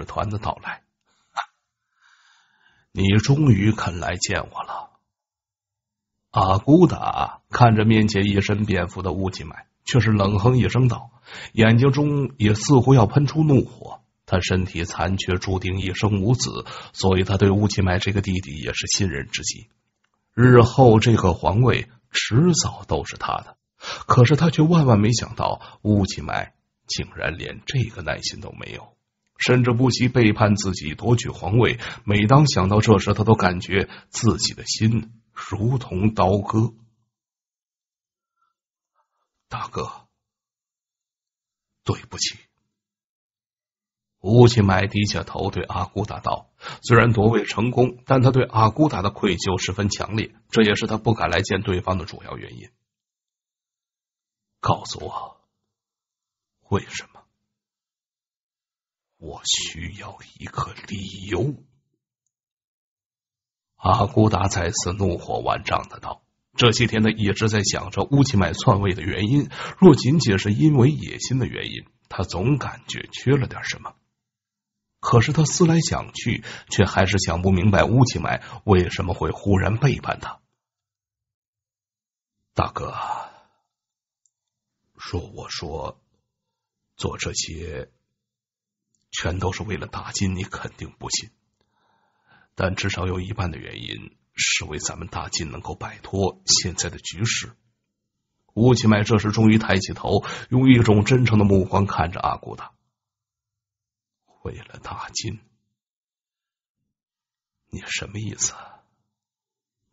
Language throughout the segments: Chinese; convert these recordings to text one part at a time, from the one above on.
使团的到来，你终于肯来见我了。阿古达看着面前一身蝙蝠的乌金麦，却是冷哼一声道：“眼睛中也似乎要喷出怒火。”他身体残缺，注定一生无子，所以他对乌金麦这个弟弟也是信任之极。日后这个皇位，迟早都是他的。可是他却万万没想到，乌金麦竟然连这个耐心都没有。甚至不惜背叛自己夺取皇位。每当想到这时，他都感觉自己的心如同刀割。大哥，对不起。吴启买低下头对阿古达道：“虽然夺位成功，但他对阿古达的愧疚十分强烈，这也是他不敢来见对方的主要原因。”告诉我，为什么？我需要一个理由。阿古达再次怒火万丈的道：“这些天他一直在想着乌奇麦篡位的原因，若仅仅是因为野心的原因，他总感觉缺了点什么。可是他思来想去，却还是想不明白乌奇麦为什么会忽然背叛他。”大哥，若我说做这些。全都是为了大金，你肯定不信，但至少有一半的原因是为咱们大金能够摆脱现在的局势。吴奇迈这时终于抬起头，用一种真诚的目光看着阿古达，为了大金，你什么意思？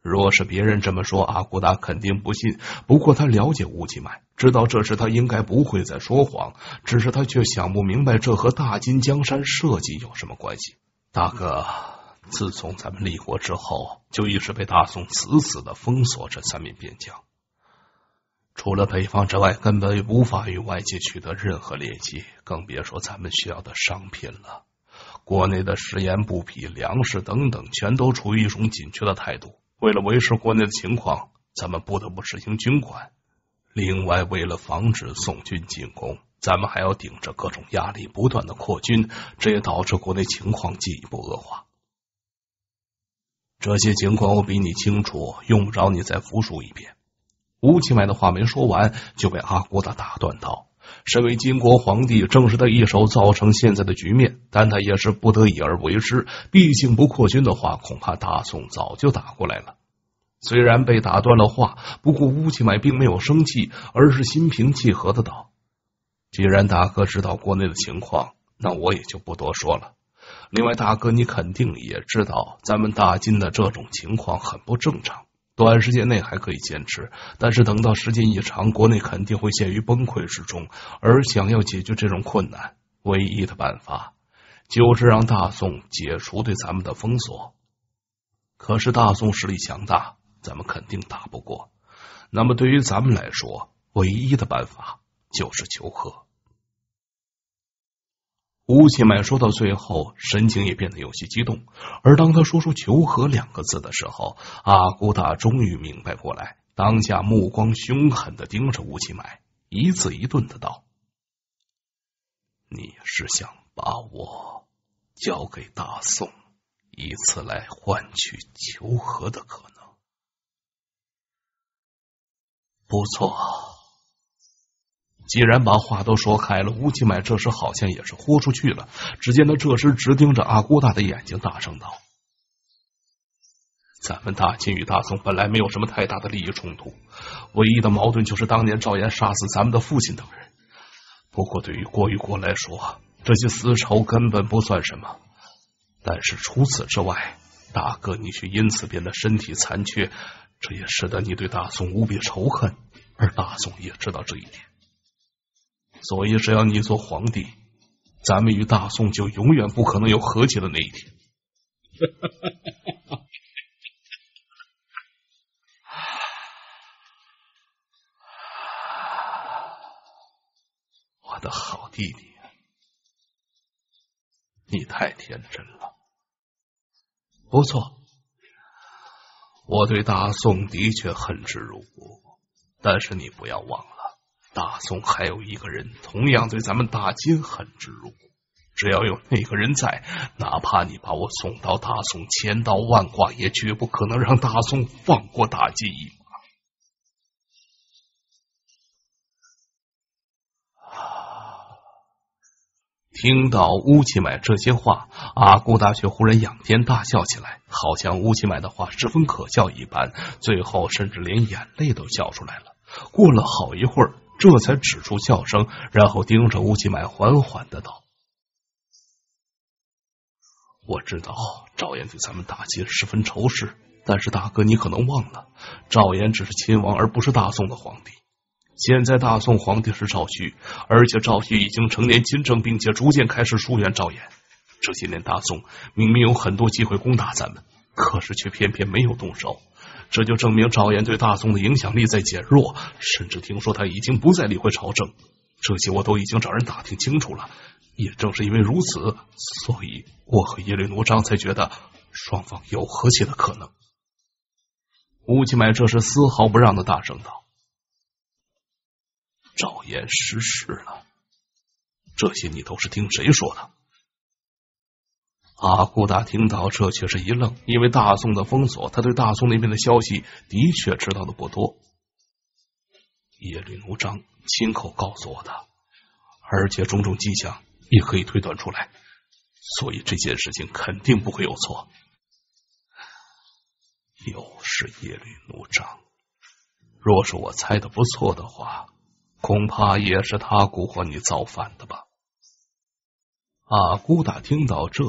若是别人这么说，阿古达肯定不信。不过他了解乌吉满，知道这时他应该不会再说谎。只是他却想不明白，这和大金江山设计有什么关系？大哥，自从咱们立国之后，就一直被大宋死死的封锁着三面边疆。除了北方之外，根本无法与外界取得任何联系，更别说咱们需要的商品了。国内的食盐、布匹、粮食等等，全都处于一种紧缺的态度。为了维持国内的情况，咱们不得不实行军管。另外，为了防止宋军进攻，咱们还要顶着各种压力不断的扩军，这也导致国内情况进一步恶化。这些情况我比你清楚，用不着你再复述一遍。吴奇迈的话没说完，就被阿郭达打断道。身为金国皇帝，正是他一手造成现在的局面，但他也是不得已而为之。毕竟不扩军的话，恐怕大宋早就打过来了。虽然被打断了话，不过乌庆买并没有生气，而是心平气和的道：“既然大哥知道国内的情况，那我也就不多说了。另外，大哥你肯定也知道，咱们大金的这种情况很不正常。”短时间内还可以坚持，但是等到时间一长，国内肯定会陷于崩溃之中。而想要解决这种困难，唯一的办法就是让大宋解除对咱们的封锁。可是大宋实力强大，咱们肯定打不过。那么对于咱们来说，唯一的办法就是求和。吴奇迈说到最后，神情也变得有些激动。而当他说出“求和”两个字的时候，阿古达终于明白过来，当下目光凶狠的盯着吴奇迈，一字一顿的道：“你是想把我交给大宋，以此来换取求和的可能？”不错。既然把话都说开了，吴奇买这时好像也是豁出去了。只见他这时直盯着阿孤大的眼睛，大声道：“咱们大清与大宋本来没有什么太大的利益冲突，唯一的矛盾就是当年赵岩杀死咱们的父亲等人。不过对于郭玉国来说，这些私仇根本不算什么。但是除此之外，大哥你却因此变得身体残缺，这也使得你对大宋无比仇恨，而大宋也知道这一点。”所以，只要你做皇帝，咱们与大宋就永远不可能有和解的那一天。我的好弟弟，你太天真了。不错，我对大宋的确恨之入骨，但是你不要忘了。大宋还有一个人，同样对咱们大金恨之入骨。只要有那个人在，哪怕你把我送到大宋千刀万剐，也绝不可能让大宋放过大金一马。听到乌奇买这些话，阿古达却忽然仰天大笑起来，好像乌奇买的话十分可笑一般。最后，甚至连眼泪都笑出来了。过了好一会儿。这才止住笑声，然后盯着乌金买，缓缓的道：“我知道赵岩对咱们大金十分仇视，但是大哥，你可能忘了，赵岩只是亲王，而不是大宋的皇帝。现在大宋皇帝是赵旭，而且赵旭已经成年亲政，并且逐渐开始疏远赵岩。这些年，大宋明明有很多机会攻打咱们，可是却偏偏没有动手。”这就证明赵岩对大宋的影响力在减弱，甚至听说他已经不再理会朝政。这些我都已经找人打听清楚了。也正是因为如此，所以我和耶律奴章才觉得双方有和解的可能。吴金买这时丝毫不让他大声道：“赵岩失势了，这些你都是听谁说的？”阿古打听到这，却是一愣，因为大宋的封锁，他对大宋那边的消息的确知道的不多。耶律奴章亲口告诉我的，而且种种迹象也可以推断出来，所以这件事情肯定不会有错。又是耶律奴章，若是我猜的不错的话，恐怕也是他蛊惑你造反的吧。阿姑大听到这，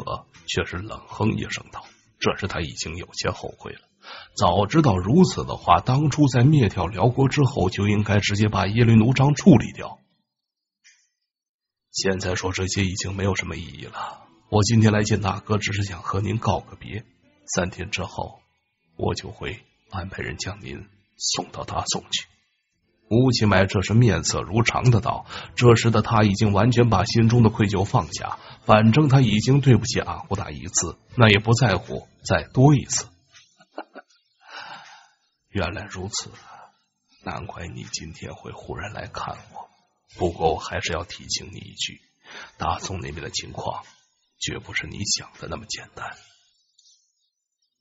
却是冷哼一声道：“这时他已经有些后悔了，早知道如此的话，当初在灭掉辽国之后，就应该直接把耶律奴章处理掉。现在说这些已经没有什么意义了。我今天来见大哥，只是想和您告个别。三天之后，我就会安排人将您送到大宋去。”吴奇白这时面色如常的道：“这时的他已经完全把心中的愧疚放下，反正他已经对不起阿虎达一次，那也不在乎再多一次。”原来如此，难怪你今天会忽然来看我。不过我还是要提醒你一句，大宋那边的情况绝不是你想的那么简单。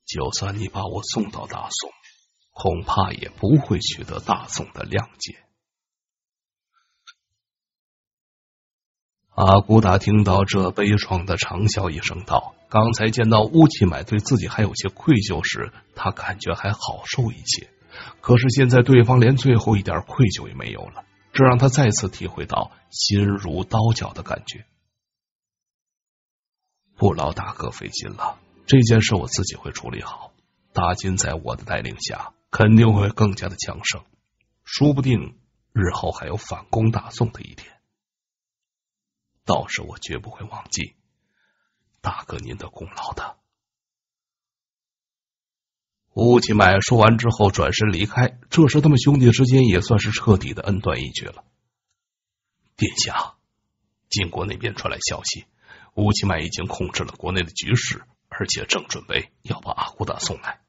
就算你把我送到大宋。恐怕也不会取得大宋的谅解。阿骨打听到这悲怆的长啸一声，道：“刚才见到乌七买对自己还有些愧疚时，他感觉还好受一些。可是现在对方连最后一点愧疚也没有了，这让他再次体会到心如刀绞的感觉。”不劳大哥费心了，这件事我自己会处理好。大金在我的带领下。肯定会更加的强盛，说不定日后还有反攻大宋的一天。到时我绝不会忘记大哥您的功劳的。乌七麦说完之后转身离开，这时他们兄弟之间也算是彻底的恩断义绝了。殿下，晋国那边传来消息，乌七麦已经控制了国内的局势，而且正准备要把阿骨打送来。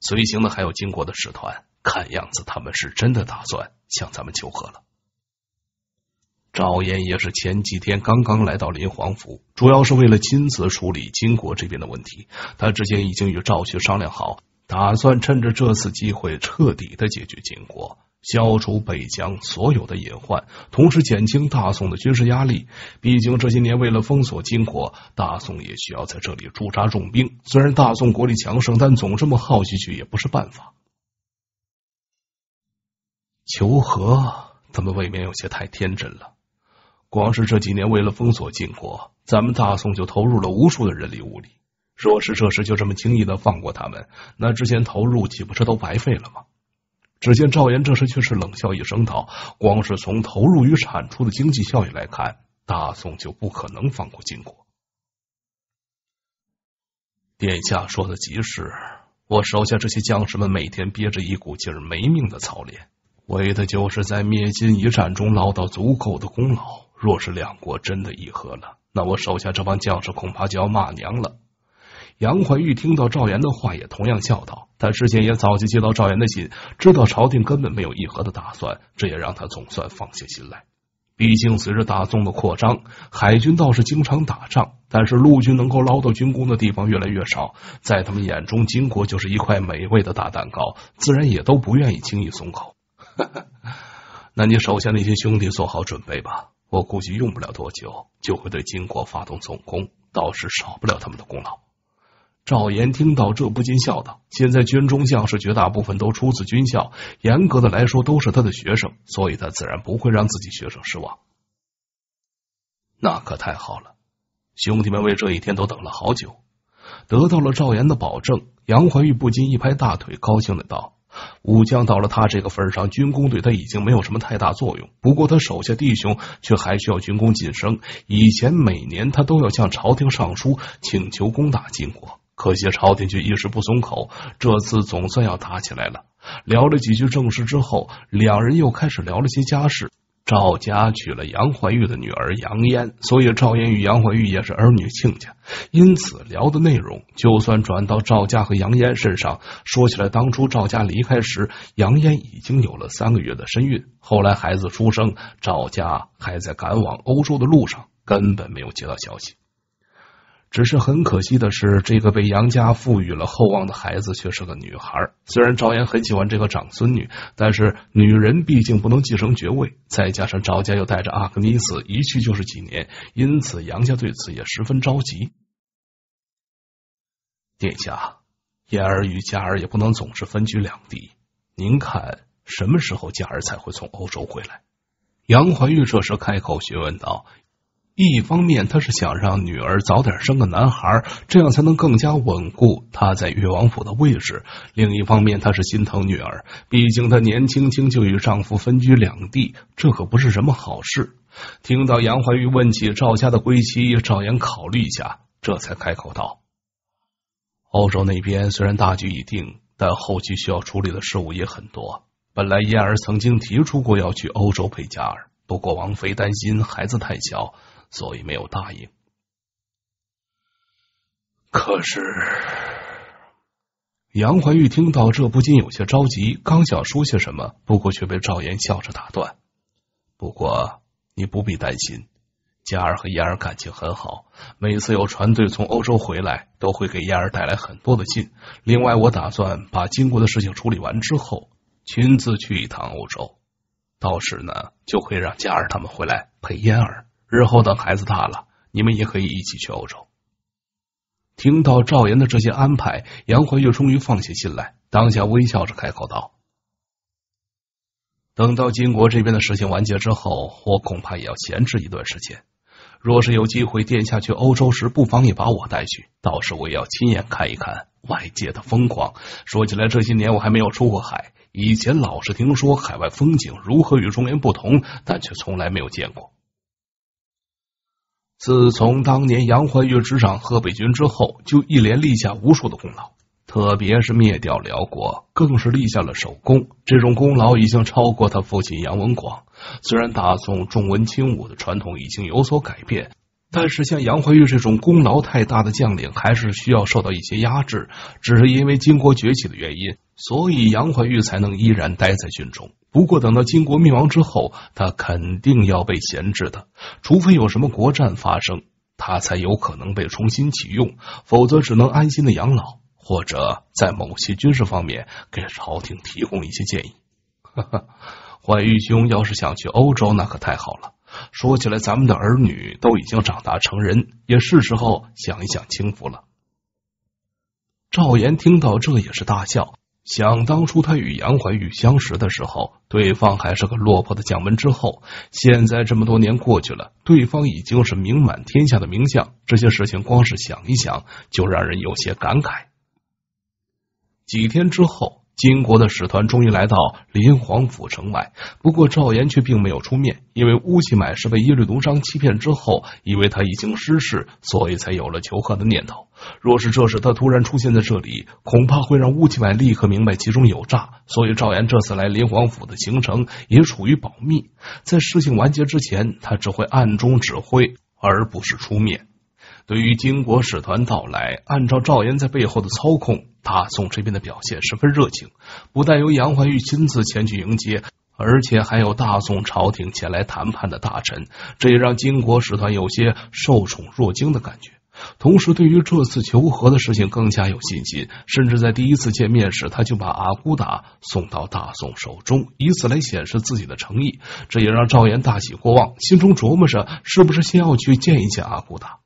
随行的还有金国的使团，看样子他们是真的打算向咱们求和了。赵岩也是前几天刚刚来到林皇府，主要是为了亲自处理金国这边的问题。他之前已经与赵旭商量好，打算趁着这次机会彻底的解决金国。消除北疆所有的隐患，同时减轻大宋的军事压力。毕竟这些年为了封锁金国，大宋也需要在这里驻扎重兵。虽然大宋国力强盛，但总这么耗下去也不是办法。求和，他们未免有些太天真了。光是这几年为了封锁金国，咱们大宋就投入了无数的人力物力。若是这时就这么轻易的放过他们，那之前投入岂不是都白费了吗？只见赵岩这时却是冷笑一声道：“光是从投入与产出的经济效益来看，大宋就不可能放过金国。”殿下说的极是，我手下这些将士们每天憋着一股劲儿，没命的操练，为的就是在灭金一战中捞到足够的功劳。若是两国真的议和了，那我手下这帮将士恐怕就要骂娘了。杨怀玉听到赵岩的话，也同样笑道：“他之前也早就接到赵岩的信，知道朝廷根本没有议和的打算，这也让他总算放下心来。毕竟随着大宋的扩张，海军倒是经常打仗，但是陆军能够捞到军功的地方越来越少，在他们眼中，金国就是一块美味的大蛋糕，自然也都不愿意轻易松口。那你手下那些兄弟，做好准备吧，我估计用不了多久，就会对金国发动总攻，倒是少不了他们的功劳。”赵岩听到这不禁笑道：“现在军中将士绝大部分都出自军校，严格的来说都是他的学生，所以他自然不会让自己学生失望。”那可太好了！兄弟们为这一天都等了好久，得到了赵岩的保证，杨怀玉不禁一拍大腿，高兴的道：“武将到了他这个份上，军功对他已经没有什么太大作用。不过他手下弟兄却还需要军功晋升。以前每年他都要向朝廷上书请求攻打晋国。”可惜朝廷却一时不松口，这次总算要打起来了。聊了几句正事之后，两人又开始聊了些家事。赵家娶了杨怀玉的女儿杨嫣，所以赵嫣与杨怀玉也是儿女亲家。因此聊的内容，就算转到赵家和杨嫣身上。说起来，当初赵家离开时，杨嫣已经有了三个月的身孕，后来孩子出生，赵家还在赶往欧洲的路上，根本没有接到消息。只是很可惜的是，这个被杨家赋予了厚望的孩子却是个女孩。虽然赵岩很喜欢这个长孙女，但是女人毕竟不能继承爵位，再加上赵家又带着阿格尼斯一去就是几年，因此杨家对此也十分着急。殿下，燕儿与佳儿也不能总是分居两地，您看什么时候佳儿才会从欧洲回来？杨怀玉这时开口询问道。一方面他是想让女儿早点生个男孩，这样才能更加稳固他在越王府的位置；另一方面他是心疼女儿，毕竟她年轻轻就与丈夫分居两地，这可不是什么好事。听到杨怀玉问起赵家的归期，赵岩考虑一下，这才开口道：“欧洲那边虽然大局已定，但后期需要处理的事务也很多。本来燕儿曾经提出过要去欧洲陪家儿，不过王妃担心孩子太小。”所以没有答应。可是，杨怀玉听到这不禁有些着急，刚想说些什么，不过却被赵岩笑着打断。不过你不必担心，佳儿和嫣儿感情很好，每次有船队从欧洲回来，都会给嫣儿带来很多的信。另外，我打算把金国的事情处理完之后，亲自去一趟欧洲，到时呢，就会让佳儿他们回来陪嫣儿。日后等孩子大了，你们也可以一起去欧洲。听到赵岩的这些安排，杨怀玉终于放下心来，当下微笑着开口道：“等到金国这边的事情完结之后，我恐怕也要闲置一段时间。若是有机会，殿下去欧洲时，不妨也把我带去。到时我也要亲眼看一看外界的疯狂。说起来，这些年我还没有出过海，以前老是听说海外风景如何与中原不同，但却从来没有见过。”自从当年杨怀玉执掌河北军之后，就一连立下无数的功劳，特别是灭掉辽国，更是立下了首功。这种功劳已经超过他父亲杨文广。虽然大宋重文轻武的传统已经有所改变。但是，像杨怀玉这种功劳太大的将领，还是需要受到一些压制。只是因为金国崛起的原因，所以杨怀玉才能依然待在军中。不过，等到金国灭亡之后，他肯定要被闲置的。除非有什么国战发生，他才有可能被重新启用；否则，只能安心的养老，或者在某些军事方面给朝廷提供一些建议。怀玉兄，要是想去欧洲，那可太好了。说起来，咱们的儿女都已经长大成人，也是时候享一享清福了。赵岩听到这也是大笑，想当初他与杨怀玉相识的时候，对方还是个落魄的将门之后，现在这么多年过去了，对方已经是名满天下的名将，这些事情光是想一想就让人有些感慨。几天之后。金国的使团终于来到林皇府城外，不过赵岩却并没有出面，因为乌启买是被耶律独商欺骗之后，以为他已经失势，所以才有了求和的念头。若是这时他突然出现在这里，恐怕会让乌启买立刻明白其中有诈。所以赵岩这次来临皇府的行程也处于保密，在事情完结之前，他只会暗中指挥，而不是出面。对于金国使团到来，按照赵岩在背后的操控，大宋这边的表现十分热情，不但由杨怀玉亲自前去迎接，而且还有大宋朝廷前来谈判的大臣，这也让金国使团有些受宠若惊的感觉。同时，对于这次求和的事情更加有信心，甚至在第一次见面时，他就把阿骨打送到大宋手中，以此来显示自己的诚意。这也让赵岩大喜过望，心中琢磨着是不是先要去见一见阿骨打。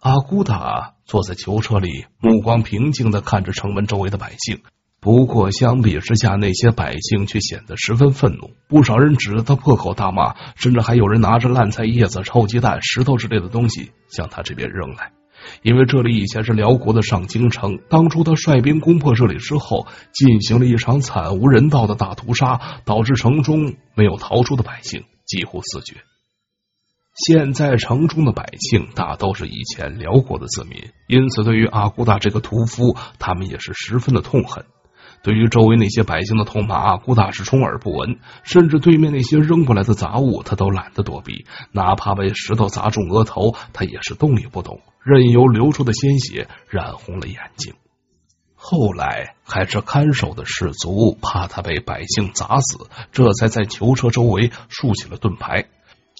阿古塔坐在囚车里，目光平静的看着城门周围的百姓。不过相比之下，那些百姓却显得十分愤怒，不少人指着他破口大骂，甚至还有人拿着烂菜叶子、臭鸡蛋、石头之类的东西向他这边扔来。因为这里以前是辽国的上京城，当初他率兵攻破这里之后，进行了一场惨无人道的大屠杀，导致城中没有逃出的百姓几乎死绝。现在城中的百姓大都是以前辽国的子民，因此对于阿骨打这个屠夫，他们也是十分的痛恨。对于周围那些百姓的痛骂，阿骨打是充耳不闻，甚至对面那些扔过来的杂物，他都懒得躲避。哪怕被石头砸中额头，他也是动也不动，任由流出的鲜血染红了眼睛。后来，还是看守的士卒怕他被百姓砸死，这才在囚车周围竖起了盾牌。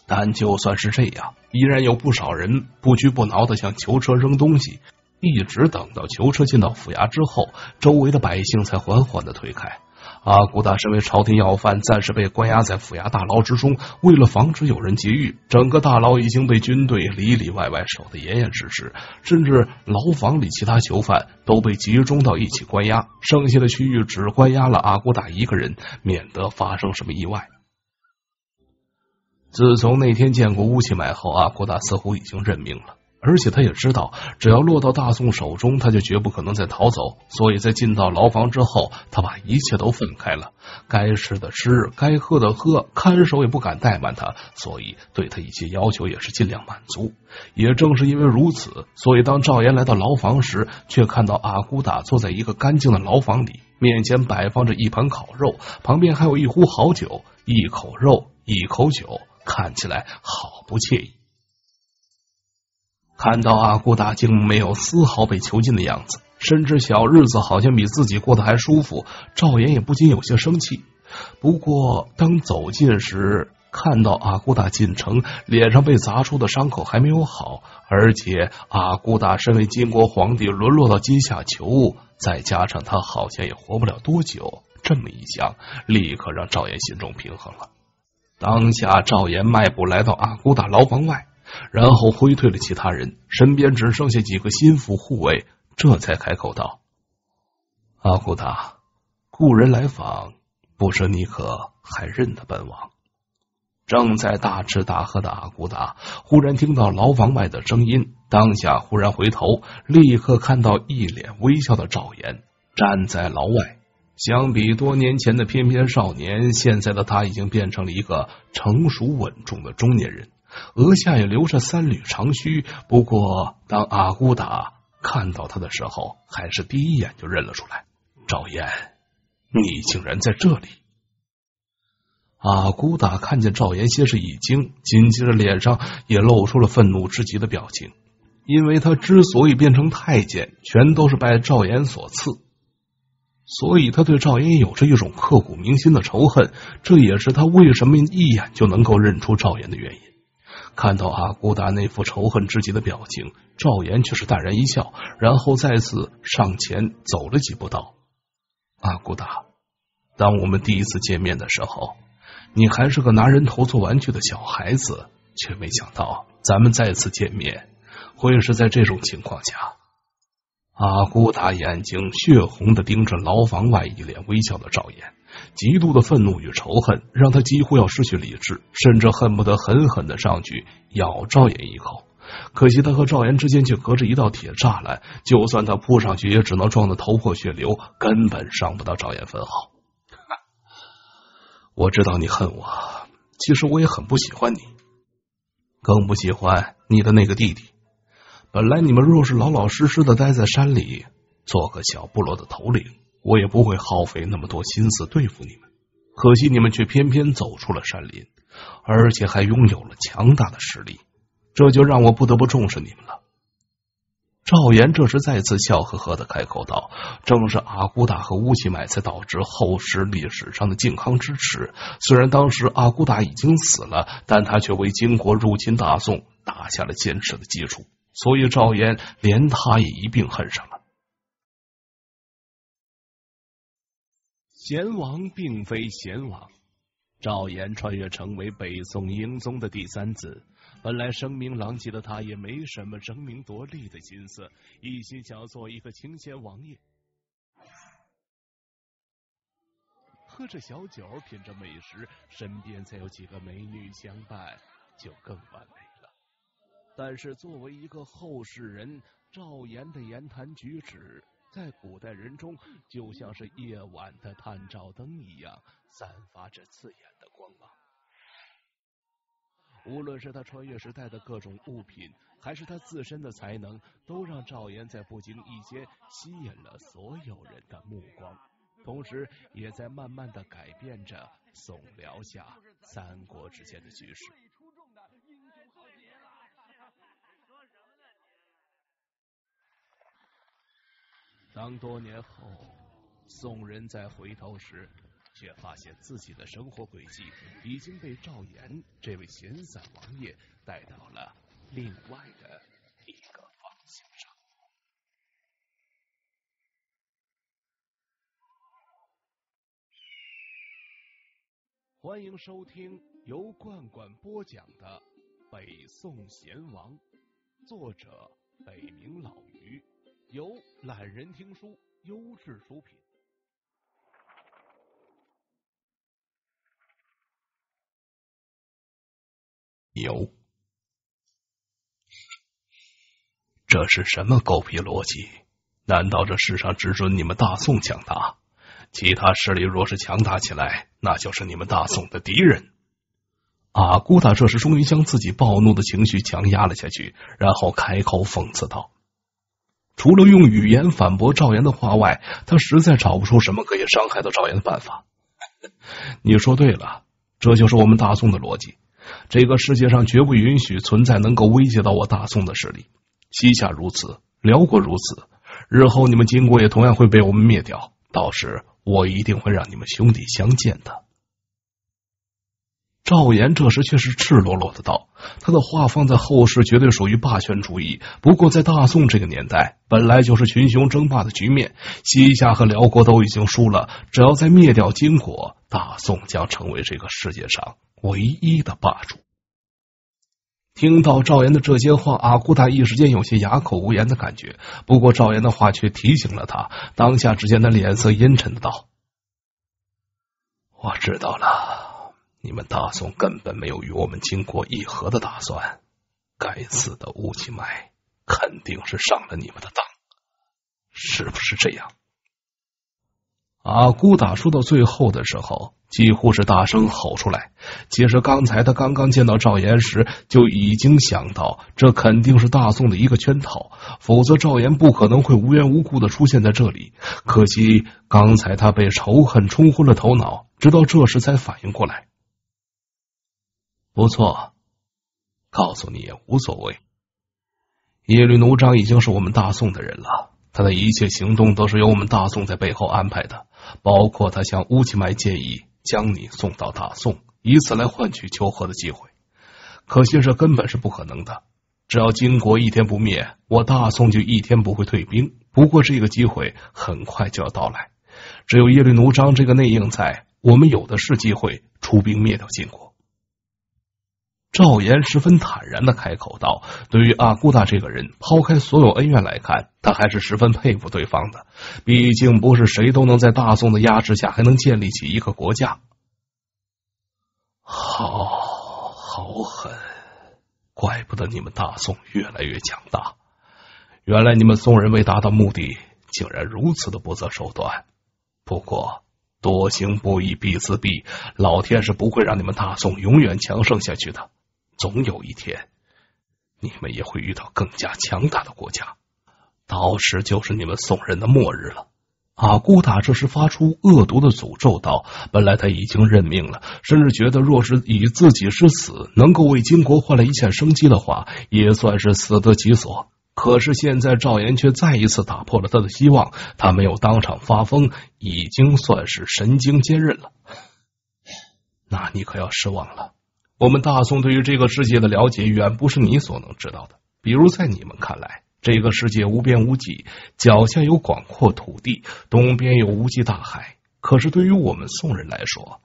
但就算是这样，依然有不少人不屈不挠的向囚车扔东西。一直等到囚车进到府衙之后，周围的百姓才缓缓的推开。阿古打身为朝廷要犯，暂时被关押在府衙大牢之中。为了防止有人劫狱，整个大牢已经被军队里里外外守得严严实实，甚至牢房里其他囚犯都被集中到一起关押，剩下的区域只关押了阿古打一个人，免得发生什么意外。自从那天见过乌气买后，阿古达似乎已经认命了，而且他也知道，只要落到大宋手中，他就绝不可能再逃走。所以在进到牢房之后，他把一切都分开了，该吃的吃，该喝的喝，看守也不敢怠慢他，所以对他一些要求也是尽量满足。也正是因为如此，所以当赵岩来到牢房时，却看到阿古达坐在一个干净的牢房里，面前摆放着一盘烤肉，旁边还有一壶好酒，一口肉，一口酒。看起来好不惬意。看到阿古达竟没有丝毫被囚禁的样子，甚至小日子好像比自己过得还舒服，赵岩也不禁有些生气。不过，当走近时，看到阿古达进城，脸上被砸出的伤口还没有好，而且阿古达身为金国皇帝，沦落到阶下囚，再加上他好像也活不了多久，这么一想，立刻让赵岩心中平衡了。当下，赵岩迈步来到阿古达牢房外，然后挥退了其他人，身边只剩下几个心腹护卫，这才开口道：“阿古达，故人来访，不知你可还认得本王？”正在大吃大喝的阿古达忽然听到牢房外的声音，当下忽然回头，立刻看到一脸微笑的赵岩站在牢外。相比多年前的翩翩少年，现在的他已经变成了一个成熟稳重的中年人，额下也留着三缕长须。不过，当阿古达看到他的时候，还是第一眼就认了出来。赵岩，你竟然在这里！阿古达看见赵岩，先是一惊，紧接着脸上也露出了愤怒至极的表情，因为他之所以变成太监，全都是拜赵岩所赐。所以他对赵岩有着一种刻骨铭心的仇恨，这也是他为什么一眼就能够认出赵岩的原因。看到阿古达那副仇恨至极的表情，赵岩却是淡然一笑，然后再次上前走了几步，道：“阿古达，当我们第一次见面的时候，你还是个拿人头做玩具的小孩子，却没想到咱们再次见面会是在这种情况下。”阿古大眼睛血红的盯着牢房外一脸微笑的赵岩，极度的愤怒与仇恨让他几乎要失去理智，甚至恨不得狠狠的上去咬赵岩一口。可惜他和赵岩之间却隔着一道铁栅栏，就算他扑上去，也只能撞得头破血流，根本伤不到赵岩分毫。我知道你恨我，其实我也很不喜欢你，更不喜欢你的那个弟弟。本来你们若是老老实实的待在山里，做个小部落的头领，我也不会耗费那么多心思对付你们。可惜你们却偏偏走出了山林，而且还拥有了强大的实力，这就让我不得不重视你们了。赵岩这时再次笑呵呵的开口道：“正是阿骨打和乌齐买才导致后世历史上的靖康之耻。虽然当时阿骨打已经死了，但他却为金国入侵大宋打下了坚实的基础。”所以赵岩连他也一并恨上了。贤王并非贤王，赵岩穿越成为北宋英宗的第三子，本来声名狼藉的他也没什么争名夺利的心思，一心想做一个清闲王爷，喝着小酒，品着美食，身边再有几个美女相伴，就更完美。但是作为一个后世人，赵岩的言谈举止在古代人中就像是夜晚的探照灯一样，散发着刺眼的光芒。无论是他穿越时带的各种物品，还是他自身的才能，都让赵岩在不经意间吸引了所有人的目光，同时也在慢慢的改变着宋辽夏三国之间的局势。当多年后宋人再回头时，却发现自己的生活轨迹已经被赵岩这位闲散王爷带到了另外的一个方向上。欢迎收听由罐罐播讲的《北宋贤王》，作者北冥老鱼。由懒人听书优质出品。有，这是什么狗屁逻辑？难道这世上只准你们大宋强大？其他势力若是强大起来，那就是你们大宋的敌人。阿古达这时终于将自己暴怒的情绪强压了下去，然后开口讽刺道。除了用语言反驳赵岩的话外，他实在找不出什么可以伤害到赵岩的办法。你说对了，这就是我们大宋的逻辑。这个世界上绝不允许存在能够威胁到我大宋的势力，西夏如此，辽国如此，日后你们金国也同样会被我们灭掉。到时，我一定会让你们兄弟相见的。赵岩这时却是赤裸裸的道：“他的话放在后世绝对属于霸权主义，不过在大宋这个年代，本来就是群雄争霸的局面，西夏和辽国都已经输了，只要再灭掉金国，大宋将成为这个世界上唯一的霸主。”听到赵岩的这些话，阿骨打一时间有些哑口无言的感觉。不过赵岩的话却提醒了他，当下只见他脸色阴沉的道：“我知道了。”你们大宋根本没有与我们经过议和的打算，该死的乌金麦肯定是上了你们的当，是不是这样？阿孤打说到最后的时候，几乎是大声吼出来。其实刚才他刚刚见到赵岩时，就已经想到这肯定是大宋的一个圈套，否则赵岩不可能会无缘无故的出现在这里。可惜刚才他被仇恨冲昏了头脑，直到这时才反应过来。不错，告诉你也无所谓。耶律奴章已经是我们大宋的人了，他的一切行动都是由我们大宋在背后安排的，包括他向乌齐迈建议将你送到大宋，以此来换取求和的机会。可惜这根本是不可能的，只要金国一天不灭，我大宋就一天不会退兵。不过这个机会很快就要到来，只有耶律奴章这个内应在，我们有的是机会出兵灭掉金国。赵岩十分坦然的开口道：“对于阿古打这个人，抛开所有恩怨来看，他还是十分佩服对方的。毕竟不是谁都能在大宋的压制下还能建立起一个国家。好好狠，怪不得你们大宋越来越强大。原来你们宋人为达到目的，竟然如此的不择手段。不过多行不义必自毙，老天是不会让你们大宋永远强盛下去的。”总有一天，你们也会遇到更加强大的国家，到时就是你们宋人的末日了。阿古打这时发出恶毒的诅咒道：“本来他已经认命了，甚至觉得若是以自己之死，能够为金国换来一线生机的话，也算是死得其所。可是现在赵岩却再一次打破了他的希望，他没有当场发疯，已经算是神经坚韧了。那你可要失望了。”我们大宋对于这个世界的了解远不是你所能知道的。比如，在你们看来，这个世界无边无际，脚下有广阔土地，东边有无际大海。可是，对于我们宋人来说，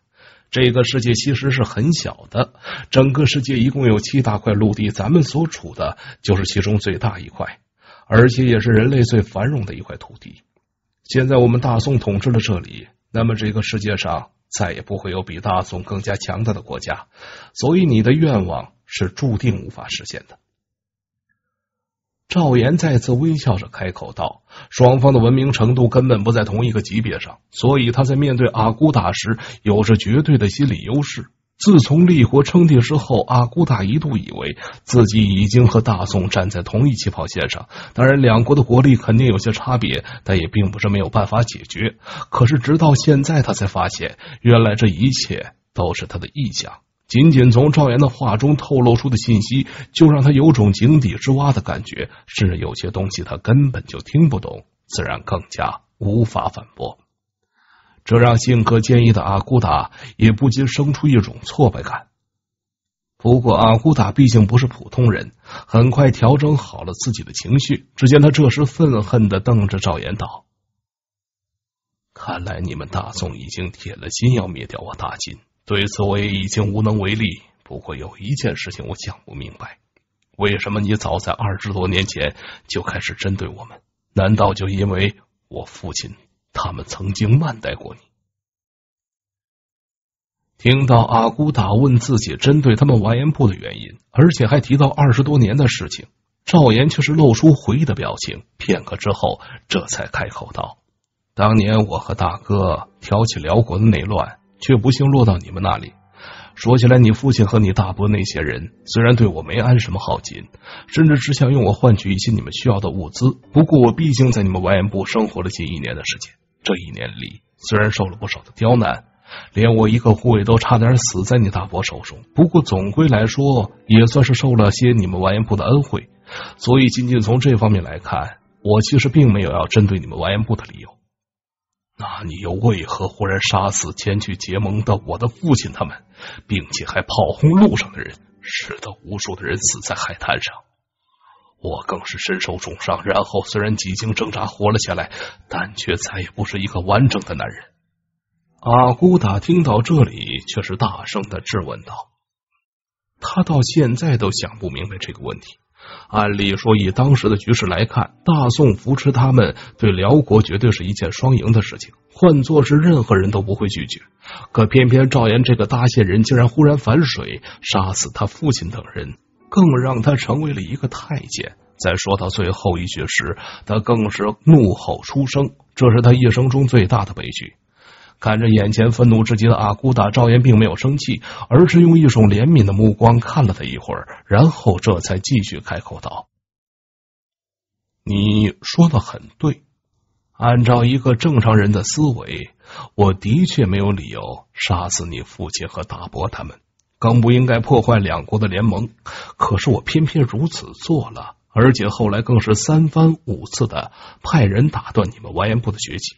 这个世界其实是很小的。整个世界一共有七大块陆地，咱们所处的就是其中最大一块，而且也是人类最繁荣的一块土地。现在，我们大宋统治了这里，那么这个世界上。再也不会有比大宋更加强大的国家，所以你的愿望是注定无法实现的。赵岩再次微笑着开口道：“双方的文明程度根本不在同一个级别上，所以他在面对阿古打时有着绝对的心理优势。”自从立国称帝之后，阿骨打一度以为自己已经和大宋站在同一起跑线上。当然，两国的国力肯定有些差别，但也并不是没有办法解决。可是直到现在，他才发现，原来这一切都是他的臆想。仅仅从赵岩的话中透露出的信息，就让他有种井底之蛙的感觉，甚至有些东西他根本就听不懂，自然更加无法反驳。这让性格坚毅的阿古打也不禁生出一种挫败感。不过阿古打毕竟不是普通人，很快调整好了自己的情绪。只见他这时愤恨的瞪着赵岩道：“看来你们大宋已经铁了心要灭掉我大金，对此我也已经无能为力。不过有一件事情我想不明白，为什么你早在二十多年前就开始针对我们？难道就因为我父亲？”他们曾经慢待过你。听到阿古打问自己针对他们完颜部的原因，而且还提到二十多年的事情，赵岩却是露出回忆的表情。片刻之后，这才开口道：“当年我和大哥挑起辽国的内乱，却不幸落到你们那里。”说起来，你父亲和你大伯那些人，虽然对我没安什么好心，甚至只想用我换取一些你们需要的物资。不过，我毕竟在你们外颜部生活了近一年的时间，这一年里虽然受了不少的刁难，连我一个护卫都差点死在你大伯手中。不过，总归来说，也算是受了些你们外颜部的恩惠，所以仅仅从这方面来看，我其实并没有要针对你们外颜部的理由。那你又为何忽然杀死前去结盟的我的父亲他们，并且还炮轰路上的人，使得无数的人死在海滩上？我更是身受重伤，然后虽然几经挣扎活了下来，但却再也不是一个完整的男人。阿姑打听到这里，却是大声的质问道：“他到现在都想不明白这个问题。”按理说，以当时的局势来看，大宋扶持他们对辽国绝对是一件双赢的事情，换做是任何人都不会拒绝。可偏偏赵岩这个搭线人竟然忽然反水，杀死他父亲等人，更让他成为了一个太监。在说到最后一句时，他更是怒吼出声，这是他一生中最大的悲剧。看着眼前愤怒至极的阿古打，赵岩并没有生气，而是用一种怜悯的目光看了他一会儿，然后这才继续开口道：“你说的很对，按照一个正常人的思维，我的确没有理由杀死你父亲和大伯他们，更不应该破坏两国的联盟。可是我偏偏如此做了，而且后来更是三番五次的派人打断你们完颜部的学习。”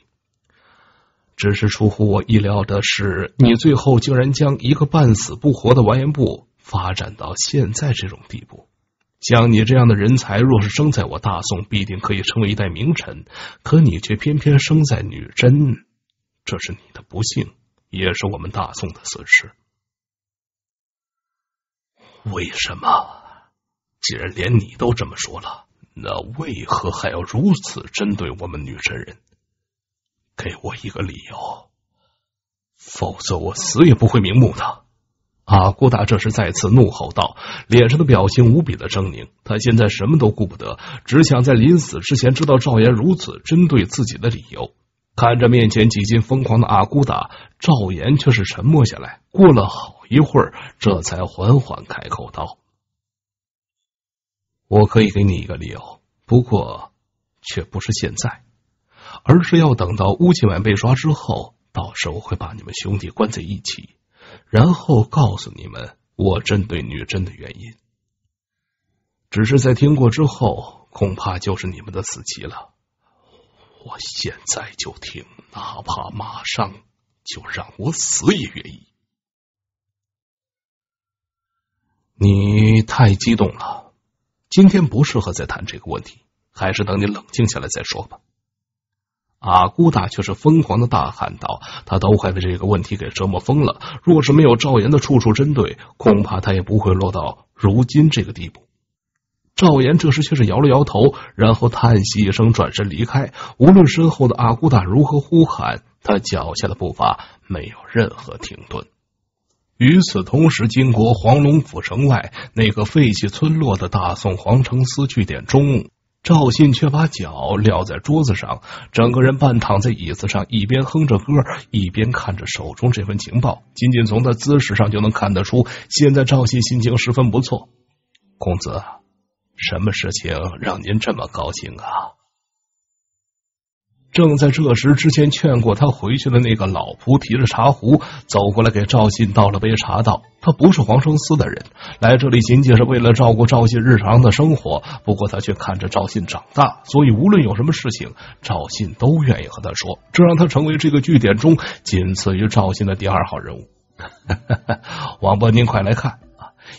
只是出乎我意料的是，你最后竟然将一个半死不活的完颜部发展到现在这种地步。像你这样的人才，若是生在我大宋，必定可以成为一代名臣。可你却偏偏生在女真，这是你的不幸，也是我们大宋的损失。为什么？既然连你都这么说了，那为何还要如此针对我们女真人？给我一个理由，否则我死也不会瞑目的。阿古达这时再次怒吼道，脸上的表情无比的狰狞。他现在什么都顾不得，只想在临死之前知道赵岩如此针对自己的理由。看着面前几近疯狂的阿古达，赵岩却是沉默下来。过了好一会儿，这才缓缓开口道：“我可以给你一个理由，不过却不是现在。”而是要等到乌庆晚被抓之后，到时候会把你们兄弟关在一起，然后告诉你们我针对女真的原因。只是在听过之后，恐怕就是你们的死期了。我现在就听，哪怕马上就让我死也愿意。你太激动了，今天不适合再谈这个问题，还是等你冷静下来再说吧。阿孤大却是疯狂的大喊道：“他都快被这个问题给折磨疯了。若是没有赵岩的处处针对，恐怕他也不会落到如今这个地步。”赵岩这时却是摇了摇头，然后叹息一声，转身离开。无论身后的阿孤大如何呼喊，他脚下的步伐没有任何停顿。与此同时，经过黄龙府城外那个废弃村落的大宋皇城司据点中。赵信却把脚撂在桌子上，整个人半躺在椅子上，一边哼着歌，一边看着手中这份情报。仅仅从他姿势上就能看得出，现在赵信心情十分不错。公子，什么事情让您这么高兴啊？正在这时，之前劝过他回去的那个老仆提着茶壶走过来，给赵信倒了杯茶，道：“他不是黄承思的人，来这里仅仅是为了照顾赵信日常的生活。不过他却看着赵信长大，所以无论有什么事情，赵信都愿意和他说，这让他成为这个据点中仅次于赵信的第二号人物。”王伯，您快来看。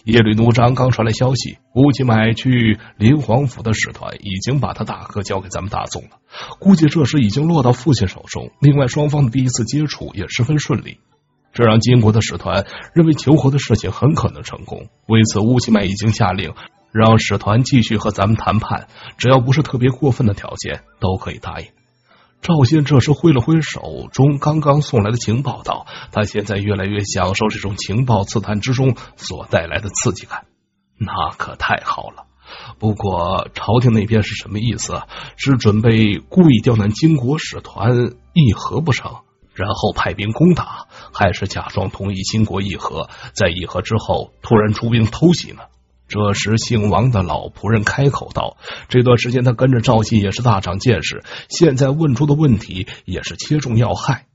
耶律奴张刚传来消息，乌齐买去林皇府的使团已经把他大哥交给咱们大宋了，估计这时已经落到父亲手中。另外，双方的第一次接触也十分顺利，这让金国的使团认为求和的事情很可能成功。为此，乌齐买已经下令让使团继续和咱们谈判，只要不是特别过分的条件，都可以答应。赵信这时挥了挥手中刚刚送来的情报，道：“他现在越来越享受这种情报刺探之中所带来的刺激感，那可太好了。不过朝廷那边是什么意思？是准备故意刁难金国使团议和不成，然后派兵攻打，还是假装同意金国议和，在议和之后突然出兵偷袭呢？”这时，姓王的老仆人开口道：“这段时间，他跟着赵信也是大长见识。现在问出的问题也是切中要害。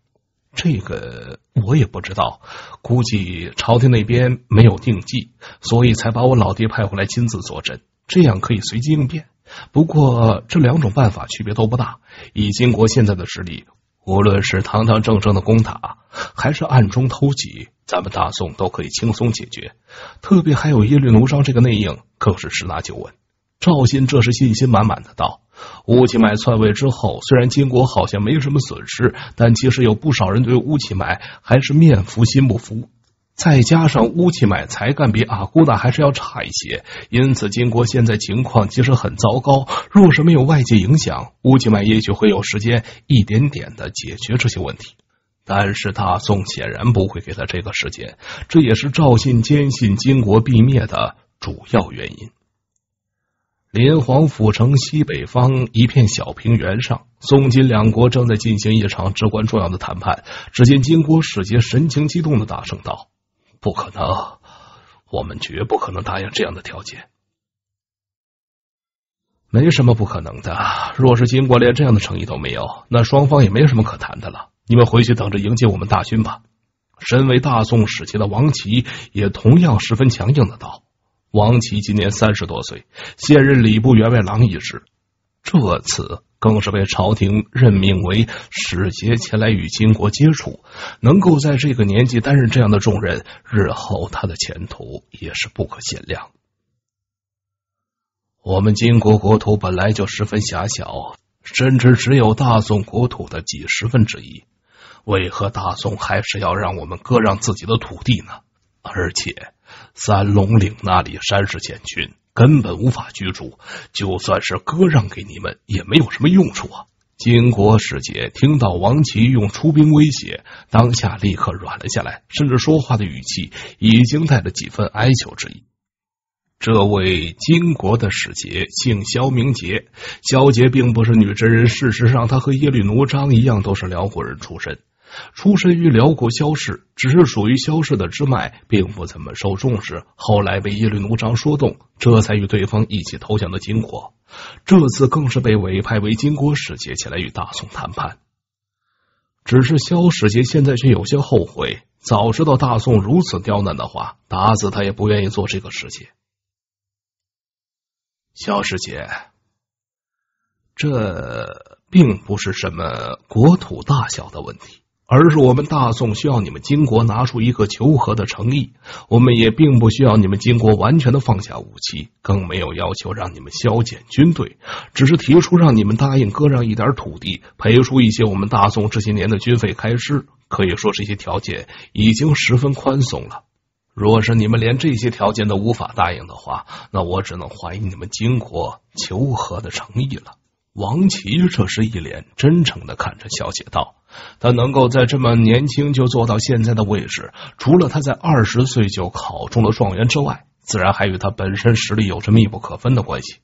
这个我也不知道，估计朝廷那边没有定计，所以才把我老爹派回来亲自坐镇，这样可以随机应变。不过，这两种办法区别都不大。以金国现在的实力，无论是堂堂正正的攻打，还是暗中偷袭。”咱们大宋都可以轻松解决，特别还有耶律奴商这个内应，更是十拿九稳。赵信这是信心满满的道：乌齐买篡位之后，虽然金国好像没什么损失，但其实有不少人对乌齐买还是面服心不服。再加上乌齐买才干比阿骨打还是要差一些，因此金国现在情况其实很糟糕。若是没有外界影响，乌齐买也许会有时间一点点的解决这些问题。但是大宋显然不会给他这个时间，这也是赵信坚信金国必灭的主要原因。临黄府城西北方一片小平原上，宋金两国正在进行一场至关重要的谈判。只见金国使节神情激动的大声道：“不可能，我们绝不可能答应这样的条件。”“没什么不可能的，若是金国连这样的诚意都没有，那双方也没什么可谈的了。”你们回去等着迎接我们大军吧。身为大宋使节的王琦也同样十分强硬的道：“王琦今年三十多岁，现任礼部员外郎一职，这次更是被朝廷任命为使节前来与金国接触。能够在这个年纪担任这样的重任，日后他的前途也是不可限量。”我们金国国土本来就十分狭小，甚至只有大宋国土的几十分之一。为何大宋还是要让我们割让自己的土地呢？而且三龙岭那里山势险峻，根本无法居住。就算是割让给你们，也没有什么用处啊！金国使节听到王琦用出兵威胁，当下立刻软了下来，甚至说话的语气已经带着几分哀求之意。这位金国的使节姓萧明杰，萧杰并不是女真人，事实上他和耶律奴章一样，都是辽国人出身。出身于辽国萧氏，只是属于萧氏的支脉，并不怎么受重视。后来被耶律奴章说动，这才与对方一起投降的金国。这次更是被委派为金国使节前来与大宋谈判。只是萧使节现在却有些后悔，早知道大宋如此刁难的话，打死他也不愿意做这个使节。萧使节，这并不是什么国土大小的问题。而是我们大宋需要你们金国拿出一个求和的诚意，我们也并不需要你们金国完全的放下武器，更没有要求让你们削减军队，只是提出让你们答应割让一点土地，赔出一些我们大宋这些年的军费开支。可以说这些条件已经十分宽松了。若是你们连这些条件都无法答应的话，那我只能怀疑你们金国求和的诚意了。王琦这是一脸真诚的看着小姐道。他能够在这么年轻就做到现在的位置，除了他在二十岁就考中了状元之外，自然还与他本身实力有着密不可分的关系。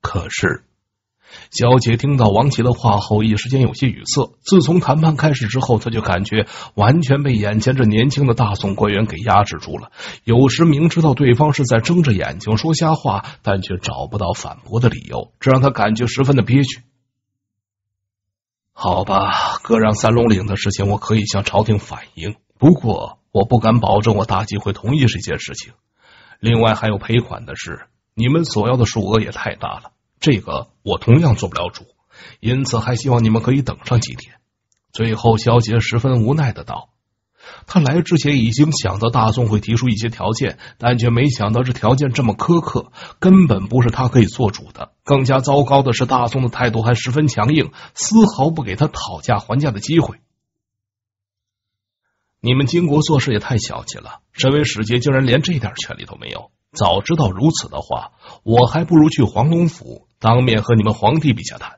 可是，小杰听到王琦的话后，一时间有些语塞。自从谈判开始之后，他就感觉完全被眼前这年轻的大宋官员给压制住了。有时明知道对方是在睁着眼睛说瞎话，但却找不到反驳的理由，这让他感觉十分的憋屈。好吧，割让三龙岭的事情我可以向朝廷反映，不过我不敢保证我大忌会同意这件事情。另外还有赔款的事，你们索要的数额也太大了，这个我同样做不了主。因此，还希望你们可以等上几天。最后，萧杰十分无奈的道：“他来之前已经想到大宋会提出一些条件，但却没想到这条件这么苛刻，根本不是他可以做主的。”更加糟糕的是，大宋的态度还十分强硬，丝毫不给他讨价还价的机会。你们金国做事也太小气了，身为使节，竟然连这点权利都没有。早知道如此的话，我还不如去黄龙府当面和你们皇帝陛下谈。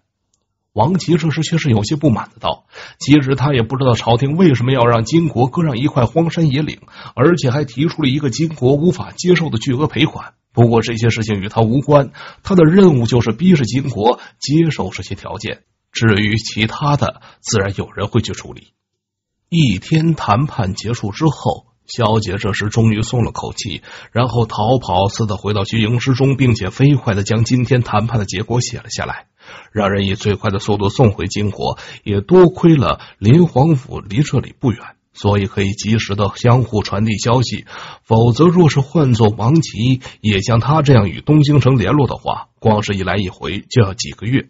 王琦这时却是有些不满的道：“其实他也不知道朝廷为什么要让金国割让一块荒山野岭，而且还提出了一个金国无法接受的巨额赔款。”不过这些事情与他无关，他的任务就是逼着金国接受这些条件。至于其他的，自然有人会去处理。一天谈判结束之后，萧杰这时终于松了口气，然后逃跑似的回到军营之中，并且飞快的将今天谈判的结果写了下来，让人以最快的速度送回金国。也多亏了林皇府离这里不远。所以可以及时的相互传递消息，否则若是换做王吉也像他这样与东京城联络的话，光是一来一回就要几个月。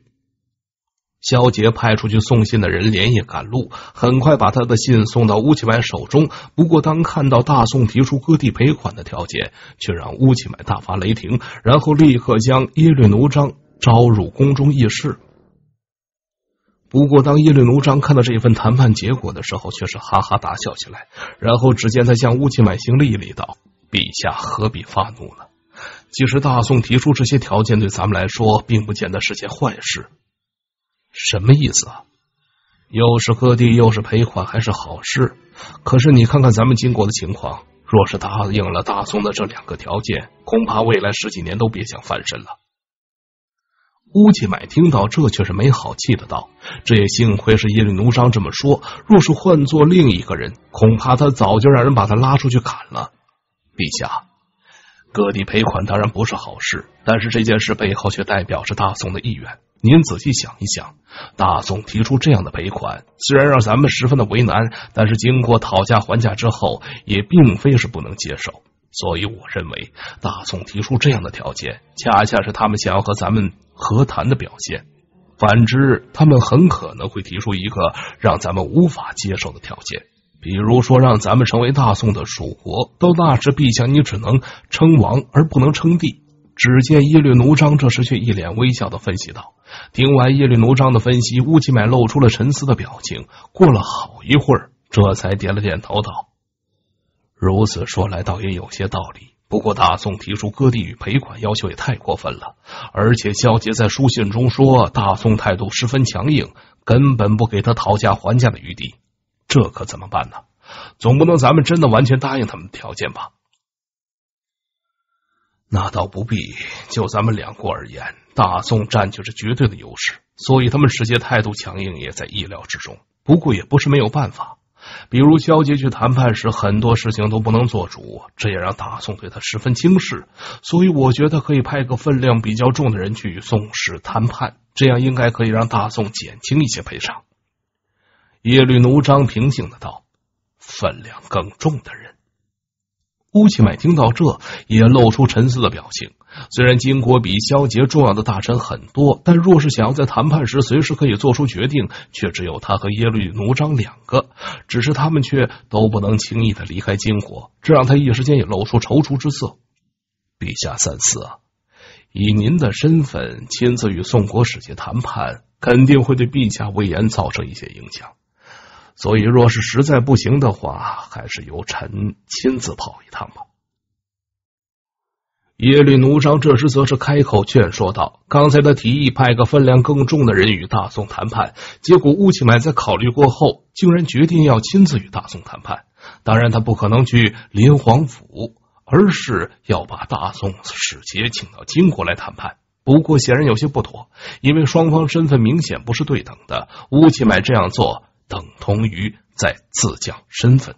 萧杰派出去送信的人连夜赶路，很快把他的信送到乌启买手中。不过当看到大宋提出割地赔款的条件，却让乌启买大发雷霆，然后立刻将耶律奴章招入宫中议事。不过，当耶律奴章看到这份谈判结果的时候，却是哈哈大笑起来。然后，只见他向乌金满行了礼，道：“陛下何必发怒呢？其实，大宋提出这些条件，对咱们来说，并不见得是件坏事。什么意思啊？又是割地，又是赔款，还是好事？可是，你看看咱们金国的情况，若是答应了大宋的这两个条件，恐怕未来十几年都别想翻身了。”乌季买听到这，却是没好气的道：“这也幸亏是耶律奴商这么说，若是换做另一个人，恐怕他早就让人把他拉出去砍了。”陛下，各地赔款当然不是好事，但是这件事背后却代表着大宋的意愿。您仔细想一想，大宋提出这样的赔款，虽然让咱们十分的为难，但是经过讨价还价之后，也并非是不能接受。所以，我认为大宋提出这样的条件，恰恰是他们想要和咱们和谈的表现。反之，他们很可能会提出一个让咱们无法接受的条件，比如说让咱们成为大宋的属国。到那时，陛下你只能称王而不能称帝。只见耶律奴章这时却一脸微笑的分析道。听完耶律奴章的分析，乌吉买露出了沉思的表情。过了好一会儿，这才点了点头道。如此说来，倒也有些道理。不过，大宋提出割地与赔款要求也太过分了。而且，萧杰在书信中说，大宋态度十分强硬，根本不给他讨价还价的余地。这可怎么办呢？总不能咱们真的完全答应他们的条件吧？那倒不必。就咱们两国而言，大宋占据着绝对的优势，所以他们直接态度强硬也在意料之中。不过，也不是没有办法。比如萧杰去谈判时，很多事情都不能做主，这也让大宋对他十分轻视。所以我觉得可以派个分量比较重的人去与宋氏谈判，这样应该可以让大宋减轻一些赔偿。耶律奴章平静的道：“分量更重的人。”乌庆迈听到这，也露出沉思的表情。虽然金国比萧杰重要的大臣很多，但若是想要在谈判时随时可以做出决定，却只有他和耶律奴章两个。只是他们却都不能轻易的离开金国，这让他一时间也露出踌躇之色。陛下三思，啊！以您的身份亲自与宋国使节谈判，肯定会对陛下威严造成一些影响。所以，若是实在不行的话，还是由臣亲自跑一趟吧。耶律奴商这时则是开口劝说道：“刚才他提议派个分量更重的人与大宋谈判，结果乌庆满在考虑过后，竟然决定要亲自与大宋谈判。当然，他不可能去林皇府，而是要把大宋使节请到金国来谈判。不过，显然有些不妥，因为双方身份明显不是对等的。乌庆满这样做。”等同于在自降身份。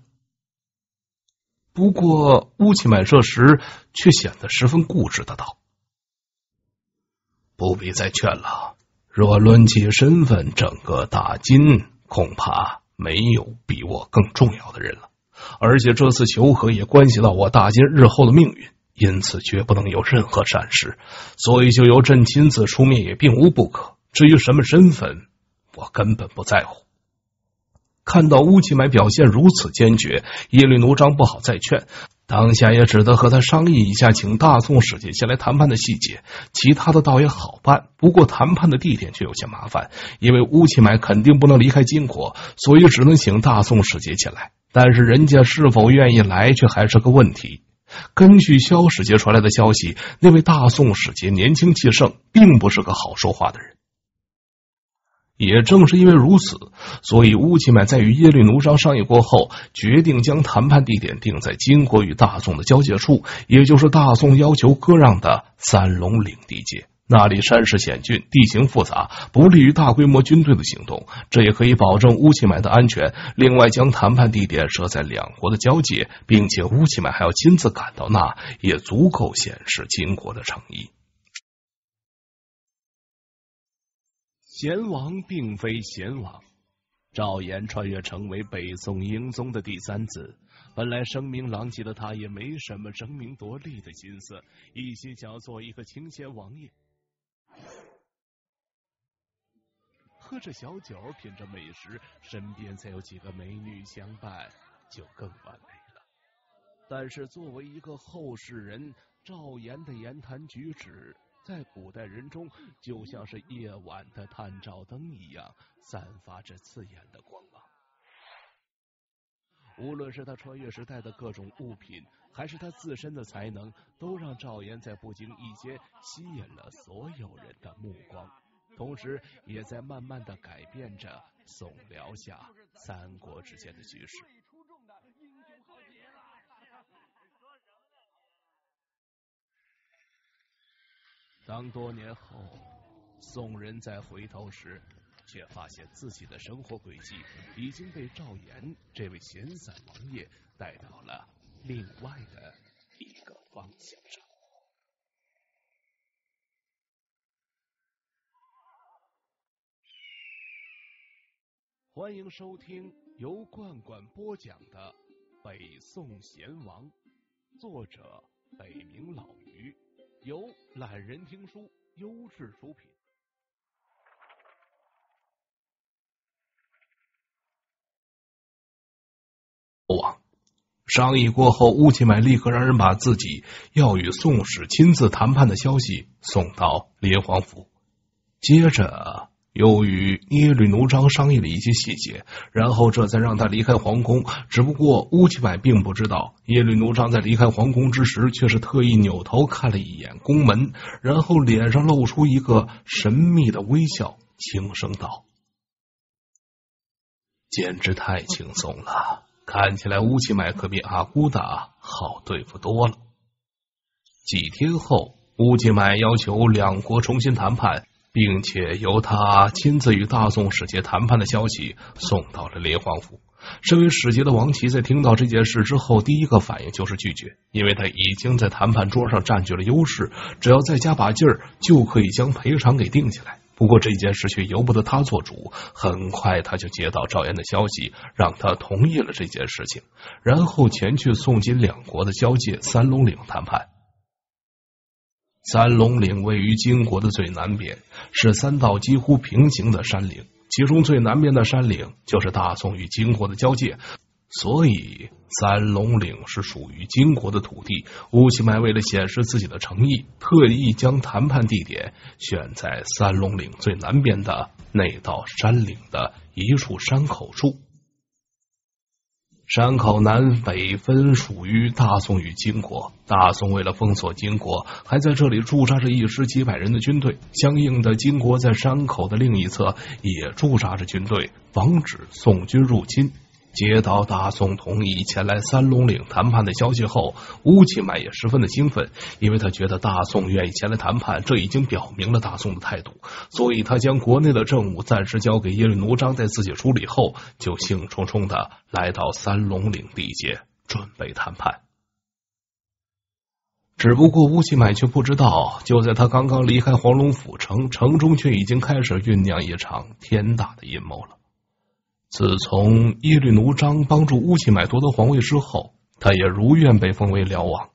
不过，乌庆满这时却显得十分固执的道：“不必再劝了。若论起身份，整个大金恐怕没有比我更重要的人了。而且这次求和也关系到我大金日后的命运，因此绝不能有任何闪失。所以，就由朕亲自出面，也并无不可。至于什么身份，我根本不在乎。”看到乌齐买表现如此坚决，耶律奴章不好再劝，当下也只得和他商议一下，请大宋使节前来谈判的细节。其他的倒也好办，不过谈判的地点却有些麻烦，因为乌齐买肯定不能离开金国，所以只能请大宋使节前来。但是人家是否愿意来，却还是个问题。根据萧使节传来的消息，那位大宋使节年轻气盛，并不是个好说话的人。也正是因为如此，所以乌奇满在与耶律奴商商议过后，决定将谈判地点定在金国与大宋的交界处，也就是大宋要求割让的三龙岭地界。那里山势险峻，地形复杂，不利于大规模军队的行动，这也可以保证乌奇满的安全。另外，将谈判地点设在两国的交界，并且乌奇满还要亲自赶到那，也足够显示金国的诚意。贤王并非贤王，赵岩穿越成为北宋英宗的第三子，本来声名狼藉的他也没什么争名夺利的心思，一心想要做一个清闲王爷，喝着小酒，品着美食，身边再有几个美女相伴，就更完美了。但是作为一个后世人，赵岩的言谈举止。在古代人中，就像是夜晚的探照灯一样，散发着刺眼的光芒。无论是他穿越时代的各种物品，还是他自身的才能，都让赵岩在不经意间吸引了所有人的目光，同时也在慢慢的改变着宋辽夏三国之间的局势。当多年后宋人再回头时，却发现自己的生活轨迹已经被赵岩这位闲散王爷带到了另外的一个方向上。欢迎收听由罐罐播讲的《北宋贤王》，作者北冥老鱼。由懒人听书优质出品。王商议过后，乌庆买立刻让人把自己要与宋史亲自谈判的消息送到连环府，接着。又与耶律奴章商议了一些细节，然后这才让他离开皇宫。只不过乌齐买并不知道，耶律奴章在离开皇宫之时，却是特意扭头看了一眼宫门，然后脸上露出一个神秘的微笑，轻声道：“简直太轻松了，看起来乌齐买可比阿姑达好对付多了。”几天后，乌齐买要求两国重新谈判。并且由他亲自与大宋使节谈判的消息送到了连皇府。身为使节的王琦在听到这件事之后，第一个反应就是拒绝，因为他已经在谈判桌上占据了优势，只要再加把劲儿就可以将赔偿给定下来。不过这件事却由不得他做主。很快他就接到赵岩的消息，让他同意了这件事情，然后前去宋金两国的交界三龙岭谈判。三龙岭位于金国的最南边，是三道几乎平行的山岭，其中最南边的山岭就是大宋与金国的交界，所以三龙岭是属于金国的土地。乌青麦为了显示自己的诚意，特意将谈判地点选在三龙岭最南边的那道山岭的一处山口处。山口南北分属于大宋与金国，大宋为了封锁金国，还在这里驻扎着一支几百人的军队，相应的金国在山口的另一侧也驻扎着军队，防止宋军入侵。接到大宋同意前来三龙岭谈判的消息后，乌启满也十分的兴奋，因为他觉得大宋愿意前来谈判，这已经表明了大宋的态度，所以他将国内的政务暂时交给耶律奴章在自己处理后，就兴冲冲的来到三龙岭地界，准备谈判。只不过乌奇满却不知道，就在他刚刚离开黄龙府城，城中却已经开始酝酿一场天大的阴谋了。自从耶律奴章帮助乌齐买夺得皇位之后，他也如愿被封为辽王。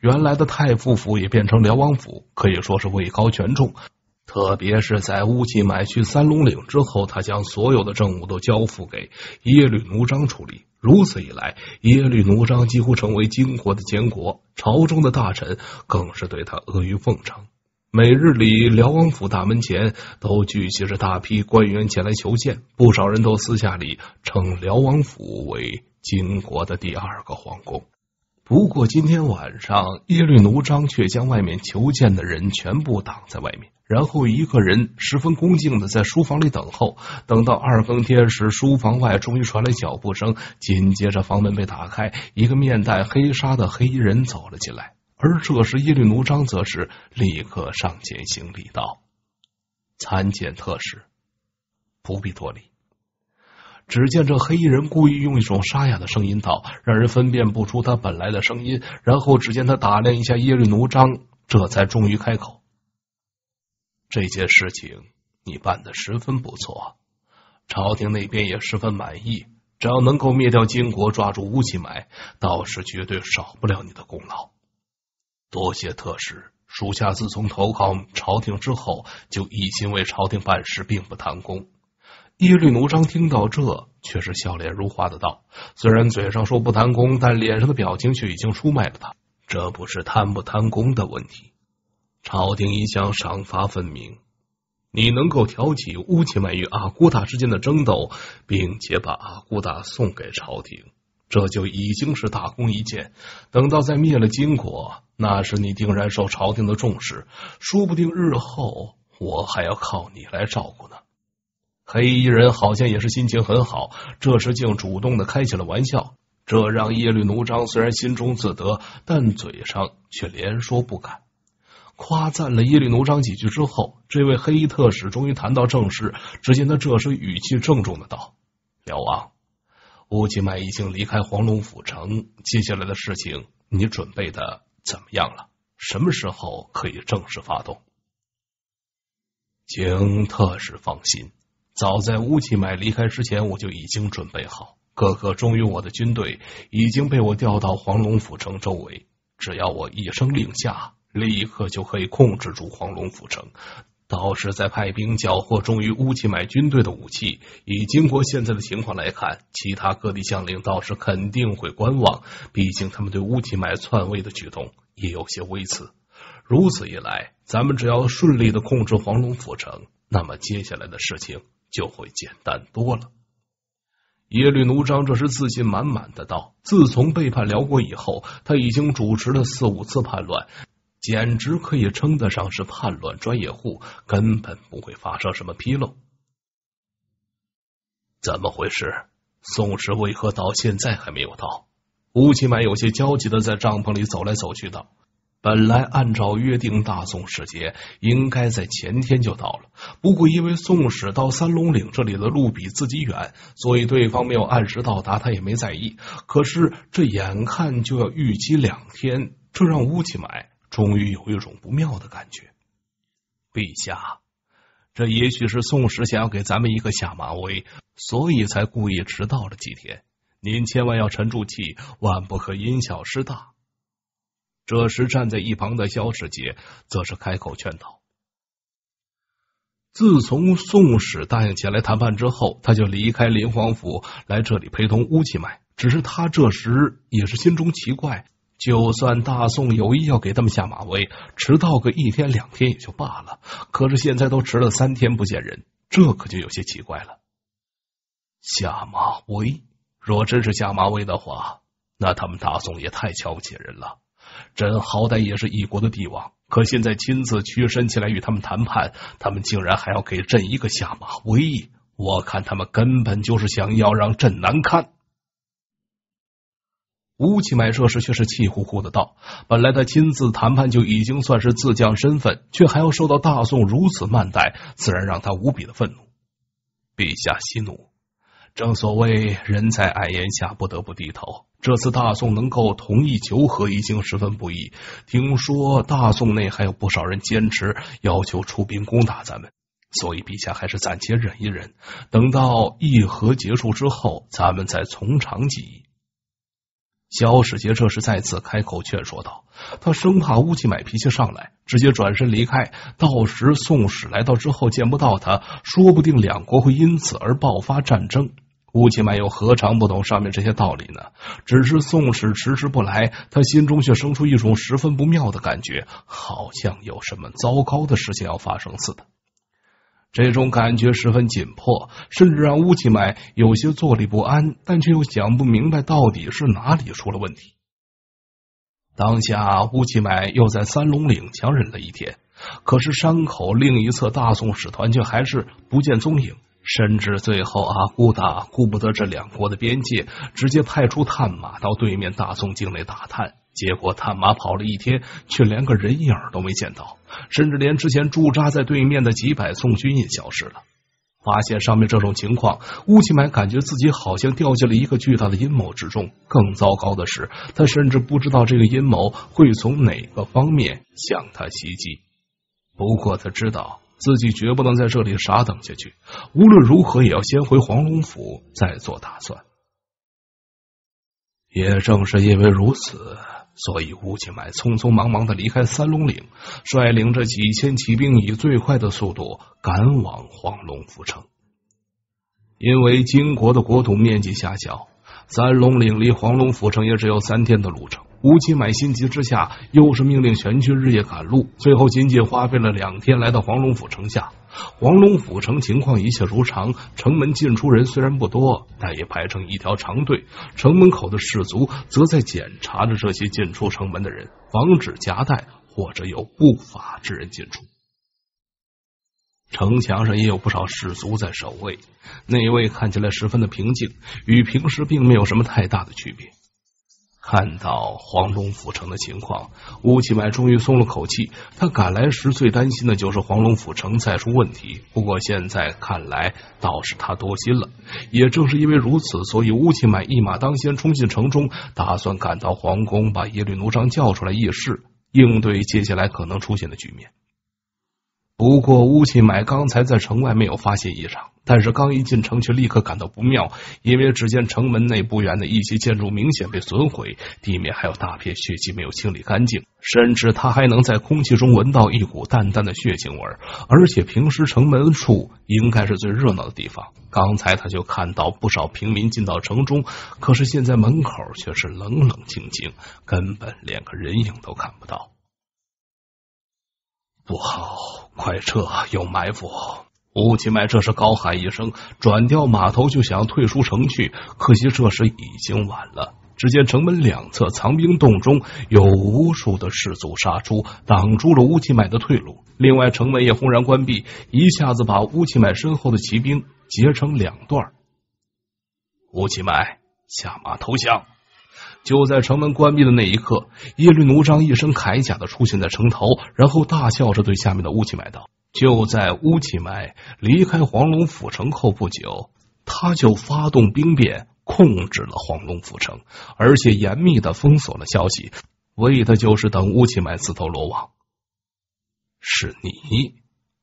原来的太傅府也变成辽王府，可以说是位高权重。特别是在乌齐买去三龙岭之后，他将所有的政务都交付给耶律奴章处理。如此一来，耶律奴章几乎成为金国的监国，朝中的大臣更是对他阿谀奉承。每日里，辽王府大门前都聚集着大批官员前来求见，不少人都私下里称辽王府为金国的第二个皇宫。不过，今天晚上耶律奴章却将外面求见的人全部挡在外面，然后一个人十分恭敬的在书房里等候。等到二更天时，书房外终于传来脚步声，紧接着房门被打开，一个面带黑纱的黑衣人走了进来。而这时，耶律奴章则是立刻上前行礼道：“参见特使，不必多礼。”只见这黑衣人故意用一种沙哑的声音道，让人分辨不出他本来的声音。然后，只见他打量一下耶律奴章，这才终于开口：“这件事情你办的十分不错，朝廷那边也十分满意。只要能够灭掉金国，抓住乌启埋，倒是绝对少不了你的功劳。”多谢特使，属下自从投靠朝廷之后，就一心为朝廷办事，并不贪功。耶律奴章听到这，却是笑脸如花的道：“虽然嘴上说不贪功，但脸上的表情却已经出卖了他。这不是贪不贪功的问题，朝廷一向赏罚分明。你能够挑起乌金麦与阿骨打之间的争斗，并且把阿骨打送给朝廷，这就已经是大功一件。等到再灭了金国。”那时你定然受朝廷的重视，说不定日后我还要靠你来照顾呢。黑衣人好像也是心情很好，这时竟主动的开起了玩笑，这让耶律奴张虽然心中自得，但嘴上却连说不敢。夸赞了耶律奴张几句之后，这位黑衣特使终于谈到正事。只见他这时语气郑重的道：“辽王乌金迈已经离开黄龙府城，接下来的事情你准备的。”怎么样了？什么时候可以正式发动？请特使放心，早在乌奇麦离开之前，我就已经准备好，各个忠于我的军队已经被我调到黄龙府城周围，只要我一声令下，立刻就可以控制住黄龙府城。到时再派兵缴获忠于乌齐买军队的武器。以金国现在的情况来看，其他各地将领到时肯定会观望，毕竟他们对乌齐买篡位的举动也有些微词。如此一来，咱们只要顺利的控制黄龙府城，那么接下来的事情就会简单多了。耶律奴章这是自信满满的道：“自从背叛辽国以后，他已经主持了四五次叛乱。”简直可以称得上是叛乱专业户，根本不会发生什么纰漏。怎么回事？宋史为何到现在还没有到？乌启满有些焦急的在帐篷里走来走去道：“本来按照约定，大宋时节应该在前天就到了。不过因为宋史到三龙岭这里的路比自己远，所以对方没有按时到达，他也没在意。可是这眼看就要逾期两天，这让乌启满。”终于有一种不妙的感觉，陛下，这也许是宋史想要给咱们一个下马威，所以才故意迟到了几天。您千万要沉住气，万不可因小失大。这时，站在一旁的萧世杰则是开口劝道：“自从宋史答应前来谈判之后，他就离开林皇府来这里陪同乌七迈。只是他这时也是心中奇怪。”就算大宋有意要给他们下马威，迟到个一天两天也就罢了。可是现在都迟了三天不见人，这可就有些奇怪了。下马威，若真是下马威的话，那他们大宋也太瞧不起人了。朕好歹也是一国的帝王，可现在亲自屈身起来与他们谈判，他们竟然还要给朕一个下马威，我看他们根本就是想要让朕难堪。吴起迈这时却是气呼呼的道：“本来他亲自谈判就已经算是自降身份，却还要受到大宋如此慢待，自然让他无比的愤怒。陛下息怒，正所谓人在矮檐下，不得不低头。这次大宋能够同意求和，已经十分不易。听说大宋内还有不少人坚持要求出兵攻打咱们，所以陛下还是暂且忍一忍，等到议和结束之后，咱们再从长计议。”萧使节这时再次开口劝说道，他生怕乌启买脾气上来，直接转身离开。到时宋史来到之后见不到他，说不定两国会因此而爆发战争。乌启买又何尝不懂上面这些道理呢？只是宋史迟迟不来，他心中却生出一种十分不妙的感觉，好像有什么糟糕的事情要发生似的。这种感觉十分紧迫，甚至让乌奇买有些坐立不安，但却又想不明白到底是哪里出了问题。当下，乌奇买又在三龙岭强忍了一天，可是山口另一侧大宋使团却还是不见踪影，甚至最后阿骨打顾不得这两国的边界，直接派出探马到对面大宋境内打探。结果他妈跑了一天，却连个人影都没见到，甚至连之前驻扎在对面的几百宋军也消失了。发现上面这种情况，乌奇满感觉自己好像掉进了一个巨大的阴谋之中。更糟糕的是，他甚至不知道这个阴谋会从哪个方面向他袭击。不过，他知道自己绝不能在这里傻等下去，无论如何也要先回黄龙府再做打算。也正是因为如此。所以，吴金麦匆匆忙忙的离开三龙岭，率领着几千骑兵以最快的速度赶往黄龙府城。因为金国的国土面积狭小，三龙岭离黄龙府城也只有三天的路程。吴其满心急之下，又是命令全军日夜赶路，最后仅仅花费了两天，来到黄龙府城下。黄龙府城情况一切如常，城门进出人虽然不多，但也排成一条长队。城门口的士卒则在检查着这些进出城门的人，防止夹带或者有不法之人进出。城墙上也有不少士卒在守卫，那位看起来十分的平静，与平时并没有什么太大的区别。看到黄龙府城的情况，乌启迈终于松了口气。他赶来时最担心的就是黄龙府城再出问题，不过现在看来倒是他多心了。也正是因为如此，所以乌启迈一马当先冲进城中，打算赶到皇宫把耶律奴章叫出来议事，应对接下来可能出现的局面。不过，乌庆买刚才在城外没有发现异常，但是刚一进城，却立刻感到不妙。因为只见城门内不远的一些建筑明显被损毁，地面还有大片血迹没有清理干净，甚至他还能在空气中闻到一股淡淡的血腥味。而且平时城门处应该是最热闹的地方，刚才他就看到不少平民进到城中，可是现在门口却是冷冷清清，根本连个人影都看不到。不好，快撤！有埋伏！乌奇麦这时高喊一声，转掉马头就想退出城去，可惜这时已经晚了。只见城门两侧藏兵洞中有无数的士卒杀出，挡住了乌奇麦的退路。另外，城门也轰然关闭，一下子把乌奇麦身后的骑兵截成两段。乌奇麦下马投降。就在城门关闭的那一刻，耶律奴章一身铠甲的出现在城头，然后大笑着对下面的乌启迈道：“就在乌启迈离开黄龙府城后不久，他就发动兵变，控制了黄龙府城，而且严密的封锁了消息，为的就是等乌启迈自投罗网。”是你，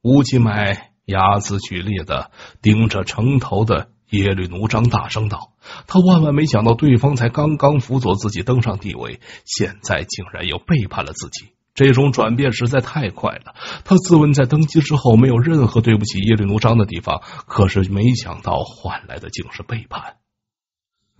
乌启迈睚眦举裂的盯着城头的。耶律奴章大声道：“他万万没想到，对方才刚刚辅佐自己登上帝位，现在竟然又背叛了自己。这种转变实在太快了。他自问在登基之后没有任何对不起耶律奴章的地方，可是没想到换来的竟是背叛。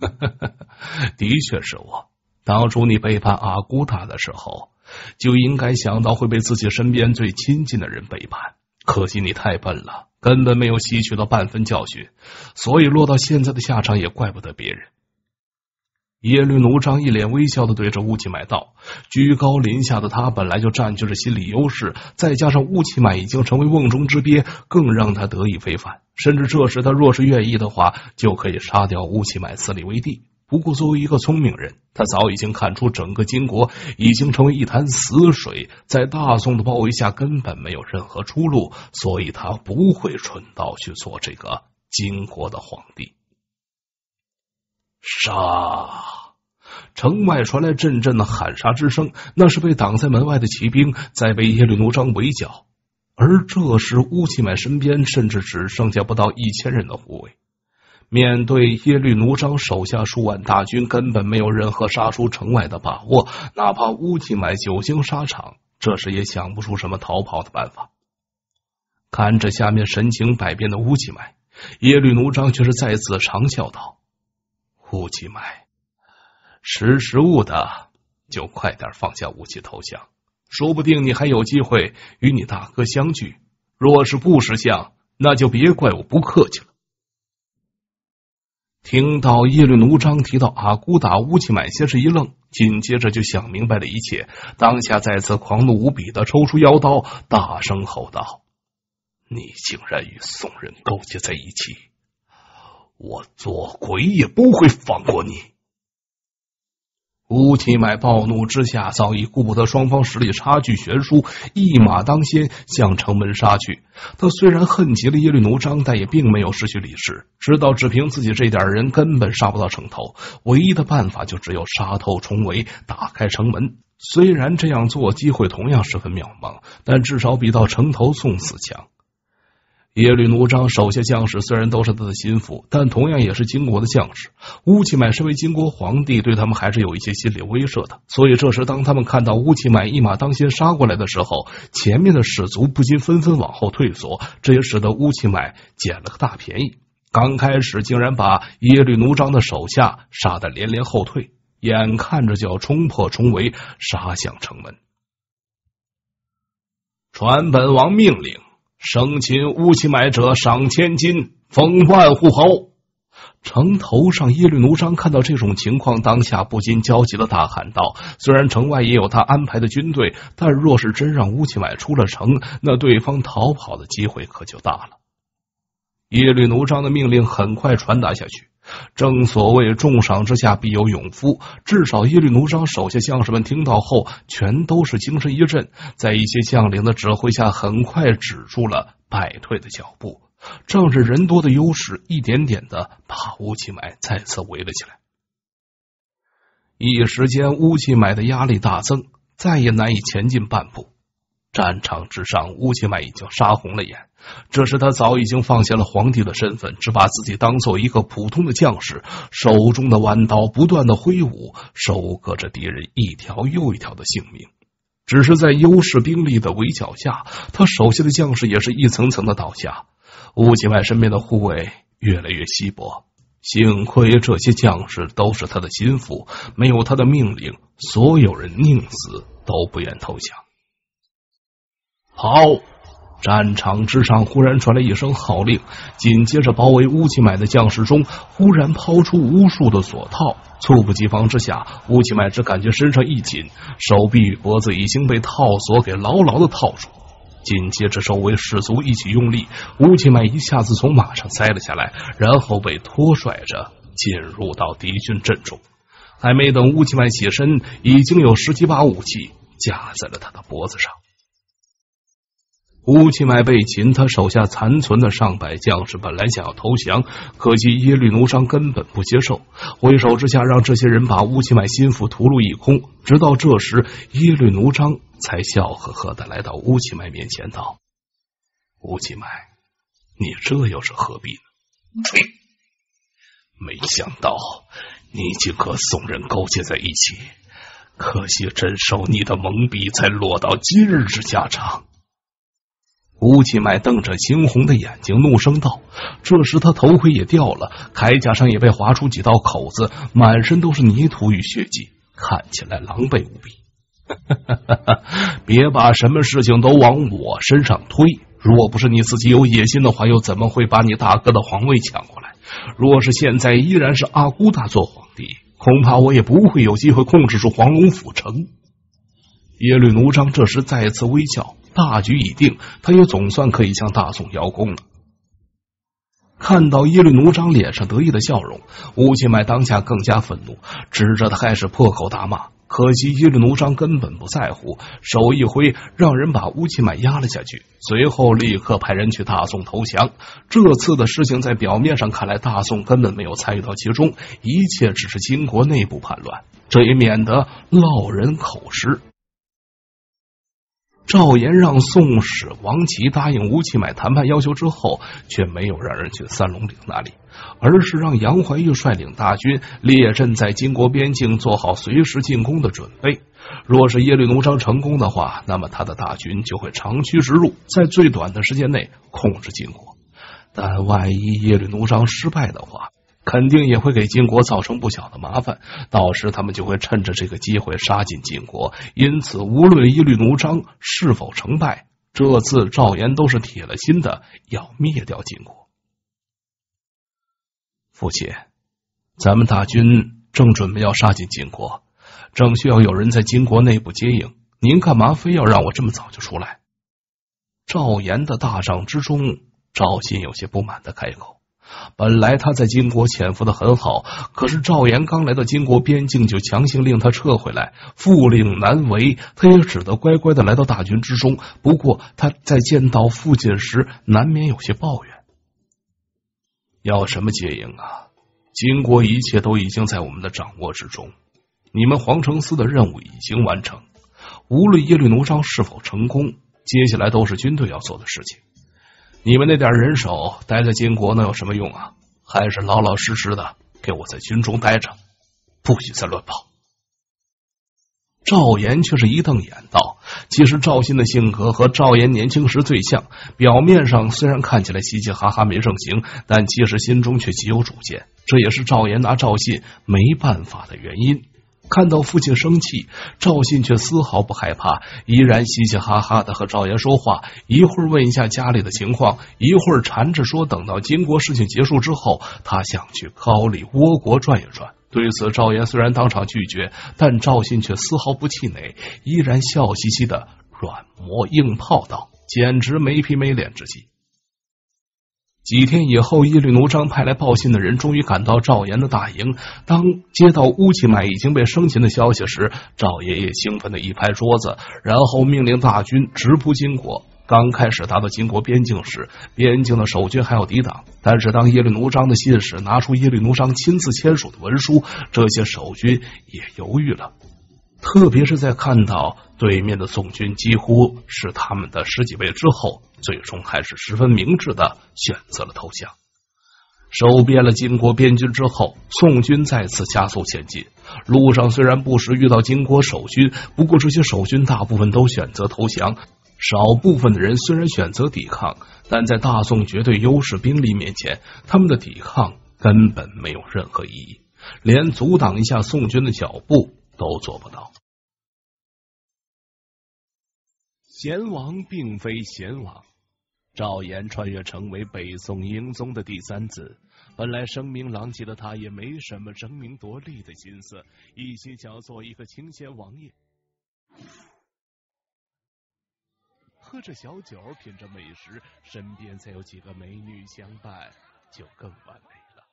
的确是我当初你背叛阿骨打的时候，就应该想到会被自己身边最亲近的人背叛。可惜你太笨了。”根本没有吸取到半分教训，所以落到现在的下场也怪不得别人。耶律奴章一脸微笑的对着乌齐买道：“居高临下的他本来就占据着心理优势，再加上乌齐买已经成为瓮中之鳖，更让他得意非凡。甚至这时，他若是愿意的话，就可以杀掉乌齐买，自立为帝。”不过，作为一个聪明人，他早已经看出整个金国已经成为一潭死水，在大宋的包围下根本没有任何出路，所以他不会蠢到去做这个金国的皇帝。杀！城外传来阵阵的喊杀之声，那是被挡在门外的骑兵在被耶律奴章围剿。而这时，乌庆买身边甚至只剩下不到一千人的护卫。面对耶律奴章手下数万大军，根本没有任何杀出城外的把握。哪怕乌几买久经沙场，这时也想不出什么逃跑的办法。看着下面神情百变的乌几买，耶律奴章却是再次长笑道：“乌几买，识时务的就快点放下武器投降，说不定你还有机会与你大哥相聚。若是不识相，那就别怪我不客气了。”听到耶律奴章提到阿骨打乌齐满，先是一愣，紧接着就想明白了一切，当下再次狂怒无比的抽出腰刀，大声吼道：“你竟然与宋人勾结在一起，我做鬼也不会放过你！”吴天迈暴怒之下，早已顾不得双方实力差距悬殊，一马当先向城门杀去。他虽然恨极了耶律奴章，但也并没有失去理智，知道只凭自己这点人根本杀不到城头，唯一的办法就只有杀透重围，打开城门。虽然这样做机会同样十分渺茫，但至少比到城头送死强。耶律奴章手下将士虽然都是他的心腹，但同样也是金国的将士。乌齐满身为金国皇帝，对他们还是有一些心理威慑的。所以，这时当他们看到乌齐满一马当先杀过来的时候，前面的士卒不禁纷纷往后退缩，这也使得乌齐满捡了个大便宜。刚开始，竟然把耶律奴章的手下杀得连连后退，眼看着就要冲破重围，杀向城门。传本王命令。生擒乌齐买者，赏千金，封万户侯。城头上耶律奴章看到这种情况，当下不禁焦急的大喊道：“虽然城外也有他安排的军队，但若是真让乌齐买出了城，那对方逃跑的机会可就大了。”耶律奴章的命令很快传达下去。正所谓重赏之下必有勇夫，至少耶律奴章手下将士们听到后，全都是精神一振，在一些将领的指挥下，很快止住了败退的脚步，仗着人多的优势，一点点的把乌齐买再次围了起来。一时间，乌齐买的压力大增，再也难以前进半步。战场之上，乌齐买已经杀红了眼。这时，他早已经放下了皇帝的身份，只把自己当做一个普通的将士，手中的弯刀不断的挥舞，收割着敌人一条又一条的性命。只是在优势兵力的围剿下，他手下的将士也是一层层的倒下。吴吉外身边的护卫越来越稀薄，幸亏这些将士都是他的心腹，没有他的命令，所有人宁死都不愿投降。好。战场之上，忽然传来一声号令，紧接着包围乌奇买的将士中忽然抛出无数的锁套，猝不及防之下，乌奇买只感觉身上一紧，手臂与脖子已经被套索给牢牢的套住。紧接着，周围士卒一起用力，乌奇麦一下子从马上栽了下来，然后被拖拽着进入到敌军阵中。还没等乌奇麦起身，已经有十几把武器架在了他的脖子上。乌齐迈被擒，他手下残存的上百将士本来想要投降，可惜耶律奴昌根本不接受，挥手之下，让这些人把乌齐迈心腹屠戮一空。直到这时，耶律奴昌才笑呵呵的来到乌齐迈面前，道：“乌齐迈，你这又是何必呢？没想到你竟和宋人勾结在一起，可惜朕受你的蒙蔽，才落到今日之下场。”乌启迈瞪着猩红的眼睛，怒声道：“这时他头盔也掉了，铠甲上也被划出几道口子，满身都是泥土与血迹，看起来狼狈无比。别把什么事情都往我身上推。若不是你自己有野心的话，又怎么会把你大哥的皇位抢过来？若是现在依然是阿姑大做皇帝，恐怕我也不会有机会控制住黄龙府城。”耶律奴章这时再次微笑，大局已定，他也总算可以向大宋邀功了。看到耶律奴章脸上得意的笑容，乌金麦当下更加愤怒，指着他开始破口大骂。可惜耶律奴章根本不在乎，手一挥，让人把乌金麦压了下去，随后立刻派人去大宋投降。这次的事情在表面上看来，大宋根本没有参与到其中，一切只是金国内部叛乱，这也免得落人口实。赵岩让宋使王琦答应吴起买谈判要求之后，却没有让人去三龙岭那里，而是让杨怀玉率领大军列阵在金国边境，做好随时进攻的准备。若是耶律奴商成功的话，那么他的大军就会长驱直入，在最短的时间内控制金国。但万一耶律奴商失败的话，肯定也会给晋国造成不小的麻烦，到时他们就会趁着这个机会杀进晋国。因此，无论耶律奴张是否成败，这次赵岩都是铁了心的要灭掉晋国。父亲，咱们大军正准备要杀进晋国，正需要有人在晋国内部接应。您干嘛非要让我这么早就出来？赵岩的大帐之中，赵信有些不满的开口。本来他在金国潜伏的很好，可是赵岩刚来到金国边境就强行令他撤回来，复令难为，他也只得乖乖的来到大军之中。不过他在见到父亲时，难免有些抱怨。要什么接应啊？金国一切都已经在我们的掌握之中，你们皇城司的任务已经完成，无论耶律奴张是否成功，接下来都是军队要做的事情。你们那点人手待在金国能有什么用啊？还是老老实实的给我在军中待着，不许再乱跑。赵岩却是一瞪眼道：“其实赵信的性格和赵岩年轻时最像，表面上虽然看起来嘻嘻哈哈没正形，但其实心中却极有主见，这也是赵岩拿赵信没办法的原因。”看到父亲生气，赵信却丝毫不害怕，依然嘻嘻哈哈的和赵岩说话。一会儿问一下家里的情况，一会儿缠着说等到金国事情结束之后，他想去高丽、倭国转一转。对此，赵岩虽然当场拒绝，但赵信却丝毫不气馁，依然笑嘻嘻的软磨硬泡道，简直没皮没脸之际。几天以后，耶律奴章派来报信的人终于赶到赵岩的大营。当接到乌齐买已经被生擒的消息时，赵爷爷兴奋的一拍桌子，然后命令大军直扑金国。刚开始达到金国边境时，边境的守军还要抵挡，但是当耶律奴章的信使拿出耶律奴章亲自签署的文书，这些守军也犹豫了。特别是在看到对面的宋军几乎是他们的十几倍之后，最终还是十分明智的选择了投降。收编了金国边军之后，宋军再次加速前进。路上虽然不时遇到金国守军，不过这些守军大部分都选择投降，少部分的人虽然选择抵抗，但在大宋绝对优势兵力面前，他们的抵抗根本没有任何意义，连阻挡一下宋军的脚步都做不到。贤王并非贤王，赵岩穿越成为北宋英宗的第三子。本来声名狼藉的他也没什么争名夺利的心思，一心想要做一个清闲王爷，喝着小酒，品着美食，身边再有几个美女相伴，就更完美了。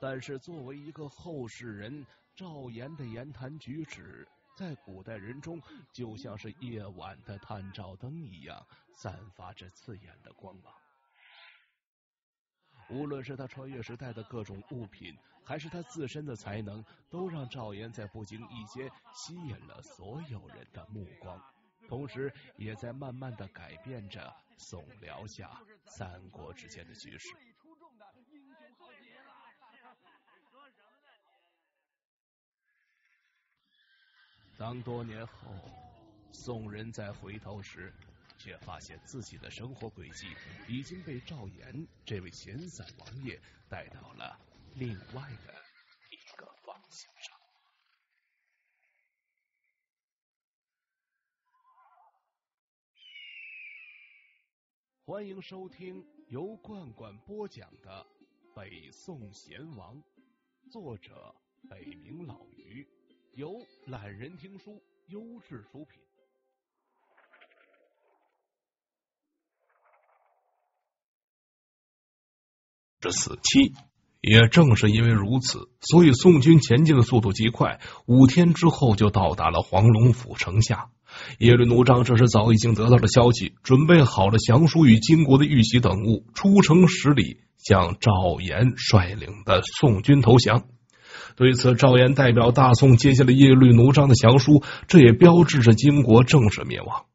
但是作为一个后世人，赵岩的言谈举止。在古代人中，就像是夜晚的探照灯一样，散发着刺眼的光芒。无论是他穿越时代的各种物品，还是他自身的才能，都让赵岩在不经意间吸引了所有人的目光，同时也在慢慢的改变着宋辽夏三国之间的局势。当多年后宋人再回头时，却发现自己的生活轨迹已经被赵炎这位闲散王爷带到了另外的一个方向上。欢迎收听由罐罐播讲的《北宋贤王》，作者：北冥老鱼。由懒人听书优质出品。这死期，也正是因为如此，所以宋军前进的速度极快，五天之后就到达了黄龙府城下。耶律奴章这时早已经得到了消息，准备好了降书与金国的玉玺等物，出城十里向赵岩率领的宋军投降。对此，赵岩代表大宋接下了耶律奴章的降书，这也标志着金国正式灭亡。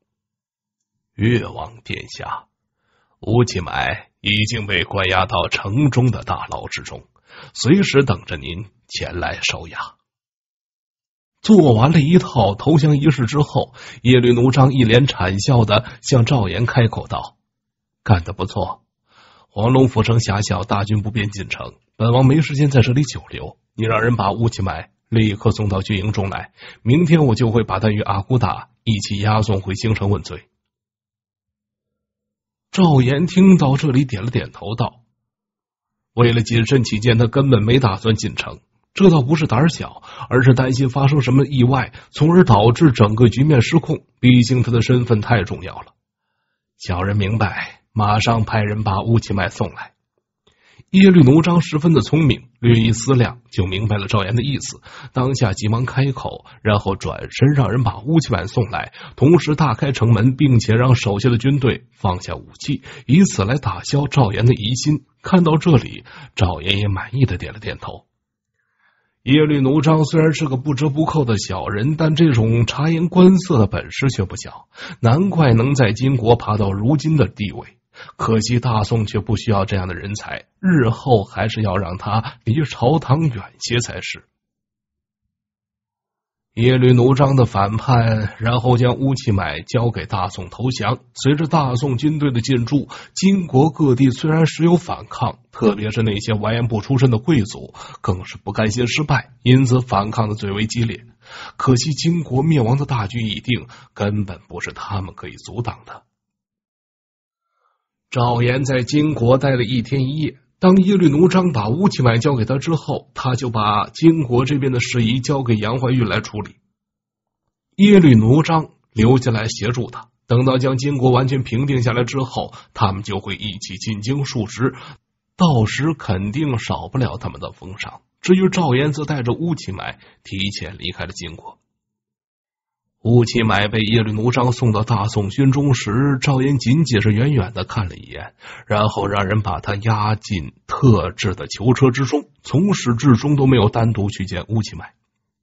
越王殿下，吴继埋已经被关押到城中的大牢之中，随时等着您前来收押。做完了一套投降仪式之后，耶律奴章一脸谄笑的向赵岩开口道：“干得不错。”黄龙府城狭小，大军不便进城。本王没时间在这里久留，你让人把乌奇迈立刻送到军营中来。明天我就会把他与阿古打一起押送回京城问罪。赵岩听到这里，点了点头，道：“为了谨慎起见，他根本没打算进城。这倒不是胆小，而是担心发生什么意外，从而导致整个局面失控。毕竟他的身份太重要了。”小人明白。马上派人把乌奇麦送来。耶律奴章十分的聪明，略一思量就明白了赵岩的意思，当下急忙开口，然后转身让人把乌奇麦送来，同时大开城门，并且让手下的军队放下武器，以此来打消赵岩的疑心。看到这里，赵岩也满意的点了点头。耶律奴章虽然是个不折不扣的小人，但这种察言观色的本事却不小，难怪能在金国爬到如今的地位。可惜大宋却不需要这样的人才，日后还是要让他离朝堂远些才是。耶律奴章的反叛，然后将乌齐买交给大宋投降。随着大宋军队的进驻，金国各地虽然时有反抗，特别是那些完颜部出身的贵族，更是不甘心失败，因此反抗的最为激烈。可惜金国灭亡的大局已定，根本不是他们可以阻挡的。赵岩在金国待了一天一夜。当耶律奴章把乌齐买交给他之后，他就把金国这边的事宜交给杨怀玉来处理，耶律奴章留下来协助他。等到将金国完全平定下来之后，他们就会一起进京述职，到时肯定少不了他们的封赏。至于赵岩，则带着乌齐买提前离开了金国。乌七麦被耶律奴章送到大宋军中时，赵岩仅仅是远远的看了一眼，然后让人把他押进特制的囚车之中。从始至终都没有单独去见乌七麦，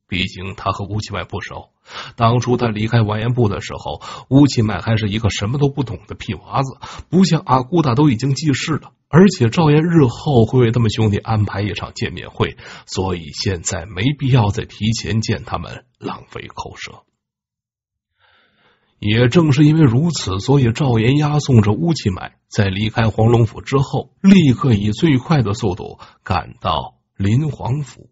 毕竟他和乌七麦不熟。当初他离开完颜部的时候，乌七麦还是一个什么都不懂的屁娃子，不像阿古大都已经记事了。而且赵岩日后会为他们兄弟安排一场见面会，所以现在没必要再提前见他们浪费口舌。也正是因为如此，所以赵岩押送着乌启迈，在离开黄龙府之后，立刻以最快的速度赶到林皇府。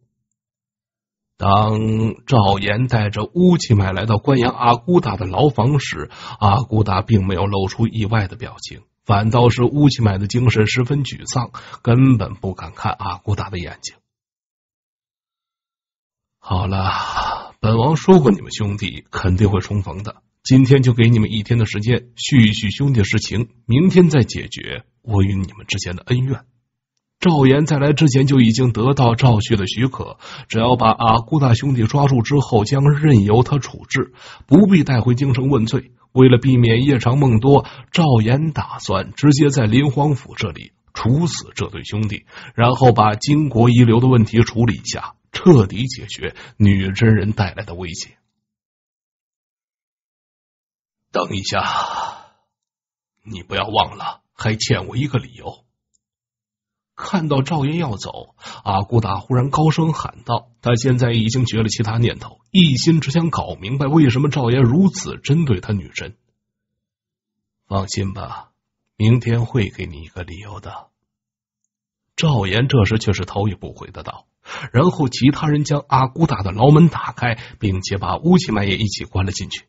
当赵岩带着乌启迈来到关阳阿古打的牢房时，阿古打并没有露出意外的表情，反倒是乌启迈的精神十分沮丧，根本不敢看阿古打的眼睛。好了，本王说过，你们兄弟肯定会重逢的。今天就给你们一天的时间叙一叙兄弟实情，明天再解决我与你们之间的恩怨。赵岩在来之前就已经得到赵旭的许可，只要把阿姑大兄弟抓住之后，将任由他处置，不必带回京城问罪。为了避免夜长梦多，赵岩打算直接在林皇府这里处死这对兄弟，然后把金国遗留的问题处理一下，彻底解决女真人带来的威胁。等一下，你不要忘了，还欠我一个理由。看到赵岩要走，阿古打忽然高声喊道：“他现在已经绝了其他念头，一心只想搞明白为什么赵岩如此针对他女神。”放心吧，明天会给你一个理由的。赵岩这时却是头也不回的道，然后其他人将阿古打的牢门打开，并且把乌奇曼也一起关了进去。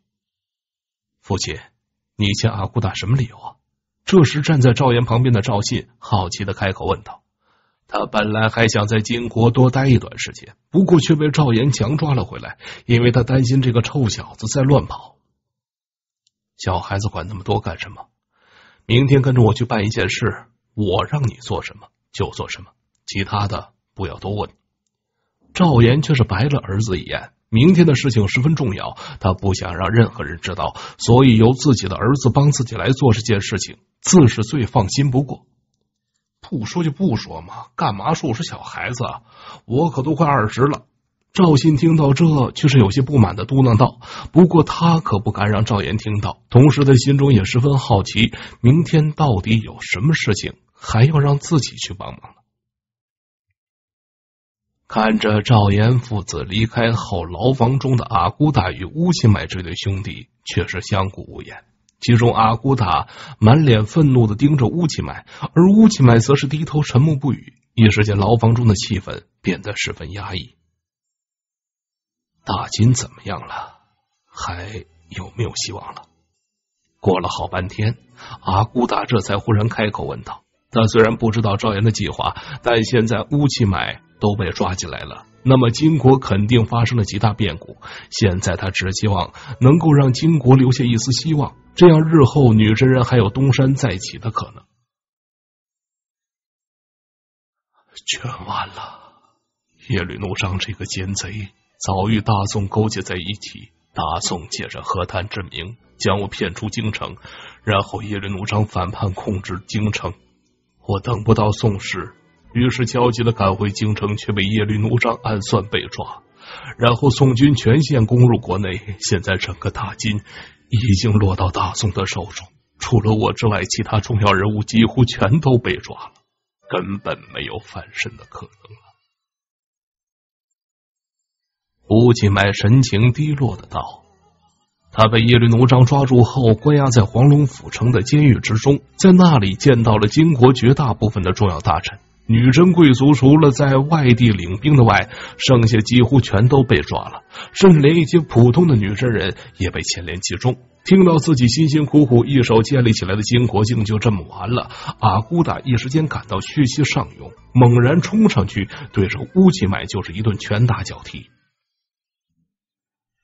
父亲，你欠阿古打什么理由啊？这时站在赵岩旁边的赵信好奇的开口问道。他本来还想在金国多待一段时间，不过却被赵岩强抓了回来，因为他担心这个臭小子在乱跑。小孩子管那么多干什么？明天跟着我去办一件事，我让你做什么就做什么，其他的不要多问。赵岩却是白了儿子一眼。明天的事情十分重要，他不想让任何人知道，所以由自己的儿子帮自己来做这件事情，自是最放心不过。不说就不说嘛，干嘛说我是小孩子？啊？我可都快二十了。赵信听到这，却是有些不满的嘟囔道。不过他可不敢让赵岩听到，同时他心中也十分好奇，明天到底有什么事情，还要让自己去帮忙。看着赵岩父子离开后，牢房中的阿古达与乌奇买这对兄弟却是相顾无言。其中阿古达满脸愤怒的盯着乌奇买，而乌奇买则是低头沉默不语。一时间，牢房中的气氛变得十分压抑。大金怎么样了？还有没有希望了？过了好半天，阿古达这才忽然开口问道：“他虽然不知道赵岩的计划，但现在乌奇买都被抓进来了，那么金国肯定发生了极大变故。现在他只希望能够让金国留下一丝希望，这样日后女真人还有东山再起的可能。全完了！耶律怒章这个奸贼早与大宋勾结在一起，大宋借着和谈之名将我骗出京城，然后耶律怒章反叛，控制京城。我等不到宋氏。于是焦急的赶回京城，却被耶律奴章暗算被抓，然后宋军全线攻入国内，现在整个大金已经落到大宋的手中，除了我之外，其他重要人物几乎全都被抓了，根本没有翻身的可能。了。胡锦迈神情低落的道：“他被耶律奴章抓住后，关押在黄龙府城的监狱之中，在那里见到了金国绝大部分的重要大臣。”女真贵族除了在外地领兵的外，剩下几乎全都被抓了，甚至连一些普通的女真人也被牵连其中。听到自己辛辛苦苦一手建立起来的金国境就这么完了，阿古打一时间感到血气上涌，猛然冲上去对着乌齐迈就是一顿拳打脚踢。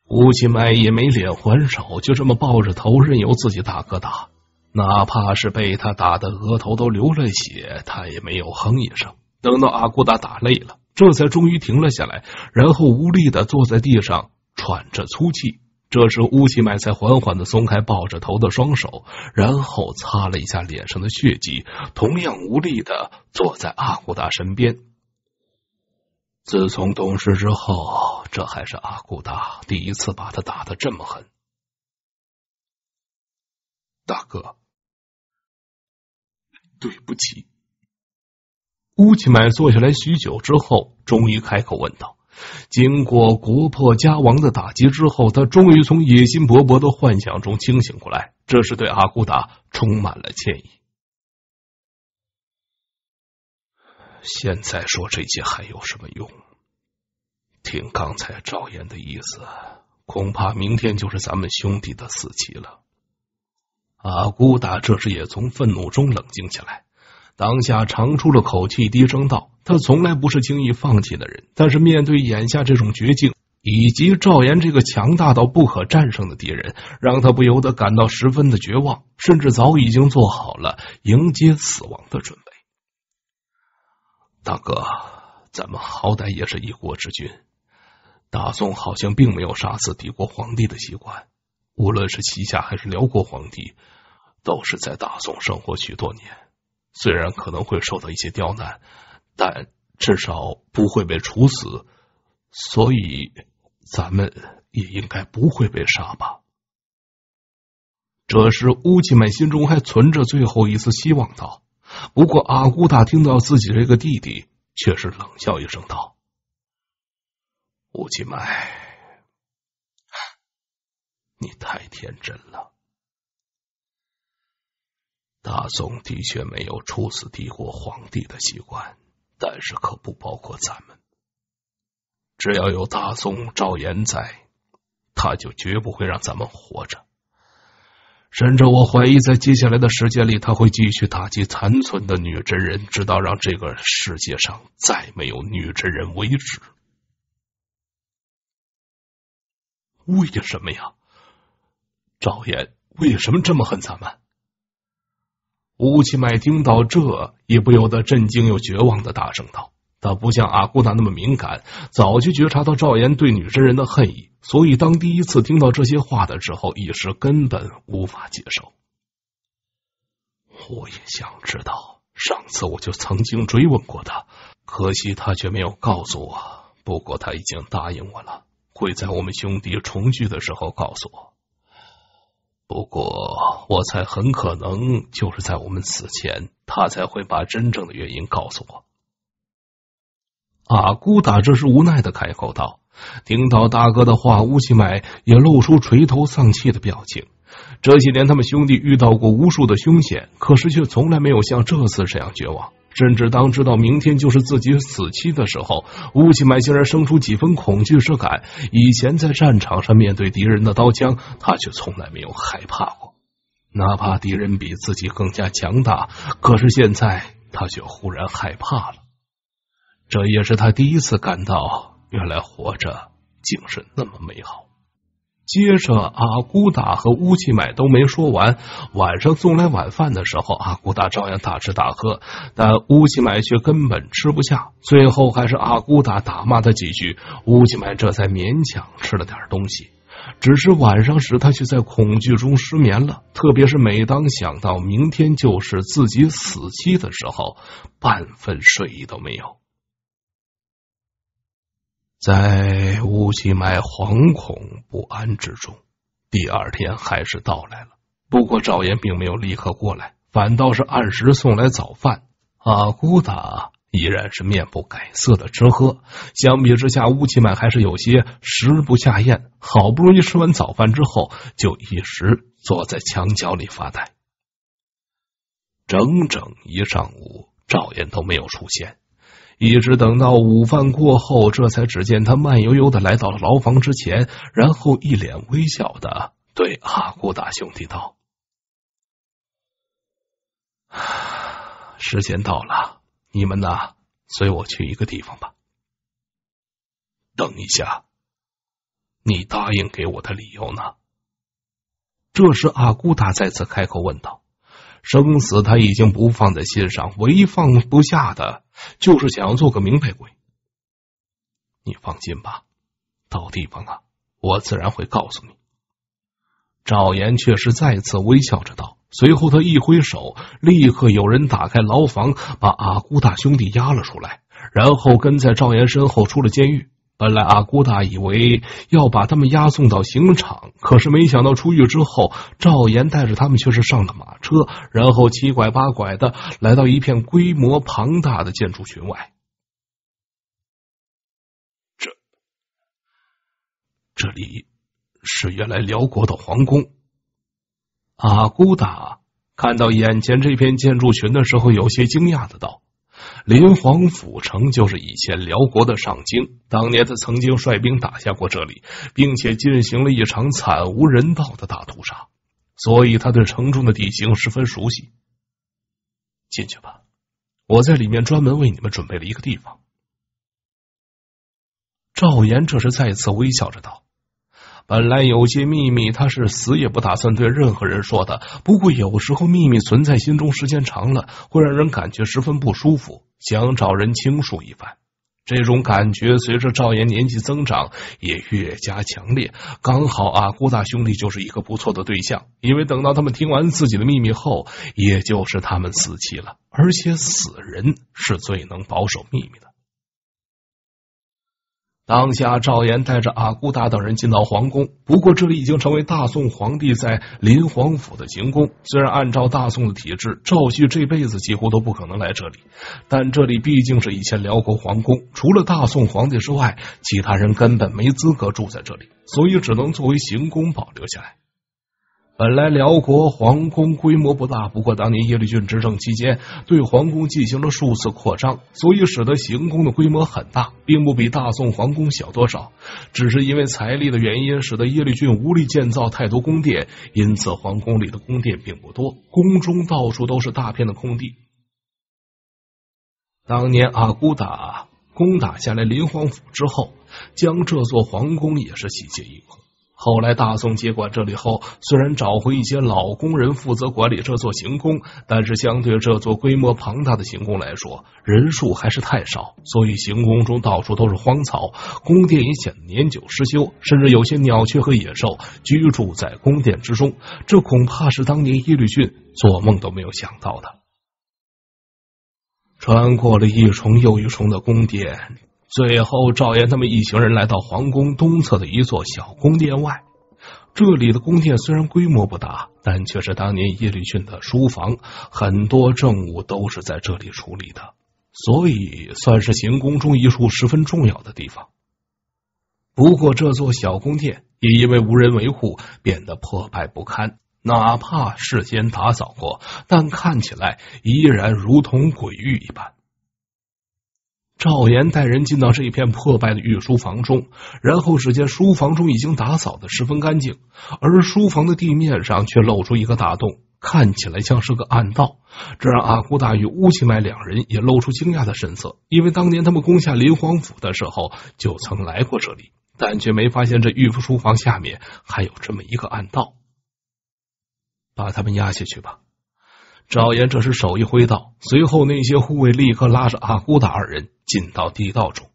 乌齐迈也没脸还手，就这么抱着头任由自己大哥打。哪怕是被他打的额头都流了血，他也没有哼一声。等到阿古达打累了，这才终于停了下来，然后无力的坐在地上喘着粗气。这时乌奇麦才缓缓的松开抱着头的双手，然后擦了一下脸上的血迹，同样无力的坐在阿古达身边。自从懂事之后，这还是阿古达第一次把他打的这么狠，大哥。对不起，乌奇满坐下来许久之后，终于开口问道。经过国破家亡的打击之后，他终于从野心勃勃的幻想中清醒过来，这是对阿古达充满了歉意。现在说这些还有什么用？听刚才赵岩的意思，恐怕明天就是咱们兄弟的死期了。阿古达这时也从愤怒中冷静起来，当下长出了口气，低声道：“他从来不是轻易放弃的人，但是面对眼下这种绝境，以及赵岩这个强大到不可战胜的敌人，让他不由得感到十分的绝望，甚至早已经做好了迎接死亡的准备。”大哥，咱们好歹也是一国之君，大宋好像并没有杀死敌国皇帝的习惯，无论是西夏还是辽国皇帝。都是在大宋生活许多年，虽然可能会受到一些刁难，但至少不会被处死，所以咱们也应该不会被杀吧。这时乌鸡们心中还存着最后一丝希望，道：“不过阿古打听到自己这个弟弟，却是冷笑一声道：‘乌鸡们，你太天真了。’”大宋的确没有处死帝国皇帝的习惯，但是可不包括咱们。只要有大宋赵岩在，他就绝不会让咱们活着。甚至我怀疑，在接下来的时间里，他会继续打击残存的女真人，直到让这个世界上再没有女真人为止。为什么呀？赵岩为什么这么恨咱们？乌气麦听到这，也不由得震惊又绝望的大声道：“他不像阿古那那么敏感，早就觉察到赵岩对女真人的恨意，所以当第一次听到这些话的时候，一时根本无法接受。”我也想知道，上次我就曾经追问过他，可惜他却没有告诉我。不过他已经答应我了，会在我们兄弟重聚的时候告诉我。不过，我猜很可能就是在我们死前，他才会把真正的原因告诉我。阿姑打这时无奈的开口道：“听到大哥的话，乌气买也露出垂头丧气的表情。”这些年，他们兄弟遇到过无数的凶险，可是却从来没有像这次这样绝望。甚至当知道明天就是自己死期的时候，乌奇满竟然生出几分恐惧之感。以前在战场上面对敌人的刀枪，他却从来没有害怕过，哪怕敌人比自己更加强大。可是现在，他却忽然害怕了。这也是他第一次感到，原来活着竟是那么美好。接着，阿古打和乌气买都没说完。晚上送来晚饭的时候，阿古打照样大吃大喝，但乌气买却根本吃不下。最后还是阿古打打骂他几句，乌气买这才勉强吃了点东西。只是晚上时，他却在恐惧中失眠了，特别是每当想到明天就是自己死期的时候，半分睡意都没有。在乌奇迈惶恐不安之中，第二天还是到来了。不过赵岩并没有立刻过来，反倒是按时送来早饭。阿古达依然是面不改色的吃喝，相比之下，乌奇迈还是有些食不下咽。好不容易吃完早饭之后，就一直坐在墙角里发呆。整整一上午，赵岩都没有出现。一直等到午饭过后，这才只见他慢悠悠的来到了牢房之前，然后一脸微笑的对阿古达兄弟道：“时间到了，你们呐，随我去一个地方吧。”等一下，你答应给我的理由呢？这时阿古达再次开口问道：“生死他已经不放在心上，唯一放不下的。”就是想要做个明白鬼，你放心吧，到地方啊，我自然会告诉你。赵岩却是再次微笑着道，随后他一挥手，立刻有人打开牢房，把阿姑大兄弟押了出来，然后跟在赵岩身后出了监狱。本来阿古大以为要把他们押送到刑场，可是没想到出狱之后，赵岩带着他们却是上了马车，然后七拐八拐的来到一片规模庞大的建筑群外。这，这里是原来辽国的皇宫。阿孤达看到眼前这片建筑群的时候，有些惊讶的道。林皇府城就是以前辽国的上京，当年他曾经率兵打下过这里，并且进行了一场惨无人道的大屠杀，所以他对城中的地形十分熟悉。进去吧，我在里面专门为你们准备了一个地方。赵岩这时再次微笑着道。本来有些秘密，他是死也不打算对任何人说的。不过有时候，秘密存在心中时间长了，会让人感觉十分不舒服，想找人倾诉一番。这种感觉随着赵岩年纪增长也越加强烈。刚好啊，郭大兄弟就是一个不错的对象，因为等到他们听完自己的秘密后，也就是他们死期了。而且死人是最能保守秘密的。当下，赵岩带着阿骨打等人进到皇宫。不过，这里已经成为大宋皇帝在临皇府的行宫。虽然按照大宋的体制，赵旭这辈子几乎都不可能来这里，但这里毕竟是以前辽国皇宫，除了大宋皇帝之外，其他人根本没资格住在这里，所以只能作为行宫保留下来。本来辽国皇宫规模不大，不过当年耶律俊执政期间对皇宫进行了数次扩张，所以使得行宫的规模很大，并不比大宋皇宫小多少。只是因为财力的原因，使得耶律俊无力建造太多宫殿，因此皇宫里的宫殿并不多，宫中到处都是大片的空地。当年阿骨打攻打下来林皇府之后，将这座皇宫也是洗劫一空。后来大宋接管这里后，虽然找回一些老工人负责管理这座行宫，但是相对这座规模庞大的行宫来说，人数还是太少，所以行宫中到处都是荒草，宫殿也显得年久失修，甚至有些鸟雀和野兽居住在宫殿之中，这恐怕是当年耶律俊做梦都没有想到的。穿过了一重又一重的宫殿。最后，赵岩他们一行人来到皇宫东侧的一座小宫殿外。这里的宫殿虽然规模不大，但却是当年耶律逊的书房，很多政务都是在这里处理的，所以算是行宫中一处十分重要的地方。不过，这座小宫殿也因为无人维护，变得破败不堪。哪怕事先打扫过，但看起来依然如同鬼域一般。赵岩带人进到这一片破败的御书房中，然后只见书房中已经打扫的十分干净，而书房的地面上却露出一个大洞，看起来像是个暗道，这让阿古大与乌齐麦两人也露出惊讶的神色，因为当年他们攻下林皇府的时候就曾来过这里，但却没发现这御书房下面还有这么一个暗道，把他们压下去吧。赵岩这时手一挥，道：“随后那些护卫立刻拉着阿孤达二人进到地道中。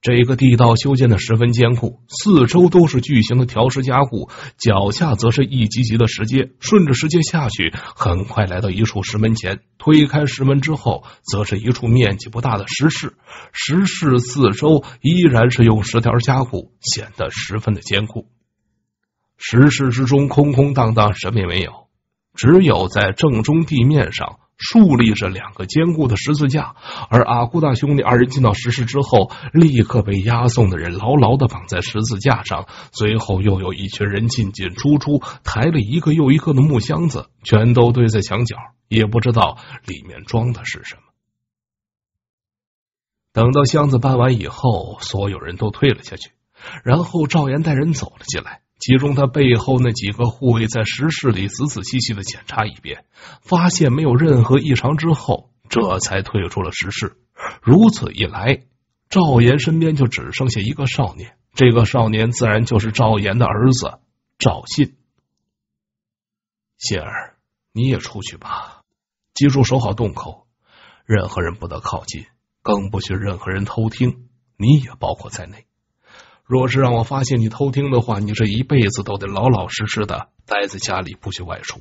这个地道修建的十分坚固，四周都是巨型的条石加固，脚下则是一级级的石阶。顺着石阶下去，很快来到一处石门前。推开石门之后，则是一处面积不大的石室。石室四周依然是用石条加固，显得十分的坚固。石室之中空空荡荡，什么也没有。”只有在正中地面上竖立着两个坚固的十字架，而阿古大兄弟二人进到石室之后，立刻被押送的人牢牢的绑在十字架上，随后又有一群人进进出出，抬了一个又一个的木箱子，全都堆在墙角，也不知道里面装的是什么。等到箱子搬完以后，所有人都退了下去，然后赵岩带人走了进来。其中，他背后那几个护卫在石室里仔仔细细的检查一遍，发现没有任何异常之后，这才退出了石室。如此一来，赵岩身边就只剩下一个少年，这个少年自然就是赵岩的儿子赵信。信儿，你也出去吧，记住守好洞口，任何人不得靠近，更不许任何人偷听，你也包括在内。若是让我发现你偷听的话，你这一辈子都得老老实实的待在家里，不许外出。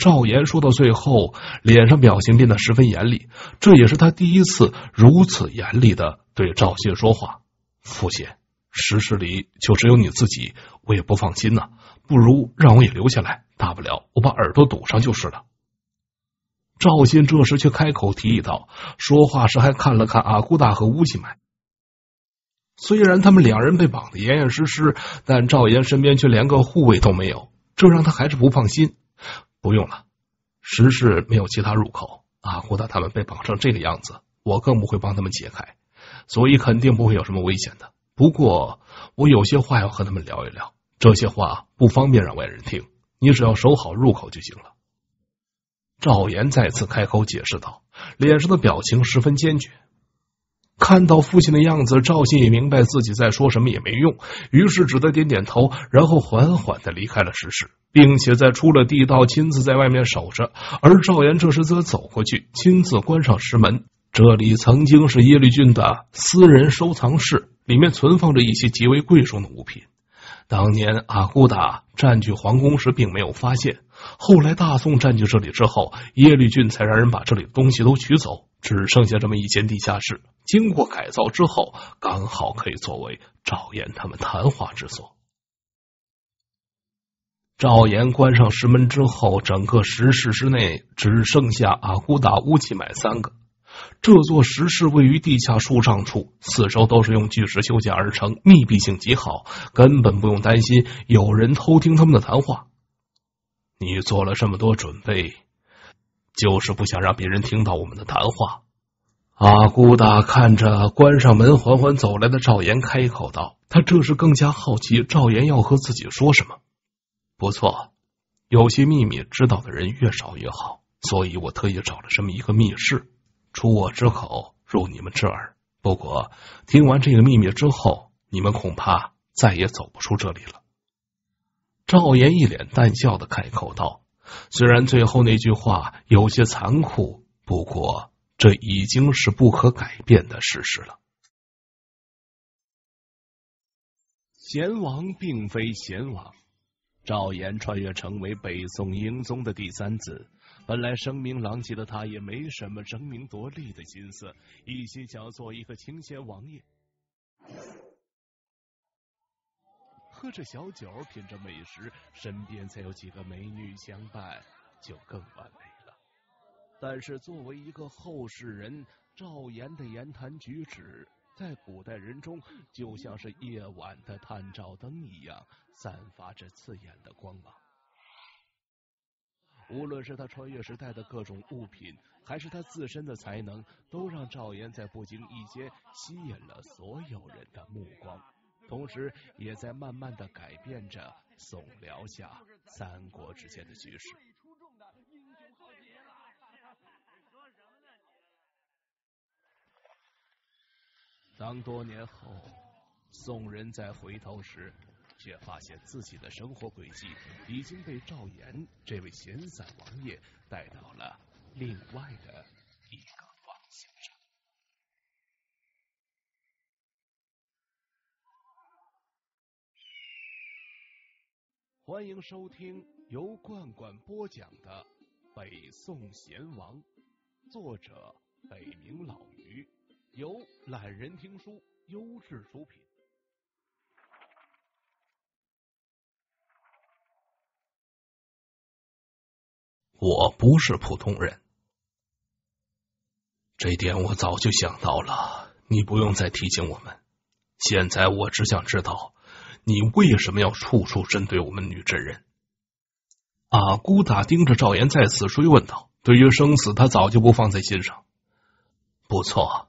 赵岩说到最后，脸上表情变得十分严厉，这也是他第一次如此严厉的对赵信说话。父亲，石室里就只有你自己，我也不放心呐，不如让我也留下来，大不了我把耳朵堵上就是了。赵信这时却开口提议道，说话时还看了看阿古大和乌西麦。虽然他们两人被绑得严严实实，但赵岩身边却连个护卫都没有，这让他还是不放心。不用了，石室没有其他入口，阿古达他们被绑成这个样子，我更不会帮他们解开，所以肯定不会有什么危险的。不过，我有些话要和他们聊一聊，这些话不方便让外人听，你只要守好入口就行了。赵岩再次开口解释道，脸上的表情十分坚决。看到父亲的样子，赵信也明白自己在说什么也没用，于是只得点点头，然后缓缓的离开了石室，并且在出了地道亲自在外面守着。而赵岩这时则走过去，亲自关上石门。这里曾经是耶律俊的私人收藏室，里面存放着一些极为贵重的物品。当年阿骨打占据皇宫时，并没有发现。后来大宋占据这里之后，耶律俊才让人把这里的东西都取走，只剩下这么一间地下室。经过改造之后，刚好可以作为赵岩他们谈话之所。赵岩关上石门之后，整个石室之内只剩下阿古打、乌鸡满三个。这座石室位于地下数丈处，四周都是用巨石修建而成，密闭性极好，根本不用担心有人偷听他们的谈话。你做了这么多准备，就是不想让别人听到我们的谈话。阿姑达看着关上门缓缓走来的赵岩，开口道：“他这是更加好奇赵岩要和自己说什么。”不错，有些秘密知道的人越少越好，所以我特意找了这么一个密室，出我之口，入你们之耳。不过听完这个秘密之后，你们恐怕再也走不出这里了。赵岩一脸淡笑的开口道：“虽然最后那句话有些残酷，不过这已经是不可改变的事实了。贤王并非贤王，赵岩穿越成为北宋英宗的第三子，本来声名狼藉的他也没什么争名夺利的心思，一心想做一个清闲王爷。”喝着小酒，品着美食，身边再有几个美女相伴，就更完美了。但是作为一个后世人，赵岩的言谈举止在古代人中就像是夜晚的探照灯一样，散发着刺眼的光芒。无论是他穿越时代的各种物品，还是他自身的才能，都让赵岩在不经意间吸引了所有人的目光。同时，也在慢慢的改变着宋辽夏三国之间的局势。当多年后宋人再回头时，却发现自己的生活轨迹已经被赵炎这位闲散王爷带到了另外的。欢迎收听由罐罐播讲的《北宋贤王》，作者北冥老鱼，由懒人听书优质出品。我不是普通人，这点我早就想到了，你不用再提醒我们。现在我只想知道。你为什么要处处针对我们女真人？阿姑打盯着赵岩再次追问道。对于生死，他早就不放在心上。不错，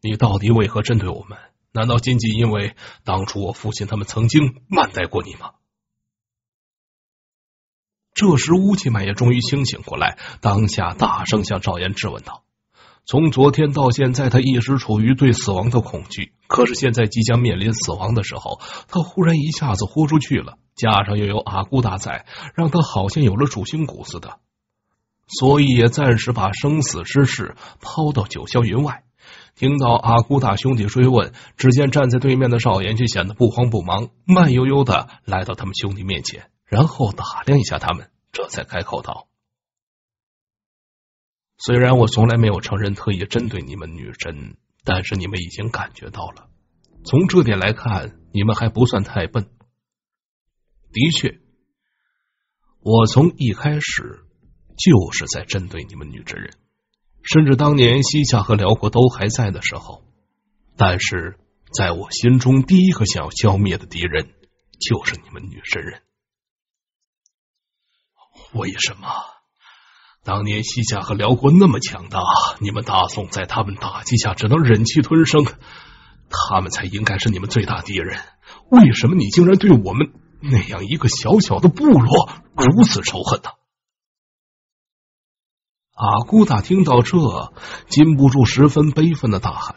你到底为何针对我们？难道仅仅因为当初我父亲他们曾经慢待过你吗？这时，乌七满也终于清醒过来，当下大声向赵岩质问道。从昨天到现在，他一直处于对死亡的恐惧。可是现在即将面临死亡的时候，他忽然一下子豁出去了。加上又有阿姑大在，让他好像有了主心骨似的，所以也暂时把生死之事抛到九霄云外。听到阿姑大兄弟追问，只见站在对面的少年却显得不慌不忙，慢悠悠的来到他们兄弟面前，然后打量一下他们，这才开口道。虽然我从来没有承认特意针对你们女真，但是你们已经感觉到了。从这点来看，你们还不算太笨。的确，我从一开始就是在针对你们女真人，甚至当年西夏和辽国都还在的时候，但是在我心中第一个想要消灭的敌人就是你们女真人。为什么？当年西夏和辽国那么强大，你们大宋在他们打击下只能忍气吞声，他们才应该是你们最大敌人。为什么你竟然对我们那样一个小小的部落如此仇恨呢？阿姑大听到这，禁不住十分悲愤的大喊。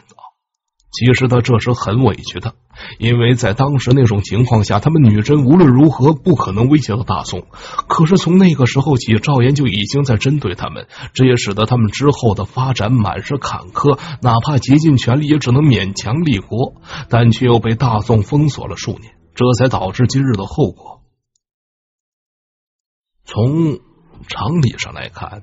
其实他这时很委屈的，因为在当时那种情况下，他们女真无论如何不可能威胁到大宋。可是从那个时候起，赵岩就已经在针对他们，这也使得他们之后的发展满是坎坷。哪怕竭尽全力，也只能勉强立国，但却又被大宋封锁了数年，这才导致今日的后果。从常理上来看，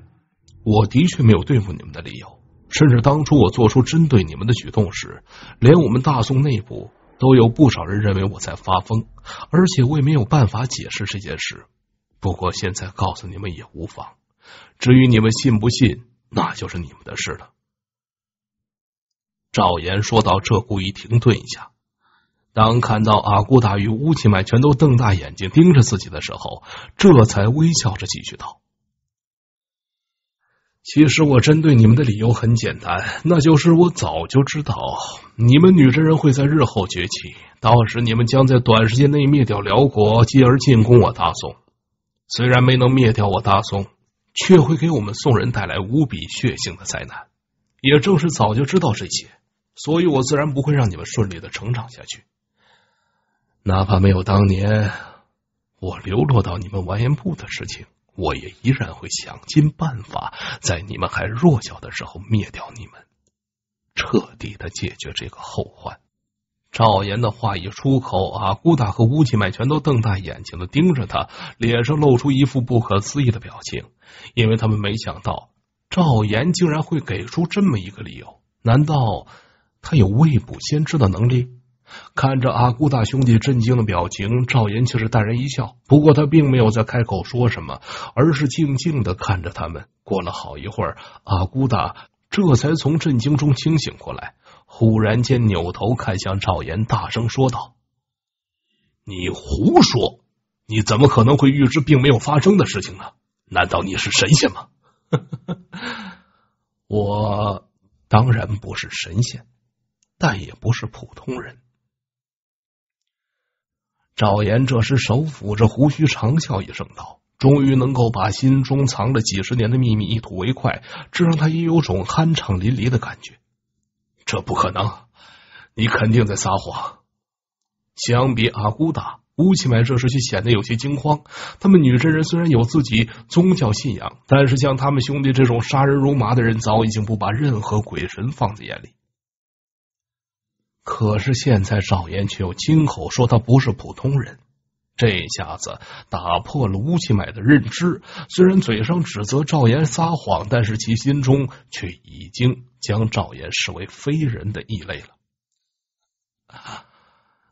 我的确没有对付你们的理由。甚至当初我做出针对你们的举动时，连我们大宋内部都有不少人认为我在发疯，而且我也没有办法解释这件事。不过现在告诉你们也无妨，至于你们信不信，那就是你们的事了。赵岩说到这，故意停顿一下，当看到阿古打与乌庆迈全都瞪大眼睛盯着自己的时候，这才微笑着继续道。其实我针对你们的理由很简单，那就是我早就知道你们女真人会在日后崛起，到时你们将在短时间内灭掉辽国，继而进攻我大宋。虽然没能灭掉我大宋，却会给我们宋人带来无比血腥的灾难。也正是早就知道这些，所以我自然不会让你们顺利的成长下去。哪怕没有当年我流落到你们完颜部的事情。我也依然会想尽办法，在你们还弱小的时候灭掉你们，彻底的解决这个后患。赵岩的话一出口，阿古大和乌金麦全都瞪大眼睛的盯着他，脸上露出一副不可思议的表情，因为他们没想到赵岩竟然会给出这么一个理由。难道他有未卜先知的能力？看着阿古大兄弟震惊的表情，赵岩却是淡然一笑。不过他并没有再开口说什么，而是静静的看着他们。过了好一会儿，阿古大这才从震惊中清醒过来，忽然间扭头看向赵岩，大声说道：“你胡说！你怎么可能会预知并没有发生的事情呢？难道你是神仙吗？”“ 我当然不是神仙，但也不是普通人。”赵岩这时手抚着胡须，长笑一声道：“终于能够把心中藏着几十年的秘密一吐为快，这让他也有种酣畅淋漓的感觉。”这不可能，你肯定在撒谎。相比阿古达，乌奇麦这时却显得有些惊慌。他们女真人虽然有自己宗教信仰，但是像他们兄弟这种杀人如麻的人，早已经不把任何鬼神放在眼里。可是现在赵岩却又亲口说他不是普通人，这下子打破了乌奇买的认知。虽然嘴上指责赵岩撒谎，但是其心中却已经将赵岩视为非人的异类了。啊，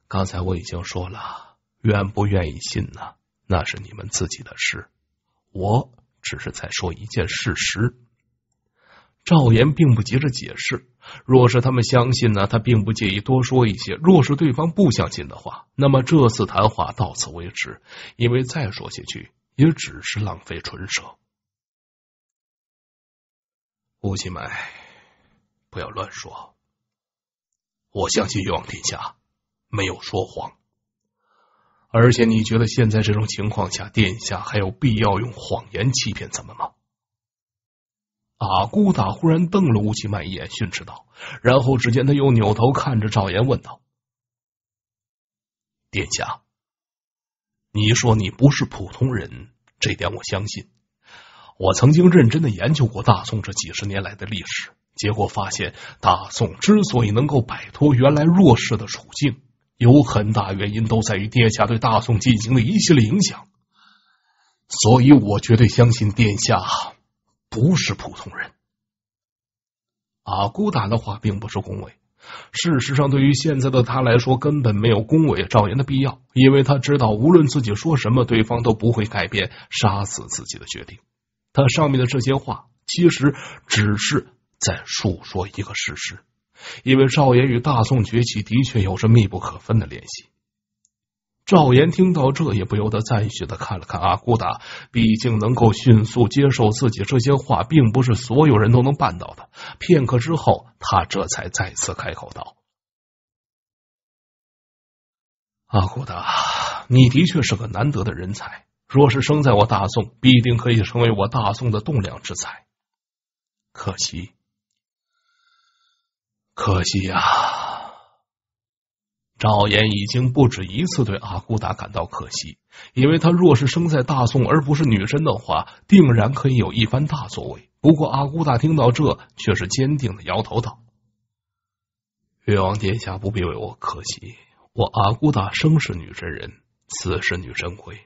刚才我已经说了，愿不愿意信呢，那是你们自己的事。我只是在说一件事实。赵岩并不急着解释，若是他们相信呢，他并不介意多说一些；若是对方不相信的话，那么这次谈话到此为止，因为再说下去也只是浪费唇舌。吴金迈，不要乱说，我相信玉王殿下没有说谎，而且你觉得现在这种情况下，殿下还有必要用谎言欺骗咱们吗？阿姑大忽然瞪了吴启曼一眼，训斥道，然后只见他又扭头看着赵岩问道：“殿下，你说你不是普通人，这点我相信。我曾经认真的研究过大宋这几十年来的历史，结果发现大宋之所以能够摆脱原来弱势的处境，有很大原因都在于殿下对大宋进行的一系列影响，所以我绝对相信殿下。”不是普通人，阿古打的话并不是恭维。事实上，对于现在的他来说，根本没有恭维赵岩的必要，因为他知道，无论自己说什么，对方都不会改变杀死自己的决定。他上面的这些话，其实只是在述说一个事实，因为赵岩与大宋崛起的确有着密不可分的联系。赵岩听到这，也不由得赞许的看了看阿古达，毕竟能够迅速接受自己这些话，并不是所有人都能办到的。片刻之后，他这才再次开口道：“阿古达，你的确是个难得的人才，若是生在我大宋，必定可以成为我大宋的栋梁之才。可惜，可惜呀。”赵岩已经不止一次对阿骨达感到可惜，因为他若是生在大宋而不是女真的话，定然可以有一番大作为。不过阿骨达听到这，却是坚定的摇头道：“越王殿下不必为我可惜，我阿骨达生是女真人，死是女真鬼，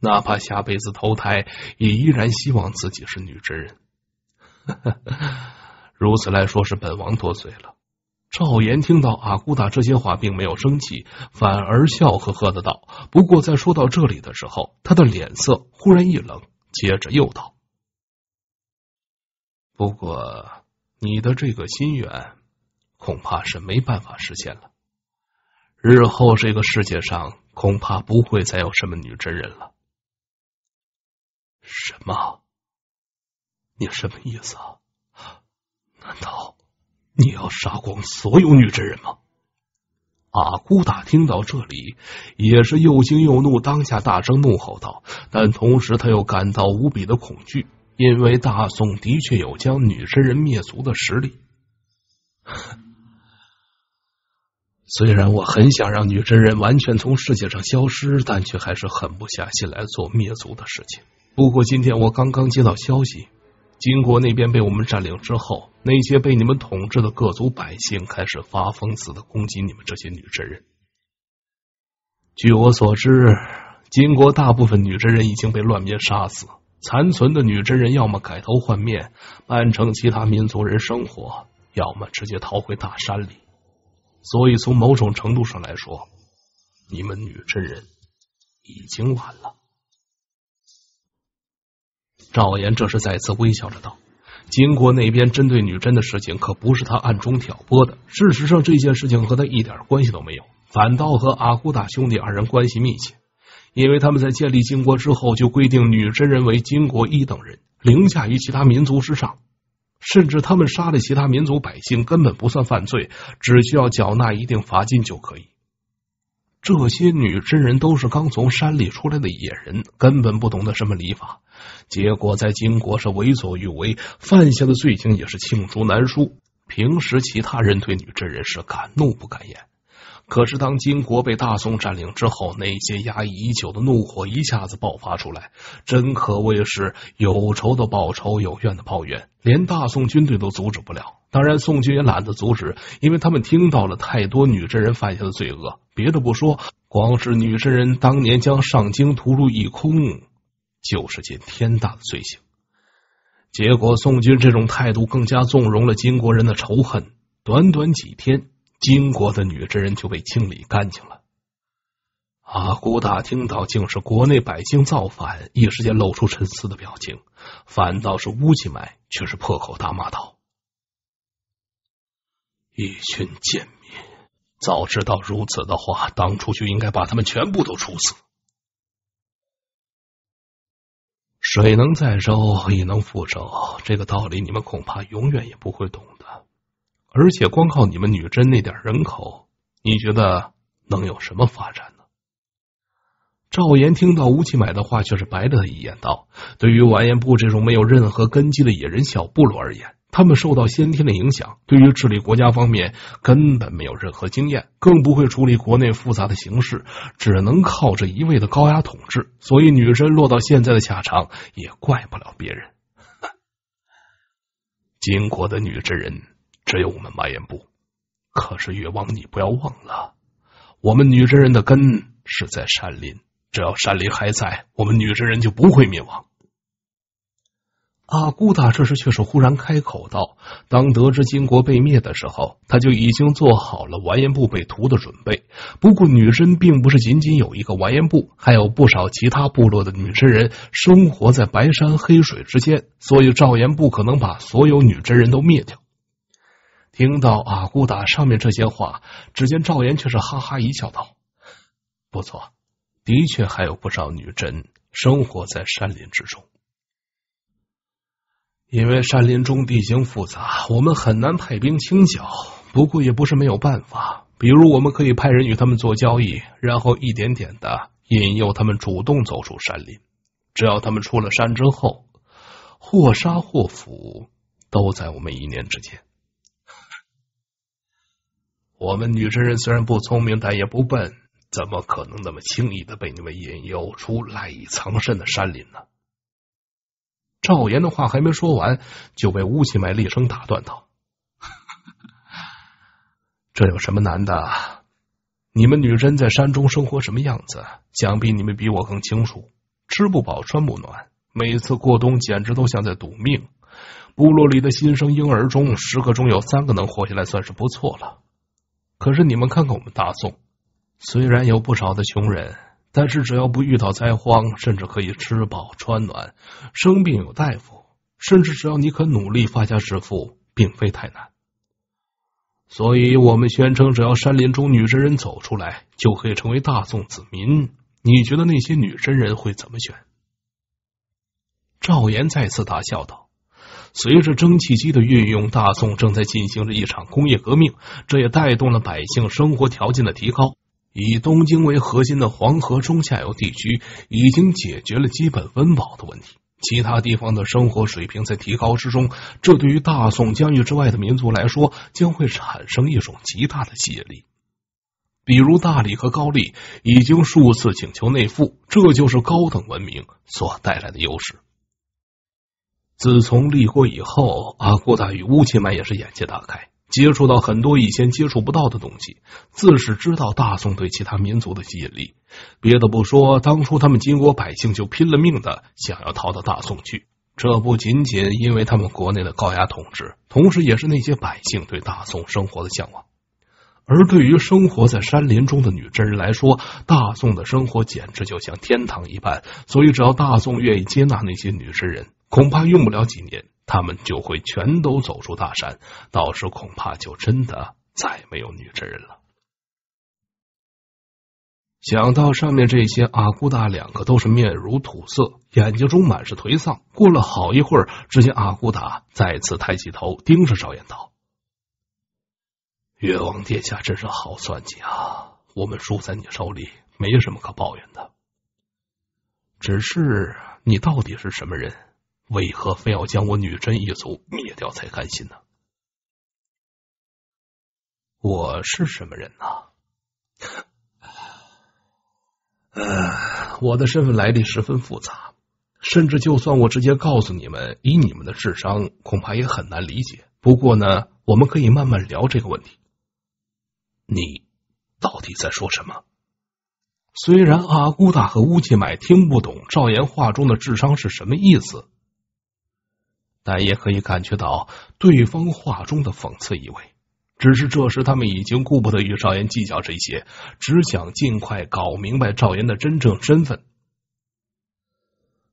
哪怕下辈子投胎，也依然希望自己是女真人。”如此来说，是本王多嘴了。赵岩听到阿古打这些话，并没有生气，反而笑呵呵的道。不过在说到这里的时候，他的脸色忽然一冷，接着又道：“不过你的这个心愿，恐怕是没办法实现了。日后这个世界上，恐怕不会再有什么女真人了。”什么？你什么意思？啊？难道？你要杀光所有女真人吗？阿姑打听到这里也是又惊又怒，当下大声怒吼道。但同时他又感到无比的恐惧，因为大宋的确有将女真人灭族的实力。虽然我很想让女真人完全从世界上消失，但却还是狠不下心来做灭族的事情。不过今天我刚刚接到消息。金国那边被我们占领之后，那些被你们统治的各族百姓开始发疯似的攻击你们这些女真人。据我所知，金国大部分女真人已经被乱民杀死，残存的女真人要么改头换面，扮成其他民族人生活，要么直接逃回大山里。所以，从某种程度上来说，你们女真人已经完了。赵岩这时再次微笑着道：“金国那边针对女真的事情，可不是他暗中挑拨的。事实上，这件事情和他一点关系都没有，反倒和阿古打兄弟二人关系密切。因为他们在建立金国之后，就规定女真人为金国一等人，凌驾于其他民族之上。甚至他们杀了其他民族百姓，根本不算犯罪，只需要缴纳一定罚金就可以。”这些女真人都是刚从山里出来的野人，根本不懂得什么礼法，结果在金国是为所欲为，犯下的罪行也是罄竹难书。平时其他人对女真人是敢怒不敢言。可是，当金国被大宋占领之后，那些压抑已久的怒火一下子爆发出来，真可谓是有仇的报仇，有怨的抱怨，连大宋军队都阻止不了。当然，宋军也懒得阻止，因为他们听到了太多女真人犯下的罪恶。别的不说，光是女真人当年将上京屠戮一空，就是件天大的罪行。结果，宋军这种态度更加纵容了金国人的仇恨。短短几天。金国的女真人就被清理干净了。阿古大听到竟是国内百姓造反，一时间露出沉思的表情。反倒是乌金麦却是破口大骂道：“一群贱民！早知道如此的话，当初就应该把他们全部都处死。”水能载舟，亦能覆舟，这个道理你们恐怕永远也不会懂。而且光靠你们女真那点人口，你觉得能有什么发展呢？赵岩听到吴奇买的话，却是白了他一眼，道：“对于完颜部这种没有任何根基的野人小部落而言，他们受到先天的影响，对于治理国家方面根本没有任何经验，更不会处理国内复杂的形势，只能靠着一味的高压统治。所以女真落到现在的下场，也怪不了别人。金 国的女真人。”只有我们完颜部，可是越王，你不要忘了，我们女真人的根是在山林，只要山林还在，我们女真人就不会灭亡。阿古大这时却是忽然开口道：“当得知金国被灭的时候，他就已经做好了完颜部被屠的准备。不过，女真并不是仅仅有一个完颜部，还有不少其他部落的女真人生活在白山黑水之间，所以赵岩不可能把所有女真人都灭掉。”听到阿古打上面这些话，只见赵岩却是哈哈一笑，道：“不错，的确还有不少女真生活在山林之中。因为山林中地形复杂，我们很难派兵清剿。不过也不是没有办法，比如我们可以派人与他们做交易，然后一点点的引诱他们主动走出山林。只要他们出了山之后，或杀或俘，都在我们一念之间。”我们女真人虽然不聪明，但也不笨，怎么可能那么轻易的被你们引诱出赖以藏身的山林呢？赵岩的话还没说完，就被乌庆麦厉声打断道：“ 这有什么难的？你们女真在山中生活什么样子？想必你们比我更清楚。吃不饱，穿不暖，每次过冬简直都像在赌命。部落里的新生婴儿中，十个中有三个能活下来，算是不错了。”可是你们看看我们大宋，虽然有不少的穷人，但是只要不遇到灾荒，甚至可以吃饱穿暖，生病有大夫，甚至只要你肯努力发家致富，并非太难。所以，我们宣称，只要山林中女真人走出来，就可以成为大宋子民。你觉得那些女真人会怎么选？赵岩再次大笑道。随着蒸汽机的运用，大宋正在进行着一场工业革命，这也带动了百姓生活条件的提高。以东京为核心的黄河中下游地区已经解决了基本温饱的问题，其他地方的生活水平在提高之中。这对于大宋疆域之外的民族来说，将会产生一种极大的吸引力。比如大理和高丽已经数次请求内附，这就是高等文明所带来的优势。自从立国以后，啊，郭大与乌奇满也是眼界大开，接触到很多以前接触不到的东西。自是知道大宋对其他民族的吸引力。别的不说，当初他们金国百姓就拼了命的想要逃到大宋去，这不仅仅因为他们国内的高压统治，同时也是那些百姓对大宋生活的向往。而对于生活在山林中的女真人来说，大宋的生活简直就像天堂一般。所以，只要大宋愿意接纳那些女真人。恐怕用不了几年，他们就会全都走出大山，到时恐怕就真的再没有女真人了。想到上面这些，阿古达两个都是面如土色，眼睛中满是颓丧。过了好一会儿，只见阿古达再次抬起头，盯着赵岩道：“越王殿下真是好算计啊！我们输在你手里，没什么可抱怨的。只是你到底是什么人？”为何非要将我女真一族灭掉才甘心呢？我是什么人呢？呃，我的身份来历十分复杂，甚至就算我直接告诉你们，以你们的智商，恐怕也很难理解。不过呢，我们可以慢慢聊这个问题。你到底在说什么？虽然阿孤大和乌金买听不懂赵岩话中的智商是什么意思。但也可以感觉到对方话中的讽刺意味。只是这时他们已经顾不得与赵岩计较这些，只想尽快搞明白赵岩的真正身份。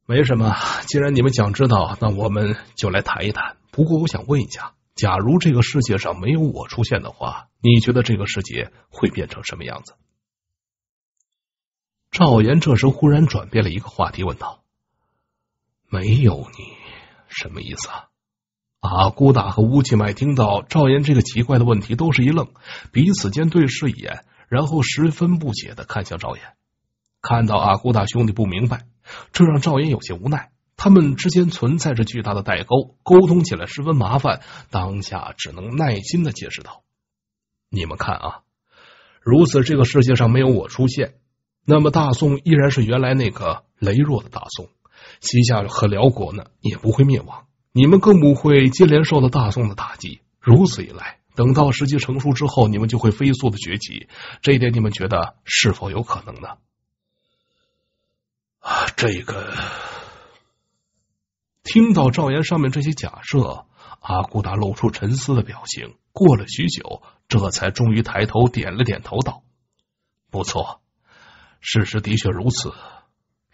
没什么，既然你们想知道，那我们就来谈一谈。不过我想问一下，假如这个世界上没有我出现的话，你觉得这个世界会变成什么样子？赵岩这时忽然转变了一个话题，问道：“没有你。”什么意思啊？阿古大和乌金麦听到赵岩这个奇怪的问题，都是一愣，彼此间对视一眼，然后十分不解的看向赵岩。看到阿古大兄弟不明白，这让赵岩有些无奈。他们之间存在着巨大的代沟，沟通起来十分麻烦。当下只能耐心的解释道：“你们看啊，如此这个世界上没有我出现，那么大宋依然是原来那个羸弱的大宋。”西夏和辽国呢也不会灭亡，你们更不会接连受到大宋的打击。如此一来，等到时机成熟之后，你们就会飞速的崛起。这一点，你们觉得是否有可能呢？啊，这个，听到赵岩上面这些假设，阿骨达露出沉思的表情，过了许久，这才终于抬头点了点头，道：“不错，事实的确如此。”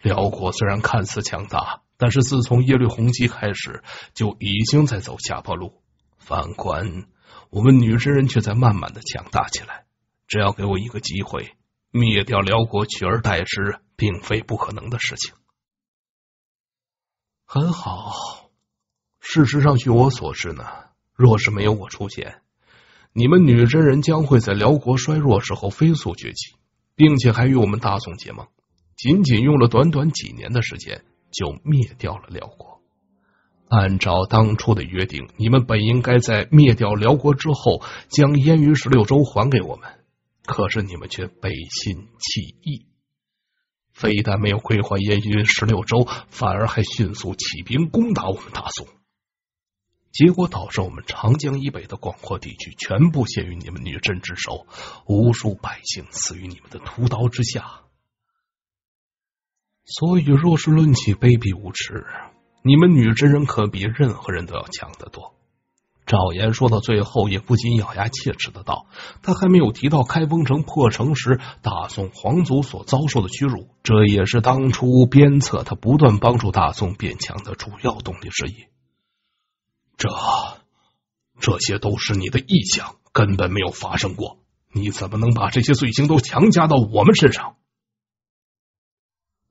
辽国虽然看似强大，但是自从耶律洪基开始，就已经在走下坡路。反观我们女真人，却在慢慢的强大起来。只要给我一个机会，灭掉辽国，取而代之，并非不可能的事情。很好，事实上，据我所知呢，若是没有我出现，你们女真人将会在辽国衰弱之后飞速崛起，并且还与我们大宋结盟。仅仅用了短短几年的时间，就灭掉了辽国。按照当初的约定，你们本应该在灭掉辽国之后，将燕云十六州还给我们。可是你们却背信弃义，非但没有归还燕云十六州，反而还迅速起兵攻打我们大宋，结果导致我们长江以北的广阔地区全部陷于你们女真之手，无数百姓死于你们的屠刀之下。所以，若是论起卑鄙无耻，你们女真人可比任何人都要强得多。赵岩说到最后，也不禁咬牙切齿的道：“他还没有提到开封城破城时，大宋皇族所遭受的屈辱，这也是当初鞭策他不断帮助大宋变强的主要动力之一。这，这些都是你的臆想，根本没有发生过。你怎么能把这些罪行都强加到我们身上？”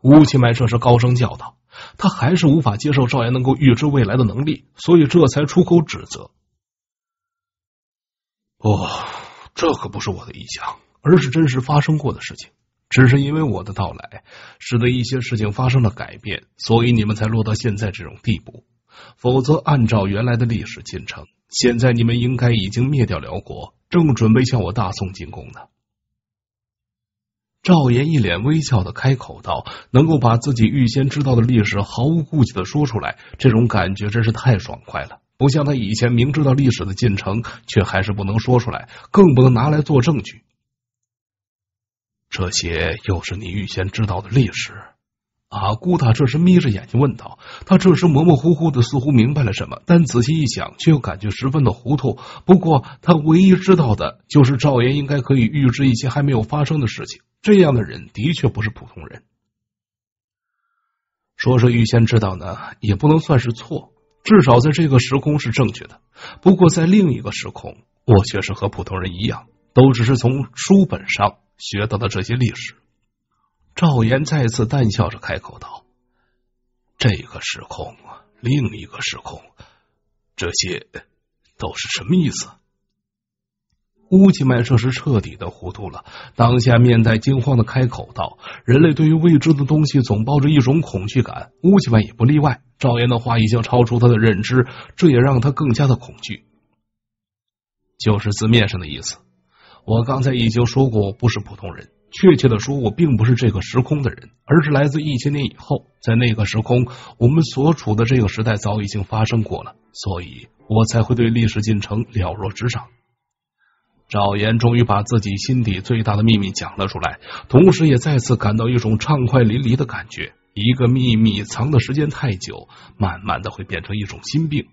吴奇曼这时高声叫道：“他还是无法接受赵岩能够预知未来的能力，所以这才出口指责。”哦，这可不是我的臆想，而是真实发生过的事情。只是因为我的到来，使得一些事情发生了改变，所以你们才落到现在这种地步。否则，按照原来的历史进程，现在你们应该已经灭掉辽国，正准备向我大宋进攻呢。赵岩一脸微笑的开口道：“能够把自己预先知道的历史毫无顾忌的说出来，这种感觉真是太爽快了。不像他以前明知道历史的进程，却还是不能说出来，更不能拿来做证据。这些又是你预先知道的历史？”阿姑，他这时眯着眼睛问道：“他这时模模糊糊的，似乎明白了什么，但仔细一想，却又感觉十分的糊涂。不过，他唯一知道的就是赵岩应该可以预知一些还没有发生的事情。这样的人的确不是普通人。说是预先知道呢，也不能算是错，至少在这个时空是正确的。不过，在另一个时空，我却是和普通人一样，都只是从书本上学到的这些历史。”赵岩再次淡笑着开口道：“这个时空，另一个时空，这些都是什么意思？”乌奇曼这时彻底的糊涂了，当下面带惊慌的开口道：“人类对于未知的东西总抱着一种恐惧感，乌奇曼也不例外。赵岩的话已经超出他的认知，这也让他更加的恐惧。”就是字面上的意思，我刚才已经说过，我不是普通人。确切的说，我并不是这个时空的人，而是来自一千年以后。在那个时空，我们所处的这个时代早已经发生过了，所以我才会对历史进程了若指掌。赵岩终于把自己心底最大的秘密讲了出来，同时也再次感到一种畅快淋漓的感觉。一个秘密藏的时间太久，慢慢的会变成一种心病，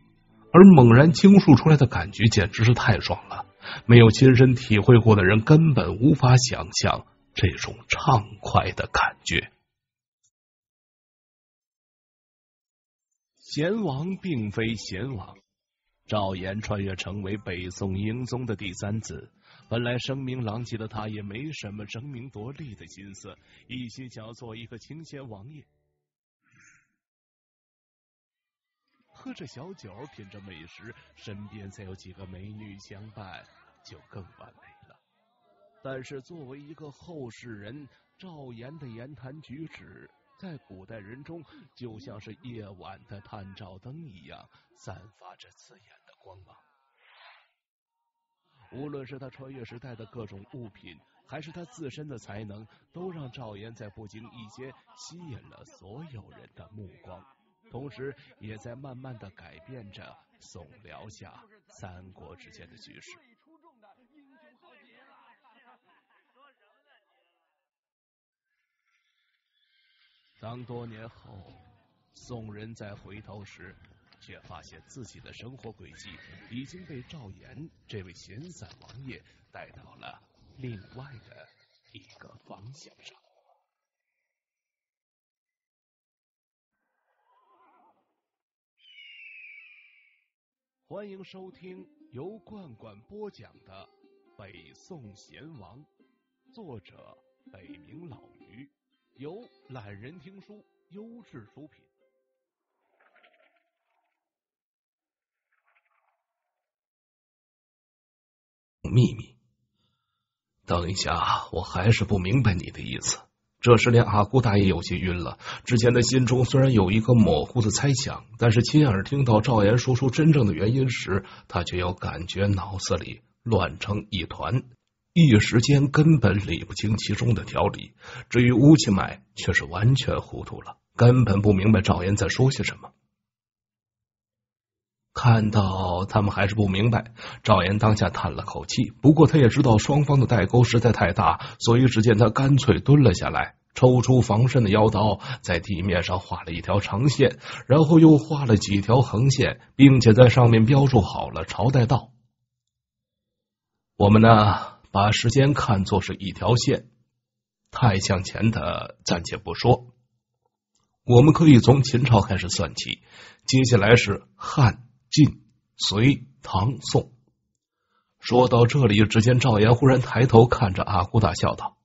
而猛然倾诉出来的感觉，简直是太爽了。没有亲身体会过的人，根本无法想象。这种畅快的感觉。贤王并非贤王，赵岩穿越成为北宋英宗的第三子，本来声名狼藉的他也没什么争名夺利的心思，一心想要做一个清闲王爷，喝着小酒，品着美食，身边再有几个美女相伴，就更完美。但是作为一个后世人，赵岩的言谈举止在古代人中就像是夜晚的探照灯一样，散发着刺眼的光芒。无论是他穿越时代的各种物品，还是他自身的才能，都让赵岩在不经意间吸引了所有人的目光，同时也在慢慢的改变着宋辽夏三国之间的局势。当多年后宋人再回头时，却发现自己的生活轨迹已经被赵炎这位闲散王爷带到了另外的一个方向上。欢迎收听由罐罐播讲的《北宋贤王》，作者：北冥老鱼。由懒人听书优质出品。秘密，等一下，我还是不明白你的意思。这时，连阿姑大爷有些晕了。之前的心中虽然有一个模糊的猜想，但是亲耳听到赵岩说出真正的原因时，他却又感觉脑子里乱成一团。一时间根本理不清其中的条理，至于乌庆买却是完全糊涂了，根本不明白赵岩在说些什么。看到他们还是不明白，赵岩当下叹了口气。不过他也知道双方的代沟实在太大，所以只见他干脆蹲了下来，抽出防身的腰刀，在地面上画了一条长线，然后又画了几条横线，并且在上面标注好了朝代道。我们呢？把时间看作是一条线，太向前的暂且不说，我们可以从秦朝开始算起。接下来是汉、晋、隋、唐、宋。说到这里，只见赵岩忽然抬头看着阿骨打，笑道：“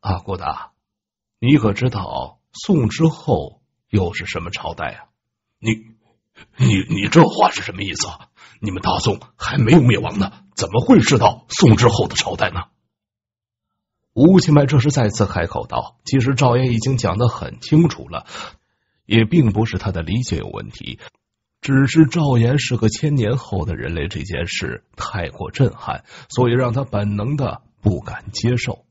阿骨打，你可知道宋之后又是什么朝代啊？你、你、你这话是什么意思？啊？你们大宋还没有灭亡呢。”怎么会知道宋之后的朝代呢？吴清白这时再次开口道：“其实赵岩已经讲的很清楚了，也并不是他的理解有问题，只是赵岩是个千年后的人类这件事太过震撼，所以让他本能的不敢接受。”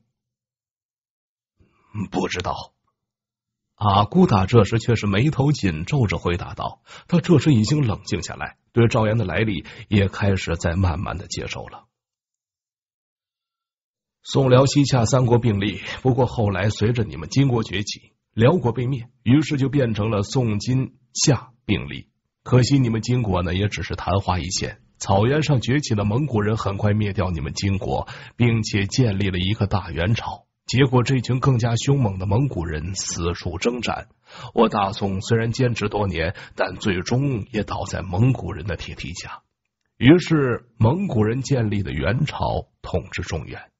不知道。阿古打这时却是眉头紧皱着回答道：“他这时已经冷静下来，对赵岩的来历也开始在慢慢的接受了。宋辽西夏三国并立，不过后来随着你们金国崛起，辽国被灭，于是就变成了宋金夏并立。可惜你们金国呢，也只是昙花一现。草原上崛起的蒙古人很快灭掉你们金国，并且建立了一个大元朝。”结果，这群更加凶猛的蒙古人四处征战。我大宋虽然坚持多年，但最终也倒在蒙古人的铁蹄下。于是，蒙古人建立的元朝统治中原，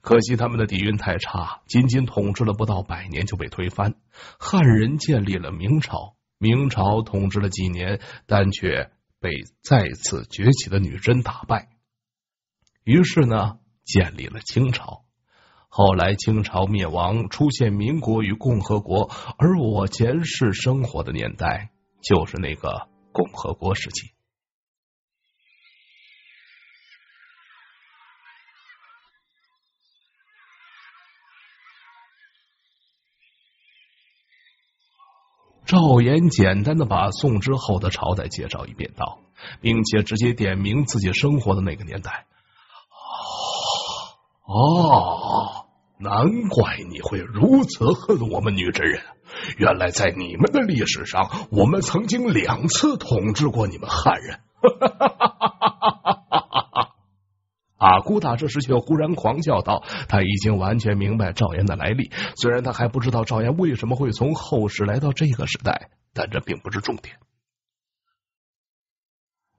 可惜他们的底蕴太差，仅仅统治了不到百年就被推翻。汉人建立了明朝，明朝统治了几年，但却被再次崛起的女真打败。于是呢，建立了清朝。后来清朝灭亡，出现民国与共和国，而我前世生活的年代就是那个共和国时期。赵岩简单的把宋之后的朝代介绍一遍，道，并且直接点明自己生活的那个年代。哦，难怪你会如此恨我们女真人，原来在你们的历史上，我们曾经两次统治过你们汉人。哈哈哈哈哈哈哈哈哈哈！阿古达这时却忽然狂笑道：“他已经完全明白赵岩的来历，虽然他还不知道赵岩为什么会从后世来到这个时代，但这并不是重点。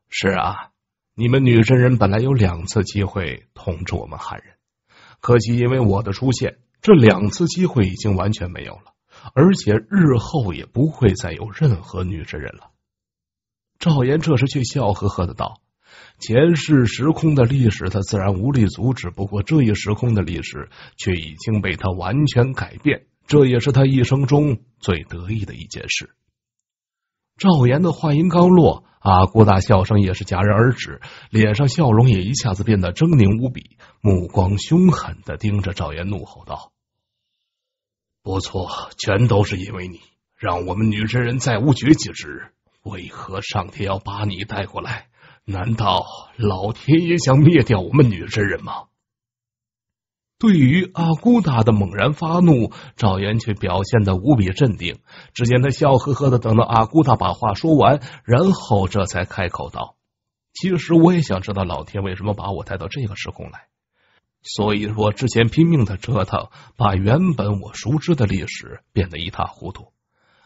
是啊，你们女真人本来有两次机会统治我们汉人。”可惜，因为我的出现，这两次机会已经完全没有了，而且日后也不会再有任何女真人了。赵岩这时却笑呵呵的道：“前世时空的历史，他自然无力阻止，不过这一时空的历史却已经被他完全改变，这也是他一生中最得意的一件事。”赵岩的话音刚落，啊，顾大笑声也是戛然而止，脸上笑容也一下子变得狰狞无比。目光凶狠的盯着赵岩，怒吼道：“不错，全都是因为你，让我们女真人再无绝技之。日。为何上天要把你带过来？难道老天爷想灭掉我们女真人吗？”对于阿姑达的猛然发怒，赵岩却表现的无比镇定。只见他笑呵呵的等到阿姑达把话说完，然后这才开口道：“其实我也想知道老天为什么把我带到这个时空来。”所以，我之前拼命的折腾，把原本我熟知的历史变得一塌糊涂。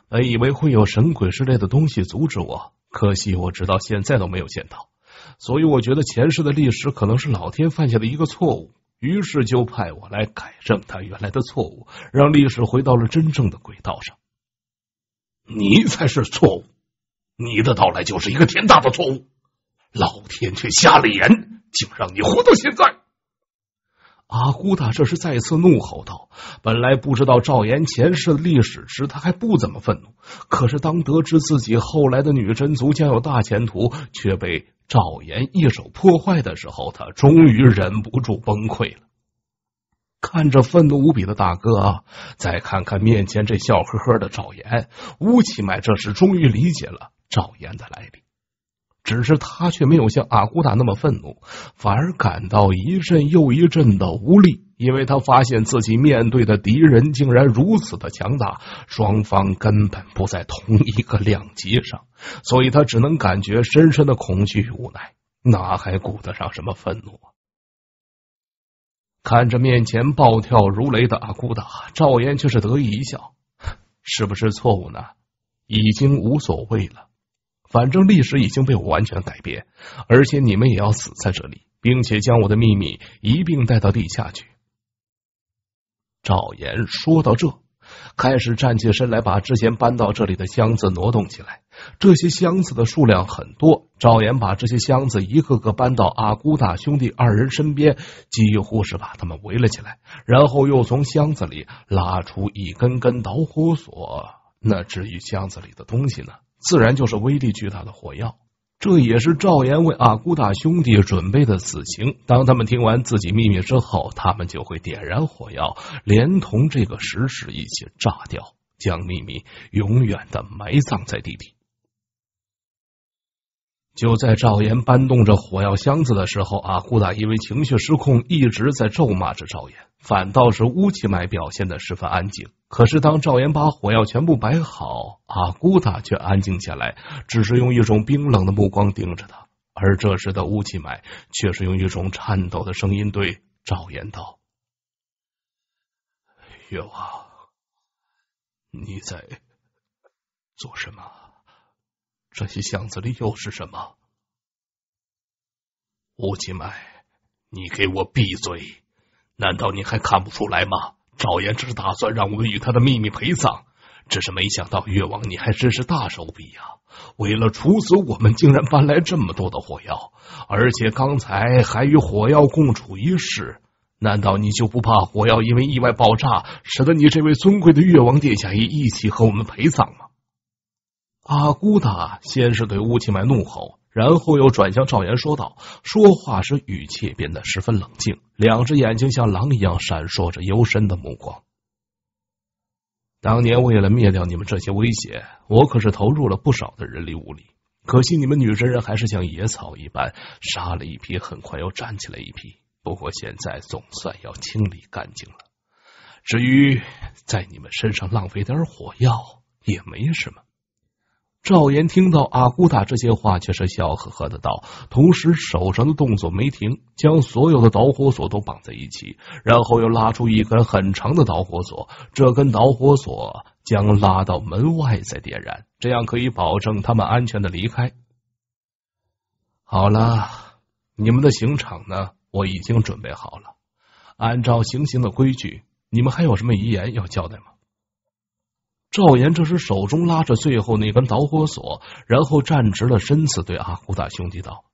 本以为会有神鬼之类的东西阻止我，可惜我直到现在都没有见到。所以，我觉得前世的历史可能是老天犯下的一个错误，于是就派我来改正他原来的错误，让历史回到了真正的轨道上。你才是错误，你的到来就是一个天大的错误，老天却瞎了眼，就让你活到现在。阿姑大，这是再次怒吼道：“本来不知道赵岩前世的历史时，他还不怎么愤怒。可是当得知自己后来的女真族将有大前途，却被赵岩一手破坏的时候，他终于忍不住崩溃了。看着愤怒无比的大哥，再看看面前这笑呵呵的赵岩，乌启迈这时终于理解了赵岩的来历。”只是他却没有像阿古打那么愤怒，反而感到一阵又一阵的无力，因为他发现自己面对的敌人竟然如此的强大，双方根本不在同一个量级上，所以他只能感觉深深的恐惧与无奈，哪还顾得上什么愤怒？啊？看着面前暴跳如雷的阿古打，赵岩却是得意一笑：“ 是不是错误呢？已经无所谓了。”反正历史已经被我完全改变，而且你们也要死在这里，并且将我的秘密一并带到地下去。赵岩说到这，开始站起身来，把之前搬到这里的箱子挪动起来。这些箱子的数量很多，赵岩把这些箱子一个个搬到阿姑大兄弟二人身边，几乎是把他们围了起来。然后又从箱子里拉出一根根导火索。那至于箱子里的东西呢？自然就是威力巨大的火药，这也是赵岩为阿孤大兄弟准备的死刑。当他们听完自己秘密之后，他们就会点燃火药，连同这个石室一起炸掉，将秘密永远的埋葬在地底。就在赵岩搬动着火药箱子的时候，阿古达因为情绪失控一直在咒骂着赵岩，反倒是乌奇买表现的十分安静。可是当赵岩把火药全部摆好，阿古达却安静下来，只是用一种冰冷的目光盯着他。而这时的乌奇买却是用一种颤抖的声音对赵岩道：“越王，你在做什么？”这些箱子里又是什么？吴奇迈，你给我闭嘴！难道你还看不出来吗？赵岩只是打算让我们与他的秘密陪葬，只是没想到越王你还真是大手笔呀！为了处死我们，竟然搬来这么多的火药，而且刚才还与火药共处一室。难道你就不怕火药因为意外爆炸，使得你这位尊贵的越王殿下也一起和我们陪葬吗？阿古达先是对乌庆麦怒吼，然后又转向赵岩说道：“说话时语气变得十分冷静，两只眼睛像狼一样闪烁着幽深的目光。当年为了灭掉你们这些威胁，我可是投入了不少的人力物力，可惜你们女真人还是像野草一般，杀了一批，很快又站起来一批。不过现在总算要清理干净了。至于在你们身上浪费点火药也没什么。”赵岩听到阿古打这些话，却是笑呵呵的道，同时手上的动作没停，将所有的导火索都绑在一起，然后又拉出一根很长的导火索，这根导火索将拉到门外再点燃，这样可以保证他们安全的离开。好了，你们的刑场呢？我已经准备好了，按照行刑的规矩，你们还有什么遗言要交代吗？赵岩这时手中拉着最后那根导火索，然后站直了身子，对阿古大兄弟道：“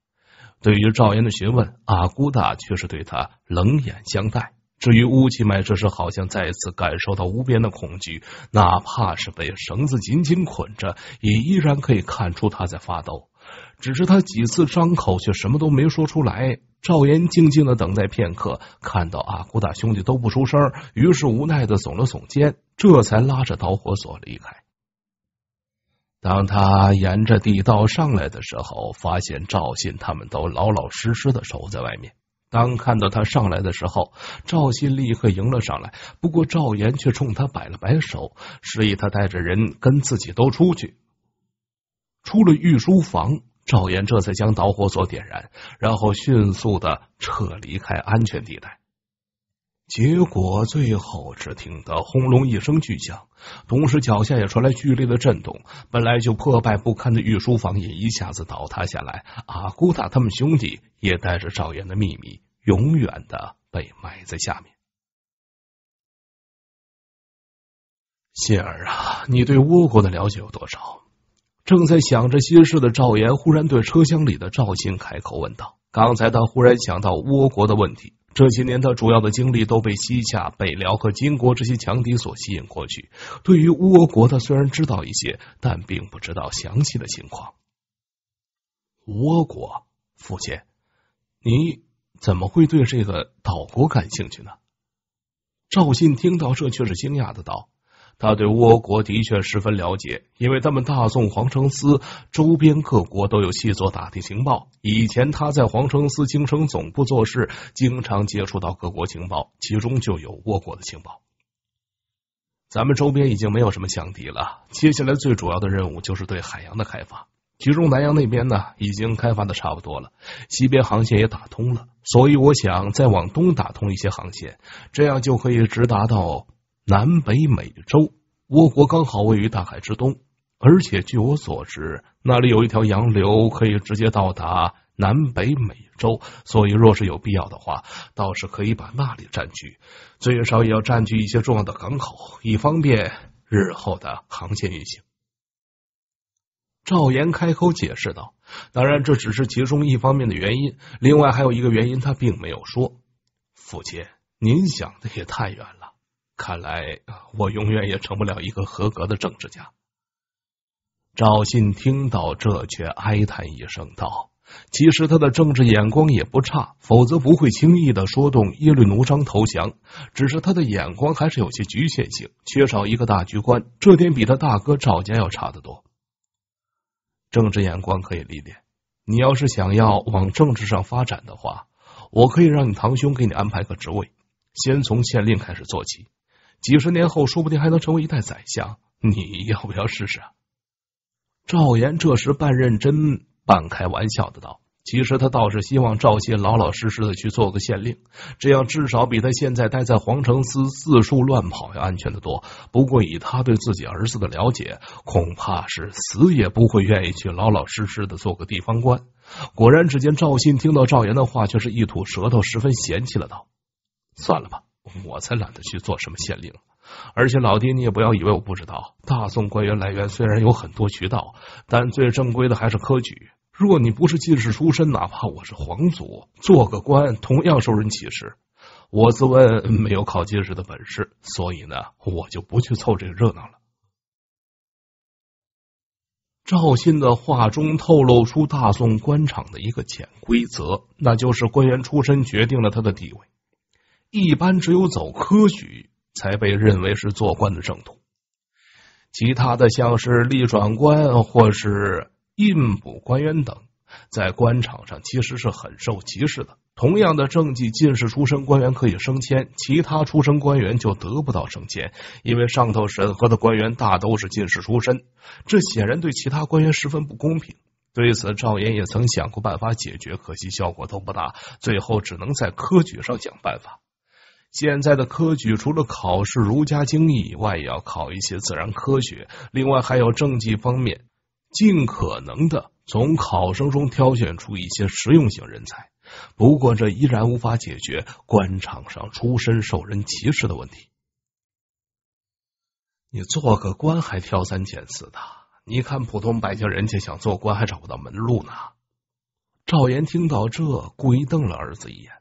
对于赵岩的询问，阿古大却是对他冷眼相待。至于乌气麦，这时好像再次感受到无边的恐惧，哪怕是被绳子紧紧捆着，也依然可以看出他在发抖。”只是他几次张口，却什么都没说出来。赵岩静静的等待片刻，看到阿古大兄弟都不出声，于是无奈的耸了耸肩，这才拉着导火索离开。当他沿着地道上来的时候，发现赵信他们都老老实实的守在外面。当看到他上来的时候，赵信立刻迎了上来。不过赵岩却冲他摆了摆手，示意他带着人跟自己都出去。出了御书房。赵岩这才将导火索点燃，然后迅速的撤离开安全地带。结果最后只听得轰隆一声巨响，同时脚下也传来剧烈的震动。本来就破败不堪的御书房也一下子倒塌下来。阿古塔他们兄弟也带着赵岩的秘密，永远的被埋在下面。谢儿啊，你对倭国的了解有多少？正在想着心事的赵岩忽然对车厢里的赵信开口问道：“刚才他忽然想到倭国的问题，这些年他主要的精力都被西夏、北辽和金国这些强敌所吸引过去。对于倭国，他虽然知道一些，但并不知道详细的情况。倭国，父亲，你怎么会对这个岛国感兴趣呢？”赵信听到这，却是惊讶的道。他对倭国的确十分了解，因为他们大宋皇城司周边各国都有细作打听情报。以前他在皇城司京城总部做事，经常接触到各国情报，其中就有倭国的情报。咱们周边已经没有什么强敌了，接下来最主要的任务就是对海洋的开发。其中南阳那边呢，已经开发的差不多了，西边航线也打通了，所以我想再往东打通一些航线，这样就可以直达到。南北美洲，我国刚好位于大海之东，而且据我所知，那里有一条洋流可以直接到达南北美洲，所以若是有必要的话，倒是可以把那里占据，最少也要占据一些重要的港口，以方便日后的航线运行。赵岩开口解释道：“当然，这只是其中一方面的原因，另外还有一个原因，他并没有说。父亲，您想的也太远了。”看来我永远也成不了一个合格的政治家。赵信听到这，却哀叹一声道：“其实他的政治眼光也不差，否则不会轻易的说动耶律奴商投降。只是他的眼光还是有些局限性，缺少一个大局观，这点比他大哥赵家要差得多。政治眼光可以历练，你要是想要往政治上发展的话，我可以让你堂兄给你安排个职位，先从县令开始做起。”几十年后，说不定还能成为一代宰相。你要不要试试啊？赵岩这时半认真、半开玩笑的道：“其实他倒是希望赵信老老实实的去做个县令，这样至少比他现在待在皇城司四处乱跑要安全的多。不过以他对自己儿子的了解，恐怕是死也不会愿意去老老实实的做个地方官。”果然，只见赵信听到赵岩的话，却是一吐舌头，十分嫌弃了道：“算了吧。”我才懒得去做什么县令，而且老爹，你也不要以为我不知道，大宋官员来源虽然有很多渠道，但最正规的还是科举。若你不是进士出身，哪怕我是皇族，做个官同样受人歧视。我自问没有考进士的本事，所以呢，我就不去凑这个热闹了。赵信的话中透露出大宋官场的一个潜规则，那就是官员出身决定了他的地位。一般只有走科举才被认为是做官的正途，其他的像是吏转官或是印补官员等，在官场上其实是很受歧视的。同样的政绩，进士出身官员可以升迁，其他出身官员就得不到升迁，因为上头审核的官员大都是进士出身，这显然对其他官员十分不公平。对此，赵岩也曾想过办法解决，可惜效果都不大，最后只能在科举上想办法。现在的科举除了考试儒家经义以外，也要考一些自然科学，另外还有政绩方面，尽可能的从考生中挑选出一些实用性人才。不过这依然无法解决官场上出身受人歧视的问题。你做个官还挑三拣四的？你看普通百姓人家想做官还找不到门路呢。赵岩听到这，故意瞪了儿子一眼。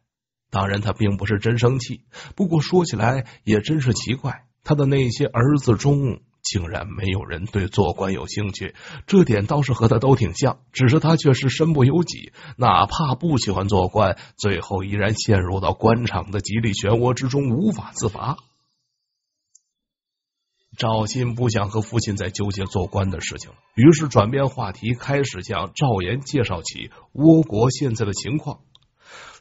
当然，他并不是真生气。不过说起来也真是奇怪，他的那些儿子中竟然没有人对做官有兴趣，这点倒是和他都挺像。只是他却是身不由己，哪怕不喜欢做官，最后依然陷入到官场的极力漩涡之中，无法自拔。赵信不想和父亲再纠结做官的事情了，于是转变话题，开始向赵岩介绍起倭国现在的情况。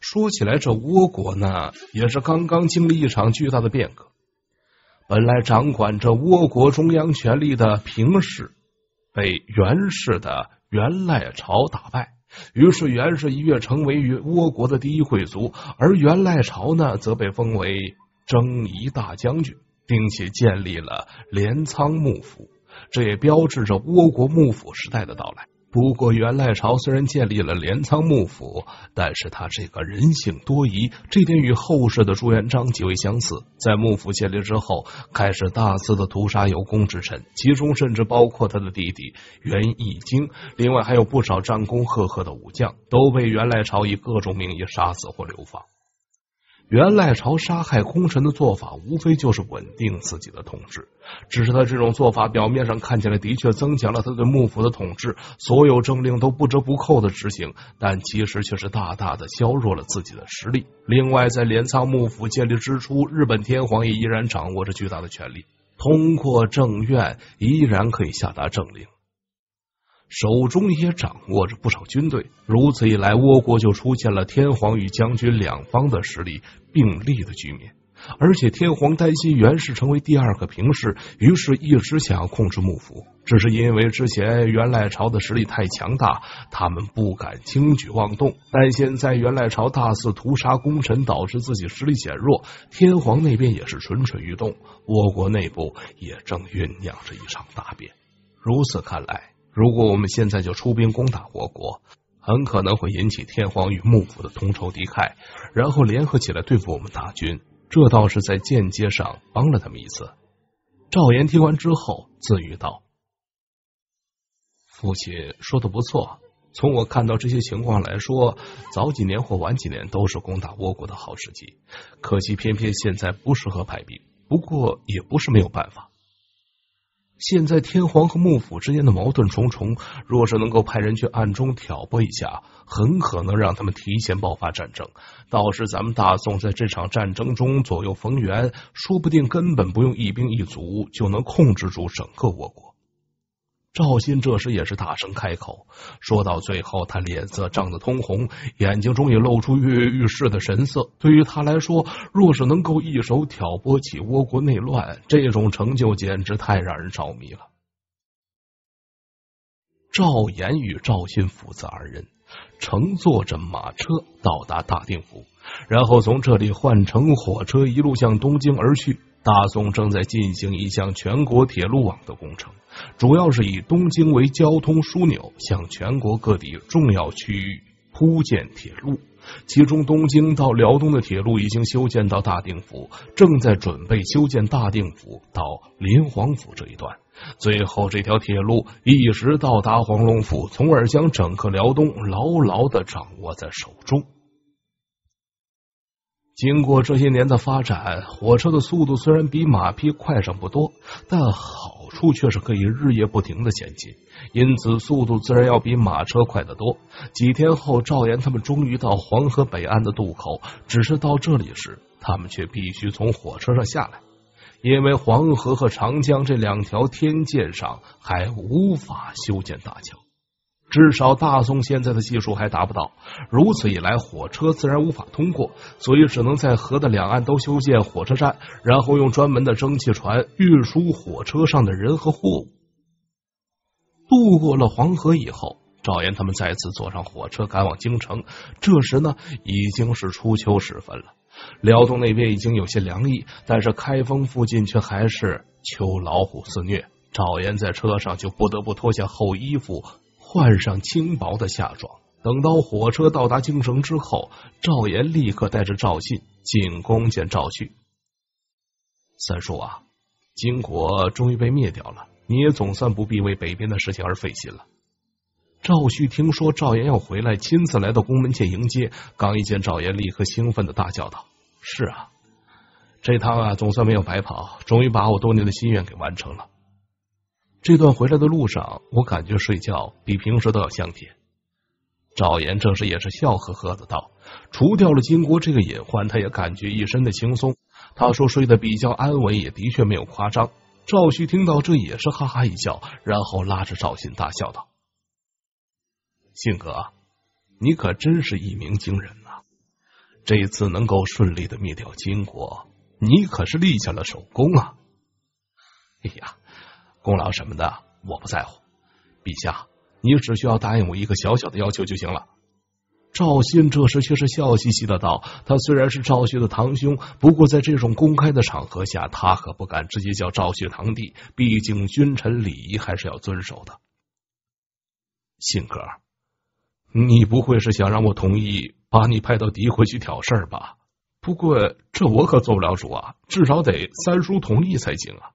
说起来，这倭国呢，也是刚刚经历一场巨大的变革。本来掌管这倭国中央权力的平氏，被袁氏的袁赖朝打败，于是袁氏一跃成为于倭国的第一贵族，而袁赖朝呢，则被封为征夷大将军，并且建立了镰仓幕府，这也标志着倭国幕府时代的到来。不过，元赖朝虽然建立了镰仓幕府，但是他这个人性多疑，这点与后世的朱元璋极为相似。在幕府建立之后，开始大肆的屠杀有功之臣，其中甚至包括他的弟弟元义经，另外还有不少战功赫赫的武将都被元赖朝以各种名义杀死或流放。原赖朝杀害功臣的做法，无非就是稳定自己的统治。只是他这种做法，表面上看起来的确增强了他对幕府的统治，所有政令都不折不扣的执行，但其实却是大大的削弱了自己的实力。另外，在镰仓幕府建立之初，日本天皇也依然掌握着巨大的权力，通过政院依然可以下达政令。手中也掌握着不少军队，如此一来，倭国就出现了天皇与将军两方的实力并立的局面。而且天皇担心袁氏成为第二个平氏，于是一直想要控制幕府。只是因为之前元赖朝的实力太强大，他们不敢轻举妄动。但现在元赖朝大肆屠杀功臣，导致自己实力减弱，天皇那边也是蠢蠢欲动。倭国内部也正酝酿着一场大变。如此看来。如果我们现在就出兵攻打倭国，很可能会引起天皇与幕府的同仇敌忾，然后联合起来对付我们大军。这倒是在间接上帮了他们一次。赵岩听完之后自语道：“父亲说的不错，从我看到这些情况来说，早几年或晚几年都是攻打倭国的好时机。可惜偏偏现在不适合派兵，不过也不是没有办法。”现在天皇和幕府之间的矛盾重重，若是能够派人去暗中挑拨一下，很可能让他们提前爆发战争。到时咱们大宋在这场战争中左右逢源，说不定根本不用一兵一卒就能控制住整个我国。赵鑫这时也是大声开口，说到最后，他脸色涨得通红，眼睛终于露出跃跃欲试的神色。对于他来说，若是能够一手挑拨起倭国内乱，这种成就简直太让人着迷了。赵岩与赵鑫父子二人乘坐着马车到达大定府，然后从这里换乘火车，一路向东京而去。大宋正在进行一项全国铁路网的工程，主要是以东京为交通枢纽，向全国各地重要区域铺建铁路。其中，东京到辽东的铁路已经修建到大定府，正在准备修建大定府到临皇府这一段，最后这条铁路一直到达黄龙府，从而将整个辽东牢牢的掌握在手中。经过这些年的发展，火车的速度虽然比马匹快上不多，但好处却是可以日夜不停的前进，因此速度自然要比马车快得多。几天后，赵岩他们终于到黄河北岸的渡口，只是到这里时，他们却必须从火车上下来，因为黄河和长江这两条天堑上还无法修建大桥。至少大宋现在的技术还达不到，如此一来火车自然无法通过，所以只能在河的两岸都修建火车站，然后用专门的蒸汽船运输火车上的人和货物。渡过了黄河以后，赵岩他们再次坐上火车赶往京城。这时呢，已经是初秋时分了，辽东那边已经有些凉意，但是开封附近却还是秋老虎肆虐。赵岩在车上就不得不脱下厚衣服。换上轻薄的夏装，等到火车到达京城之后，赵岩立刻带着赵信进宫见赵旭。三叔啊，金国终于被灭掉了，你也总算不必为北边的事情而费心了。赵旭听说赵岩要回来，亲自来到宫门前迎接，刚一见赵岩，立刻兴奋的大叫道：“是啊，这趟啊总算没有白跑，终于把我多年的心愿给完成了。”这段回来的路上，我感觉睡觉比平时都要香甜。赵岩这时也是笑呵呵的道：“除掉了金国这个隐患，他也感觉一身的轻松。”他说：“睡得比较安稳，也的确没有夸张。”赵旭听到这也是哈哈一笑，然后拉着赵信大笑道：“信哥，你可真是一鸣惊人呐！这一次能够顺利的灭掉金国，你可是立下了首功啊！”哎呀。功劳什么的我不在乎，陛下，你只需要答应我一个小小的要求就行了。赵信这时却是笑嘻嘻的道：“他虽然是赵旭的堂兄，不过在这种公开的场合下，他可不敢直接叫赵旭堂弟，毕竟君臣礼仪还是要遵守的。”信哥，你不会是想让我同意把你派到敌国去挑事儿吧？不过这我可做不了主啊，至少得三叔同意才行啊。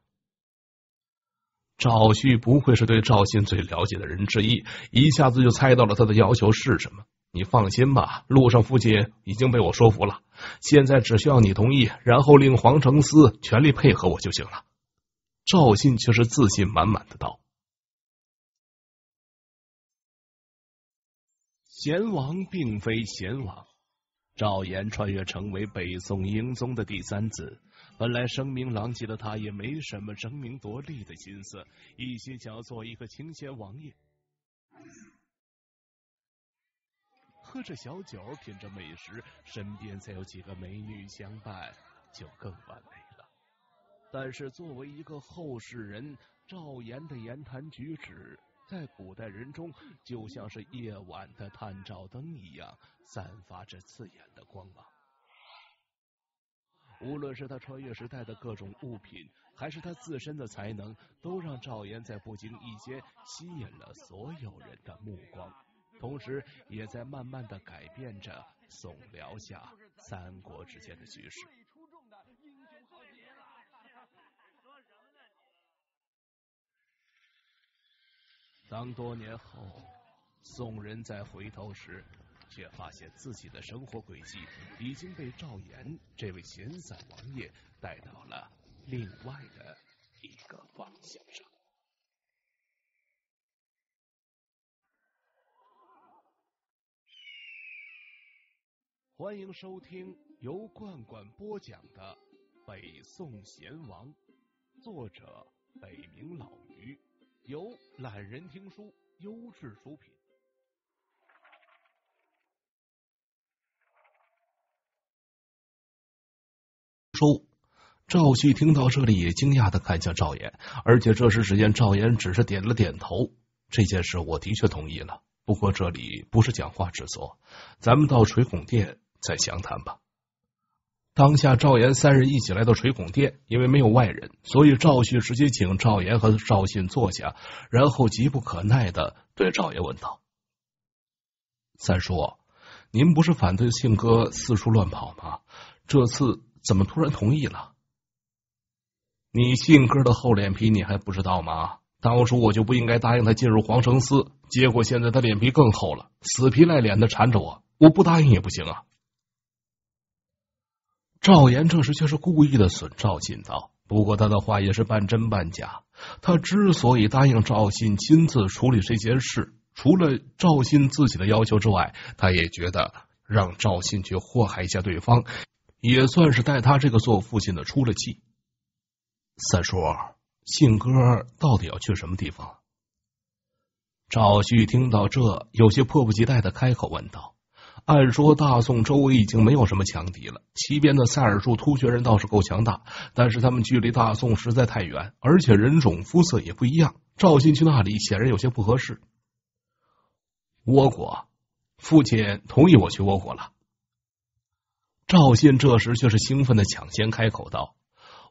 赵旭不愧是对赵信最了解的人之一，一下子就猜到了他的要求是什么。你放心吧，路上父亲已经被我说服了，现在只需要你同意，然后令黄承思全力配合我就行了。赵信却是自信满满的道：“贤王并非贤王，赵岩穿越成为北宋英宗的第三子。”本来声名狼藉的他也没什么争名夺利的心思，一心想要做一个清闲王爷，喝着小酒，品着美食，身边再有几个美女相伴，就更完美了。但是作为一个后世人，赵岩的言谈举止在古代人中就像是夜晚的探照灯一样，散发着刺眼的光芒。无论是他穿越时代的各种物品，还是他自身的才能，都让赵岩在不经意间吸引了所有人的目光，同时也在慢慢的改变着宋辽夏三国之间的局势。当多年后宋人再回头时，却发现自己的生活轨迹已经被赵岩这位闲散王爷带到了另外的一个方向上。欢迎收听由罐罐播讲的《北宋贤王》，作者北冥老鱼，由懒人听书优质出品。都，赵旭听到这里也惊讶的看向赵岩，而且这时只见赵岩只是点了点头。这件事我的确同意了，不过这里不是讲话之所，咱们到垂拱殿再详谈吧。当下赵岩三人一起来到垂拱殿，因为没有外人，所以赵旭直接请赵岩和赵信坐下，然后急不可耐的对赵岩问道：“三叔，您不是反对信哥四处乱跑吗？这次？”怎么突然同意了？你信哥的厚脸皮你还不知道吗？当初我就不应该答应他进入皇城司，结果现在他脸皮更厚了，死皮赖脸的缠着我，我不答应也不行啊！赵岩这时却是故意的损赵信道，不过他的话也是半真半假。他之所以答应赵信亲自处理这件事，除了赵信自己的要求之外，他也觉得让赵信去祸害一下对方。也算是带他这个做父亲的出了气。三叔，信哥到底要去什么地方？赵旭听到这，有些迫不及待的开口问道。按说大宋周围已经没有什么强敌了，西边的塞尔柱突厥人倒是够强大，但是他们距离大宋实在太远，而且人种肤色也不一样，赵信去那里显然有些不合适。倭国，父亲同意我去倭国了。赵信这时却是兴奋的抢先开口道：“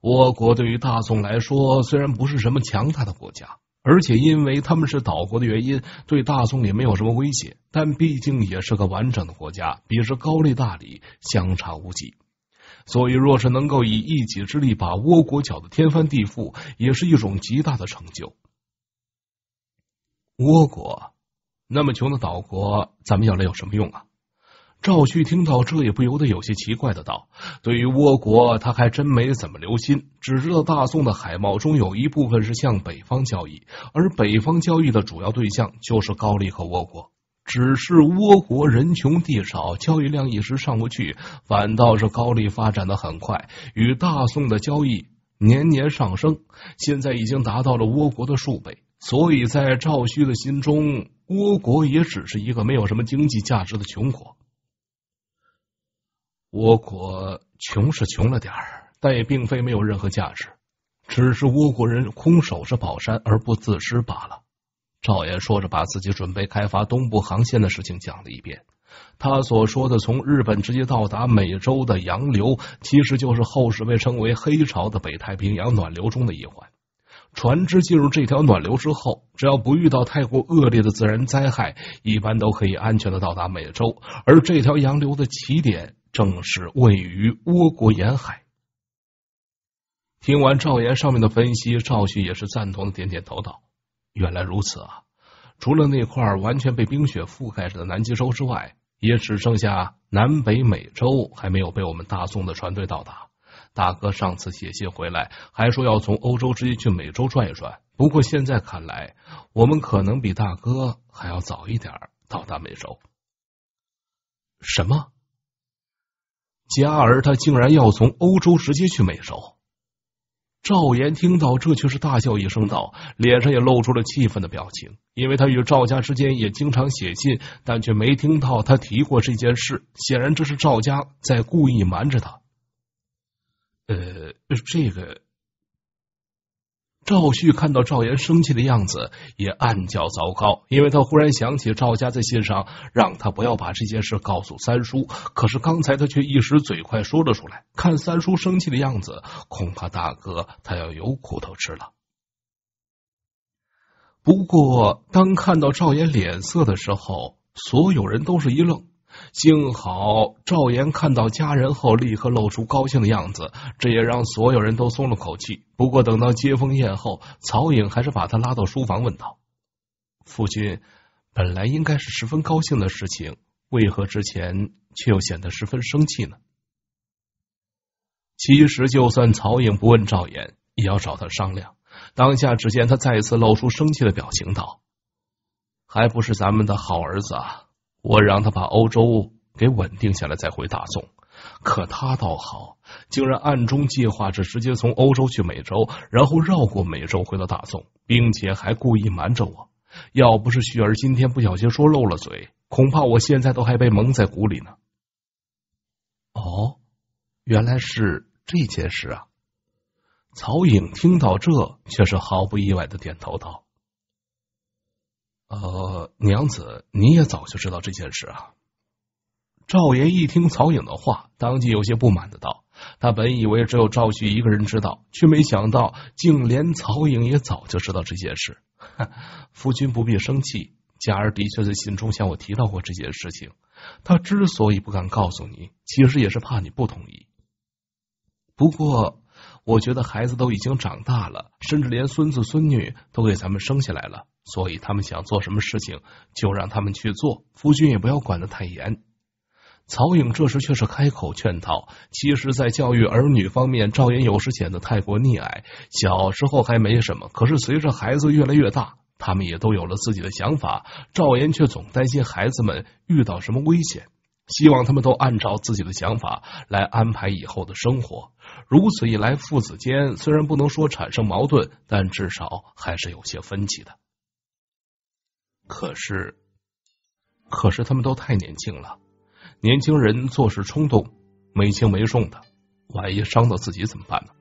倭国对于大宋来说，虽然不是什么强大的国家，而且因为他们是岛国的原因，对大宋也没有什么威胁。但毕竟也是个完整的国家，比之高丽、大理相差无几。所以，若是能够以一己之力把倭国搅得天翻地覆，也是一种极大的成就。”倭国那么穷的岛国，咱们要来有什么用啊？赵旭听到这，也不由得有些奇怪的道：“对于倭国，他还真没怎么留心，只知道大宋的海贸中有一部分是向北方交易，而北方交易的主要对象就是高丽和倭国。只是倭国人穷地少，交易量一时上不去，反倒是高丽发展的很快，与大宋的交易年年上升，现在已经达到了倭国的数倍。所以在赵旭的心中，倭国也只是一个没有什么经济价值的穷国。”倭国穷是穷了点儿，但也并非没有任何价值，只是倭国人空手是宝山而不自知罢了。赵岩说着，把自己准备开发东部航线的事情讲了一遍。他所说的从日本直接到达美洲的洋流，其实就是后世被称为黑潮的北太平洋暖流中的一环。船只进入这条暖流之后，只要不遇到太过恶劣的自然灾害，一般都可以安全的到达美洲。而这条洋流的起点正是位于倭国沿海。听完赵岩上面的分析，赵旭也是赞同的，点点头道：“原来如此啊！除了那块完全被冰雪覆盖着的南极洲之外，也只剩下南北美洲还没有被我们大宋的船队到达。”大哥上次写信回来，还说要从欧洲直接去美洲转一转。不过现在看来，我们可能比大哥还要早一点到达美洲。什么？佳儿他竟然要从欧洲直接去美洲？赵岩听到这，却是大笑一声，道：“脸上也露出了气愤的表情，因为他与赵家之间也经常写信，但却没听到他提过这件事。显然，这是赵家在故意瞒着他。”呃，这个。赵旭看到赵岩生气的样子，也暗叫糟糕，因为他忽然想起赵家在信上让他不要把这件事告诉三叔，可是刚才他却一时嘴快说了出来。看三叔生气的样子，恐怕大哥他要有苦头吃了。不过，当看到赵岩脸色的时候，所有人都是一愣。幸好赵岩看到家人后，立刻露出高兴的样子，这也让所有人都松了口气。不过等到接风宴后，曹颖还是把他拉到书房，问道：“夫君，本来应该是十分高兴的事情，为何之前却又显得十分生气呢？”其实，就算曹颖不问赵岩，也要找他商量。当下，只见他再次露出生气的表情，道：“还不是咱们的好儿子啊！”我让他把欧洲给稳定下来，再回大宋。可他倒好，竟然暗中计划着直接从欧洲去美洲，然后绕过美洲回到大宋，并且还故意瞒着我。要不是雪儿今天不小心说漏了嘴，恐怕我现在都还被蒙在鼓里呢。哦，原来是这件事啊！曹颖听到这，却是毫不意外的点头道。呃，娘子，你也早就知道这件事啊？赵岩一听曹颖的话，当即有些不满的道：“他本以为只有赵旭一个人知道，却没想到竟连曹颖也早就知道这件事。夫君不必生气，佳儿的确在信中向我提到过这件事情。他之所以不敢告诉你，其实也是怕你不同意。不过……”我觉得孩子都已经长大了，甚至连孙子孙女都给咱们生下来了，所以他们想做什么事情就让他们去做，夫君也不要管得太严。曹颖这时却是开口劝道：“其实，在教育儿女方面，赵岩有时显得太过溺爱。小时候还没什么，可是随着孩子越来越大，他们也都有了自己的想法，赵岩却总担心孩子们遇到什么危险。”希望他们都按照自己的想法来安排以后的生活。如此一来，父子间虽然不能说产生矛盾，但至少还是有些分歧的。可是，可是他们都太年轻了，年轻人做事冲动，没轻没重的，万一伤到自己怎么办呢？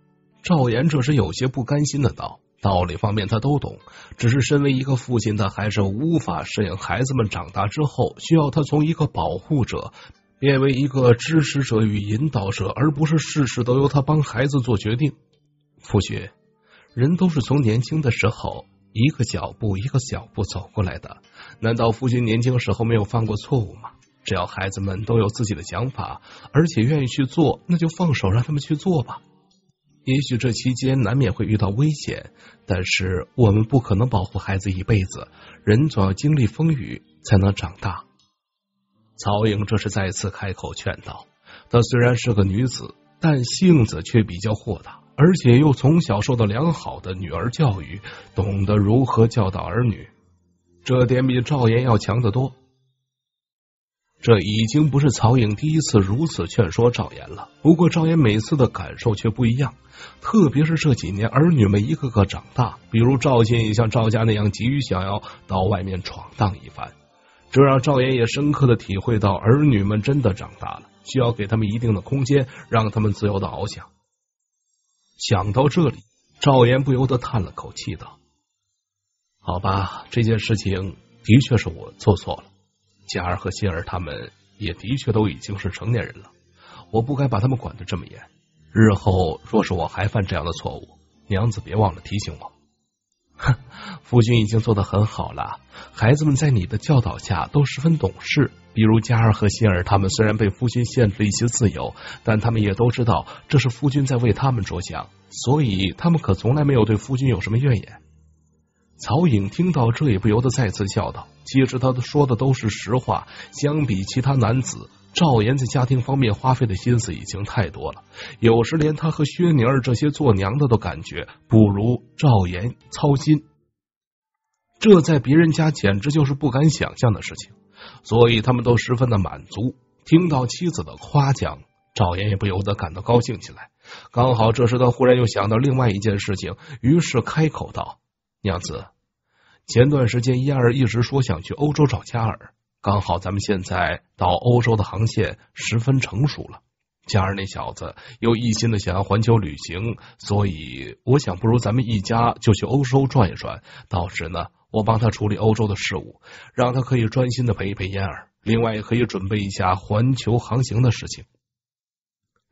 赵岩这时有些不甘心的道。道理方面他都懂，只是身为一个父亲，他还是无法适应孩子们长大之后，需要他从一个保护者变为一个支持者与引导者，而不是事事都由他帮孩子做决定。父亲，人都是从年轻的时候一个脚步一个脚步走过来的，难道父亲年轻时候没有犯过错误吗？只要孩子们都有自己的想法，而且愿意去做，那就放手让他们去做吧。也许这期间难免会遇到危险，但是我们不可能保护孩子一辈子。人总要经历风雨才能长大。曹颖这是再次开口劝道：“她虽然是个女子，但性子却比较豁达，而且又从小受到良好的女儿教育，懂得如何教导儿女，这点比赵岩要强得多。”这已经不是曹颖第一次如此劝说赵岩了，不过赵岩每次的感受却不一样。特别是这几年，儿女们一个个长大，比如赵岩也像赵家那样急于想要到外面闯荡一番，这让赵岩也深刻的体会到儿女们真的长大了，需要给他们一定的空间，让他们自由的翱翔。想到这里，赵岩不由得叹了口气道：“好吧，这件事情的确是我做错了，佳儿和信儿他们也的确都已经是成年人了，我不该把他们管得这么严。”日后若是我还犯这样的错误，娘子别忘了提醒我。哼，夫君已经做得很好了，孩子们在你的教导下都十分懂事。比如嘉儿和心儿，他们虽然被夫君限制了一些自由，但他们也都知道这是夫君在为他们着想，所以他们可从来没有对夫君有什么怨言。曹颖听到这，也不由得再次笑道：“其实他说的都是实话，相比其他男子。”赵岩在家庭方面花费的心思已经太多了，有时连他和薛宁儿这些做娘的都感觉不如赵岩操心，这在别人家简直就是不敢想象的事情，所以他们都十分的满足。听到妻子的夸奖，赵岩也不由得感到高兴起来。刚好这时，他忽然又想到另外一件事情，于是开口道：“娘子，前段时间燕儿一直说想去欧洲找嘉儿。”刚好咱们现在到欧洲的航线十分成熟了，加儿那小子又一心的想要环球旅行，所以我想不如咱们一家就去欧洲转一转。到时呢，我帮他处理欧洲的事务，让他可以专心的陪一陪燕儿，另外也可以准备一下环球航行的事情。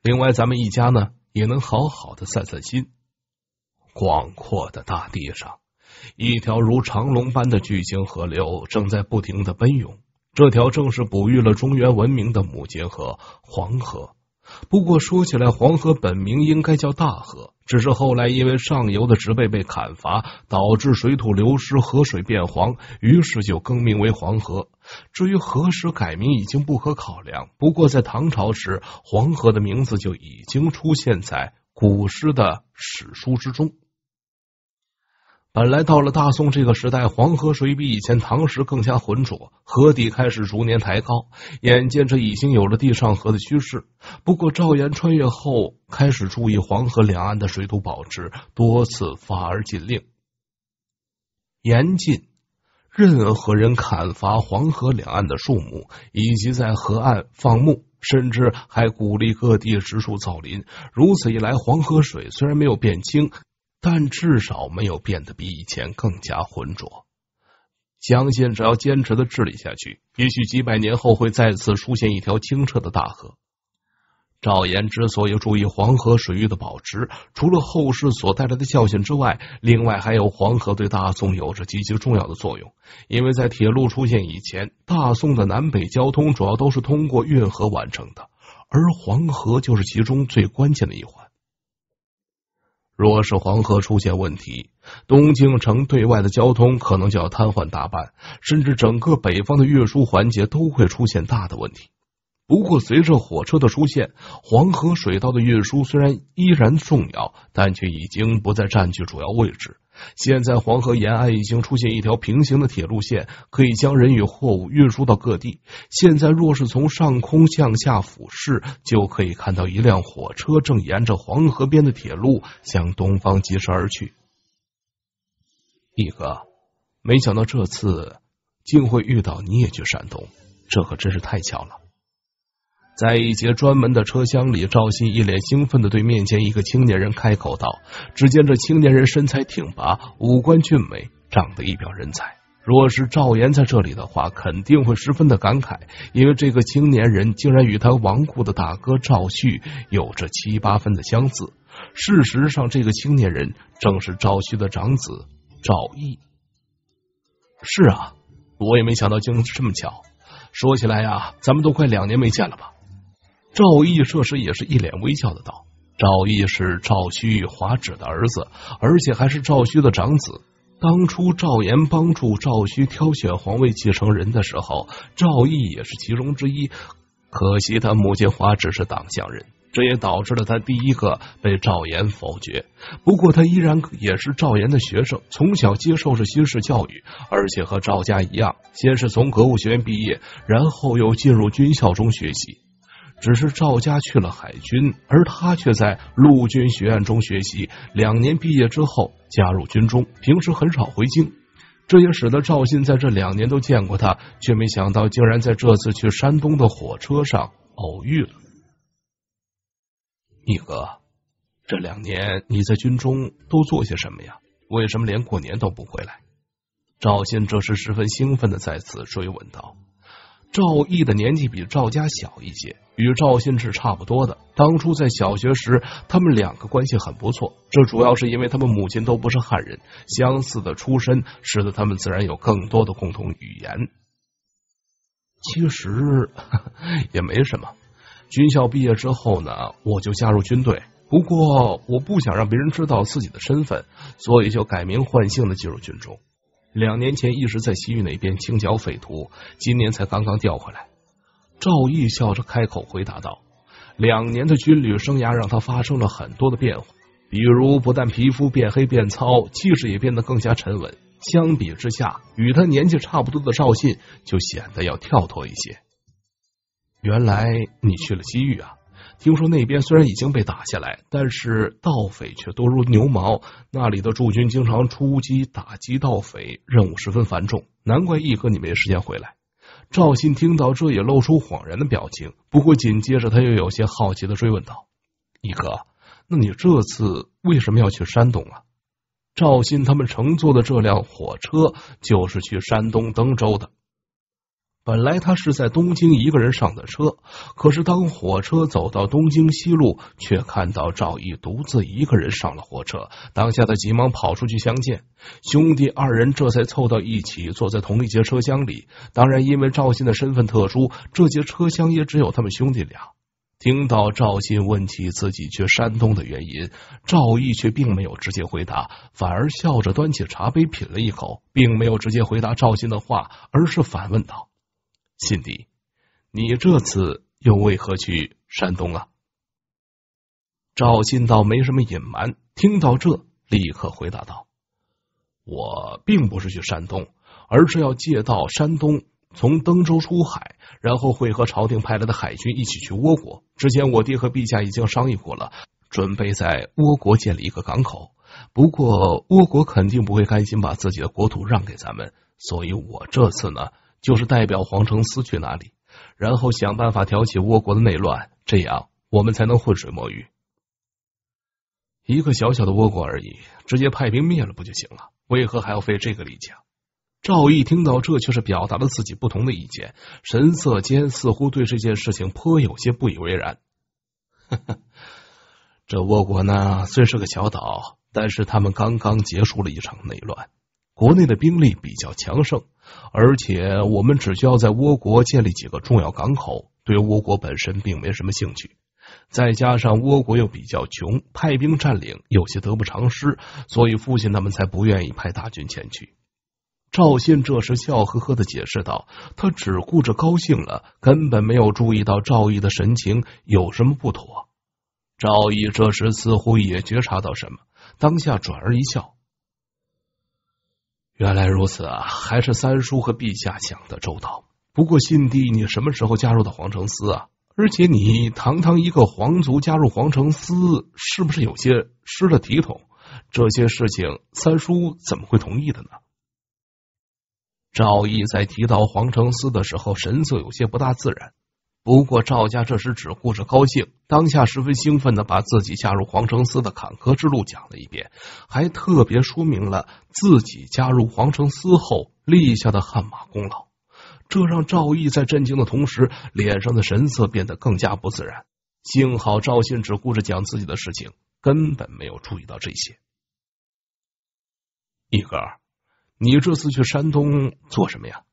另外，咱们一家呢也能好好的散散心。广阔的大地上，一条如长龙般的巨型河流正在不停的奔涌。这条正是哺育了中原文明的母亲河——黄河。不过说起来，黄河本名应该叫大河，只是后来因为上游的植被被砍伐，导致水土流失，河水变黄，于是就更名为黄河。至于何时改名，已经不可考量。不过在唐朝时，黄河的名字就已经出现在古诗的史书之中。本来到了大宋这个时代，黄河水比以前唐时更加浑浊，河底开始逐年抬高，眼见着已经有了地上河的趋势。不过赵岩穿越后开始注意黄河两岸的水土保持，多次发而禁令，严禁任何人砍伐黄河两岸的树木，以及在河岸放牧，甚至还鼓励各地植树造林。如此一来，黄河水虽然没有变清。但至少没有变得比以前更加浑浊。相信只要坚持的治理下去，也许几百年后会再次出现一条清澈的大河。赵岩之所以注意黄河水域的保持，除了后世所带来的教训之外，另外还有黄河对大宋有着极其重要的作用。因为在铁路出现以前，大宋的南北交通主要都是通过运河完成的，而黄河就是其中最关键的一环。若是黄河出现问题，东京城对外的交通可能就要瘫痪大半，甚至整个北方的运输环节都会出现大的问题。不过，随着火车的出现，黄河水道的运输虽然依然重要，但却已经不再占据主要位置。现在，黄河沿岸已经出现一条平行的铁路线，可以将人与货物运输到各地。现在，若是从上空向下俯视，就可以看到一辆火车正沿着黄河边的铁路向东方疾驰而去。一哥，没想到这次竟会遇到你也去山东，这可真是太巧了。在一节专门的车厢里，赵鑫一脸兴奋的对面前一个青年人开口道。只见这青年人身材挺拔，五官俊美，长得一表人才。若是赵岩在这里的话，肯定会十分的感慨，因为这个青年人竟然与他亡故的大哥赵旭有着七八分的相似。事实上，这个青年人正是赵旭的长子赵毅。是啊，我也没想到竟这么巧。说起来呀，咱们都快两年没见了吧？赵毅这时也是一脸微笑的道：“赵毅是赵旭华指的儿子，而且还是赵旭的长子。当初赵岩帮助赵旭挑选皇位继承人的时候，赵毅也是其中之一。可惜他母亲华指是党项人，这也导致了他第一个被赵岩否决。不过他依然也是赵岩的学生，从小接受是新式教育，而且和赵家一样，先是从格物学院毕业，然后又进入军校中学习。”只是赵家去了海军，而他却在陆军学院中学习。两年毕业之后，加入军中，平时很少回京。这也使得赵信在这两年都见过他，却没想到竟然在这次去山东的火车上偶遇了。义哥，这两年你在军中都做些什么呀？为什么连过年都不回来？赵信这时十分兴奋的再次追问道。赵毅的年纪比赵家小一些，与赵新志差不多的。当初在小学时，他们两个关系很不错。这主要是因为他们母亲都不是汉人，相似的出身使得他们自然有更多的共同语言。其实 也没什么。军校毕业之后呢，我就加入军队。不过我不想让别人知道自己的身份，所以就改名换姓的进入军中。两年前一直在西域那边清剿匪徒，今年才刚刚调回来。赵毅笑着开口回答道：“两年的军旅生涯让他发生了很多的变化，比如不但皮肤变黑变糙，气质也变得更加沉稳。相比之下，与他年纪差不多的赵信就显得要跳脱一些。”原来你去了西域啊！听说那边虽然已经被打下来，但是盗匪却多如牛毛。那里的驻军经常出击打击盗匪，任务十分繁重，难怪一哥你没时间回来。赵鑫听到这也露出恍然的表情，不过紧接着他又有些好奇的追问道：“一哥，那你这次为什么要去山东啊？”赵鑫他们乘坐的这辆火车就是去山东登州的。本来他是在东京一个人上的车，可是当火车走到东京西路，却看到赵毅独自一个人上了火车。当下他急忙跑出去相见，兄弟二人这才凑到一起，坐在同一节车厢里。当然，因为赵信的身份特殊，这节车厢也只有他们兄弟俩。听到赵信问起自己去山东的原因，赵毅却并没有直接回答，反而笑着端起茶杯品了一口，并没有直接回答赵信的话，而是反问道。信弟，你这次又为何去山东啊？赵信道：“没什么隐瞒，听到这立刻回答道：“我并不是去山东，而是要借道山东，从登州出海，然后会和朝廷派来的海军一起去倭国。之前我爹和陛下已经商议过了，准备在倭国建立一个港口。不过倭国肯定不会甘心把自己的国土让给咱们，所以我这次呢。”就是代表皇城司去哪里，然后想办法挑起倭国的内乱，这样我们才能浑水摸鱼。一个小小的倭国而已，直接派兵灭了不就行了？为何还要费这个力气？啊？赵毅听到这，却是表达了自己不同的意见，神色间似乎对这件事情颇有些不以为然。这倭国呢，虽是个小岛，但是他们刚刚结束了一场内乱，国内的兵力比较强盛。而且我们只需要在倭国建立几个重要港口，对倭国本身并没什么兴趣。再加上倭国又比较穷，派兵占领有些得不偿失，所以父亲他们才不愿意派大军前去。赵信这时笑呵呵的解释道：“他只顾着高兴了，根本没有注意到赵毅的神情有什么不妥。”赵毅这时似乎也觉察到什么，当下转而一笑。原来如此，啊，还是三叔和陛下想的周到。不过信帝，你什么时候加入的皇城司啊？而且你堂堂一个皇族加入皇城司，是不是有些失了体统？这些事情，三叔怎么会同意的呢？赵毅在提到皇城司的时候，神色有些不大自然。不过赵家这时只顾着高兴，当下十分兴奋的把自己加入皇城司的坎坷之路讲了一遍，还特别说明了自己加入皇城司后立下的汗马功劳，这让赵毅在震惊的同时，脸上的神色变得更加不自然。幸好赵信只顾着讲自己的事情，根本没有注意到这些。一哥，你这次去山东做什么呀？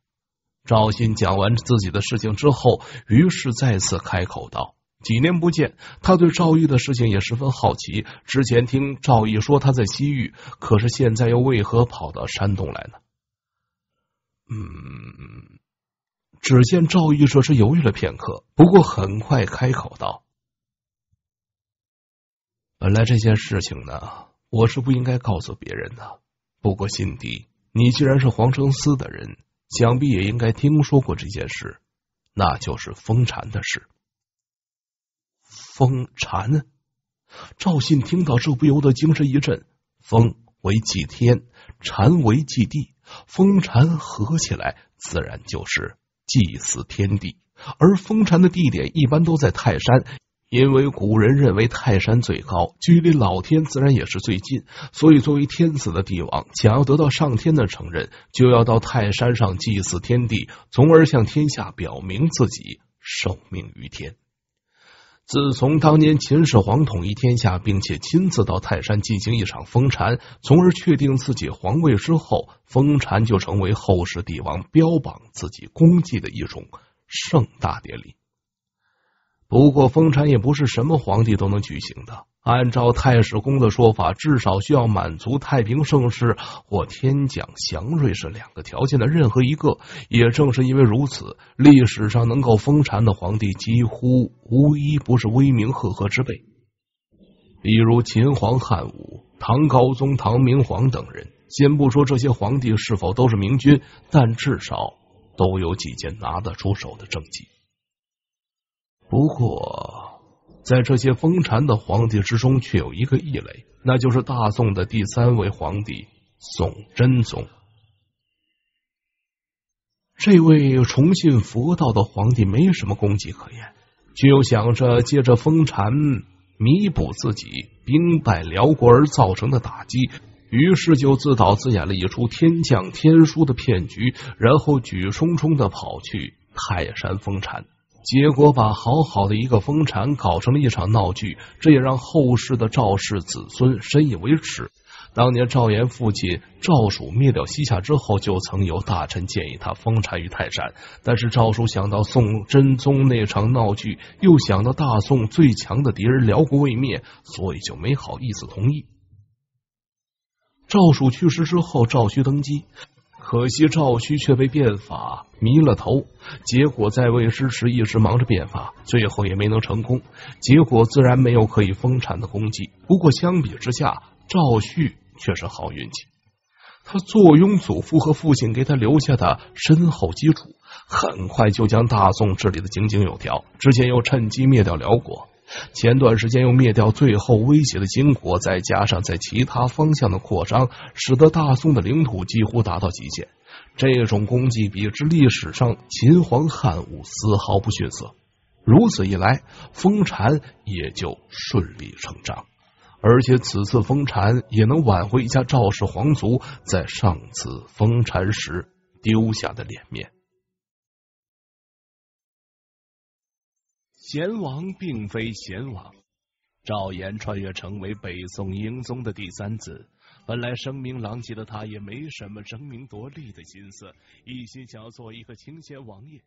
赵信讲完自己的事情之后，于是再次开口道：“几年不见，他对赵毅的事情也十分好奇。之前听赵毅说他在西域，可是现在又为何跑到山东来呢？”嗯，只见赵毅这时犹豫了片刻，不过很快开口道：“本来这件事情呢，我是不应该告诉别人的。不过，心底，你既然是皇城司的人。”想必也应该听说过这件事，那就是封禅的事。封禅，赵信听到这不由得精神一振。封为祭天，禅为祭地，封禅合起来自然就是祭祀天地。而封禅的地点一般都在泰山。因为古人认为泰山最高，距离老天自然也是最近，所以作为天子的帝王，想要得到上天的承认，就要到泰山上祭祀天地，从而向天下表明自己受命于天。自从当年秦始皇统一天下，并且亲自到泰山进行一场封禅，从而确定自己皇位之后，封禅就成为后世帝王标榜自己功绩的一种盛大典礼。不过封禅也不是什么皇帝都能举行的。按照太史公的说法，至少需要满足太平盛世或天降祥瑞是两个条件的任何一个。也正是因为如此，历史上能够封禅的皇帝几乎无一不是威名赫赫之辈，比如秦皇汉武、唐高宗、唐明皇等人。先不说这些皇帝是否都是明君，但至少都有几件拿得出手的政绩。不过，在这些封禅的皇帝之中，却有一个异类，那就是大宋的第三位皇帝宋真宗。这位崇信佛道的皇帝，没什么功绩可言，却又想着借着封禅弥补自己兵败辽国而造成的打击，于是就自导自演了一出天降天书的骗局，然后举冲冲的跑去泰山封禅。结果把好好的一个封禅搞成了一场闹剧，这也让后世的赵氏子孙深以为耻。当年赵岩父亲赵曙灭掉西夏之后，就曾有大臣建议他封禅于泰山，但是赵曙想到宋真宗那场闹剧，又想到大宋最强的敌人辽国未灭，所以就没好意思同意。赵曙去世之后，赵旭登基。可惜赵旭却被变法迷了头，结果在位之时一直忙着变法，最后也没能成功。结果自然没有可以封禅的功绩。不过相比之下，赵旭却是好运气，他坐拥祖父和父亲给他留下的深厚基础，很快就将大宋治理的井井有条，之前又趁机灭掉辽国。前段时间又灭掉最后威胁的金国，再加上在其他方向的扩张，使得大宋的领土几乎达到极限。这种功绩比之历史上秦皇汉武丝毫不逊色。如此一来，封禅也就顺理成章，而且此次封禅也能挽回一下赵氏皇族在上次封禅时丢下的脸面。贤王并非贤王，赵岩穿越成为北宋英宗的第三子，本来声名狼藉的他也没什么争名夺利的心思，一心想要做一个清闲王爷，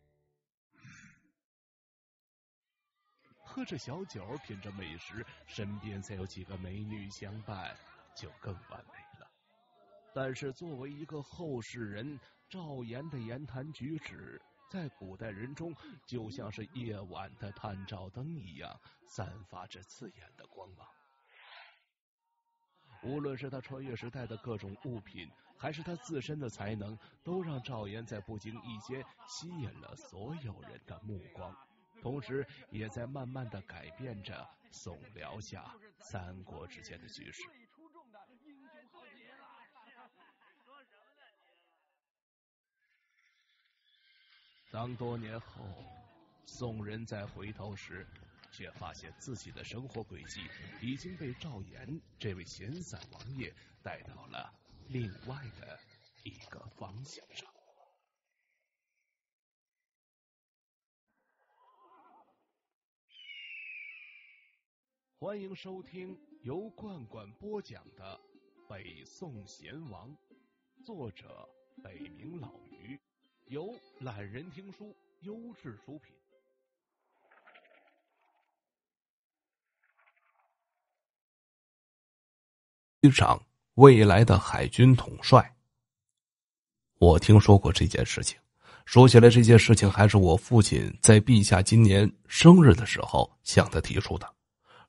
喝着小酒，品着美食，身边再有几个美女相伴，就更完美了。但是作为一个后世人，赵岩的言谈举止。在古代人中，就像是夜晚的探照灯一样，散发着刺眼的光芒。无论是他穿越时代的各种物品，还是他自身的才能，都让赵岩在不经意间吸引了所有人的目光，同时也在慢慢的改变着宋辽夏三国之间的局势。当多年后宋人再回头时，却发现自己的生活轨迹已经被赵炎这位闲散王爷带到了另外的一个方向上。欢迎收听由罐罐播讲的《北宋贤王》，作者北冥老鱼。由懒人听书优质出品。局长，未来的海军统帅。我听说过这件事情。说起来，这件事情还是我父亲在陛下今年生日的时候向他提出的。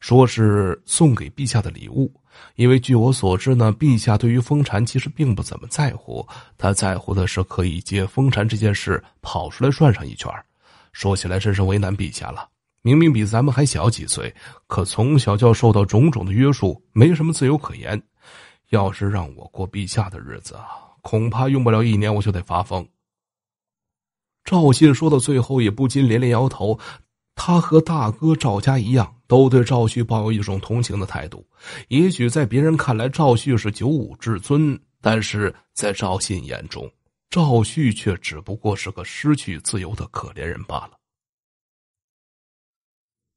说是送给陛下的礼物，因为据我所知呢，陛下对于封禅其实并不怎么在乎，他在乎的是可以借封禅这件事跑出来转上一圈说起来真是为难陛下了，明明比咱们还小几岁，可从小就受到种种的约束，没什么自由可言。要是让我过陛下的日子，恐怕用不了一年，我就得发疯。赵信说到最后也不禁连连摇头，他和大哥赵家一样。都对赵旭抱有一种同情的态度。也许在别人看来，赵旭是九五至尊，但是在赵信眼中，赵旭却只不过是个失去自由的可怜人罢了。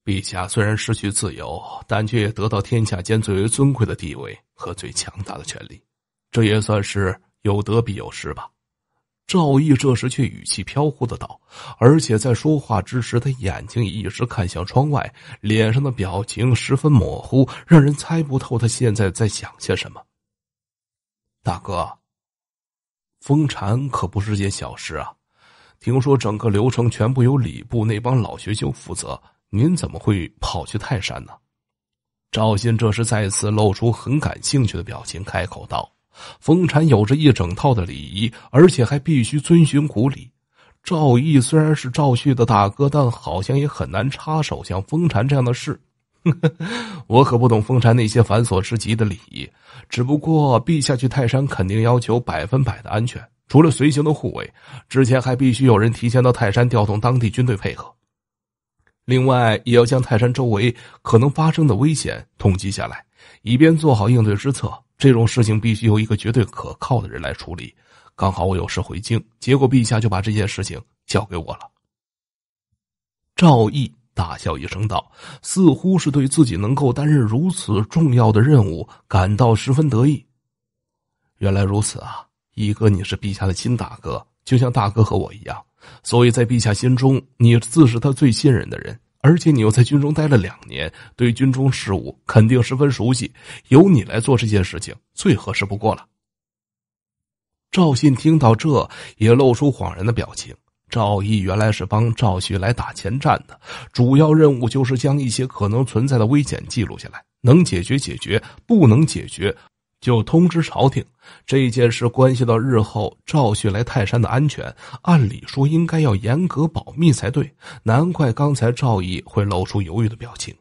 陛下虽然失去自由，但却得到天下间最为尊贵的地位和最强大的权力，这也算是有得必有失吧。赵毅这时却语气飘忽的道，而且在说话之时，他眼睛也一直看向窗外，脸上的表情十分模糊，让人猜不透他现在在想些什么。大哥，封禅可不是件小事啊，听说整个流程全部由礼部那帮老学究负责，您怎么会跑去泰山呢？赵信这时再次露出很感兴趣的表情，开口道。封禅有着一整套的礼仪，而且还必须遵循古礼。赵毅虽然是赵旭的大哥，但好像也很难插手像封禅这样的事。我可不懂封禅那些繁琐之极的礼仪。只不过，陛下去泰山肯定要求百分百的安全，除了随行的护卫，之前还必须有人提前到泰山调动当地军队配合，另外也要将泰山周围可能发生的危险统计下来，以便做好应对之策。这种事情必须由一个绝对可靠的人来处理。刚好我有事回京，结果陛下就把这件事情交给我了。赵毅大笑一声道：“似乎是对自己能够担任如此重要的任务感到十分得意。”原来如此啊，一哥，你是陛下的亲大哥，就像大哥和我一样，所以在陛下心中，你自是他最信任的人。而且你又在军中待了两年，对军中事务肯定十分熟悉，由你来做这件事情最合适不过了。赵信听到这，也露出恍然的表情。赵毅原来是帮赵旭来打前站的，主要任务就是将一些可能存在的危险记录下来，能解决解决，不能解决。就通知朝廷，这件事关系到日后赵旭来泰山的安全，按理说应该要严格保密才对，难怪刚才赵毅会露出犹豫的表情。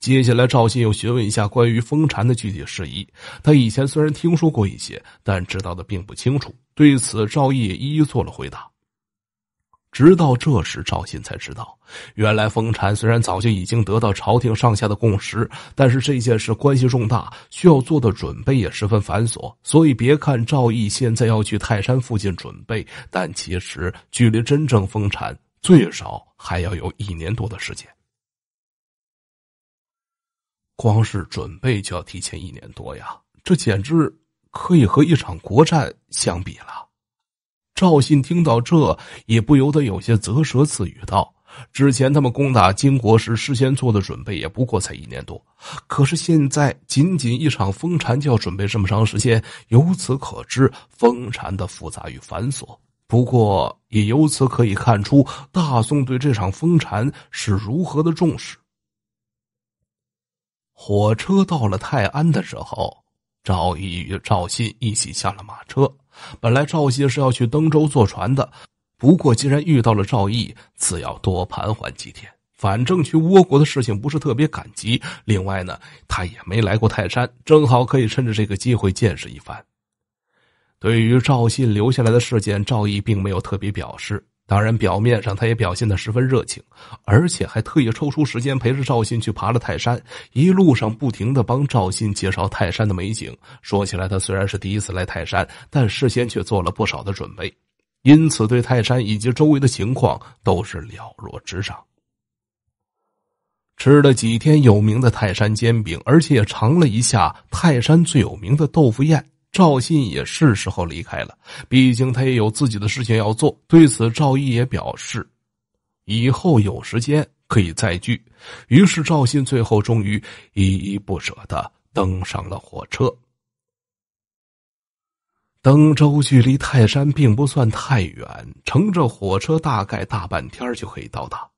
接下来赵信又询问一下关于封禅的具体事宜，他以前虽然听说过一些，但知道的并不清楚，对此赵毅也一一做了回答。直到这时，赵信才知道，原来封禅虽然早就已经得到朝廷上下的共识，但是这件事关系重大，需要做的准备也十分繁琐。所以，别看赵毅现在要去泰山附近准备，但其实距离真正封禅，最少还要有一年多的时间。光是准备就要提前一年多呀，这简直可以和一场国战相比了。赵信听到这，也不由得有些啧舌，自语道：“之前他们攻打金国时，事先做的准备也不过才一年多，可是现在仅仅一场封禅就要准备这么长时间，由此可知封禅的复杂与繁琐。不过，也由此可以看出大宋对这场封禅是如何的重视。”火车到了泰安的时候，赵毅与赵信一起下了马车。本来赵信是要去登州坐船的，不过既然遇到了赵毅，自要多盘桓几天。反正去倭国的事情不是特别赶急，另外呢，他也没来过泰山，正好可以趁着这个机会见识一番。对于赵信留下来的事件，赵毅并没有特别表示。当然，表面上他也表现的十分热情，而且还特意抽出时间陪着赵信去爬了泰山，一路上不停的帮赵信介绍泰山的美景。说起来，他虽然是第一次来泰山，但事先却做了不少的准备，因此对泰山以及周围的情况都是了若指掌。吃了几天有名的泰山煎饼，而且也尝了一下泰山最有名的豆腐宴。赵信也是时候离开了，毕竟他也有自己的事情要做。对此，赵毅也表示，以后有时间可以再聚。于是，赵信最后终于依依不舍的登上了火车。登州距离泰山并不算太远，乘着火车大概大半天就可以到达。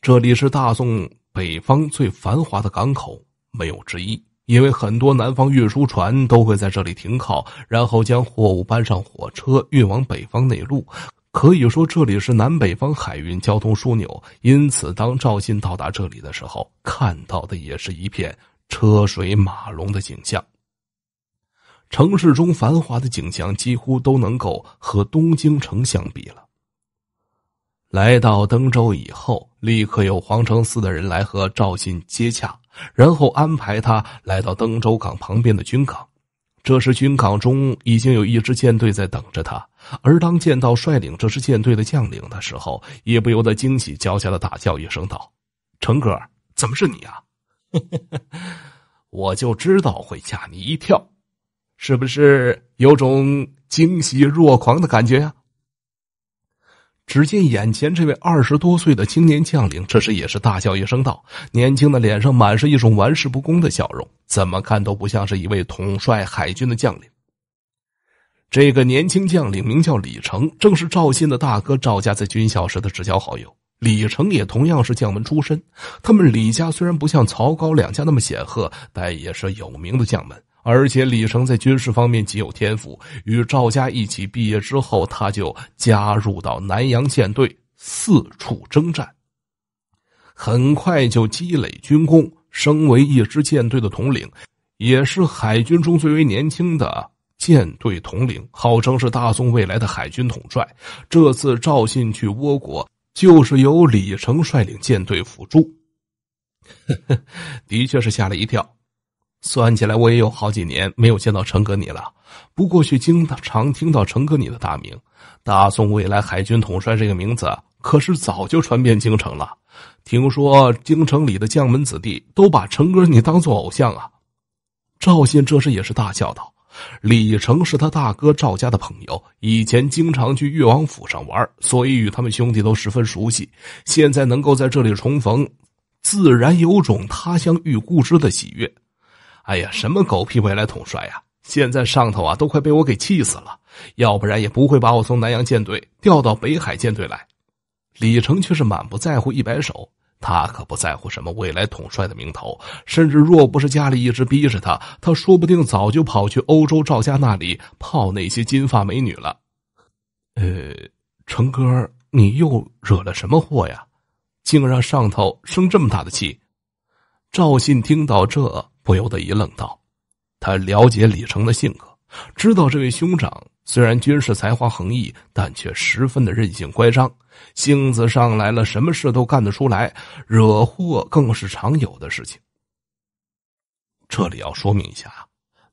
这里是大宋北方最繁华的港口，没有之一。因为很多南方运输船都会在这里停靠，然后将货物搬上火车运往北方内陆，可以说这里是南北方海运交通枢纽。因此，当赵信到达这里的时候，看到的也是一片车水马龙的景象。城市中繁华的景象几乎都能够和东京城相比了。来到登州以后，立刻有皇城寺的人来和赵信接洽。然后安排他来到登州港旁边的军港，这时军港中已经有一支舰队在等着他。而当见到率领这支舰队的将领的时候，也不由得惊喜交加的大叫一声道：“成哥，怎么是你啊？我就知道会吓你一跳，是不是有种惊喜若狂的感觉呀？”只见眼前这位二十多岁的青年将领，这时也是大笑一声道：“年轻的脸上满是一种玩世不恭的笑容，怎么看都不像是一位统帅海军的将领。”这个年轻将领名叫李成，正是赵信的大哥赵家在军校时的至交好友。李成也同样是将门出身，他们李家虽然不像曹高两家那么显赫，但也是有名的将门。而且李成在军事方面极有天赋，与赵家一起毕业之后，他就加入到南洋舰队，四处征战。很快就积累军功，升为一支舰队的统领，也是海军中最为年轻的舰队统领，号称是大宋未来的海军统帅。这次赵信去倭国，就是由李成率领舰队辅助。的确，是吓了一跳。算起来，我也有好几年没有见到成哥你了，不过却经常听到成哥你的大名。大宋未来海军统帅这个名字可是早就传遍京城了。听说京城里的将门子弟都把成哥你当做偶像啊！赵信这时也是大笑道：“李成是他大哥赵家的朋友，以前经常去越王府上玩，所以与他们兄弟都十分熟悉。现在能够在这里重逢，自然有种他乡遇故知的喜悦。”哎呀，什么狗屁未来统帅呀！现在上头啊都快被我给气死了，要不然也不会把我从南洋舰队调到北海舰队来。李成却是满不在乎，一摆手，他可不在乎什么未来统帅的名头，甚至若不是家里一直逼着他，他说不定早就跑去欧洲赵家那里泡那些金发美女了。呃，成哥，你又惹了什么祸呀？竟让上头生这么大的气？赵信听到这。不由得一愣，道：“他了解李成的性格，知道这位兄长虽然军事才华横溢，但却十分的任性乖张，性子上来了，什么事都干得出来，惹祸更是常有的事情。这里要说明一下，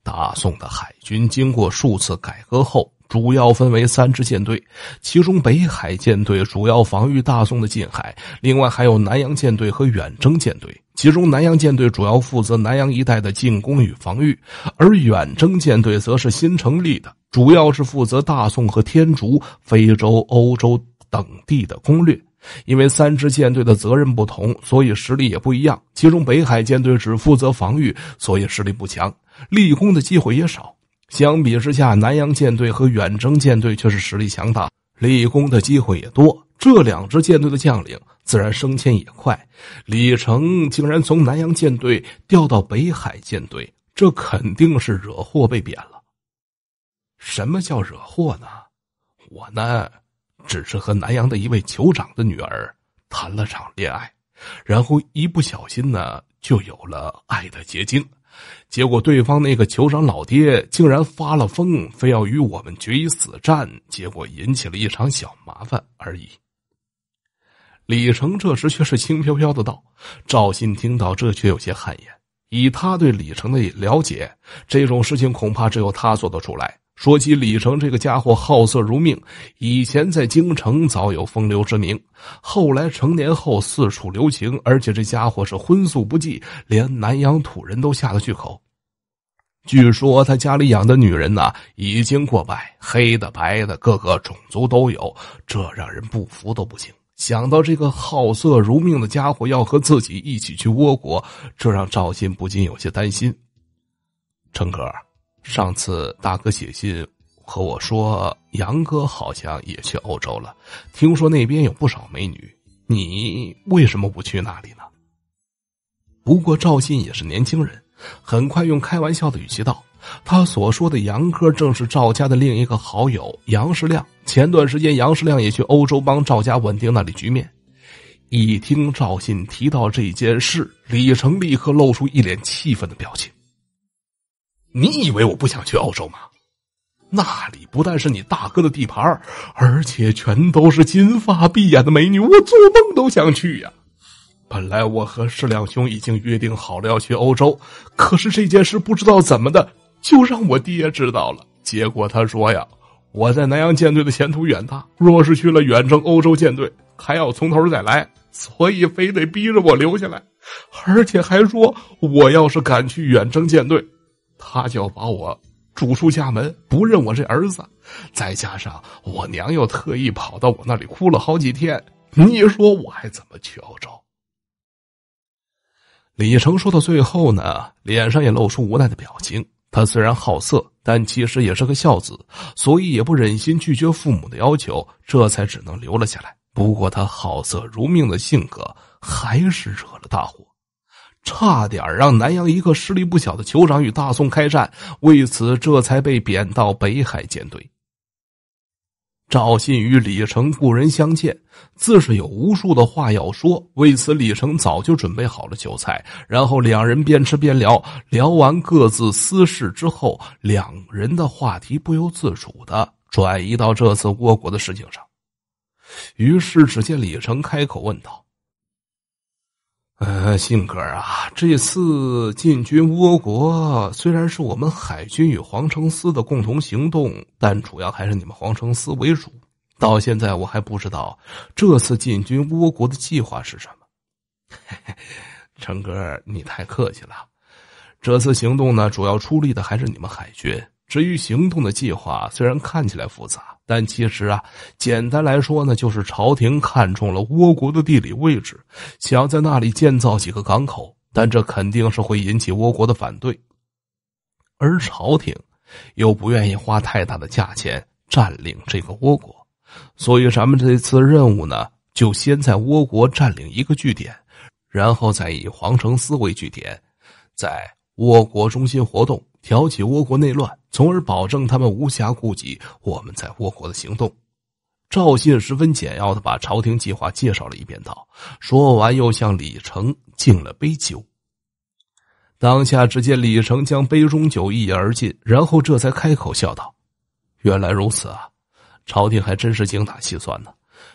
大宋的海军经过数次改革后，主要分为三支舰队，其中北海舰队主要防御大宋的近海，另外还有南洋舰队和远征舰队。”其中，南洋舰队主要负责南洋一带的进攻与防御，而远征舰队则是新成立的，主要是负责大宋和天竺、非洲、欧洲等地的攻略。因为三支舰队的责任不同，所以实力也不一样。其中，北海舰队只负责防御，所以实力不强，立功的机会也少。相比之下，南洋舰队和远征舰队却是实力强大，立功的机会也多。这两支舰队的将领自然升迁也快，李成竟然从南洋舰队调到北海舰队，这肯定是惹祸被贬了。什么叫惹祸呢？我呢，只是和南洋的一位酋长的女儿谈了场恋爱，然后一不小心呢，就有了爱的结晶，结果对方那个酋长老爹竟然发了疯，非要与我们决一死战，结果引起了一场小麻烦而已。李成这时却是轻飘飘的道：“赵信听到这，却有些汗颜。以他对李成的了解，这种事情恐怕只有他做得出来。”说起李成这个家伙，好色如命，以前在京城早有风流之名。后来成年后四处留情，而且这家伙是荤素不忌，连南阳土人都下得去口。据说他家里养的女人呐，已经过百，黑的白的，各个种族都有，这让人不服都不行。想到这个好色如命的家伙要和自己一起去倭国，这让赵信不禁有些担心。成哥，上次大哥写信和我说，杨哥好像也去欧洲了，听说那边有不少美女，你为什么不去那里呢？不过赵信也是年轻人，很快用开玩笑的语气道。他所说的杨哥正是赵家的另一个好友杨世亮。前段时间，杨世亮也去欧洲帮赵家稳定那里局面。一听赵信提到这件事，李成立刻露出一脸气愤的表情。你以为我不想去欧洲吗？那里不但是你大哥的地盘，而且全都是金发碧眼的美女，我做梦都想去呀。本来我和世亮兄已经约定好了要去欧洲，可是这件事不知道怎么的。就让我爹知道了，结果他说：“呀，我在南洋舰队的前途远大，若是去了远征欧洲舰队，还要从头再来，所以非得逼着我留下来。”而且还说：“我要是敢去远征舰队，他就要把我逐出家门，不认我这儿子。”再加上我娘又特意跑到我那里哭了好几天，你说我还怎么去欧洲？李成说到最后呢，脸上也露出无奈的表情。他虽然好色，但其实也是个孝子，所以也不忍心拒绝父母的要求，这才只能留了下来。不过他好色如命的性格还是惹了大祸，差点让南阳一个势力不小的酋长与大宋开战，为此这才被贬到北海舰队。赵信与李成故人相见，自是有无数的话要说。为此，李成早就准备好了酒菜，然后两人边吃边聊。聊完各自私事之后，两人的话题不由自主的转移到这次倭国的事情上。于是，只见李成开口问道。呃，信哥啊，这次进军倭国虽然是我们海军与黄城司的共同行动，但主要还是你们黄城司为主。到现在我还不知道这次进军倭国的计划是什么。成 哥你太客气了，这次行动呢，主要出力的还是你们海军。至于行动的计划，虽然看起来复杂，但其实啊，简单来说呢，就是朝廷看中了倭国的地理位置，想要在那里建造几个港口，但这肯定是会引起倭国的反对。而朝廷又不愿意花太大的价钱占领这个倭国，所以咱们这次任务呢，就先在倭国占领一个据点，然后再以皇城司为据点，在倭国中心活动。挑起倭国内乱，从而保证他们无暇顾及我们在倭国的行动。赵信十分简要的把朝廷计划介绍了一遍，道：“说完，又向李成敬了杯酒。当下，只见李成将杯中酒一饮而尽，然后这才开口笑道：‘原来如此啊，朝廷还真是精打细算呢。’”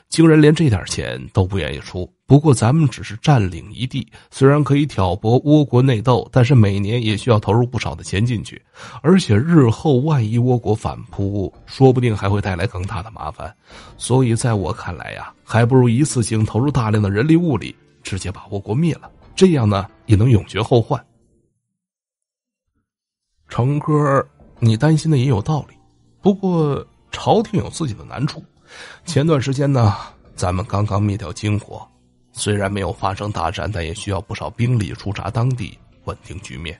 竟然连这点钱都不愿意出。不过咱们只是占领一地，虽然可以挑拨倭国内斗，但是每年也需要投入不少的钱进去，而且日后万一倭国反扑，说不定还会带来更大的麻烦。所以在我看来呀，还不如一次性投入大量的人力物力，直接把倭国灭了，这样呢也能永绝后患。成哥，你担心的也有道理，不过朝廷有自己的难处。前段时间呢，咱们刚刚灭掉金火，虽然没有发生大战，但也需要不少兵力驻扎当地稳定局面。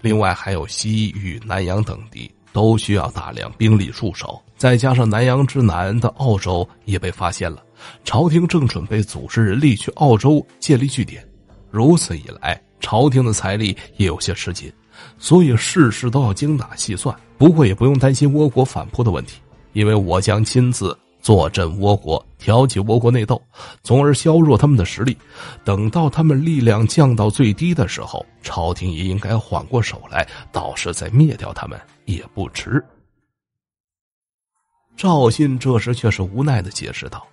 另外，还有西域、南洋等地都需要大量兵力驻守。再加上南洋之南的澳洲也被发现了，朝廷正准备组织人力去澳洲建立据点。如此一来，朝廷的财力也有些吃紧，所以事事都要精打细算。不过，也不用担心倭国反扑的问题，因为我将亲自。坐镇倭国，挑起倭国内斗，从而削弱他们的实力。等到他们力量降到最低的时候，朝廷也应该缓过手来，到时再灭掉他们也不迟。赵信这时却是无奈的解释道。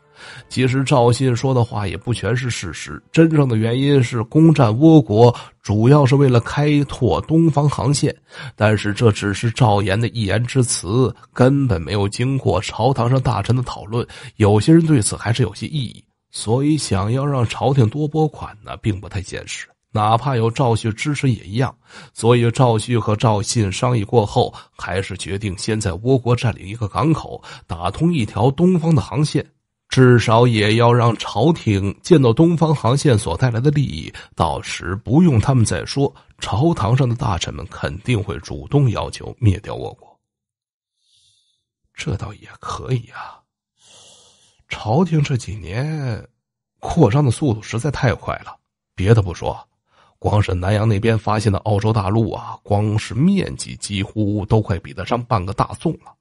其实赵信说的话也不全是事实，真正的原因是攻占倭国主要是为了开拓东方航线，但是这只是赵岩的一言之词，根本没有经过朝堂上大臣的讨论，有些人对此还是有些异议，所以想要让朝廷多拨款呢，并不太现实。哪怕有赵旭支持也一样，所以赵旭和赵信商议过后，还是决定先在倭国占领一个港口，打通一条东方的航线。至少也要让朝廷见到东方航线所带来的利益，到时不用他们再说，朝堂上的大臣们肯定会主动要求灭掉我国。这倒也可以啊。朝廷这几年扩张的速度实在太快了，别的不说，光是南阳那边发现的澳洲大陆啊，光是面积几乎都快比得上半个大宋了。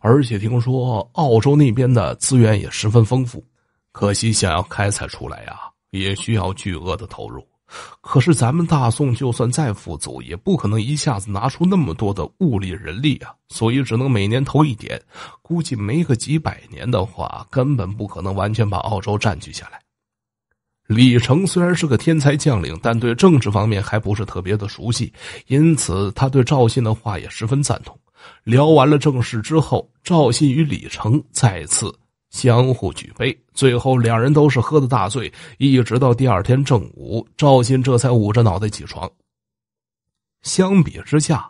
而且听说澳洲那边的资源也十分丰富，可惜想要开采出来呀，也需要巨额的投入。可是咱们大宋就算再富足，也不可能一下子拿出那么多的物力人力啊，所以只能每年投一点。估计没个几百年的话，根本不可能完全把澳洲占据下来。李成虽然是个天才将领，但对政治方面还不是特别的熟悉，因此他对赵信的话也十分赞同。聊完了正事之后，赵信与李成再次相互举杯，最后两人都是喝的大醉，一直到第二天正午，赵信这才捂着脑袋起床。相比之下，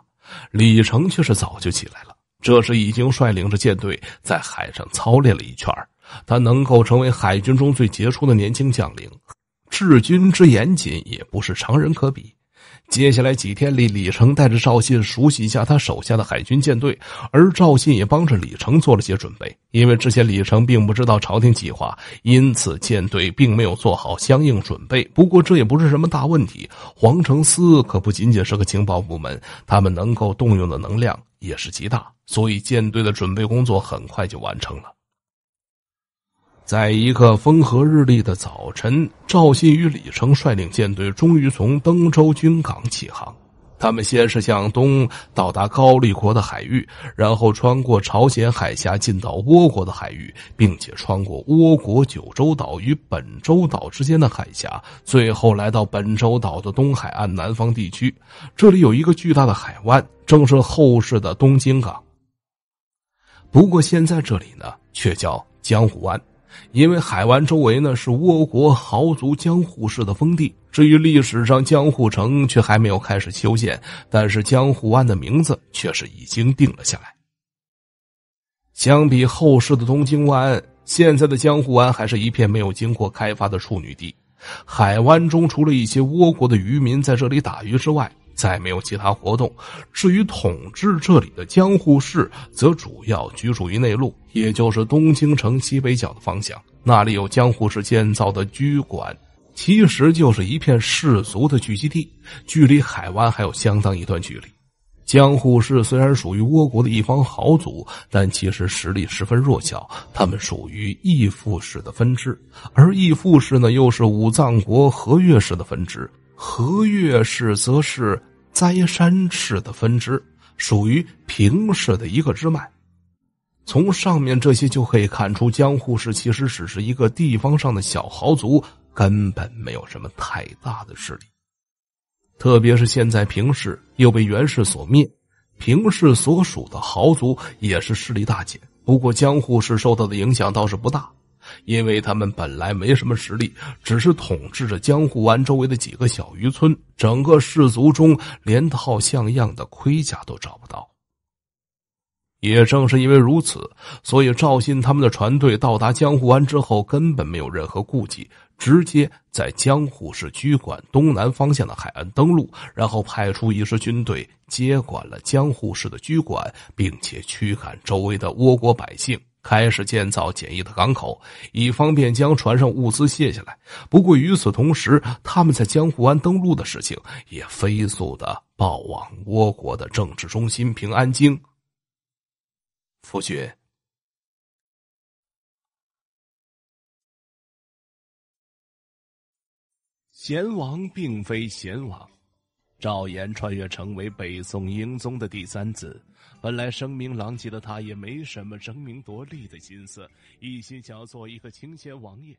李成却是早就起来了，这时已经率领着舰队在海上操练了一圈他能够成为海军中最杰出的年轻将领，治军之严谨也不是常人可比。接下来几天里，李成带着赵信熟悉一下他手下的海军舰队，而赵信也帮着李成做了些准备。因为之前李成并不知道朝廷计划，因此舰队并没有做好相应准备。不过这也不是什么大问题，黄承思可不仅仅是个情报部门，他们能够动用的能量也是极大，所以舰队的准备工作很快就完成了。在一个风和日丽的早晨，赵信与李成率领舰队终于从登州军港起航。他们先是向东到达高丽国的海域，然后穿过朝鲜海峡进到倭国的海域，并且穿过倭国九州岛与本州岛之间的海峡，最后来到本州岛的东海岸南方地区。这里有一个巨大的海湾，正是后世的东京港。不过现在这里呢，却叫江湖湾。因为海湾周围呢是倭国豪族江户氏的封地，至于历史上江户城却还没有开始修建，但是江户湾的名字却是已经定了下来。相比后世的东京湾，现在的江户湾还是一片没有经过开发的处女地。海湾中除了一些倭国的渔民在这里打鱼之外。再没有其他活动。至于统治这里的江户市，则主要居住于内陆，也就是东京城西北角的方向。那里有江户市建造的居馆，其实就是一片氏族的聚集地，距离海湾还有相当一段距离。江户市虽然属于倭国的一方豪族，但其实实力十分弱小。他们属于义父氏的分支，而义父氏呢，又是武藏国和月氏的分支，和月氏则是。栽山氏的分支属于平氏的一个支脉，从上面这些就可以看出江户氏其实只是一个地方上的小豪族，根本没有什么太大的势力。特别是现在平氏又被源氏所灭，平氏所属的豪族也是势力大减。不过江户氏受到的影响倒是不大。因为他们本来没什么实力，只是统治着江湖湾周围的几个小渔村，整个氏族中连套像样的盔甲都找不到。也正是因为如此，所以赵信他们的船队到达江湖湾之后，根本没有任何顾忌，直接在江户市居馆东南方向的海岸登陆，然后派出一支军队接管了江户市的居馆，并且驱赶周围的倭国百姓。开始建造简易的港口，以方便将船上物资卸下来。不过与此同时，他们在江湖湾登陆的事情也飞速的报往倭国的政治中心平安京。夫君，贤王并非贤王，赵岩穿越成为北宋英宗的第三子。本来声名狼藉的他也没什么争名夺利的心思，一心想要做一个清闲王爷，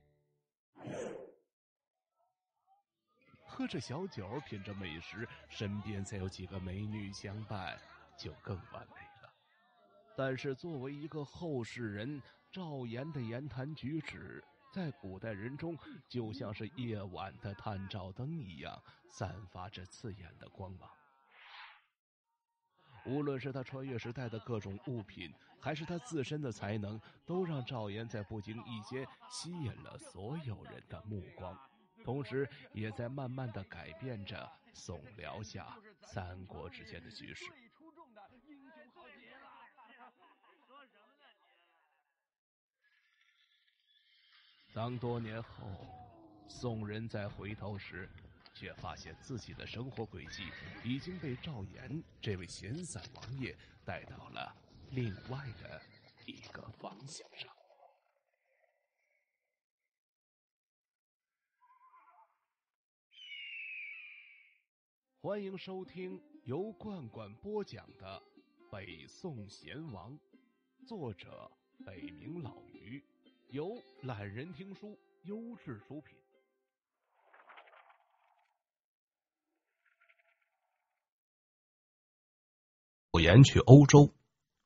喝着小酒，品着美食，身边再有几个美女相伴，就更完美了。但是作为一个后世人，赵岩的言谈举止在古代人中就像是夜晚的探照灯一样，散发着刺眼的光芒。无论是他穿越时代的各种物品，还是他自身的才能，都让赵岩在不经意间吸引了所有人的目光，同时也在慢慢的改变着宋辽夏三国之间的局势。当多年后，宋人再回头时，却发现自己的生活轨迹已经被赵岩这位闲散王爷带到了另外的一个方向上。欢迎收听由罐罐播讲的《北宋贤王》，作者北冥老鱼，由懒人听书优质出品。我沿去欧洲，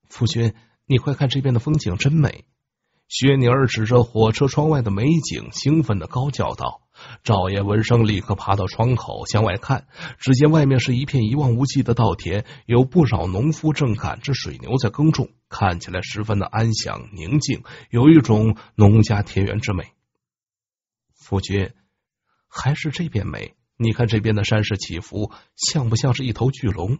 夫君，你快看这边的风景真美！薛宁儿指着火车窗外的美景，兴奋的高叫道：“赵爷，闻声立刻爬到窗口向外看，只见外面是一片一望无际的稻田，有不少农夫正赶着水牛在耕种，看起来十分的安详宁静，有一种农家田园之美。夫君，还是这边美，你看这边的山势起伏，像不像是一头巨龙？”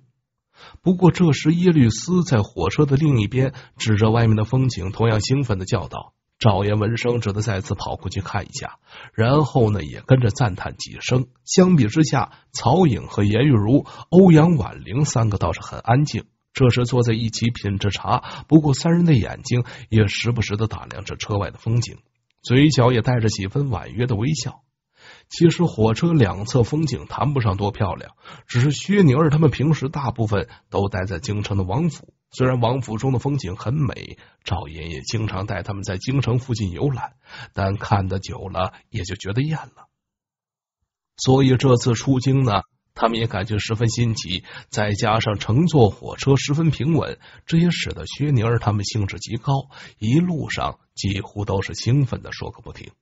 不过，这时耶律斯在火车的另一边指着外面的风景，同样兴奋的叫道：“赵岩闻声，只得再次跑过去看一下，然后呢，也跟着赞叹几声。相比之下，曹颖和颜玉茹、欧阳婉玲三个倒是很安静。这时坐在一起品着茶，不过三人的眼睛也时不时的打量着车外的风景，嘴角也带着几分婉约的微笑。”其实火车两侧风景谈不上多漂亮，只是薛宁儿他们平时大部分都待在京城的王府，虽然王府中的风景很美，赵爷爷经常带他们在京城附近游览，但看的久了也就觉得厌了。所以这次出京呢，他们也感觉十分新奇，再加上乘坐火车十分平稳，这也使得薛宁儿他们兴致极高，一路上几乎都是兴奋的说个不停。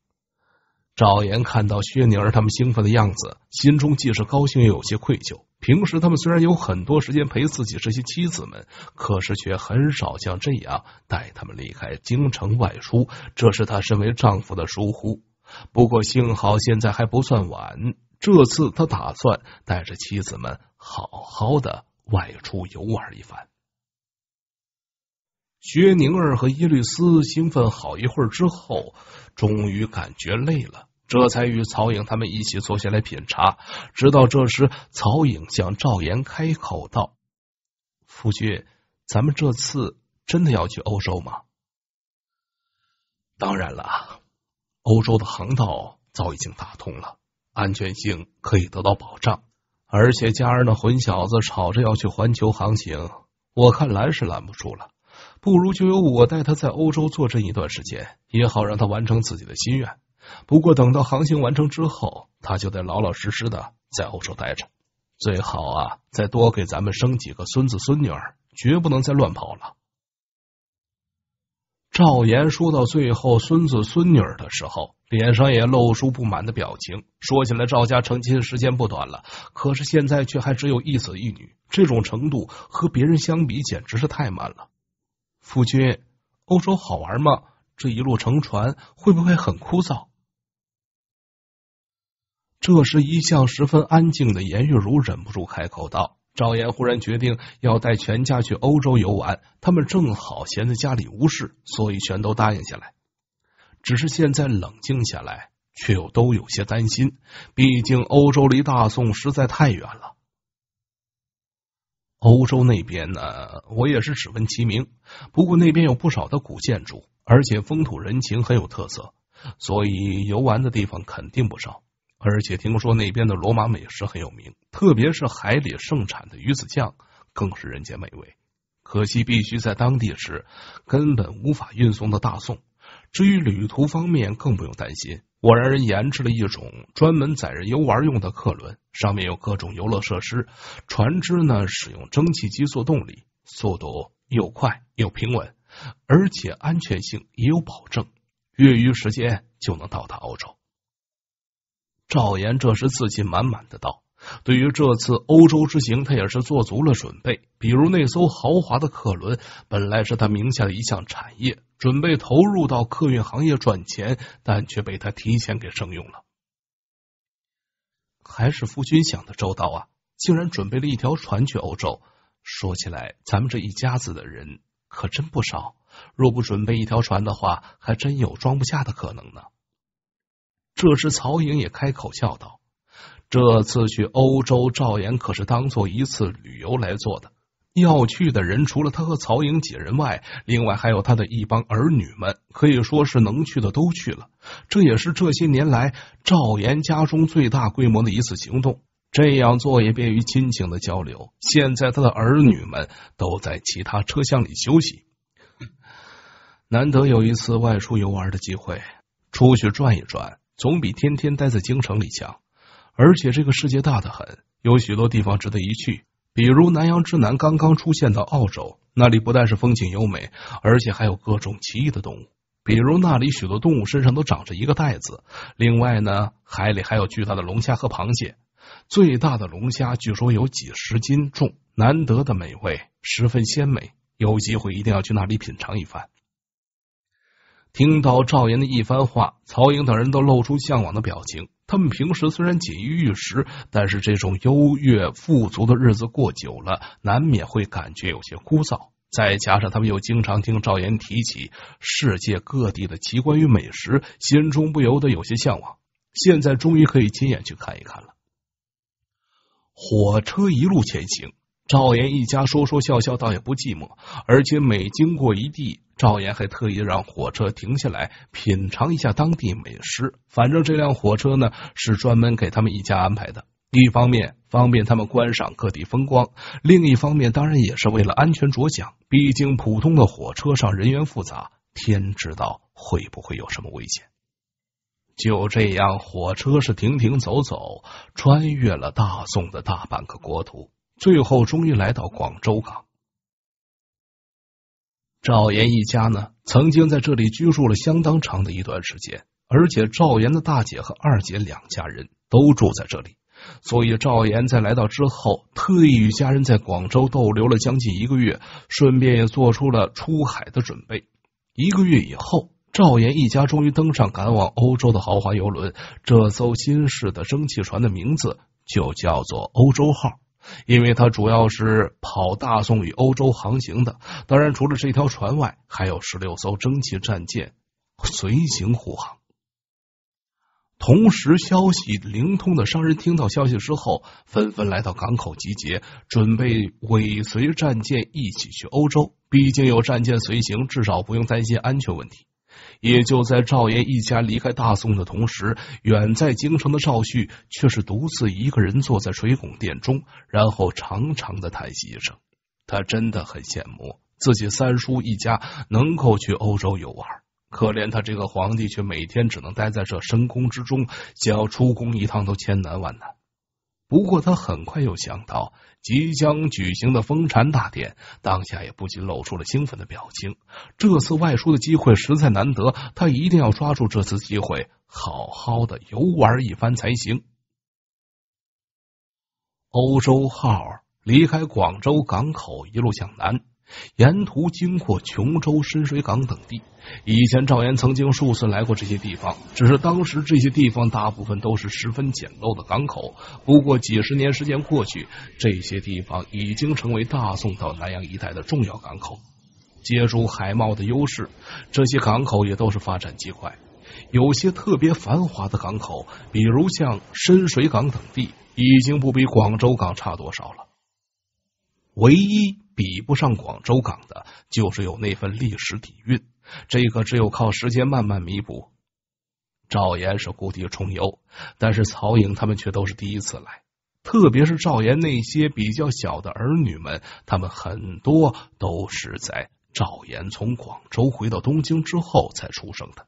赵岩看到薛宁儿他们兴奋的样子，心中既是高兴又有些愧疚。平时他们虽然有很多时间陪自己这些妻子们，可是却很少像这样带他们离开京城外出，这是他身为丈夫的疏忽。不过幸好现在还不算晚，这次他打算带着妻子们好好的外出游玩一番。薛宁儿和伊律斯兴奋好一会儿之后。终于感觉累了，这才与曹颖他们一起坐下来品茶。直到这时，曹颖向赵岩开口道：“夫君，咱们这次真的要去欧洲吗？”“当然了，欧洲的航道早已经打通了，安全性可以得到保障。而且家人的混小子吵着要去环球航行，我看拦是拦不住了。”不如就由我带他在欧洲坐镇一段时间，也好让他完成自己的心愿。不过等到航行完成之后，他就得老老实实的在欧洲待着，最好啊再多给咱们生几个孙子孙女儿，绝不能再乱跑了。赵岩说到最后孙子孙女儿的时候，脸上也露出不满的表情。说起来，赵家成亲时间不短了，可是现在却还只有一子一女，这种程度和别人相比，简直是太慢了。夫君，欧洲好玩吗？这一路乘船会不会很枯燥？这时一向十分安静的颜玉如忍不住开口道：“赵岩忽然决定要带全家去欧洲游玩，他们正好闲在家里无事，所以全都答应下来。只是现在冷静下来，却又都有些担心，毕竟欧洲离大宋实在太远了。”欧洲那边呢，我也是只闻其名。不过那边有不少的古建筑，而且风土人情很有特色，所以游玩的地方肯定不少。而且听说那边的罗马美食很有名，特别是海里盛产的鱼子酱更是人间美味。可惜必须在当地吃，根本无法运送到大宋。至于旅途方面，更不用担心。我让人研制了一种专门载人游玩用的客轮，上面有各种游乐设施。船只呢，使用蒸汽机做动力，速度又快又平稳，而且安全性也有保证。业余时间就能到达欧洲。赵岩这时自信满满的道。对于这次欧洲之行，他也是做足了准备。比如那艘豪华的客轮，本来是他名下的一项产业，准备投入到客运行业赚钱，但却被他提前给征用了。还是夫君想的周到啊！竟然准备了一条船去欧洲。说起来，咱们这一家子的人可真不少。若不准备一条船的话，还真有装不下的可能呢。这时，曹颖也开口笑道。这次去欧洲，赵岩可是当做一次旅游来做的。要去的人除了他和曹颖几人外，另外还有他的一帮儿女们，可以说是能去的都去了。这也是这些年来赵岩家中最大规模的一次行动。这样做也便于亲情的交流。现在他的儿女们都在其他车厢里休息，难得有一次外出游玩的机会，出去转一转，总比天天待在京城里强。而且这个世界大的很，有许多地方值得一去，比如南洋之南刚刚出现的澳洲，那里不但是风景优美，而且还有各种奇异的动物，比如那里许多动物身上都长着一个袋子。另外呢，海里还有巨大的龙虾和螃蟹，最大的龙虾据说有几十斤重，难得的美味，十分鲜美，有机会一定要去那里品尝一番。听到赵岩的一番话，曹颖等人都露出向往的表情。他们平时虽然锦衣玉食，但是这种优越富足的日子过久了，难免会感觉有些枯燥。再加上他们又经常听赵岩提起世界各地的奇观与美食，心中不由得有些向往。现在终于可以亲眼去看一看了。火车一路前行。赵岩一家说说笑笑，倒也不寂寞。而且每经过一地，赵岩还特意让火车停下来品尝一下当地美食。反正这辆火车呢，是专门给他们一家安排的。一方面方便他们观赏各地风光，另一方面当然也是为了安全着想。毕竟普通的火车上人员复杂，天知道会不会有什么危险。就这样，火车是停停走走，穿越了大宋的大半个国土。最后终于来到广州港。赵岩一家呢，曾经在这里居住了相当长的一段时间，而且赵岩的大姐和二姐两家人都住在这里，所以赵岩在来到之后，特意与家人在广州逗留了将近一个月，顺便也做出了出海的准备。一个月以后，赵岩一家终于登上赶往欧洲的豪华游轮，这艘新式的蒸汽船的名字就叫做“欧洲号”。因为他主要是跑大宋与欧洲航行的，当然除了这条船外，还有十六艘蒸汽战舰随行护航。同时，消息灵通的商人听到消息之后，纷纷来到港口集结，准备尾随战舰一起去欧洲。毕竟有战舰随行，至少不用担心安全问题。也就在赵岩一家离开大宋的同时，远在京城的赵旭却是独自一个人坐在水拱殿中，然后长长的叹息一声。他真的很羡慕自己三叔一家能够去欧洲游玩，可怜他这个皇帝却每天只能待在这深宫之中，想要出宫一趟都千难万难。不过他很快又想到即将举行的封禅大典，当下也不禁露出了兴奋的表情。这次外出的机会实在难得，他一定要抓住这次机会，好好的游玩一番才行。欧洲号离开广州港口，一路向南。沿途经过琼州、深水港等地。以前赵岩曾经数次来过这些地方，只是当时这些地方大部分都是十分简陋的港口。不过几十年时间过去，这些地方已经成为大宋到南阳一带的重要港口，借助海贸的优势，这些港口也都是发展极快。有些特别繁华的港口，比如像深水港等地，已经不比广州港差多少了。唯一比不上广州港的，就是有那份历史底蕴，这个只有靠时间慢慢弥补。赵岩是故地重游，但是曹颖他们却都是第一次来，特别是赵岩那些比较小的儿女们，他们很多都是在赵岩从广州回到东京之后才出生的。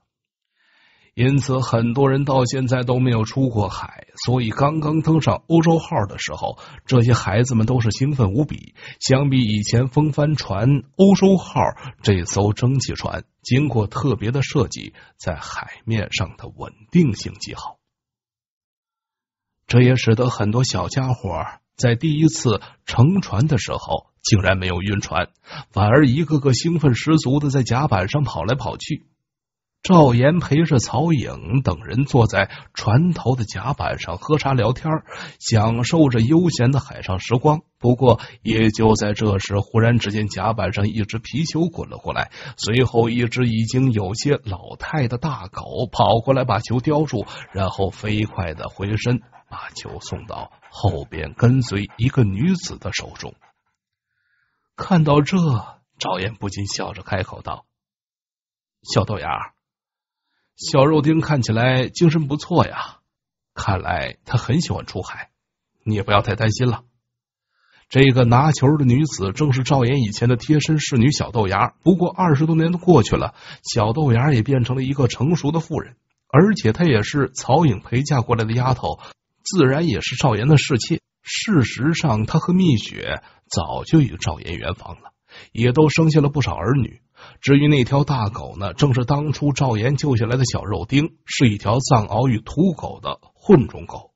因此，很多人到现在都没有出过海，所以刚刚登上欧洲号的时候，这些孩子们都是兴奋无比。相比以前风帆船，欧洲号这艘蒸汽船经过特别的设计，在海面上的稳定性极好。这也使得很多小家伙在第一次乘船的时候，竟然没有晕船，反而一个个兴奋十足的在甲板上跑来跑去。赵岩陪着曹颖等人坐在船头的甲板上喝茶聊天，享受着悠闲的海上时光。不过，也就在这时，忽然只见甲板上一只皮球滚了过来，随后一只已经有些老态的大狗跑过来把球叼住，然后飞快的回身把球送到后边跟随一个女子的手中。看到这，赵岩不禁笑着开口道：“小豆芽。”小肉丁看起来精神不错呀，看来他很喜欢出海，你也不要太担心了。这个拿球的女子正是赵岩以前的贴身侍女小豆芽，不过二十多年都过去了，小豆芽也变成了一个成熟的妇人，而且她也是曹颖陪嫁过来的丫头，自然也是赵岩的侍妾。事实上，她和蜜雪早就与赵岩圆房了，也都生下了不少儿女。至于那条大狗呢？正是当初赵岩救下来的小肉丁，是一条藏獒与土狗的混种狗，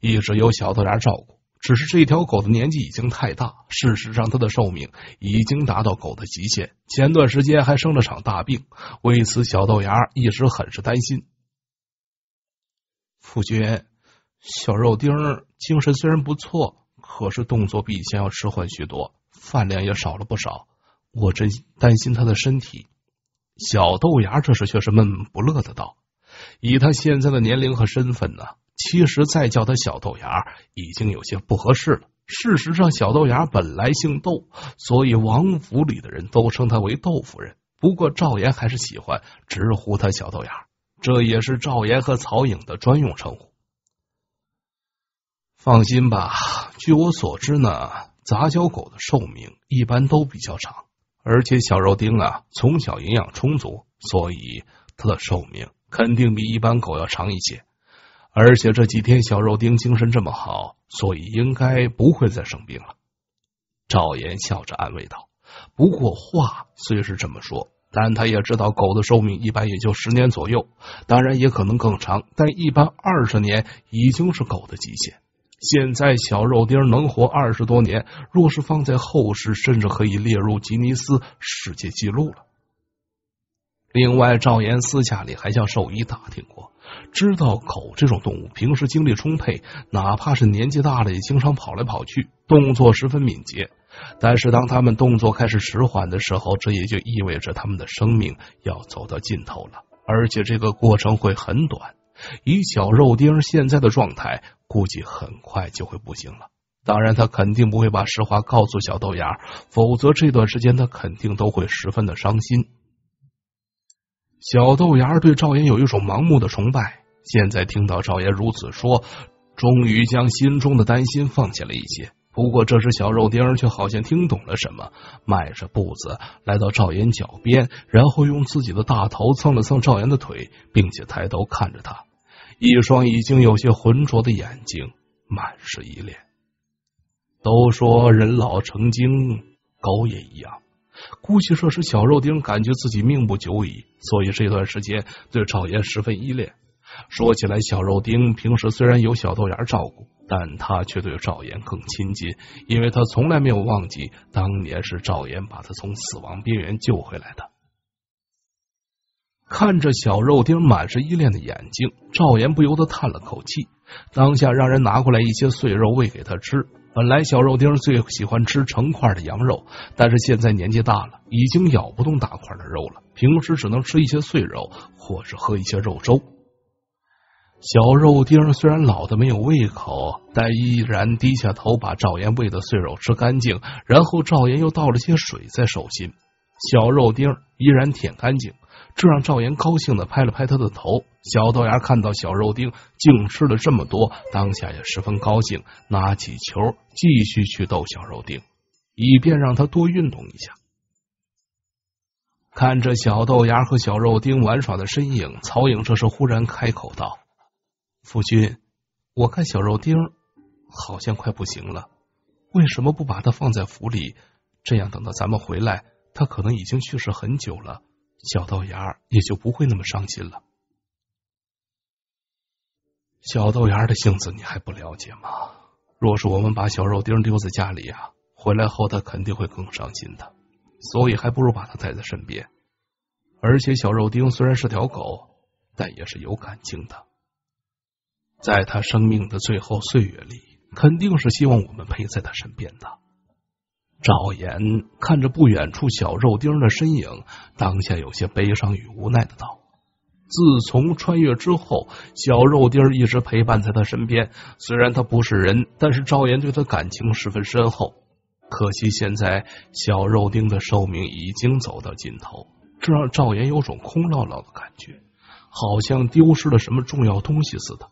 一直由小豆芽照顾。只是这条狗的年纪已经太大，事实上它的寿命已经达到狗的极限。前段时间还生了场大病，为此小豆芽一直很是担心。夫君，小肉丁精神虽然不错，可是动作比以前要迟缓许多，饭量也少了不少。我真担心他的身体。小豆芽这时却是闷闷不乐的道：“以他现在的年龄和身份呢，其实再叫他小豆芽已经有些不合适了。事实上，小豆芽本来姓豆，所以王府里的人都称他为豆夫人。不过赵岩还是喜欢直呼他小豆芽，这也是赵岩和曹颖的专用称呼。”放心吧，据我所知呢，杂交狗的寿命一般都比较长。而且小肉丁啊，从小营养充足，所以它的寿命肯定比一般狗要长一些。而且这几天小肉丁精神这么好，所以应该不会再生病了。赵岩笑着安慰道。不过话虽是这么说，但他也知道狗的寿命一般也就十年左右，当然也可能更长，但一般二十年已经是狗的极限。现在小肉丁能活二十多年，若是放在后世，甚至可以列入吉尼斯世界纪录了。另外，赵岩私下里还向兽医打听过，知道狗这种动物平时精力充沛，哪怕是年纪大了，也经常跑来跑去，动作十分敏捷。但是，当他们动作开始迟缓的时候，这也就意味着他们的生命要走到尽头了，而且这个过程会很短。以小肉丁现在的状态。估计很快就会不行了。当然，他肯定不会把实话告诉小豆芽，否则这段时间他肯定都会十分的伤心。小豆芽对赵岩有一种盲目的崇拜，现在听到赵岩如此说，终于将心中的担心放下了一些。不过，这时小肉丁却好像听懂了什么，迈着步子来到赵岩脚边，然后用自己的大头蹭了蹭赵岩的腿，并且抬头看着他。一双已经有些浑浊的眼睛满是依恋。都说人老成精，狗也一样。估计这是小肉丁感觉自己命不久矣，所以这段时间对赵岩十分依恋。说起来，小肉丁平时虽然有小豆芽照顾，但他却对赵岩更亲近，因为他从来没有忘记当年是赵岩把他从死亡边缘救回来的。看着小肉丁满是依恋的眼睛，赵岩不由得叹了口气，当下让人拿过来一些碎肉喂给他吃。本来小肉丁最喜欢吃成块的羊肉，但是现在年纪大了，已经咬不动大块的肉了，平时只能吃一些碎肉或者喝一些肉粥。小肉丁虽然老的没有胃口，但依然低下头把赵岩喂的碎肉吃干净。然后赵岩又倒了些水在手心，小肉丁依然舔干净。这让赵岩高兴的拍了拍他的头。小豆芽看到小肉丁竟吃了这么多，当下也十分高兴，拿起球继续去逗小肉丁，以便让他多运动一下。看着小豆芽和小肉丁玩耍的身影，曹颖这时忽然开口道：“夫君，我看小肉丁好像快不行了，为什么不把他放在府里？这样等到咱们回来，他可能已经去世很久了。”小豆芽也就不会那么伤心了。小豆芽的性子你还不了解吗？若是我们把小肉丁丢在家里啊，回来后他肯定会更伤心的。所以还不如把他带在身边。而且小肉丁虽然是条狗，但也是有感情的。在他生命的最后岁月里，肯定是希望我们陪在他身边的。赵岩看着不远处小肉丁的身影，当下有些悲伤与无奈的道：“自从穿越之后，小肉丁一直陪伴在他身边。虽然他不是人，但是赵岩对他感情十分深厚。可惜现在小肉丁的寿命已经走到尽头，这让赵岩有种空落落的感觉，好像丢失了什么重要东西似的。”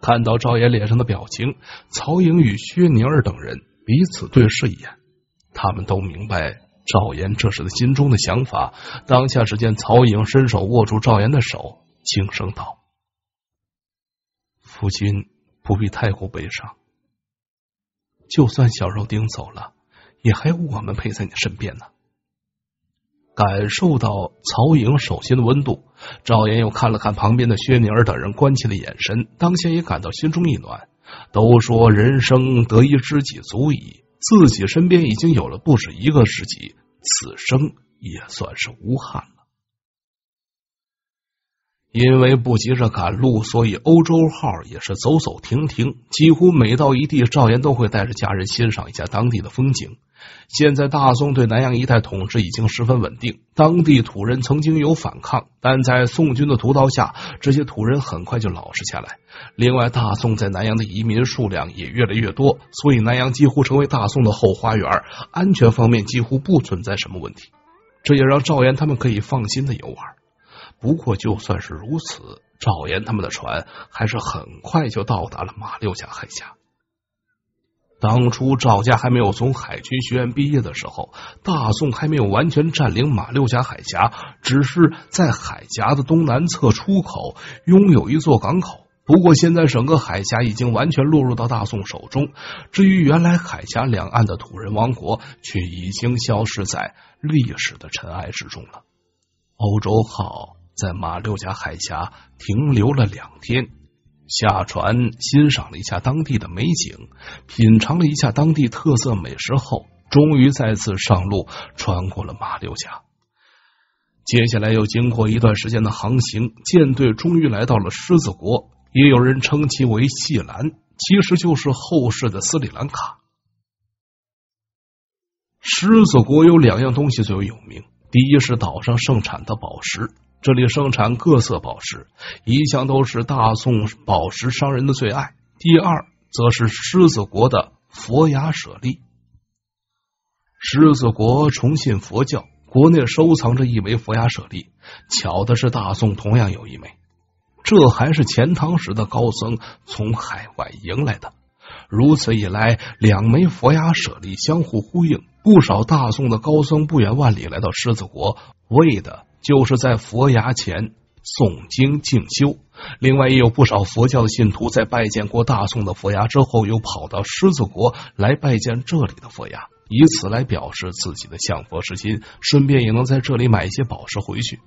看到赵岩脸上的表情，曹颖与薛宁儿等人彼此对视一眼。他们都明白赵岩这时的心中的想法，当下只见曹颖伸手握住赵岩的手，轻声道：“夫君不必太过悲伤，就算小肉丁走了，也还有我们陪在你身边呢。”感受到曹颖手心的温度，赵岩又看了看旁边的薛宁儿等人关切的眼神，当下也感到心中一暖。都说人生得一知己足矣。自己身边已经有了不止一个知己，此生也算是无憾了。因为不急着赶路，所以欧洲号也是走走停停，几乎每到一地，赵岩都会带着家人欣赏一下当地的风景。现在大宋对南阳一带统治已经十分稳定，当地土人曾经有反抗，但在宋军的屠刀下，这些土人很快就老实下来。另外，大宋在南阳的移民数量也越来越多，所以南阳几乎成为大宋的后花园，安全方面几乎不存在什么问题。这也让赵岩他们可以放心的游玩。不过，就算是如此，赵岩他们的船还是很快就到达了马六甲海峡。当初赵家还没有从海军学院毕业的时候，大宋还没有完全占领马六甲海峡，只是在海峡的东南侧出口拥有一座港口。不过现在整个海峡已经完全落入到大宋手中。至于原来海峡两岸的土人王国，却已经消失在历史的尘埃之中了。欧洲号在马六甲海峡停留了两天。下船欣赏了一下当地的美景，品尝了一下当地特色美食后，终于再次上路，穿过了马六甲。接下来又经过一段时间的航行，舰队终于来到了狮子国，也有人称其为细兰，其实就是后世的斯里兰卡。狮子国有两样东西最为有名，第一是岛上盛产的宝石。这里盛产各色宝石，一向都是大宋宝石商人的最爱。第二，则是狮子国的佛牙舍利。狮子国崇信佛教，国内收藏着一枚佛牙舍利。巧的是，大宋同样有一枚，这还是钱塘时的高僧从海外迎来的。如此一来，两枚佛牙舍利相互呼应，不少大宋的高僧不远万里来到狮子国，为的。就是在佛牙前诵经静修，另外也有不少佛教的信徒在拜见过大宋的佛牙之后，又跑到狮子国来拜见这里的佛牙，以此来表示自己的向佛之心，顺便也能在这里买一些宝石回去。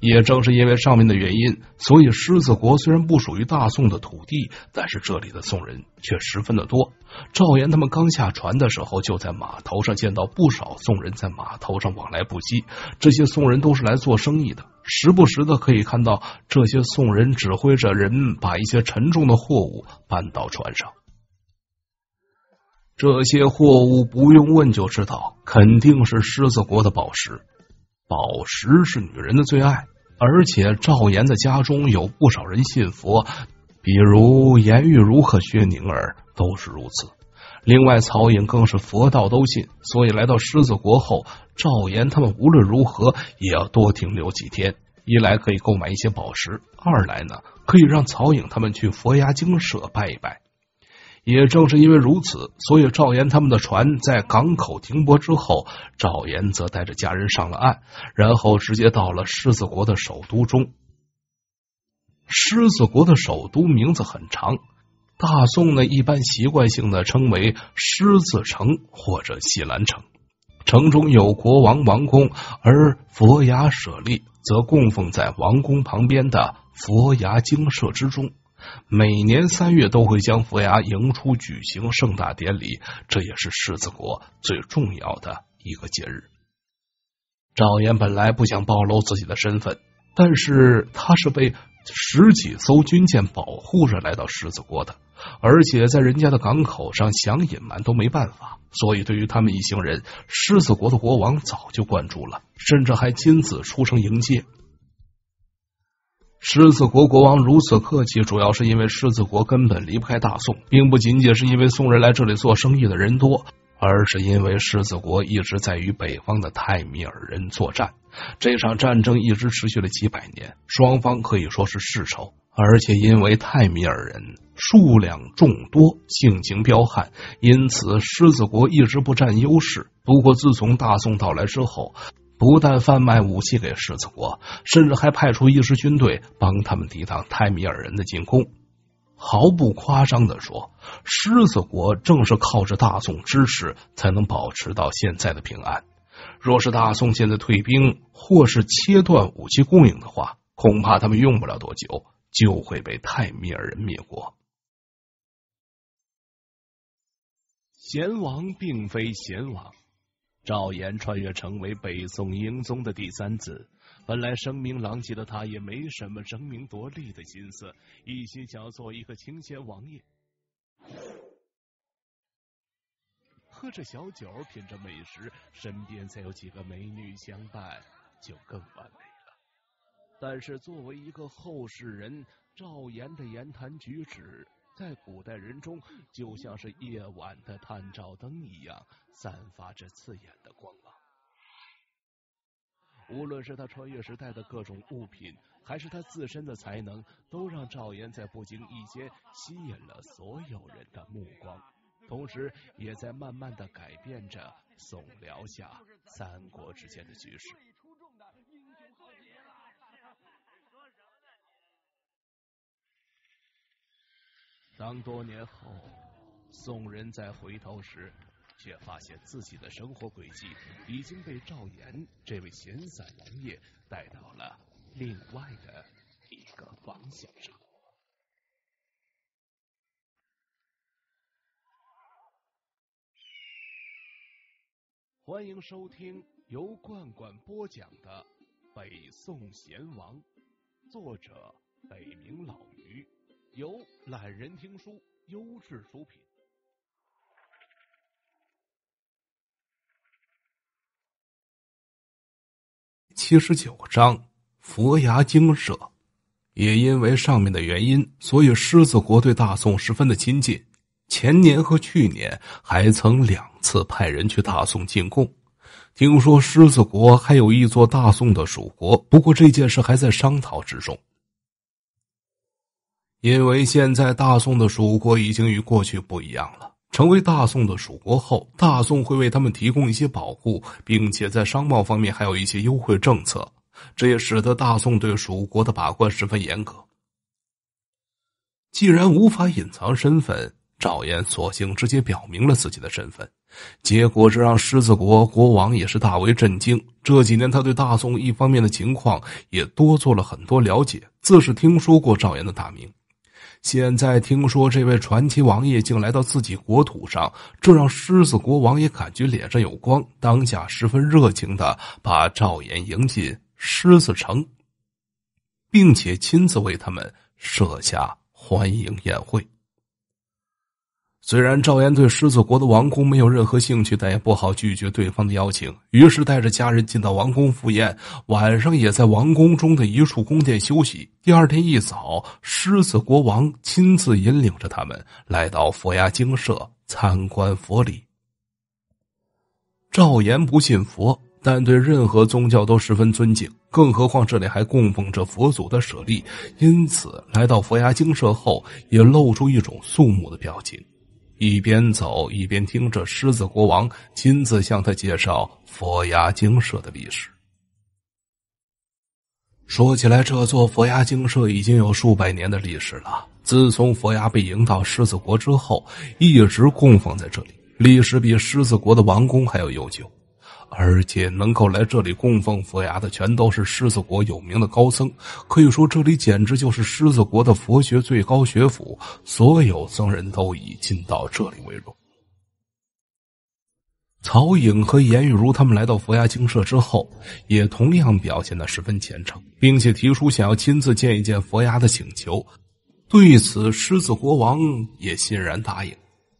也正是因为上面的原因，所以狮子国虽然不属于大宋的土地，但是这里的宋人却十分的多。赵岩他们刚下船的时候，就在码头上见到不少宋人，在码头上往来不息。这些宋人都是来做生意的，时不时的可以看到这些宋人指挥着人把一些沉重的货物搬到船上。这些货物不用问就知道，肯定是狮子国的宝石。宝石是女人的最爱，而且赵岩的家中有不少人信佛，比如颜玉如和薛宁儿。都是如此。另外，曹颖更是佛道都信，所以来到狮子国后，赵岩他们无论如何也要多停留几天。一来可以购买一些宝石，二来呢可以让曹颖他们去佛牙精舍拜一拜。也正是因为如此，所以赵岩他们的船在港口停泊之后，赵岩则带着家人上了岸，然后直接到了狮子国的首都中。狮子国的首都名字很长。大宋呢，一般习惯性的称为狮子城或者西兰城。城中有国王王宫，而佛牙舍利则供奉在王宫旁边的佛牙精舍之中。每年三月都会将佛牙迎出，举行盛大典礼，这也是狮子国最重要的一个节日。赵岩本来不想暴露自己的身份，但是他是被。十几艘军舰保护着来到狮子国的，而且在人家的港口上想隐瞒都没办法，所以对于他们一行人，狮子国的国王早就关注了，甚至还亲自出城迎接。狮子国国王如此客气，主要是因为狮子国根本离不开大宋，并不仅仅是因为宋人来这里做生意的人多，而是因为狮子国一直在与北方的泰米尔人作战。这场战争一直持续了几百年，双方可以说是世仇。而且因为泰米尔人数量众多、性情彪悍，因此狮子国一直不占优势。不过自从大宋到来之后，不但贩卖武器给狮子国，甚至还派出一支军队帮他们抵挡泰米尔人的进攻。毫不夸张的说，狮子国正是靠着大宋支持，才能保持到现在的平安。若是大宋现在退兵，或是切断武器供应的话，恐怕他们用不了多久就会被泰米尔人灭国。贤王并非贤王，赵岩穿越成为北宋英宗的第三子，本来声名狼藉的他也没什么争名夺利的心思，一心想做一个清闲王爷。喝着小酒，品着美食，身边再有几个美女相伴，就更完美了。但是作为一个后世人，赵岩的言谈举止在古代人中就像是夜晚的探照灯一样，散发着刺眼的光芒。无论是他穿越时带的各种物品，还是他自身的才能，都让赵岩在不经意间吸引了所有人的目光。同时，也在慢慢的改变着宋辽夏三国之间的局势。当多年后宋人再回头时，却发现自己的生活轨迹已经被赵炎这位闲散王爷带到了另外的一个方向上。欢迎收听由罐罐播讲的《北宋贤王》，作者北冥老鱼，由懒人听书优质出品。七十九章《佛牙精舍》，也因为上面的原因，所以狮子国对大宋十分的亲近。前年和去年还曾两。次派人去大宋进贡，听说狮子国还有一座大宋的蜀国，不过这件事还在商讨之中。因为现在大宋的蜀国已经与过去不一样了，成为大宋的蜀国后，大宋会为他们提供一些保护，并且在商贸方面还有一些优惠政策，这也使得大宋对蜀国的把关十分严格。既然无法隐藏身份，赵岩索性直接表明了自己的身份。结果这让狮子国国王也是大为震惊。这几年他对大宋一方面的情况也多做了很多了解，自是听说过赵岩的大名。现在听说这位传奇王爷竟来到自己国土上，这让狮子国王也感觉脸上有光。当下十分热情的把赵岩迎进狮子城，并且亲自为他们设下欢迎宴会。虽然赵岩对狮子国的王宫没有任何兴趣，但也不好拒绝对方的邀请，于是带着家人进到王宫赴宴。晚上也在王宫中的一处宫殿休息。第二天一早，狮子国王亲自引领着他们来到佛牙精舍参观佛礼。赵岩不信佛，但对任何宗教都十分尊敬，更何况这里还供奉着佛祖的舍利，因此来到佛牙精舍后，也露出一种肃穆的表情。一边走一边听着狮子国王亲自向他介绍佛牙精舍的历史。说起来，这座佛牙精舍已经有数百年的历史了。自从佛牙被迎到狮子国之后，一直供奉在这里，历史比狮子国的王宫还要悠久。而且能够来这里供奉佛牙的，全都是狮子国有名的高僧，可以说这里简直就是狮子国的佛学最高学府，所有僧人都以进到这里为荣。曹颖和严玉如他们来到佛牙精舍之后，也同样表现的十分虔诚，并且提出想要亲自见一见佛牙的请求，对此狮子国王也欣然答应。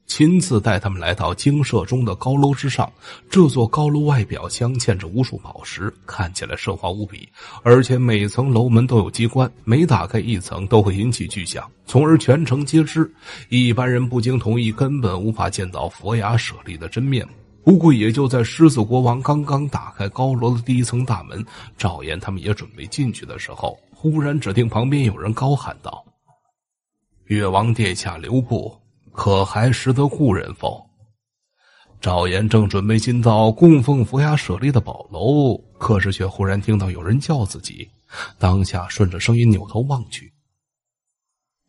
亲自带他们来到精舍中的高楼之上。这座高楼外表镶嵌着无数宝石，看起来奢华无比。而且每层楼门都有机关，每打开一层都会引起巨响，从而全城皆知。一般人不经同意，根本无法见到佛牙舍利的真面目。不过，也就在狮子国王刚刚打开高楼的第一层大门，赵岩他们也准备进去的时候，忽然只听旁边有人高喊道：“越王殿下，留步！”可还识得故人否？赵岩正准备进到供奉佛牙舍利的宝楼，可是却忽然听到有人叫自己，当下顺着声音扭头望去。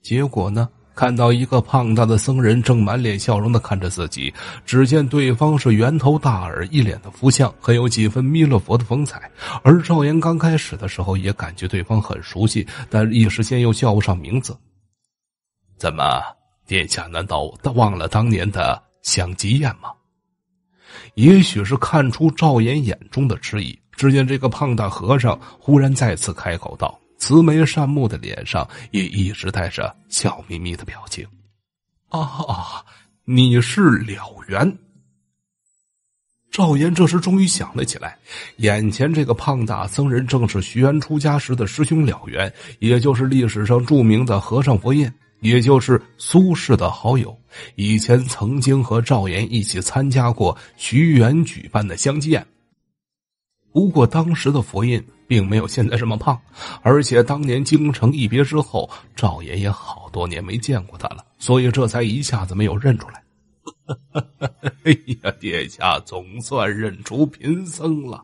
结果呢，看到一个胖大的僧人正满脸笑容的看着自己。只见对方是圆头大耳，一脸的福相，很有几分弥勒佛的风采。而赵岩刚开始的时候也感觉对方很熟悉，但一时间又叫不上名字。怎么？殿下难道忘了当年的香积宴吗？也许是看出赵岩眼中的迟疑，只见这个胖大和尚忽然再次开口道，慈眉善目的脸上也一直带着笑眯眯的表情。啊，你是了缘。赵岩这时终于想了起来，眼前这个胖大僧人正是徐安出家时的师兄了缘，也就是历史上著名的和尚佛印。也就是苏轼的好友，以前曾经和赵岩一起参加过徐元举办的相见。宴。不过当时的佛印并没有现在这么胖，而且当年京城一别之后，赵岩也好多年没见过他了，所以这才一下子没有认出来。哎呀，殿下总算认出贫僧了！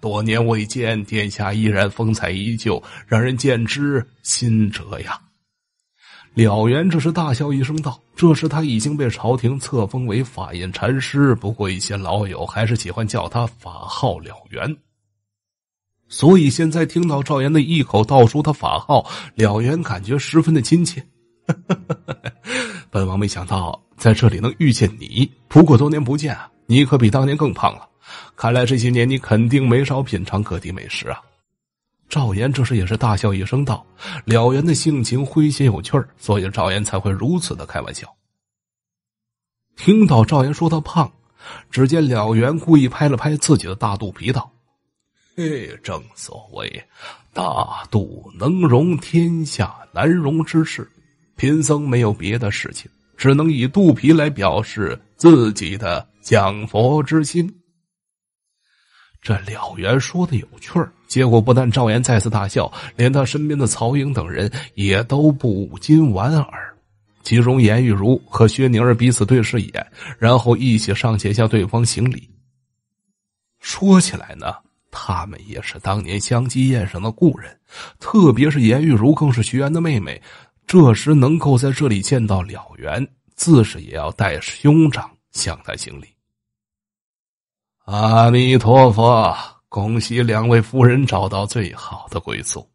多年未见，殿下依然风采依旧，让人见之心折呀。了缘这时大笑一声道：“这时他已经被朝廷册封为法印禅师，不过一些老友还是喜欢叫他法号了缘。所以现在听到赵岩的一口道出他法号了缘，感觉十分的亲切。本王没想到在这里能遇见你，不过多年不见啊，你可比当年更胖了，看来这些年你肯定没少品尝各地美食啊。”赵岩这时也是大笑一声道：“了然的性情诙谐有趣儿，所以赵岩才会如此的开玩笑。”听到赵岩说他胖，只见了缘故意拍了拍自己的大肚皮道：“嘿，正所谓大肚能容天下难容之事，贫僧没有别的事情，只能以肚皮来表示自己的讲佛之心。”这了原说的有趣儿，结果不但赵岩再次大笑，连他身边的曹颖等人也都不禁莞尔。其中严玉如和薛宁儿彼此对视一眼，然后一起上前向对方行礼。说起来呢，他们也是当年相机宴上的故人，特别是严玉如更是徐岩的妹妹。这时能够在这里见到了缘，自是也要带兄长向他行礼。阿弥陀佛，恭喜两位夫人找到最好的归宿。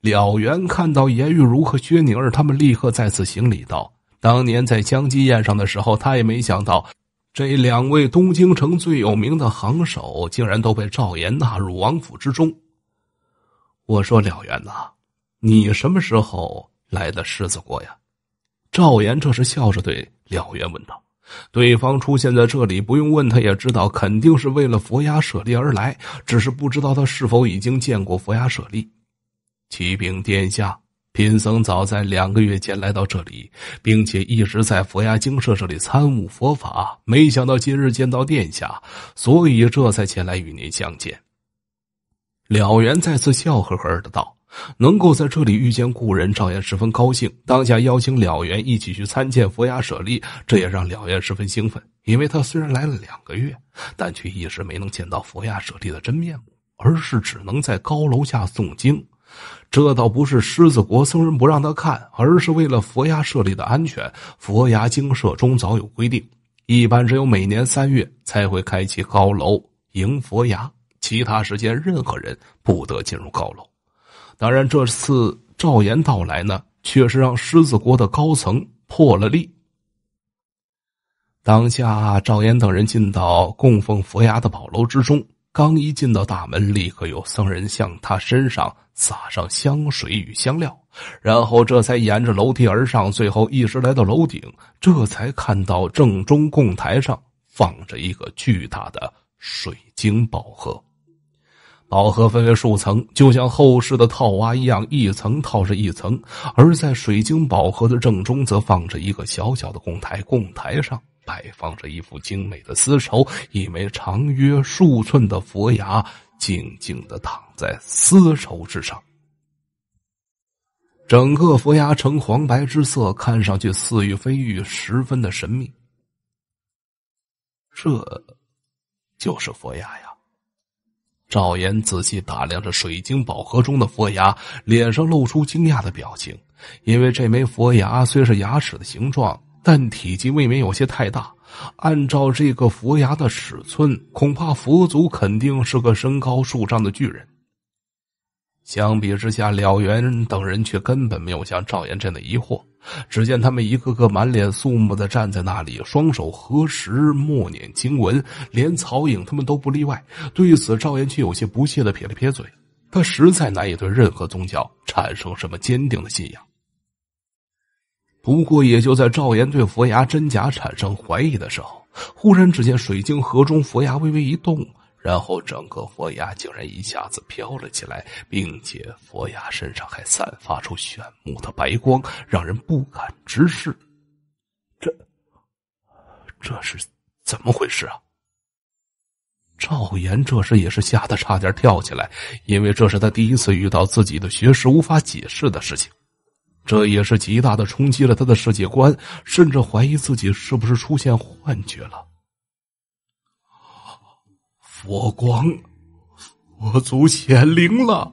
了缘看到颜玉如和薛宁儿，他们立刻再次行礼道：“当年在江基宴上的时候，他也没想到，这两位东京城最有名的行首，竟然都被赵岩纳入王府之中。”我说：“了缘呐，你什么时候来的狮子国呀？”赵岩这时笑着对了缘问道。对方出现在这里，不用问，他也知道，肯定是为了佛牙舍利而来。只是不知道他是否已经见过佛牙舍利。启禀殿下，贫僧早在两个月前来到这里，并且一直在佛牙精舍这里参悟佛法。没想到今日见到殿下，所以这才前来与您相见。了缘再次笑呵呵的道。能够在这里遇见故人，赵岩十分高兴。当下邀请了缘一起去参见佛牙舍利，这也让了缘十分兴奋。因为他虽然来了两个月，但却一时没能见到佛牙舍利的真面目，而是只能在高楼下诵经。这倒不是狮子国僧人不让他看，而是为了佛牙舍利的安全。佛牙精舍中早有规定，一般只有每年三月才会开启高楼迎佛牙，其他时间任何人不得进入高楼。当然，这次赵岩到来呢，却是让狮子国的高层破了例。当下，赵岩等人进到供奉佛牙的宝楼之中，刚一进到大门，立刻有僧人向他身上撒上香水与香料，然后这才沿着楼梯而上，最后一直来到楼顶，这才看到正中供台上放着一个巨大的水晶宝盒。宝盒分为数层，就像后世的套娃一样，一层套着一层。而在水晶宝盒的正中，则放着一个小小的供台，供台上摆放着一副精美的丝绸，一枚长约数寸的佛牙静静的躺在丝绸之上。整个佛牙呈黄白之色，看上去似玉非玉，十分的神秘。这就是佛牙呀。赵岩仔细打量着水晶宝盒中的佛牙，脸上露出惊讶的表情。因为这枚佛牙虽是牙齿的形状，但体积未免有些太大。按照这个佛牙的尺寸，恐怕佛祖肯定是个身高数丈的巨人。相比之下，了缘等人却根本没有像赵岩这样的疑惑。只见他们一个个满脸肃穆的站在那里，双手合十，默念经文，连曹颖他们都不例外。对此，赵岩却有些不屑的撇了撇嘴。他实在难以对任何宗教产生什么坚定的信仰。不过，也就在赵岩对佛牙真假产生怀疑的时候，忽然只见水晶盒中佛牙微微一动。然后，整个佛牙竟然一下子飘了起来，并且佛牙身上还散发出炫目的白光，让人不敢直视。这，这是怎么回事啊？赵岩这时也是吓得差点跳起来，因为这是他第一次遇到自己的学识无法解释的事情，这也是极大的冲击了他的世界观，甚至怀疑自己是不是出现幻觉了。佛光，佛祖显灵了！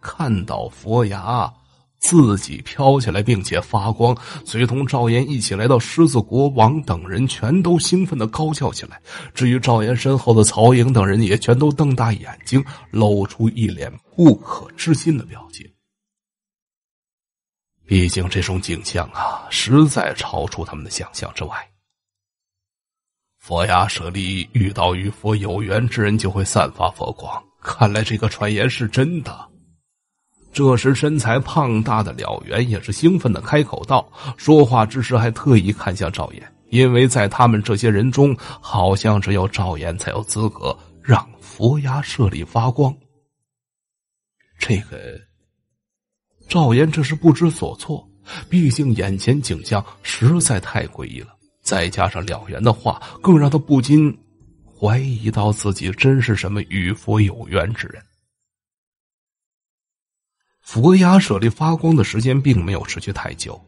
看到佛牙自己飘起来，并且发光，随同赵岩一起来到狮子国王等人，全都兴奋的高叫起来。至于赵岩身后的曹颖等人，也全都瞪大眼睛，露出一脸不可置信的表情。毕竟这种景象啊，实在超出他们的想象之外。佛牙舍利遇到与佛有缘之人，就会散发佛光。看来这个传言是真的。这时，身材胖大的了缘也是兴奋的开口道：“说话之时，还特意看向赵岩，因为在他们这些人中，好像只有赵岩才有资格让佛牙舍利发光。”这个赵岩这是不知所措，毕竟眼前景象实在太诡异了。再加上了缘的话，更让他不禁怀疑到自己真是什么与佛有缘之人。佛牙舍利发光的时间并没有持续太久，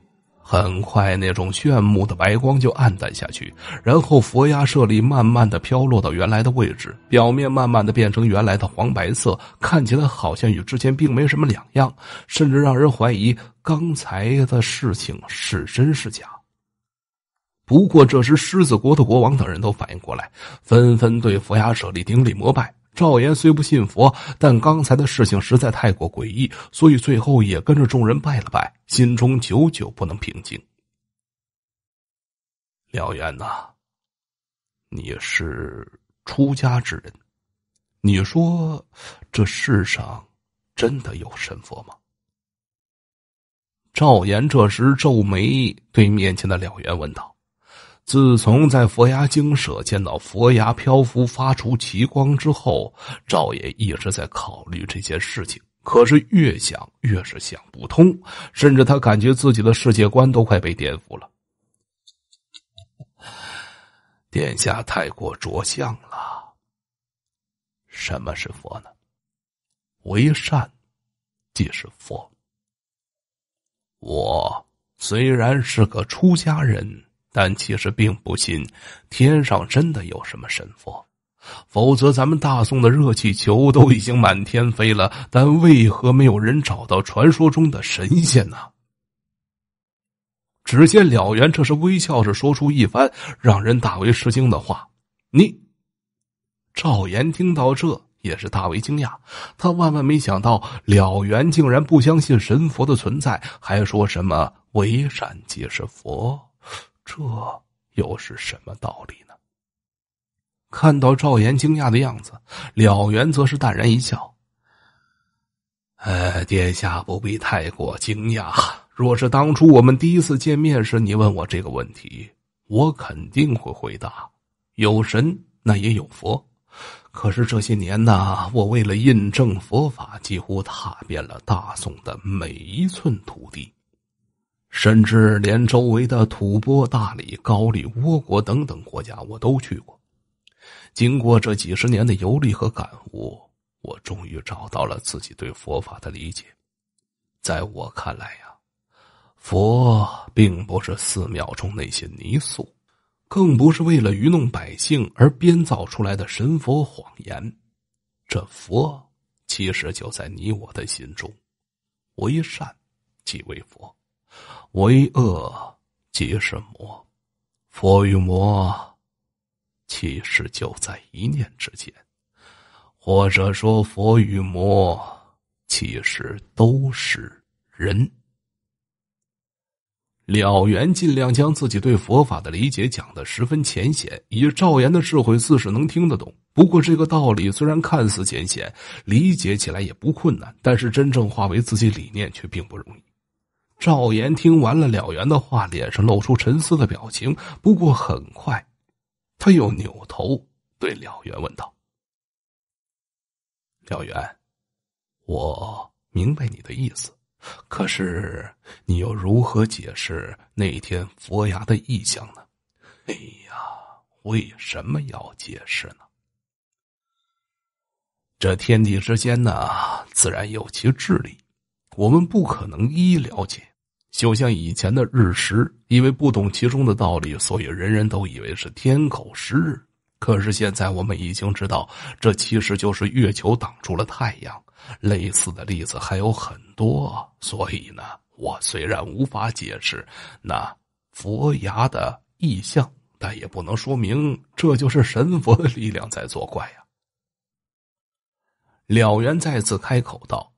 很快那种炫目的白光就暗淡下去，然后佛牙舍利慢慢的飘落到原来的位置，表面慢慢的变成原来的黄白色，看起来好像与之前并没有什么两样，甚至让人怀疑刚才的事情是真是假。不过这时，狮子国的国王等人都反应过来，纷纷对佛牙舍利顶礼膜拜。赵岩虽不信佛，但刚才的事情实在太过诡异，所以最后也跟着众人拜了拜，心中久久不能平静。燎原呐，你是出家之人，你说这世上真的有神佛吗？赵岩这时皱眉对面前的燎原问道。自从在佛牙精舍见到佛牙漂浮发出奇光之后，赵爷一直在考虑这些事情。可是越想越是想不通，甚至他感觉自己的世界观都快被颠覆了。殿下太过着相了。什么是佛呢？为善，即是佛。我虽然是个出家人。但其实并不信，天上真的有什么神佛？否则咱们大宋的热气球都已经满天飞了，但为何没有人找到传说中的神仙呢？只见了缘，这是微笑着说出一番让人大为吃惊的话。你，赵岩听到这也是大为惊讶，他万万没想到了缘竟然不相信神佛的存在，还说什么为善即是佛。这又是什么道理呢？看到赵岩惊讶的样子，了元则是淡然一笑：“呃，殿下不必太过惊讶。若是当初我们第一次见面时，你问我这个问题，我肯定会回答：有神那也有佛。可是这些年呢，我为了印证佛法，几乎踏遍了大宋的每一寸土地。”甚至连周围的吐蕃、大理、高丽、倭国等等国家，我都去过。经过这几十年的游历和感悟，我终于找到了自己对佛法的理解。在我看来呀，佛并不是寺庙中那些泥塑，更不是为了愚弄百姓而编造出来的神佛谎言。这佛其实就在你我的心中，为善即为佛。为恶即是魔，佛与魔其实就在一念之间，或者说，佛与魔其实都是人。了缘尽量将自己对佛法的理解讲得十分浅显，以赵岩的智慧，自是能听得懂。不过，这个道理虽然看似浅显，理解起来也不困难，但是真正化为自己理念，却并不容易。赵岩听完了了元的话，脸上露出沉思的表情。不过很快，他又扭头对了元问道：“了元，我明白你的意思，可是你又如何解释那天佛牙的异象呢？”“哎呀，为什么要解释呢？这天地之间呢，自然有其智理，我们不可能一一了解。”就像以前的日食，因为不懂其中的道理，所以人人都以为是天狗食日。可是现在我们已经知道，这其实就是月球挡住了太阳。类似的例子还有很多。所以呢，我虽然无法解释那佛牙的意象，但也不能说明这就是神佛的力量在作怪呀。了缘再次开口道。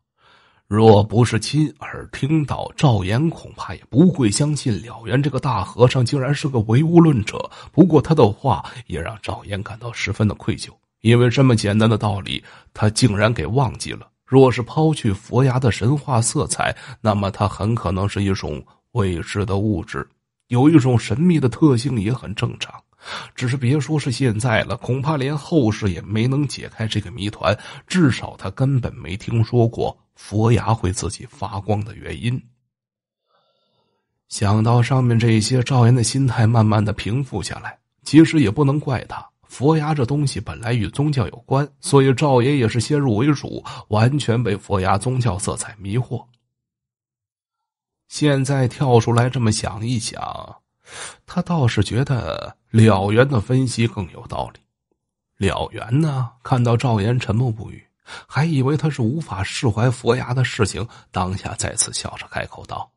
若不是亲耳听到，赵岩恐怕也不会相信了。缘这个大和尚竟然是个唯物论者。不过他的话也让赵岩感到十分的愧疚，因为这么简单的道理，他竟然给忘记了。若是抛去佛牙的神话色彩，那么它很可能是一种未知的物质，有一种神秘的特性也很正常。只是别说是现在了，恐怕连后世也没能解开这个谜团。至少他根本没听说过。佛牙会自己发光的原因。想到上面这些，赵岩的心态慢慢的平复下来。其实也不能怪他，佛牙这东西本来与宗教有关，所以赵岩也是先入为主，完全被佛牙宗教色彩迷惑。现在跳出来这么想一想，他倒是觉得了缘的分析更有道理。了缘呢，看到赵岩沉默不语。还以为他是无法释怀佛牙的事情，当下再次笑着开口道：“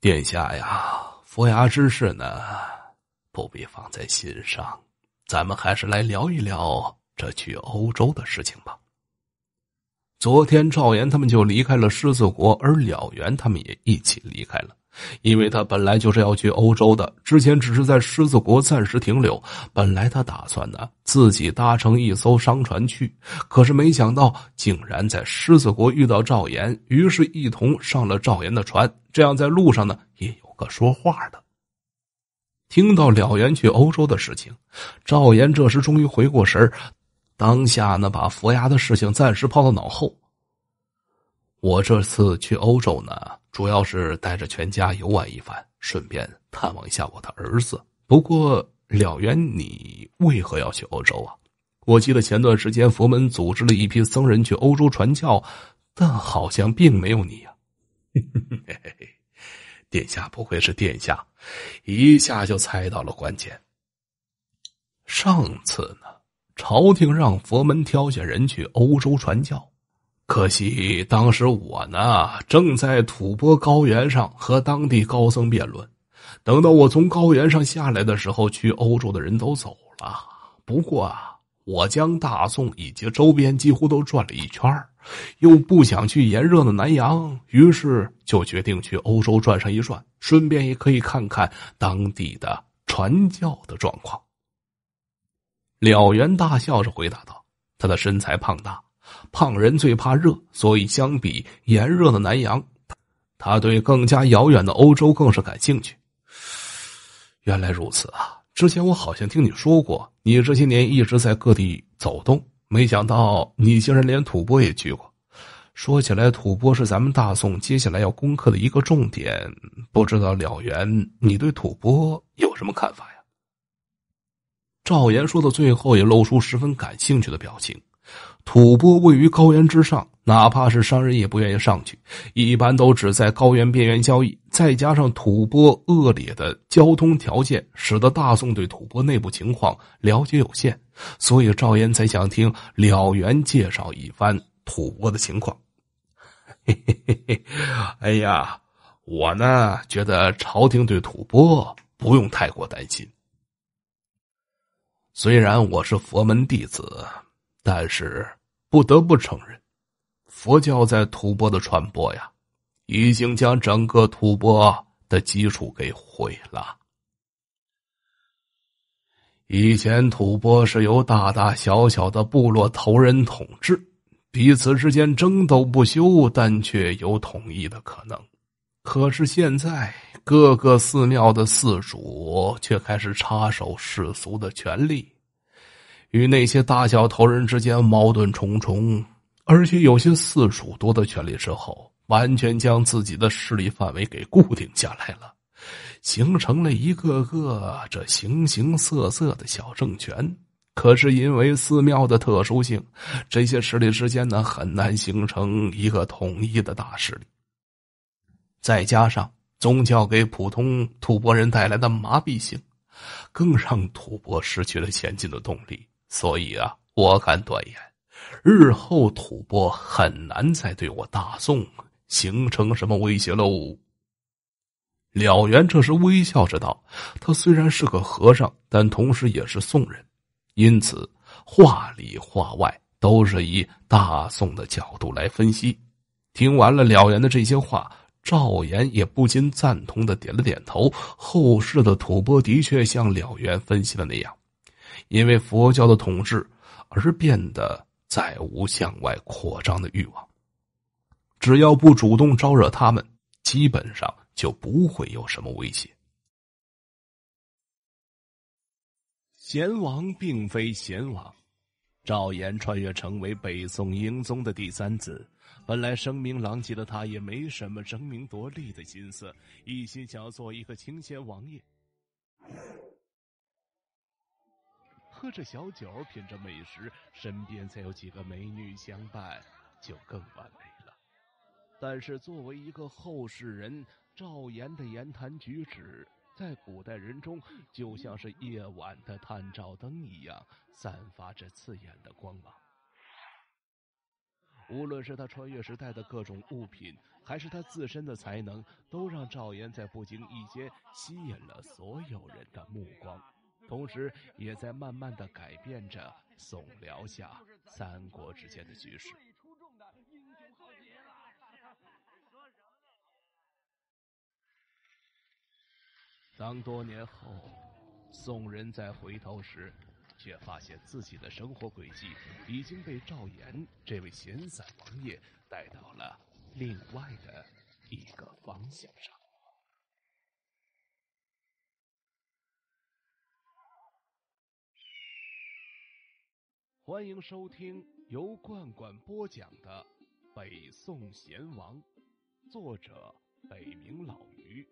殿下呀，佛牙之事呢，不必放在心上。咱们还是来聊一聊这去欧洲的事情吧。”昨天赵岩他们就离开了狮子国，而了缘他们也一起离开了。因为他本来就是要去欧洲的，之前只是在狮子国暂时停留。本来他打算呢自己搭乘一艘商船去，可是没想到竟然在狮子国遇到赵岩，于是一同上了赵岩的船，这样在路上呢也有个说话的。听到了元去欧洲的事情，赵岩这时终于回过神当下呢把佛牙的事情暂时抛到脑后。我这次去欧洲呢，主要是带着全家游玩一番，顺便探望一下我的儿子。不过了缘，你为何要去欧洲啊？我记得前段时间佛门组织了一批僧人去欧洲传教，但好像并没有你呀。殿下不愧是殿下，一下就猜到了关键。上次呢，朝廷让佛门挑选人去欧洲传教。可惜当时我呢正在吐蕃高原上和当地高僧辩论，等到我从高原上下来的时候，去欧洲的人都走了。不过啊，我将大宋以及周边几乎都转了一圈，又不想去炎热的南洋，于是就决定去欧洲转上一转，顺便也可以看看当地的传教的状况。了缘大笑着回答道：“他的身材胖大。”胖人最怕热，所以相比炎热的南洋，他对更加遥远的欧洲更是感兴趣。原来如此啊！之前我好像听你说过，你这些年一直在各地走动，没想到你竟然连吐蕃也去过。说起来，吐蕃是咱们大宋接下来要攻克的一个重点，不知道了元，你对吐蕃有什么看法呀？赵岩说到最后，也露出十分感兴趣的表情。吐蕃位于高原之上，哪怕是商人也不愿意上去，一般都只在高原边缘交易。再加上吐蕃恶劣的交通条件，使得大宋对吐蕃内部情况了解有限，所以赵岩才想听了元介绍一番吐蕃的情况。哎呀，我呢觉得朝廷对吐蕃不用太过担心，虽然我是佛门弟子。但是不得不承认，佛教在吐蕃的传播呀，已经将整个吐蕃的基础给毁了。以前吐蕃是由大大小小的部落头人统治，彼此之间争斗不休，但却有统一的可能。可是现在，各个寺庙的寺主却开始插手世俗的权利。与那些大小头人之间矛盾重重，而且有些四处夺得权利之后，完全将自己的势力范围给固定下来了，形成了一个个这形形色色的小政权。可是因为寺庙的特殊性，这些势力之间呢很难形成一个统一的大势力。再加上宗教给普通吐蕃人带来的麻痹性，更让吐蕃失去了前进的动力。所以啊，我敢断言，日后吐蕃很难再对我大宋形成什么威胁喽。了缘这时微笑着道：“他虽然是个和尚，但同时也是宋人，因此话里话外都是以大宋的角度来分析。”听完了了缘的这些话，赵岩也不禁赞同的点了点头。后世的吐蕃的确像了缘分析的那样。因为佛教的统治而变得再无向外扩张的欲望。只要不主动招惹他们，基本上就不会有什么威胁。贤王并非贤王，赵岩穿越成为北宋英宗的第三子。本来声名狼藉的他，也没什么争名夺利的心思，一心想要做一个清闲王爷。喝着小酒，品着美食，身边再有几个美女相伴，就更完美了。但是作为一个后世人，赵岩的言谈举止在古代人中就像是夜晚的探照灯一样，散发着刺眼的光芒。无论是他穿越时代的各种物品，还是他自身的才能，都让赵岩在不经意间吸引了所有人的目光。同时，也在慢慢的改变着宋辽夏三国之间的局势。当多年后，宋人再回头时，却发现自己的生活轨迹已经被赵炎这位闲散王爷带到了另外的一个方向上。欢迎收听由罐罐播讲的《北宋贤王》，作者北冥老鱼，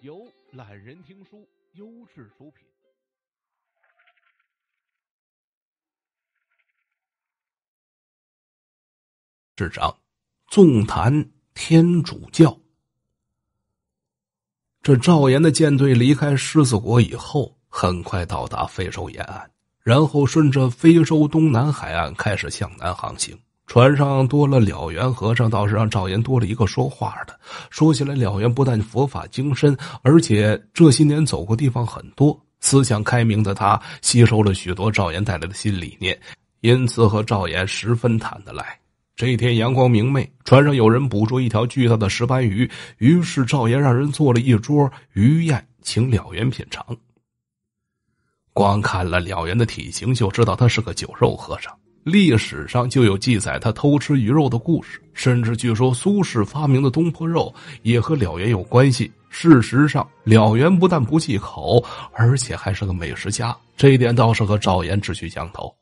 由懒人听书优质出品。长，纵谈天主教。这赵岩的舰队离开狮子国以后，很快到达非洲沿岸。然后顺着非洲东南海岸开始向南航行。船上多了了缘和尚，倒是让赵岩多了一个说话的。说起来，了缘不但佛法精深，而且这些年走过地方很多，思想开明的他吸收了许多赵岩带来的新理念，因此和赵岩十分谈得来。这一天阳光明媚，船上有人捕捉一条巨大的石斑鱼，于是赵岩让人做了一桌鱼宴，请了缘品尝。光看了了缘的体型，就知道他是个酒肉和尚。历史上就有记载他偷吃鱼肉的故事，甚至据说苏轼发明的东坡肉也和了缘有关系。事实上，了缘不但不忌口，而且还是个美食家，这一点倒是和赵岩志趣相投。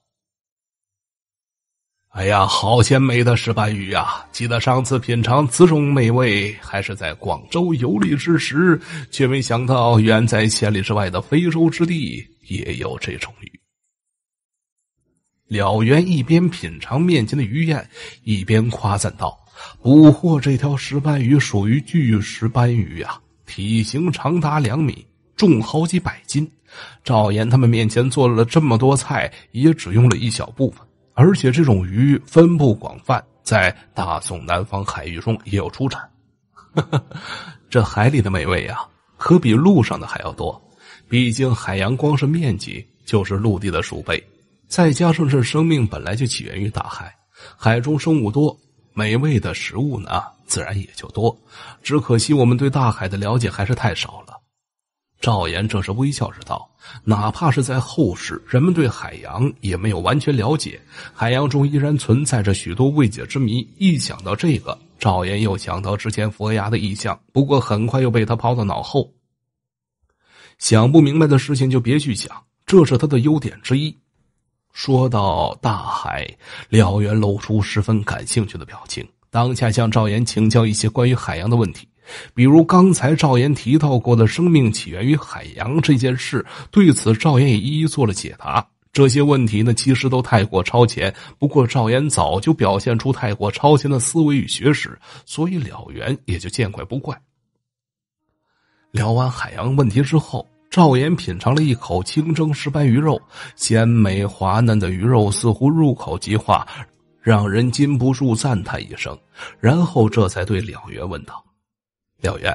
哎呀，好鲜美的石斑鱼啊！记得上次品尝此种美味，还是在广州游历之时，却没想到远在千里之外的非洲之地。也有这种鱼。了元一边品尝面前的鱼宴，一边夸赞道：“捕获这条石斑鱼属于巨石斑鱼啊，体型长达两米，重好几百斤。赵岩他们面前做了这么多菜，也只用了一小部分。而且这种鱼分布广泛，在大宋南方海域中也有出产。这海里的美味呀，可比路上的还要多。”毕竟海洋光是面积就是陆地的数倍，再加上这生命本来就起源于大海，海中生物多，美味的食物呢自然也就多。只可惜我们对大海的了解还是太少了。赵岩这时微笑着道：“哪怕是在后世，人们对海洋也没有完全了解，海洋中依然存在着许多未解之谜。”一想到这个，赵岩又想到之前佛牙的意象，不过很快又被他抛到脑后。想不明白的事情就别去想，这是他的优点之一。说到大海，廖缘露出十分感兴趣的表情，当下向赵岩请教一些关于海洋的问题，比如刚才赵岩提到过的“生命起源于海洋”这件事。对此，赵岩也一一做了解答。这些问题呢，其实都太过超前。不过，赵岩早就表现出太过超前的思维与学识，所以了缘也就见怪不怪。聊完海洋问题之后，赵岩品尝了一口清蒸石斑鱼肉，鲜美滑嫩的鱼肉似乎入口即化，让人禁不住赞叹一声。然后这才对两元问道：“两元，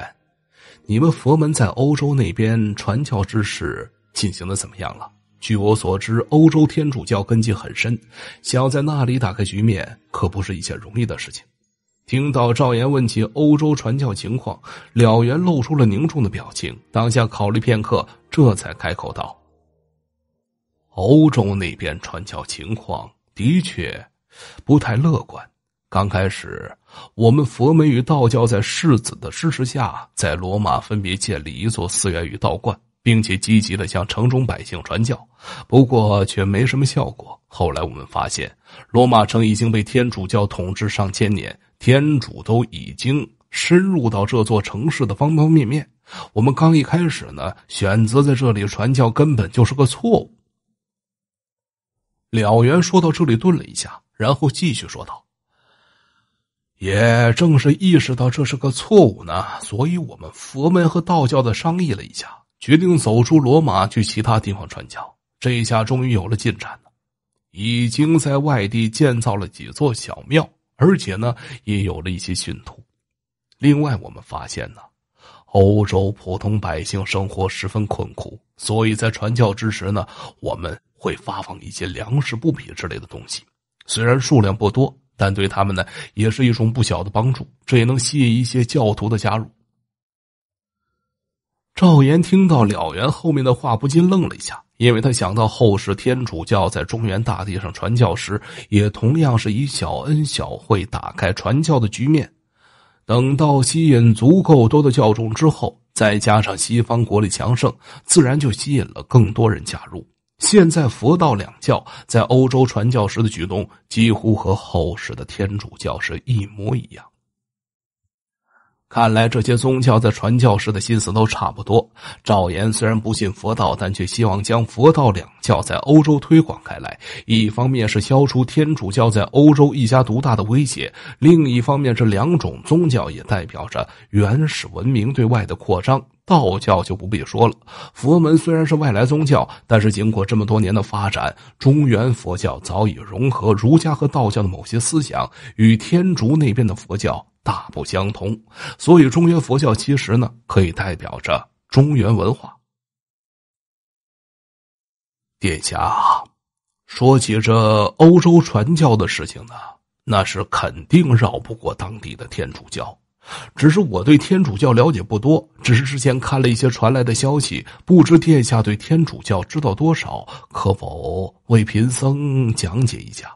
你们佛门在欧洲那边传教之事进行的怎么样了？据我所知，欧洲天主教根基很深，想要在那里打开局面，可不是一件容易的事情。”听到赵岩问起欧洲传教情况，了源露出了凝重的表情。当下考虑片刻，这才开口道：“欧洲那边传教情况的确不太乐观。刚开始，我们佛门与道教在世子的支持下，在罗马分别建立一座寺院与道观。”并且积极的向城中百姓传教，不过却没什么效果。后来我们发现，罗马城已经被天主教统治上千年，天主都已经深入到这座城市的方方面面。我们刚一开始呢，选择在这里传教，根本就是个错误。了缘说到这里顿了一下，然后继续说道：“也正是意识到这是个错误呢，所以我们佛门和道教的商议了一下。”决定走出罗马，去其他地方传教。这一下终于有了进展了，已经在外地建造了几座小庙，而且呢，也有了一些信徒。另外，我们发现呢，欧洲普通百姓生活十分困苦，所以在传教之时呢，我们会发放一些粮食、布匹之类的东西。虽然数量不多，但对他们呢，也是一种不小的帮助。这也能吸引一些教徒的加入。赵岩听到了元后面的话，不禁愣了一下，因为他想到后世天主教在中原大地上传教时，也同样是以小恩小惠打开传教的局面，等到吸引足够多的教众之后，再加上西方国力强盛，自然就吸引了更多人加入。现在佛道两教在欧洲传教时的举动，几乎和后世的天主教是一模一样。看来这些宗教在传教时的心思都差不多。赵岩虽然不信佛道，但却希望将佛道两教在欧洲推广开来。一方面是消除天主教在欧洲一家独大的威胁，另一方面这两种宗教也代表着原始文明对外的扩张。道教就不必说了，佛门虽然是外来宗教，但是经过这么多年的发展，中原佛教早已融合儒家和道教的某些思想，与天竺那边的佛教。大不相同，所以中原佛教其实呢，可以代表着中原文化。殿下，说起这欧洲传教的事情呢，那是肯定绕不过当地的天主教。只是我对天主教了解不多，只是之前看了一些传来的消息，不知殿下对天主教知道多少，可否为贫僧讲解一下？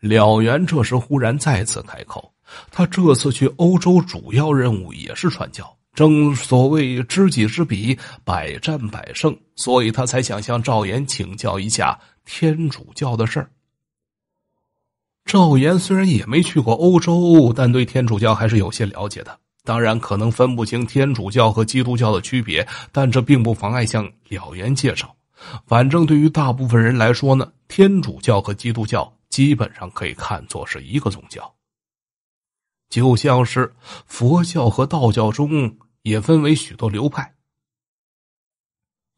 了缘这时忽然再次开口，他这次去欧洲主要任务也是传教。正所谓知己知彼，百战百胜，所以他才想向赵岩请教一下天主教的事儿。赵岩虽然也没去过欧洲，但对天主教还是有些了解的。当然，可能分不清天主教和基督教的区别，但这并不妨碍向了缘介绍。反正对于大部分人来说呢，天主教和基督教。基本上可以看作是一个宗教，就像是佛教和道教中也分为许多流派。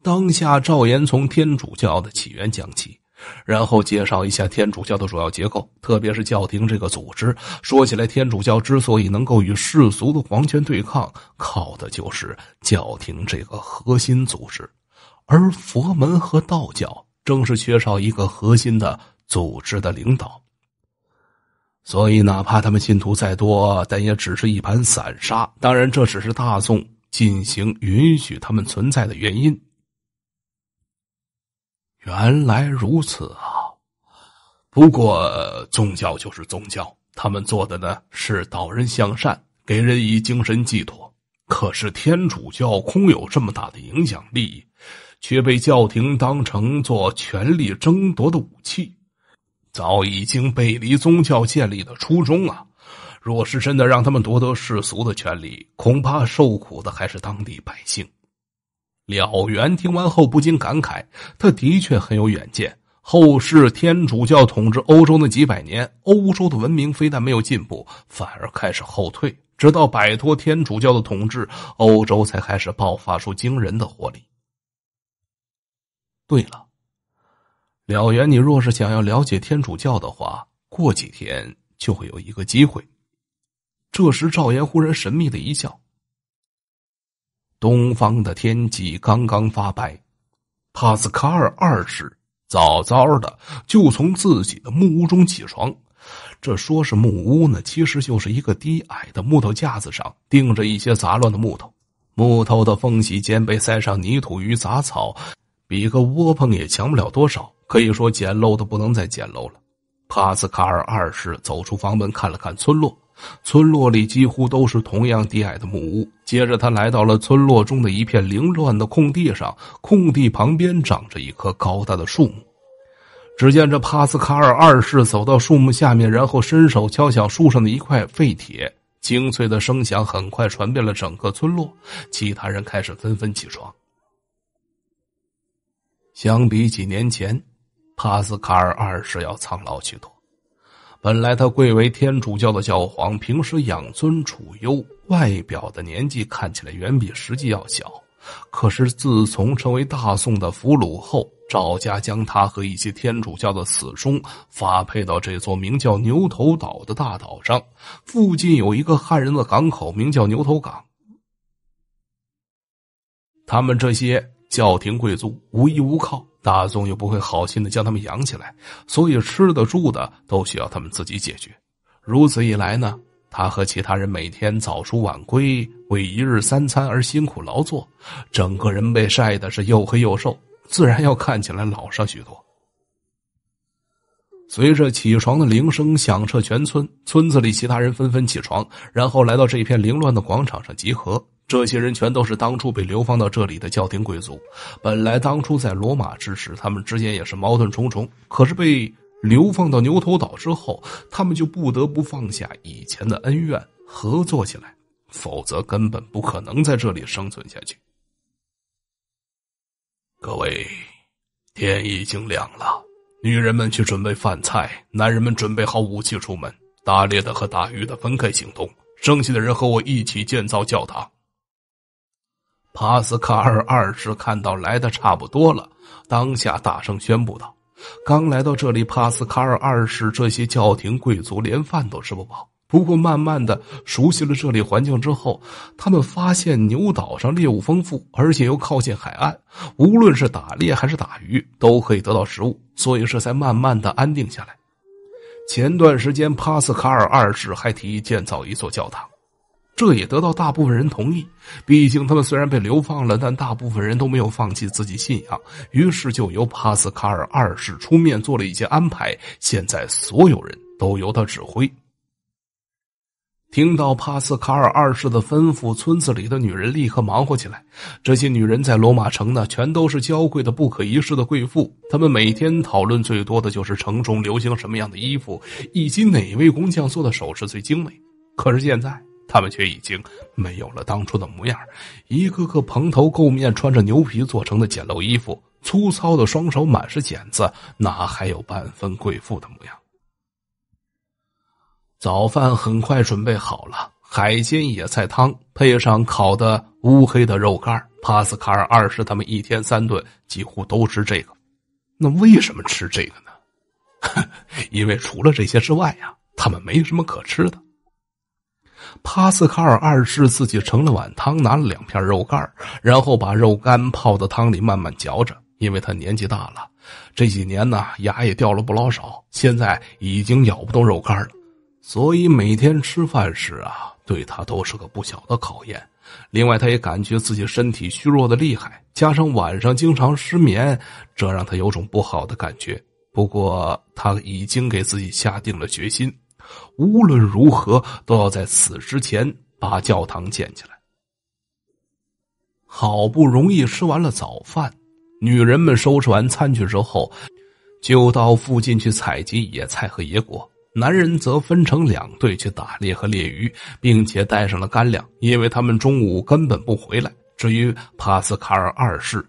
当下，赵岩从天主教的起源讲起，然后介绍一下天主教的主要结构，特别是教廷这个组织。说起来，天主教之所以能够与世俗的皇权对抗，靠的就是教廷这个核心组织，而佛门和道教正是缺少一个核心的。组织的领导，所以哪怕他们信徒再多，但也只是一盘散沙。当然，这只是大宋进行允许他们存在的原因。原来如此啊！不过宗教就是宗教，他们做的呢是导人向善，给人以精神寄托。可是天主教空有这么大的影响力，却被教廷当成做权力争夺的武器。早已经背离宗教建立的初衷啊！若是真的让他们夺得世俗的权利，恐怕受苦的还是当地百姓。了缘听完后不禁感慨：“他的确很有远见。后世天主教统治欧洲那几百年，欧洲的文明非但没有进步，反而开始后退。直到摆脱天主教的统治，欧洲才开始爆发出惊人的活力。”对了。了缘，你若是想要了解天主教的话，过几天就会有一个机会。这时，赵岩忽然神秘的一笑。东方的天际刚刚发白，帕斯卡尔二世早早的就从自己的木屋中起床。这说是木屋呢，其实就是一个低矮的木头架子上钉着一些杂乱的木头，木头的缝隙间被塞上泥土与杂草，比个窝棚也强不了多少。可以说简陋的不能再简陋了。帕斯卡尔二世走出房门，看了看村落，村落里几乎都是同样低矮的木屋。接着，他来到了村落中的一片凌乱的空地上，空地旁边长着一棵高大的树木。只见这帕斯卡尔二世走到树木下面，然后伸手敲响树上的一块废铁，清脆的声响很快传遍了整个村落，其他人开始纷纷起床。相比几年前。哈斯卡尔二世要苍老许多。本来他贵为天主教的教皇，平时养尊处优，外表的年纪看起来远比实际要小。可是自从成为大宋的俘虏后，赵家将他和一些天主教的死忠发配到这座名叫牛头岛的大岛上。附近有一个汉人的港口，名叫牛头港。他们这些。教廷贵族无依无靠，大宗又不会好心的将他们养起来，所以吃的住的都需要他们自己解决。如此一来呢，他和其他人每天早出晚归，为一日三餐而辛苦劳作，整个人被晒的是又黑又瘦，自然要看起来老上许多。随着起床的铃声响彻全村，村子里其他人纷纷起床，然后来到这一片凌乱的广场上集合。这些人全都是当初被流放到这里的教廷贵族。本来当初在罗马之时，他们之间也是矛盾重重。可是被流放到牛头岛之后，他们就不得不放下以前的恩怨，合作起来，否则根本不可能在这里生存下去。各位，天已经亮了，女人们去准备饭菜，男人们准备好武器出门，打猎的和打鱼的分开行动，剩下的人和我一起建造教堂。帕斯卡尔二世看到来的差不多了，当下大声宣布道：“刚来到这里，帕斯卡尔二世这些教廷贵族连饭都吃不饱。不过，慢慢的熟悉了这里环境之后，他们发现牛岛上猎物丰富，而且又靠近海岸，无论是打猎还是打鱼，都可以得到食物，所以这才慢慢的安定下来。前段时间，帕斯卡尔二世还提议建造一座教堂。”这也得到大部分人同意，毕竟他们虽然被流放了，但大部分人都没有放弃自己信仰。于是就由帕斯卡尔二世出面做了一些安排，现在所有人都由他指挥。听到帕斯卡尔二世的吩咐，村子里的女人立刻忙活起来。这些女人在罗马城呢，全都是娇贵的、不可一世的贵妇，她们每天讨论最多的就是城中流行什么样的衣服，以及哪位工匠做的首饰最精美。可是现在，他们却已经没有了当初的模样，一个个蓬头垢面，穿着牛皮做成的简陋衣服，粗糙的双手满是茧子，哪还有半分贵妇的模样？早饭很快准备好了，海鲜野菜汤配上烤的乌黑的肉干。帕斯卡尔二世他们一天三顿几乎都吃这个。那为什么吃这个呢？因为除了这些之外呀，他们没什么可吃的。帕斯卡尔二世自己盛了碗汤，拿了两片肉干，然后把肉干泡到汤里慢慢嚼着。因为他年纪大了，这几年呢牙也掉了不老少，现在已经咬不动肉干了，所以每天吃饭时啊，对他都是个不小的考验。另外，他也感觉自己身体虚弱的厉害，加上晚上经常失眠，这让他有种不好的感觉。不过，他已经给自己下定了决心。无论如何，都要在死之前把教堂建起来。好不容易吃完了早饭，女人们收拾完餐具之后，就到附近去采集野菜和野果；男人则分成两队去打猎和猎鱼，并且带上了干粮，因为他们中午根本不回来。至于帕斯卡尔二世，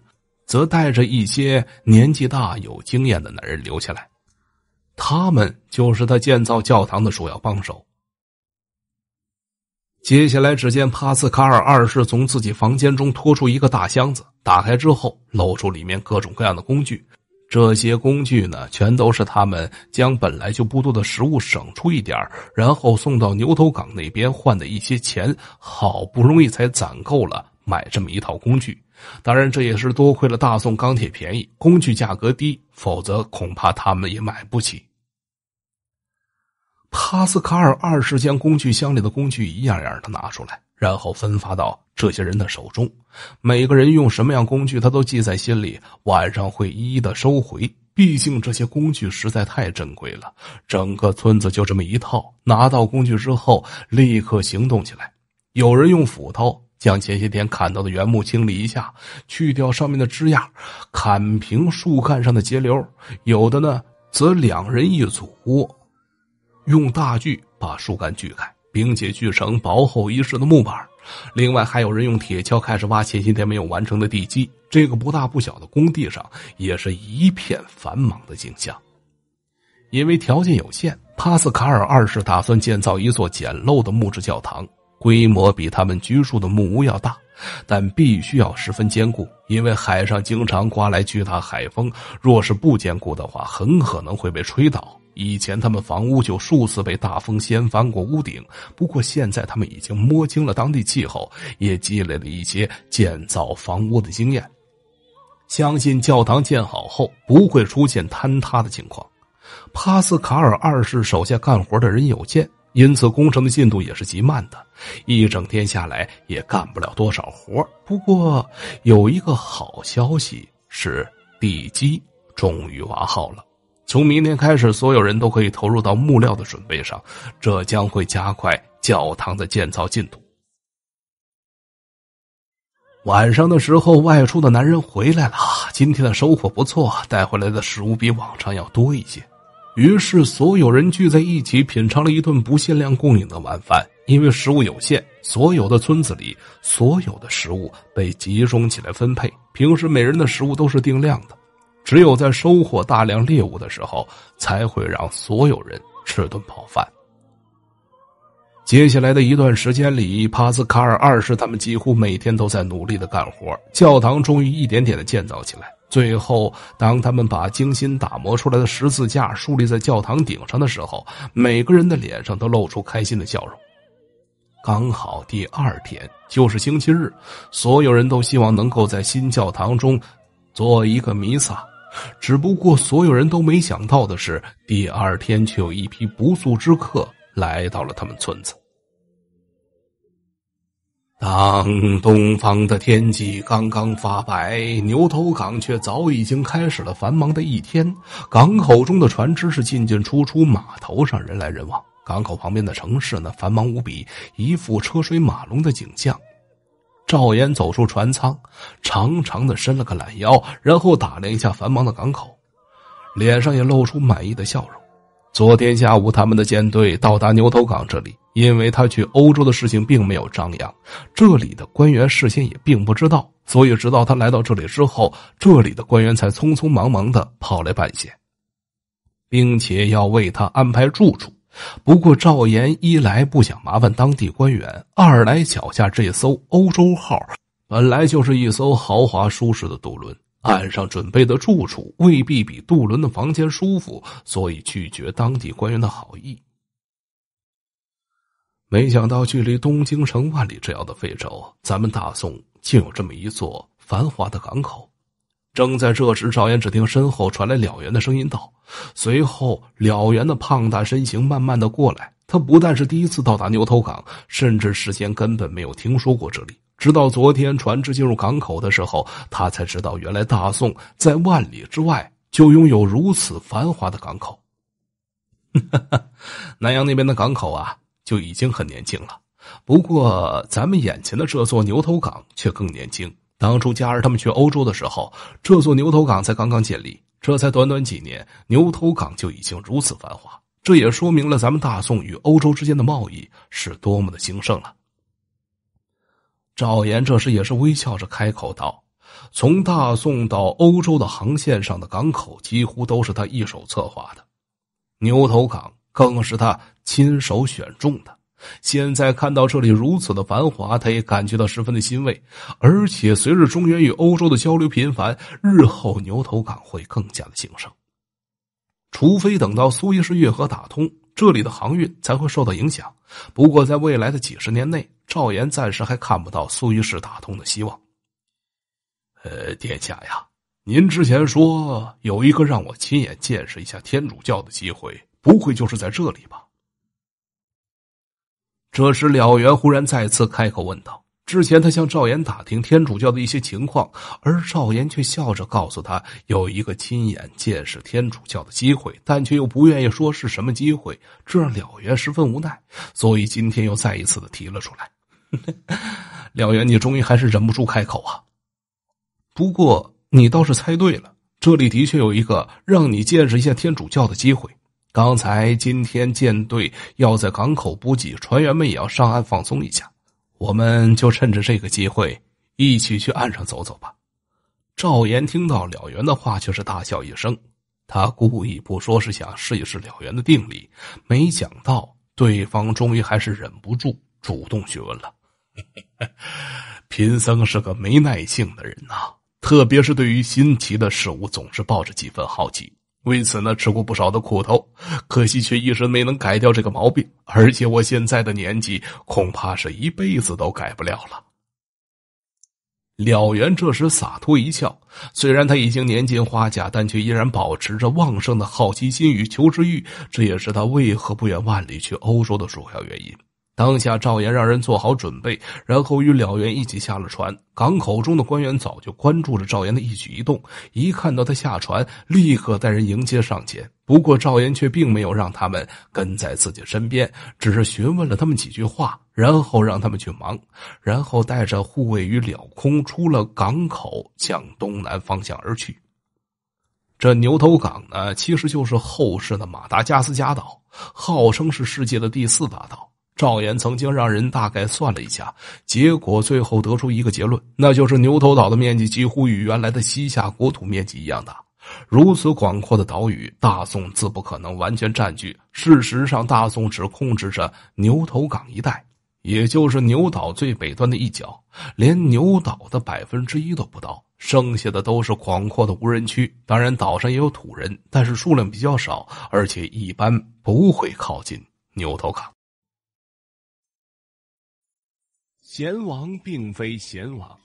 则带着一些年纪大、有经验的男人留下来。他们就是他建造教堂的首要帮手。接下来，只见帕斯卡尔二世从自己房间中拖出一个大箱子，打开之后，露出里面各种各样的工具。这些工具呢，全都是他们将本来就不多的食物省出一点，然后送到牛头港那边换的一些钱，好不容易才攒够了买这么一套工具。当然，这也是多亏了大宋钢铁便宜，工具价格低，否则恐怕他们也买不起。帕斯卡尔二世将工具箱里的工具一样样的拿出来，然后分发到这些人的手中。每个人用什么样工具，他都记在心里，晚上会一一的收回。毕竟这些工具实在太珍贵了，整个村子就这么一套。拿到工具之后，立刻行动起来。有人用斧头。将前些天砍到的原木清理一下，去掉上面的枝桠，砍平树干上的截流，有的呢，则两人一组，用大锯把树干锯开，并且锯成薄厚一式的木板。另外还有人用铁锹开始挖前些天没有完成的地基。这个不大不小的工地上也是一片繁忙的景象。因为条件有限，帕斯卡尔二世打算建造一座简陋的木质教堂。规模比他们居住的木屋要大，但必须要十分坚固，因为海上经常刮来巨大海风，若是不坚固的话，很可能会被吹倒。以前他们房屋就数次被大风掀翻过屋顶，不过现在他们已经摸清了当地气候，也积累了一些建造房屋的经验，相信教堂建好后不会出现坍塌的情况。帕斯卡尔二世手下干活的人有限，因此，工程的进度也是极慢的，一整天下来也干不了多少活。不过，有一个好消息是，地基终于挖好了。从明天开始，所有人都可以投入到木料的准备上，这将会加快教堂的建造进度。晚上的时候，外出的男人回来了，今天的收获不错，带回来的食物比往常要多一些。于是，所有人聚在一起品尝了一顿不限量供应的晚饭。因为食物有限，所有的村子里所有的食物被集中起来分配。平时每人的食物都是定量的，只有在收获大量猎物的时候，才会让所有人吃顿饱饭。接下来的一段时间里，帕斯卡尔二世他们几乎每天都在努力的干活。教堂终于一点点的建造起来。最后，当他们把精心打磨出来的十字架竖立在教堂顶上的时候，每个人的脸上都露出开心的笑容。刚好第二天就是星期日，所有人都希望能够在新教堂中做一个弥撒。只不过，所有人都没想到的是，第二天却有一批不速之客来到了他们村子。当东方的天际刚刚发白，牛头港却早已经开始了繁忙的一天。港口中的船只是进进出出，码头上人来人往。港口旁边的城市呢，繁忙无比，一副车水马龙的景象。赵岩走出船舱，长长的伸了个懒腰，然后打量一下繁忙的港口，脸上也露出满意的笑容。昨天下午，他们的舰队到达牛头港这里。因为他去欧洲的事情并没有张扬，这里的官员事先也并不知道，所以直到他来到这里之后，这里的官员才匆匆忙忙的跑来办见，并且要为他安排住处。不过赵岩一来不想麻烦当地官员，二来脚下这艘“欧洲号”本来就是一艘豪华舒适的渡轮，岸上准备的住处未必比渡轮的房间舒服，所以拒绝当地官员的好意。没想到，距离东京城万里之遥的非洲，咱们大宋竟有这么一座繁华的港口。正在这时，赵岩只听身后传来了元的声音道：“随后，了元的胖大身形慢慢的过来。他不但是第一次到达牛头港，甚至事先根本没有听说过这里。直到昨天船只进入港口的时候，他才知道原来大宋在万里之外就拥有如此繁华的港口。哈哈，南阳那边的港口啊。”就已经很年轻了，不过咱们眼前的这座牛头港却更年轻。当初加儿他们去欧洲的时候，这座牛头港才刚刚建立，这才短短几年，牛头港就已经如此繁华，这也说明了咱们大宋与欧洲之间的贸易是多么的兴盛了。赵岩这时也是微笑着开口道：“从大宋到欧洲的航线上的港口，几乎都是他一手策划的，牛头港更是他。”亲手选中的，现在看到这里如此的繁华，他也感觉到十分的欣慰。而且随着中原与欧洲的交流频繁，日后牛头港会更加的兴盛。除非等到苏伊士运河打通，这里的航运才会受到影响。不过在未来的几十年内，赵岩暂时还看不到苏伊士打通的希望。呃，殿下呀，您之前说有一个让我亲眼见识一下天主教的机会，不会就是在这里吧？这时，了缘忽然再次开口问道：“之前他向赵岩打听天主教的一些情况，而赵岩却笑着告诉他有一个亲眼见识天主教的机会，但却又不愿意说是什么机会，这让了缘十分无奈。所以今天又再一次的提了出来。了缘，你终于还是忍不住开口啊！不过你倒是猜对了，这里的确有一个让你见识一下天主教的机会。”刚才今天舰队要在港口补给，船员们也要上岸放松一下，我们就趁着这个机会一起去岸上走走吧。赵岩听到了元的话，却是大笑一声。他故意不说是想试一试了元的定力，没想到对方终于还是忍不住主动询问了。贫僧是个没耐性的人呐，特别是对于新奇的事物，总是抱着几分好奇。为此呢，吃过不少的苦头，可惜却一直没能改掉这个毛病，而且我现在的年纪，恐怕是一辈子都改不了了。了缘这时洒脱一笑，虽然他已经年近花甲，但却依然保持着旺盛的好奇心与求知欲，这也是他为何不远万里去欧洲的主要原因。当下，赵岩让人做好准备，然后与了元一起下了船。港口中的官员早就关注着赵岩的一举一动，一看到他下船，立刻带人迎接上前。不过，赵岩却并没有让他们跟在自己身边，只是询问了他们几句话，然后让他们去忙，然后带着护卫与了空出了港口，向东南方向而去。这牛头港呢，其实就是后世的马达加斯加岛，号称是世界的第四大岛。赵岩曾经让人大概算了一下，结果最后得出一个结论，那就是牛头岛的面积几乎与原来的西夏国土面积一样大。如此广阔的岛屿，大宋自不可能完全占据。事实上，大宋只控制着牛头港一带，也就是牛岛最北端的一角，连牛岛的百分之一都不到。剩下的都是广阔的无人区。当然，岛上也有土人，但是数量比较少，而且一般不会靠近牛头港。贤王并非贤王，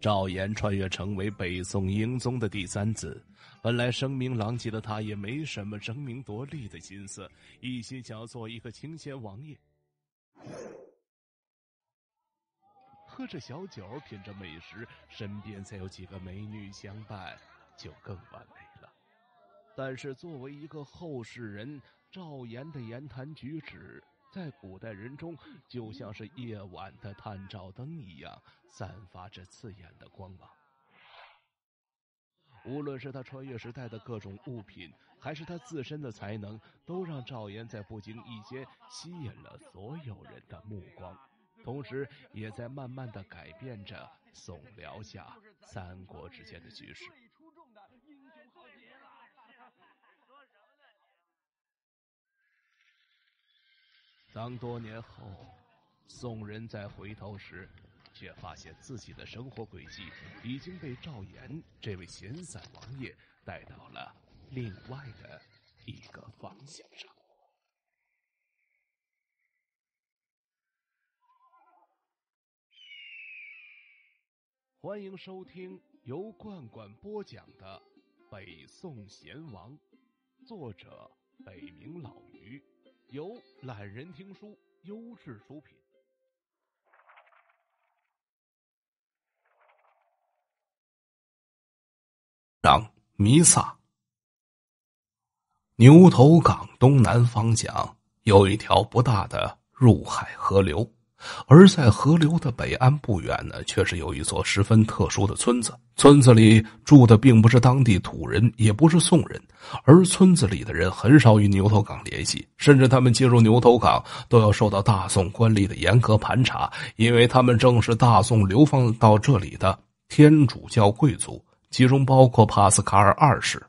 赵岩穿越成为北宋英宗的第三子。本来声名狼藉的他也没什么争名夺利的心思，一心想要做一个清闲王爷，喝着小酒，品着美食，身边再有几个美女相伴，就更完美了。但是作为一个后世人，赵岩的言谈举止。在古代人中，就像是夜晚的探照灯一样，散发着刺眼的光芒。无论是他穿越时代的各种物品，还是他自身的才能，都让赵岩在不经意间吸引了所有人的目光，同时也在慢慢的改变着宋辽夏三国之间的局势。当多年后，宋人再回头时，却发现自己的生活轨迹已经被赵岩这位闲散王爷带到了另外的一个方向上。欢迎收听由罐罐播讲的《北宋贤王》，作者北冥老鱼。由懒人听书优质出品。当弥撒。牛头岗东南方向有一条不大的入海河流。而在河流的北岸不远呢，却是有一座十分特殊的村子。村子里住的并不是当地土人，也不是宋人，而村子里的人很少与牛头岗联系，甚至他们进入牛头岗都要受到大宋官吏的严格盘查，因为他们正是大宋流放到这里的天主教贵族，其中包括帕斯卡尔二世。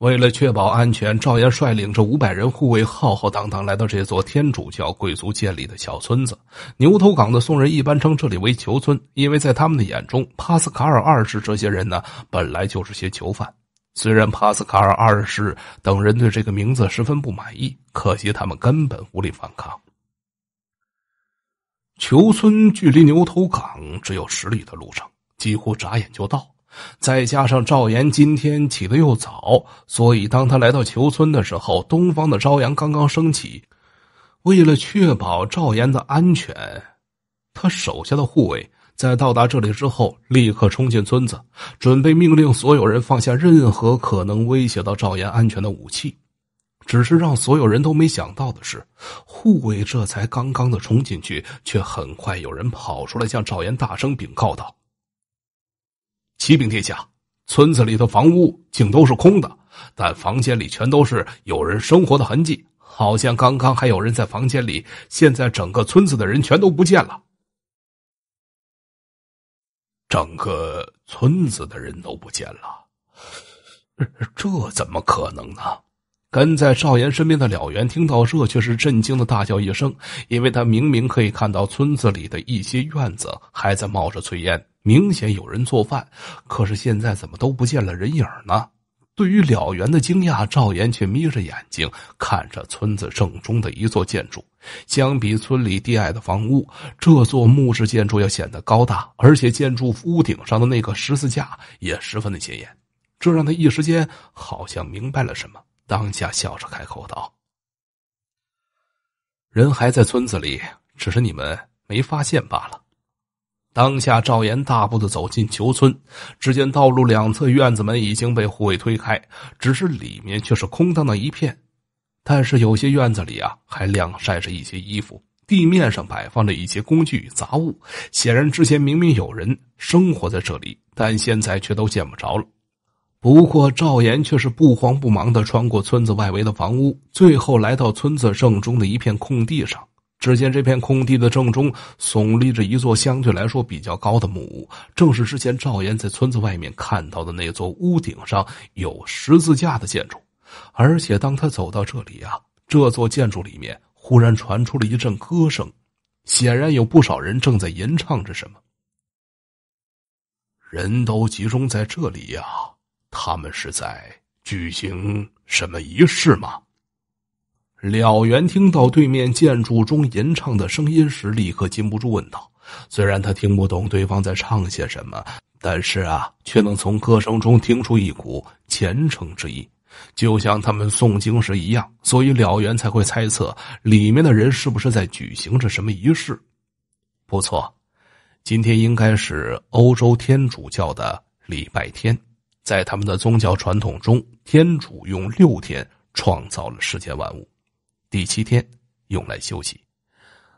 为了确保安全，赵岩率领着五百人护卫，浩浩荡荡来到这座天主教贵族建立的小村子。牛头岗的宋人一般称这里为囚村，因为在他们的眼中，帕斯卡尔二世这些人呢，本来就是些囚犯。虽然帕斯卡尔二世等人对这个名字十分不满意，可惜他们根本无力反抗。囚村距离牛头岗只有十里的路程，几乎眨眼就到。再加上赵岩今天起得又早，所以当他来到球村的时候，东方的朝阳刚刚升起。为了确保赵岩的安全，他手下的护卫在到达这里之后，立刻冲进村子，准备命令所有人放下任何可能威胁到赵岩安全的武器。只是让所有人都没想到的是，护卫这才刚刚的冲进去，却很快有人跑出来向赵岩大声禀告道。启禀殿下，村子里的房屋竟都是空的，但房间里全都是有人生活的痕迹，好像刚刚还有人在房间里。现在整个村子的人全都不见了，整个村子的人都不见了，这怎么可能呢？跟在少岩身边的了元听到这，却是震惊的大叫一声，因为他明明可以看到村子里的一些院子还在冒着炊烟。明显有人做饭，可是现在怎么都不见了人影呢？对于了缘的惊讶，赵岩却眯着眼睛看着村子正中的一座建筑。相比村里低矮的房屋，这座木质建筑要显得高大，而且建筑屋顶上的那个十字架也十分的显眼。这让他一时间好像明白了什么，当下笑着开口道：“人还在村子里，只是你们没发现罢了。”当下，赵岩大步的走进球村，只见道路两侧院子门已经被护卫推开，只是里面却是空荡的一片。但是有些院子里啊，还晾晒着一些衣服，地面上摆放着一些工具与杂物，显然之前明明有人生活在这里，但现在却都见不着了。不过赵岩却是不慌不忙的穿过村子外围的房屋，最后来到村子正中的一片空地上。只见这片空地的正中耸立着一座相对来说比较高的木屋，正是之前赵岩在村子外面看到的那座。屋顶上有十字架的建筑，而且当他走到这里啊，这座建筑里面忽然传出了一阵歌声，显然有不少人正在吟唱着什么。人都集中在这里呀，他们是在举行什么仪式吗？了缘听到对面建筑中吟唱的声音时，立刻禁不住问道：“虽然他听不懂对方在唱些什么，但是啊，却能从歌声中听出一股虔诚之意，就像他们诵经时一样。”所以了缘才会猜测里面的人是不是在举行着什么仪式。不错，今天应该是欧洲天主教的礼拜天，在他们的宗教传统中，天主用六天创造了世间万物。第七天用来休息，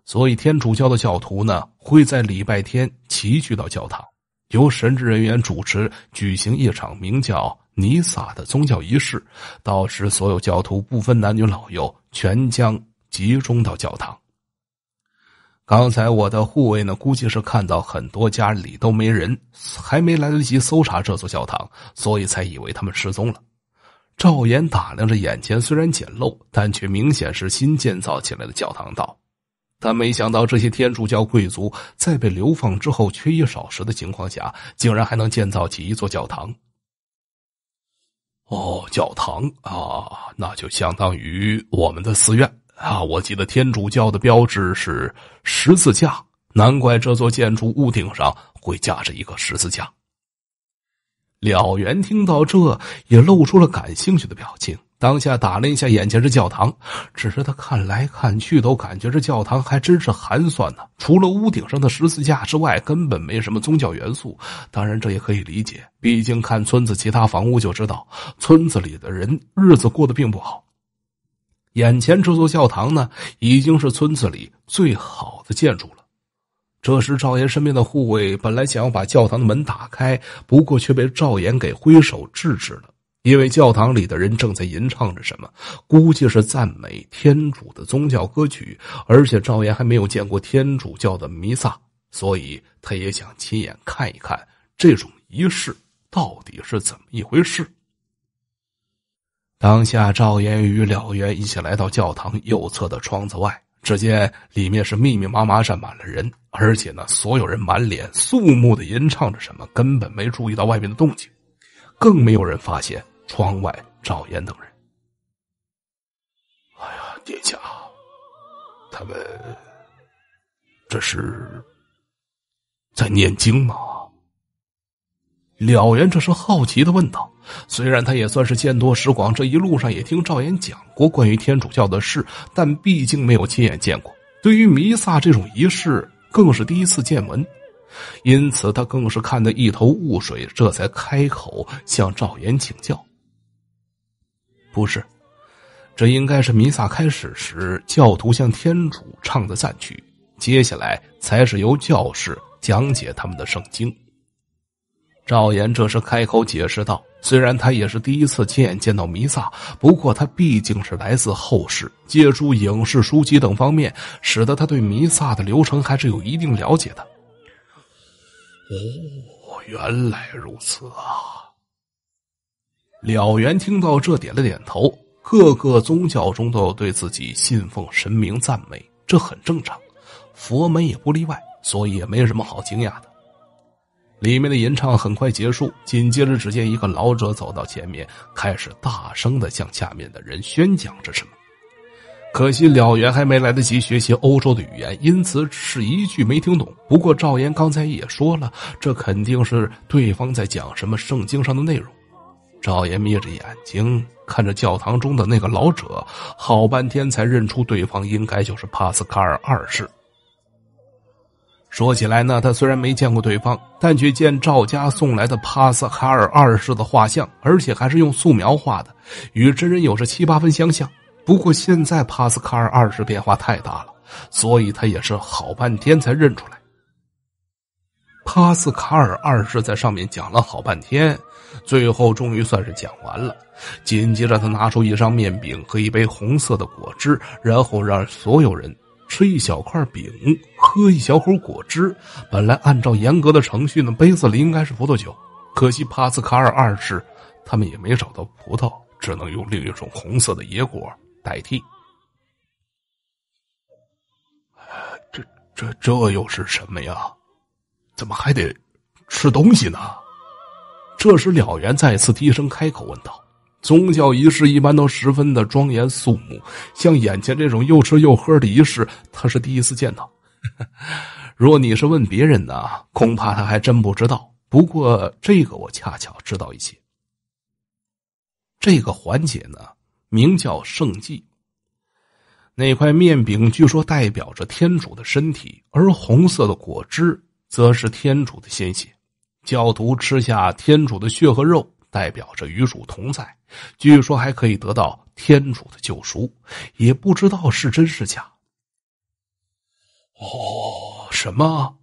所以天主教的教徒呢会在礼拜天齐聚到教堂，由神职人员主持举行一场名叫尼撒的宗教仪式。到时，所有教徒不分男女老幼，全将集中到教堂。刚才我的护卫呢，估计是看到很多家里都没人，还没来得及搜查这座教堂，所以才以为他们失踪了。赵岩打量着眼前虽然简陋，但却明显是新建造起来的教堂道。但没想到，这些天主教贵族在被流放之后缺衣少食的情况下，竟然还能建造起一座教堂。哦，教堂啊，那就相当于我们的寺院啊。我记得天主教的标志是十字架，难怪这座建筑屋顶上会架着一个十字架。了缘听到这，也露出了感兴趣的表情。当下打了一下眼前这教堂，只是他看来看去，都感觉这教堂还真是寒酸呢。除了屋顶上的十字架之外，根本没什么宗教元素。当然，这也可以理解，毕竟看村子其他房屋就知道，村子里的人日子过得并不好。眼前这座教堂呢，已经是村子里最好的建筑了。这时，赵岩身边的护卫本来想要把教堂的门打开，不过却被赵岩给挥手制止了。因为教堂里的人正在吟唱着什么，估计是赞美天主的宗教歌曲。而且赵岩还没有见过天主教的弥撒，所以他也想亲眼看一看这种仪式到底是怎么一回事。当下，赵岩与了缘一起来到教堂右侧的窗子外。只见里面是密密麻麻站满了人，而且呢，所有人满脸肃穆的吟唱着什么，根本没注意到外面的动静，更没有人发现窗外赵岩等人。哎呀，殿下，他们这是在念经吗？了然，这是好奇的问道。虽然他也算是见多识广，这一路上也听赵岩讲过关于天主教的事，但毕竟没有亲眼见过，对于弥撒这种仪式更是第一次见闻，因此他更是看得一头雾水，这才开口向赵岩请教。不是，这应该是弥撒开始时教徒向天主唱的赞曲，接下来才是由教士讲解他们的圣经。赵岩这时开口解释道。虽然他也是第一次亲眼见到弥撒，不过他毕竟是来自后世，借助影视书籍等方面，使得他对弥撒的流程还是有一定了解的。哦，原来如此啊！了缘听到这点了点头，各个宗教中都有对自己信奉神明赞美，这很正常，佛门也不例外，所以也没什么好惊讶的。里面的吟唱很快结束，紧接着只见一个老者走到前面，开始大声的向下面的人宣讲着什么。可惜了，缘还没来得及学习欧洲的语言，因此是一句没听懂。不过赵岩刚才也说了，这肯定是对方在讲什么圣经上的内容。赵岩眯着眼睛看着教堂中的那个老者，好半天才认出对方应该就是帕斯卡尔二世。说起来呢，他虽然没见过对方，但却见赵家送来的帕斯卡尔二世的画像，而且还是用素描画的，与真人有着七八分相像。不过现在帕斯卡尔二世变化太大了，所以他也是好半天才认出来。帕斯卡尔二世在上面讲了好半天，最后终于算是讲完了。紧接着，他拿出一张面饼和一杯红色的果汁，然后让所有人。吃一小块饼，喝一小口果汁。本来按照严格的程序呢，杯子里应该是葡萄酒。可惜帕斯卡尔二世，他们也没找到葡萄，只能用另一种红色的野果代替。这这这又是什么呀？怎么还得吃东西呢？这时了缘再次低声开口问道。宗教仪式一般都十分的庄严肃穆，像眼前这种又吃又喝的仪式，他是第一次见到。若 你是问别人呢，恐怕他还真不知道。不过这个我恰巧知道一些。这个环节呢，名叫圣祭。那块面饼据说代表着天主的身体，而红色的果汁则是天主的鲜血。教徒吃下天主的血和肉。代表着与主同在，据说还可以得到天主的救赎，也不知道是真是假。哦，什么？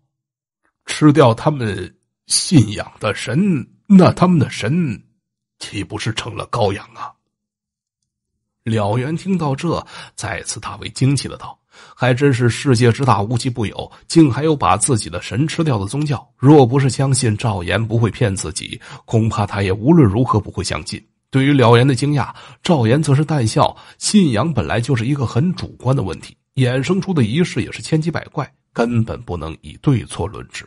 吃掉他们信仰的神，那他们的神岂不是成了羔羊啊？了缘听到这，再次大为惊奇的道。还真是世界之大，无奇不有，竟还有把自己的神吃掉的宗教。若不是相信赵岩不会骗自己，恐怕他也无论如何不会相信。对于了岩的惊讶，赵岩则是淡笑。信仰本来就是一个很主观的问题，衍生出的仪式也是千奇百怪，根本不能以对错论之。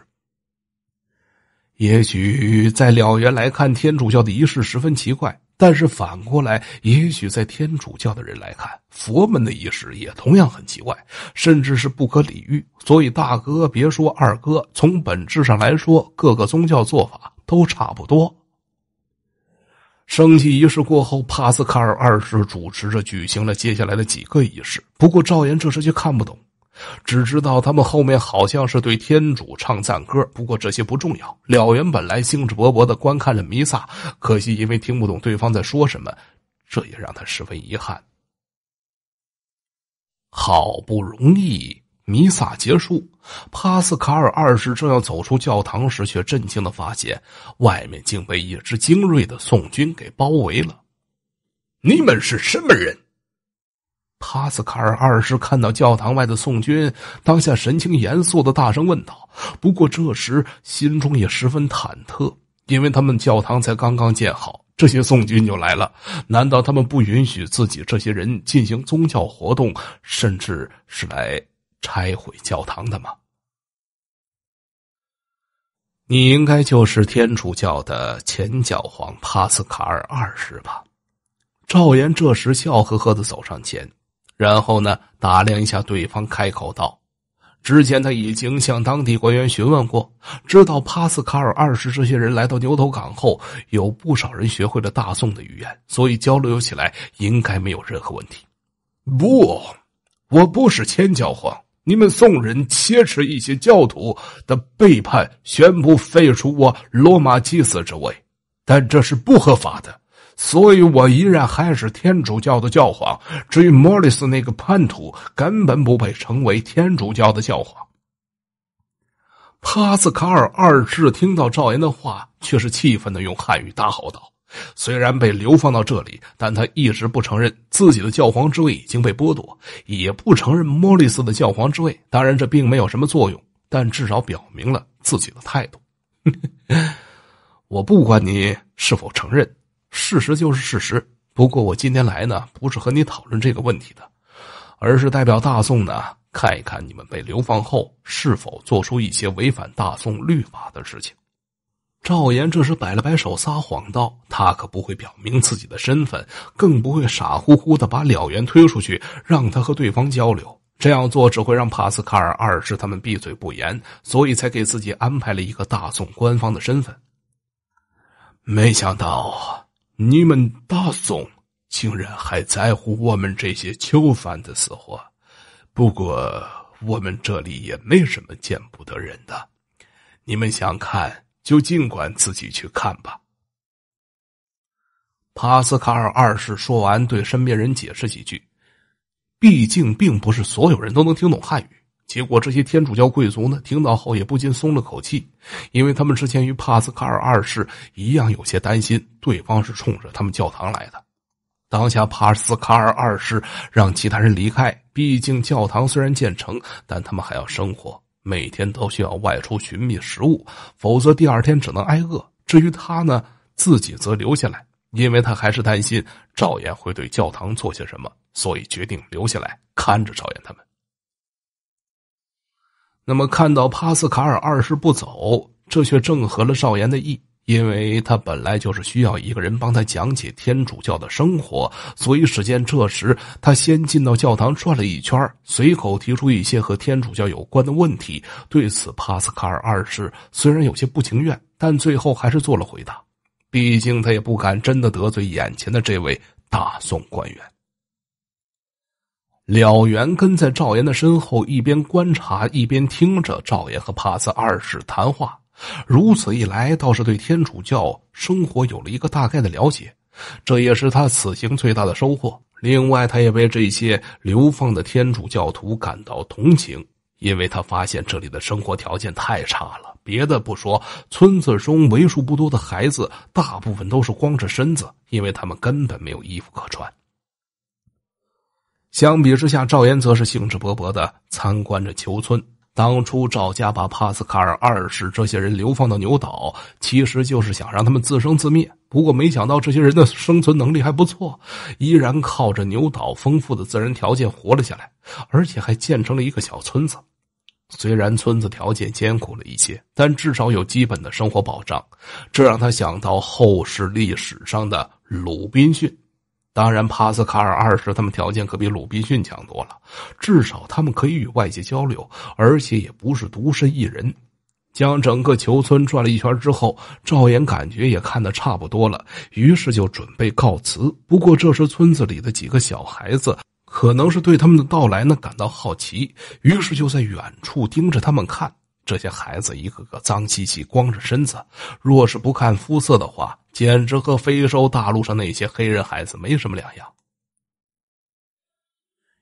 也许在了缘来看，天主教的仪式十分奇怪。但是反过来，也许在天主教的人来看，佛门的仪式也同样很奇怪，甚至是不可理喻。所以大哥别说二哥，从本质上来说，各个宗教做法都差不多。升旗仪式过后，帕斯卡尔二世主持着举行了接下来的几个仪式。不过赵岩这时却看不懂。只知道他们后面好像是对天主唱赞歌，不过这些不重要。了原本来兴致勃勃的观看着弥撒，可惜因为听不懂对方在说什么，这也让他十分遗憾。好不容易弥撒结束，帕斯卡尔二世正要走出教堂时，却震惊的发现，外面竟被一支精锐的宋军给包围了。你们是什么人？帕斯卡尔二世看到教堂外的宋军，当下神情严肃的大声问道：“不过，这时心中也十分忐忑，因为他们教堂才刚刚建好，这些宋军就来了。难道他们不允许自己这些人进行宗教活动，甚至是来拆毁教堂的吗？”你应该就是天主教的前教皇帕斯卡尔二世吧？”赵岩这时笑呵呵的走上前。然后呢，打量一下对方，开口道：“之前他已经向当地官员询问过，知道帕斯卡尔二世这些人来到牛头港后，有不少人学会了大宋的语言，所以交流起来应该没有任何问题。”“不，我不是千教皇，你们宋人挟持一些教徒的背叛，宣布废除我罗马祭司之位，但这是不合法的。”所以，我依然还是天主教的教皇。至于莫里斯那个叛徒，根本不配成为天主教的教皇。帕斯卡尔二世听到赵岩的话，却是气愤的用汉语大吼道：“虽然被流放到这里，但他一直不承认自己的教皇之位已经被剥夺，也不承认莫里斯的教皇之位。当然，这并没有什么作用，但至少表明了自己的态度。我不管你是否承认。”事实就是事实。不过我今天来呢，不是和你讨论这个问题的，而是代表大宋呢，看一看你们被流放后是否做出一些违反大宋律法的事情。赵岩这时摆了摆手，撒谎道：“他可不会表明自己的身份，更不会傻乎乎的把了元推出去，让他和对方交流。这样做只会让帕斯卡尔二世他们闭嘴不言，所以才给自己安排了一个大宋官方的身份。”没想到。你们大宋竟然还在乎我们这些囚犯的死活？不过我们这里也没什么见不得人的，你们想看就尽管自己去看吧。帕斯卡尔二世说完，对身边人解释几句，毕竟并不是所有人都能听懂汉语。结果，这些天主教贵族呢，听到后也不禁松了口气，因为他们之前与帕斯卡尔二世一样有些担心，对方是冲着他们教堂来的。当下，帕斯卡尔二世让其他人离开，毕竟教堂虽然建成，但他们还要生活，每天都需要外出寻觅食物，否则第二天只能挨饿。至于他呢，自己则留下来，因为他还是担心赵岩会对教堂做些什么，所以决定留下来看着赵岩他们。那么看到帕斯卡尔二世不走，这却正合了少言的意，因为他本来就是需要一个人帮他讲解天主教的生活，所以只见这时他先进到教堂转了一圈，随口提出一些和天主教有关的问题。对此，帕斯卡尔二世虽然有些不情愿，但最后还是做了回答，毕竟他也不敢真的得罪眼前的这位大宋官员。了缘跟在赵岩的身后，一边观察，一边听着赵岩和帕斯二世谈话。如此一来，倒是对天主教生活有了一个大概的了解，这也是他此行最大的收获。另外，他也为这些流放的天主教徒感到同情，因为他发现这里的生活条件太差了。别的不说，村子中为数不多的孩子大部分都是光着身子，因为他们根本没有衣服可穿。相比之下，赵岩则是兴致勃勃的参观着球村。当初赵家把帕斯卡尔二世这些人流放到牛岛，其实就是想让他们自生自灭。不过没想到这些人的生存能力还不错，依然靠着牛岛丰富的自然条件活了下来，而且还建成了一个小村子。虽然村子条件艰苦了一些，但至少有基本的生活保障。这让他想到后世历史上的鲁滨逊。当然，帕斯卡尔二世他们条件可比鲁滨逊强多了，至少他们可以与外界交流，而且也不是独身一人。将整个球村转了一圈之后，赵岩感觉也看的差不多了，于是就准备告辞。不过，这时村子里的几个小孩子可能是对他们的到来呢感到好奇，于是就在远处盯着他们看。这些孩子一个个脏兮兮，光着身子，若是不看肤色的话，简直和非洲大陆上那些黑人孩子没什么两样。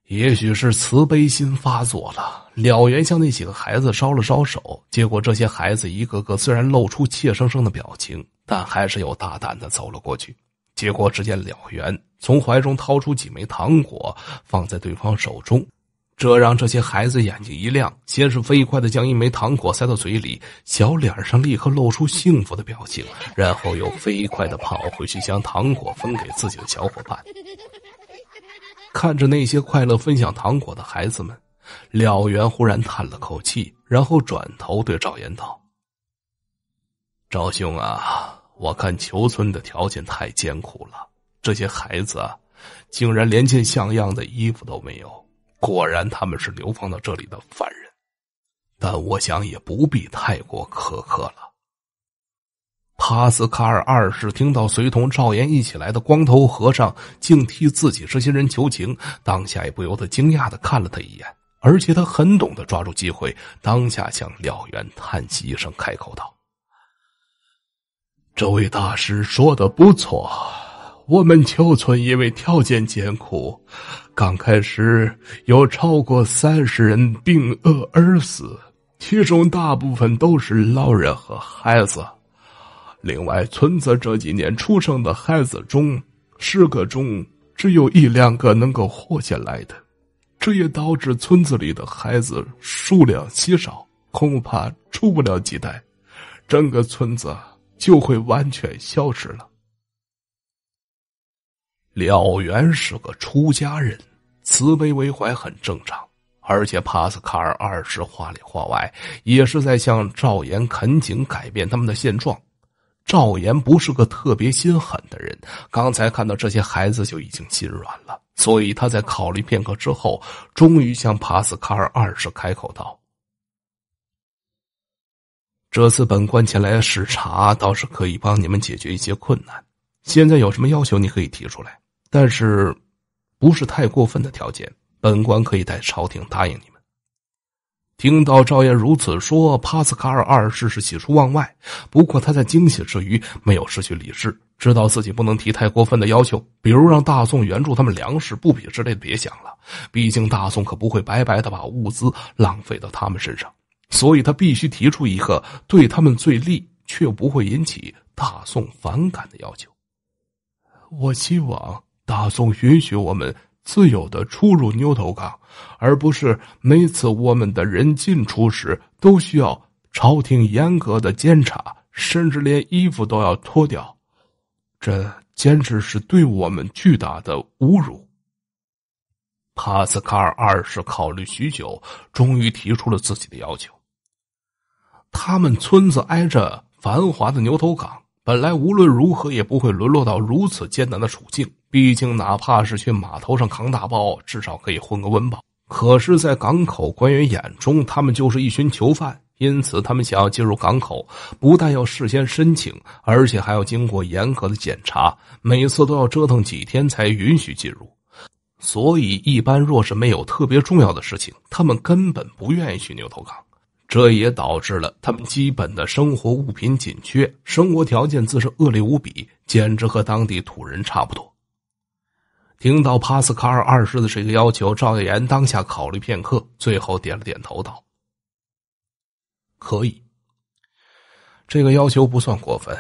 也许是慈悲心发作了，了原向那几个孩子招了招手，结果这些孩子一个个虽然露出怯生生的表情，但还是有大胆的走了过去。结果只见了原从怀中掏出几枚糖果，放在对方手中。这让这些孩子眼睛一亮，先是飞快的将一枚糖果塞到嘴里，小脸上立刻露出幸福的表情，然后又飞快的跑回去将糖果分给自己的小伙伴。看着那些快乐分享糖果的孩子们，廖源忽然叹了口气，然后转头对赵岩道：“赵兄啊，我看求村的条件太艰苦了，这些孩子啊，竟然连件像样的衣服都没有。”果然他们是流放到这里的犯人，但我想也不必太过苛刻了。帕斯卡尔二世听到随同赵岩一起来的光头和尚竟替自己这些人求情，当下也不由得惊讶的看了他一眼，而且他很懂得抓住机会，当下向了元叹息一声，开口道：“这位大师说的不错。”我们旧村因为条件艰苦，刚开始有超过三十人病饿而死，其中大部分都是老人和孩子。另外，村子这几年出生的孩子中，十个中只有一两个能够活下来的，这也导致村子里的孩子数量稀少，恐怕出不了几代，整个村子就会完全消失了。了原是个出家人，慈悲为怀很正常。而且帕斯卡尔二世话里话外也是在向赵岩恳请改变他们的现状。赵岩不是个特别心狠的人，刚才看到这些孩子就已经心软了，所以他在考虑片刻之后，终于向帕斯卡尔二世开口道：“这次本官前来视察，倒是可以帮你们解决一些困难。现在有什么要求，你可以提出来。”但是，不是太过分的条件，本官可以代朝廷答应你们。听到赵燕如此说，帕斯卡尔二世是喜出望外。不过他在惊喜之余，没有失去理智，知道自己不能提太过分的要求，比如让大宋援助他们粮食、布匹之类的，别想了。毕竟大宋可不会白白的把物资浪费到他们身上，所以他必须提出一个对他们最利，却又不会引起大宋反感的要求。我希望。大宋允许我们自由的出入牛头岗，而不是每次我们的人进出时都需要朝廷严格的监察，甚至连衣服都要脱掉，这简直是对我们巨大的侮辱。帕斯卡尔二世考虑许久，终于提出了自己的要求。他们村子挨着繁华的牛头岗，本来无论如何也不会沦落到如此艰难的处境。毕竟，哪怕是去码头上扛大包，至少可以混个温饱。可是，在港口官员眼中，他们就是一群囚犯。因此，他们想要进入港口，不但要事先申请，而且还要经过严格的检查，每次都要折腾几天才允许进入。所以，一般若是没有特别重要的事情，他们根本不愿意去牛头港。这也导致了他们基本的生活物品紧缺，生活条件自是恶劣无比，简直和当地土人差不多。听到帕斯卡尔二世的这个要求，赵岩当下考虑片刻，最后点了点头，道：“可以，这个要求不算过分，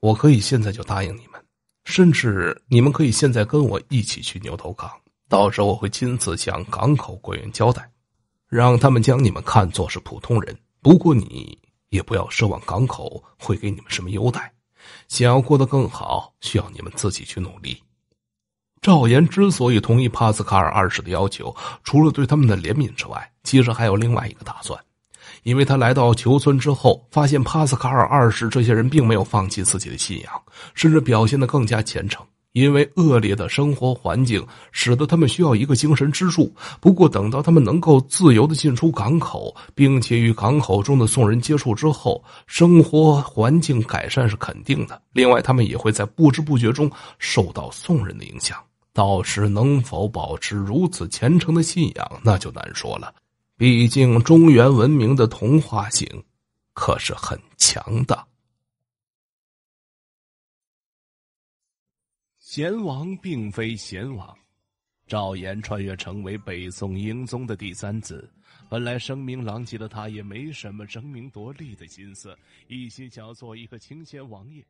我可以现在就答应你们，甚至你们可以现在跟我一起去牛头港，到时候我会亲自向港口官员交代，让他们将你们看作是普通人。不过你也不要奢望港口会给你们什么优待，想要过得更好，需要你们自己去努力。”赵岩之所以同意帕斯卡尔二世的要求，除了对他们的怜悯之外，其实还有另外一个打算。因为他来到球村之后，发现帕斯卡尔二世这些人并没有放弃自己的信仰，甚至表现的更加虔诚。因为恶劣的生活环境使得他们需要一个精神支柱。不过，等到他们能够自由的进出港口，并且与港口中的宋人接触之后，生活环境改善是肯定的。另外，他们也会在不知不觉中受到宋人的影响。到时能否保持如此虔诚的信仰，那就难说了。毕竟中原文明的同化性可是很强的。贤王并非贤王，赵岩穿越成为北宋英宗的第三子，本来声名狼藉的他也没什么争名夺利的心思，一心想要做一个清闲王爷。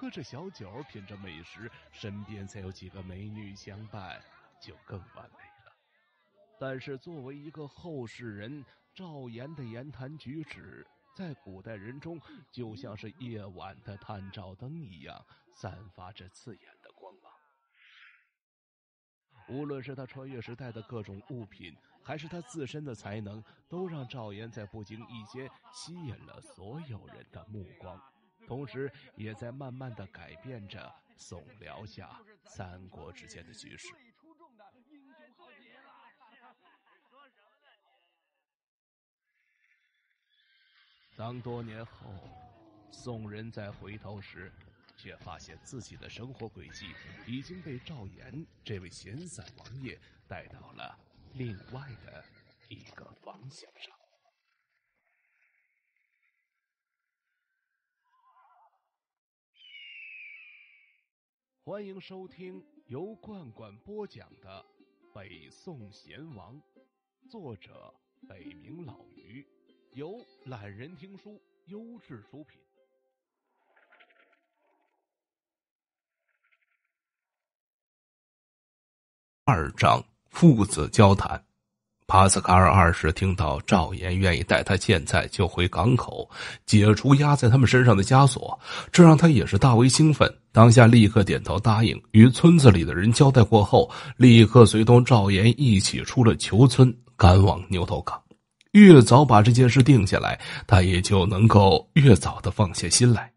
喝着小酒，品着美食，身边再有几个美女相伴，就更完美了。但是作为一个后世人，赵岩的言谈举止在古代人中就像是夜晚的探照灯一样，散发着刺眼的光芒。无论是他穿越时代的各种物品，还是他自身的才能，都让赵岩在不经意间吸引了所有人的目光。同时，也在慢慢的改变着宋辽夏三国之间的局势。当多年后，宋人再回头时，却发现自己的生活轨迹已经被赵炎这位闲散王爷带到了另外的一个方向上。欢迎收听由罐罐播讲的《北宋贤王》，作者北冥老鱼，由懒人听书优质出品。二章，父子交谈。帕斯卡尔二世听到赵岩愿意带他现在就回港口，解除压在他们身上的枷锁，这让他也是大为兴奋。当下立刻点头答应，与村子里的人交代过后，立刻随同赵岩一起出了囚村，赶往牛头港。越早把这件事定下来，他也就能够越早的放下心来。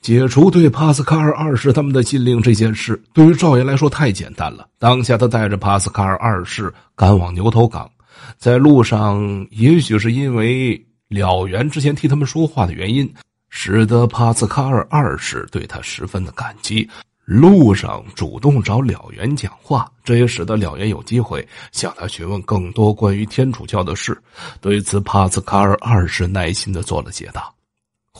解除对帕斯卡尔二世他们的禁令这件事，对于赵岩来说太简单了。当下，他带着帕斯卡尔二世赶往牛头港，在路上，也许是因为了缘之前替他们说话的原因，使得帕斯卡尔二世对他十分的感激。路上主动找了缘讲话，这也使得了缘有机会向他询问更多关于天主教的事。对此，帕斯卡尔二世耐心的做了解答。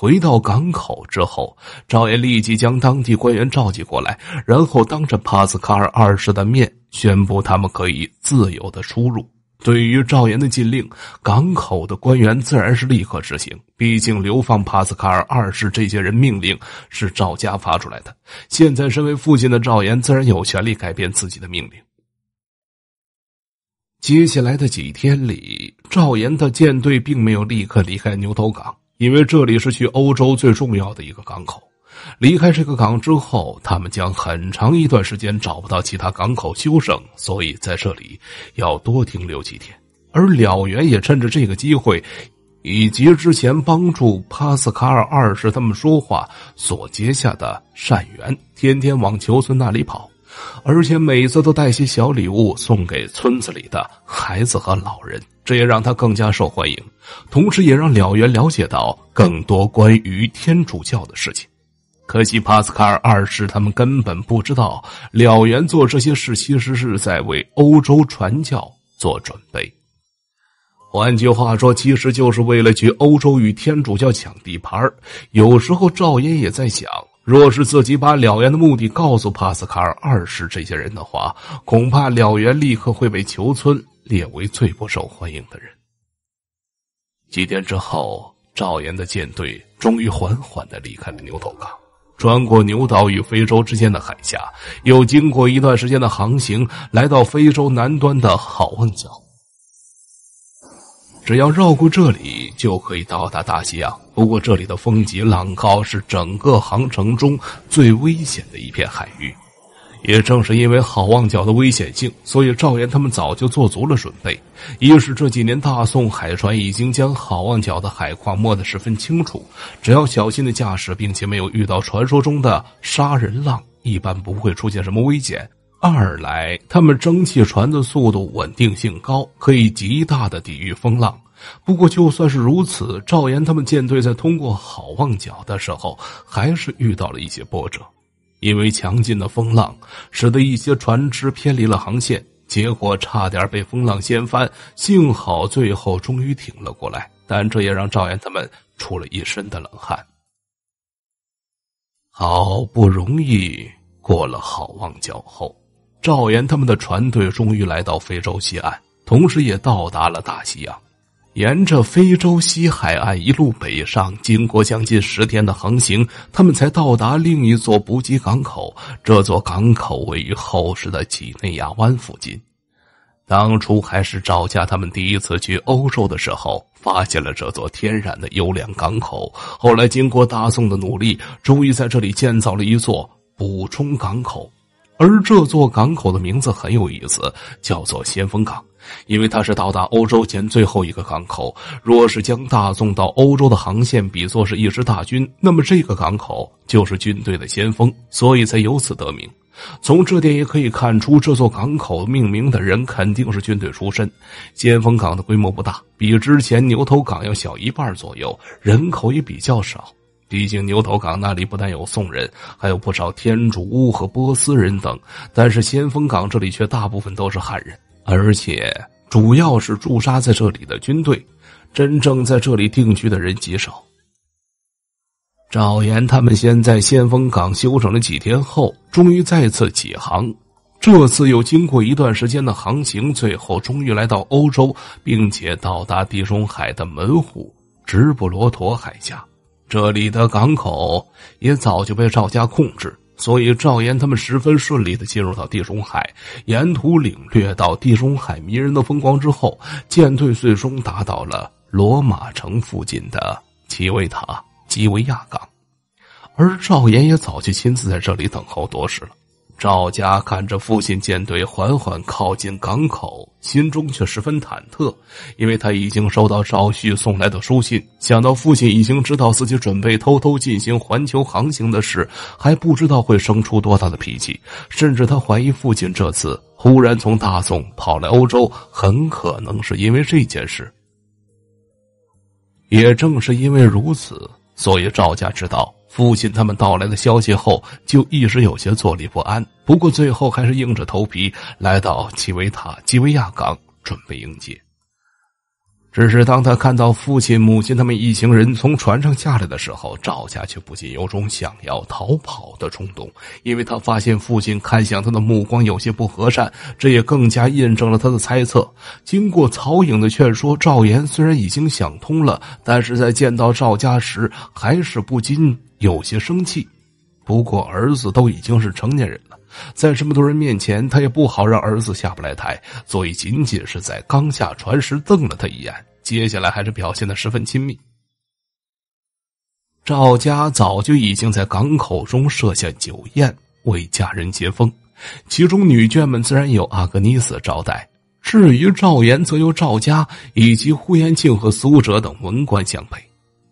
回到港口之后，赵岩立即将当地官员召集过来，然后当着帕斯卡尔二世的面宣布，他们可以自由的出入。对于赵岩的禁令，港口的官员自然是立刻执行。毕竟流放帕斯卡尔二世这些人命令是赵家发出来的，现在身为父亲的赵岩自然有权利改变自己的命令。接下来的几天里，赵岩的舰队并没有立刻离开牛头港。因为这里是去欧洲最重要的一个港口，离开这个港之后，他们将很长一段时间找不到其他港口休整，所以在这里要多停留几天。而了源也趁着这个机会，以及之前帮助帕斯卡尔二世他们说话所结下的善缘，天天往球村那里跑。而且每次都带些小礼物送给村子里的孩子和老人，这也让他更加受欢迎，同时也让了缘了解到更多关于天主教的事情。可惜帕斯卡尔二世他们根本不知道了缘做这些事，其实是在为欧洲传教做准备。换句话说，其实就是为了去欧洲与天主教抢地盘。有时候赵岩也在想。若是自己把了原的目的告诉帕斯卡尔二世这些人的话，恐怕了原立刻会被球村列为最不受欢迎的人。几天之后，赵岩的舰队终于缓缓的离开了牛头港，穿过牛岛与非洲之间的海峡，又经过一段时间的航行，来到非洲南端的好望角。只要绕过这里，就可以到达大西洋。不过这里的风急浪高是整个航程中最危险的一片海域。也正是因为好望角的危险性，所以赵岩他们早就做足了准备。一是这几年大宋海船已经将好望角的海况摸得十分清楚，只要小心的驾驶，并且没有遇到传说中的杀人浪，一般不会出现什么危险。二来，他们蒸汽船的速度稳定性高，可以极大的抵御风浪。不过，就算是如此，赵岩他们舰队在通过好望角的时候，还是遇到了一些波折，因为强劲的风浪使得一些船只偏离了航线，结果差点被风浪掀翻。幸好最后终于挺了过来，但这也让赵岩他们出了一身的冷汗。好不容易过了好望角后。赵岩他们的船队终于来到非洲西岸，同时也到达了大西洋，沿着非洲西海岸一路北上，经过将近十天的航行，他们才到达另一座补给港口。这座港口位于后世的几内亚湾附近。当初还是赵家他们第一次去欧洲的时候，发现了这座天然的优良港口。后来经过大宋的努力，终于在这里建造了一座补充港口。而这座港口的名字很有意思，叫做先锋港，因为它是到达欧洲前最后一个港口。若是将大宋到欧洲的航线比作是一支大军，那么这个港口就是军队的先锋，所以才由此得名。从这点也可以看出，这座港口命名的人肯定是军队出身。先锋港的规模不大，比之前牛头港要小一半左右，人口也比较少。毕竟牛头港那里不但有宋人，还有不少天竺和波斯人等，但是先锋港这里却大部分都是汉人，而且主要是驻扎在这里的军队，真正在这里定居的人极少。赵岩他们先在先锋港休整了几天后，终于再次起航，这次又经过一段时间的航行，最后终于来到欧洲，并且到达地中海的门户直布罗陀海峡。这里的港口也早就被赵家控制，所以赵岩他们十分顺利的进入到地中海，沿途领略到地中海迷人的风光之后，舰队最终达到了罗马城附近的奇维塔基维亚港，而赵岩也早就亲自在这里等候多时了。赵家看着父亲舰队缓缓靠近港口，心中却十分忐忑，因为他已经收到赵旭送来的书信，想到父亲已经知道自己准备偷偷进行环球航行的事，还不知道会生出多大的脾气，甚至他怀疑父亲这次忽然从大宋跑来欧洲，很可能是因为这件事。也正是因为如此，所以赵家知道。父亲他们到来的消息后，就一直有些坐立不安。不过最后还是硬着头皮来到基维塔基维亚港准备迎接。只是当他看到父亲、母亲他们一行人从船上下来的时候，赵家却不禁有种想要逃跑的冲动，因为他发现父亲看向他的目光有些不和善。这也更加印证了他的猜测。经过曹颖的劝说，赵岩虽然已经想通了，但是在见到赵家时，还是不禁。有些生气，不过儿子都已经是成年人了，在这么多人面前，他也不好让儿子下不来台，所以仅仅是在刚下船时瞪了他一眼，接下来还是表现的十分亲密。赵家早就已经在港口中设下酒宴为家人接风，其中女眷们自然有阿格尼斯招待，至于赵岩，则由赵家以及呼延庆和苏哲等文官相陪，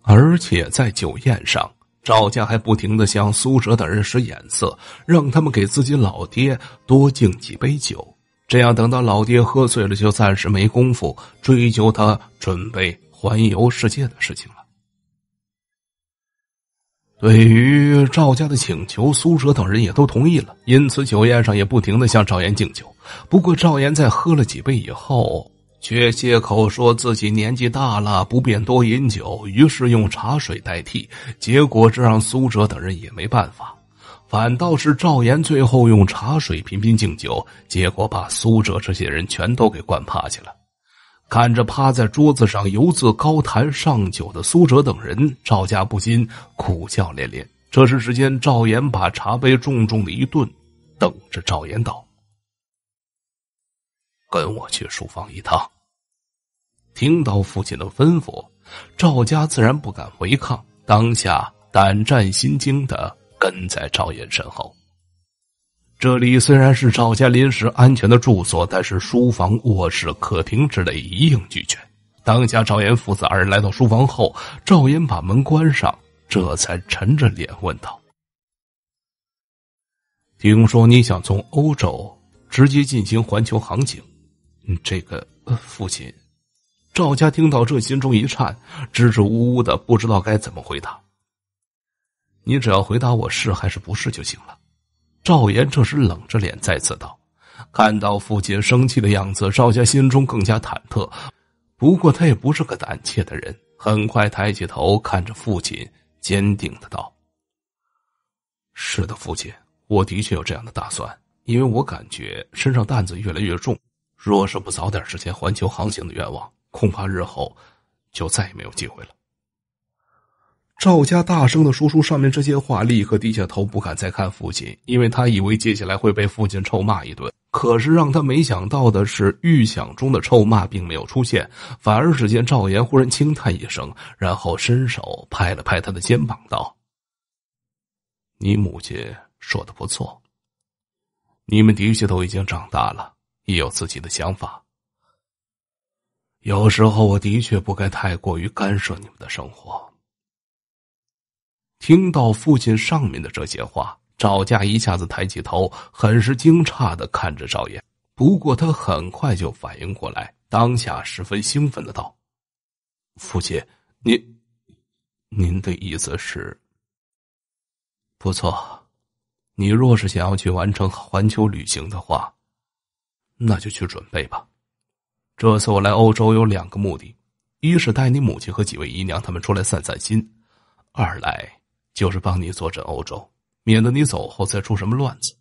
而且在酒宴上。赵家还不停的向苏哲等人使眼色，让他们给自己老爹多敬几杯酒，这样等到老爹喝醉了，就暂时没功夫追究他准备环游世界的事情了。对于赵家的请求，苏哲等人也都同意了，因此酒宴上也不停的向赵岩敬酒。不过赵岩在喝了几杯以后。却借口说自己年纪大了不便多饮酒，于是用茶水代替。结果这让苏哲等人也没办法，反倒是赵岩最后用茶水频频敬酒，结果把苏哲这些人全都给灌趴下了。看着趴在桌子上游自高谈上酒的苏哲等人，赵家不禁苦笑连连。这时时间赵岩把茶杯重重的一顿，瞪着赵岩道。跟我去书房一趟。听到父亲的吩咐，赵家自然不敢违抗，当下胆战心惊的跟在赵岩身后。这里虽然是赵家临时安全的住所，但是书房、卧室、客厅之类一应俱全。当下，赵岩父子二人来到书房后，赵岩把门关上，这才沉着脸问道：“听说你想从欧洲直接进行环球航行？”这个父亲，赵家听到这，心中一颤，支支吾吾的，不知道该怎么回答。你只要回答我是还是不是就行了。赵岩这时冷着脸再次道：“看到父亲生气的样子，赵家心中更加忐忑。不过他也不是个胆怯的人，很快抬起头看着父亲，坚定的道：‘是的，父亲，我的确有这样的打算，因为我感觉身上担子越来越重。’”若是不早点实现环球航行的愿望，恐怕日后就再也没有机会了。赵家大声的说出上面这些话，立刻低下头，不敢再看父亲，因为他以为接下来会被父亲臭骂一顿。可是让他没想到的是，预想中的臭骂并没有出现，反而只见赵岩忽然轻叹一声，然后伸手拍了拍他的肩膀，道：“你母亲说的不错，你们的确都已经长大了。”也有自己的想法。有时候我的确不该太过于干涉你们的生活。听到父亲上面的这些话，赵家一下子抬起头，很是惊诧的看着赵岩。不过他很快就反应过来，当下十分兴奋的道：“父亲，您，您的意思是？不错，你若是想要去完成环球旅行的话。”那就去准备吧。这次我来欧洲有两个目的：一是带你母亲和几位姨娘他们出来散散心；二来就是帮你坐镇欧洲，免得你走后再出什么乱子。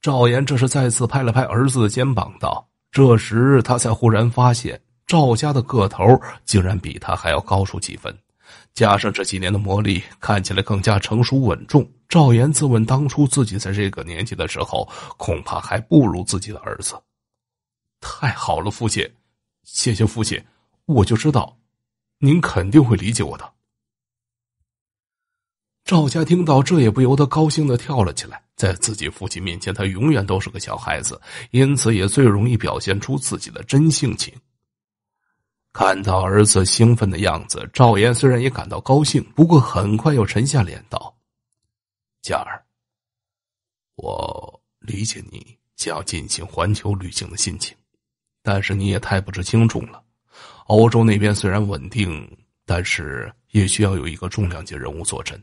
赵岩这是再次拍了拍儿子的肩膀，道：“这时他才忽然发现，赵家的个头竟然比他还要高出几分。”加上这几年的磨砺，看起来更加成熟稳重。赵岩自问，当初自己在这个年纪的时候，恐怕还不如自己的儿子。太好了，父亲，谢谢父亲，我就知道，您肯定会理解我的。赵家听到这，也不由得高兴的跳了起来。在自己父亲面前，他永远都是个小孩子，因此也最容易表现出自己的真性情。看到儿子兴奋的样子，赵岩虽然也感到高兴，不过很快又沉下脸道：“佳儿，我理解你想要进行环球旅行的心情，但是你也太不知轻重了。欧洲那边虽然稳定，但是也需要有一个重量级人物坐镇。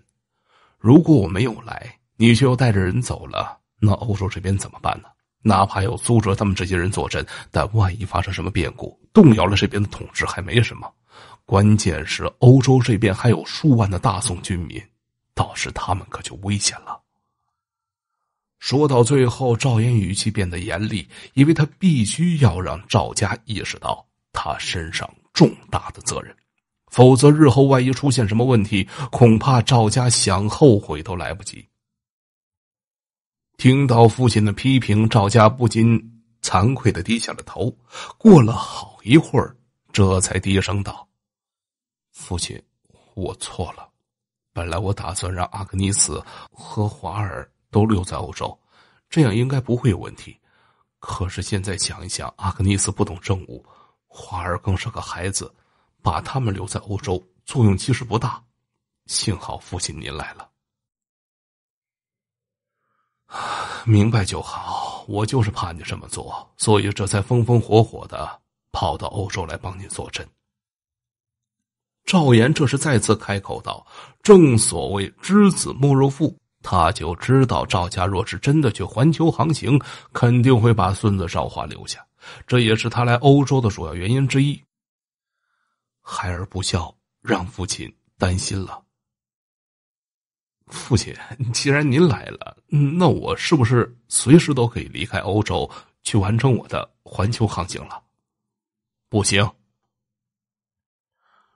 如果我没有来，你却又带着人走了，那欧洲这边怎么办呢？”哪怕有苏辙他们这些人坐镇，但万一发生什么变故，动摇了这边的统治，还没什么。关键是欧洲这边还有数万的大宋军民，到时他们可就危险了。说到最后，赵岩语气变得严厉，因为他必须要让赵家意识到他身上重大的责任，否则日后万一出现什么问题，恐怕赵家想后悔都来不及。听到父亲的批评，赵家不禁惭愧的低下了头。过了好一会儿，这才低声道：“父亲，我错了。本来我打算让阿格尼斯和华尔都留在欧洲，这样应该不会有问题。可是现在想一想，阿格尼斯不懂政务，华尔更是个孩子，把他们留在欧洲作用其实不大。幸好父亲您来了。” 明白就好，我就是怕你这么做，所以这才风风火火的跑到欧洲来帮你坐镇。赵岩这是再次开口道：“正所谓知子莫如父，他就知道赵家若是真的去环球航行，肯定会把孙子赵华留下，这也是他来欧洲的主要原因之一。孩儿不孝，让父亲担心了。”父亲，既然您来了，那我是不是随时都可以离开欧洲，去完成我的环球航行了？不行。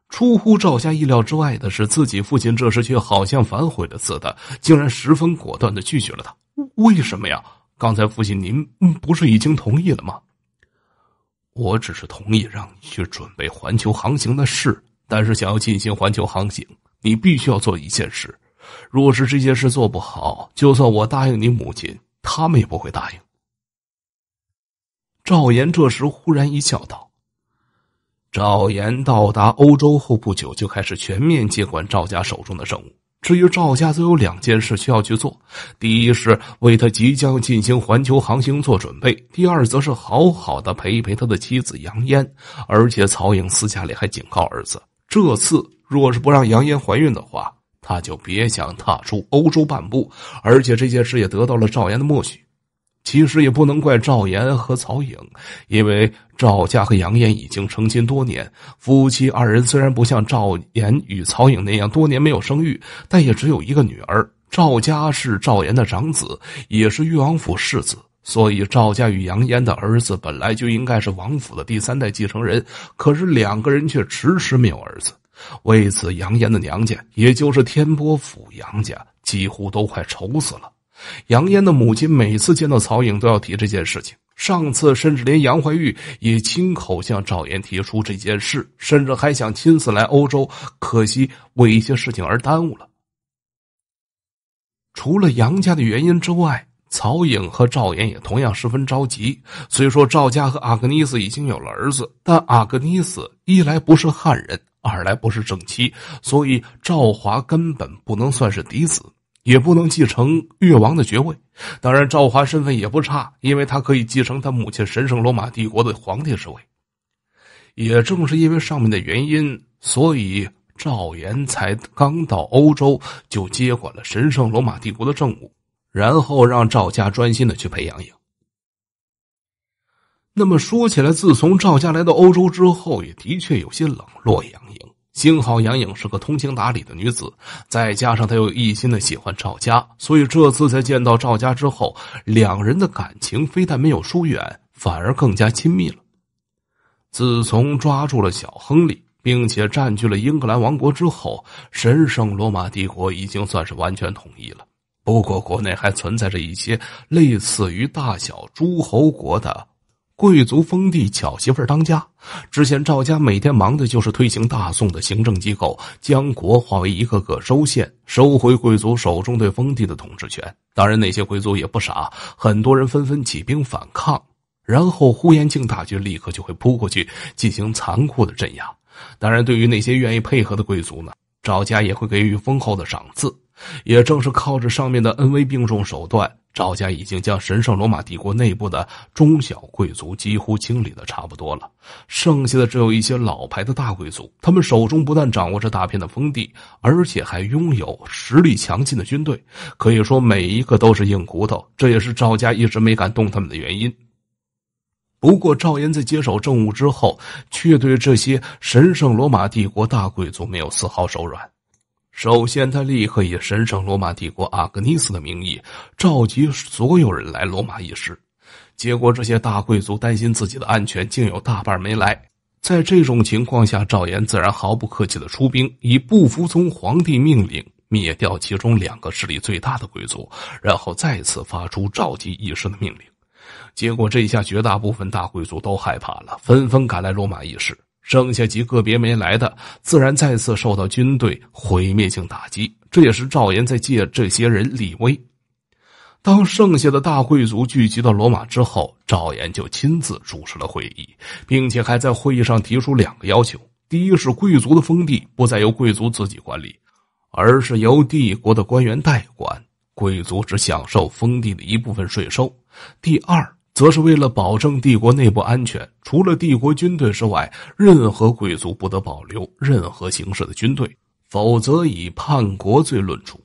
出乎赵家意料之外的是，自己父亲这时却好像反悔了似的，竟然十分果断的拒绝了他。为什么呀？刚才父亲您不是已经同意了吗？我只是同意让你去准备环球航行的事，但是想要进行环球航行，你必须要做一件事。若是这件事做不好，就算我答应你母亲，他们也不会答应。赵岩这时忽然一笑，道：“赵岩到达欧洲后不久，就开始全面接管赵家手中的任务。至于赵家，则有两件事需要去做：第一是为他即将进行环球航行做准备；第二则是好好的陪一陪他的妻子杨嫣。而且，曹颖私下里还警告儿子：这次若是不让杨嫣怀孕的话。”他就别想踏出欧洲半步，而且这件事也得到了赵岩的默许。其实也不能怪赵岩和曹颖，因为赵家和杨嫣已经成亲多年，夫妻二人虽然不像赵岩与曹颖那样多年没有生育，但也只有一个女儿。赵家是赵岩的长子，也是豫王府世子，所以赵家与杨嫣的儿子本来就应该是王府的第三代继承人。可是两个人却迟迟没有儿子。为此，杨岩的娘家，也就是天波府杨家，几乎都快愁死了。杨岩的母亲每次见到曹颖，都要提这件事情。上次，甚至连杨怀玉也亲口向赵岩提出这件事，甚至还想亲自来欧洲，可惜为一些事情而耽误了。除了杨家的原因之外，曹颖和赵岩也同样十分着急。虽说赵家和阿格尼斯已经有了儿子，但阿格尼斯一来不是汉人，二来不是正妻，所以赵华根本不能算是嫡子，也不能继承越王的爵位。当然，赵华身份也不差，因为他可以继承他母亲神圣罗马帝国的皇帝之位。也正是因为上面的原因，所以赵岩才刚到欧洲就接管了神圣罗马帝国的政务。然后让赵家专心的去陪杨颖。那么说起来，自从赵家来到欧洲之后，也的确有些冷落杨颖。幸好杨颖是个通情达理的女子，再加上她又一心的喜欢赵家，所以这次在见到赵家之后，两人的感情非但没有疏远，反而更加亲密了。自从抓住了小亨利，并且占据了英格兰王国之后，神圣罗马帝国已经算是完全统一了。不过，国内还存在着一些类似于大小诸侯国的贵族封地，巧媳妇当家。之前赵家每天忙的就是推行大宋的行政机构，将国划为一个个州县，收回贵族手中对封地的统治权。当然，那些贵族也不傻，很多人纷纷起兵反抗，然后呼延庆大军立刻就会扑过去进行残酷的镇压。当然，对于那些愿意配合的贵族呢，赵家也会给予丰厚的赏赐。也正是靠着上面的恩威并重手段，赵家已经将神圣罗马帝国内部的中小贵族几乎清理的差不多了，剩下的只有一些老牌的大贵族，他们手中不但掌握着大片的封地，而且还拥有实力强劲的军队，可以说每一个都是硬骨头，这也是赵家一直没敢动他们的原因。不过，赵岩在接手政务之后，却对这些神圣罗马帝国大贵族没有丝毫手软。首先，他立刻以神圣罗马帝国阿格尼斯的名义召集所有人来罗马议事，结果这些大贵族担心自己的安全，竟有大半没来。在这种情况下，赵炎自然毫不客气的出兵，以不服从皇帝命令灭掉其中两个势力最大的贵族，然后再次发出召集议事的命令。结果这一下，绝大部分大贵族都害怕了，纷纷赶来罗马议事。剩下极个别没来的，自然再次受到军队毁灭性打击。这也是赵岩在借这些人立威。当剩下的大贵族聚集到罗马之后，赵岩就亲自主持了会议，并且还在会议上提出两个要求：第一是贵族的封地不再由贵族自己管理，而是由帝国的官员代管，贵族只享受封地的一部分税收；第二。则是为了保证帝国内部安全，除了帝国军队之外，任何贵族不得保留任何形式的军队，否则以叛国罪论处。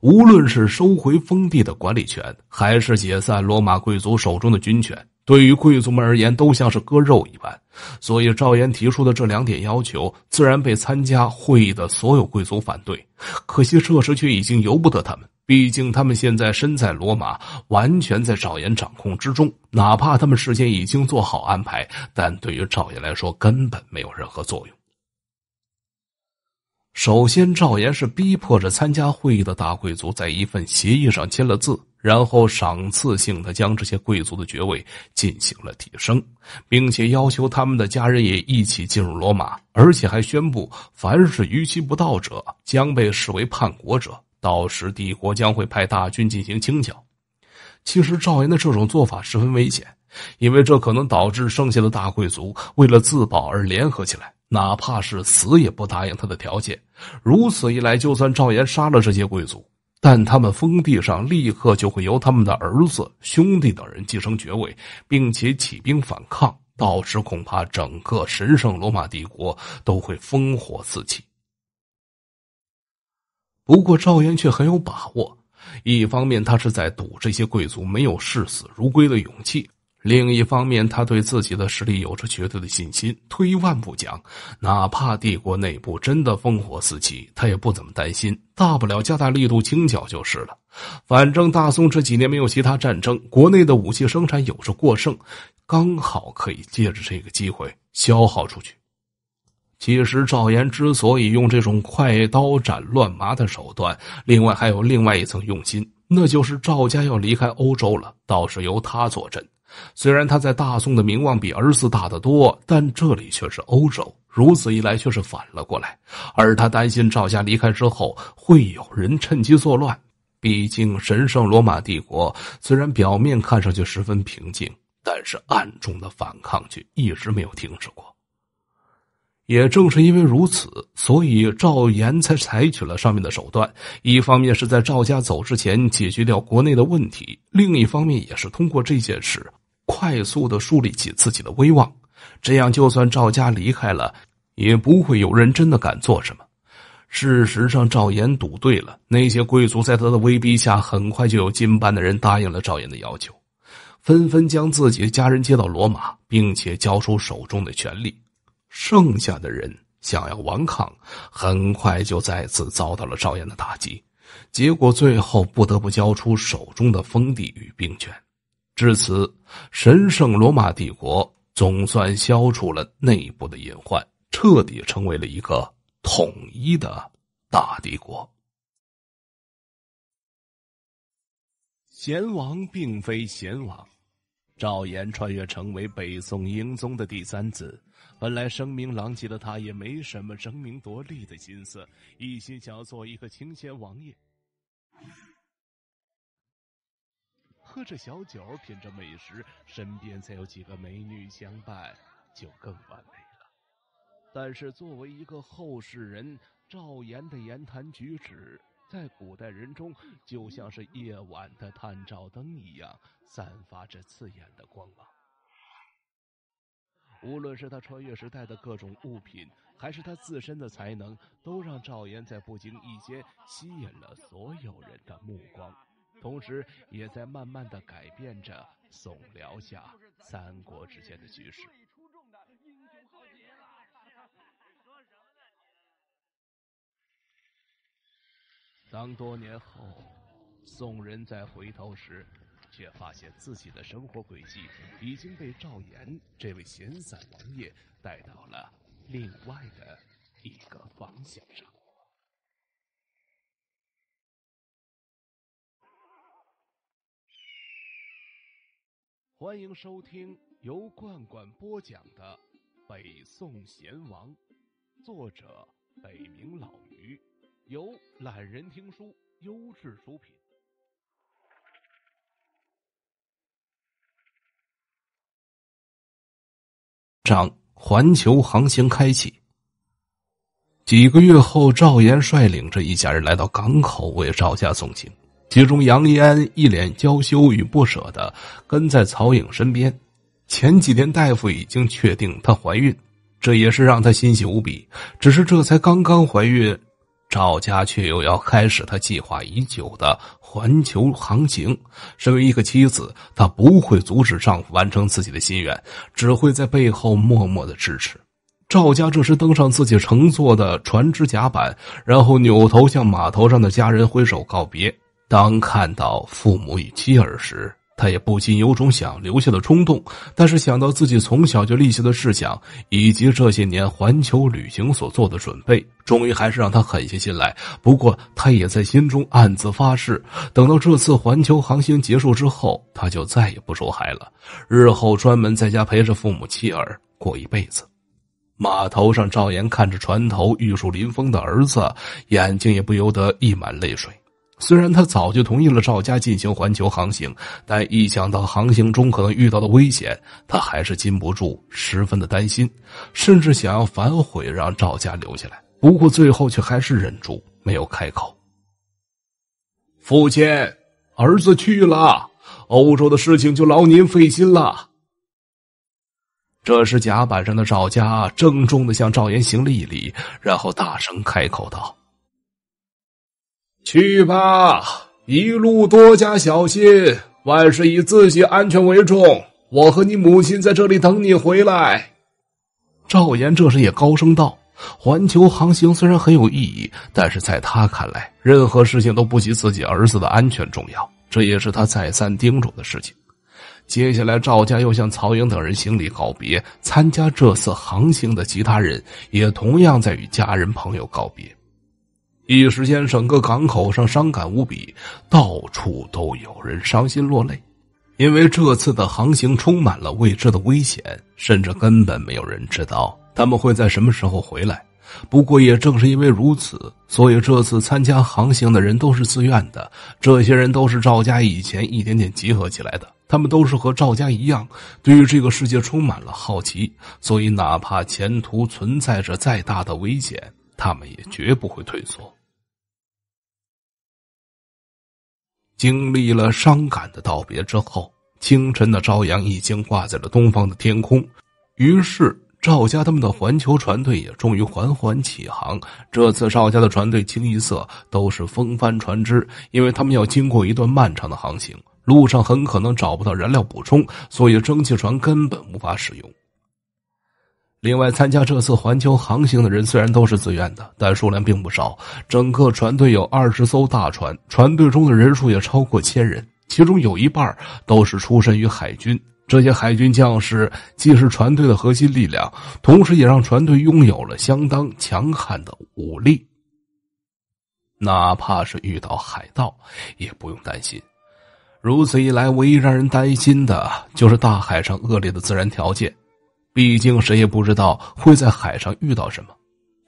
无论是收回封地的管理权，还是解散罗马贵族手中的军权，对于贵族们而言，都像是割肉一般。所以赵岩提出的这两点要求，自然被参加会议的所有贵族反对。可惜这时却已经由不得他们，毕竟他们现在身在罗马，完全在赵岩掌控之中。哪怕他们事先已经做好安排，但对于赵岩来说，根本没有任何作用。首先，赵岩是逼迫着参加会议的大贵族在一份协议上签了字，然后赏赐性的将这些贵族的爵位进行了提升，并且要求他们的家人也一起进入罗马，而且还宣布，凡是逾期不到者，将被视为叛国者，到时帝国将会派大军进行清剿。其实，赵岩的这种做法十分危险，因为这可能导致剩下的大贵族为了自保而联合起来。哪怕是死也不答应他的条件。如此一来，就算赵岩杀了这些贵族，但他们封地上立刻就会由他们的儿子、兄弟等人继承爵位，并且起兵反抗。到时恐怕整个神圣罗马帝国都会烽火四起。不过赵岩却很有把握，一方面他是在赌这些贵族没有视死如归的勇气。另一方面，他对自己的实力有着绝对的信心。退一万步讲，哪怕帝国内部真的烽火四起，他也不怎么担心。大不了加大力度清剿就是了。反正大宋这几年没有其他战争，国内的武器生产有着过剩，刚好可以借着这个机会消耗出去。其实赵岩之所以用这种快刀斩乱麻的手段，另外还有另外一层用心，那就是赵家要离开欧洲了，倒是由他坐镇。虽然他在大宋的名望比儿子大得多，但这里却是欧洲，如此一来却是反了过来。而他担心赵家离开之后，会有人趁机作乱。毕竟神圣罗马帝国虽然表面看上去十分平静，但是暗中的反抗却一直没有停止过。也正是因为如此，所以赵岩才采取了上面的手段：一方面是在赵家走之前解决掉国内的问题，另一方面也是通过这件事。快速的树立起自己的威望，这样就算赵家离开了，也不会有人真的敢做什么。事实上，赵岩赌对了，那些贵族在他的威逼下，很快就有金班的人答应了赵岩的要求，纷纷将自己的家人接到罗马，并且交出手中的权力。剩下的人想要顽抗，很快就再次遭到了赵岩的打击，结果最后不得不交出手中的封地与兵权。至此，神圣罗马帝国总算消除了内部的隐患，彻底成为了一个统一的大帝国。贤王并非贤王，赵岩穿越成为北宋英宗的第三子，本来声名狼藉的他也没什么争名夺利的心思，一心想要做一个清闲王爷。喝着小酒，品着美食，身边再有几个美女相伴，就更完美了。但是作为一个后世人，赵岩的言谈举止在古代人中就像是夜晚的探照灯一样，散发着刺眼的光芒。无论是他穿越时带的各种物品，还是他自身的才能，都让赵岩在不经意间吸引了所有人的目光。同时，也在慢慢的改变着宋辽夏三国之间的局势。当多年后，宋人再回头时，却发现自己的生活轨迹已经被赵炎这位闲散王爷带到了另外的一个方向上。欢迎收听由罐罐播讲的《北宋贤王》，作者北冥老鱼，由懒人听书优质出品。章：环球航行开启。几个月后，赵岩率领着一家人来到港口，为赵家送行。其中，杨安一脸娇羞与不舍的跟在曹颖身边。前几天，大夫已经确定她怀孕，这也是让她欣喜无比。只是这才刚刚怀孕，赵家却又要开始她计划已久的环球航行。身为一个妻子，她不会阻止丈夫完成自己的心愿，只会在背后默默的支持。赵家这时登上自己乘坐的船只甲板，然后扭头向码头上的家人挥手告别。当看到父母与妻儿时，他也不禁有种想留下的冲动。但是想到自己从小就立下的志向，以及这些年环球旅行所做的准备，终于还是让他狠下心来。不过，他也在心中暗自发誓：等到这次环球航行结束之后，他就再也不受害了。日后专门在家陪着父母妻儿过一辈子。码头上，赵岩看着船头玉树临风的儿子，眼睛也不由得溢满泪水。虽然他早就同意了赵家进行环球航行，但一想到航行中可能遇到的危险，他还是禁不住十分的担心，甚至想要反悔，让赵家留下来。不过最后却还是忍住没有开口。父亲，儿子去了欧洲的事情就劳您费心了。这时，甲板上的赵家郑重的向赵岩行了一礼，然后大声开口道。去吧，一路多加小心，万事以自己安全为重。我和你母亲在这里等你回来。赵岩这时也高声道：“环球航行虽然很有意义，但是在他看来，任何事情都不及自己儿子的安全重要，这也是他再三叮嘱的事情。”接下来，赵家又向曹颖等人行礼告别。参加这次航行的其他人也同样在与家人朋友告别。一时间，整个港口上伤感无比，到处都有人伤心落泪，因为这次的航行充满了未知的危险，甚至根本没有人知道他们会在什么时候回来。不过也正是因为如此，所以这次参加航行的人都是自愿的。这些人都是赵家以前一点点集合起来的，他们都是和赵家一样，对于这个世界充满了好奇，所以哪怕前途存在着再大的危险，他们也绝不会退缩。经历了伤感的道别之后，清晨的朝阳已经挂在了东方的天空。于是赵家他们的环球船队也终于缓缓起航。这次赵家的船队清一色都是风帆船只，因为他们要经过一段漫长的航行，路上很可能找不到燃料补充，所以蒸汽船根本无法使用。另外，参加这次环球航行的人虽然都是自愿的，但数量并不少。整个船队有二十艘大船，船队中的人数也超过千人，其中有一半都是出身于海军。这些海军将士既是船队的核心力量，同时也让船队拥有了相当强悍的武力。哪怕是遇到海盗，也不用担心。如此一来，唯一让人担心的就是大海上恶劣的自然条件。毕竟谁也不知道会在海上遇到什么。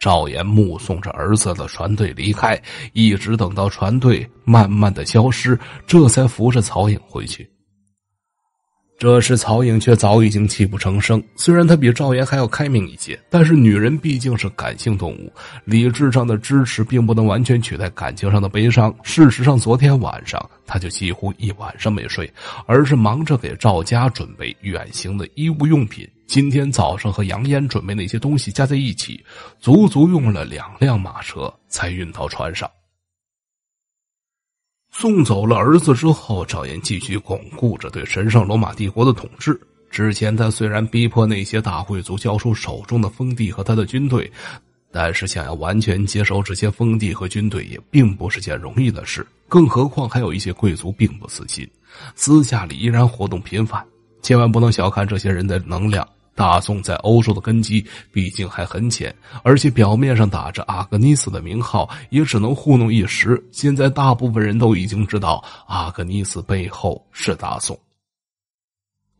赵岩目送着儿子的船队离开，一直等到船队慢慢的消失，这才扶着曹颖回去。这时，曹颖却早已经泣不成声。虽然他比赵岩还要开明一些，但是女人毕竟是感性动物，理智上的支持并不能完全取代感情上的悲伤。事实上，昨天晚上他就几乎一晚上没睡，而是忙着给赵家准备远行的衣物用品。今天早上和杨烟准备那些东西加在一起，足足用了两辆马车才运到船上。送走了儿子之后，赵岩继续巩固着对神圣罗马帝国的统治。之前他虽然逼迫那些大贵族交出手中的封地和他的军队，但是想要完全接收这些封地和军队也并不是件容易的事。更何况还有一些贵族并不死心，私下里依然活动频繁。千万不能小看这些人的能量。大宋在欧洲的根基毕竟还很浅，而且表面上打着阿格尼斯的名号，也只能糊弄一时。现在大部分人都已经知道阿格尼斯背后是大宋。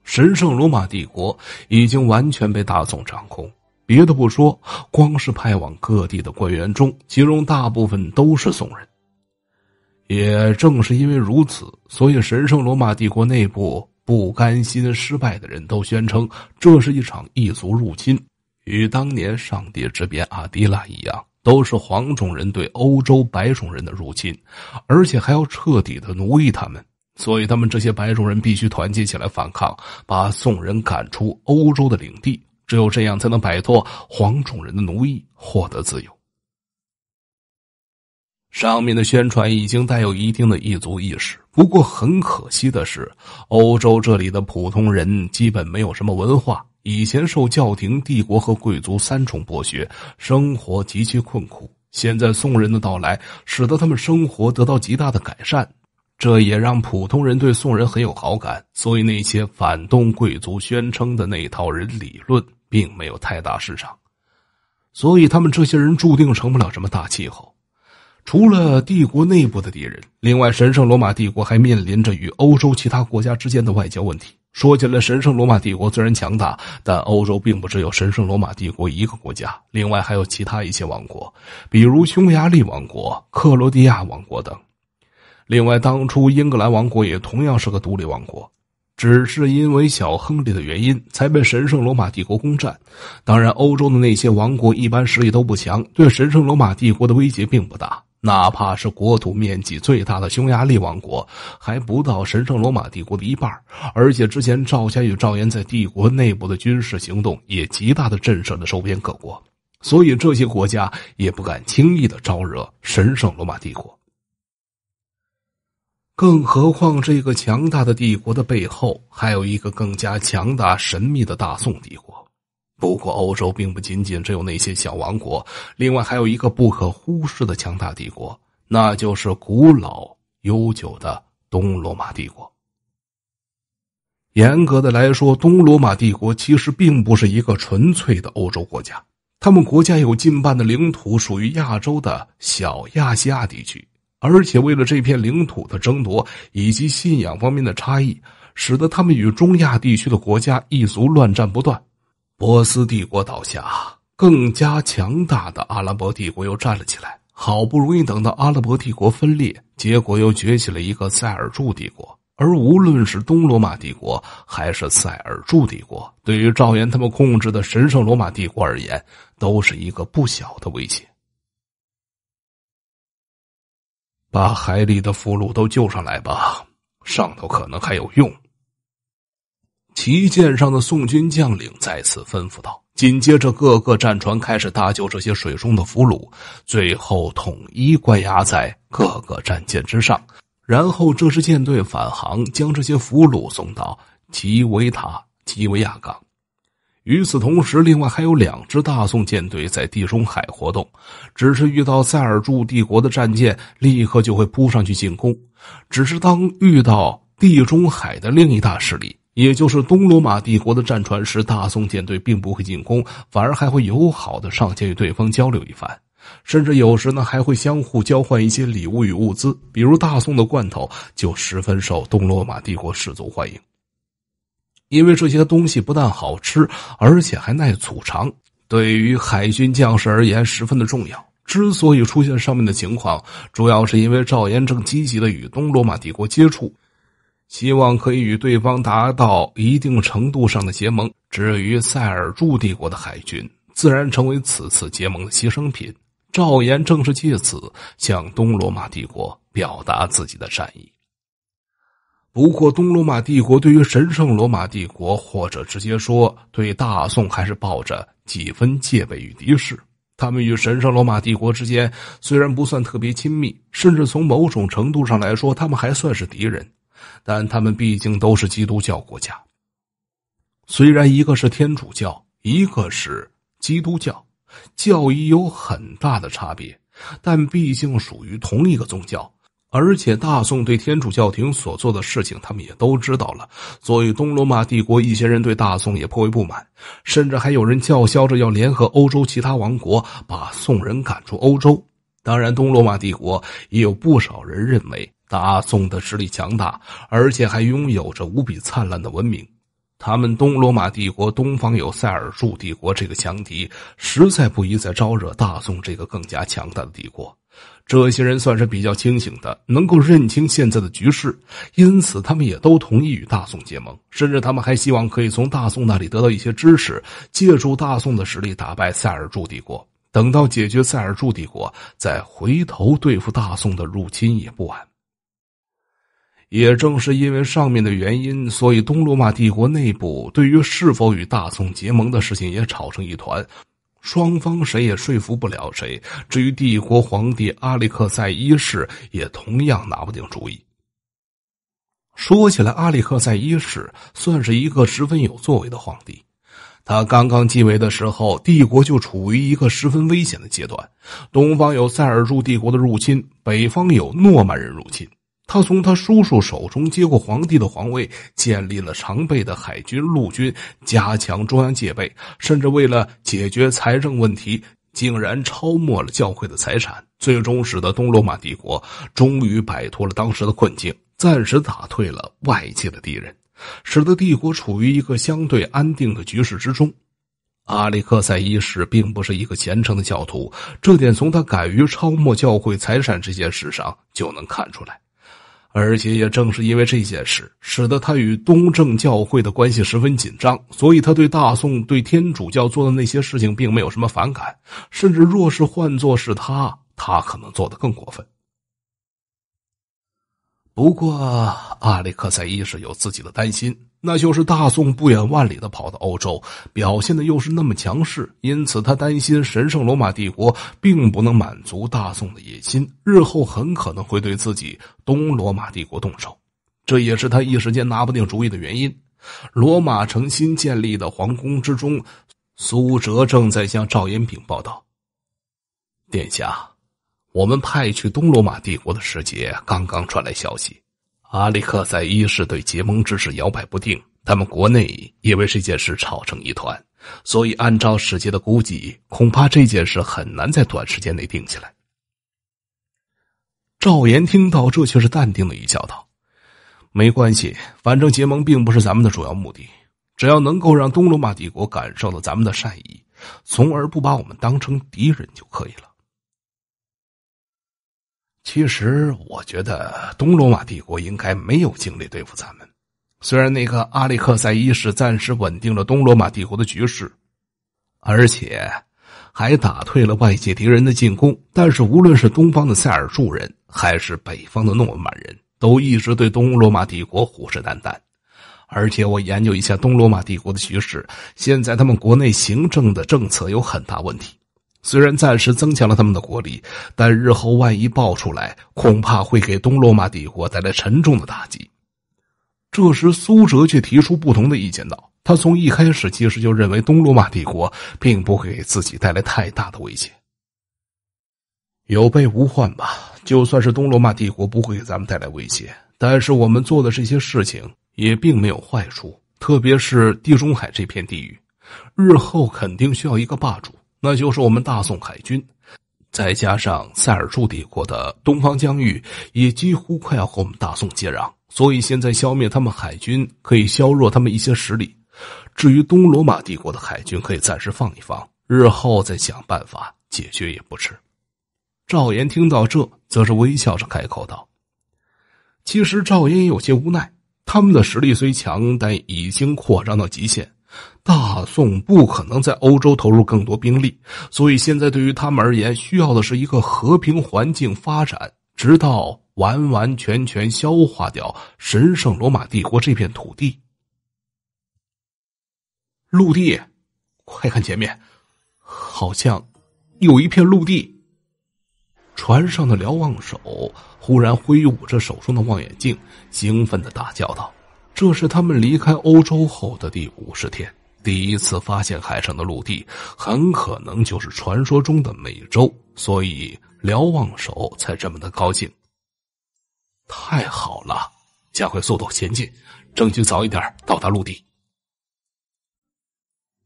神圣罗马帝国已经完全被大宋掌控。别的不说，光是派往各地的官员中，其中大部分都是宋人。也正是因为如此，所以神圣罗马帝国内部。不甘心失败的人都宣称，这是一场异族入侵，与当年上帝之鞭阿迪拉一样，都是黄种人对欧洲白种人的入侵，而且还要彻底的奴役他们。所以，他们这些白种人必须团结起来反抗，把宋人赶出欧洲的领地，只有这样才能摆脱黄种人的奴役，获得自由。上面的宣传已经带有一定的异族意识，不过很可惜的是，欧洲这里的普通人基本没有什么文化，以前受教廷、帝国和贵族三重剥削，生活极其困苦。现在宋人的到来，使得他们生活得到极大的改善，这也让普通人对宋人很有好感。所以那些反动贵族宣称的那套人理论，并没有太大市场，所以他们这些人注定成不了什么大气候。除了帝国内部的敌人，另外神圣罗马帝国还面临着与欧洲其他国家之间的外交问题。说起来，神圣罗马帝国虽然强大，但欧洲并不只有神圣罗马帝国一个国家，另外还有其他一些王国，比如匈牙利王国、克罗地亚王国等。另外，当初英格兰王国也同样是个独立王国，只是因为小亨利的原因才被神圣罗马帝国攻占。当然，欧洲的那些王国一般实力都不强，对神圣罗马帝国的威胁并不大。哪怕是国土面积最大的匈牙利王国，还不到神圣罗马帝国的一半，而且之前赵家与赵岩在帝国内部的军事行动，也极大的震慑了周边各国，所以这些国家也不敢轻易的招惹神圣罗马帝国。更何况，这个强大的帝国的背后，还有一个更加强大、神秘的大宋帝国。不过，欧洲并不仅仅只有那些小王国，另外还有一个不可忽视的强大帝国，那就是古老悠久的东罗马帝国。严格的来说，东罗马帝国其实并不是一个纯粹的欧洲国家，他们国家有近半的领土属于亚洲的小亚细亚地区，而且为了这片领土的争夺以及信仰方面的差异，使得他们与中亚地区的国家异族乱战不断。波斯帝国倒下，更加强大的阿拉伯帝国又站了起来。好不容易等到阿拉伯帝国分裂，结果又崛起了一个塞尔柱帝国。而无论是东罗马帝国还是塞尔柱帝国，对于赵岩他们控制的神圣罗马帝国而言，都是一个不小的威胁。把海里的俘虏都救上来吧，上头可能还有用。旗舰上的宋军将领再次吩咐道：“紧接着，各个战船开始搭救这些水中的俘虏，最后统一关押在各个战舰之上。然后，这支舰队返航，将这些俘虏送到吉维塔吉维亚港。与此同时，另外还有两支大宋舰队在地中海活动，只是遇到塞尔柱帝国的战舰，立刻就会扑上去进攻；只是当遇到地中海的另一大势力。”也就是东罗马帝国的战船时，大宋舰队并不会进攻，反而还会友好的上前与对方交流一番，甚至有时呢还会相互交换一些礼物与物资，比如大宋的罐头就十分受东罗马帝国士族欢迎。因为这些东西不但好吃，而且还耐储藏，对于海军将士而言十分的重要。之所以出现上面的情况，主要是因为赵岩正积极的与东罗马帝国接触。希望可以与对方达到一定程度上的结盟。至于塞尔柱帝国的海军，自然成为此次结盟的牺牲品。赵岩正是借此向东罗马帝国表达自己的善意。不过，东罗马帝国对于神圣罗马帝国，或者直接说对大宋，还是抱着几分戒备与敌视。他们与神圣罗马帝国之间虽然不算特别亲密，甚至从某种程度上来说，他们还算是敌人。但他们毕竟都是基督教国家。虽然一个是天主教，一个是基督教，教义有很大的差别，但毕竟属于同一个宗教。而且大宋对天主教廷所做的事情，他们也都知道了。所以东罗马帝国一些人对大宋也颇为不满，甚至还有人叫嚣着要联合欧洲其他王国把宋人赶出欧洲。当然，东罗马帝国也有不少人认为。大宋的实力强大，而且还拥有着无比灿烂的文明。他们东罗马帝国东方有塞尔柱帝国这个强敌，实在不宜再招惹大宋这个更加强大的帝国。这些人算是比较清醒的，能够认清现在的局势，因此他们也都同意与大宋结盟，甚至他们还希望可以从大宋那里得到一些支持，借助大宋的实力打败塞尔柱帝国。等到解决塞尔柱帝国，再回头对付大宋的入侵也不晚。也正是因为上面的原因，所以东罗马帝国内部对于是否与大宋结盟的事情也吵成一团，双方谁也说服不了谁。至于帝国皇帝阿历克塞一世，也同样拿不定主意。说起来，阿历克塞一世算是一个十分有作为的皇帝，他刚刚继位的时候，帝国就处于一个十分危险的阶段，东方有塞尔柱帝国的入侵，北方有诺曼人入侵。他从他叔叔手中接过皇帝的皇位，建立了常备的海军、陆军，加强中央戒备，甚至为了解决财政问题，竟然超没了教会的财产，最终使得东罗马帝国终于摆脱了当时的困境，暂时打退了外界的敌人，使得帝国处于一个相对安定的局势之中。阿历克塞一世并不是一个虔诚的教徒，这点从他敢于超没教会财产这件事上就能看出来。而且也正是因为这件事，使得他与东正教会的关系十分紧张，所以他对大宋对天主教做的那些事情并没有什么反感，甚至若是换作是他，他可能做的更过分。不过，阿里克塞一世有自己的担心。那就是大宋不远万里的跑到欧洲，表现的又是那么强势，因此他担心神圣罗马帝国并不能满足大宋的野心，日后很可能会对自己东罗马帝国动手，这也是他一时间拿不定主意的原因。罗马城新建立的皇宫之中，苏哲正在向赵延炳报道：“殿下，我们派去东罗马帝国的使节刚刚传来消息。”阿力克在一世对结盟之事摇摆不定，他们国内也为这件事吵成一团，所以按照史杰的估计，恐怕这件事很难在短时间内定下来。赵岩听到这，却是淡定的一笑道：“没关系，反正结盟并不是咱们的主要目的，只要能够让东罗马帝国感受到咱们的善意，从而不把我们当成敌人就可以了。”其实，我觉得东罗马帝国应该没有精力对付咱们。虽然那个阿历克塞一世暂时稳定了东罗马帝国的局势，而且还打退了外界敌人的进攻，但是无论是东方的塞尔柱人，还是北方的诺曼人，都一直对东罗马帝国虎视眈眈。而且，我研究一下东罗马帝国的局势，现在他们国内行政的政策有很大问题。虽然暂时增强了他们的国力，但日后万一爆出来，恐怕会给东罗马帝国带来沉重的打击。这时，苏哲却提出不同的意见，道：“他从一开始其实就认为东罗马帝国并不会给自己带来太大的威胁。有备无患吧，就算是东罗马帝国不会给咱们带来威胁，但是我们做的这些事情也并没有坏处，特别是地中海这片地域，日后肯定需要一个霸主。”那就是我们大宋海军，再加上塞尔柱帝国的东方疆域也几乎快要和我们大宋接壤，所以现在消灭他们海军可以削弱他们一些实力。至于东罗马帝国的海军，可以暂时放一放，日后再想办法解决也不迟。赵岩听到这，则是微笑着开口道：“其实赵岩也有些无奈，他们的实力虽强，但已经扩张到极限。”大宋不可能在欧洲投入更多兵力，所以现在对于他们而言，需要的是一个和平环境，发展，直到完完全全消化掉神圣罗马帝国这片土地。陆地，快看前面，好像有一片陆地。船上的瞭望手忽然挥舞着手中的望远镜，兴奋的大叫道。这是他们离开欧洲后的第五十天，第一次发现海上的陆地，很可能就是传说中的美洲，所以瞭望手才这么的高兴。太好了，加快速度前进，争取早一点到达陆地。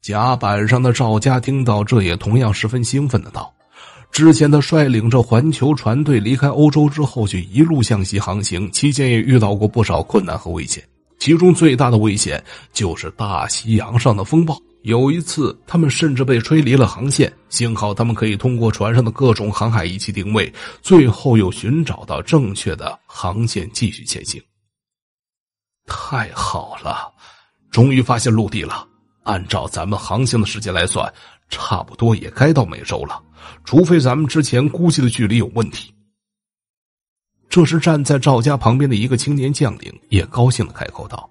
甲板上的赵家听到这也同样十分兴奋的道：“之前他率领着环球船队离开欧洲之后，就一路向西航行，期间也遇到过不少困难和危险。”其中最大的危险就是大西洋上的风暴。有一次，他们甚至被吹离了航线，幸好他们可以通过船上的各种航海仪器定位，最后又寻找到正确的航线继续前行。太好了，终于发现陆地了！按照咱们航行的时间来算，差不多也该到美洲了，除非咱们之前估计的距离有问题。这时，站在赵家旁边的一个青年将领也高兴的开口道：“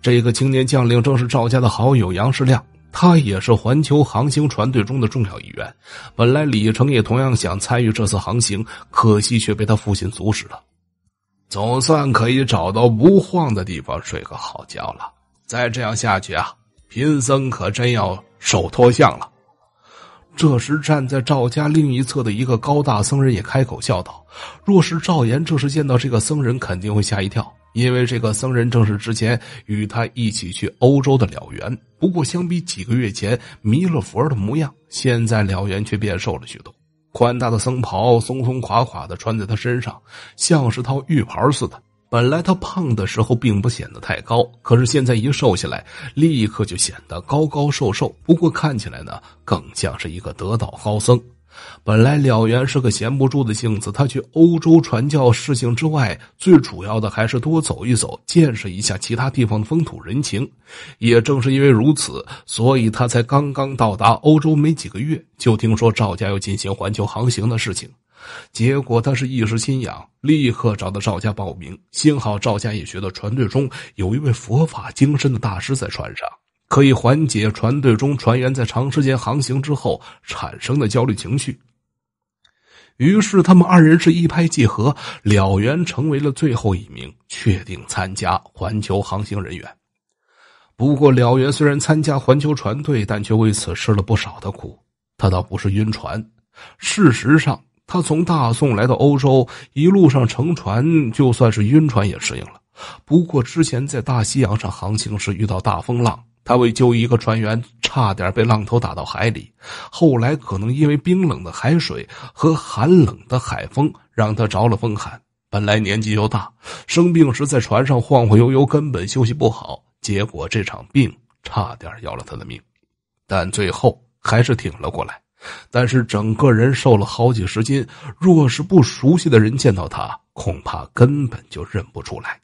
这个青年将领正是赵家的好友杨世亮，他也是环球航行船队中的重要一员。本来李成也同样想参与这次航行，可惜却被他父亲阻止了。总算可以找到不晃的地方睡个好觉了。再这样下去啊，贫僧可真要受脱相了。”这时，站在赵家另一侧的一个高大僧人也开口笑道：“若是赵岩，这时见到这个僧人，肯定会吓一跳，因为这个僧人正是之前与他一起去欧洲的了缘。不过，相比几个月前弥勒佛的模样，现在了缘却变瘦了许多，宽大的僧袍松松垮垮的穿在他身上，像是套浴袍似的。”本来他胖的时候并不显得太高，可是现在一瘦下来，立刻就显得高高瘦瘦。不过看起来呢，更像是一个得道高僧。本来了缘是个闲不住的性子，他去欧洲传教事情之外，最主要的还是多走一走，见识一下其他地方的风土人情。也正是因为如此，所以他才刚刚到达欧洲没几个月，就听说赵家要进行环球航行的事情。结果他是一时心痒，立刻找到赵家报名。幸好赵家也觉得船队中有一位佛法精深的大师在船上，可以缓解船队中船员在长时间航行之后产生的焦虑情绪。于是他们二人是一拍即合，了缘成为了最后一名确定参加环球航行人员。不过了缘虽然参加环球船队，但却为此吃了不少的苦。他倒不是晕船，事实上。他从大宋来到欧洲，一路上乘船，就算是晕船也适应了。不过之前在大西洋上航行时遇到大风浪，他为救一个船员，差点被浪头打到海里。后来可能因为冰冷的海水和寒冷的海风，让他着了风寒。本来年纪又大，生病时在船上晃晃悠悠，根本休息不好。结果这场病差点要了他的命，但最后还是挺了过来。但是整个人瘦了好几十斤，若是不熟悉的人见到他，恐怕根本就认不出来。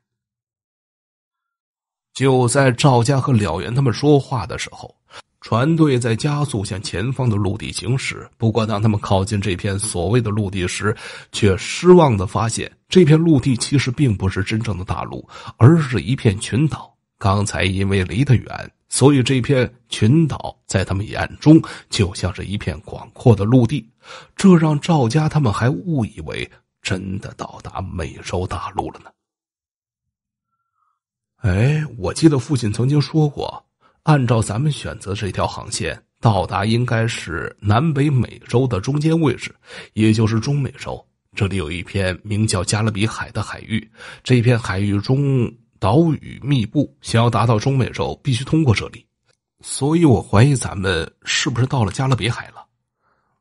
就在赵家和了元他们说话的时候，船队在加速向前方的陆地行驶。不过当他们靠近这片所谓的陆地时，却失望的发现，这片陆地其实并不是真正的大陆，而是一片群岛。刚才因为离得远，所以这片群岛在他们眼中就像是一片广阔的陆地，这让赵家他们还误以为真的到达美洲大陆了呢。哎，我记得父亲曾经说过，按照咱们选择这条航线到达，应该是南北美洲的中间位置，也就是中美洲。这里有一片名叫加勒比海的海域，这片海域中。岛屿密布，想要达到中美洲必须通过这里，所以我怀疑咱们是不是到了加勒比海了？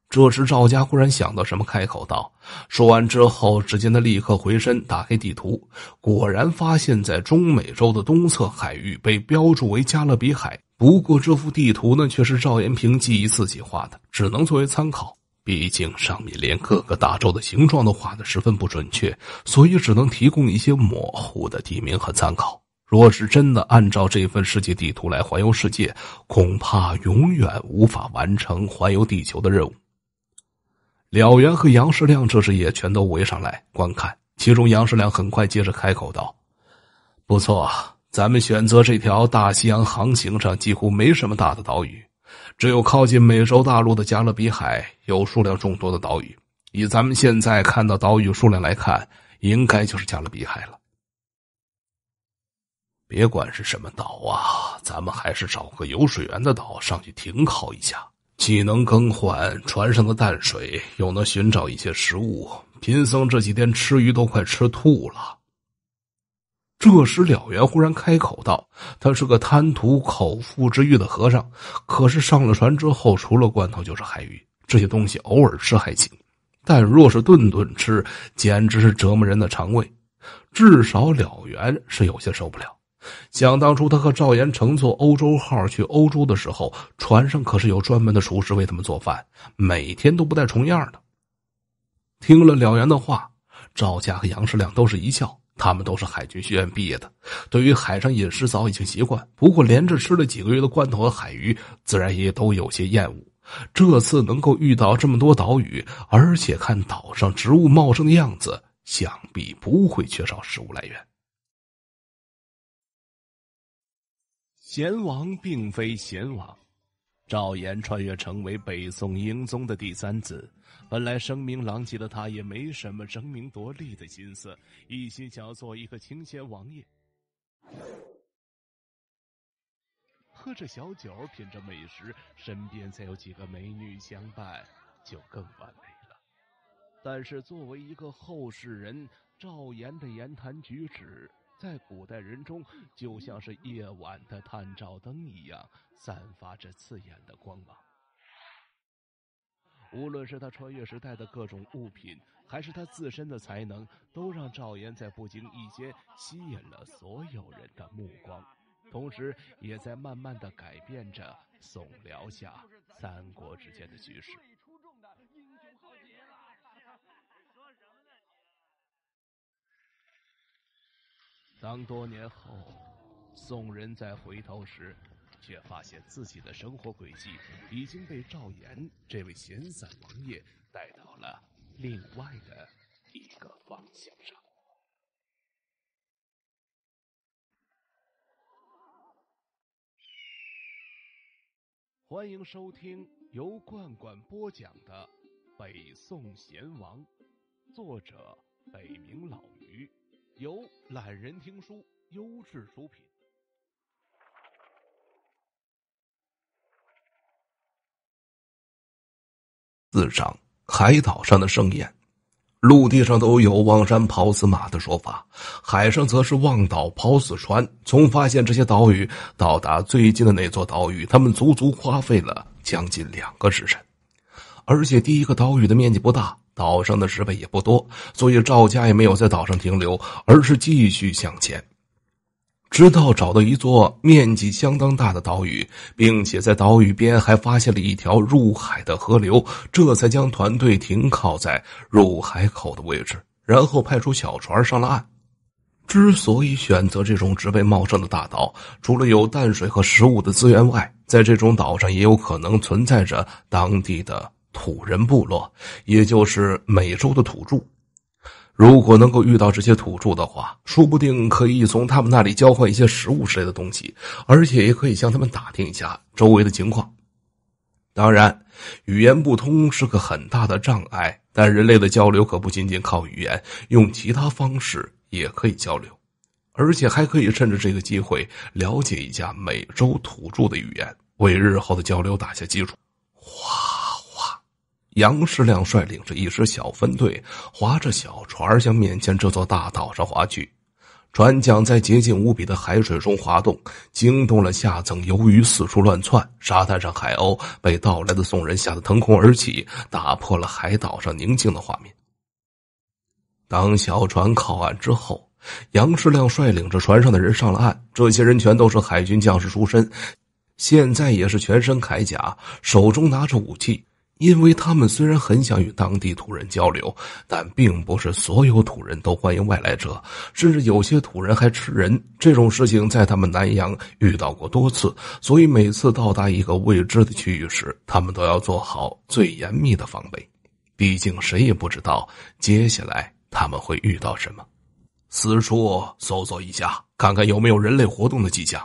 这时赵家忽然想到什么，开口道。说完之后，只见他立刻回身打开地图，果然发现，在中美洲的东侧海域被标注为加勒比海。不过这幅地图呢，却是赵延平记忆自己画的，只能作为参考。毕竟上面连各个大洲的形状都画的十分不准确，所以只能提供一些模糊的地名和参考。若是真的按照这份世界地图来环游世界，恐怕永远无法完成环游地球的任务。燎原和杨世亮这时也全都围上来观看，其中杨世亮很快接着开口道：“不错，咱们选择这条大西洋航行上几乎没什么大的岛屿。”只有靠近美洲大陆的加勒比海有数量众多的岛屿。以咱们现在看到岛屿数量来看，应该就是加勒比海了。别管是什么岛啊，咱们还是找个有水源的岛上去停靠一下，既能更换船上的淡水，又能寻找一些食物。贫僧这几天吃鱼都快吃吐了。这时，了缘忽然开口道：“他是个贪图口腹之欲的和尚，可是上了船之后，除了罐头就是海鱼，这些东西偶尔吃还行，但若是顿顿吃，简直是折磨人的肠胃。至少了缘是有些受不了。想当初，他和赵岩乘坐欧洲号去欧洲的时候，船上可是有专门的厨师为他们做饭，每天都不带重样的。”听了了缘的话，赵家和杨世亮都是一笑。他们都是海军学院毕业的，对于海上饮食早已经习惯。不过连着吃了几个月的罐头和海鱼，自然也都有些厌恶。这次能够遇到这么多岛屿，而且看岛上植物茂盛的样子，想必不会缺少食物来源。贤王并非贤王，赵岩穿越成为北宋英宗的第三子。本来声名狼藉的他也没什么争名夺利的心思，一心想做一个清闲王爷，喝着小酒，品着美食，身边再有几个美女相伴，就更完美了。但是作为一个后世人，赵岩的言谈举止在古代人中就像是夜晚的探照灯一样，散发着刺眼的光芒。无论是他穿越时代的各种物品，还是他自身的才能，都让赵岩在不经意间吸引了所有人的目光，同时也在慢慢的改变着宋辽夏三国之间的局势。当多年后，宋人再回头时，却发现自己的生活轨迹已经被赵岩这位闲散王爷带到了另外的一个方向上。欢迎收听由罐罐播讲的《北宋贤王》，作者北冥老鱼，由懒人听书优质出品。四张，海岛上的盛宴，陆地上都有望山跑死马的说法，海上则是望岛跑死船。从发现这些岛屿到达最近的那座岛屿，他们足足花费了将近两个时辰。而且第一个岛屿的面积不大，岛上的植被也不多，所以赵家也没有在岛上停留，而是继续向前。直到找到一座面积相当大的岛屿，并且在岛屿边还发现了一条入海的河流，这才将团队停靠在入海口的位置，然后派出小船上了岸。之所以选择这种植被茂盛的大岛，除了有淡水和食物的资源外，在这种岛上也有可能存在着当地的土人部落，也就是美洲的土著。如果能够遇到这些土著的话，说不定可以从他们那里交换一些食物之类的东西，而且也可以向他们打听一下周围的情况。当然，语言不通是个很大的障碍，但人类的交流可不仅仅靠语言，用其他方式也可以交流，而且还可以趁着这个机会了解一下美洲土著的语言，为日后的交流打下基础。哇！杨世亮率领着一支小分队，划着小船向面前这座大岛上划去。船桨在洁净无比的海水中滑动，惊动了下层鱿鱼四处乱窜。沙滩上，海鸥被到来的宋人吓得腾空而起，打破了海岛上宁静的画面。当小船靠岸之后，杨世亮率领着船上的人上了岸。这些人全都是海军将士出身，现在也是全身铠甲，手中拿着武器。因为他们虽然很想与当地土人交流，但并不是所有土人都欢迎外来者，甚至有些土人还吃人。这种事情在他们南洋遇到过多次，所以每次到达一个未知的区域时，他们都要做好最严密的防备。毕竟谁也不知道接下来他们会遇到什么。四处搜索一下，看看有没有人类活动的迹象。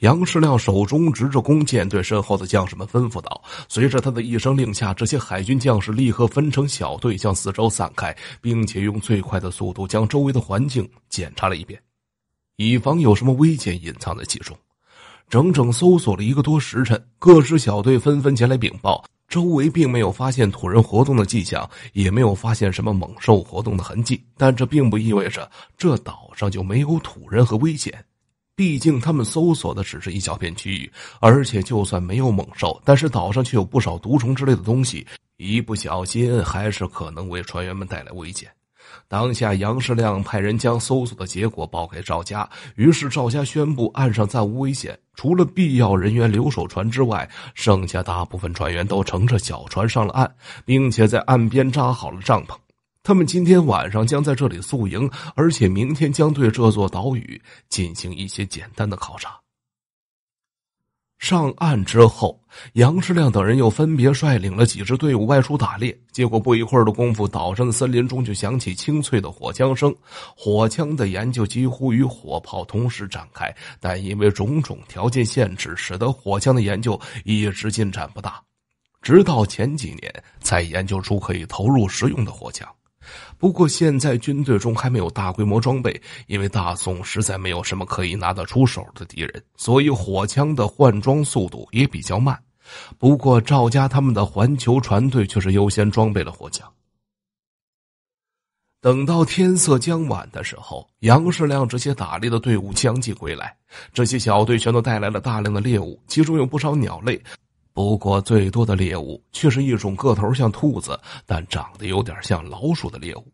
杨世亮手中执着弓箭，对身后的将士们吩咐道：“随着他的一声令下，这些海军将士立刻分成小队，向四周散开，并且用最快的速度将周围的环境检查了一遍，以防有什么危险隐藏在其中。”整整搜索了一个多时辰，各支小队纷纷前来禀报，周围并没有发现土人活动的迹象，也没有发现什么猛兽活动的痕迹。但这并不意味着这岛上就没有土人和危险。毕竟他们搜索的只是一小片区域，而且就算没有猛兽，但是岛上却有不少毒虫之类的东西，一不小心还是可能为船员们带来危险。当下，杨世亮派人将搜索的结果报给赵家，于是赵家宣布岸上暂无危险，除了必要人员留守船之外，剩下大部分船员都乘着小船上了岸，并且在岸边扎好了帐篷。他们今天晚上将在这里宿营，而且明天将对这座岛屿进行一些简单的考察。上岸之后，杨世亮等人又分别率领了几支队伍外出打猎。结果不一会儿的功夫，岛上的森林中就响起清脆的火枪声。火枪的研究几乎与火炮同时展开，但因为种种条件限制，使得火枪的研究一直进展不大，直到前几年才研究出可以投入使用的火枪。不过现在军队中还没有大规模装备，因为大宋实在没有什么可以拿得出手的敌人，所以火枪的换装速度也比较慢。不过赵家他们的环球船队却是优先装备了火枪。等到天色将晚的时候，杨世亮这些打猎的队伍相继归来，这些小队全都带来了大量的猎物，其中有不少鸟类。不过，最多的猎物却是一种个头像兔子，但长得有点像老鼠的猎物。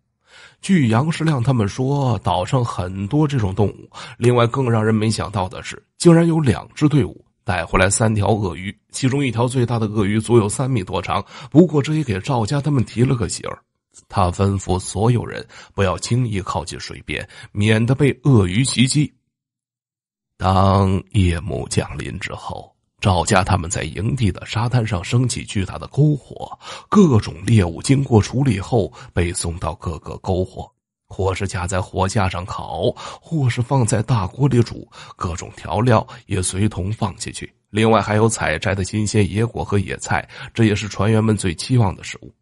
据杨世亮他们说，岛上很多这种动物。另外，更让人没想到的是，竟然有两支队伍带回来三条鳄鱼，其中一条最大的鳄鱼足有三米多长。不过，这也给赵家他们提了个醒儿。他吩咐所有人不要轻易靠近水边，免得被鳄鱼袭击。当夜幕降临之后。赵家他们在营地的沙滩上升起巨大的篝火，各种猎物经过处理后被送到各个篝火，或是架在火架上烤，或是放在大锅里煮，各种调料也随同放进去。另外还有采摘的新鲜野果和野菜，这也是船员们最期望的食物，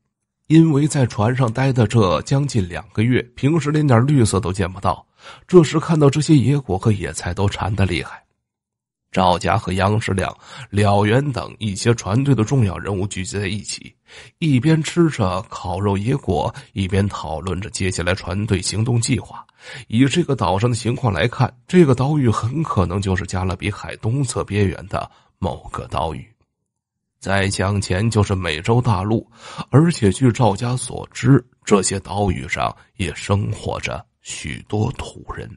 因为在船上待的这将近两个月，平时连点绿色都见不到，这时看到这些野果和野菜都馋得厉害。赵家和杨世亮、了缘等一些船队的重要人物聚集在一起，一边吃着烤肉野果，一边讨论着接下来船队行动计划。以这个岛上的情况来看，这个岛屿很可能就是加勒比海东侧边缘的某个岛屿，再向前就是美洲大陆。而且据赵家所知，这些岛屿上也生活着许多土人。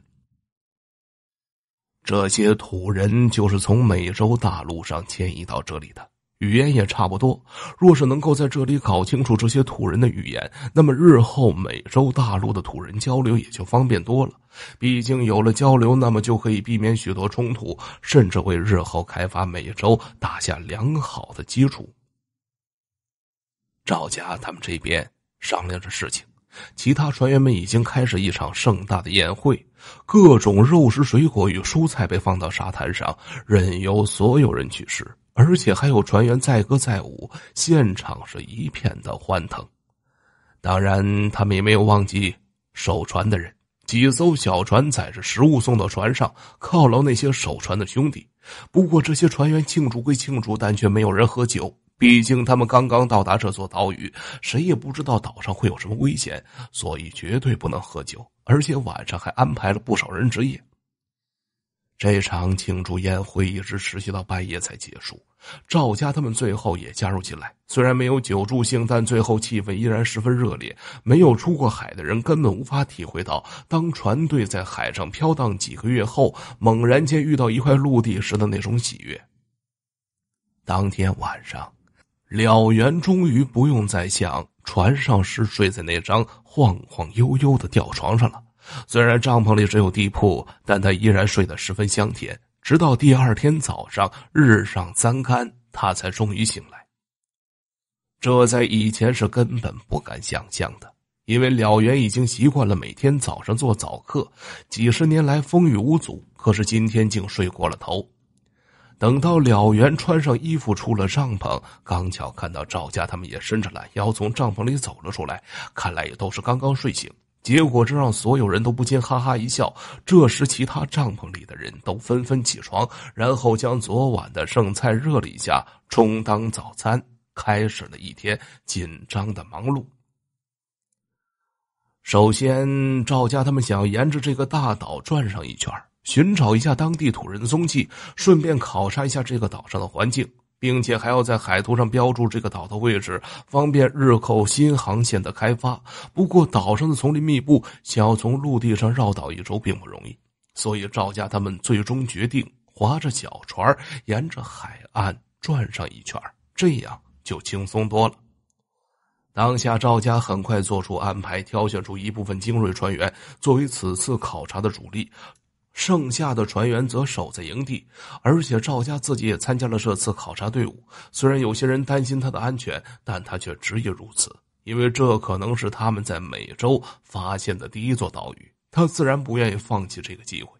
这些土人就是从美洲大陆上迁移到这里的，语言也差不多。若是能够在这里搞清楚这些土人的语言，那么日后美洲大陆的土人交流也就方便多了。毕竟有了交流，那么就可以避免许多冲突，甚至为日后开发美洲打下良好的基础。赵家他们这边商量着事情。其他船员们已经开始一场盛大的宴会，各种肉食、水果与蔬菜被放到沙滩上，任由所有人去吃。而且还有船员载歌载舞，现场是一片的欢腾。当然，他们也没有忘记守船的人。几艘小船载着食物送到船上，犒劳那些守船的兄弟。不过，这些船员庆祝归庆祝，但却没有人喝酒。毕竟他们刚刚到达这座岛屿，谁也不知道岛上会有什么危险，所以绝对不能喝酒。而且晚上还安排了不少人值夜。这场庆祝宴会一直持续到半夜才结束。赵家他们最后也加入进来，虽然没有酒助兴，但最后气氛依然十分热烈。没有出过海的人根本无法体会到，当船队在海上飘荡几个月后，猛然间遇到一块陆地时的那种喜悦。当天晚上。了缘终于不用再想船上是睡在那张晃晃悠悠的吊床上了。虽然帐篷里只有地铺，但他依然睡得十分香甜，直到第二天早上日上三竿，他才终于醒来。这在以前是根本不敢想象的，因为了缘已经习惯了每天早上做早课，几十年来风雨无阻。可是今天竟睡过了头。等到了元穿上衣服出了帐篷，刚巧看到赵家他们也伸着懒腰从帐篷里走了出来，看来也都是刚刚睡醒。结果这让所有人都不禁哈哈一笑。这时，其他帐篷里的人都纷纷起床，然后将昨晚的剩菜热了一下，充当早餐，开始了一天紧张的忙碌。首先，赵家他们想要沿着这个大岛转上一圈寻找一下当地土人的踪迹，顺便考察一下这个岛上的环境，并且还要在海图上标注这个岛的位置，方便日寇新航线的开发。不过，岛上的丛林密布，想要从陆地上绕岛一周并不容易，所以赵家他们最终决定划着小船沿着海岸转上一圈，这样就轻松多了。当下，赵家很快做出安排，挑选出一部分精锐船员作为此次考察的主力。剩下的船员则守在营地，而且赵家自己也参加了这次考察队伍。虽然有些人担心他的安全，但他却执意如此，因为这可能是他们在美洲发现的第一座岛屿，他自然不愿意放弃这个机会。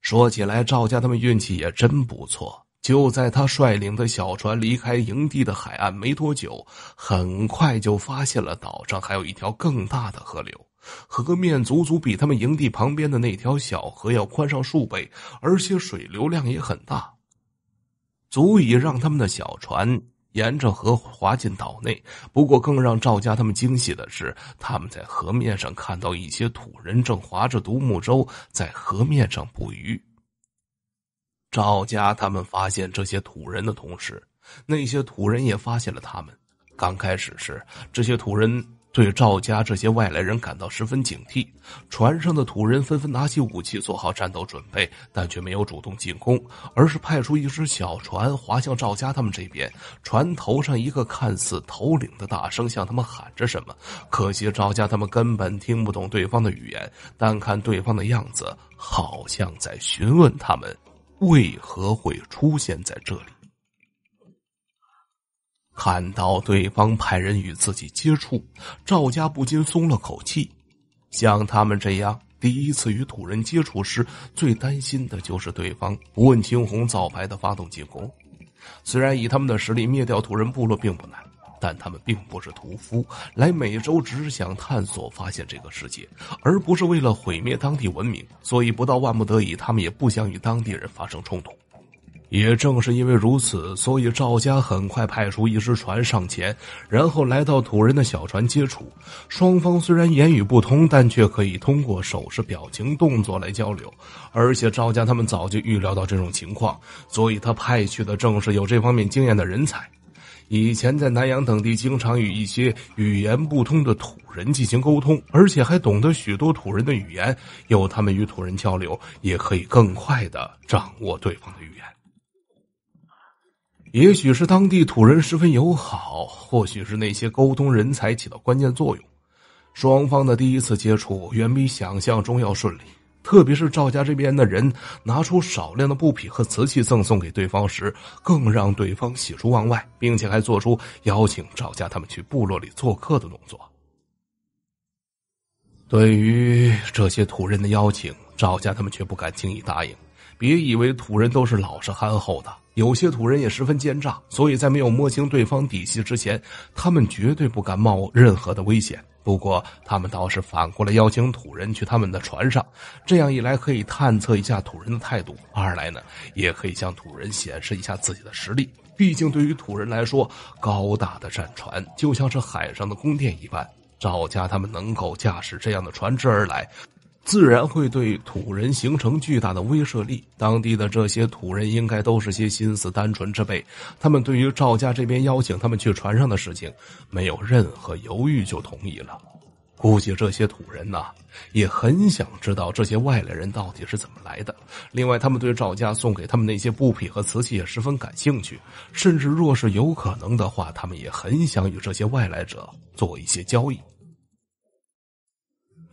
说起来，赵家他们运气也真不错，就在他率领的小船离开营地的海岸没多久，很快就发现了岛上还有一条更大的河流。河面足足比他们营地旁边的那条小河要宽上数倍，而且水流量也很大，足以让他们的小船沿着河划进岛内。不过，更让赵家他们惊喜的是，他们在河面上看到一些土人正划着独木舟在河面上捕鱼。赵家他们发现这些土人的同时，那些土人也发现了他们。刚开始时，这些土人。对赵家这些外来人感到十分警惕，船上的土人纷纷拿起武器做好战斗准备，但却没有主动进攻，而是派出一只小船划向赵家他们这边。船头上一个看似头领的大声向他们喊着什么，可惜赵家他们根本听不懂对方的语言，但看对方的样子，好像在询问他们为何会出现在这里。看到对方派人与自己接触，赵家不禁松了口气。像他们这样第一次与土人接触时，最担心的就是对方不问青红皂白的发动进攻。虽然以他们的实力灭掉土人部落并不难，但他们并不是屠夫，来美洲只是想探索发现这个世界，而不是为了毁灭当地文明。所以，不到万不得已，他们也不想与当地人发生冲突。也正是因为如此，所以赵家很快派出一只船上前，然后来到土人的小船接触。双方虽然言语不通，但却可以通过手势、表情、动作来交流。而且赵家他们早就预料到这种情况，所以他派去的正是有这方面经验的人才。以前在南阳等地，经常与一些语言不通的土人进行沟通，而且还懂得许多土人的语言。有他们与土人交流，也可以更快地掌握对方的语。也许是当地土人十分友好，或许是那些沟通人才起到关键作用，双方的第一次接触远比想象中要顺利。特别是赵家这边的人拿出少量的布匹和瓷器赠送给对方时，更让对方喜出望外，并且还做出邀请赵家他们去部落里做客的动作。对于这些土人的邀请，赵家他们却不敢轻易答应。别以为土人都是老实憨厚的。有些土人也十分奸诈，所以在没有摸清对方底细之前，他们绝对不敢冒任何的危险。不过，他们倒是反过来邀请土人去他们的船上，这样一来可以探测一下土人的态度，二来呢也可以向土人显示一下自己的实力。毕竟对于土人来说，高大的战船就像是海上的宫殿一般。赵家他们能够驾驶这样的船只而来。自然会对土人形成巨大的威慑力。当地的这些土人应该都是些心思单纯之辈，他们对于赵家这边邀请他们去船上的事情，没有任何犹豫就同意了。估计这些土人呐，也很想知道这些外来人到底是怎么来的。另外，他们对赵家送给他们那些布匹和瓷器也十分感兴趣，甚至若是有可能的话，他们也很想与这些外来者做一些交易。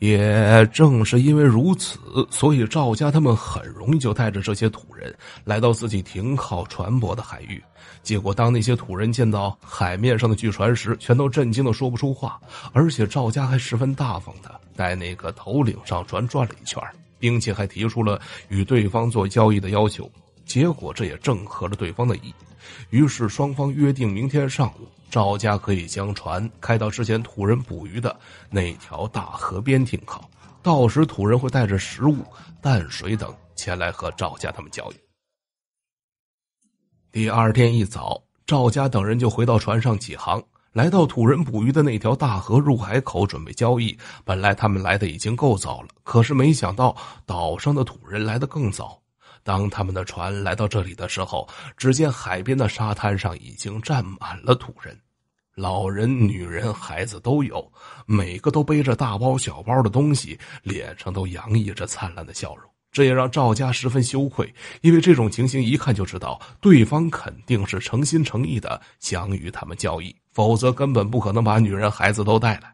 也正是因为如此，所以赵家他们很容易就带着这些土人来到自己停靠船舶的海域。结果，当那些土人见到海面上的巨船时，全都震惊的说不出话。而且，赵家还十分大方的带那个头领上船转了一圈，并且还提出了与对方做交易的要求。结果，这也正合了对方的意，于是双方约定明天上午。赵家可以将船开到之前土人捕鱼的那条大河边停靠，到时土人会带着食物、淡水等前来和赵家他们交易。第二天一早，赵家等人就回到船上起航，来到土人捕鱼的那条大河入海口准备交易。本来他们来的已经够早了，可是没想到岛上的土人来的更早。当他们的船来到这里的时候，只见海边的沙滩上已经站满了土人，老人、女人、孩子都有，每个都背着大包小包的东西，脸上都洋溢着灿烂的笑容。这也让赵家十分羞愧，因为这种情形一看就知道，对方肯定是诚心诚意的想与他们交易，否则根本不可能把女人、孩子都带来。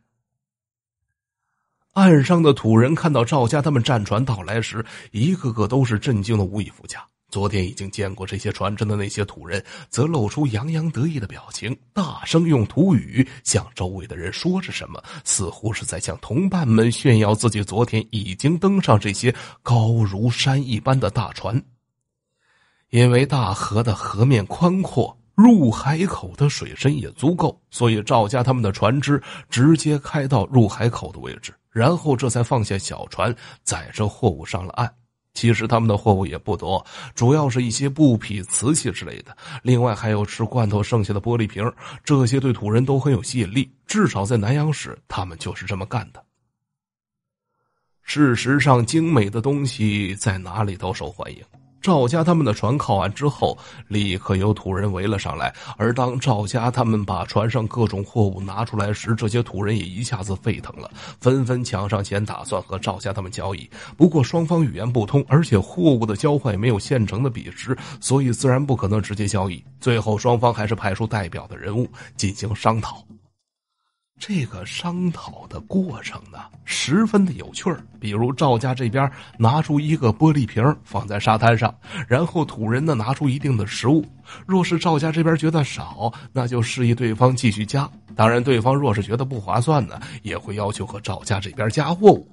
岸上的土人看到赵家他们战船到来时，一个个都是震惊的无以复加。昨天已经见过这些船只的那些土人，则露出洋洋得意的表情，大声用土语向周围的人说着什么，似乎是在向同伴们炫耀自己昨天已经登上这些高如山一般的大船。因为大河的河面宽阔。入海口的水深也足够，所以赵家他们的船只直接开到入海口的位置，然后这才放下小船，载着货物上了岸。其实他们的货物也不多，主要是一些布匹、瓷器之类的，另外还有吃罐头剩下的玻璃瓶，这些对土人都很有吸引力。至少在南阳时，他们就是这么干的。事实上，精美的东西在哪里都受欢迎。赵家他们的船靠岸之后，立刻有土人围了上来。而当赵家他们把船上各种货物拿出来时，这些土人也一下子沸腾了，纷纷抢上前打算和赵家他们交易。不过双方语言不通，而且货物的交换没有现成的比值，所以自然不可能直接交易。最后双方还是派出代表的人物进行商讨。这个商讨的过程呢，十分的有趣儿。比如赵家这边拿出一个玻璃瓶放在沙滩上，然后土人呢拿出一定的食物。若是赵家这边觉得少，那就示意对方继续加。当然，对方若是觉得不划算呢，也会要求和赵家这边加货物。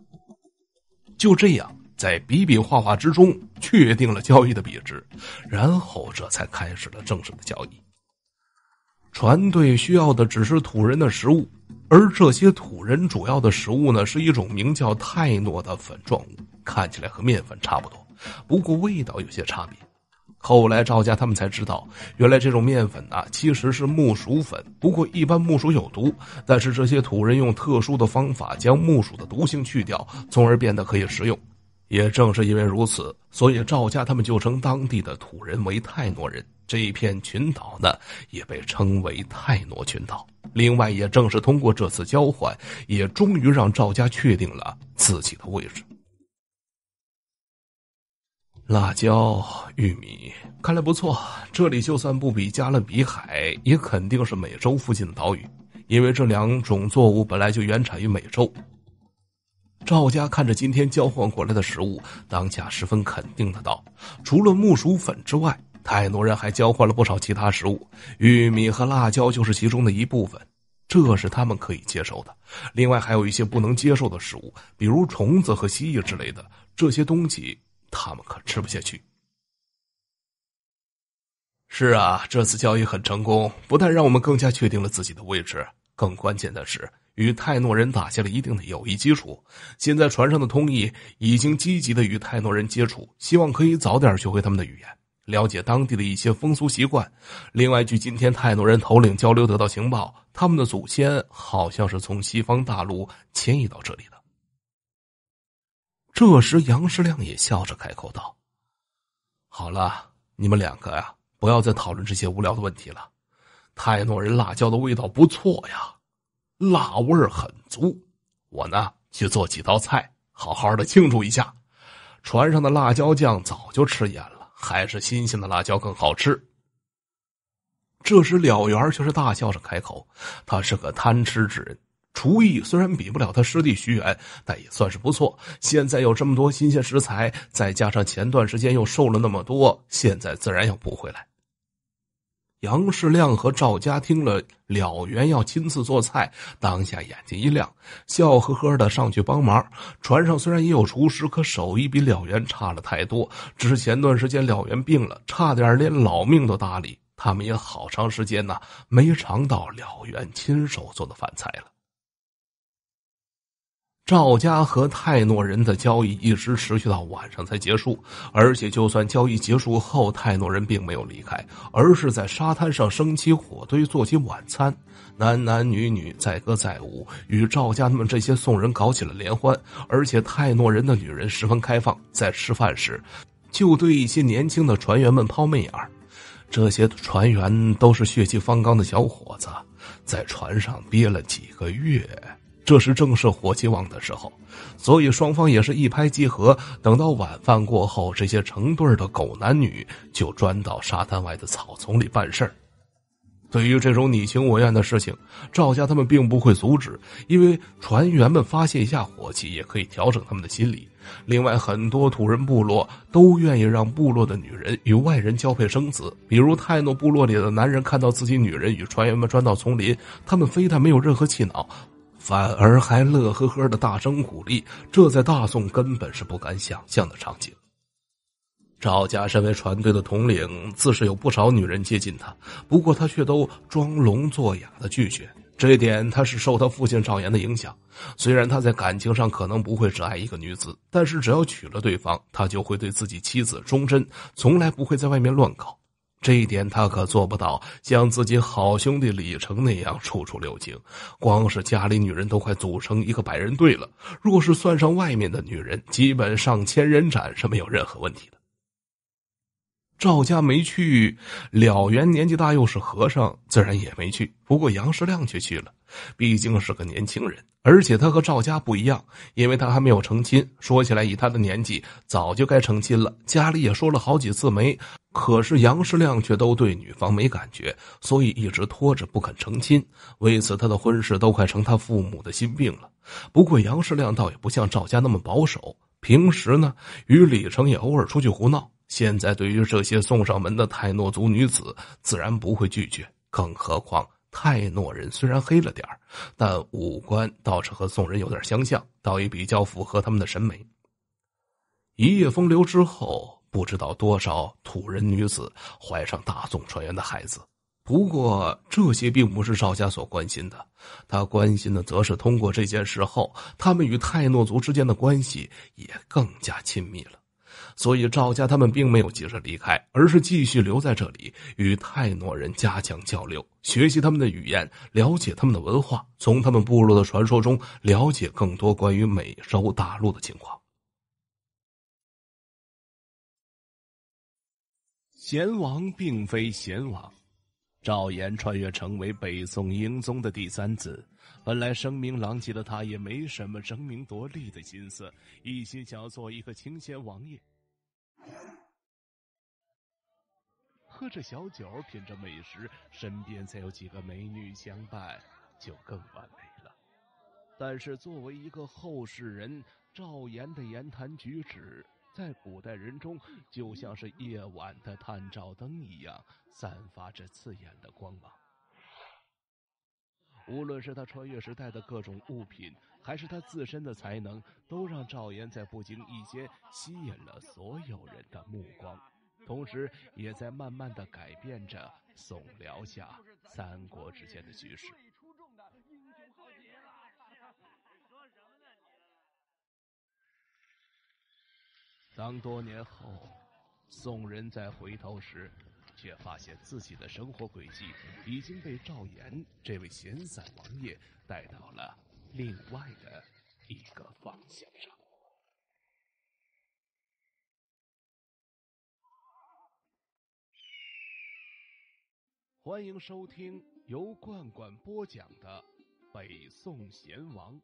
就这样，在比比划划之中确定了交易的比值，然后这才开始了正式的交易。船队需要的只是土人的食物，而这些土人主要的食物呢，是一种名叫泰诺的粉状物，看起来和面粉差不多，不过味道有些差别。后来赵家他们才知道，原来这种面粉啊，其实是木薯粉。不过一般木薯有毒，但是这些土人用特殊的方法将木薯的毒性去掉，从而变得可以食用。也正是因为如此，所以赵家他们就称当地的土人为泰诺人。这一片群岛呢，也被称为泰诺群岛。另外，也正是通过这次交换，也终于让赵家确定了自己的位置。辣椒、玉米，看来不错。这里就算不比加勒比海，也肯定是美洲附近的岛屿，因为这两种作物本来就原产于美洲。赵家看着今天交换过来的食物，当下十分肯定的道：“除了木薯粉之外。”泰诺人还交换了不少其他食物，玉米和辣椒就是其中的一部分，这是他们可以接受的。另外还有一些不能接受的食物，比如虫子和蜥蜴之类的，这些东西他们可吃不下去。是啊，这次交易很成功，不但让我们更加确定了自己的位置，更关键的是与泰诺人打下了一定的友谊基础。现在船上的通译已经积极的与泰诺人接触，希望可以早点学会他们的语言。了解当地的一些风俗习惯，另外，据今天泰诺人头领交流得到情报，他们的祖先好像是从西方大陆迁移到这里的。这时，杨世亮也笑着开口道：“好了，你们两个呀，不要再讨论这些无聊的问题了。泰诺人辣椒的味道不错呀，辣味很足。我呢，去做几道菜，好好的庆祝一下。船上的辣椒酱早就吃厌了。”还是新鲜的辣椒更好吃。这时了元却是大笑着开口：“他是个贪吃之人，厨艺虽然比不了他师弟徐远，但也算是不错。现在有这么多新鲜食材，再加上前段时间又瘦了那么多，现在自然要补回来。”杨世亮和赵家听了了缘要亲自做菜，当下眼睛一亮，笑呵呵的上去帮忙。船上虽然也有厨师，可手艺比了缘差了太多。只是前段时间了缘病了，差点连老命都搭理，他们也好长时间呐没尝到了缘亲手做的饭菜了。赵家和泰诺人的交易一直持续到晚上才结束，而且就算交易结束后，泰诺人并没有离开，而是在沙滩上升起火堆做起晚餐，男男女女载歌载舞，与赵家他们这些宋人搞起了联欢。而且泰诺人的女人十分开放，在吃饭时，就对一些年轻的船员们抛媚眼儿。这些船员都是血气方刚的小伙子，在船上憋了几个月。这时正是火气旺的时候，所以双方也是一拍即合。等到晚饭过后，这些成对的狗男女就钻到沙滩外的草丛里办事儿。对于这种你情我愿的事情，赵家他们并不会阻止，因为船员们发泄一下火气也可以调整他们的心理。另外，很多土人部落都愿意让部落的女人与外人交配生子，比如泰诺部落里的男人看到自己女人与船员们钻到丛林，他们非但没有任何气恼。反而还乐呵呵的大声鼓励，这在大宋根本是不敢想象的场景。赵家身为船队的统领，自是有不少女人接近他，不过他却都装聋作哑的拒绝。这一点他是受他父亲赵岩的影响。虽然他在感情上可能不会只爱一个女子，但是只要娶了对方，他就会对自己妻子忠贞，从来不会在外面乱搞。这一点他可做不到，像自己好兄弟李成那样处处留情。光是家里女人都快组成一个百人队了，若是算上外面的女人，基本上千人斩是没有任何问题的。赵家没去了，元年纪大又是和尚，自然也没去。不过杨世亮却去了，毕竟是个年轻人，而且他和赵家不一样，因为他还没有成亲。说起来，以他的年纪，早就该成亲了。家里也说了好几次媒，可是杨世亮却都对女方没感觉，所以一直拖着不肯成亲。为此，他的婚事都快成他父母的心病了。不过杨世亮倒也不像赵家那么保守，平时呢，与李成也偶尔出去胡闹。现在对于这些送上门的泰诺族女子，自然不会拒绝。更何况泰诺人虽然黑了点儿，但五官倒是和宋人有点相像，倒也比较符合他们的审美。一夜风流之后，不知道多少土人女子怀上大宋船员的孩子。不过这些并不是少家所关心的，他关心的则是通过这件事后，他们与泰诺族之间的关系也更加亲密了。所以赵家他们并没有急着离开，而是继续留在这里，与泰诺人加强交流，学习他们的语言，了解他们的文化，从他们部落的传说中了解更多关于美洲大陆的情况。贤王并非贤王，赵岩穿越成为北宋英宗的第三子，本来声名狼藉的他也没什么争名夺利的心思，一心想要做一个清闲王爷。喝着小酒，品着美食，身边再有几个美女相伴，就更完美了。但是作为一个后世人，赵岩的言谈举止在古代人中就像是夜晚的探照灯一样，散发着刺眼的光芒。无论是他穿越时代的各种物品。还是他自身的才能，都让赵岩在不经意间吸引了所有人的目光，同时也在慢慢的改变着宋辽夏三国之间的局势。当多年后，宋人再回头时，却发现自己的生活轨迹已经被赵岩这位闲散王爷带到了。另外的一个方向上，欢迎收听由罐罐播讲的《北宋贤王》，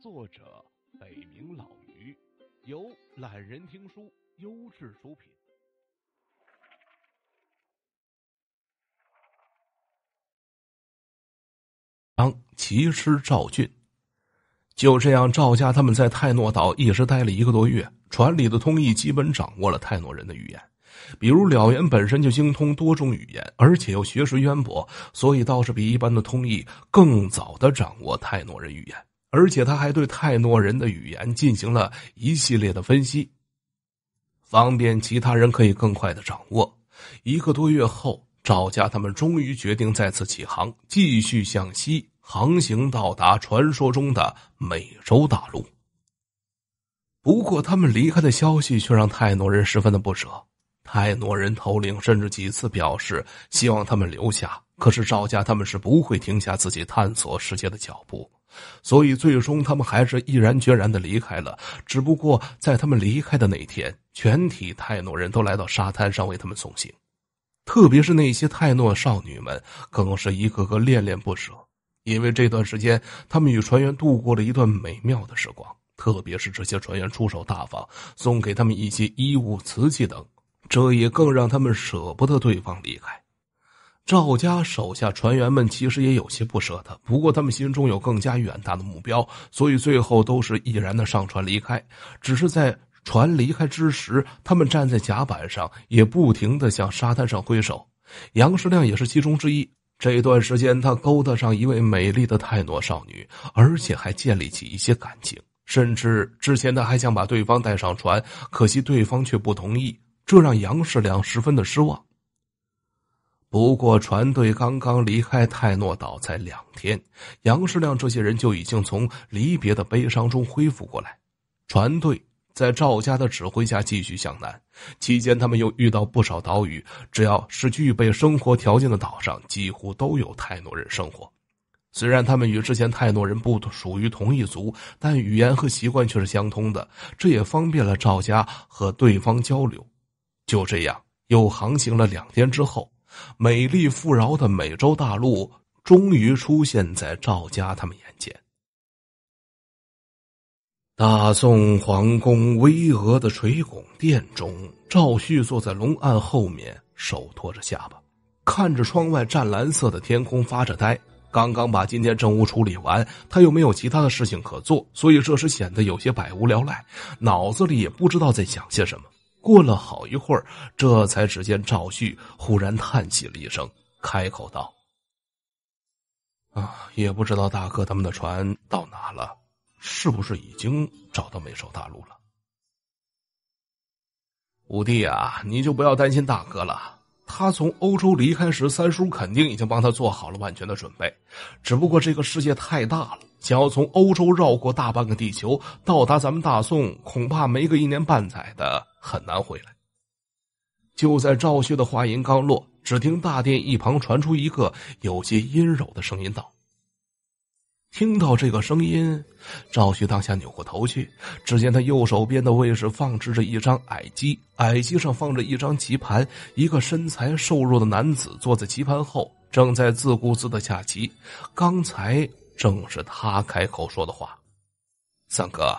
作者北冥老鱼，由懒人听书优质出品。当骑师赵俊。就这样，赵家他们在泰诺岛一直待了一个多月。船里的通译基本掌握了泰诺人的语言，比如了言本身就精通多种语言，而且又学识渊博，所以倒是比一般的通译更早的掌握泰诺人语言。而且他还对泰诺人的语言进行了一系列的分析，方便其他人可以更快的掌握。一个多月后，赵家他们终于决定再次起航，继续向西。航行到达传说中的美洲大陆，不过他们离开的消息却让泰诺人十分的不舍。泰诺人头领甚至几次表示希望他们留下，可是赵家他们是不会停下自己探索世界的脚步，所以最终他们还是毅然决然的离开了。只不过在他们离开的那天，全体泰诺人都来到沙滩上为他们送行，特别是那些泰诺少女们，更是一个个恋恋不舍。因为这段时间，他们与船员度过了一段美妙的时光，特别是这些船员出手大方，送给他们一些衣物、瓷器等，这也更让他们舍不得对方离开。赵家手下船员们其实也有些不舍得，不过他们心中有更加远大的目标，所以最后都是毅然的上船离开。只是在船离开之时，他们站在甲板上，也不停的向沙滩上挥手。杨世亮也是其中之一。这段时间，他勾搭上一位美丽的泰诺少女，而且还建立起一些感情。甚至之前他还想把对方带上船，可惜对方却不同意，这让杨世亮十分的失望。不过，船队刚刚离开泰诺岛才两天，杨世亮这些人就已经从离别的悲伤中恢复过来，船队。在赵家的指挥下，继续向南。期间，他们又遇到不少岛屿。只要是具备生活条件的岛上，几乎都有泰诺人生活。虽然他们与之前泰诺人不属于同一族，但语言和习惯却是相通的，这也方便了赵家和对方交流。就这样，又航行了两天之后，美丽富饶的美洲大陆终于出现在赵家他们眼。大宋皇宫巍峨的垂拱殿中，赵旭坐在龙案后面，手托着下巴，看着窗外湛蓝色的天空发着呆。刚刚把今天政务处理完，他又没有其他的事情可做，所以这时显得有些百无聊赖，脑子里也不知道在想些什么。过了好一会儿，这才只见赵旭忽然叹息了一声，开口道：“啊，也不知道大哥他们的船到哪了。”是不是已经找到美洲大陆了？五弟啊，你就不要担心大哥了。他从欧洲离开时，三叔肯定已经帮他做好了万全的准备。只不过这个世界太大了，想要从欧洲绕过大半个地球到达咱们大宋，恐怕没个一年半载的很难回来。就在赵旭的话音刚落，只听大殿一旁传出一个有些阴柔的声音道。听到这个声音，赵旭当下扭过头去，只见他右手边的位置放置着一张矮机，矮机上放着一张棋盘，一个身材瘦弱的男子坐在棋盘后，正在自顾自的下棋。刚才正是他开口说的话：“三哥，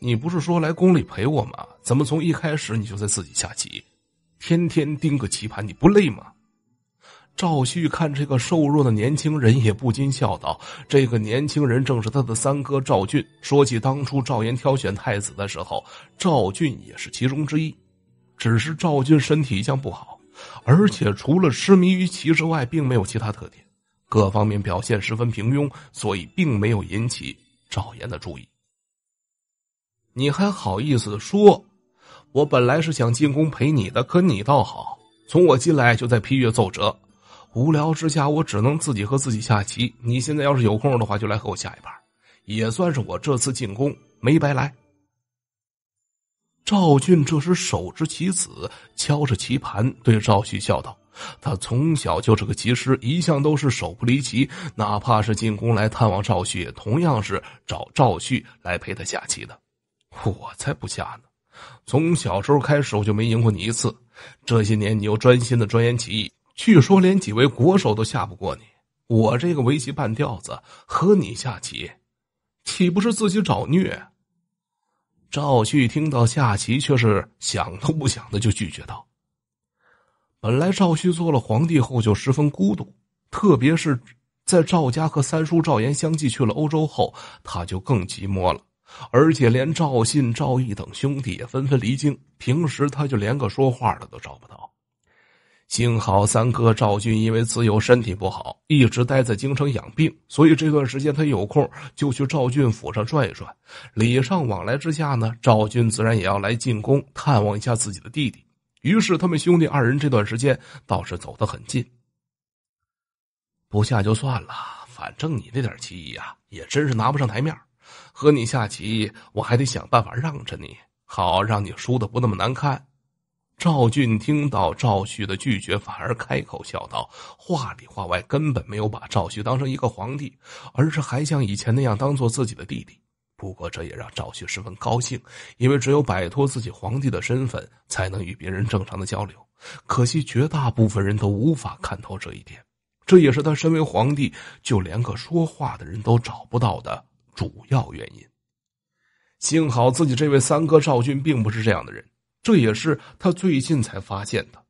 你不是说来宫里陪我吗？怎么从一开始你就在自己下棋？天天盯个棋盘，你不累吗？”赵旭看这个瘦弱的年轻人，也不禁笑道：“这个年轻人正是他的三哥赵俊。说起当初赵岩挑选太子的时候，赵俊也是其中之一。只是赵俊身体一向不好，而且除了痴迷于棋之外，并没有其他特点，各方面表现十分平庸，所以并没有引起赵岩的注意。你还好意思说？我本来是想进宫陪你的，可你倒好，从我进来就在批阅奏折。”无聊之下，我只能自己和自己下棋。你现在要是有空的话，就来和我下一盘，也算是我这次进宫没白来。赵俊这时手执棋子，敲着棋盘，对赵旭笑道：“他从小就是个棋师，一向都是手不离棋，哪怕是进宫来探望赵旭，同样是找赵旭来陪他下棋的。”我才不下呢，从小时候开始我就没赢过你一次，这些年你又专心的钻研棋艺。据说连几位国手都下不过你，我这个围棋半吊子和你下棋，岂不是自己找虐？赵旭听到下棋，却是想都不想的就拒绝道：“本来赵旭做了皇帝后就十分孤独，特别是在赵家和三叔赵岩相继去了欧洲后，他就更寂寞了。而且连赵信、赵毅等兄弟也纷纷离京，平时他就连个说话的都找不到。”幸好三哥赵俊因为自幼身体不好，一直待在京城养病，所以这段时间他有空就去赵俊府上转一转。礼尚往来之下呢，赵俊自然也要来进宫探望一下自己的弟弟。于是他们兄弟二人这段时间倒是走得很近。不下就算了，反正你那点棋艺呀，也真是拿不上台面。和你下棋，我还得想办法让着你，好让你输的不那么难看。赵俊听到赵旭的拒绝，反而开口笑道，话里话外根本没有把赵旭当成一个皇帝，而是还像以前那样当做自己的弟弟。不过这也让赵旭十分高兴，因为只有摆脱自己皇帝的身份，才能与别人正常的交流。可惜绝大部分人都无法看透这一点，这也是他身为皇帝就连个说话的人都找不到的主要原因。幸好自己这位三哥赵俊并不是这样的人。这也是他最近才发现的。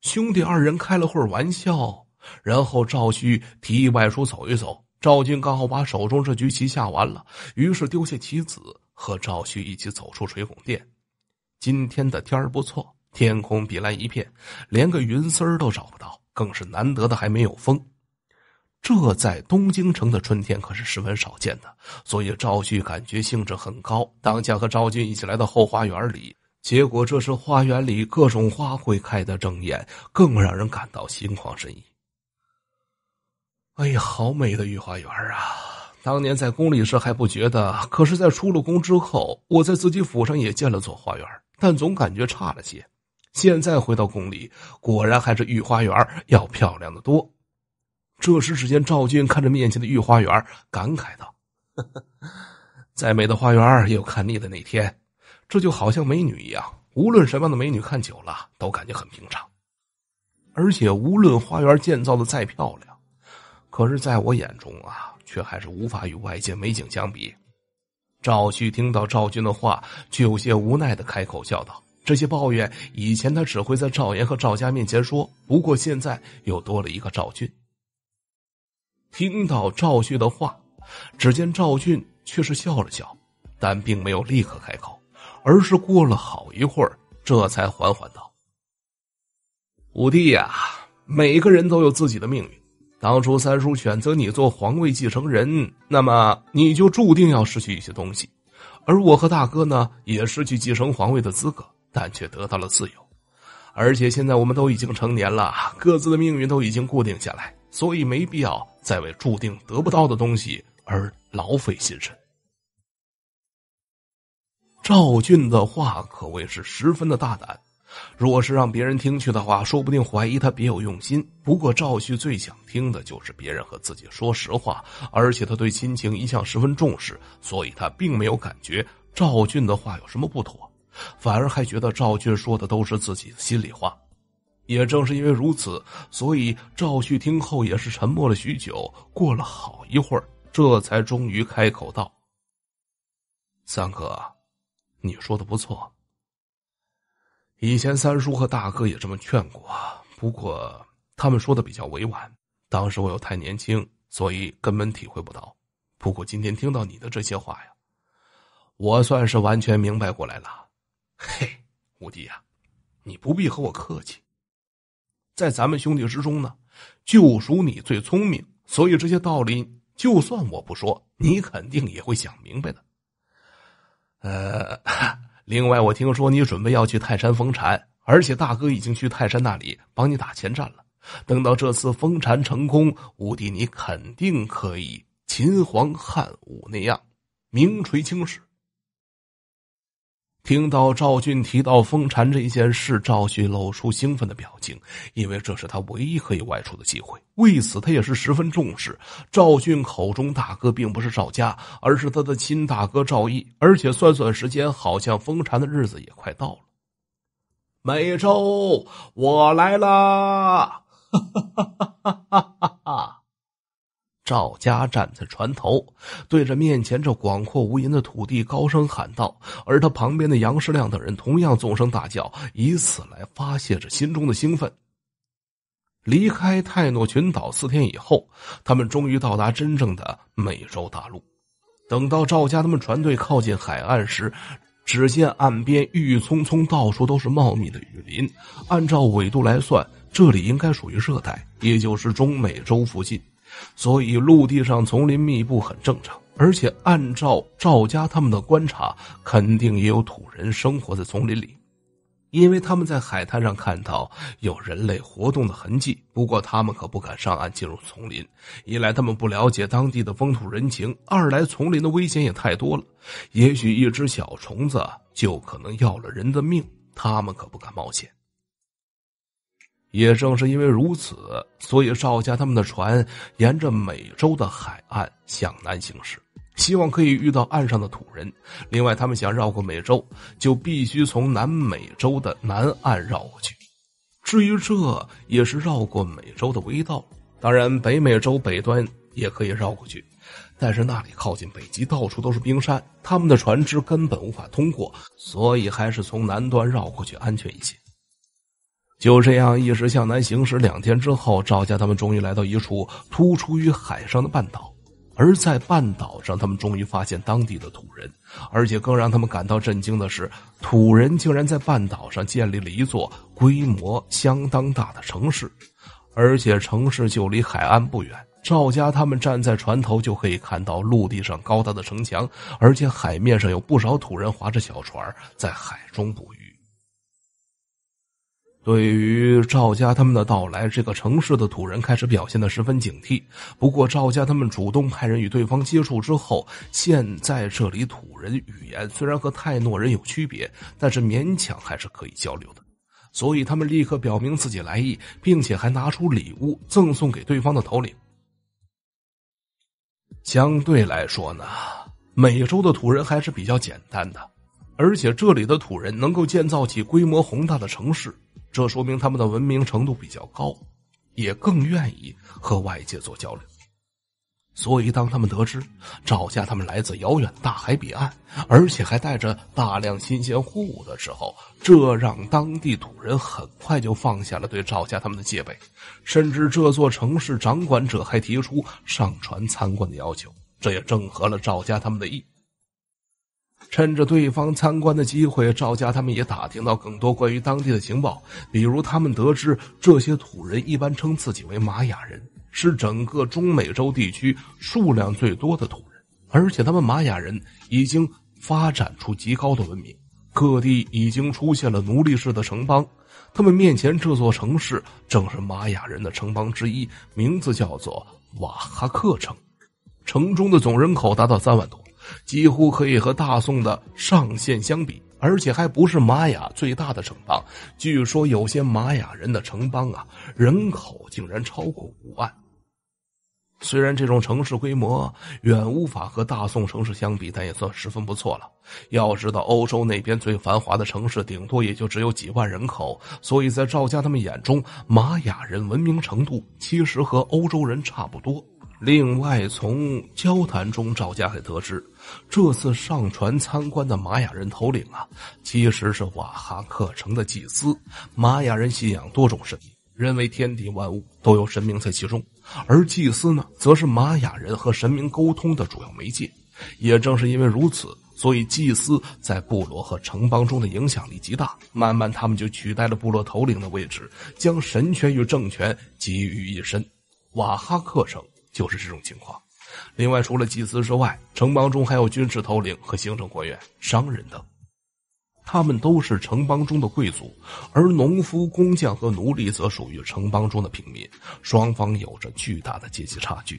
兄弟二人开了会玩笑，然后赵旭提议外出走一走。赵军刚好把手中这局棋下完了，于是丢下棋子，和赵旭一起走出水孔店。今天的天儿不错，天空碧蓝一片，连个云丝儿都找不到，更是难得的还没有风。这在东京城的春天可是十分少见的，所以赵旭感觉兴致很高。当下和赵俊一起来到后花园里，结果这时花园里各种花卉开得正艳，更让人感到心旷神怡。哎呀，好美的御花园啊！当年在宫里时还不觉得，可是，在出了宫之后，我在自己府上也建了座花园，但总感觉差了些。现在回到宫里，果然还是御花园要漂亮的多。这时，只见赵俊看着面前的御花园，感慨道：“再 美的花园也有看腻的那天，这就好像美女一样，无论什么样的美女，看久了都感觉很平常。而且，无论花园建造的再漂亮，可是在我眼中啊，却还是无法与外界美景相比。”赵旭听到赵俊的话，却有些无奈的开口笑道：“这些抱怨以前他只会在赵岩和赵家面前说，不过现在又多了一个赵俊。”听到赵旭的话，只见赵俊却是笑了笑，但并没有立刻开口，而是过了好一会儿，这才缓缓道：“五弟呀，每个人都有自己的命运。当初三叔选择你做皇位继承人，那么你就注定要失去一些东西，而我和大哥呢，也失去继承皇位的资格，但却得到了自由。而且现在我们都已经成年了，各自的命运都已经固定下来。”所以没必要再为注定得不到的东西而劳费心神。赵俊的话可谓是十分的大胆，若是让别人听去的话，说不定怀疑他别有用心。不过赵旭最想听的就是别人和自己说实话，而且他对亲情一向十分重视，所以他并没有感觉赵俊的话有什么不妥，反而还觉得赵俊说的都是自己的心里话。也正是因为如此，所以赵旭听后也是沉默了许久。过了好一会儿，这才终于开口道：“三哥，你说的不错。以前三叔和大哥也这么劝过，不过他们说的比较委婉。当时我又太年轻，所以根本体会不到。不过今天听到你的这些话呀，我算是完全明白过来了。嘿，五弟呀，你不必和我客气。”在咱们兄弟之中呢，就属你最聪明，所以这些道理就算我不说，你肯定也会想明白的。呃，另外我听说你准备要去泰山封禅，而且大哥已经去泰山那里帮你打前站了。等到这次封禅成功，武帝你肯定可以秦皇汉武那样名垂青史。听到赵俊提到封禅这件事，赵旭露出兴奋的表情，因为这是他唯一可以外出的机会，为此他也是十分重视。赵俊口中“大哥”并不是赵家，而是他的亲大哥赵毅，而且算算时间，好像封禅的日子也快到了。美洲，我来啦！哈哈哈哈哈！哈哈。赵家站在船头，对着面前这广阔无垠的土地高声喊道，而他旁边的杨世亮等人同样纵声大叫，以此来发泄着心中的兴奋。离开泰诺群岛四天以后，他们终于到达真正的美洲大陆。等到赵家他们船队靠近海岸时，只见岸边郁郁葱葱，到处都是茂密的雨林。按照纬度来算，这里应该属于热带，也就是中美洲附近。所以，陆地上丛林密布很正常。而且，按照赵家他们的观察，肯定也有土人生活在丛林里，因为他们在海滩上看到有人类活动的痕迹。不过，他们可不敢上岸进入丛林。一来，他们不了解当地的风土人情；二来，丛林的危险也太多了，也许一只小虫子就可能要了人的命。他们可不敢冒险。也正是因为如此，所以邵家他们的船沿着美洲的海岸向南行驶，希望可以遇到岸上的土人。另外，他们想绕过美洲，就必须从南美洲的南岸绕过去。至于，这也是绕过美洲的唯一道路。当然，北美洲北端也可以绕过去，但是那里靠近北极，到处都是冰山，他们的船只根本无法通过，所以还是从南端绕过去安全一些。就这样一直向南行驶两天之后，赵家他们终于来到一处突出于海上的半岛。而在半岛上，他们终于发现当地的土人，而且更让他们感到震惊的是，土人竟然在半岛上建立了一座规模相当大的城市，而且城市就离海岸不远。赵家他们站在船头就可以看到陆地上高大的城墙，而且海面上有不少土人划着小船在海中捕鱼。对于赵家他们的到来，这个城市的土人开始表现的十分警惕。不过，赵家他们主动派人与对方接触之后，现在这里土人语言虽然和泰诺人有区别，但是勉强还是可以交流的。所以，他们立刻表明自己来意，并且还拿出礼物赠送给对方的头领。相对来说呢，美洲的土人还是比较简单的，而且这里的土人能够建造起规模宏大的城市。这说明他们的文明程度比较高，也更愿意和外界做交流。所以，当他们得知赵家他们来自遥远大海彼岸，而且还带着大量新鲜货物的时候，这让当地土人很快就放下了对赵家他们的戒备，甚至这座城市掌管者还提出上船参观的要求。这也正合了赵家他们的意。趁着对方参观的机会，赵家他们也打听到更多关于当地的情报。比如，他们得知这些土人一般称自己为玛雅人，是整个中美洲地区数量最多的土人。而且，他们玛雅人已经发展出极高的文明，各地已经出现了奴隶式的城邦。他们面前这座城市正是玛雅人的城邦之一，名字叫做瓦哈克城，城中的总人口达到三万多。几乎可以和大宋的上县相比，而且还不是玛雅最大的城邦。据说有些玛雅人的城邦啊，人口竟然超过五万。虽然这种城市规模远无法和大宋城市相比，但也算十分不错了。要知道，欧洲那边最繁华的城市，顶多也就只有几万人口。所以在赵家他们眼中，玛雅人文明程度其实和欧洲人差不多。另外，从交谈中，赵家还得知。这次上船参观的玛雅人头领啊，其实是瓦哈克城的祭司。玛雅人信仰多种神明，认为天地万物都有神明在其中，而祭司呢，则是玛雅人和神明沟通的主要媒介。也正是因为如此，所以祭司在部落和城邦中的影响力极大。慢慢，他们就取代了部落头领的位置，将神权与政权集于一身。瓦哈克城就是这种情况。另外，除了祭司之外，城邦中还有军事头领和行政官员、商人等，他们都是城邦中的贵族，而农夫、工匠和奴隶则属于城邦中的平民，双方有着巨大的阶级差距。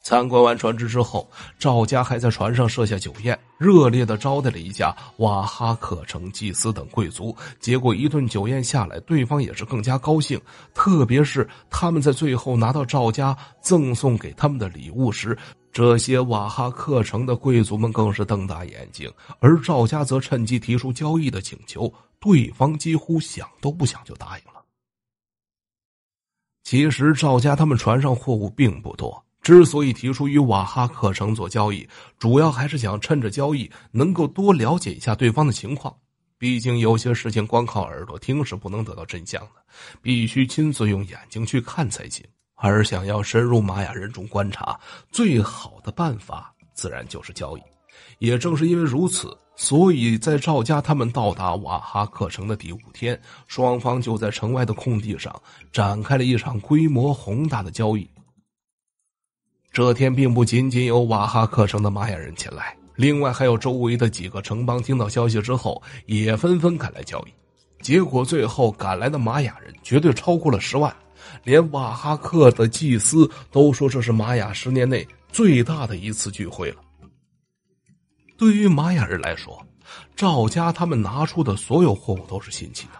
参观完船只之后，赵家还在船上设下酒宴，热烈的招待了一下瓦哈克城祭司等贵族。结果一顿酒宴下来，对方也是更加高兴。特别是他们在最后拿到赵家赠送给他们的礼物时，这些瓦哈克城的贵族们更是瞪大眼睛。而赵家则趁机提出交易的请求，对方几乎想都不想就答应了。其实赵家他们船上货物并不多。之所以提出与瓦哈克城做交易，主要还是想趁着交易能够多了解一下对方的情况。毕竟有些事情光靠耳朵听是不能得到真相的，必须亲自用眼睛去看才行。而想要深入玛雅人中观察，最好的办法自然就是交易。也正是因为如此，所以在赵家他们到达瓦哈克城的第五天，双方就在城外的空地上展开了一场规模宏大的交易。这天并不仅仅有瓦哈克城的玛雅人前来，另外还有周围的几个城邦听到消息之后，也纷纷赶来交易。结果最后赶来的玛雅人绝对超过了十万，连瓦哈克的祭司都说这是玛雅十年内最大的一次聚会了。对于玛雅人来说，赵家他们拿出的所有货物都是新奇的。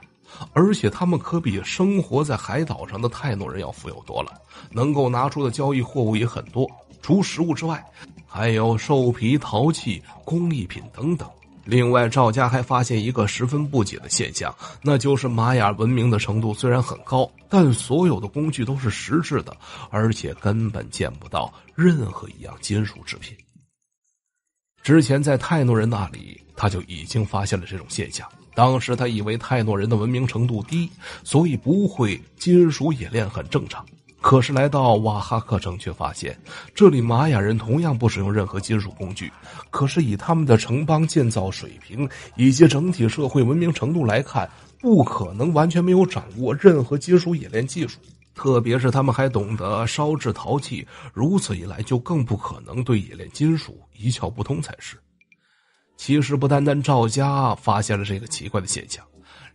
而且他们可比生活在海岛上的泰诺人要富有多了，能够拿出的交易货物也很多，除食物之外，还有兽皮、陶器、工艺品等等。另外，赵家还发现一个十分不解的现象，那就是玛雅文明的程度虽然很高，但所有的工具都是实质的，而且根本见不到任何一样金属制品。之前在泰诺人那里，他就已经发现了这种现象。当时他以为泰诺人的文明程度低，所以不会金属冶炼很正常。可是来到瓦哈克城，却发现这里玛雅人同样不使用任何金属工具。可是以他们的城邦建造水平以及整体社会文明程度来看，不可能完全没有掌握任何金属冶炼技术。特别是他们还懂得烧制陶器，如此一来就更不可能对冶炼金属一窍不通才是。其实不单单赵家发现了这个奇怪的现象，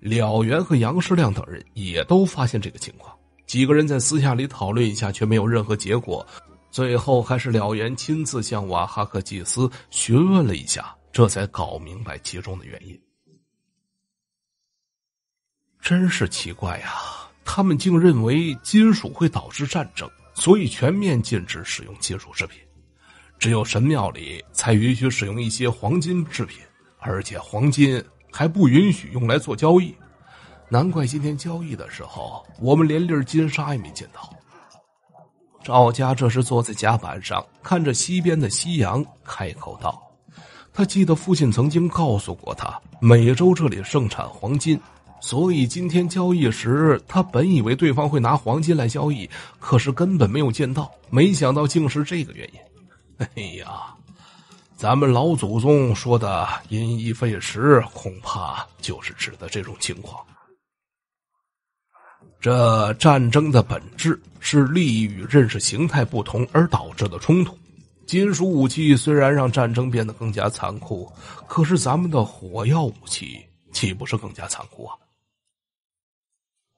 了源和杨世亮等人也都发现这个情况。几个人在私下里讨论一下，却没有任何结果。最后还是了源亲自向瓦哈克祭司询问了一下，这才搞明白其中的原因。真是奇怪呀，他们竟认为金属会导致战争，所以全面禁止使用金属制品。只有神庙里才允许使用一些黄金制品，而且黄金还不允许用来做交易。难怪今天交易的时候，我们连粒儿金沙也没见到。赵家这时坐在甲板上，看着西边的夕阳，开口道：“他记得父亲曾经告诉过他，美洲这里盛产黄金，所以今天交易时，他本以为对方会拿黄金来交易，可是根本没有见到。没想到竟是这个原因。”哎呀，咱们老祖宗说的“因噎废食”，恐怕就是指的这种情况。这战争的本质是利益与认识形态不同而导致的冲突。金属武器虽然让战争变得更加残酷，可是咱们的火药武器岂不是更加残酷啊？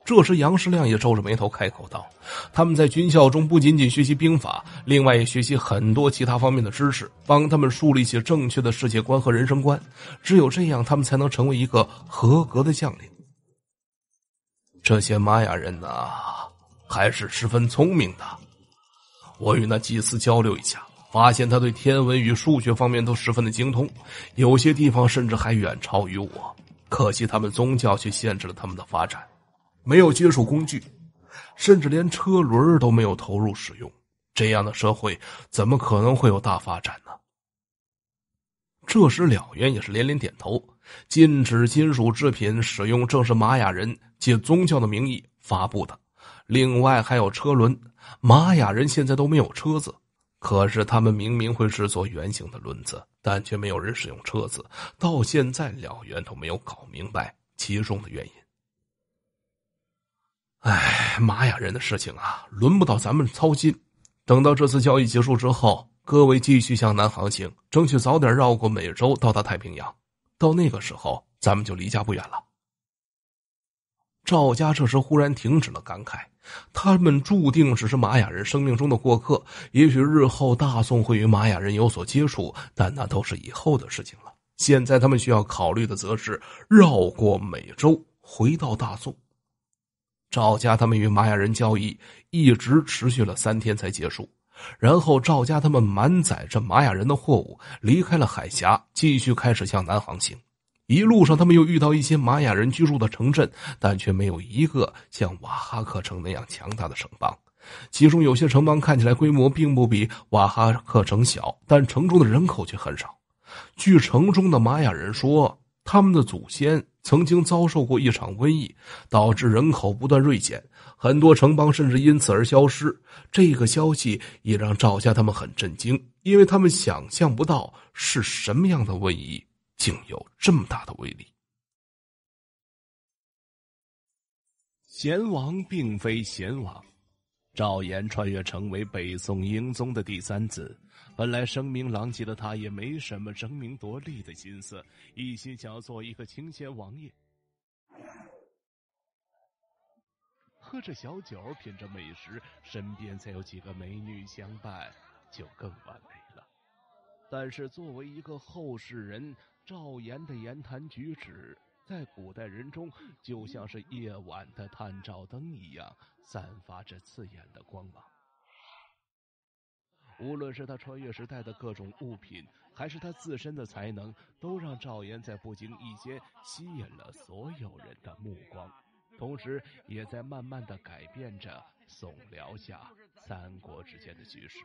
这时，杨世亮也皱着眉头开口道：“他们在军校中不仅仅学习兵法，另外也学习很多其他方面的知识，帮他们树立起正确的世界观和人生观。只有这样，他们才能成为一个合格的将领。”这些玛雅人呢，还是十分聪明的。我与那祭司交流一下，发现他对天文与数学方面都十分的精通，有些地方甚至还远超于我。可惜，他们宗教却限制了他们的发展。没有金属工具，甚至连车轮都没有投入使用，这样的社会怎么可能会有大发展呢？这时，了元也是连连点头。禁止金属制品使用，正是玛雅人借宗教的名义发布的。另外，还有车轮，玛雅人现在都没有车子，可是他们明明会制作圆形的轮子，但却没有人使用车子。到现在，了元都没有搞明白其中的原因。哎，玛雅人的事情啊，轮不到咱们操心。等到这次交易结束之后，各位继续向南航行，争取早点绕过美洲，到达太平洋。到那个时候，咱们就离家不远了。赵家这时忽然停止了感慨，他们注定只是玛雅人生命中的过客。也许日后大宋会与玛雅人有所接触，但那都是以后的事情了。现在他们需要考虑的，则是绕过美洲，回到大宋。赵家他们与玛雅人交易一直持续了三天才结束，然后赵家他们满载着玛雅人的货物离开了海峡，继续开始向南航行。一路上，他们又遇到一些玛雅人居住的城镇，但却没有一个像瓦哈克城那样强大的城邦。其中有些城邦看起来规模并不比瓦哈克城小，但城中的人口却很少。据城中的玛雅人说，他们的祖先。曾经遭受过一场瘟疫，导致人口不断锐减，很多城邦甚至因此而消失。这个消息也让赵家他们很震惊，因为他们想象不到是什么样的瘟疫竟有这么大的威力。贤王并非贤王，赵岩穿越成为北宋英宗的第三子。本来声名狼藉的他也没什么争名夺利的心思，一心想要做一个清闲王爷，喝着小酒，品着美食，身边再有几个美女相伴，就更完美了。但是作为一个后世人，赵岩的言谈举止在古代人中就像是夜晚的探照灯一样，散发着刺眼的光芒。无论是他穿越时代的各种物品，还是他自身的才能，都让赵岩在不经意间吸引了所有人的目光，同时也在慢慢的改变着宋辽夏三国之间的局势。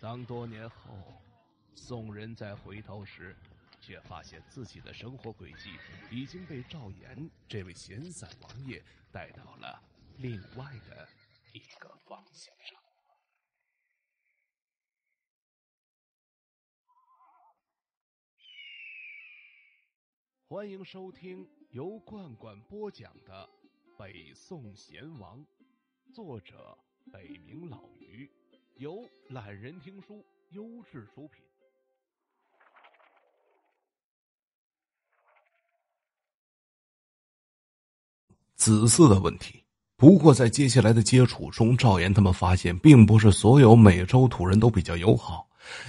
当多年后，宋人再回头时，却发现自己的生活轨迹已经被赵岩这位闲散王爷带到了另外的一个方向上。欢迎收听由罐罐播讲的《北宋贤王》，作者北冥老鱼，由懒人听书优质出品。子嗣的问题。不过在接下来的接触中，赵岩他们发现，并不是所有美洲土人都比较友好。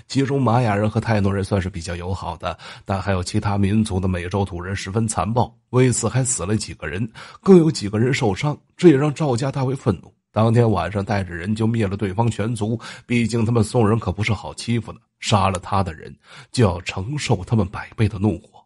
其中玛雅人和泰诺人算是比较友好的，但还有其他民族的美洲土人十分残暴，为此还死了几个人，更有几个人受伤。这也让赵家大为愤怒。当天晚上，带着人就灭了对方全族。毕竟他们宋人可不是好欺负的，杀了他的人，就要承受他们百倍的怒火。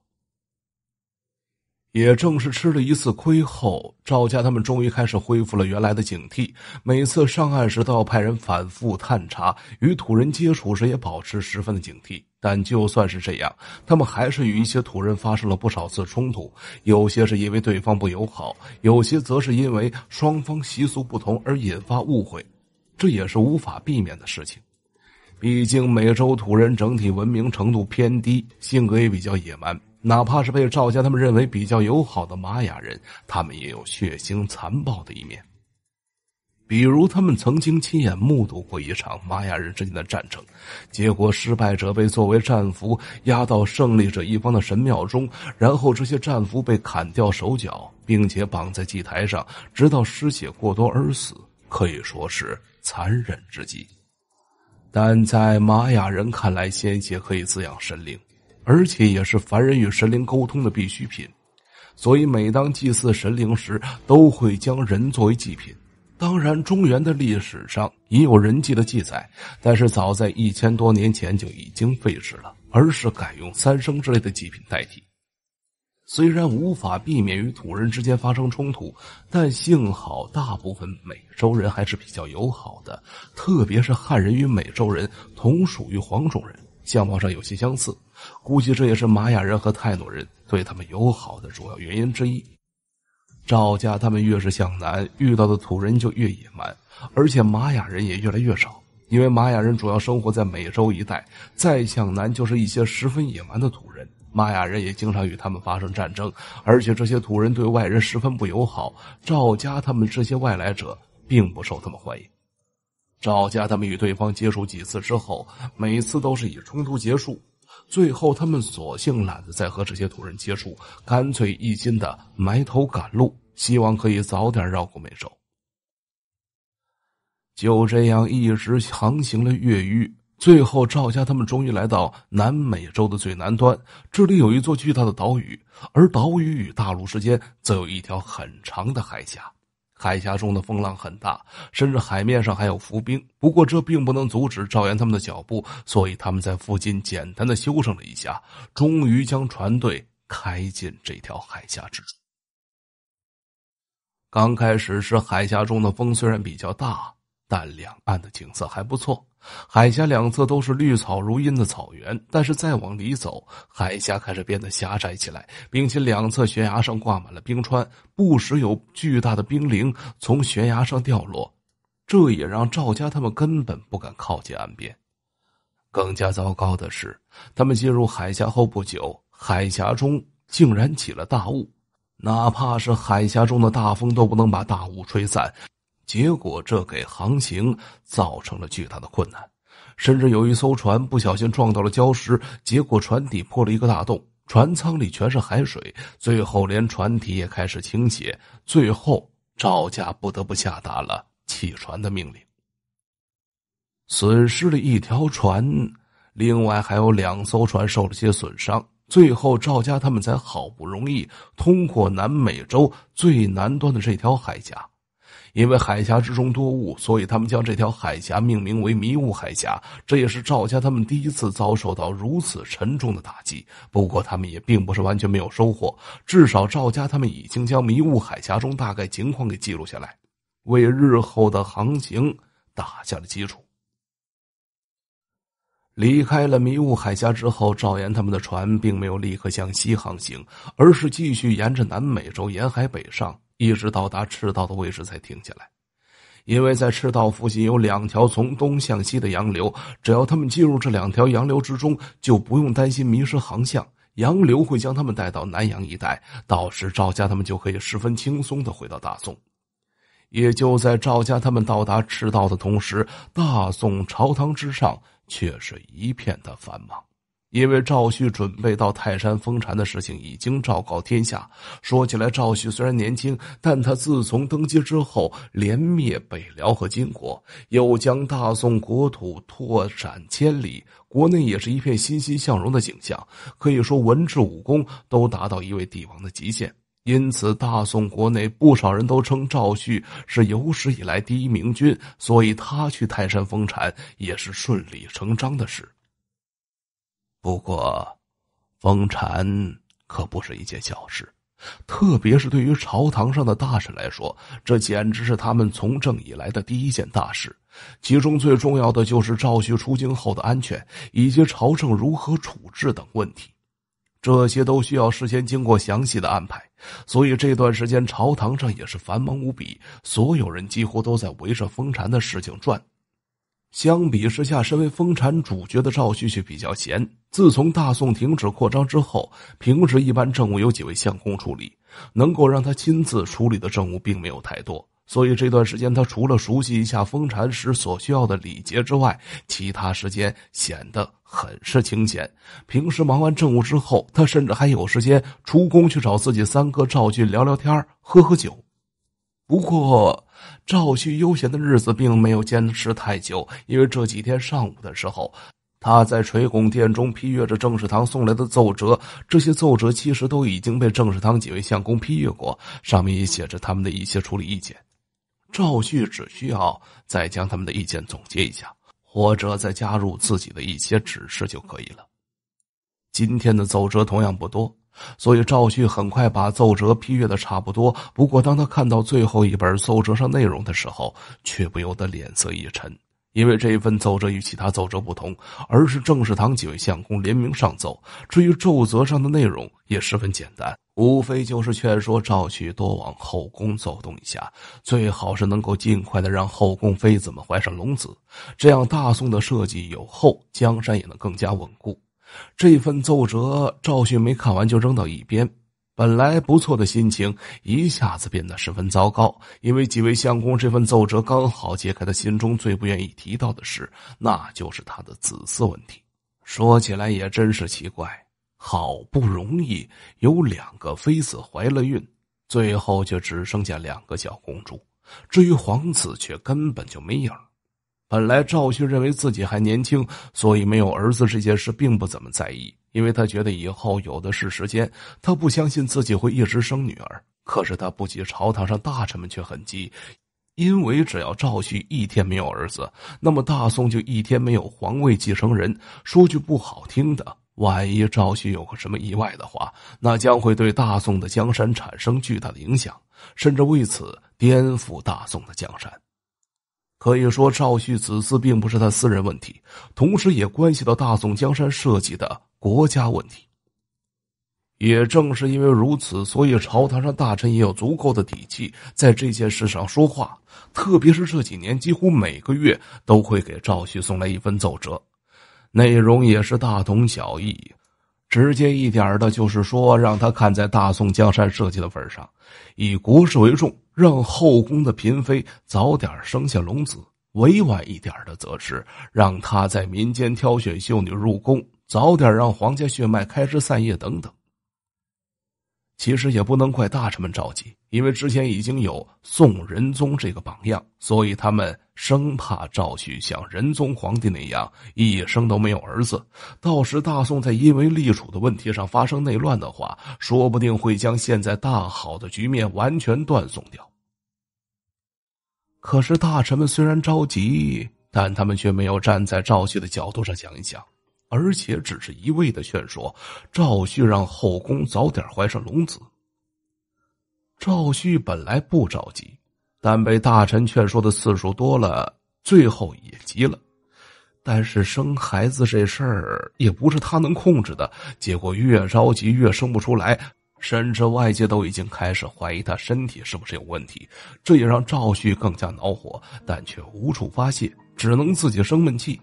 也正是吃了一次亏后，赵家他们终于开始恢复了原来的警惕。每次上岸时都要派人反复探查，与土人接触时也保持十分的警惕。但就算是这样，他们还是与一些土人发生了不少次冲突。有些是因为对方不友好，有些则是因为双方习俗不同而引发误会。这也是无法避免的事情。毕竟美洲土人整体文明程度偏低，性格也比较野蛮。哪怕是被赵家他们认为比较友好的玛雅人，他们也有血腥残暴的一面。比如，他们曾经亲眼目睹过一场玛雅人之间的战争，结果失败者被作为战俘押到胜利者一方的神庙中，然后这些战俘被砍掉手脚，并且绑在祭台上，直到失血过多而死，可以说是残忍之极。但在玛雅人看来，鲜血可以滋养神灵。而且也是凡人与神灵沟通的必需品，所以每当祭祀神灵时，都会将人作为祭品。当然，中原的历史上也有人祭的记载，但是早在一千多年前就已经废止了，而是改用三牲之类的祭品代替。虽然无法避免与土人之间发生冲突，但幸好大部分美洲人还是比较友好的，特别是汉人与美洲人同属于黄种人，相貌上有些相似。估计这也是玛雅人和泰诺人对他们友好的主要原因之一。赵家他们越是向南，遇到的土人就越野蛮，而且玛雅人也越来越少，因为玛雅人主要生活在美洲一带。再向南就是一些十分野蛮的土人，玛雅人也经常与他们发生战争，而且这些土人对外人十分不友好。赵家他们这些外来者并不受他们欢迎。赵家他们与对方接触几次之后，每次都是以冲突结束。最后，他们索性懒得再和这些土人接触，干脆一心的埋头赶路，希望可以早点绕过美洲。就这样，一直航行了越狱，最后赵家他们终于来到南美洲的最南端。这里有一座巨大的岛屿，而岛屿与大陆之间则有一条很长的海峡。海峡中的风浪很大，甚至海面上还有浮冰。不过这并不能阻止赵岩他们的脚步，所以他们在附近简单的休整了一下，终于将船队开进这条海峡之中。刚开始时，海峡中的风虽然比较大，但两岸的景色还不错。海峡两侧都是绿草如茵的草原，但是再往里走，海峡开始变得狭窄起来，并且两侧悬崖上挂满了冰川，不时有巨大的冰凌从悬崖上掉落，这也让赵家他们根本不敢靠近岸边。更加糟糕的是，他们进入海峡后不久，海峡中竟然起了大雾，哪怕是海峡中的大风都不能把大雾吹散。结果，这给航行造成了巨大的困难，甚至有一艘船不小心撞到了礁石，结果船底破了一个大洞，船舱里全是海水，最后连船体也开始倾斜，最后赵家不得不下达了弃船的命令。损失了一条船，另外还有两艘船受了些损伤，最后赵家他们才好不容易通过南美洲最南端的这条海峡。因为海峡之中多雾，所以他们将这条海峡命名为迷雾海峡。这也是赵家他们第一次遭受到如此沉重的打击。不过，他们也并不是完全没有收获，至少赵家他们已经将迷雾海峡中大概情况给记录下来，为日后的航行打下了基础。离开了迷雾海峡之后，赵岩他们的船并没有立刻向西航行，而是继续沿着南美洲沿海北上。一直到达赤道的位置才停下来，因为在赤道附近有两条从东向西的洋流，只要他们进入这两条洋流之中，就不用担心迷失航向。洋流会将他们带到南洋一带，到时赵家他们就可以十分轻松的回到大宋。也就在赵家他们到达赤道的同时，大宋朝堂之上却是一片的繁忙。因为赵旭准备到泰山封禅的事情已经昭告天下。说起来，赵旭虽然年轻，但他自从登基之后，连灭北辽和金国，又将大宋国土拓展千里，国内也是一片欣欣向荣的景象。可以说，文治武功都达到一位帝王的极限。因此，大宋国内不少人都称赵旭是有史以来第一明君，所以他去泰山封禅也是顺理成章的事。不过，封禅可不是一件小事，特别是对于朝堂上的大臣来说，这简直是他们从政以来的第一件大事。其中最重要的就是赵旭出京后的安全，以及朝政如何处置等问题，这些都需要事先经过详细的安排。所以这段时间，朝堂上也是繁忙无比，所有人几乎都在围着封禅的事情转。相比之下，身为封禅主角的赵旭旭比较闲。自从大宋停止扩张之后，平时一般政务由几位相公处理，能够让他亲自处理的政务并没有太多。所以这段时间，他除了熟悉一下封禅时所需要的礼节之外，其他时间显得很是清闲。平时忙完政务之后，他甚至还有时间出宫去找自己三哥赵俊聊聊天、喝喝酒。不过，赵旭悠闲的日子并没有坚持太久，因为这几天上午的时候，他在垂拱殿中批阅着郑世堂送来的奏折。这些奏折其实都已经被郑世堂几位相公批阅过，上面也写着他们的一些处理意见。赵旭只需要再将他们的意见总结一下，或者再加入自己的一些指示就可以了。今天的奏折同样不多。所以赵旭很快把奏折批阅的差不多。不过当他看到最后一本奏折上内容的时候，却不由得脸色一沉，因为这份奏折与其他奏折不同，而是正事堂几位相公联名上奏。至于奏折上的内容也十分简单，无非就是劝说赵旭多往后宫走动一下，最好是能够尽快的让后宫妃子们怀上龙子，这样大宋的社稷有后，江山也能更加稳固。这份奏折，赵迅没看完就扔到一边。本来不错的心情一下子变得十分糟糕，因为几位相公这份奏折刚好揭开他心中最不愿意提到的事，那就是他的子嗣问题。说起来也真是奇怪，好不容易有两个妃子怀了孕，最后却只剩下两个小公主，至于皇子却根本就没影儿。本来赵旭认为自己还年轻，所以没有儿子这件事并不怎么在意，因为他觉得以后有的是时间。他不相信自己会一直生女儿。可是他不急，朝堂上大臣们却很急，因为只要赵旭一天没有儿子，那么大宋就一天没有皇位继承人。说句不好听的，万一赵旭有个什么意外的话，那将会对大宋的江山产生巨大的影响，甚至为此颠覆大宋的江山。可以说，赵旭此次并不是他私人问题，同时也关系到大宋江山涉及的国家问题。也正是因为如此，所以朝堂上大臣也有足够的底气在这件事上说话。特别是这几年，几乎每个月都会给赵旭送来一份奏折，内容也是大同小异。直接一点的，就是说让他看在大宋江山社稷的份上，以国事为重，让后宫的嫔妃早点生下龙子；委婉一点的，则是让他在民间挑选秀女入宫，早点让皇家血脉开枝散叶等等。其实也不能怪大臣们着急，因为之前已经有宋仁宗这个榜样，所以他们。生怕赵旭像仁宗皇帝那样一生都没有儿子，到时大宋在因为立储的问题上发生内乱的话，说不定会将现在大好的局面完全断送掉。可是大臣们虽然着急，但他们却没有站在赵旭的角度上想一想，而且只是一味的劝说赵旭让后宫早点怀上龙子。赵旭本来不着急。但被大臣劝说的次数多了，最后也急了。但是生孩子这事儿也不是他能控制的，结果越着急越生不出来，甚至外界都已经开始怀疑他身体是不是有问题。这也让赵旭更加恼火，但却无处发泄，只能自己生闷气。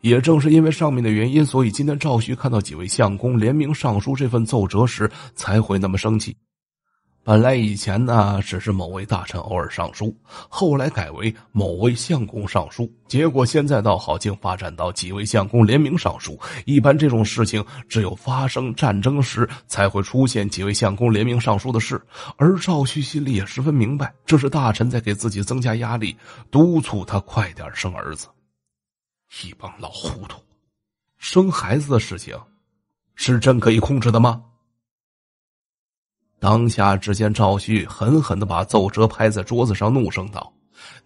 也正是因为上面的原因，所以今天赵旭看到几位相公联名上书这份奏折时，才会那么生气。本来以前呢，只是某位大臣偶尔上书，后来改为某位相公上书，结果现在倒好，竟发展到几位相公联名上书。一般这种事情，只有发生战争时才会出现几位相公联名上书的事。而赵旭心里也十分明白，这是大臣在给自己增加压力，督促他快点生儿子。一帮老糊涂，生孩子的事情，是朕可以控制的吗？当下，只见赵旭狠狠的把奏折拍在桌子上，怒声道：“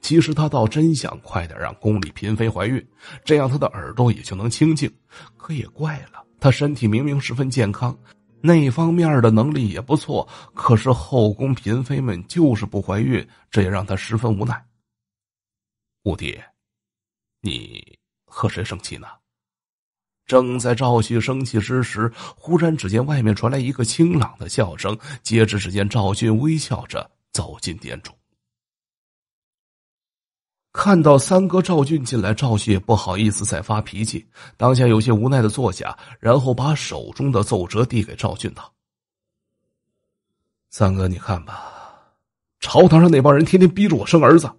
其实他倒真想快点让宫里嫔妃怀孕，这样他的耳朵也就能清静。可也怪了，他身体明明十分健康，那方面的能力也不错，可是后宫嫔妃们就是不怀孕，这也让他十分无奈。”五弟，你和谁生气呢？正在赵旭生气之时，忽然只见外面传来一个清朗的笑声。接着只见赵俊微笑着走进殿中。看到三哥赵俊进来，赵旭也不好意思再发脾气，当下有些无奈的坐下，然后把手中的奏折递给赵俊道：“三哥，你看吧，朝堂上那帮人天天逼着我生儿子，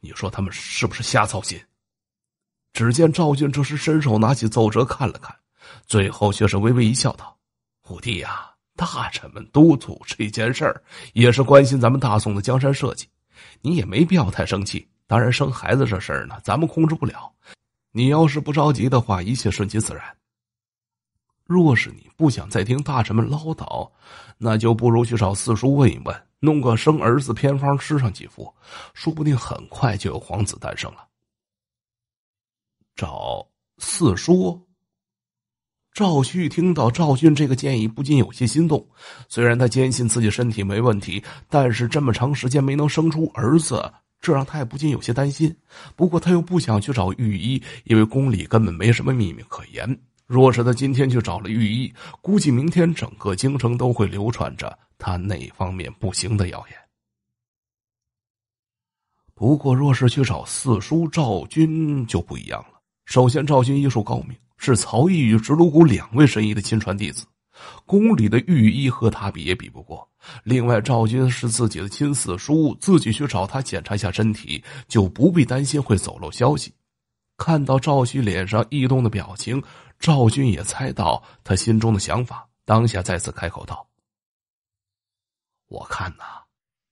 你说他们是不是瞎操心？”只见赵俊这时伸手拿起奏折看了看，最后却是微微一笑，道：“五弟呀，大臣们督促这件事儿，也是关心咱们大宋的江山社稷。你也没必要太生气。当然，生孩子这事儿呢，咱们控制不了。你要是不着急的话，一切顺其自然。若是你不想再听大臣们唠叨，那就不如去找四叔问一问，弄个生儿子偏方吃上几副，说不定很快就有皇子诞生了。”找四叔。赵旭听到赵俊这个建议，不禁有些心动。虽然他坚信自己身体没问题，但是这么长时间没能生出儿子，这让他也不禁有些担心。不过他又不想去找御医，因为宫里根本没什么秘密可言。若是他今天去找了御医，估计明天整个京城都会流传着他那方面不行的谣言。不过，若是去找四叔赵军，就不一样了。首先，赵军医术高明，是曹毅与石鲁谷两位神医的亲传弟子，宫里的御医和他比也比不过。另外，赵军是自己的亲四叔，自己去找他检查一下身体，就不必担心会走漏消息。看到赵旭脸上异动的表情，赵军也猜到他心中的想法，当下再次开口道：“我看呐，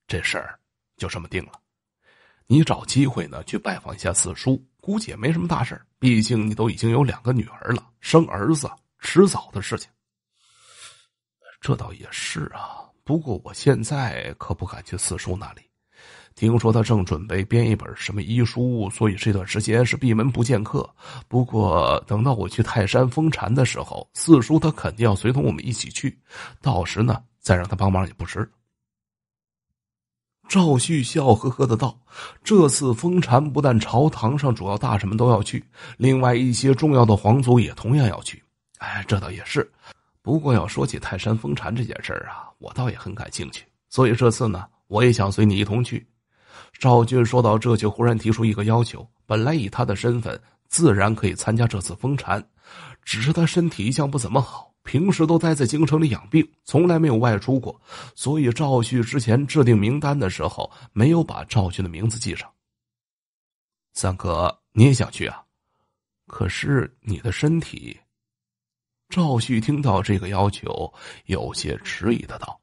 这事儿就这么定了，你找机会呢去拜访一下四叔。”估计也没什么大事毕竟你都已经有两个女儿了，生儿子迟早的事情。这倒也是啊，不过我现在可不敢去四叔那里，听说他正准备编一本什么医书，所以这段时间是闭门不见客。不过等到我去泰山封禅的时候，四叔他肯定要随同我们一起去，到时呢再让他帮忙也不迟。赵旭笑呵呵的道：“这次封禅不但朝堂上主要大臣们都要去，另外一些重要的皇族也同样要去。哎，这倒也是。不过要说起泰山封禅这件事啊，我倒也很感兴趣。所以这次呢，我也想随你一同去。”赵俊说到这，就忽然提出一个要求。本来以他的身份，自然可以参加这次封禅，只是他身体一向不怎么好。平时都待在京城里养病，从来没有外出过，所以赵旭之前制定名单的时候没有把赵俊的名字记上。三哥，你也想去啊？可是你的身体……赵旭听到这个要求，有些迟疑的道：“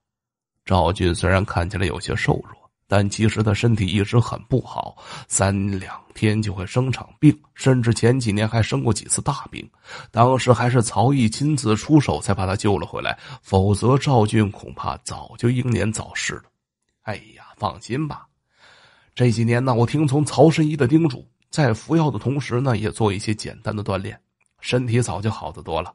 赵俊虽然看起来有些瘦弱。”但其实他身体一直很不好，三两天就会生场病，甚至前几年还生过几次大病。当时还是曹毅亲自出手才把他救了回来，否则赵俊恐怕早就英年早逝了。哎呀，放心吧，这几年呢，我听从曹神医的叮嘱，在服药的同时呢，也做一些简单的锻炼，身体早就好得多了。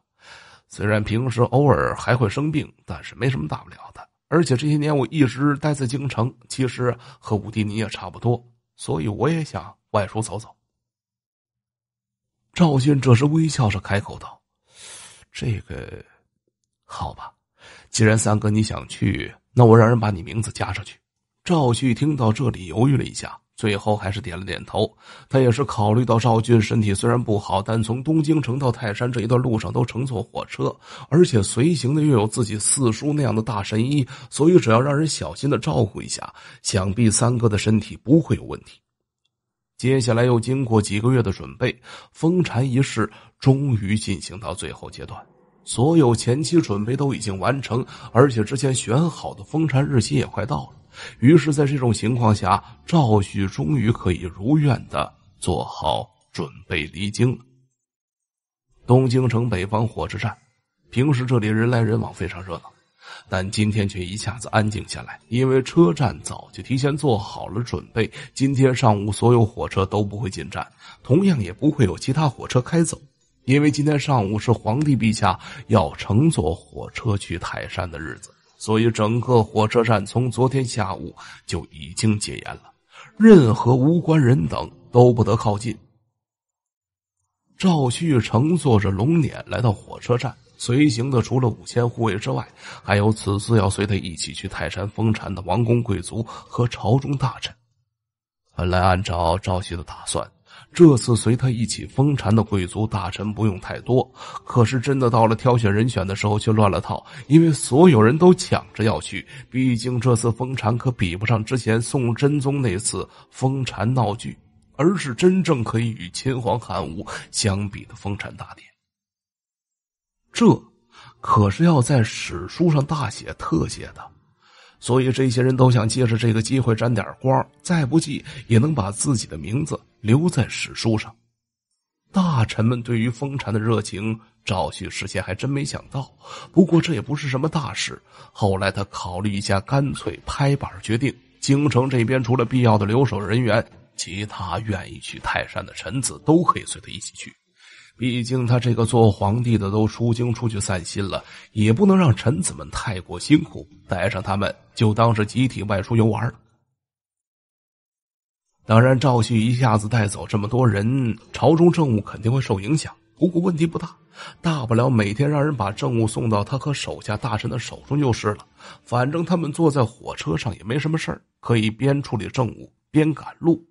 虽然平时偶尔还会生病，但是没什么大不了的。而且这些年我一直待在京城，其实和五弟你也差不多，所以我也想外出走走。赵俊这时微笑着开口道：“这个，好吧，既然三哥你想去，那我让人把你名字加上去。”赵旭听到这里，犹豫了一下。最后还是点了点头。他也是考虑到赵俊身体虽然不好，但从东京城到泰山这一段路上都乘坐火车，而且随行的又有自己四叔那样的大神医，所以只要让人小心的照顾一下，想必三哥的身体不会有问题。接下来又经过几个月的准备，封禅仪式终于进行到最后阶段，所有前期准备都已经完成，而且之前选好的封禅日期也快到了。于是，在这种情况下，赵旭终于可以如愿的做好准备，离京。了。东京城北方火车站，平时这里人来人往，非常热闹，但今天却一下子安静下来，因为车站早就提前做好了准备。今天上午，所有火车都不会进站，同样也不会有其他火车开走，因为今天上午是皇帝陛下要乘坐火车去泰山的日子。所以，整个火车站从昨天下午就已经戒严了，任何无关人等都不得靠近。赵旭乘坐着龙辇来到火车站，随行的除了五千护卫之外，还有此次要随他一起去泰山封禅的王公贵族和朝中大臣。本来按照赵旭的打算。这次随他一起封禅的贵族大臣不用太多，可是真的到了挑选人选的时候却乱了套，因为所有人都抢着要去。毕竟这次封禅可比不上之前宋真宗那次封禅闹剧，而是真正可以与秦皇汉武相比的封禅大典。这，可是要在史书上大写特写的。所以这些人都想借着这个机会沾点光，再不济也能把自己的名字留在史书上。大臣们对于封禅的热情，赵旭事先还真没想到。不过这也不是什么大事。后来他考虑一下，干脆拍板决定：京城这边除了必要的留守人员，其他愿意去泰山的臣子都可以随他一起去。毕竟他这个做皇帝的都出京出去散心了，也不能让臣子们太过辛苦。带上他们，就当是集体外出游玩了。当然，赵旭一下子带走这么多人，朝中政务肯定会受影响。不过问题不大，大不了每天让人把政务送到他和手下大臣的手中就是了。反正他们坐在火车上也没什么事儿，可以边处理政务边赶路。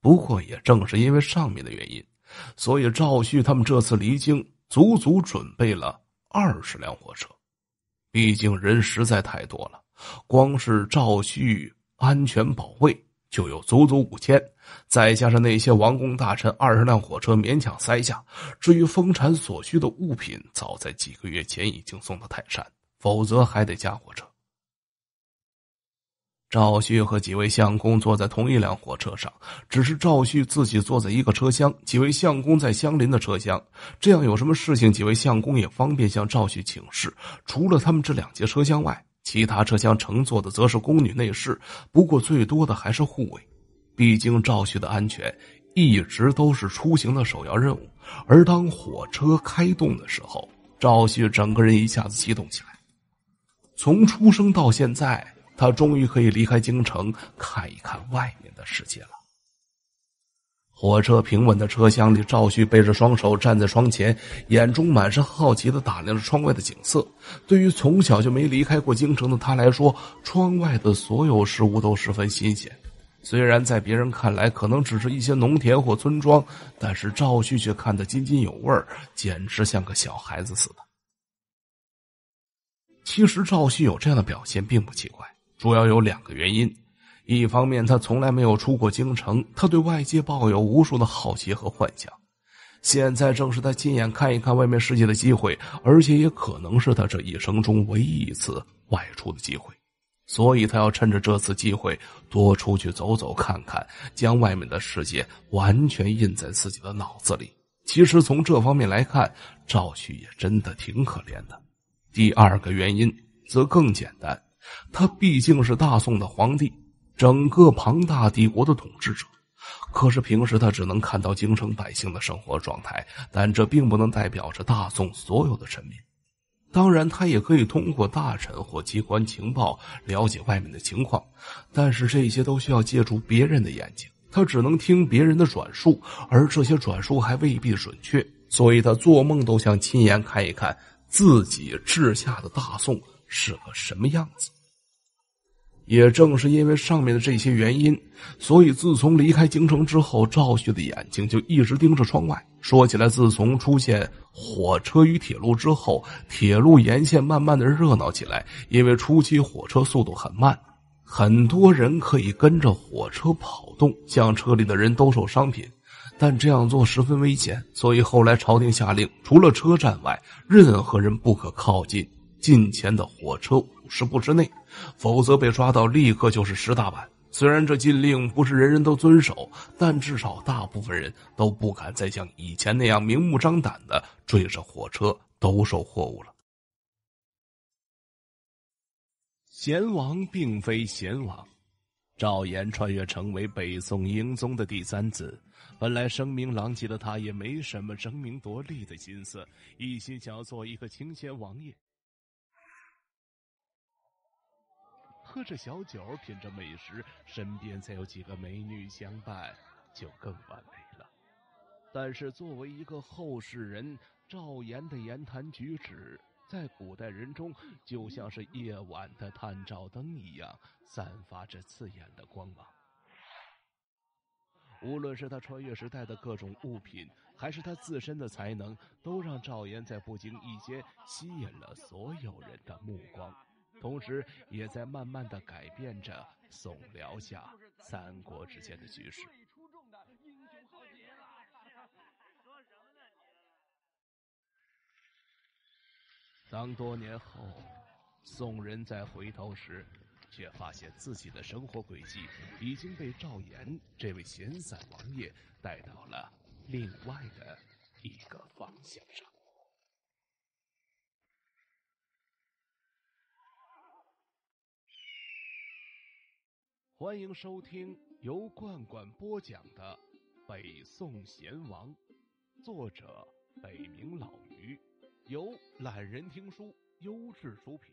不过也正是因为上面的原因。所以赵旭他们这次离京，足足准备了二十辆火车，毕竟人实在太多了。光是赵旭安全保卫就有足足五千，再加上那些王公大臣，二十辆火车勉强塞下。至于封禅所需的物品，早在几个月前已经送到泰山，否则还得加火车。赵旭和几位相公坐在同一辆火车上，只是赵旭自己坐在一个车厢，几位相公在相邻的车厢。这样有什么事情，几位相公也方便向赵旭请示。除了他们这两节车厢外，其他车厢乘坐的则是宫女内侍，不过最多的还是护卫。毕竟赵旭的安全一直都是出行的首要任务。而当火车开动的时候，赵旭整个人一下子激动起来。从出生到现在。他终于可以离开京城，看一看外面的世界了。火车平稳的车厢里，赵旭背着双手站在窗前，眼中满是好奇的打量着窗外的景色。对于从小就没离开过京城的他来说，窗外的所有事物都十分新鲜。虽然在别人看来可能只是一些农田或村庄，但是赵旭却看得津津有味，简直像个小孩子似的。其实赵旭有这样的表现并不奇怪。主要有两个原因，一方面他从来没有出过京城，他对外界抱有无数的好奇和幻想，现在正是他亲眼看一看外面世界的机会，而且也可能是他这一生中唯一一次外出的机会，所以他要趁着这次机会多出去走走看看，将外面的世界完全印在自己的脑子里。其实从这方面来看，赵旭也真的挺可怜的。第二个原因则更简单。他毕竟是大宋的皇帝，整个庞大帝国的统治者。可是平时他只能看到京城百姓的生活状态，但这并不能代表着大宋所有的臣民。当然，他也可以通过大臣或机关情报了解外面的情况，但是这些都需要借助别人的眼睛，他只能听别人的转述，而这些转述还未必准确。所以他做梦都想亲眼看一看自己治下的大宋是个什么样子。也正是因为上面的这些原因，所以自从离开京城之后，赵旭的眼睛就一直盯着窗外。说起来，自从出现火车与铁路之后，铁路沿线慢慢的热闹起来。因为初期火车速度很慢，很多人可以跟着火车跑动，向车里的人兜售商品，但这样做十分危险。所以后来朝廷下令，除了车站外，任何人不可靠近近前的火车五十步之内。否则被抓到，立刻就是十大板。虽然这禁令不是人人都遵守，但至少大部分人都不敢再像以前那样明目张胆的追着火车兜售货物了。贤王并非贤王，赵岩穿越成为北宋英宗的第三子，本来声名狼藉的他也没什么争名夺利的心思，一心想要做一个清闲王爷。喝着小酒，品着美食，身边再有几个美女相伴，就更完美了。但是作为一个后世人，赵岩的言谈举止在古代人中就像是夜晚的探照灯一样，散发着刺眼的光芒。无论是他穿越时带的各种物品，还是他自身的才能，都让赵岩在不经意间吸引了所有人的目光。同时，也在慢慢的改变着宋辽夏三国之间的局势。当多年后，宋人再回头时，却发现自己的生活轨迹已经被赵炎这位闲散王爷带到了另外的一个方向上。欢迎收听由罐罐播讲的《北宋贤王》，作者北冥老鱼，由懒人听书优质出品。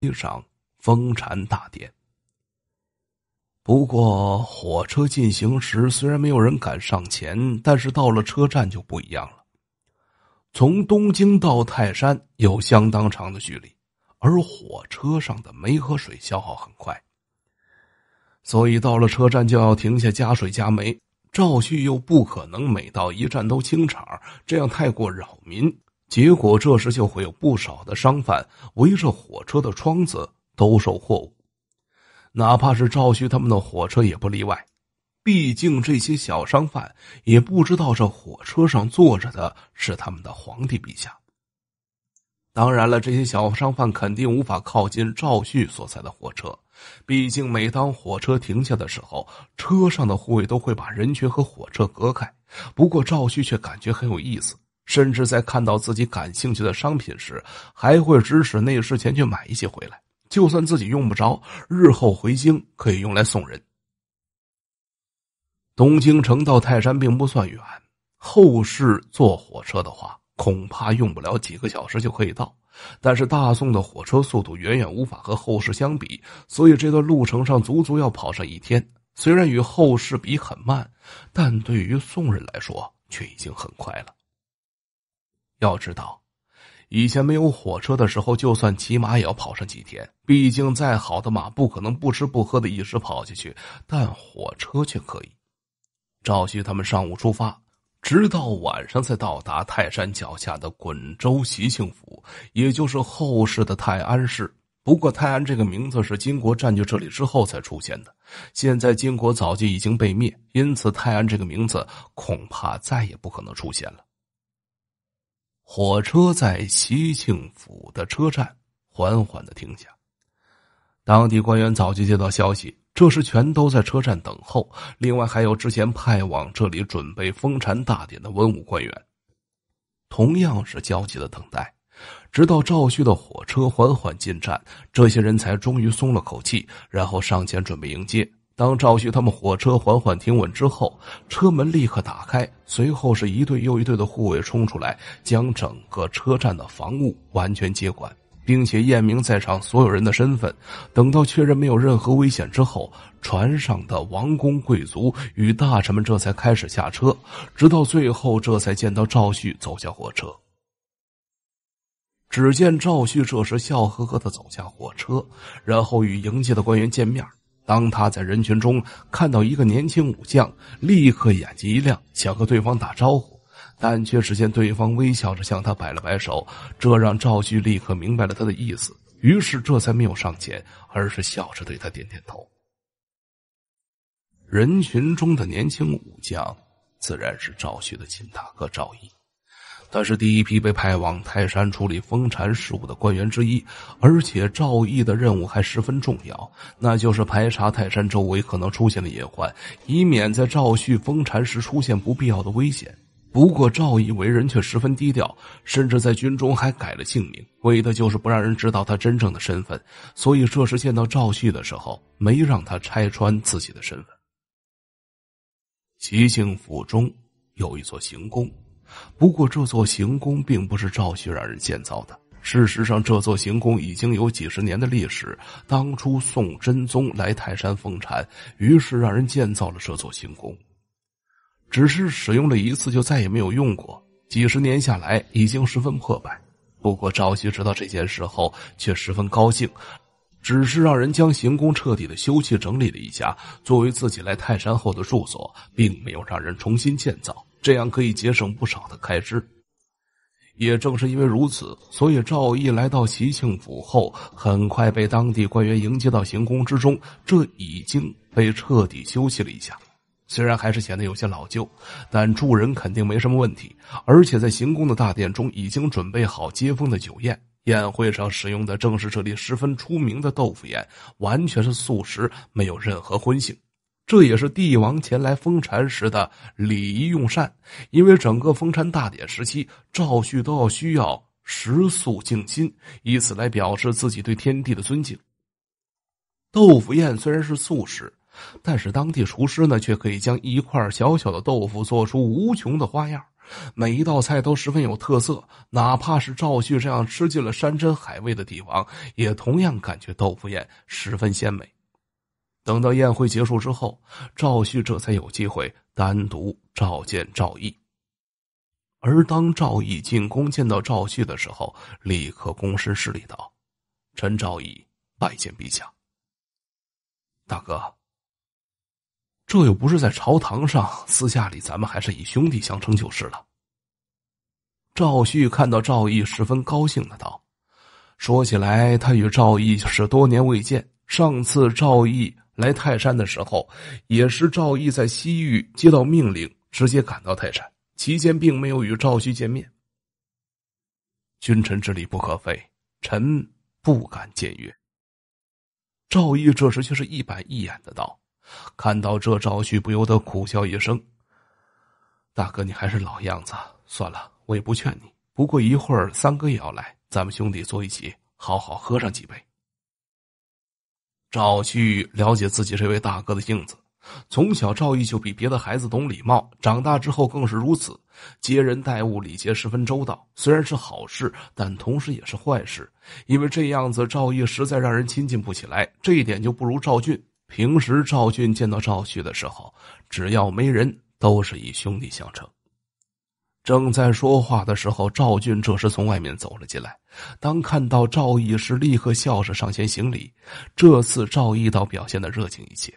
欣赏风禅大典。不过火车进行时，虽然没有人敢上前，但是到了车站就不一样了。从东京到泰山有相当长的距离，而火车上的煤和水消耗很快，所以到了车站就要停下加水加煤。赵旭又不可能每到一站都清场，这样太过扰民。结果这时就会有不少的商贩围着火车的窗子兜售货物，哪怕是赵旭他们的火车也不例外。毕竟这些小商贩也不知道这火车上坐着的是他们的皇帝陛下。当然了，这些小商贩肯定无法靠近赵旭所在的火车。毕竟，每当火车停下的时候，车上的护卫都会把人群和火车隔开。不过，赵旭却感觉很有意思，甚至在看到自己感兴趣的商品时，还会指使内侍前去买一些回来。就算自己用不着，日后回京可以用来送人。东京城到泰山并不算远，后世坐火车的话，恐怕用不了几个小时就可以到。但是大宋的火车速度远远无法和后世相比，所以这段路程上足足要跑上一天。虽然与后世比很慢，但对于宋人来说却已经很快了。要知道，以前没有火车的时候，就算骑马也要跑上几天，毕竟再好的马不可能不吃不喝的一直跑下去。但火车却可以。赵旭他们上午出发，直到晚上才到达泰山脚下的滚州西庆府，也就是后世的泰安市。不过，泰安这个名字是金国占据这里之后才出现的。现在金国早就已经被灭，因此泰安这个名字恐怕再也不可能出现了。火车在西庆府的车站缓缓的停下，当地官员早就接到消息。这是全都在车站等候，另外还有之前派往这里准备封禅大典的文武官员，同样是焦急的等待，直到赵旭的火车缓缓进站，这些人才终于松了口气，然后上前准备迎接。当赵旭他们火车缓缓停稳之后，车门立刻打开，随后是一队又一队的护卫冲出来，将整个车站的防务完全接管。并且验明在场所有人的身份，等到确认没有任何危险之后，船上的王公贵族与大臣们这才开始下车，直到最后这才见到赵旭走下火车。只见赵旭这时笑呵呵的走下火车，然后与迎接的官员见面。当他在人群中看到一个年轻武将，立刻眼睛一亮，想和对方打招呼。但却只见对方微笑着向他摆了摆手，这让赵旭立刻明白了他的意思，于是这才没有上前，而是笑着对他点点头。人群中的年轻武将，自然是赵旭的亲大哥赵毅，他是第一批被派往泰山处理封禅事务的官员之一，而且赵毅的任务还十分重要，那就是排查泰山周围可能出现的隐患，以免在赵旭封禅时出现不必要的危险。不过赵毅为人却十分低调，甚至在军中还改了姓名，为的就是不让人知道他真正的身份。所以这时见到赵旭的时候，没让他拆穿自己的身份。齐庆府中有一座行宫，不过这座行宫并不是赵旭让人建造的。事实上，这座行宫已经有几十年的历史。当初宋真宗来泰山封禅，于是让人建造了这座行宫。只是使用了一次，就再也没有用过。几十年下来，已经十分破败。不过赵旭知道这件事后，却十分高兴。只是让人将行宫彻底的修葺整理了一下，作为自己来泰山后的住所，并没有让人重新建造，这样可以节省不少的开支。也正是因为如此，所以赵毅来到齐庆府后，很快被当地官员迎接到行宫之中。这已经被彻底修葺了一下。虽然还是显得有些老旧，但住人肯定没什么问题。而且在行宫的大殿中已经准备好接风的酒宴，宴会上使用的正是这里十分出名的豆腐宴，完全是素食，没有任何荤腥。这也是帝王前来封禅时的礼仪用膳，因为整个封禅大典时期，赵旭都要需要食宿静心，以此来表示自己对天地的尊敬。豆腐宴虽然是素食。但是当地厨师呢，却可以将一块小小的豆腐做出无穷的花样，每一道菜都十分有特色。哪怕是赵旭这样吃尽了山珍海味的帝王，也同样感觉豆腐宴十分鲜美。等到宴会结束之后，赵旭这才有机会单独召见赵毅。而当赵毅进宫见到赵旭的时候，立刻躬身施礼道：“臣赵毅拜见陛下，大哥。”这又不是在朝堂上，私下里咱们还是以兄弟相称就是了。赵旭看到赵毅，十分高兴的道：“说起来，他与赵毅是多年未见。上次赵毅来泰山的时候，也是赵毅在西域接到命令，直接赶到泰山，期间并没有与赵旭见面。君臣之礼不可废，臣不敢僭越。”赵毅这时却是一板一眼的道。看到这，赵旭不由得苦笑一声：“大哥，你还是老样子。算了，我也不劝你。不过一会儿，三哥也要来，咱们兄弟坐一起，好好喝上几杯。”赵旭了解自己这位大哥的性子，从小赵毅就比别的孩子懂礼貌，长大之后更是如此，接人待物礼节十分周到。虽然是好事，但同时也是坏事，因为这样子赵毅实在让人亲近不起来。这一点就不如赵俊。平时赵俊见到赵旭的时候，只要没人，都是以兄弟相称。正在说话的时候，赵俊这时从外面走了进来。当看到赵毅时，立刻笑着上前行礼。这次赵毅倒表现的热情一些，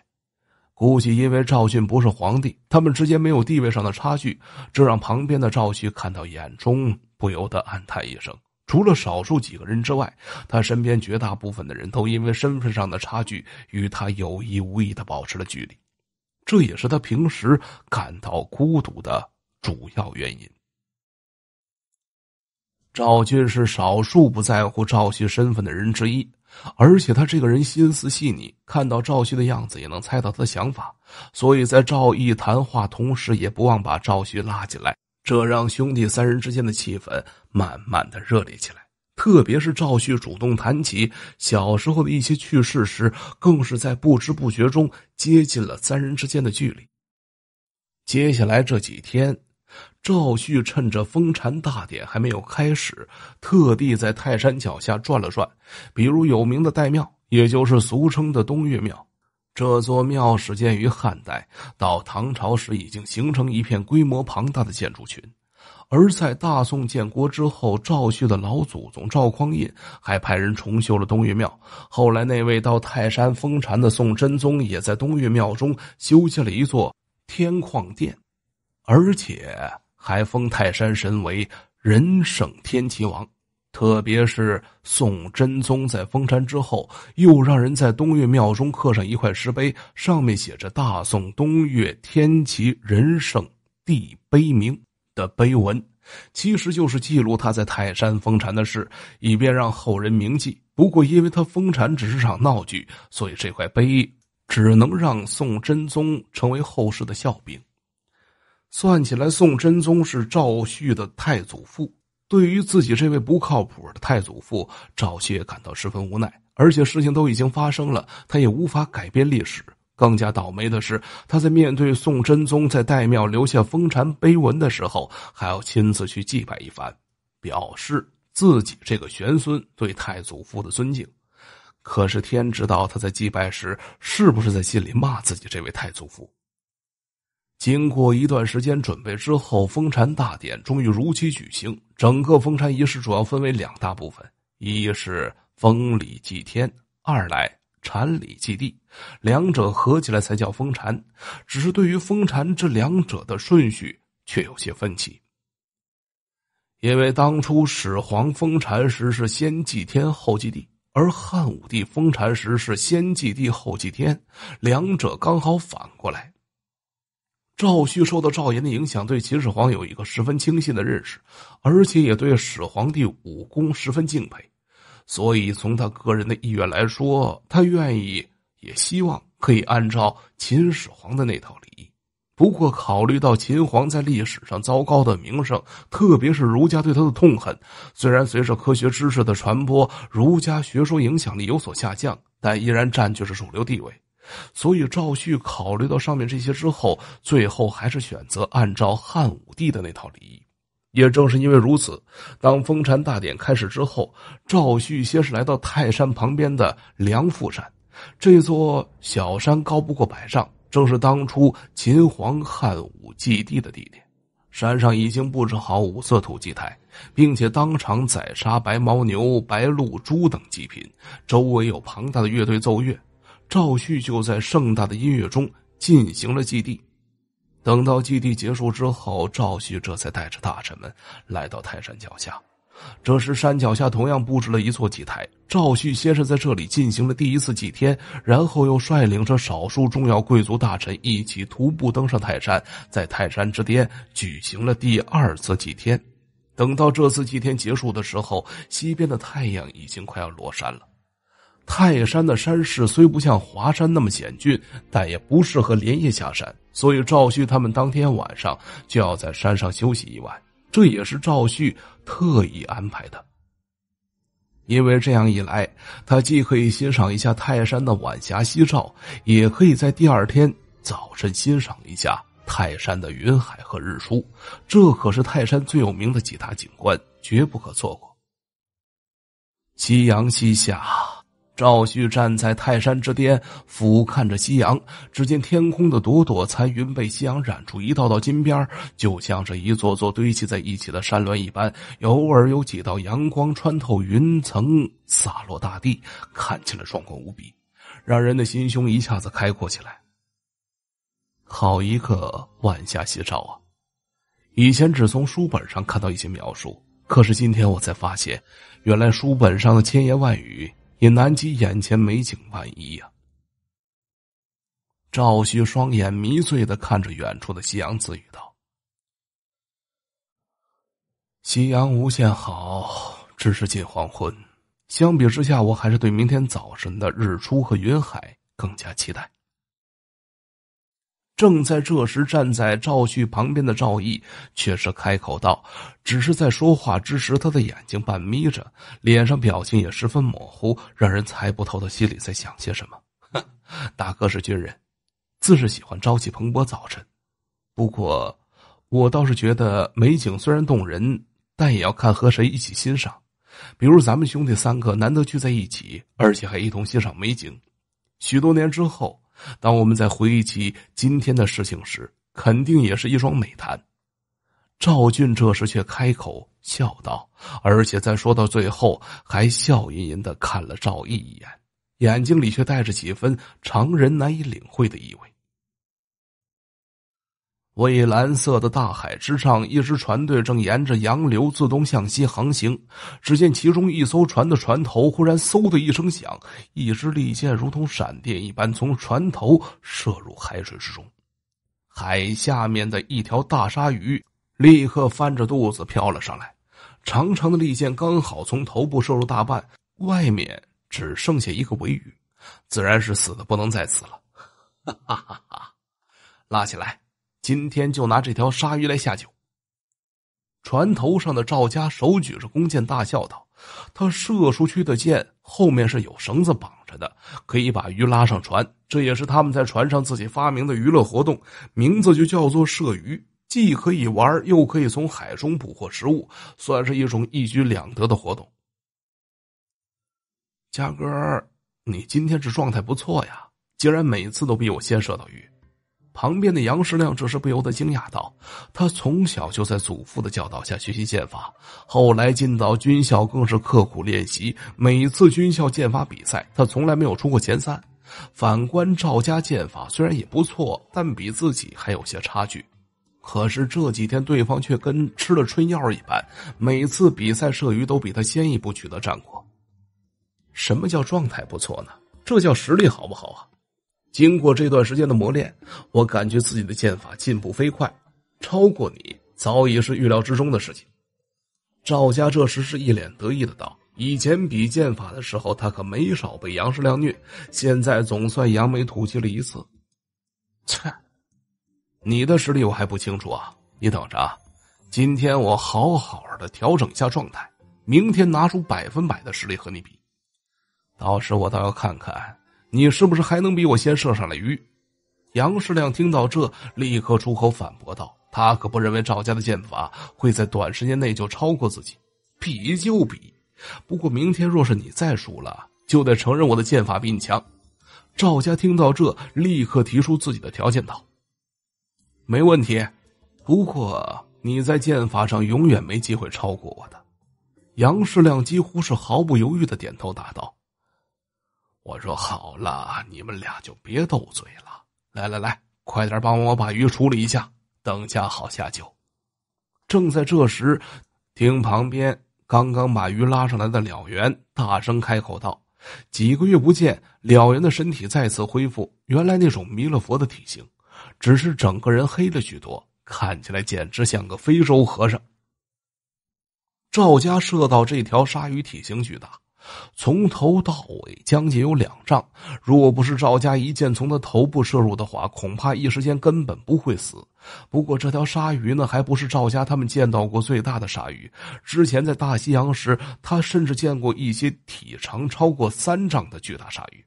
估计因为赵俊不是皇帝，他们之间没有地位上的差距，这让旁边的赵旭看到眼中不由得暗叹一声。除了少数几个人之外，他身边绝大部分的人都因为身份上的差距，与他有意无意的保持了距离，这也是他平时感到孤独的主要原因。赵军是少数不在乎赵旭身份的人之一，而且他这个人心思细腻，看到赵旭的样子也能猜到他的想法，所以在赵毅谈话同时，也不忘把赵旭拉进来。这让兄弟三人之间的气氛慢慢的热烈起来，特别是赵旭主动谈起小时候的一些趣事时，更是在不知不觉中接近了三人之间的距离。接下来这几天，赵旭趁着封禅大典还没有开始，特地在泰山脚下转了转，比如有名的岱庙，也就是俗称的东岳庙。这座庙始建于汉代，到唐朝时已经形成一片规模庞大的建筑群，而在大宋建国之后，赵旭的老祖宗赵匡胤还派人重修了东岳庙。后来那位到泰山封禅的宋真宗也在东岳庙中修建了一座天矿殿，而且还封泰山神为仁圣天齐王。特别是宋真宗在封禅之后，又让人在东岳庙中刻上一块石碑，上面写着“大宋东岳天齐仁圣帝碑铭”的碑文，其实就是记录他在泰山封禅的事，以便让后人铭记。不过，因为他封禅只是场闹剧，所以这块碑只能让宋真宗成为后世的笑柄。算起来，宋真宗是赵旭的太祖父。对于自己这位不靠谱的太祖父，赵谢感到十分无奈。而且事情都已经发生了，他也无法改变历史。更加倒霉的是，他在面对宋真宗在岱庙留下封禅碑文的时候，还要亲自去祭拜一番，表示自己这个玄孙对太祖父的尊敬。可是天知道，他在祭拜时是不是在心里骂自己这位太祖父？经过一段时间准备之后，封禅大典终于如期举行。整个封禅仪式主要分为两大部分：一是封礼祭天，二来禅礼祭地，两者合起来才叫封禅。只是对于封禅这两者的顺序，却有些分歧。因为当初始皇封禅时是先祭天后祭地，而汉武帝封禅时是先祭地后祭天，两者刚好反过来。赵旭受到赵岩的影响，对秦始皇有一个十分清晰的认识，而且也对始皇帝武功十分敬佩，所以从他个人的意愿来说，他愿意，也希望可以按照秦始皇的那套礼仪。不过，考虑到秦皇在历史上糟糕的名声，特别是儒家对他的痛恨，虽然随着科学知识的传播，儒家学说影响力有所下降，但依然占据着主流地位。所以赵旭考虑到上面这些之后，最后还是选择按照汉武帝的那套礼仪。也正是因为如此，当封禅大典开始之后，赵旭先是来到泰山旁边的梁父山，这座小山高不过百丈，正是当初秦皇汉武祭地的地点。山上已经布置好五色土祭台，并且当场宰杀白牦牛、白鹿、猪等祭品，周围有庞大的乐队奏乐。赵旭就在盛大的音乐中进行了祭地。等到祭地结束之后，赵旭这才带着大臣们来到泰山脚下。这时，山脚下同样布置了一座祭台。赵旭先是在这里进行了第一次祭天，然后又率领着少数重要贵族大臣一起徒步登上泰山，在泰山之巅举行了第二次祭天。等到这次祭天结束的时候，西边的太阳已经快要落山了。泰山的山势虽不像华山那么险峻，但也不适合连夜下山，所以赵旭他们当天晚上就要在山上休息一晚。这也是赵旭特意安排的，因为这样一来，他既可以欣赏一下泰山的晚霞夕照，也可以在第二天早晨欣赏一下泰山的云海和日出，这可是泰山最有名的几大景观，绝不可错过。夕阳西下。赵旭站在泰山之巅，俯瞰着夕阳。只见天空的朵朵彩云被夕阳染出一道道金边就像是一座座堆积在一起的山峦一般。偶尔有几道阳光穿透云层，洒落大地，看起来壮观无比，让人的心胸一下子开阔起来。好一个晚霞夕照啊！以前只从书本上看到一些描述，可是今天我才发现，原来书本上的千言万语。也难及眼前美景万一呀。赵旭双眼迷醉的看着远处的夕阳，自语道：“夕阳无限好，只是近黄昏。”相比之下，我还是对明天早晨的日出和云海更加期待。正在这时，站在赵旭旁边的赵毅却是开口道：“只是在说话之时，他的眼睛半眯着，脸上表情也十分模糊，让人猜不透他心里在想些什么。”“大哥是军人，自是喜欢朝气蓬勃早晨。不过，我倒是觉得美景虽然动人，但也要看和谁一起欣赏。比如咱们兄弟三个难得聚在一起，而且还一同欣赏美景。许多年之后。”当我们在回忆起今天的事情时，肯定也是一双美谈。赵俊这时却开口笑道，而且在说到最后，还笑吟吟的看了赵毅一眼，眼睛里却带着几分常人难以领会的意味。蔚蓝色的大海之上，一支船队正沿着洋流自东向西航行。只见其中一艘船的船头忽然“嗖”的一声响，一支利箭如同闪电一般从船头射入海水之中。海下面的一条大鲨鱼立刻翻着肚子飘了上来，长长的利箭刚好从头部射入大半，外面只剩下一个尾羽，自然是死的不能再死了。哈哈哈！拉起来。今天就拿这条鲨鱼来下酒。船头上的赵家手举着弓箭，大笑道：“他射出去的箭后面是有绳子绑着的，可以把鱼拉上船。这也是他们在船上自己发明的娱乐活动，名字就叫做射鱼。既可以玩，又可以从海中捕获食物，算是一种一举两得的活动。”佳哥，你今天是状态不错呀，竟然每次都比我先射到鱼。旁边的杨世亮这是不由得惊讶道：“他从小就在祖父的教导下学习剑法，后来进到军校更是刻苦练习。每次军校剑法比赛，他从来没有出过前三。反观赵家剑法虽然也不错，但比自己还有些差距。可是这几天对方却跟吃了春药一般，每次比赛射鱼都比他先一步取得战果。什么叫状态不错呢？这叫实力好不好啊？”经过这段时间的磨练，我感觉自己的剑法进步飞快，超过你早已是预料之中的事情。赵家这时是一脸得意的道：“以前比剑法的时候，他可没少被杨世亮虐，现在总算扬眉吐气了一次。”切，你的实力我还不清楚啊！你等着，今天我好好的调整一下状态，明天拿出百分百的实力和你比，到时我倒要看看。你是不是还能比我先射上来鱼？杨世亮听到这，立刻出口反驳道：“他可不认为赵家的剑法会在短时间内就超过自己。比就比，不过明天若是你再输了，就得承认我的剑法比你强。”赵家听到这，立刻提出自己的条件道：“没问题，不过你在剑法上永远没机会超过我的。”杨世亮几乎是毫不犹豫的点头答道。我说好了，你们俩就别斗嘴了。来来来，快点帮我把鱼处理一下，等下好下酒。正在这时，听旁边刚刚把鱼拉上来的了源大声开口道：“几个月不见，了源的身体再次恢复原来那种弥勒佛的体型，只是整个人黑了许多，看起来简直像个非洲和尚。”赵家射到这条鲨鱼，体型巨大。从头到尾将近有两丈，如果不是赵家一箭从他头部射入的话，恐怕一时间根本不会死。不过这条鲨鱼呢，还不是赵家他们见到过最大的鲨鱼。之前在大西洋时，他甚至见过一些体长超过三丈的巨大鲨鱼。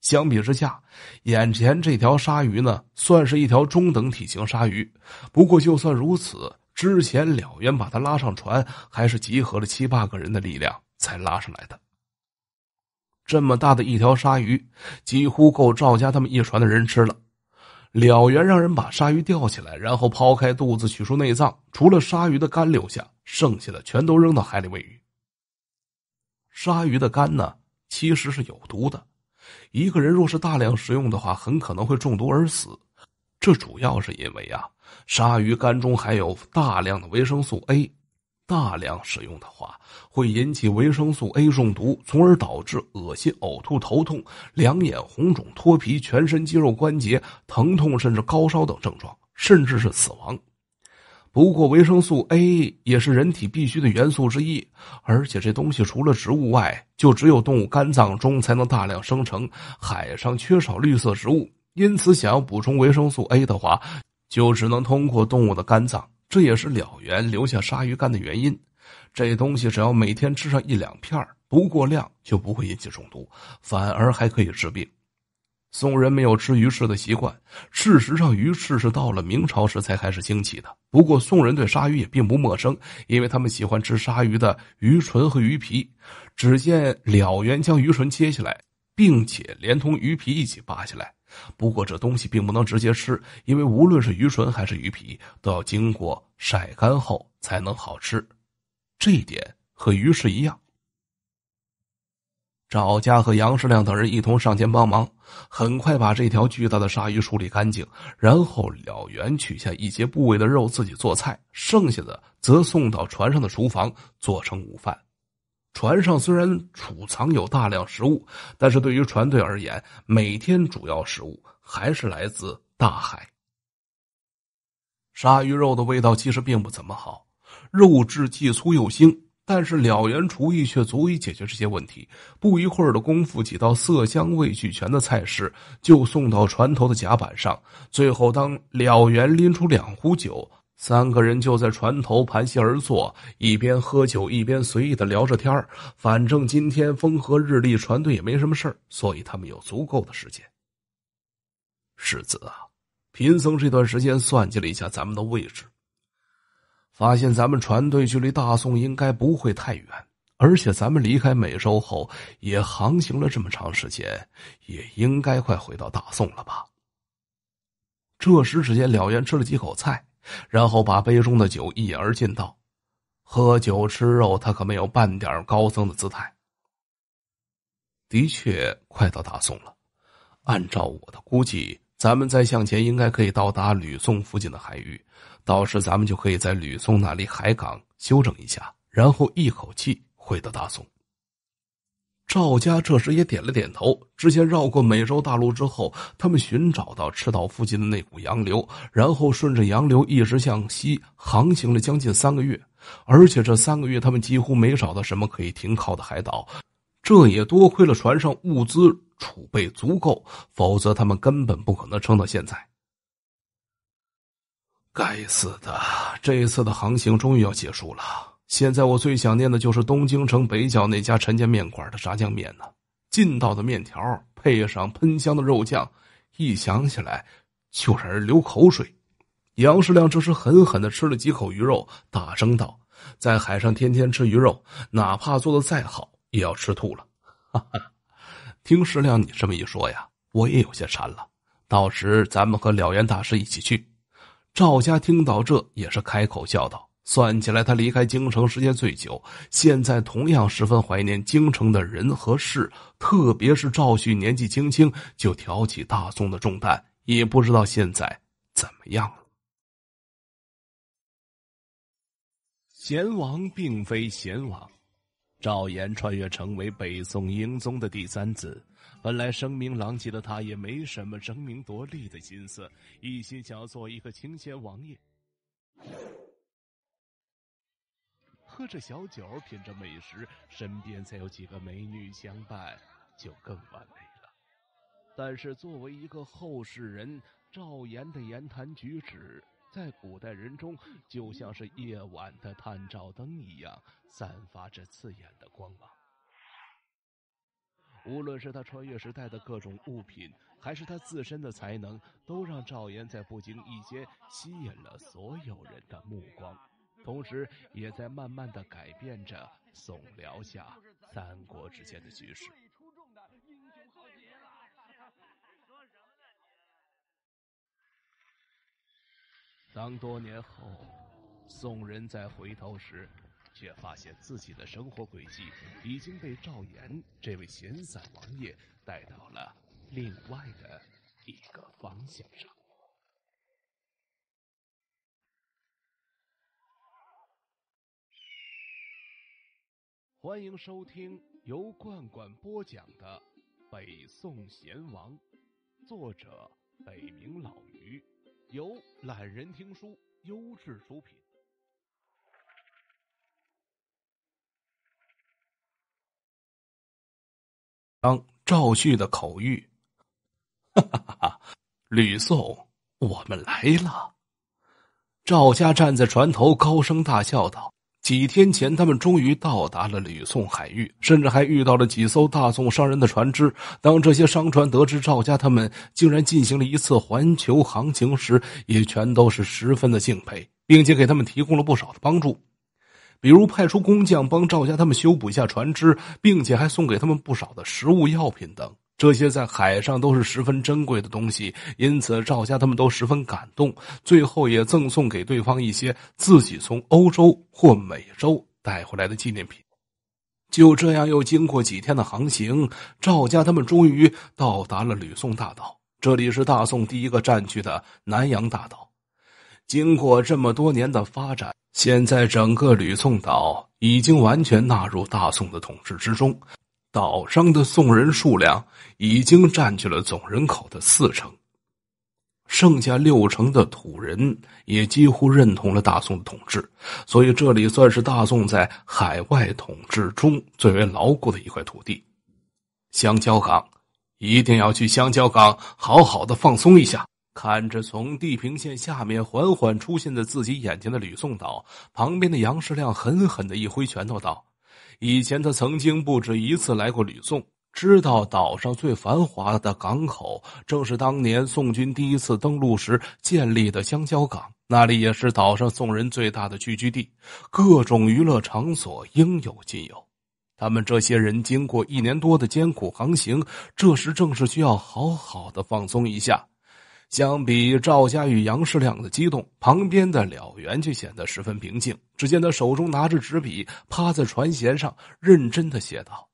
相比之下，眼前这条鲨鱼呢，算是一条中等体型鲨鱼。不过就算如此，之前了原把他拉上船，还是集合了七八个人的力量才拉上来的。这么大的一条鲨鱼，几乎够赵家他们一船的人吃了。了元让人把鲨鱼吊起来，然后抛开肚子取出内脏，除了鲨鱼的肝留下，剩下的全都扔到海里喂鱼。鲨鱼的肝呢，其实是有毒的，一个人若是大量食用的话，很可能会中毒而死。这主要是因为啊，鲨鱼肝中含有大量的维生素 A，大量食用的话。会引起维生素 A 中毒，从而导致恶心、呕吐、头痛、两眼红肿、脱皮、全身肌肉关节疼痛，甚至高烧等症状，甚至是死亡。不过，维生素 A 也是人体必需的元素之一，而且这东西除了植物外，就只有动物肝脏中才能大量生成。海上缺少绿色植物，因此想要补充维生素 A 的话，就只能通过动物的肝脏。这也是了缘留下鲨鱼肝的原因。这东西只要每天吃上一两片不过量就不会引起中毒，反而还可以治病。宋人没有吃鱼翅的习惯，事实上，鱼翅是到了明朝时才开始兴起的。不过，宋人对鲨鱼也并不陌生，因为他们喜欢吃鲨鱼的鱼唇和鱼皮。只见了元将鱼唇切下来，并且连同鱼皮一起扒下来。不过，这东西并不能直接吃，因为无论是鱼唇还是鱼皮，都要经过晒干后才能好吃。这一点和于氏一样。赵家和杨世亮等人一同上前帮忙，很快把这条巨大的鲨鱼处理干净。然后了缘取下一些部位的肉自己做菜，剩下的则送到船上的厨房做成午饭。船上虽然储藏有大量食物，但是对于船队而言，每天主要食物还是来自大海。鲨鱼肉的味道其实并不怎么好。肉质既粗又腥，但是了缘厨艺却足以解决这些问题。不一会儿的功夫，几道色香味俱全的菜式就送到船头的甲板上。最后，当了缘拎出两壶酒，三个人就在船头盘膝而坐，一边喝酒一边随意的聊着天反正今天风和日丽，船队也没什么事所以他们有足够的时间。世子啊，贫僧这段时间算计了一下咱们的位置。发现咱们船队距离大宋应该不会太远，而且咱们离开美洲后也航行了这么长时间，也应该快回到大宋了吧？这时，只见了岩吃了几口菜，然后把杯中的酒一饮而尽，道：“喝酒吃肉，他可没有半点高僧的姿态。”的确，快到大宋了。按照我的估计，咱们再向前，应该可以到达吕宋附近的海域。到时咱们就可以在吕宋那里海港休整一下，然后一口气回到大宋。赵家这时也点了点头。之前绕过美洲大陆之后，他们寻找到赤道附近的那股洋流，然后顺着洋流一直向西航行了将近三个月，而且这三个月他们几乎没找到什么可以停靠的海岛。这也多亏了船上物资储备足够，否则他们根本不可能撑到现在。该死的！这一次的航行终于要结束了。现在我最想念的就是东京城北角那家陈家面馆的炸酱面呢，劲道的面条配上喷香的肉酱，一想起来就让人流口水。杨世亮这时狠狠的吃了几口鱼肉，大声道：“在海上天天吃鱼肉，哪怕做的再好，也要吃吐了。”哈哈，听世亮你这么一说呀，我也有些馋了。到时咱们和了缘大师一起去。赵家听到这，也是开口笑道：“算起来，他离开京城时间最久，现在同样十分怀念京城的人和事。特别是赵旭，年纪轻轻就挑起大宋的重担，也不知道现在怎么样了。”贤王并非贤王，赵岩穿越成为北宋英宗的第三子。本来声名狼藉的他也没什么争名夺利的心思，一心想要做一个清闲王爷，喝着小酒，品着美食，身边再有几个美女相伴，就更完美了。但是作为一个后世人，赵岩的言谈举止在古代人中就像是夜晚的探照灯一样，散发着刺眼的光芒。无论是他穿越时代的各种物品，还是他自身的才能，都让赵岩在不经意间吸引了所有人的目光，同时也在慢慢的改变着宋辽夏三国之间的局势。当多年后，宋人再回头时，却发现自己的生活轨迹已经被赵岩这位闲散王爷带到了另外的一个方向上。欢迎收听由罐罐播讲的《北宋贤王》，作者北冥老鱼，由懒人听书优质出品。赵旭的口谕，哈哈哈！吕宋，我们来了！赵家站在船头，高声大笑道：“几天前，他们终于到达了吕宋海域，甚至还遇到了几艘大宋商人的船只。当这些商船得知赵家他们竟然进行了一次环球航行时，也全都是十分的敬佩，并且给他们提供了不少的帮助。”比如派出工匠帮赵家他们修补一下船只，并且还送给他们不少的食物、药品等。这些在海上都是十分珍贵的东西，因此赵家他们都十分感动。最后也赠送给对方一些自己从欧洲或美洲带回来的纪念品。就这样，又经过几天的航行，赵家他们终于到达了吕宋大岛。这里是大宋第一个占据的南洋大岛。经过这么多年的发展，现在整个吕宋岛已经完全纳入大宋的统治之中，岛上的宋人数量已经占据了总人口的四成，剩下六成的土人也几乎认同了大宋的统治，所以这里算是大宋在海外统治中最为牢固的一块土地。香蕉港，一定要去香蕉港好好的放松一下。看着从地平线下面缓缓出现在自己眼前的吕宋岛，旁边的杨世亮狠狠的一挥拳头道：“以前他曾经不止一次来过吕宋，知道岛上最繁华的港口正是当年宋军第一次登陆时建立的香蕉港，那里也是岛上宋人最大的聚居地，各种娱乐场所应有尽有。他们这些人经过一年多的艰苦航行，这时正是需要好好的放松一下。”相比赵家与杨世亮的激动，旁边的了源却显得十分平静。只见他手中拿着纸笔，趴在船舷上，认真的写道：“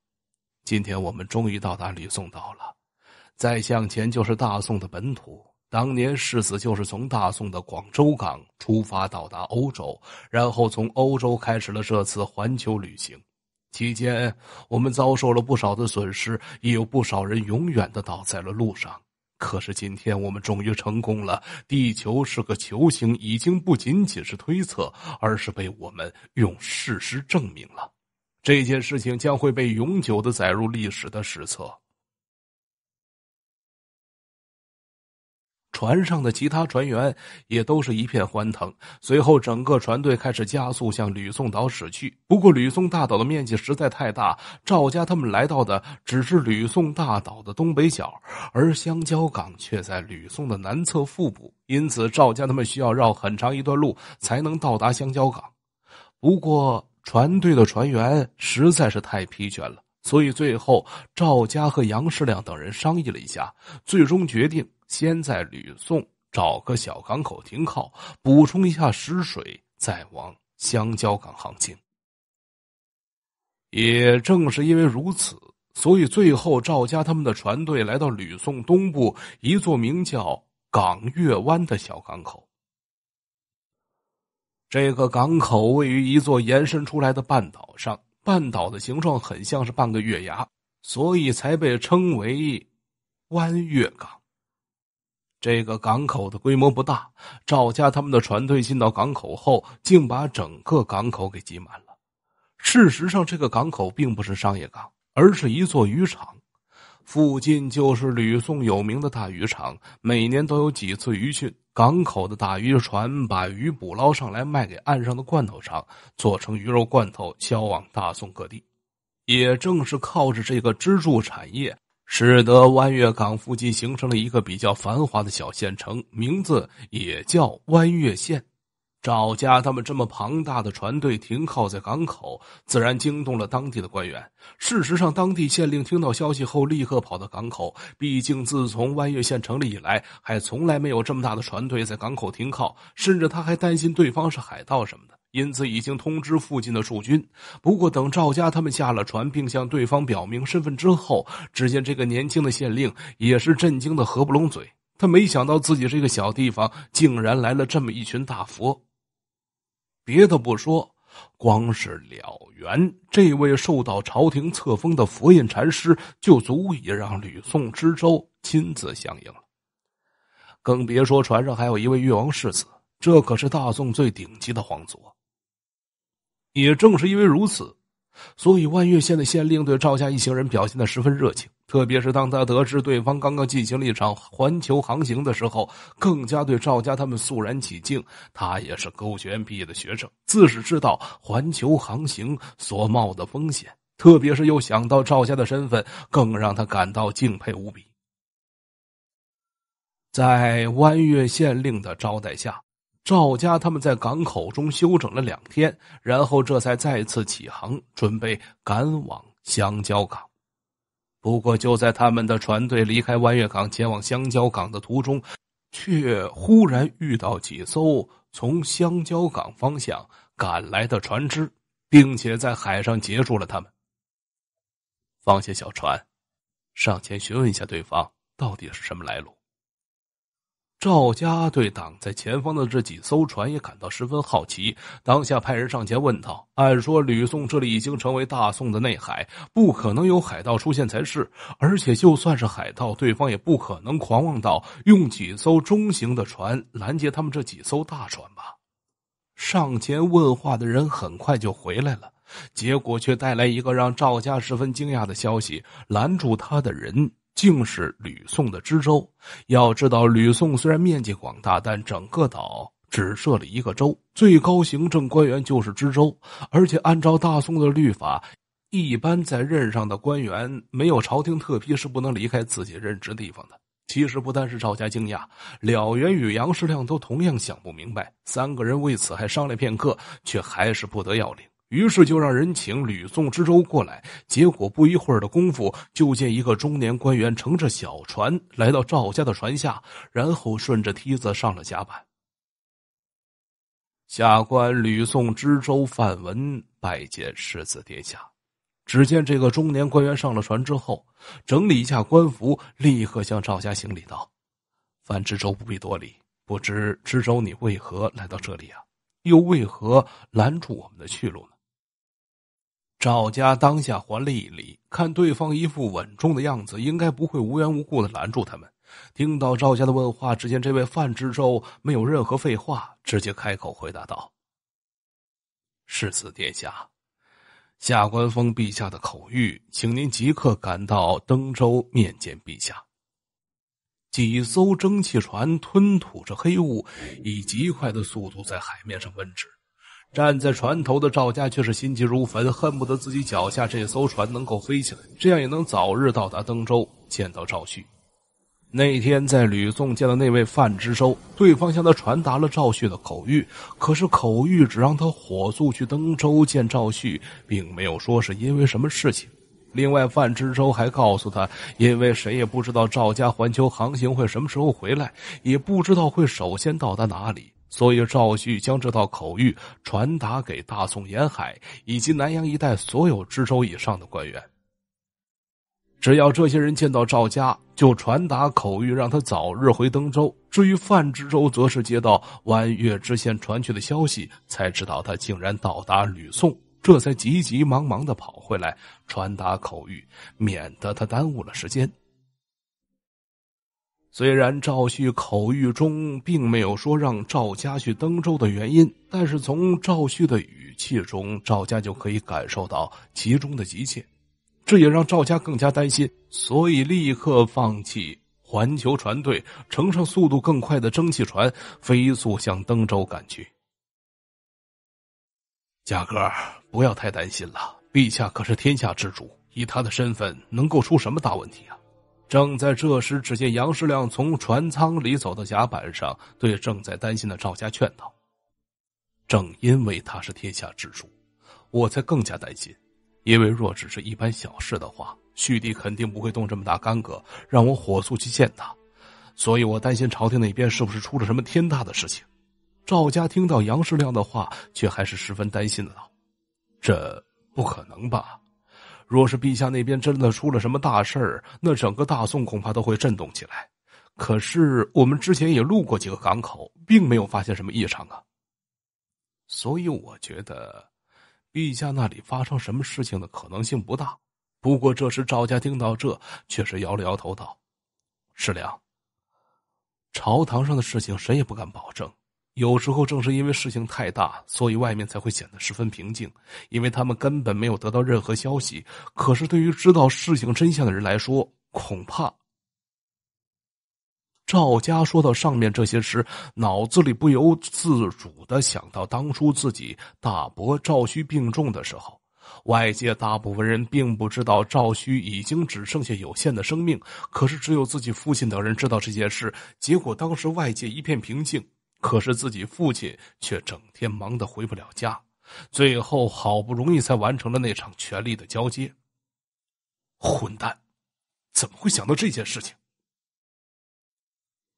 今天我们终于到达吕宋岛了，再向前就是大宋的本土。当年世子就是从大宋的广州港出发，到达欧洲，然后从欧洲开始了这次环球旅行。期间，我们遭受了不少的损失，也有不少人永远的倒在了路上。”可是今天我们终于成功了。地球是个球形，已经不仅仅是推测，而是被我们用事实证明了。这件事情将会被永久的载入历史的史册。船上的其他船员也都是一片欢腾。随后，整个船队开始加速向吕宋岛驶去。不过，吕宋大岛的面积实在太大，赵家他们来到的只是吕宋大岛的东北角，而香蕉港却在吕宋的南侧腹部。因此，赵家他们需要绕很长一段路才能到达香蕉港。不过，船队的船员实在是太疲倦了，所以最后赵家和杨世亮等人商议了一下，最终决定。先在吕宋找个小港口停靠，补充一下食水，再往香蕉港航行。也正是因为如此，所以最后赵家他们的船队来到吕宋东部一座名叫港月湾的小港口。这个港口位于一座延伸出来的半岛上，半岛的形状很像是半个月牙，所以才被称为弯月港。这个港口的规模不大，赵家他们的船队进到港口后，竟把整个港口给挤满了。事实上，这个港口并不是商业港，而是一座渔场，附近就是吕宋有名的大渔场，每年都有几次渔汛。港口的大渔船把鱼捕捞上来，卖给岸上的罐头厂，做成鱼肉罐头销往大宋各地。也正是靠着这个支柱产业。使得弯月港附近形成了一个比较繁华的小县城，名字也叫弯月县。赵家他们这么庞大的船队停靠在港口，自然惊动了当地的官员。事实上，当地县令听到消息后，立刻跑到港口。毕竟，自从弯月县成立以来，还从来没有这么大的船队在港口停靠，甚至他还担心对方是海盗什么的。因此已经通知附近的驻军。不过等赵家他们下了船，并向对方表明身份之后，只见这个年轻的县令也是震惊的合不拢嘴。他没想到自己这个小地方竟然来了这么一群大佛。别的不说，光是了缘这位受到朝廷册封的佛印禅师，就足以让吕宋知州亲自相应了。更别说船上还有一位越王世子，这可是大宋最顶级的皇族。也正是因为如此，所以万月县的县令对赵家一行人表现的十分热情。特别是当他得知对方刚刚进行了一场环球航行的时候，更加对赵家他们肃然起敬。他也是勾学毕业的学生，自始知道环球航行所冒的风险，特别是又想到赵家的身份，更让他感到敬佩无比。在万月县令的招待下。赵家他们在港口中休整了两天，然后这才再次起航，准备赶往香蕉港。不过，就在他们的船队离开弯月港前往香蕉港的途中，却忽然遇到几艘从香蕉港方向赶来的船只，并且在海上截住了他们。放下小船，上前询问一下对方到底是什么来路。赵家对挡在前方的这几艘船也感到十分好奇，当下派人上前问道：“按说吕宋这里已经成为大宋的内海，不可能有海盗出现才是。而且就算是海盗，对方也不可能狂妄到用几艘中型的船拦截他们这几艘大船吧？”上前问话的人很快就回来了，结果却带来一个让赵家十分惊讶的消息：拦住他的人。竟是吕宋的知州。要知道，吕宋虽然面积广大，但整个岛只设了一个州，最高行政官员就是知州。而且，按照大宋的律法，一般在任上的官员没有朝廷特批是不能离开自己任职地方的。其实，不单是赵家惊讶，了源与杨世亮都同样想不明白。三个人为此还商量片刻，却还是不得要领。于是就让人请吕宋知州过来，结果不一会儿的功夫，就见一个中年官员乘着小船来到赵家的船下，然后顺着梯子上了甲板。下官吕宋知州范文拜见世子殿下。只见这个中年官员上了船之后，整理一下官服，立刻向赵家行礼道：“范知州不必多礼，不知知州你为何来到这里啊？又为何拦住我们的去路？”赵家当下还了一礼，看对方一副稳重的样子，应该不会无缘无故的拦住他们。听到赵家的问话，只见这位范知州没有任何废话，直接开口回答道：“世子殿下，下官奉陛下的口谕，请您即刻赶到登州面见陛下。”几艘蒸汽船吞吐着黑雾，以极快的速度在海面上奔驰。站在船头的赵家却是心急如焚，恨不得自己脚下这艘船能够飞起来，这样也能早日到达登州见到赵旭。那天在吕宋见到那位范知州，对方向他传达了赵旭的口谕，可是口谕只让他火速去登州见赵旭，并没有说是因为什么事情。另外，范知州还告诉他，因为谁也不知道赵家环球航行会什么时候回来，也不知道会首先到达哪里。所以赵旭将这道口谕传达给大宋沿海以及南阳一带所有知州以上的官员。只要这些人见到赵家，就传达口谕，让他早日回登州。至于范知州，则是接到弯月知县传去的消息，才知道他竟然到达吕宋，这才急急忙忙的跑回来传达口谕，免得他耽误了时间。虽然赵旭口谕中并没有说让赵家去登州的原因，但是从赵旭的语气中，赵家就可以感受到其中的急切，这也让赵家更加担心，所以立刻放弃环球船队，乘上速度更快的蒸汽船，飞速向登州赶去。贾哥，不要太担心了，陛下可是天下之主，以他的身份，能够出什么大问题？正在这时，只见杨世亮从船舱里走到甲板上，对正在担心的赵家劝道：“正因为他是天下之主，我才更加担心。因为若只是一般小事的话，旭帝肯定不会动这么大干戈，让我火速去见他。所以我担心朝廷那边是不是出了什么天大的事情。”赵家听到杨世亮的话，却还是十分担心的道：“这不可能吧？”若是陛下那边真的出了什么大事儿，那整个大宋恐怕都会震动起来。可是我们之前也路过几个港口，并没有发现什么异常啊。所以我觉得，陛下那里发生什么事情的可能性不大。不过这时赵家听到这，却是摇了摇头道：“世良，朝堂上的事情，谁也不敢保证。”有时候正是因为事情太大，所以外面才会显得十分平静，因为他们根本没有得到任何消息。可是对于知道事情真相的人来说，恐怕赵家说到上面这些时，脑子里不由自主的想到当初自己大伯赵虚病重的时候，外界大部分人并不知道赵虚已经只剩下有限的生命，可是只有自己父亲等人知道这件事。结果当时外界一片平静。可是自己父亲却整天忙得回不了家，最后好不容易才完成了那场权力的交接。混蛋，怎么会想到这件事情？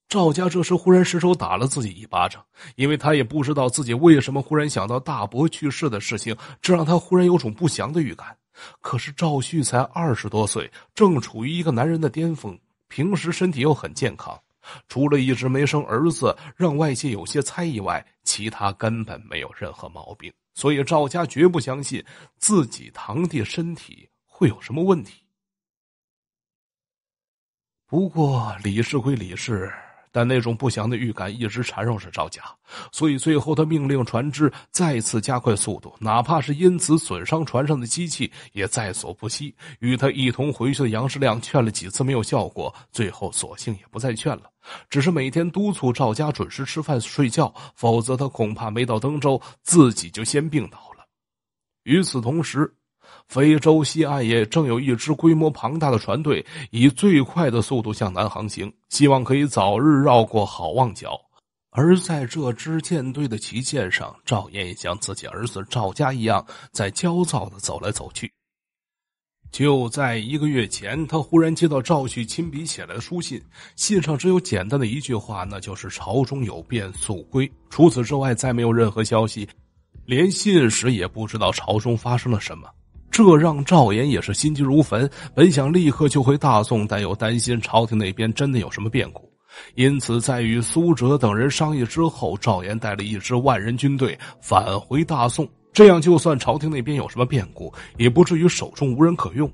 赵家这时忽然失手打了自己一巴掌，因为他也不知道自己为什么忽然想到大伯去世的事情，这让他忽然有种不祥的预感。可是赵旭才二十多岁，正处于一个男人的巅峰，平时身体又很健康。除了一直没生儿子，让外界有些猜疑外，其他根本没有任何毛病。所以赵家绝不相信自己堂弟身体会有什么问题。不过李氏归李氏。但那种不祥的预感一直缠绕着赵家，所以最后他命令船只再次加快速度，哪怕是因此损伤船上的机器也在所不惜。与他一同回去的杨世亮劝了几次没有效果，最后索性也不再劝了，只是每天督促赵家准时吃饭睡觉，否则他恐怕没到登州自己就先病倒了。与此同时，非洲西岸也正有一支规模庞大的船队，以最快的速度向南航行，希望可以早日绕过好望角。而在这支舰队的旗舰上，赵燕像自己儿子赵家一样，在焦躁的走来走去。就在一个月前，他忽然接到赵旭亲笔写来的书信，信上只有简单的一句话，那就是“朝中有变，速归”。除此之外，再没有任何消息，连信使也不知道朝中发生了什么。这让赵岩也是心急如焚，本想立刻就回大宋，但又担心朝廷那边真的有什么变故，因此在与苏辙等人商议之后，赵岩带了一支万人军队返回大宋。这样，就算朝廷那边有什么变故，也不至于手中无人可用。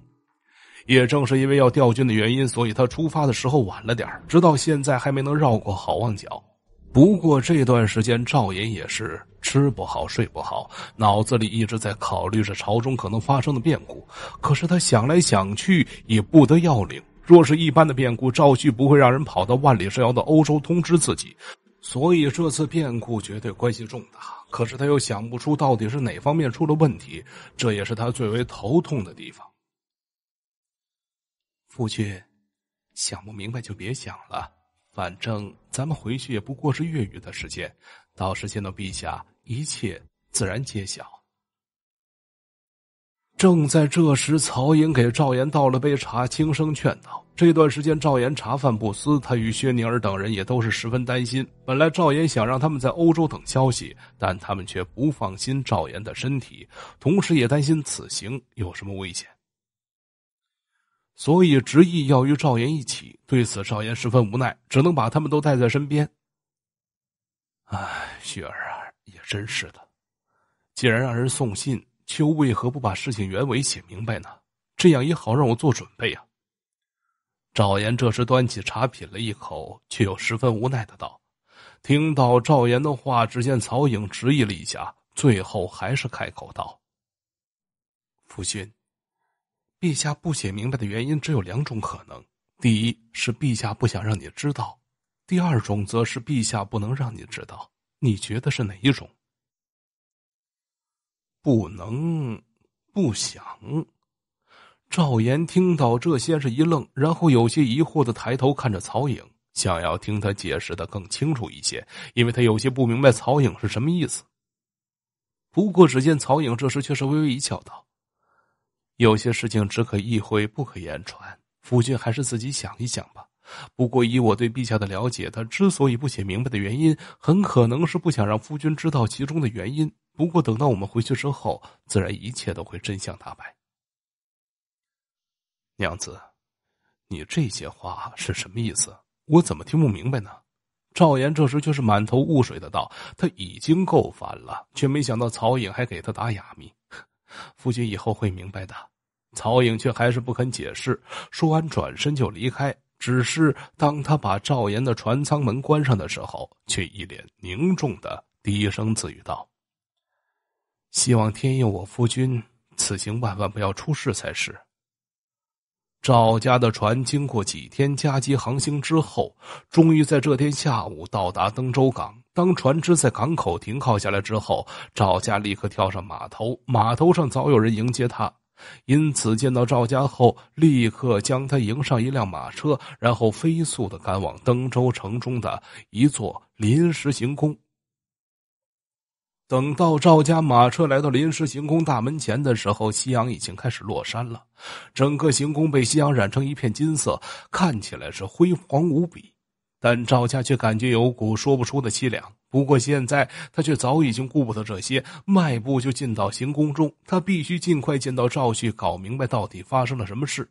也正是因为要调军的原因，所以他出发的时候晚了点直到现在还没能绕过好望角。不过这段时间，赵岩也是吃不好睡不好，脑子里一直在考虑着朝中可能发生的变故。可是他想来想去也不得要领。若是一般的变故，赵旭不会让人跑到万里之遥的欧洲通知自己。所以这次变故绝对关系重大。可是他又想不出到底是哪方面出了问题，这也是他最为头痛的地方。夫君，想不明白就别想了。反正咱们回去也不过是月余的时间，到时见到陛下，一切自然揭晓。正在这时，曹颖给赵岩倒了杯茶，轻声劝道：“这段时间赵岩茶饭不思，他与薛宁儿等人也都是十分担心。本来赵岩想让他们在欧洲等消息，但他们却不放心赵岩的身体，同时也担心此行有什么危险。”所以执意要与赵岩一起，对此赵岩十分无奈，只能把他们都带在身边。唉，雪儿啊，也真是的，既然让人送信，秋为何不把事情原委写明白呢？这样也好让我做准备啊。赵岩这时端起茶品了一口，却又十分无奈的道：“听到赵岩的话，只见曹颖迟疑了一下，最后还是开口道：‘夫君。’”陛下不写明白的原因只有两种可能：第一是陛下不想让你知道；第二种则是陛下不能让你知道。你觉得是哪一种？不能，不想。赵岩听到这，先是一愣，然后有些疑惑的抬头看着曹颖，想要听他解释的更清楚一些，因为他有些不明白曹颖是什么意思。不过，只见曹颖这时却是微微一笑，道。有些事情只可意会不可言传，夫君还是自己想一想吧。不过以我对陛下的了解，他之所以不写明白的原因，很可能是不想让夫君知道其中的原因。不过等到我们回去之后，自然一切都会真相大白。娘子，你这些话是什么意思？我怎么听不明白呢？赵岩这时却是满头雾水的道：“他已经够烦了，却没想到曹颖还给他打哑谜。”夫君以后会明白的，曹颖却还是不肯解释。说完，转身就离开。只是当他把赵岩的船舱门关上的时候，却一脸凝重的低声自语道：“希望天佑我夫君，此行万万不要出事才是。”赵家的船经过几天加急航行之后，终于在这天下午到达登州港。当船只在港口停靠下来之后，赵家立刻跳上码头。码头上早有人迎接他，因此见到赵家后，立刻将他迎上一辆马车，然后飞速的赶往登州城中的一座临时行宫。等到赵家马车来到临时行宫大门前的时候，夕阳已经开始落山了，整个行宫被夕阳染成一片金色，看起来是辉煌无比。但赵家却感觉有股说不出的凄凉。不过现在他却早已经顾不得这些，迈步就进到行宫中。他必须尽快见到赵旭，搞明白到底发生了什么事。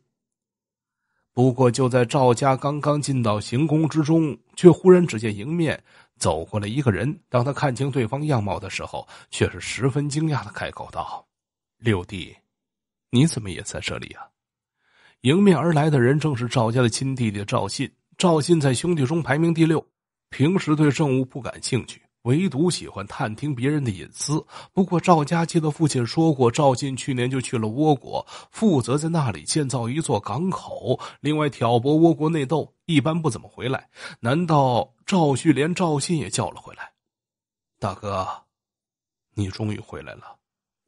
不过就在赵家刚刚进到行宫之中，却忽然只见迎面走过来一个人。当他看清对方样貌的时候，却是十分惊讶的开口道：“六弟，你怎么也在这里啊？”迎面而来的人正是赵家的亲弟弟赵信。赵信在兄弟中排名第六，平时对政务不感兴趣，唯独喜欢探听别人的隐私。不过赵家记的父亲说过，赵信去年就去了倭国，负责在那里建造一座港口，另外挑拨倭国内斗，一般不怎么回来。难道赵旭连赵信也叫了回来？大哥，你终于回来了，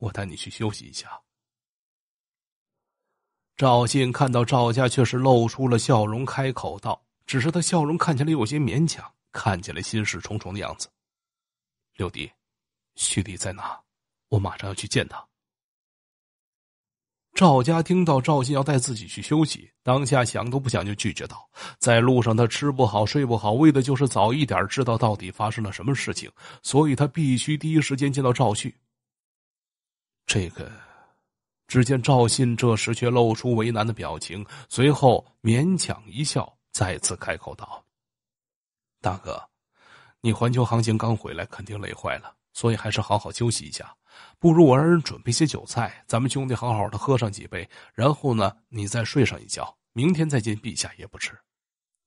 我带你去休息一下。赵信看到赵家，却是露出了笑容，开口道。只是他笑容看起来有些勉强，看起来心事重重的样子。六弟，旭弟在哪？我马上要去见他。赵家听到赵信要带自己去休息，当下想都不想就拒绝道：“在路上，他吃不好，睡不好，为的就是早一点知道到底发生了什么事情。所以，他必须第一时间见到赵旭。”这个，只见赵信这时却露出为难的表情，随后勉强一笑。再次开口道：“大哥，你环球航行刚回来，肯定累坏了，所以还是好好休息一下。不如我让人准备些酒菜，咱们兄弟好好的喝上几杯，然后呢，你再睡上一觉，明天再见陛下也不迟。”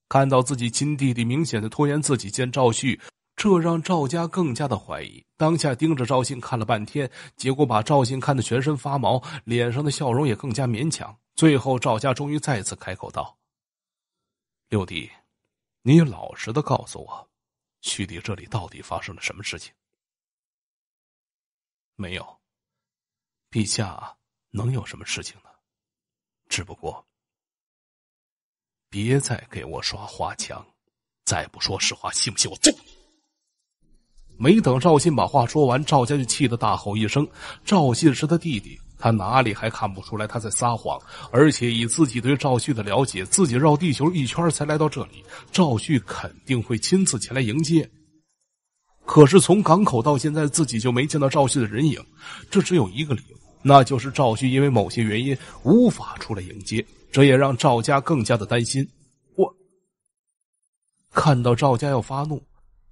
看到自己亲弟弟明显的拖延自己见赵旭，这让赵家更加的怀疑。当下盯着赵信看了半天，结果把赵信看得全身发毛，脸上的笑容也更加勉强。最后，赵家终于再次开口道。六弟，你老实的告诉我，去你这里到底发生了什么事情？没有，陛下能有什么事情呢？只不过，别再给我耍花枪，再不说实话，信不信我揍你？没等赵信把话说完，赵家就气得大吼一声：“赵信是他弟弟。”他哪里还看不出来他在撒谎？而且以自己对赵旭的了解，自己绕地球一圈才来到这里，赵旭肯定会亲自前来迎接。可是从港口到现在，自己就没见到赵旭的人影，这只有一个理由，那就是赵旭因为某些原因无法出来迎接。这也让赵家更加的担心。我看到赵家要发怒，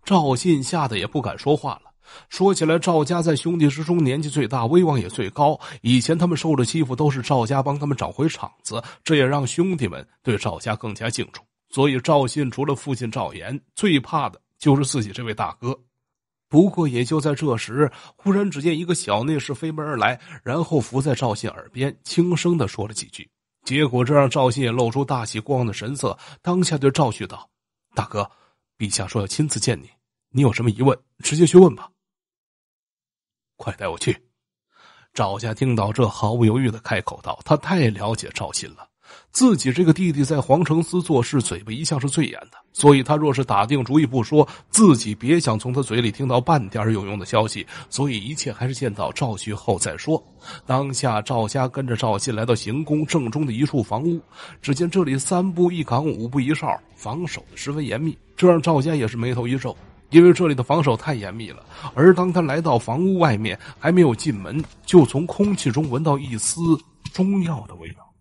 赵信吓得也不敢说话了。说起来，赵家在兄弟之中年纪最大，威望也最高。以前他们受的欺负，都是赵家帮他们找回场子，这也让兄弟们对赵家更加敬重。所以赵信除了父亲赵岩，最怕的就是自己这位大哥。不过，也就在这时，忽然只见一个小内侍飞奔而来，然后伏在赵信耳边轻声的说了几句。结果，这让赵信也露出大喜过望的神色，当下对赵旭道：“大哥，陛下说要亲自见你，你有什么疑问，直接去问吧。”快带我去！赵家听到这，毫不犹豫的开口道：“他太了解赵信了，自己这个弟弟在皇城司做事，嘴巴一向是最严的，所以他若是打定主意不说，自己别想从他嘴里听到半点有用的消息。所以一切还是见到赵旭后再说。”当下，赵家跟着赵信来到行宫正中的一处房屋，只见这里三步一岗，五步一哨，防守的十分严密，这让赵家也是眉头一皱。因为这里的防守太严密了，而当他来到房屋外面，还没有进门，就从空气中闻到一丝中药的味道。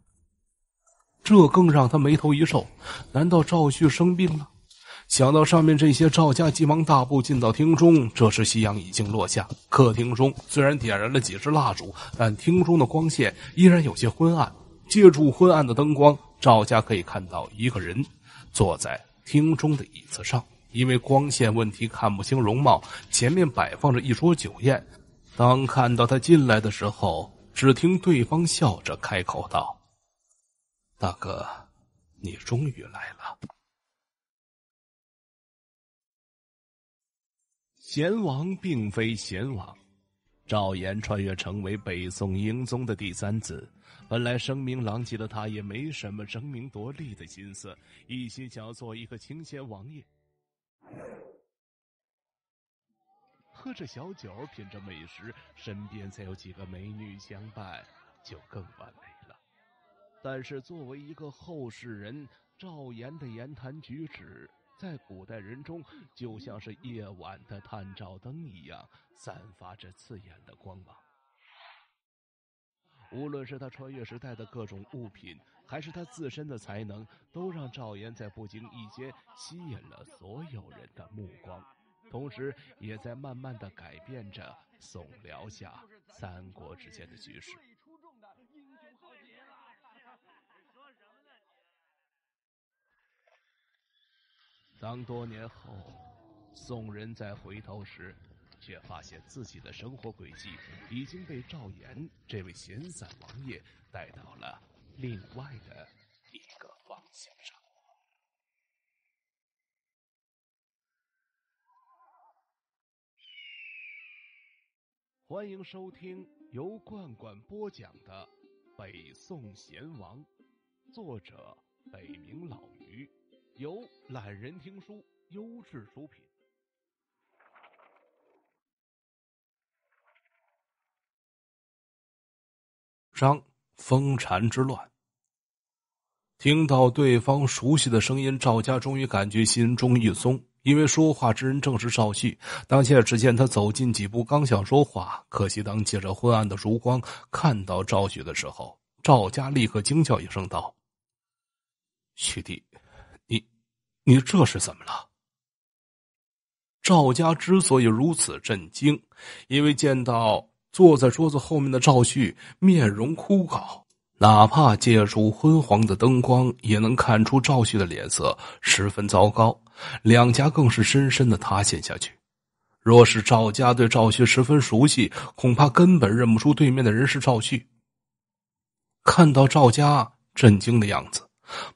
这更让他眉头一皱，难道赵旭生病了？想到上面这些，赵家急忙大步进到厅中。这时夕阳已经落下，客厅中虽然点燃了几支蜡烛，但厅中的光线依然有些昏暗。借助昏暗的灯光，赵家可以看到一个人坐在厅中的椅子上。因为光线问题看不清容貌，前面摆放着一桌酒宴。当看到他进来的时候，只听对方笑着开口道：“大哥，你终于来了。”贤王并非贤王，赵岩穿越成为北宋英宗的第三子。本来声名狼藉的他，也没什么争名夺利的心思，一心想要做一个清闲王爷。喝着小酒，品着美食，身边再有几个美女相伴，就更完美了。但是作为一个后世人，赵岩的言谈举止在古代人中就像是夜晚的探照灯一样，散发着刺眼的光芒。无论是他穿越时代的各种物品。还是他自身的才能，都让赵岩在不经意间吸引了所有人的目光，同时也在慢慢的改变着宋辽夏三国之间的局势。当多年后宋人再回头时，却发现自己的生活轨迹已经被赵岩这位闲散王爷带到了。另外的一个方向上。欢迎收听由罐罐播讲的《北宋贤王》，作者北冥老鱼，由懒人听书优质出品。张。风禅之乱。听到对方熟悉的声音，赵家终于感觉心中一松，因为说话之人正是赵旭。当下，只见他走近几步，刚想说话，可惜当借着昏暗的烛光看到赵旭的时候，赵家立刻惊叫一声道：“旭弟，你，你这是怎么了？”赵家之所以如此震惊，因为见到。坐在桌子后面的赵旭面容枯槁，哪怕借助昏黄的灯光，也能看出赵旭的脸色十分糟糕，两颊更是深深的塌陷下去。若是赵家对赵旭十分熟悉，恐怕根本认不出对面的人是赵旭。看到赵家震惊的样子，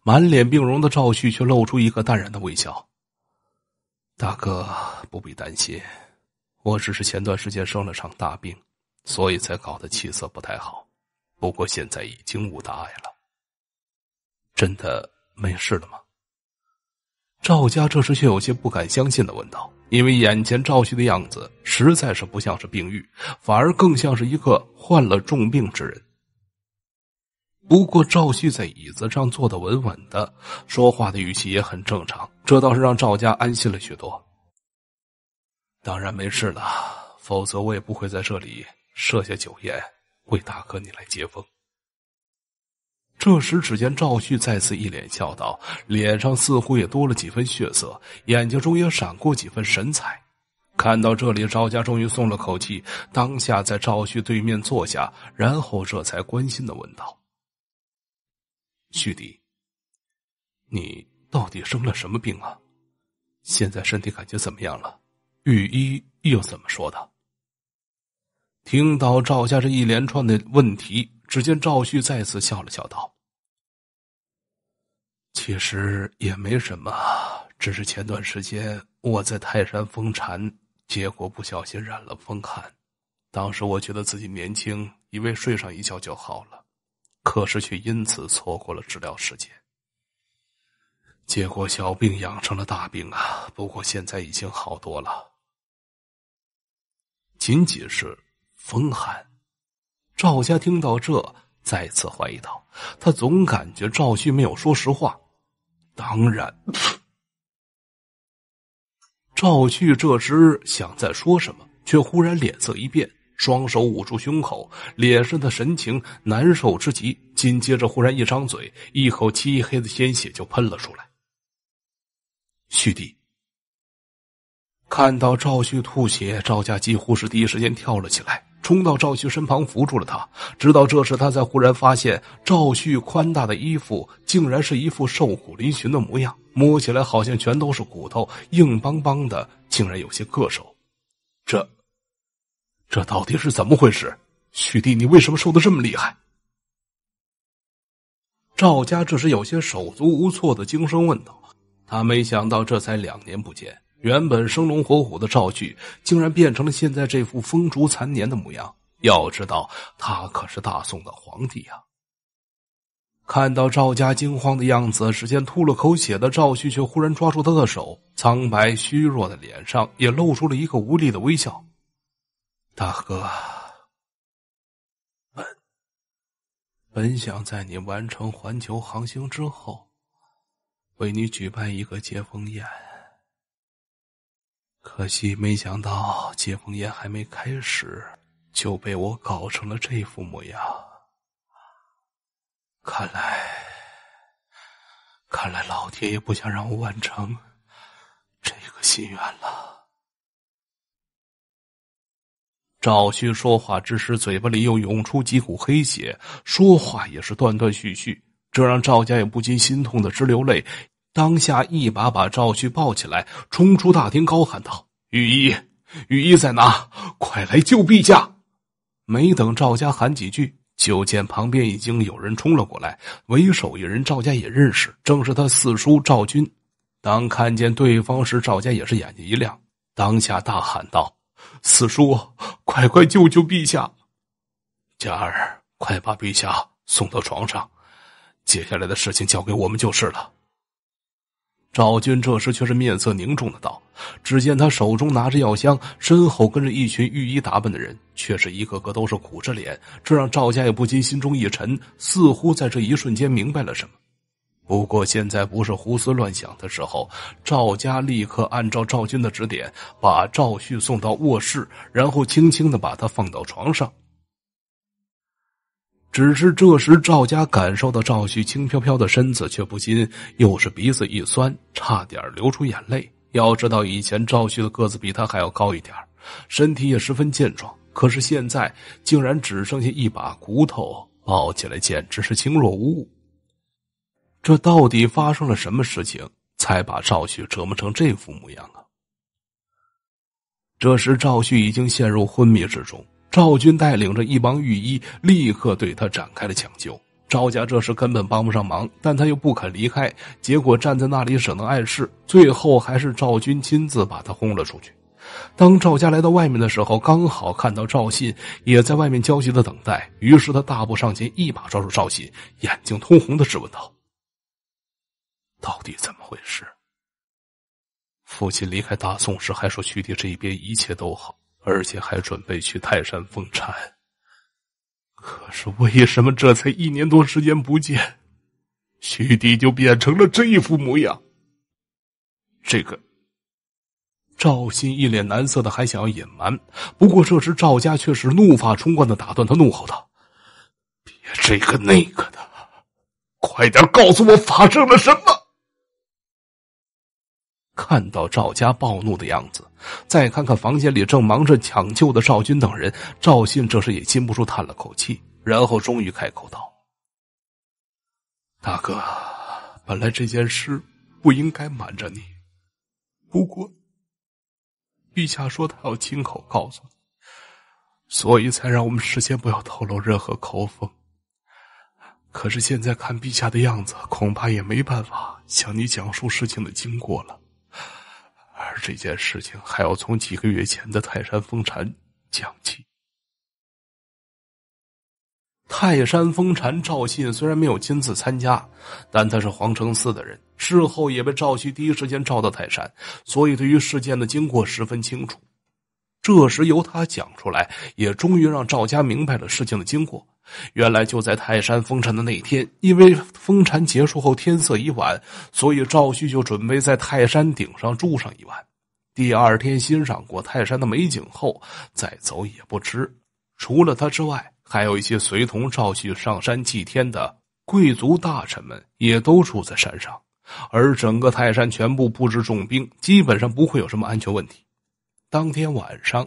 满脸病容的赵旭却露出一个淡然的微笑：“大哥不必担心，我只是前段时间生了场大病。”所以才搞得气色不太好，不过现在已经无大碍了。真的没事了吗？赵家这时却有些不敢相信的问道，因为眼前赵旭的样子实在是不像是病愈，反而更像是一个患了重病之人。不过赵旭在椅子上坐得稳稳的，说话的语气也很正常，这倒是让赵家安心了许多。当然没事了，否则我也不会在这里。设下酒宴为大哥你来接风。这时，只见赵旭再次一脸笑道，脸上似乎也多了几分血色，眼睛中也闪过几分神采。看到这里，赵家终于松了口气，当下在赵旭对面坐下，然后这才关心的问道：“旭弟，你到底生了什么病啊？现在身体感觉怎么样了？御医又怎么说的？”听到赵家这一连串的问题，只见赵旭再次笑了笑道：“其实也没什么，只是前段时间我在泰山封禅，结果不小心染了风寒。当时我觉得自己年轻，以为睡上一觉就好了，可是却因此错过了治疗时间。结果小病养成了大病啊！不过现在已经好多了，仅仅是……”风寒，赵家听到这，再次怀疑到，他总感觉赵旭没有说实话。当然，赵旭这时想再说什么，却忽然脸色一变，双手捂住胸口，脸上的神情难受之极。紧接着，忽然一张嘴，一口漆黑的鲜血就喷了出来。旭弟，看到赵旭吐血，赵家几乎是第一时间跳了起来。冲到赵旭身旁扶住了他，直到这时他才忽然发现赵旭宽大的衣服竟然是一副瘦骨嶙峋的模样，摸起来好像全都是骨头，硬邦邦的，竟然有些硌手。这，这到底是怎么回事？旭弟，你为什么瘦的这么厉害？赵家这时有些手足无措的惊声问道，他没想到这才两年不见。原本生龙活虎的赵旭，竟然变成了现在这副风烛残年的模样。要知道，他可是大宋的皇帝呀！看到赵家惊慌的样子，只见吐了口血的赵旭却忽然抓住他的手，苍白虚弱的脸上也露出了一个无力的微笑：“大哥，本本想在你完成环球航行之后，为你举办一个接风宴。”可惜，没想到接风宴还没开始，就被我搞成了这副模样。看来，看来老天也不想让我完成这个心愿了。赵旭说话之时，嘴巴里又涌出几股黑血，说话也是断断续续，这让赵家也不禁心痛的直流泪。当下一把把赵旭抱起来，冲出大厅，高喊道：“御医，御医在哪？快来救陛下！”没等赵家喊几句，就见旁边已经有人冲了过来，为首一人赵家也认识，正是他四叔赵军。当看见对方时，赵家也是眼睛一亮，当下大喊道：“四叔，快快救救陛下！家儿，快把陛下送到床上，接下来的事情交给我们就是了。”赵军这时却是面色凝重的道，只见他手中拿着药箱，身后跟着一群御医打扮的人，却是一个个都是苦着脸，这让赵家也不禁心中一沉，似乎在这一瞬间明白了什么。不过现在不是胡思乱想的时候，赵家立刻按照赵军的指点，把赵旭送到卧室，然后轻轻的把他放到床上。只是这时，赵家感受到赵旭轻飘飘的身子，却不禁又是鼻子一酸，差点流出眼泪。要知道，以前赵旭的个子比他还要高一点，身体也十分健壮，可是现在竟然只剩下一把骨头，抱起来简直是轻若无物。这到底发生了什么事情，才把赵旭折磨成这副模样啊？这时，赵旭已经陷入昏迷之中。赵军带领着一帮御医，立刻对他展开了抢救。赵家这时根本帮不上忙，但他又不肯离开，结果站在那里只能碍事。最后还是赵军亲自把他轰了出去。当赵家来到外面的时候，刚好看到赵信也在外面焦急的等待。于是他大步上前，一把抓住赵信，眼睛通红的质问道：“到底怎么回事？父亲离开大宋时，还说徐帝这一边一切都好。”而且还准备去泰山封禅，可是为什么这才一年多时间不见，徐迪就变成了这一副模样？这个，赵鑫一脸难色的还想要隐瞒，不过这时赵家却是怒发冲冠的打断他，怒吼道：“别这个那个的，快点告诉我发生了什么！”看到赵家暴怒的样子，再看看房间里正忙着抢救的赵军等人，赵信这时也禁不住叹了口气，然后终于开口道：“大哥，本来这件事不应该瞒着你，不过，陛下说他要亲口告诉你，所以才让我们事先不要透露任何口风。可是现在看陛下的样子，恐怕也没办法向你讲述事情的经过了。”而这件事情还要从几个月前的泰山封禅讲起。泰山封禅，赵信虽然没有亲自参加，但他是皇城寺的人，事后也被赵旭第一时间召到泰山，所以对于事件的经过十分清楚。这时由他讲出来，也终于让赵家明白了事情的经过。原来就在泰山封禅的那天，因为封禅结束后天色已晚，所以赵旭就准备在泰山顶上住上一晚。第二天欣赏过泰山的美景后，再走也不迟。除了他之外，还有一些随同赵旭上山祭天的贵族大臣们，也都住在山上。而整个泰山全部布置重兵，基本上不会有什么安全问题。当天晚上，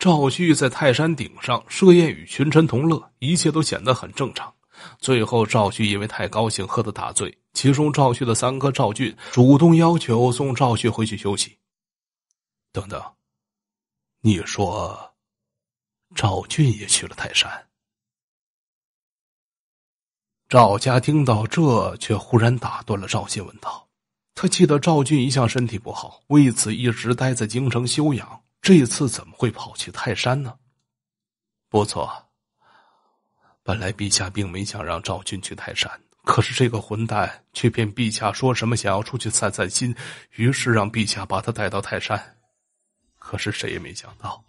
赵旭在泰山顶上设宴与群臣同乐，一切都显得很正常。最后，赵旭因为太高兴，喝得大醉。其中，赵旭的三哥赵俊主动要求送赵旭回去休息。等等，你说，赵俊也去了泰山？赵家听到这，却忽然打断了赵信，问道。他记得赵俊一向身体不好，为此一直待在京城休养。这次怎么会跑去泰山呢？不错，本来陛下并没想让赵俊去泰山，可是这个混蛋却骗陛下说什么想要出去散散心，于是让陛下把他带到泰山。可是谁也没想到，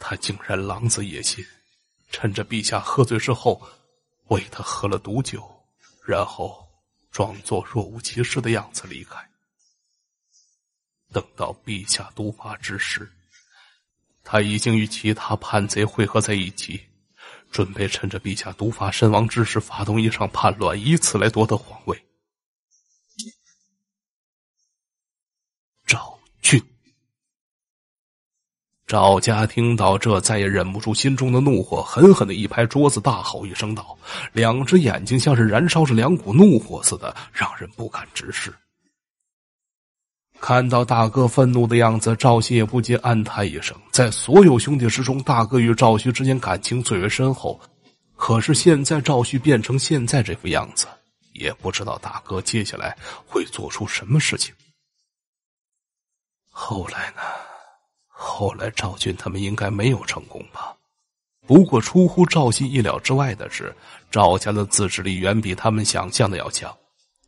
他竟然狼子野心，趁着陛下喝醉之后，为他喝了毒酒，然后。装作若无其事的样子离开。等到陛下毒发之时，他已经与其他叛贼汇合在一起，准备趁着陛下毒发身亡之时发动一场叛乱，以此来夺得皇位。赵家听到这，再也忍不住心中的怒火，狠狠的一拍桌子，大吼一声道：“两只眼睛像是燃烧着两股怒火似的，让人不敢直视。”看到大哥愤怒的样子，赵信也不禁暗叹一声：在所有兄弟之中，大哥与赵旭之间感情最为深厚。可是现在赵旭变成现在这副样子，也不知道大哥接下来会做出什么事情。后来呢？后来赵俊他们应该没有成功吧？不过出乎赵信意料之外的是，赵家的自制力远比他们想象的要强。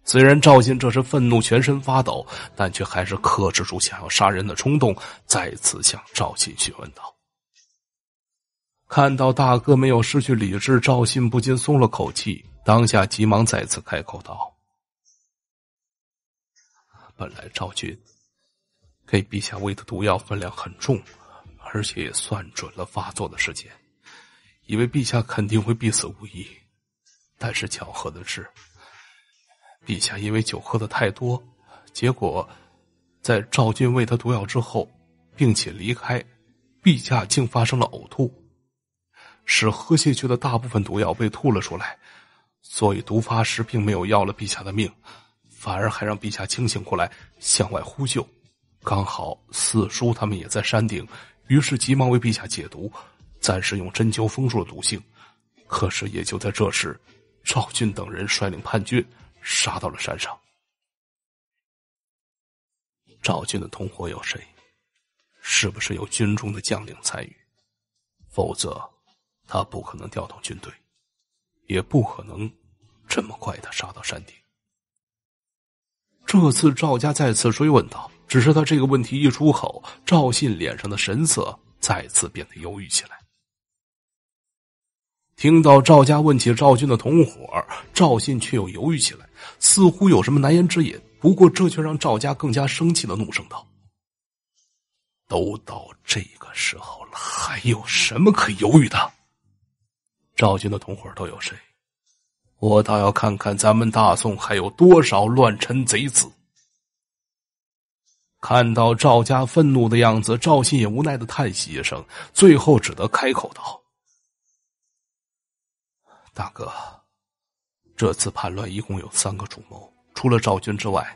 虽然赵信这时愤怒，全身发抖，但却还是克制住想要杀人的冲动，再次向赵信询问道：“看到大哥没有失去理智，赵信不禁松了口气，当下急忙再次开口道：‘本来赵俊。’”给陛下喂的毒药分量很重，而且也算准了发作的时间，以为陛下肯定会必死无疑。但是巧合的是，陛下因为酒喝的太多，结果在赵俊喂他毒药之后，并且离开，陛下竟发生了呕吐，使喝下去的大部分毒药被吐了出来，所以毒发时并没有要了陛下的命，反而还让陛下清醒过来，向外呼救。刚好四叔他们也在山顶，于是急忙为陛下解毒，暂时用针灸封住了毒性。可是也就在这时，赵俊等人率领叛军杀到了山上。赵俊的同伙有谁？是不是有军中的将领参与？否则，他不可能调动军队，也不可能这么快的杀到山顶。这次赵家再次追问道。只是他这个问题一出口，赵信脸上的神色再次变得忧郁起来。听到赵家问起赵军的同伙，赵信却又犹豫起来，似乎有什么难言之隐。不过这却让赵家更加生气的怒声道：“都到这个时候了，还有什么可犹豫的？赵军的同伙都有谁？我倒要看看咱们大宋还有多少乱臣贼子。”看到赵家愤怒的样子，赵信也无奈的叹息一声，最后只得开口道：“大哥，这次叛乱一共有三个主谋，除了赵军之外，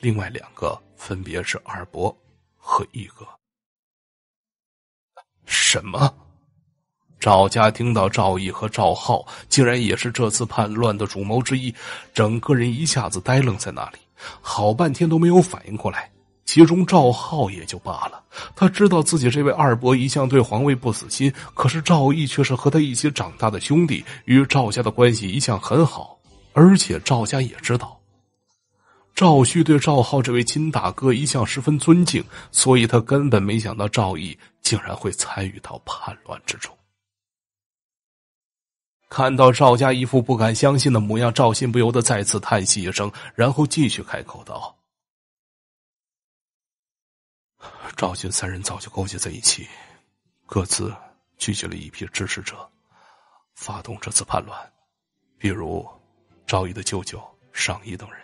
另外两个分别是二伯和义哥。”什么？赵家听到赵毅和赵浩竟然也是这次叛乱的主谋之一，整个人一下子呆愣在那里，好半天都没有反应过来。其中赵浩也就罢了，他知道自己这位二伯一向对皇位不死心，可是赵毅却是和他一起长大的兄弟，与赵家的关系一向很好，而且赵家也知道，赵旭对赵浩这位亲大哥一向十分尊敬，所以他根本没想到赵毅竟然会参与到叛乱之中。看到赵家一副不敢相信的模样，赵信不由得再次叹息一声，然后继续开口道。赵军三人早就勾结在一起，各自聚集了一批支持者，发动这次叛乱。比如赵毅的舅舅尚义等人，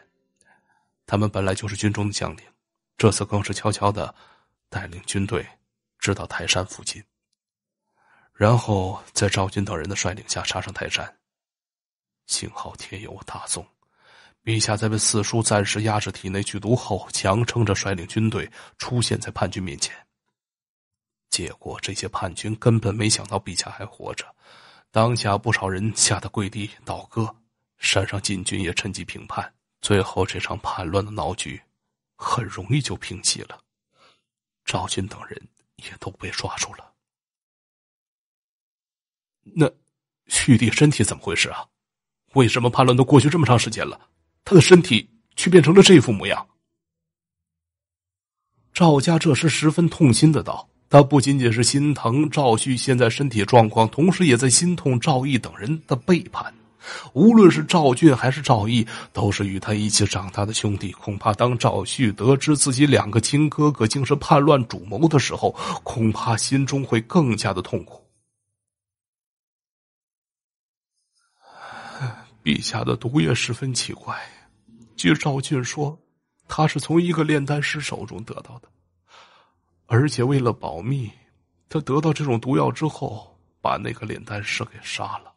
他们本来就是军中的将领，这次更是悄悄的带领军队直到泰山附近，然后在赵军等人的率领下杀上泰山。幸好天有我大宋。陛下在被四叔暂时压制体内剧毒后，强撑着率领军队出现在叛军面前。结果，这些叛军根本没想到陛下还活着，当下不少人吓得跪地倒戈。山上禁军也趁机平叛，最后这场叛乱的闹剧很容易就平息了。赵军等人也都被抓住了。那，旭帝身体怎么回事啊？为什么叛乱都过去这么长时间了？他的身体却变成了这副模样。赵家这时十分痛心的道：“他不仅仅是心疼赵旭现在身体状况，同时也在心痛赵毅等人的背叛。无论是赵俊还是赵毅，都是与他一起长大的兄弟。恐怕当赵旭得知自己两个亲哥哥竟是叛乱主谋的时候，恐怕心中会更加的痛苦。”陛下的毒液十分奇怪。据赵俊说，他是从一个炼丹师手中得到的，而且为了保密，他得到这种毒药之后，把那个炼丹师给杀了，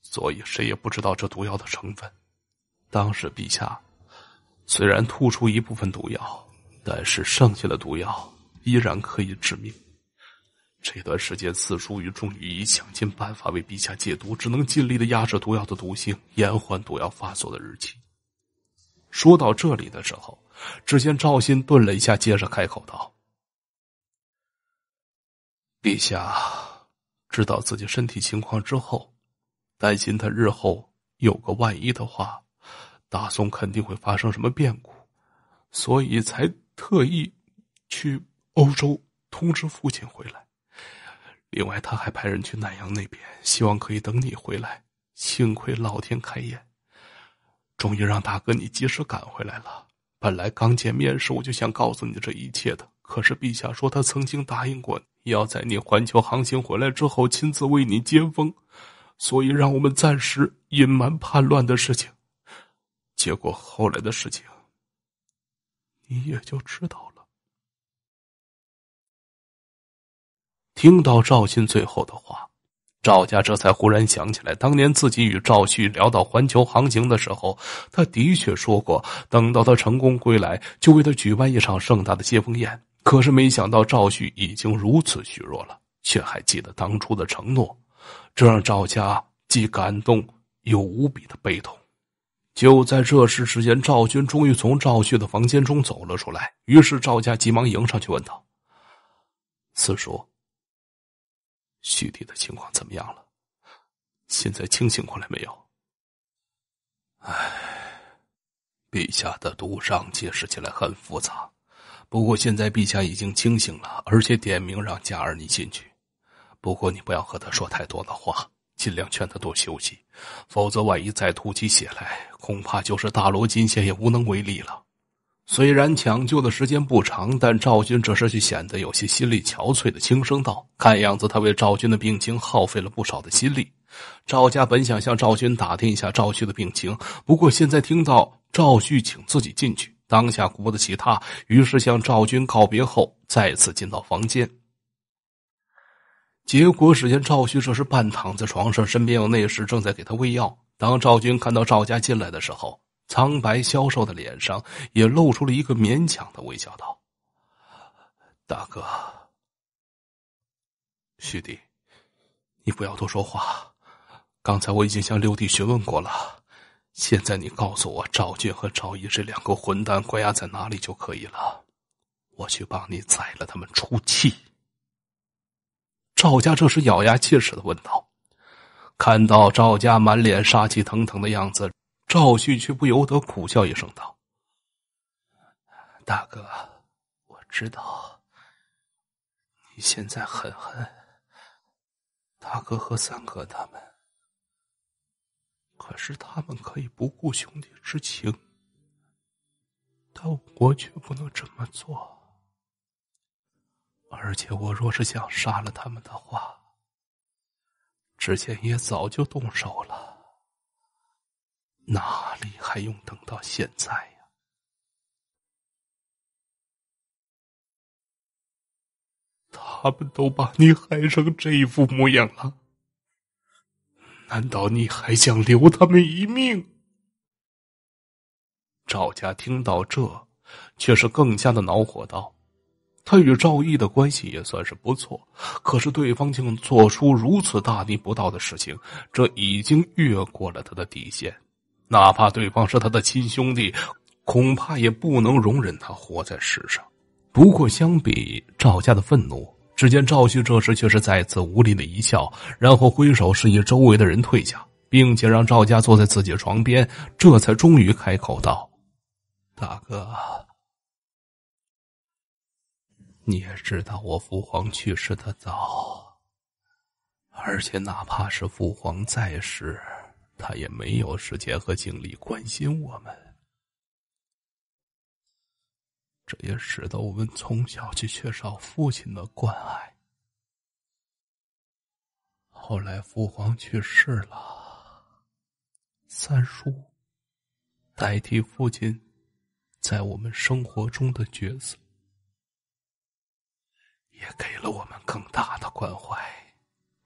所以谁也不知道这毒药的成分。当时陛下虽然吐出一部分毒药，但是剩下的毒药依然可以致命。这段时间，四叔与仲雨已想尽办法为陛下解毒，只能尽力的压制毒药的毒性，延缓毒药发作的日期。说到这里的时候，只见赵鑫顿了一下，接着开口道：“陛下知道自己身体情况之后，担心他日后有个万一的话，大宋肯定会发生什么变故，所以才特意去欧洲通知父亲回来。另外，他还派人去南阳那边，希望可以等你回来。幸亏老天开眼。”终于让大哥你及时赶回来了。本来刚见面时我就想告诉你这一切的，可是陛下说他曾经答应过要在你环球航行回来之后亲自为你接风，所以让我们暂时隐瞒叛乱的事情。结果后来的事情，你也就知道了。听到赵信最后的话。赵家这才忽然想起来，当年自己与赵旭聊到环球航行的时候，他的确说过，等到他成功归来，就为他举办一场盛大的接风宴。可是没想到赵旭已经如此虚弱了，却还记得当初的承诺，这让赵家既感动又无比的悲痛。就在这时，之间，赵军终于从赵旭的房间中走了出来，于是赵家急忙迎上去问道：“四叔。”徐帝的情况怎么样了？现在清醒过来没有？唉，陛下的毒伤解释起来很复杂，不过现在陛下已经清醒了，而且点名让加尔尼进去。不过你不要和他说太多的话，尽量劝他多休息，否则万一再吐起血来，恐怕就是大罗金仙也无能为力了。虽然抢救的时间不长，但赵军这时却显得有些心力憔悴的轻声道：“看样子，他为赵军的病情耗费了不少的心力。”赵家本想向赵军打听一下赵旭的病情，不过现在听到赵旭请自己进去，当下顾不得其他，于是向赵军告别后，再次进到房间。结果只见赵旭这时半躺在床上，身边有内侍正在给他喂药。当赵军看到赵家进来的时候，苍白消瘦的脸上也露出了一个勉强的微笑，道：“大哥，徐弟，你不要多说话。刚才我已经向六弟询问过了，现在你告诉我赵俊和赵毅这两个混蛋关押在哪里就可以了，我去帮你宰了他们出气。”赵家这时咬牙切齿的问道：“看到赵家满脸杀气腾腾的样子。”赵旭却不由得苦笑一声，道：“大哥，我知道你现在很恨大哥和三哥他们，可是他们可以不顾兄弟之情，但我却不能这么做。而且我若是想杀了他们的话，之前也早就动手了。”哪里还用等到现在呀？他们都把你害成这副模样了，难道你还想留他们一命？赵家听到这，却是更加的恼火，道：“他与赵毅的关系也算是不错，可是对方竟做出如此大逆不道的事情，这已经越过了他的底线。”哪怕对方是他的亲兄弟，恐怕也不能容忍他活在世上。不过，相比赵家的愤怒，只见赵旭这时却是再次无力的一笑，然后挥手示意周围的人退下，并且让赵家坐在自己床边，这才终于开口道：“大哥，你也知道我父皇去世的早，而且哪怕是父皇在世。”他也没有时间和精力关心我们，这也使得我们从小就缺少父亲的关爱。后来父皇去世了，三叔代替父亲在我们生活中的角色，也给了我们更大的关怀，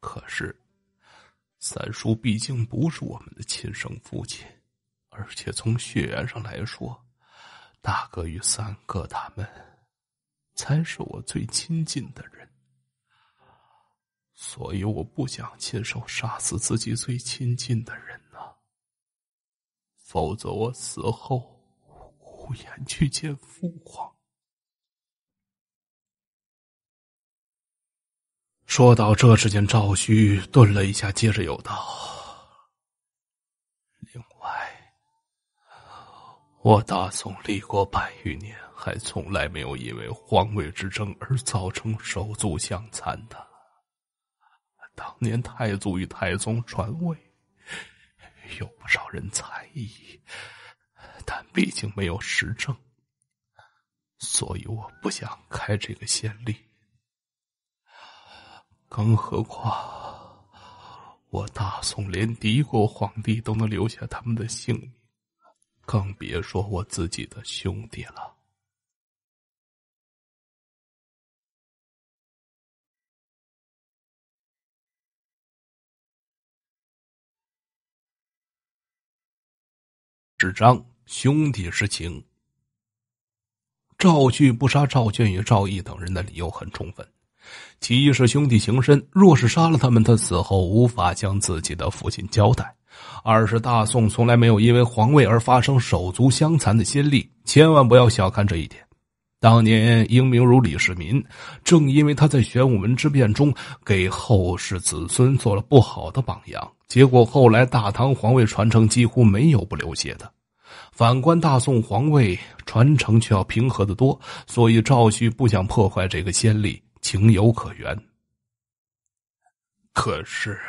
可是。三叔毕竟不是我们的亲生父亲，而且从血缘上来说，大哥与三哥他们才是我最亲近的人，所以我不想亲手杀死自己最亲近的人呐。否则我死后无颜去见父皇。说到这，只见赵旭顿了一下，接着又道：“另外，我大宋立国百余年，还从来没有因为皇位之争而造成手足相残的。当年太祖与太宗传位，有不少人猜疑，但毕竟没有实证，所以我不想开这个先例。”更何况，我大宋连敌国皇帝都能留下他们的性命，更别说我自己的兄弟了。纸张兄弟之情，赵旭不杀赵俊与赵毅等人的理由很充分。其一是兄弟情深，若是杀了他们，他死后无法将自己的父亲交代；二是大宋从来没有因为皇位而发生手足相残的先例，千万不要小看这一点。当年英明如李世民，正因为他在玄武门之变中给后世子孙做了不好的榜样，结果后来大唐皇位传承几乎没有不流血的。反观大宋皇位传承却要平和的多，所以赵旭不想破坏这个先例。情有可原，可是，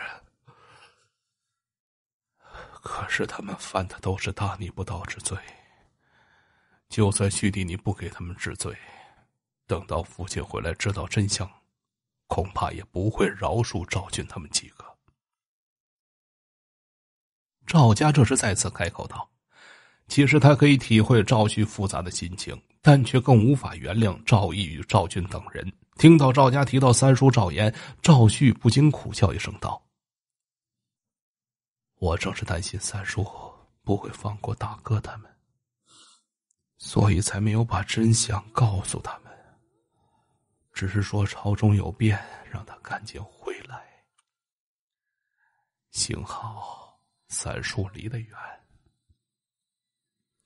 可是他们犯的都是大逆不道之罪。就算旭弟你不给他们治罪，等到父亲回来知道真相，恐怕也不会饶恕赵俊他们几个。赵家这时再次开口道：“其实他可以体会赵旭复杂的心情，但却更无法原谅赵毅与赵俊等人。”听到赵家提到三叔赵岩、赵旭，不禁苦笑一声道：“我正是担心三叔不会放过大哥他们，所以才没有把真相告诉他们，只是说朝中有变，让他赶紧回来。幸好三叔离得远，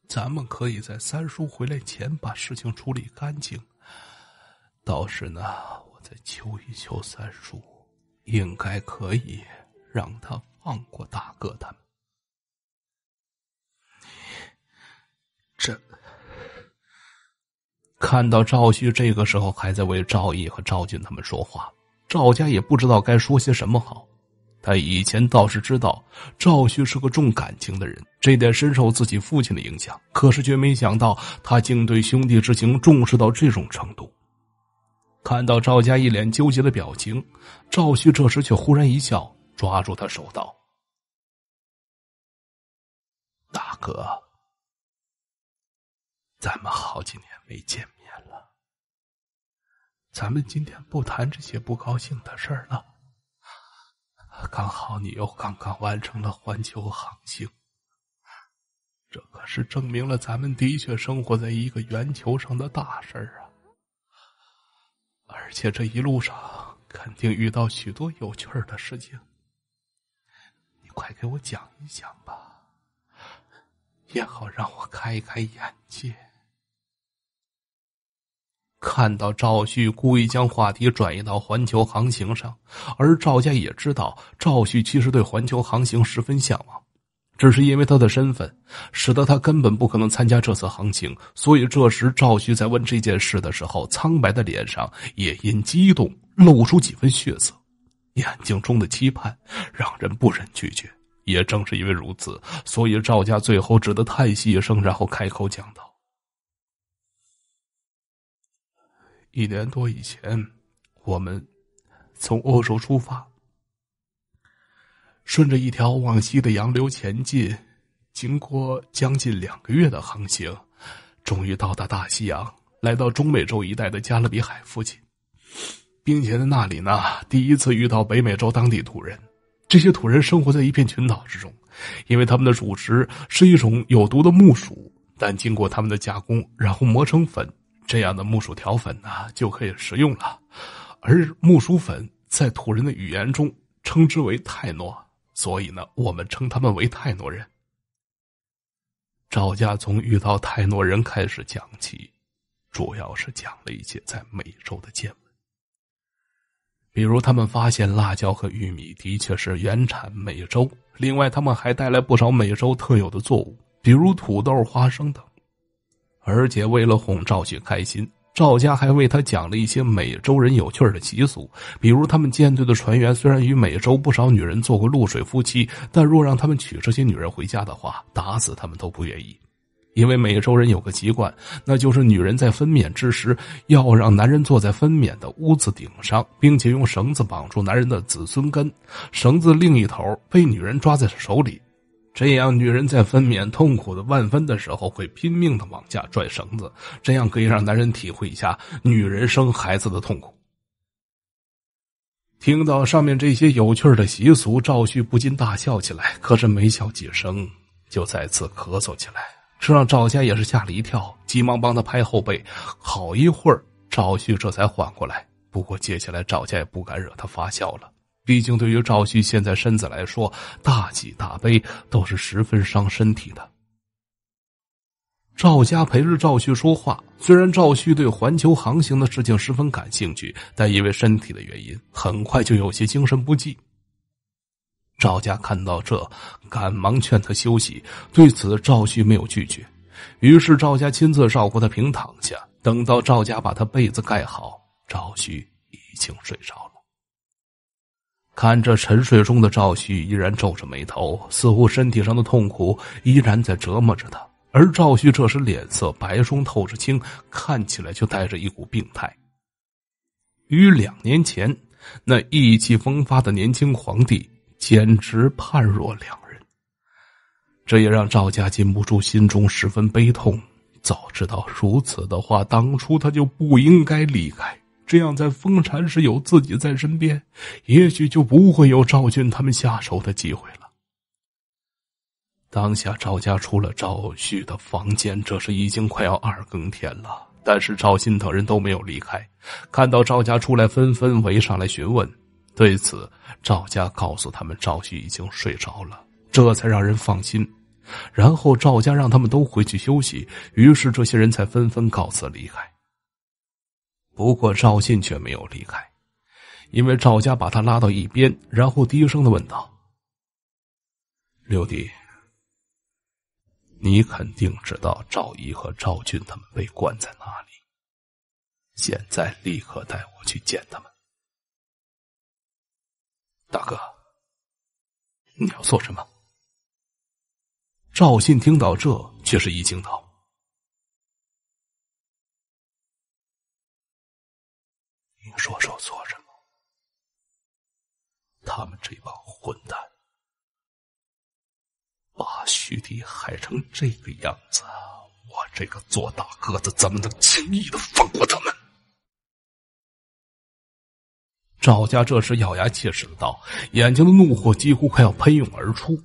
咱们可以在三叔回来前把事情处理干净。”到时呢，我再求一求三叔，应该可以让他放过大哥他们。这看到赵旭这个时候还在为赵毅和赵俊他们说话，赵家也不知道该说些什么好。他以前倒是知道赵旭是个重感情的人，这点深受自己父亲的影响。可是却没想到他竟对兄弟之情重视到这种程度。看到赵家一脸纠结的表情，赵旭这时却忽然一笑，抓住他手道：“大哥，咱们好几年没见面了，咱们今天不谈这些不高兴的事儿了。刚好你又刚刚完成了环球航行，这可是证明了咱们的确生活在一个圆球上的大事儿啊。”而且这一路上肯定遇到许多有趣儿的事情，你快给我讲一讲吧，也好让我开开眼界。看到赵旭故意将话题转移到环球航行上，而赵家也知道赵旭其实对环球航行十分向往。只是因为他的身份，使得他根本不可能参加这次行情，所以这时赵旭在问这件事的时候，苍白的脸上也因激动露出几分血色，眼睛中的期盼让人不忍拒绝。也正是因为如此，所以赵家最后只得叹息一声，然后开口讲道：“一年多以前，我们从欧洲出发。”顺着一条往西的洋流前进，经过将近两个月的航行，终于到达大西洋，来到中美洲一带的加勒比海附近，并且在那里呢，第一次遇到北美洲当地土人。这些土人生活在一片群岛之中，因为他们的主食是一种有毒的木薯，但经过他们的加工，然后磨成粉，这样的木薯条粉呢就可以食用了。而木薯粉在土人的语言中称之为“泰诺”。所以呢，我们称他们为泰诺人。赵家从遇到泰诺人开始讲起，主要是讲了一些在美洲的见闻，比如他们发现辣椒和玉米的确是原产美洲，另外他们还带来不少美洲特有的作物，比如土豆、花生等。而且为了哄赵旭开心。赵家还为他讲了一些美洲人有趣的习俗，比如他们舰队的船员虽然与美洲不少女人做过露水夫妻，但若让他们娶这些女人回家的话，打死他们都不愿意，因为美洲人有个习惯，那就是女人在分娩之时要让男人坐在分娩的屋子顶上，并且用绳子绑住男人的子孙根，绳子另一头被女人抓在手里。这样，女人在分娩痛苦的万分的时候，会拼命的往下拽绳子，这样可以让男人体会一下女人生孩子的痛苦。听到上面这些有趣的习俗，赵旭不禁大笑起来。可是没笑几声，就再次咳嗽起来，这让赵家也是吓了一跳，急忙帮他拍后背。好一会儿，赵旭这才缓过来。不过接下来，赵家也不敢惹他发笑了。毕竟，对于赵旭现在身子来说，大喜大悲都是十分伤身体的。赵家陪着赵旭说话，虽然赵旭对环球航行的事情十分感兴趣，但因为身体的原因，很快就有些精神不济。赵家看到这，赶忙劝他休息。对此，赵旭没有拒绝，于是赵家亲自照顾他平躺下。等到赵家把他被子盖好，赵旭已经睡着。看着沉睡中的赵旭，依然皱着眉头，似乎身体上的痛苦依然在折磨着他。而赵旭这时脸色白中透着青，看起来就带着一股病态，与两年前那意气风发的年轻皇帝简直判若两人。这也让赵家禁不住心中十分悲痛。早知道如此的话，当初他就不应该离开。这样，在封禅时有自己在身边，也许就不会有赵俊他们下手的机会了。当下赵家出了赵旭的房间，这是已经快要二更天了，但是赵信等人都没有离开。看到赵家出来，纷纷围上来询问。对此，赵家告诉他们，赵旭已经睡着了，这才让人放心。然后赵家让他们都回去休息，于是这些人才纷纷告辞离开。不过赵信却没有离开，因为赵家把他拉到一边，然后低声的问道：“六弟，你肯定知道赵毅和赵俊他们被关在哪里？现在立刻带我去见他们。”大哥，你要做什么？赵信听到这，却是一惊道。说说做什么？他们这帮混蛋把徐迪害成这个样子，我这个做大哥的怎么能轻易的放过他们？赵家这时咬牙切齿的道，眼睛的怒火几乎快要喷涌而出。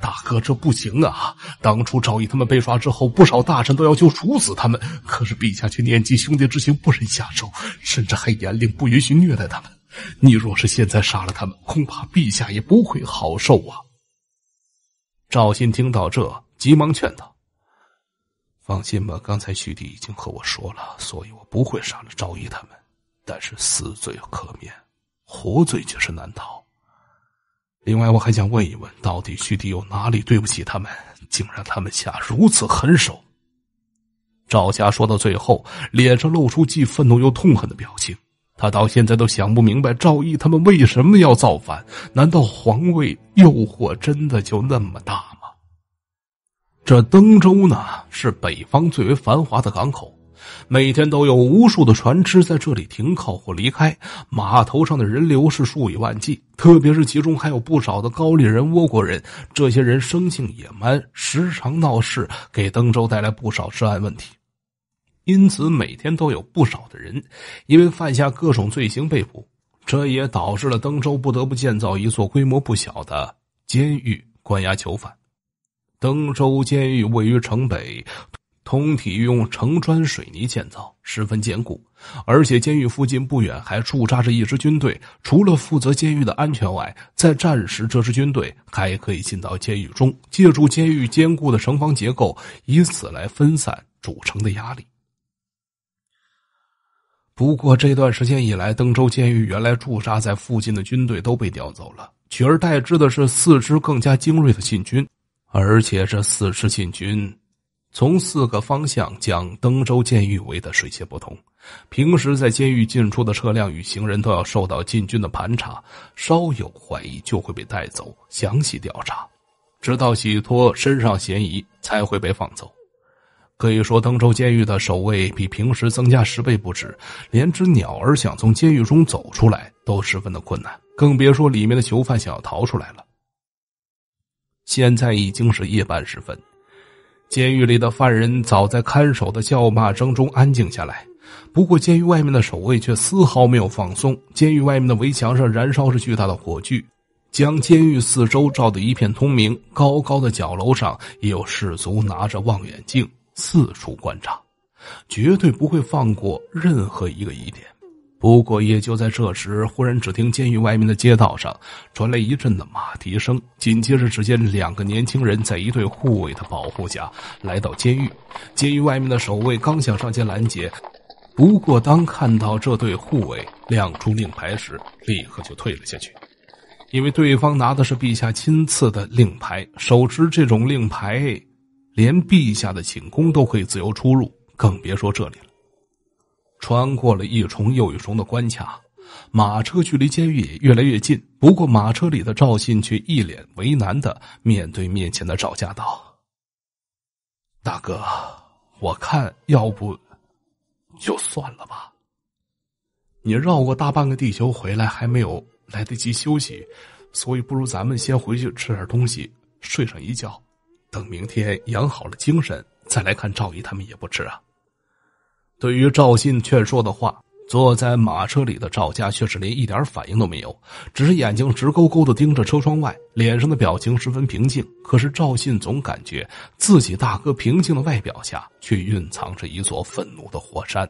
大哥，这不行啊！当初赵毅他们被抓之后，不少大臣都要求处死他们，可是陛下却念及兄弟之情，不忍下手，甚至还严令不允许虐待他们。你若是现在杀了他们，恐怕陛下也不会好受啊！赵信听到这，急忙劝道：“放心吧，刚才徐帝已经和我说了，所以我不会杀了赵毅他们。但是死罪可免，活罪却是难逃。”另外，我还想问一问，到底徐帝有哪里对不起他们，竟让他们下如此狠手？赵霞说到最后，脸上露出既愤怒又痛恨的表情。他到现在都想不明白，赵毅他们为什么要造反？难道皇位诱惑真的就那么大吗？这登州呢，是北方最为繁华的港口。每天都有无数的船只在这里停靠或离开，码头上的人流是数以万计。特别是其中还有不少的高丽人、倭国人，这些人生性野蛮，时常闹事，给登州带来不少治安问题。因此，每天都有不少的人因为犯下各种罪行被捕，这也导致了登州不得不建造一座规模不小的监狱，关押囚犯。登州监狱位于城北。通体用城砖水泥建造，十分坚固。而且监狱附近不远还驻扎着一支军队，除了负责监狱的安全外，在战时这支军队还可以进到监狱中，借助监狱坚固的城防结构，以此来分散主城的压力。不过这段时间以来，登州监狱原来驻扎在附近的军队都被调走了，取而代之的是四支更加精锐的禁军，而且这四支禁军。从四个方向将登州监狱围得水泄不通。平时在监狱进出的车辆与行人都要受到禁军的盘查，稍有怀疑就会被带走详细调查，直到洗脱身上嫌疑才会被放走。可以说，登州监狱的守卫比平时增加十倍不止，连只鸟儿想从监狱中走出来都十分的困难，更别说里面的囚犯想要逃出来了。现在已经是夜半时分。监狱里的犯人早在看守的叫骂声中安静下来，不过监狱外面的守卫却丝毫没有放松。监狱外面的围墙上燃烧着巨大的火炬，将监狱四周照得一片通明。高高的角楼上也有士卒拿着望远镜四处观察，绝对不会放过任何一个疑点。不过，也就在这时，忽然只听监狱外面的街道上传来一阵的马蹄声，紧接着，只见两个年轻人在一对护卫的保护下来到监狱。监狱外面的守卫刚想上前拦截，不过当看到这对护卫亮出令牌时，立刻就退了下去，因为对方拿的是陛下亲赐的令牌，手持这种令牌，连陛下的寝宫都可以自由出入，更别说这里了。穿过了一重又一重的关卡，马车距离监狱也越来越近。不过，马车里的赵信却一脸为难的面对面前的赵家道：“大哥，我看要不就算了吧。你绕过大半个地球回来，还没有来得及休息，所以不如咱们先回去吃点东西，睡上一觉，等明天养好了精神，再来看赵姨他们也不迟啊。”对于赵信劝说的话，坐在马车里的赵家却是连一点反应都没有，只是眼睛直勾勾的盯着车窗外，脸上的表情十分平静。可是赵信总感觉自己大哥平静的外表下却蕴藏着一座愤怒的火山。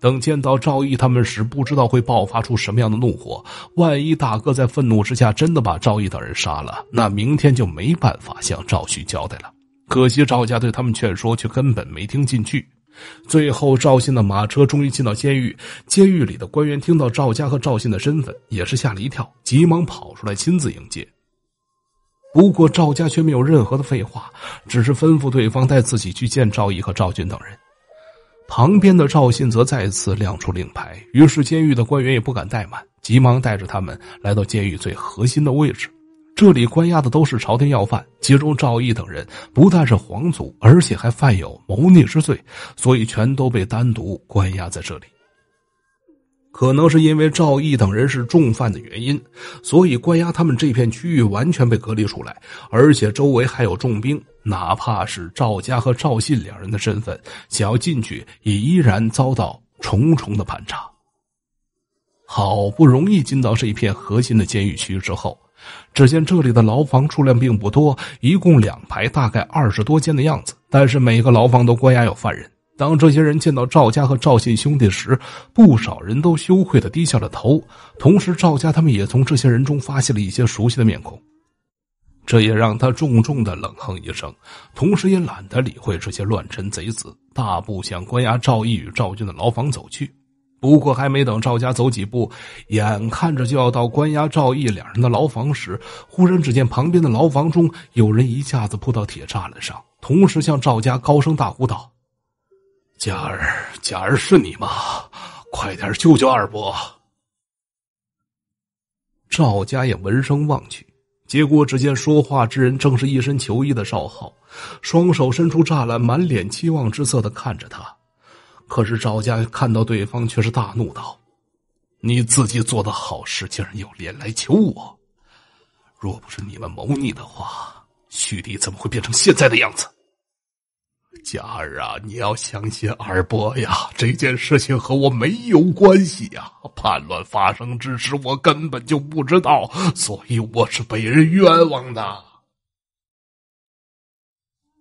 等见到赵毅他们时，不知道会爆发出什么样的怒火。万一大哥在愤怒之下真的把赵毅等人杀了，那明天就没办法向赵旭交代了。可惜赵家对他们劝说却根本没听进去。最后，赵信的马车终于进到监狱。监狱里的官员听到赵家和赵信的身份，也是吓了一跳，急忙跑出来亲自迎接。不过赵家却没有任何的废话，只是吩咐对方带自己去见赵毅和赵俊等人。旁边的赵信则再次亮出令牌，于是监狱的官员也不敢怠慢，急忙带着他们来到监狱最核心的位置。这里关押的都是朝廷要犯，其中赵毅等人不但是皇族，而且还犯有谋逆之罪，所以全都被单独关押在这里。可能是因为赵毅等人是重犯的原因，所以关押他们这片区域完全被隔离出来，而且周围还有重兵。哪怕是赵家和赵信两人的身份，想要进去也依然遭到重重的盘查。好不容易进到这一片核心的监狱区之后。只见这里的牢房数量并不多，一共两排，大概二十多间的样子。但是每个牢房都关押有犯人。当这些人见到赵家和赵信兄弟时，不少人都羞愧的低下了头。同时，赵家他们也从这些人中发现了一些熟悉的面孔，这也让他重重的冷哼一声，同时也懒得理会这些乱臣贼子，大步向关押赵毅与赵俊的牢房走去。不过，还没等赵家走几步，眼看着就要到关押赵毅两人的牢房时，忽然只见旁边的牢房中有人一下子扑到铁栅栏上，同时向赵家高声大呼道：“佳儿，佳儿，是你吗？快点救救二伯！”赵家也闻声望去，结果只见说话之人正是一身囚衣的赵浩，双手伸出栅栏，满脸期望之色的看着他。可是赵家看到对方，却是大怒道：“你自己做的好事，竟然有脸来求我？若不是你们谋逆的话，徐帝怎么会变成现在的样子？”佳儿啊，你要相信二伯呀，这件事情和我没有关系呀。叛乱发生之时，我根本就不知道，所以我是被人冤枉的。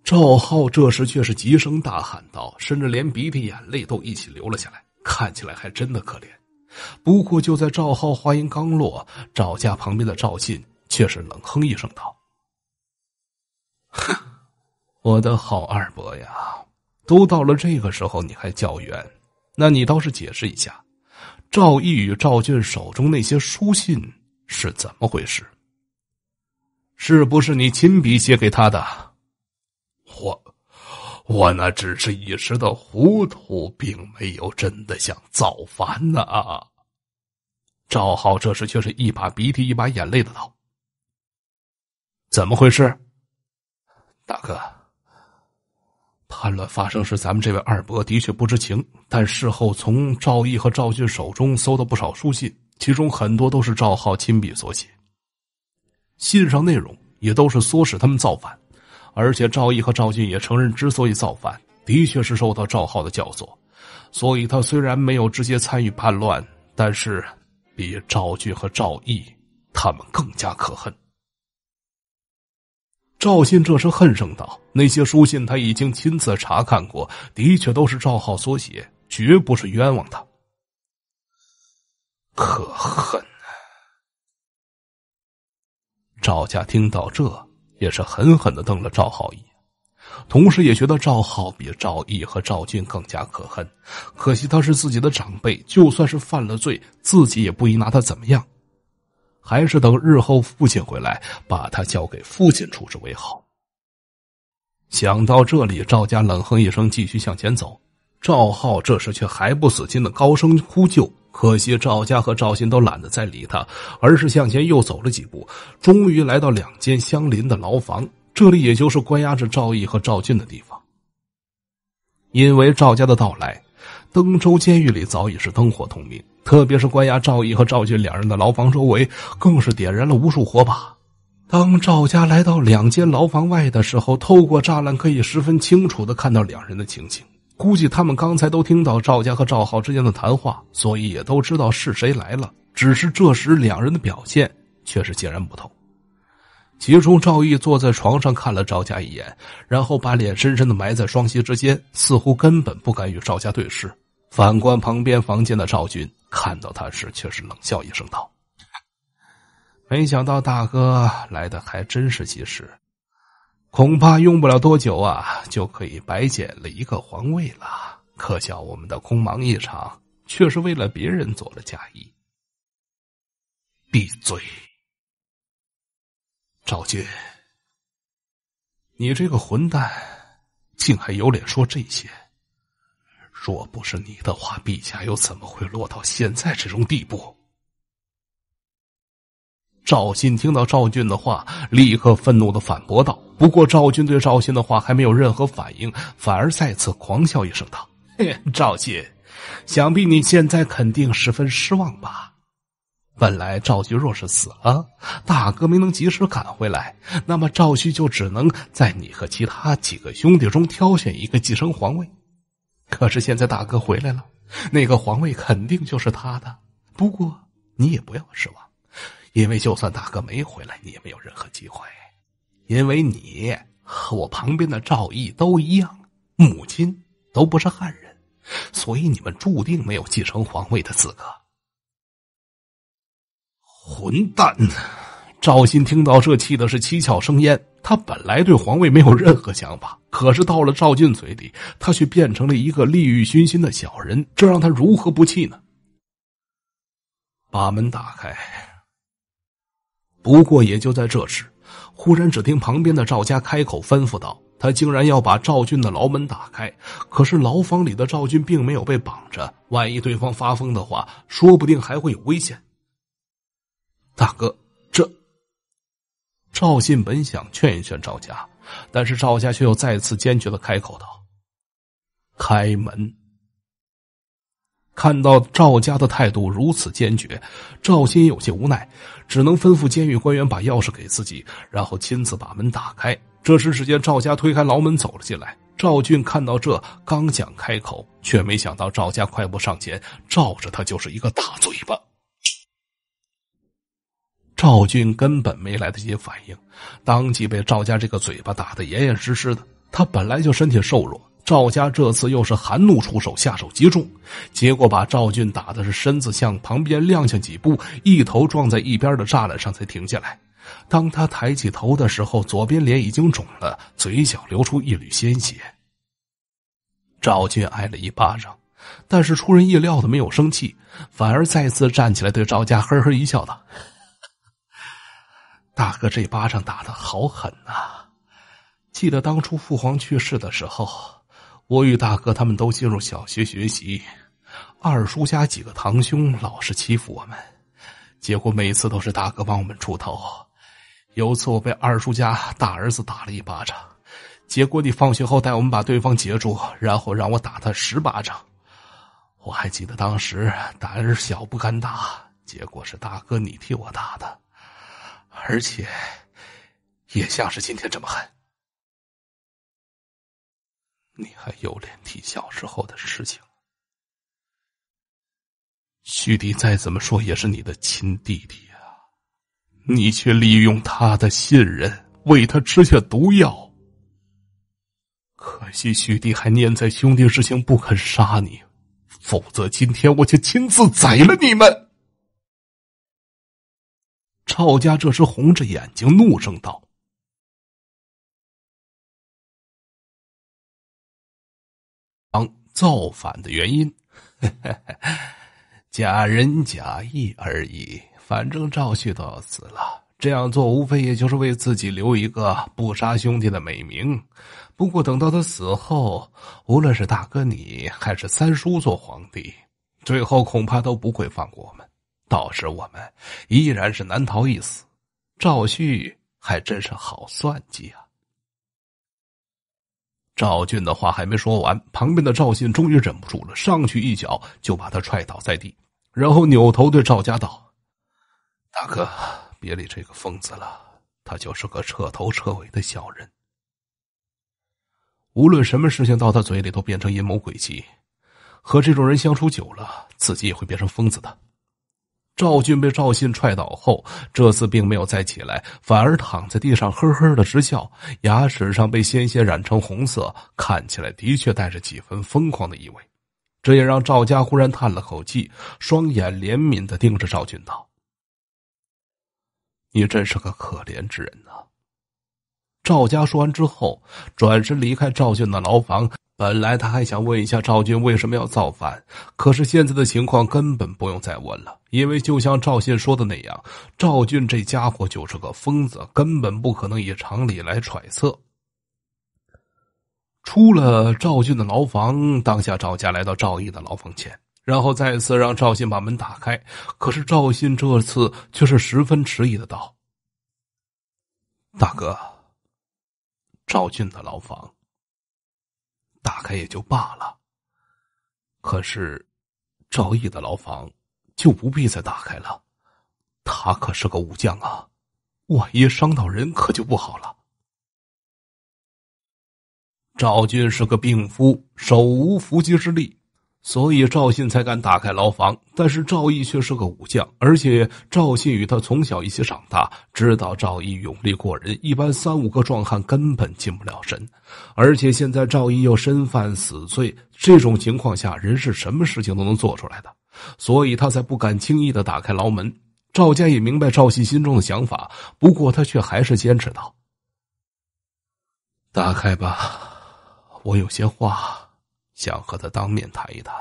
赵浩这时却是急声大喊道，甚至连鼻涕眼泪都一起流了下来，看起来还真的可怜。不过就在赵浩话音刚落，赵家旁边的赵信却是冷哼一声道：“哼，我的好二伯呀，都到了这个时候你还叫冤，那你倒是解释一下，赵毅与赵俊手中那些书信是怎么回事？是不是你亲笔写给他的？”我那只是一时的糊涂，并没有真的想造反呐。赵浩这时却是一把鼻涕一把眼泪的道：“怎么回事？大哥，叛乱发生时，咱们这位二伯的确不知情，但事后从赵毅和赵俊手中搜到不少书信，其中很多都是赵浩亲笔所写，信上内容也都是唆使他们造反。”而且赵毅和赵俊也承认，之所以造反，的确是受到赵浩的教唆。所以，他虽然没有直接参与叛乱，但是比赵俊和赵毅他们更加可恨。赵信这时恨声道：“那些书信他已经亲自查看过，的确都是赵浩所写，绝不是冤枉他。可恨！”赵家听到这。也是狠狠的瞪了赵浩一眼，同时也觉得赵浩比赵毅和赵俊更加可恨。可惜他是自己的长辈，就算是犯了罪，自己也不宜拿他怎么样。还是等日后父亲回来，把他交给父亲处置为好。想到这里，赵家冷哼一声，继续向前走。赵浩这时却还不死心的高声呼救。可惜赵家和赵鑫都懒得再理他，而是向前又走了几步，终于来到两间相邻的牢房，这里也就是关押着赵毅和赵俊的地方。因为赵家的到来，登州监狱里早已是灯火通明，特别是关押赵毅和赵俊两人的牢房周围，更是点燃了无数火把。当赵家来到两间牢房外的时候，透过栅栏可以十分清楚的看到两人的情形。估计他们刚才都听到赵家和赵浩之间的谈话，所以也都知道是谁来了。只是这时两人的表现却是截然不同。其中赵毅坐在床上看了赵家一眼，然后把脸深深的埋在双膝之间，似乎根本不敢与赵家对视。反观旁边房间的赵军，看到他时却是冷笑一声道：“没想到大哥来的还真是及时。”恐怕用不了多久啊，就可以白捡了一个皇位了。可笑我们的空忙一场，却是为了别人做了嫁衣。闭嘴，赵俊，你这个混蛋，竟还有脸说这些？若不是你的话，陛下又怎么会落到现在这种地步？赵信听到赵俊的话，立刻愤怒的反驳道：“不过赵俊对赵信的话还没有任何反应，反而再次狂笑一声道：‘ 嘿，赵信，想必你现在肯定十分失望吧？本来赵旭若是死了，大哥没能及时赶回来，那么赵旭就只能在你和其他几个兄弟中挑选一个继承皇位。可是现在大哥回来了，那个皇位肯定就是他的。不过你也不要失望。’”因为就算大哥没回来，你也没有任何机会，因为你和我旁边的赵毅都一样，母亲都不是汉人，所以你们注定没有继承皇位的资格。混蛋！赵鑫听到这，气的是七窍生烟。他本来对皇位没有任何想法，可是到了赵俊嘴里，他却变成了一个利欲熏心的小人，这让他如何不气呢？把门打开。不过，也就在这时，忽然只听旁边的赵家开口吩咐道：“他竟然要把赵俊的牢门打开，可是牢房里的赵俊并没有被绑着，万一对方发疯的话，说不定还会有危险。”大哥，这赵信本想劝一劝赵家，但是赵家却又再次坚决的开口道：“开门。”看到赵家的态度如此坚决，赵鑫有些无奈，只能吩咐监狱官员把钥匙给自己，然后亲自把门打开。这时，只见赵家推开牢门走了进来。赵俊看到这，刚想开口，却没想到赵家快步上前，照着他就是一个大嘴巴。赵俊根本没来得及反应，当即被赵家这个嘴巴打得严严实实的。他本来就身体瘦弱。赵家这次又是含怒出手，下手极重，结果把赵俊打的是身子向旁边踉跄几步，一头撞在一边的栅栏上才停下来。当他抬起头的时候，左边脸已经肿了，嘴角流出一缕鲜血。赵俊挨了一巴掌，但是出人意料的没有生气，反而再次站起来，对赵家呵呵一笑，道：“ 大哥，这巴掌打的好狠呐！记得当初父皇去世的时候。”我与大哥他们都进入小学学习，二叔家几个堂兄老是欺负我们，结果每次都是大哥帮我们出头。有次我被二叔家大儿子打了一巴掌，结果你放学后带我们把对方截住，然后让我打他十巴掌。我还记得当时胆儿小不敢打，结果是大哥你替我打的，而且也像是今天这么狠。你还有脸提小时候的事情？徐迪再怎么说也是你的亲弟弟啊，你却利用他的信任，为他吃下毒药。可惜徐迪还念在兄弟之情，不肯杀你，否则今天我就亲自宰了你们。赵家这时红着眼睛怒声道。造反的原因，假仁假义而已。反正赵旭都要死了，这样做无非也就是为自己留一个不杀兄弟的美名。不过等到他死后，无论是大哥你还是三叔做皇帝，最后恐怕都不会放过我们。到时我们依然是难逃一死。赵旭还真是好算计啊！赵俊的话还没说完，旁边的赵信终于忍不住了，上去一脚就把他踹倒在地，然后扭头对赵家道：“大哥，别理这个疯子了，他就是个彻头彻尾的小人。无论什么事情到他嘴里都变成阴谋诡计，和这种人相处久了，自己也会变成疯子的。”赵俊被赵信踹倒后，这次并没有再起来，反而躺在地上呵呵的直笑，牙齿上被鲜血染成红色，看起来的确带着几分疯狂的意味。这也让赵家忽然叹了口气，双眼怜悯的盯着赵俊道：“你真是个可怜之人呐。”赵家说完之后，转身离开赵俊的牢房。本来他还想问一下赵俊为什么要造反，可是现在的情况根本不用再问了，因为就像赵信说的那样，赵俊这家伙就是个疯子，根本不可能以常理来揣测。出了赵俊的牢房，当下赵家来到赵毅的牢房前，然后再次让赵信把门打开。可是赵信这次却是十分迟疑的道：“大哥，赵俊的牢房。”打开也就罢了，可是赵毅的牢房就不必再打开了。他可是个武将啊，万一伤到人可就不好了。赵军是个病夫，手无缚鸡之力。所以赵信才敢打开牢房，但是赵毅却是个武将，而且赵信与他从小一起长大，知道赵毅勇力过人，一般三五个壮汉根本进不了身。而且现在赵毅又身犯死罪，这种情况下人是什么事情都能做出来的，所以他才不敢轻易的打开牢门。赵家也明白赵信心中的想法，不过他却还是坚持道：“打开吧，我有些话。”想和他当面谈一谈。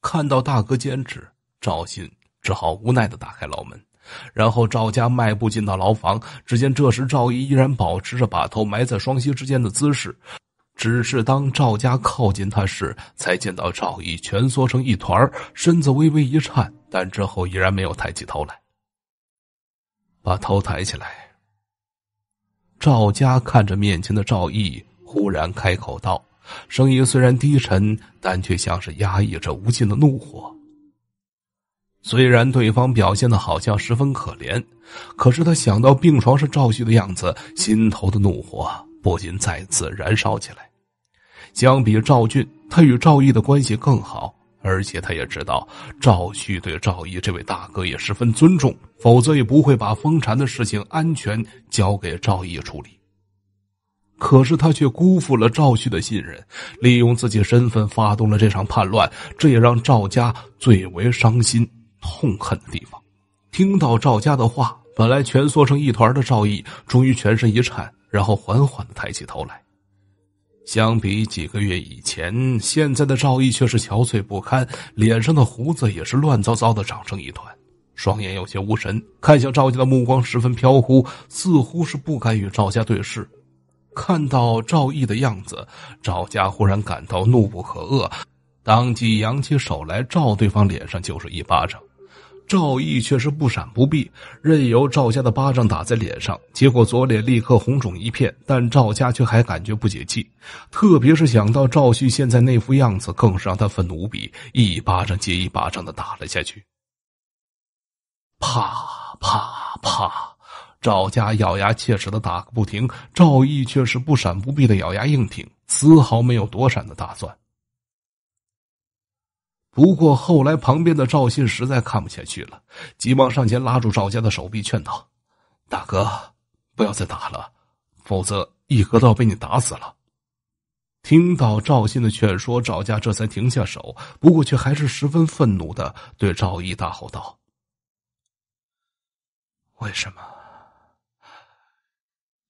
看到大哥坚持，赵信只好无奈的打开牢门，然后赵家迈步进到牢房。只见这时赵毅依然保持着把头埋在双膝之间的姿势，只是当赵家靠近他时，才见到赵毅蜷缩成一团，身子微微一颤，但之后依然没有抬起头来。把头抬起来，赵家看着面前的赵毅，忽然开口道。声音虽然低沉，但却像是压抑着无尽的怒火。虽然对方表现的好像十分可怜，可是他想到病床上赵旭的样子，心头的怒火不禁再次燃烧起来。相比赵俊，他与赵毅的关系更好，而且他也知道赵旭对赵毅这位大哥也十分尊重，否则也不会把封禅的事情安全交给赵毅处理。可是他却辜负了赵旭的信任，利用自己身份发动了这场叛乱，这也让赵家最为伤心痛恨的地方。听到赵家的话，本来蜷缩成一团的赵毅，终于全身一颤，然后缓缓的抬起头来。相比几个月以前，现在的赵毅却是憔悴不堪，脸上的胡子也是乱糟糟的长成一团，双眼有些无神，看向赵家的目光十分飘忽，似乎是不敢与赵家对视。看到赵毅的样子，赵家忽然感到怒不可遏，当即扬起手来，照对方脸上就是一巴掌。赵毅却是不闪不避，任由赵家的巴掌打在脸上，结果左脸立刻红肿一片。但赵家却还感觉不解气，特别是想到赵旭现在那副样子，更是让他愤怒无比，一巴掌接一巴掌的打了下去。啪啪啪！赵家咬牙切齿的打个不停，赵毅却是不闪不避的咬牙硬挺，丝毫没有躲闪的打算。不过后来，旁边的赵信实在看不下去了，急忙上前拉住赵家的手臂，劝道：“大哥，不要再打了，否则一哥都要被你打死了。”听到赵信的劝说，赵家这才停下手，不过却还是十分愤怒的对赵毅大吼道：“为什么？”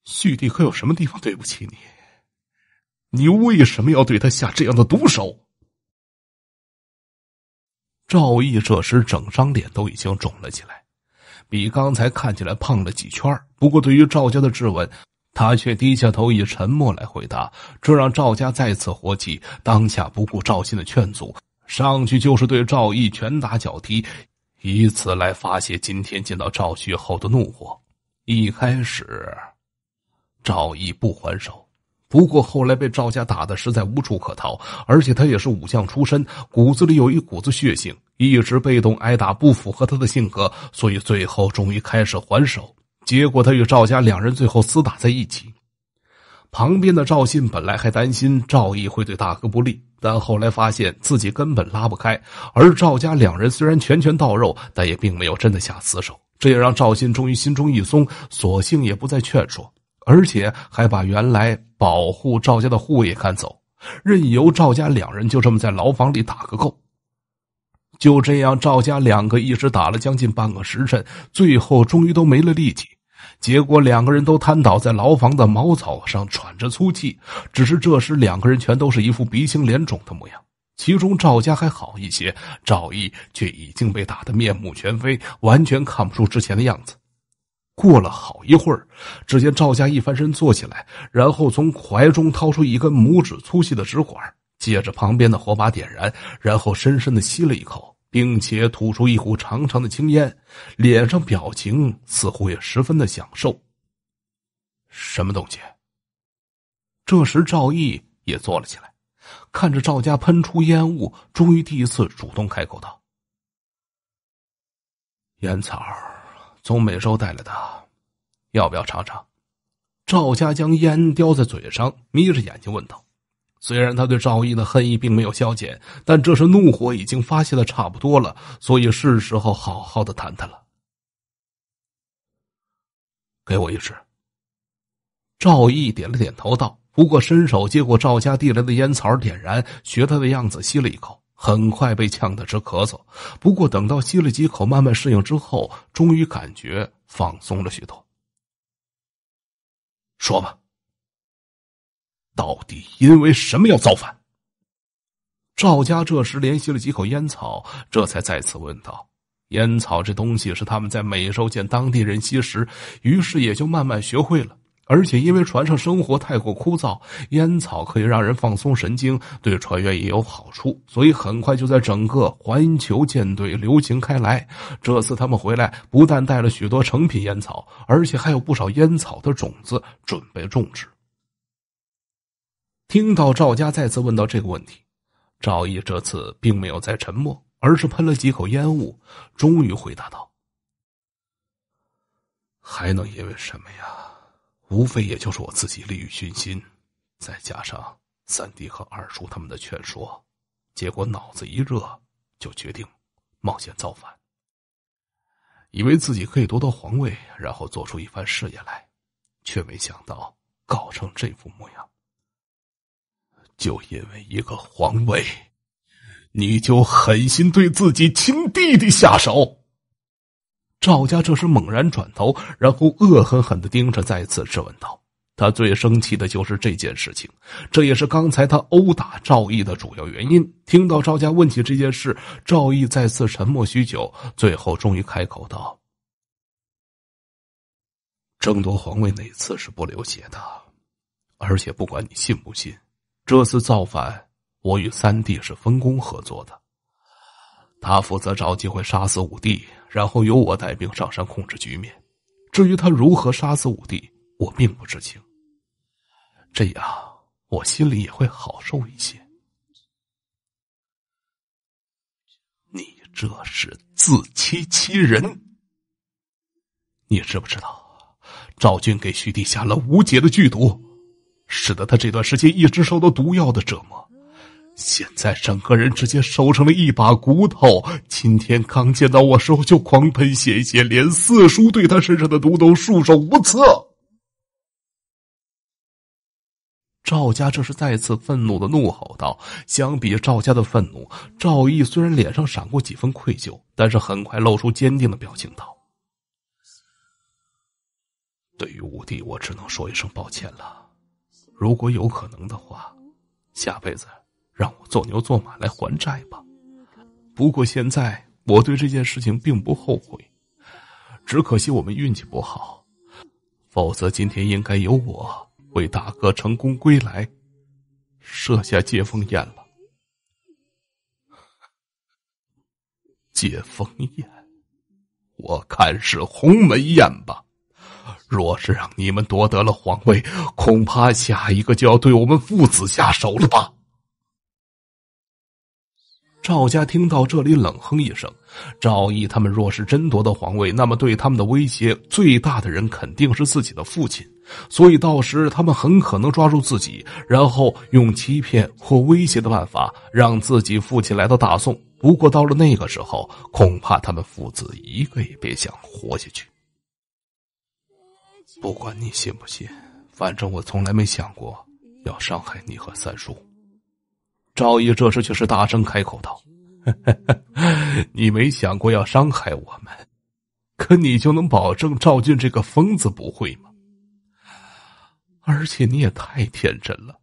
旭帝可有什么地方对不起你？你为什么要对他下这样的毒手？赵毅这时整张脸都已经肿了起来，比刚才看起来胖了几圈不过对于赵家的质问，他却低下头以沉默来回答，这让赵家再次火起。当下不顾赵信的劝阻，上去就是对赵毅拳打脚踢，以此来发泄今天见到赵旭后的怒火。一开始。赵毅不还手，不过后来被赵家打的实在无处可逃，而且他也是武将出身，骨子里有一股子血性，一直被动挨打不符合他的性格，所以最后终于开始还手。结果他与赵家两人最后厮打在一起。旁边的赵信本来还担心赵毅会对大哥不利，但后来发现自己根本拉不开，而赵家两人虽然拳拳到肉，但也并没有真的下死手，这也让赵信终于心中一松，索性也不再劝说。而且还把原来保护赵家的护卫也赶走，任由赵家两人就这么在牢房里打个够。就这样，赵家两个一直打了将近半个时辰，最后终于都没了力气，结果两个人都瘫倒在牢房的茅草上，喘着粗气。只是这时，两个人全都是一副鼻青脸肿的模样。其中赵家还好一些，赵毅却已经被打得面目全非，完全看不出之前的样子。过了好一会儿，只见赵家一翻身坐起来，然后从怀中掏出一根拇指粗细的纸管，借着旁边的火把点燃，然后深深的吸了一口，并且吐出一股长长的青烟，脸上表情似乎也十分的享受。什么东西？这时赵毅也坐了起来，看着赵家喷出烟雾，终于第一次主动开口道：“烟草。”从美洲带来的，要不要尝尝？赵家将烟叼在嘴上，眯着眼睛问道。虽然他对赵毅的恨意并没有消减，但这时怒火已经发泄的差不多了，所以是时候好好的谈谈了。给我一支。赵毅点了点头，道：“不过伸手接过赵家递来的烟草，点燃，学他的样子吸了一口。”很快被呛得直咳嗽，不过等到吸了几口，慢慢适应之后，终于感觉放松了许多。说吧，到底因为什么要造反？赵家这时连吸了几口烟草，这才再次问道：“烟草这东西是他们在美洲见当地人吸食，于是也就慢慢学会了。”而且，因为船上生活太过枯燥，烟草可以让人放松神经，对船员也有好处，所以很快就在整个环球舰队流行开来。这次他们回来，不但带了许多成品烟草，而且还有不少烟草的种子，准备种植。听到赵家再次问到这个问题，赵毅这次并没有再沉默，而是喷了几口烟雾，终于回答道：“还能因为什么呀？”无非也就是我自己利欲熏心，再加上三弟和二叔他们的劝说，结果脑子一热就决定冒险造反，以为自己可以夺得皇位，然后做出一番事业来，却没想到搞成这副模样。就因为一个皇位，你就狠心对自己亲弟弟下手？赵家这时猛然转头，然后恶狠狠的盯着，再次质问道：“他最生气的就是这件事情，这也是刚才他殴打赵毅的主要原因。”听到赵家问起这件事，赵毅再次沉默许久，最后终于开口道：“争夺皇位哪次是不流血的？而且不管你信不信，这次造反，我与三弟是分工合作的，他负责找机会杀死五弟。”然后由我带兵上山控制局面，至于他如何杀死武帝，我并不知情。这样我心里也会好受一些。你这是自欺欺人！你知不知道，赵军给徐帝下了无解的剧毒，使得他这段时间一直受到毒药的折磨。现在整个人直接瘦成了一把骨头。今天刚见到我时候就狂喷鲜血，连四叔对他身上的毒都束手无策。赵家这是再次愤怒的怒吼道：“相比赵家的愤怒，赵毅虽然脸上闪过几分愧疚，但是很快露出坚定的表情道：‘对于五弟，我只能说一声抱歉了。如果有可能的话，下辈子。’”让我做牛做马来还债吧。不过现在我对这件事情并不后悔，只可惜我们运气不好，否则今天应该由我为大哥成功归来，设下接风宴了。接风宴，我看是鸿门宴吧。若是让你们夺得了皇位，恐怕下一个就要对我们父子下手了吧。赵家听到这里，冷哼一声：“赵毅他们若是争夺的皇位，那么对他们的威胁最大的人肯定是自己的父亲，所以到时他们很可能抓住自己，然后用欺骗或威胁的办法，让自己父亲来到大宋。不过到了那个时候，恐怕他们父子一个也别想活下去。不管你信不信，反正我从来没想过要伤害你和三叔。”赵毅这时却是大声开口道：“ 你没想过要伤害我们，可你就能保证赵俊这个疯子不会吗？而且你也太天真了。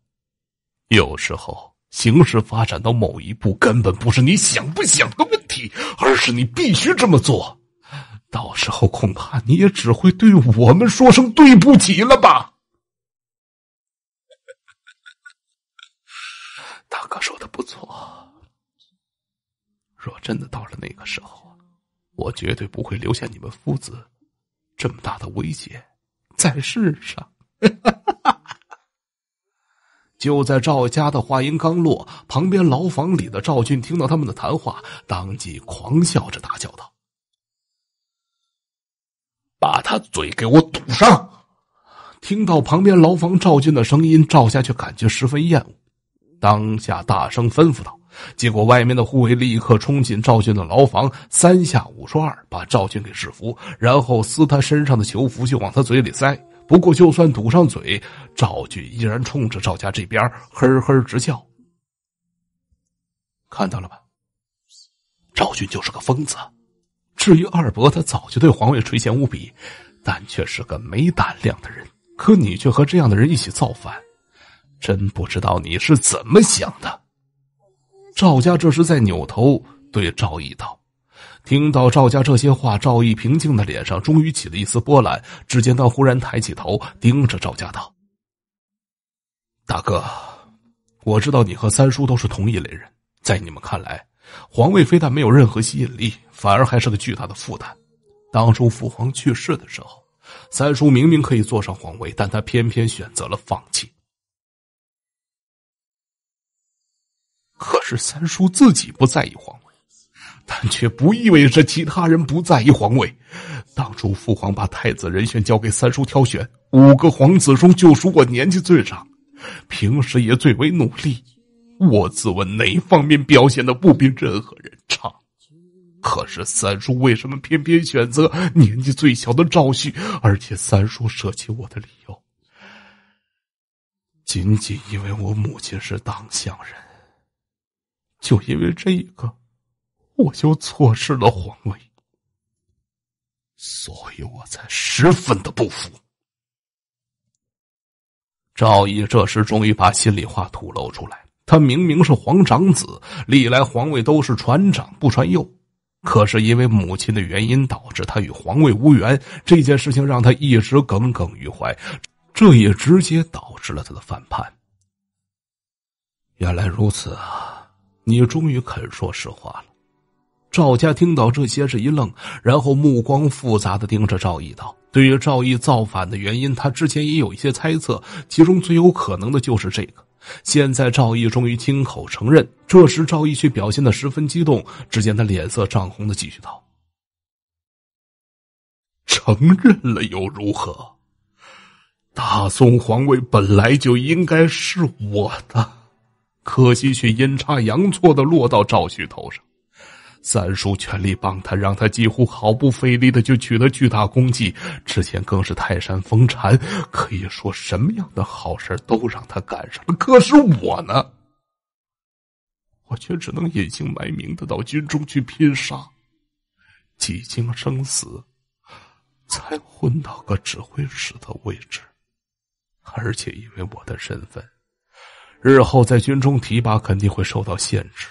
有时候形势发展到某一步，根本不是你想不想的问题，而是你必须这么做。到时候恐怕你也只会对我们说声对不起了吧。”说的不错，若真的到了那个时候，我绝对不会留下你们父子这么大的威胁在世上。就在赵家的话音刚落，旁边牢房里的赵俊听到他们的谈话，当即狂笑着大叫道：“把他嘴给我堵上！”听到旁边牢房赵俊的声音，赵家却感觉十分厌恶。当下大声吩咐道：“结果，外面的护卫立刻冲进赵俊的牢房，三下五除二把赵俊给制服，然后撕他身上的囚服，就往他嘴里塞。不过，就算堵上嘴，赵俊依然冲着赵家这边呵呵直笑。看到了吧，赵俊就是个疯子。至于二伯，他早就对皇位垂涎无比，但却是个没胆量的人。可你却和这样的人一起造反。”真不知道你是怎么想的，赵家这是在扭头对赵毅道。听到赵家这些话，赵毅平静的脸上终于起了一丝波澜。只见他忽然抬起头，盯着赵家道：“大哥，我知道你和三叔都是同一类人，在你们看来，皇位非但没有任何吸引力，反而还是个巨大的负担。当初父皇去世的时候，三叔明明可以坐上皇位，但他偏偏选择了放弃。”可是三叔自己不在意皇位，但却不意味着其他人不在意皇位。当初父皇把太子人选交给三叔挑选，五个皇子中就属我年纪最长，平时也最为努力。我自问哪方面表现的不比任何人差，可是三叔为什么偏偏选择年纪最小的赵旭？而且三叔舍弃我的理由，仅仅因为我母亲是党项人。就因为这个，我就错失了皇位，所以我才十分的不服。赵毅这时终于把心里话吐露出来：，他明明是皇长子，历来皇位都是传长不传幼，可是因为母亲的原因，导致他与皇位无缘。这件事情让他一直耿耿于怀，这也直接导致了他的反叛。原来如此啊！你终于肯说实话了。赵家听到这些，是一愣，然后目光复杂的盯着赵毅道：“对于赵毅造反的原因，他之前也有一些猜测，其中最有可能的就是这个。现在赵毅终于亲口承认，这时赵毅却表现的十分激动。只见他脸色涨红的继续道：‘承认了又如何？大宋皇位本来就应该是我的。’”可惜却阴差阳错的落到赵旭头上。三叔全力帮他，让他几乎毫不费力的就取得巨大功绩。之前更是泰山封禅，可以说什么样的好事都让他赶上。了。可是我呢？我却只能隐姓埋名的到军中去拼杀，几经生死，才混到个指挥使的位置。而且因为我的身份。日后在军中提拔肯定会受到限制，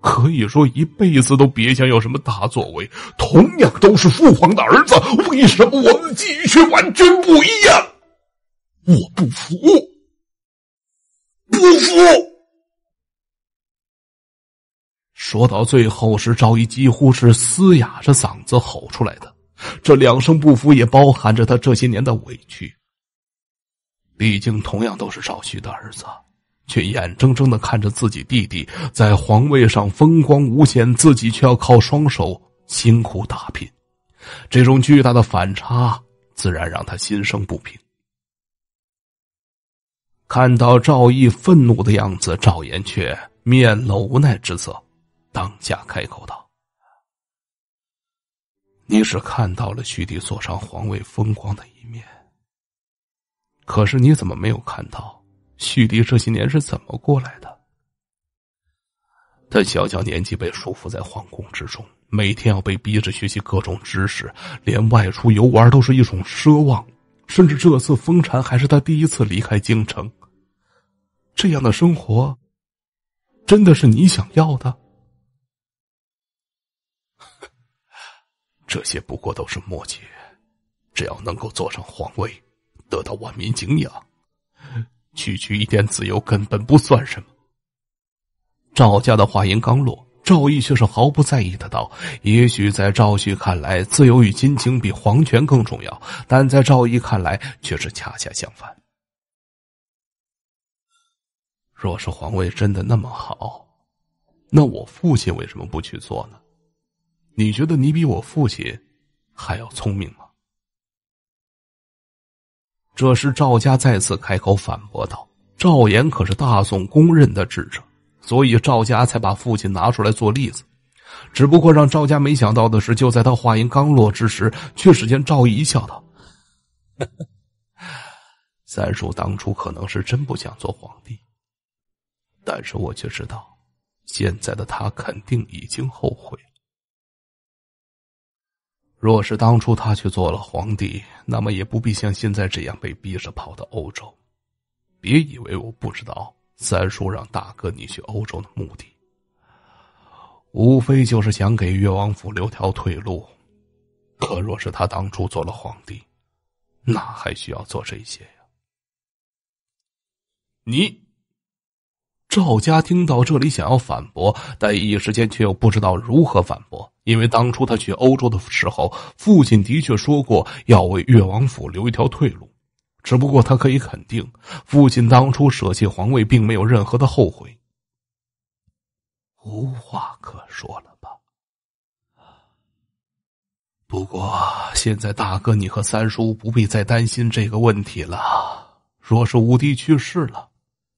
可以说一辈子都别想有什么大作为。同样都是父皇的儿子，为什么我们的机却完全不一样？我不服，不服！说到最后，时，赵毅几乎是嘶哑着嗓子吼出来的，这两声不服也包含着他这些年的委屈。毕竟，同样都是赵旭的儿子，却眼睁睁的看着自己弟弟在皇位上风光无限，自己却要靠双手辛苦打拼，这种巨大的反差自然让他心生不平。看到赵毅愤怒的样子，赵岩却面露无奈之色，当下开口道：“你是看到了徐迪坐上皇位风光的一面。”可是你怎么没有看到旭帝这些年是怎么过来的？他小小年纪被束缚在皇宫之中，每天要被逼着学习各种知识，连外出游玩都是一种奢望。甚至这次封禅还是他第一次离开京城。这样的生活，真的是你想要的？这些不过都是磨迹，只要能够坐上皇位。得到万民敬仰，区区一点自由根本不算什么。赵家的话音刚落，赵毅却是毫不在意的道：“也许在赵旭看来，自由与亲情比皇权更重要；但在赵毅看来，却是恰恰相反。若是皇位真的那么好，那我父亲为什么不去做呢？你觉得你比我父亲还要聪明吗？”这时，赵家再次开口反驳道：“赵岩可是大宋公认的智者，所以赵家才把父亲拿出来做例子。只不过让赵家没想到的是，就在他话音刚落之时，却只见赵毅笑道：‘三叔当初可能是真不想做皇帝，但是我却知道，现在的他肯定已经后悔。’”若是当初他去做了皇帝，那么也不必像现在这样被逼着跑到欧洲。别以为我不知道三叔让大哥你去欧洲的目的，无非就是想给越王府留条退路。可若是他当初做了皇帝，那还需要做这些呀？你。赵家听到这里，想要反驳，但一时间却又不知道如何反驳。因为当初他去欧洲的时候，父亲的确说过要为越王府留一条退路。只不过他可以肯定，父亲当初舍弃皇位，并没有任何的后悔。无话可说了吧？不过现在大哥，你和三叔不必再担心这个问题了。若是武帝去世了。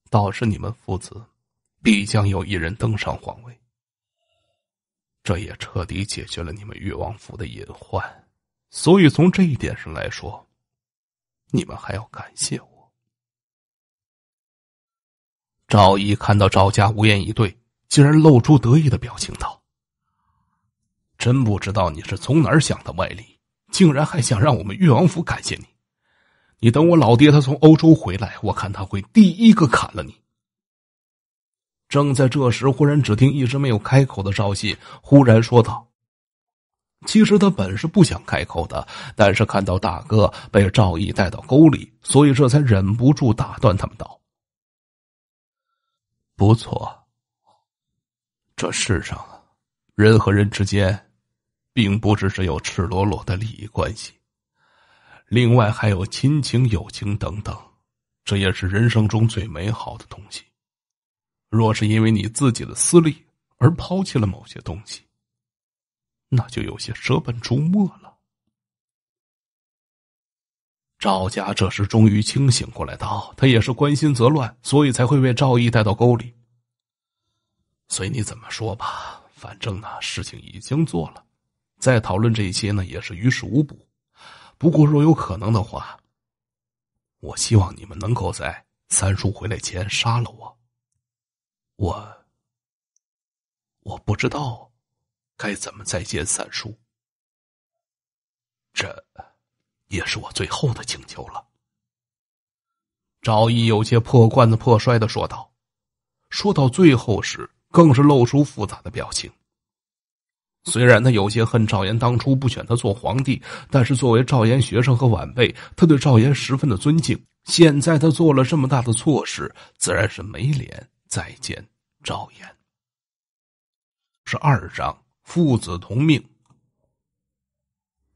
倒是你们父子，必将有一人登上皇位。这也彻底解决了你们越王府的隐患，所以从这一点上来说，你们还要感谢我。赵毅看到赵家无言以对，竟然露出得意的表情，道：“真不知道你是从哪儿想的歪理，竟然还想让我们越王府感谢你。”你等我老爹他从欧洲回来，我看他会第一个砍了你。正在这时，忽然只听一直没有开口的赵信忽然说道：“其实他本是不想开口的，但是看到大哥被赵毅带到沟里，所以这才忍不住打断他们道：‘不错，这世上人和人之间，并不只是有赤裸裸的利益关系。’”另外还有亲情、友情等等，这也是人生中最美好的东西。若是因为你自己的私利而抛弃了某些东西，那就有些舍本逐末了。赵家这时终于清醒过来，道：“他也是关心则乱，所以才会被赵毅带到沟里。随你怎么说吧，反正呢事情已经做了，再讨论这些呢也是于事无补。”不过，若有可能的话，我希望你们能够在三叔回来前杀了我。我，我不知道该怎么再见三叔。这，也是我最后的请求了。赵毅有些破罐子破摔的说道，说到最后时，更是露出复杂的表情。虽然他有些恨赵岩当初不选他做皇帝，但是作为赵岩学生和晚辈，他对赵岩十分的尊敬。现在他做了这么大的错事，自然是没脸再见赵岩。是二章，父子同命。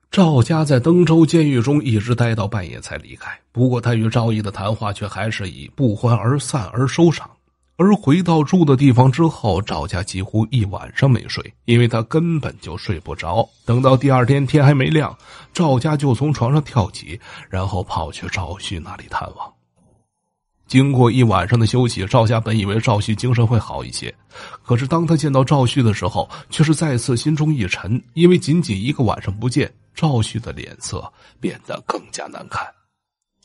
赵家在登州监狱中一直待到半夜才离开，不过他与赵毅的谈话却还是以不欢而散而收场。而回到住的地方之后，赵家几乎一晚上没睡，因为他根本就睡不着。等到第二天天还没亮，赵家就从床上跳起，然后跑去赵旭那里探望。经过一晚上的休息，赵家本以为赵旭精神会好一些，可是当他见到赵旭的时候，却是再次心中一沉，因为仅仅一个晚上不见，赵旭的脸色变得更加难看。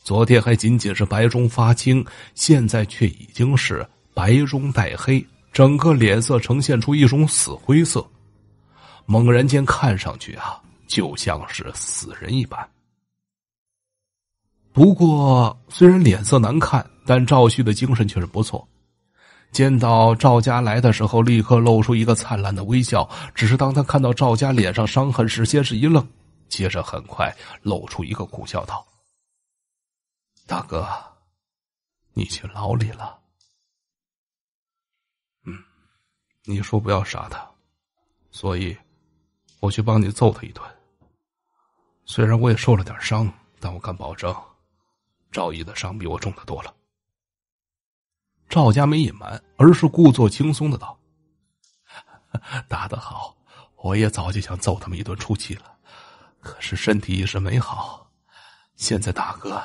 昨天还仅仅是白中发青，现在却已经是……白中带黑，整个脸色呈现出一种死灰色，猛然间看上去啊，就像是死人一般。不过，虽然脸色难看，但赵旭的精神却是不错。见到赵家来的时候，立刻露出一个灿烂的微笑。只是当他看到赵家脸上伤痕时，先是一愣，接着很快露出一个苦笑道：“大哥，你去牢里了。”你说不要杀他，所以我去帮你揍他一顿。虽然我也受了点伤，但我敢保证，赵毅的伤比我重的多了。赵家没隐瞒，而是故作轻松的道：“ 打得好，我也早就想揍他们一顿出气了，可是身体一时没好，现在大哥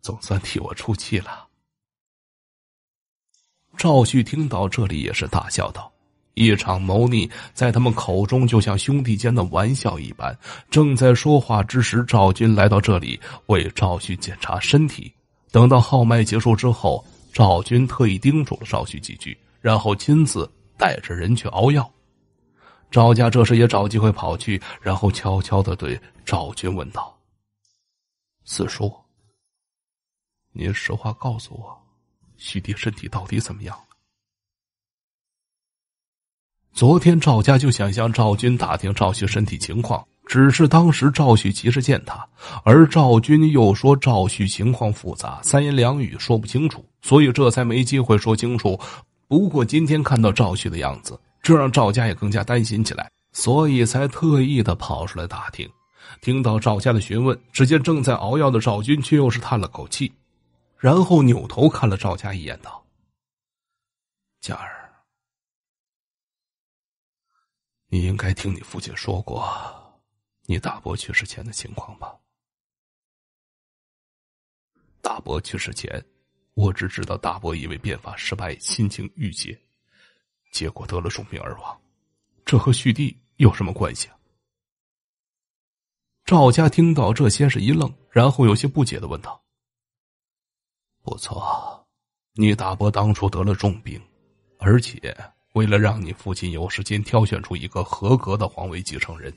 总算替我出气了。”赵旭听到这里也是大笑道：“一场谋逆，在他们口中就像兄弟间的玩笑一般。”正在说话之时，赵军来到这里为赵旭检查身体。等到号脉结束之后，赵军特意叮嘱了赵旭几句，然后亲自带着人去熬药。赵家这时也找机会跑去，然后悄悄的对赵军问道：“四叔，你实话告诉我。”徐弟身体到底怎么样了？昨天赵家就想向赵军打听赵旭身体情况，只是当时赵旭急着见他，而赵军又说赵旭情况复杂，三言两语说不清楚，所以这才没机会说清楚。不过今天看到赵旭的样子，这让赵家也更加担心起来，所以才特意的跑出来打听。听到赵家的询问，只见正在熬药的赵军却又是叹了口气。然后扭头看了赵家一眼，道：“佳儿，你应该听你父亲说过你大伯去世前的情况吧？大伯去世前，我只知道大伯因为变法失败，心情郁结，结果得了重病而亡。这和旭帝有什么关系啊？”赵家听到这，先是一愣，然后有些不解的问道。不错，你大伯当初得了重病，而且为了让你父亲有时间挑选出一个合格的皇位继承人，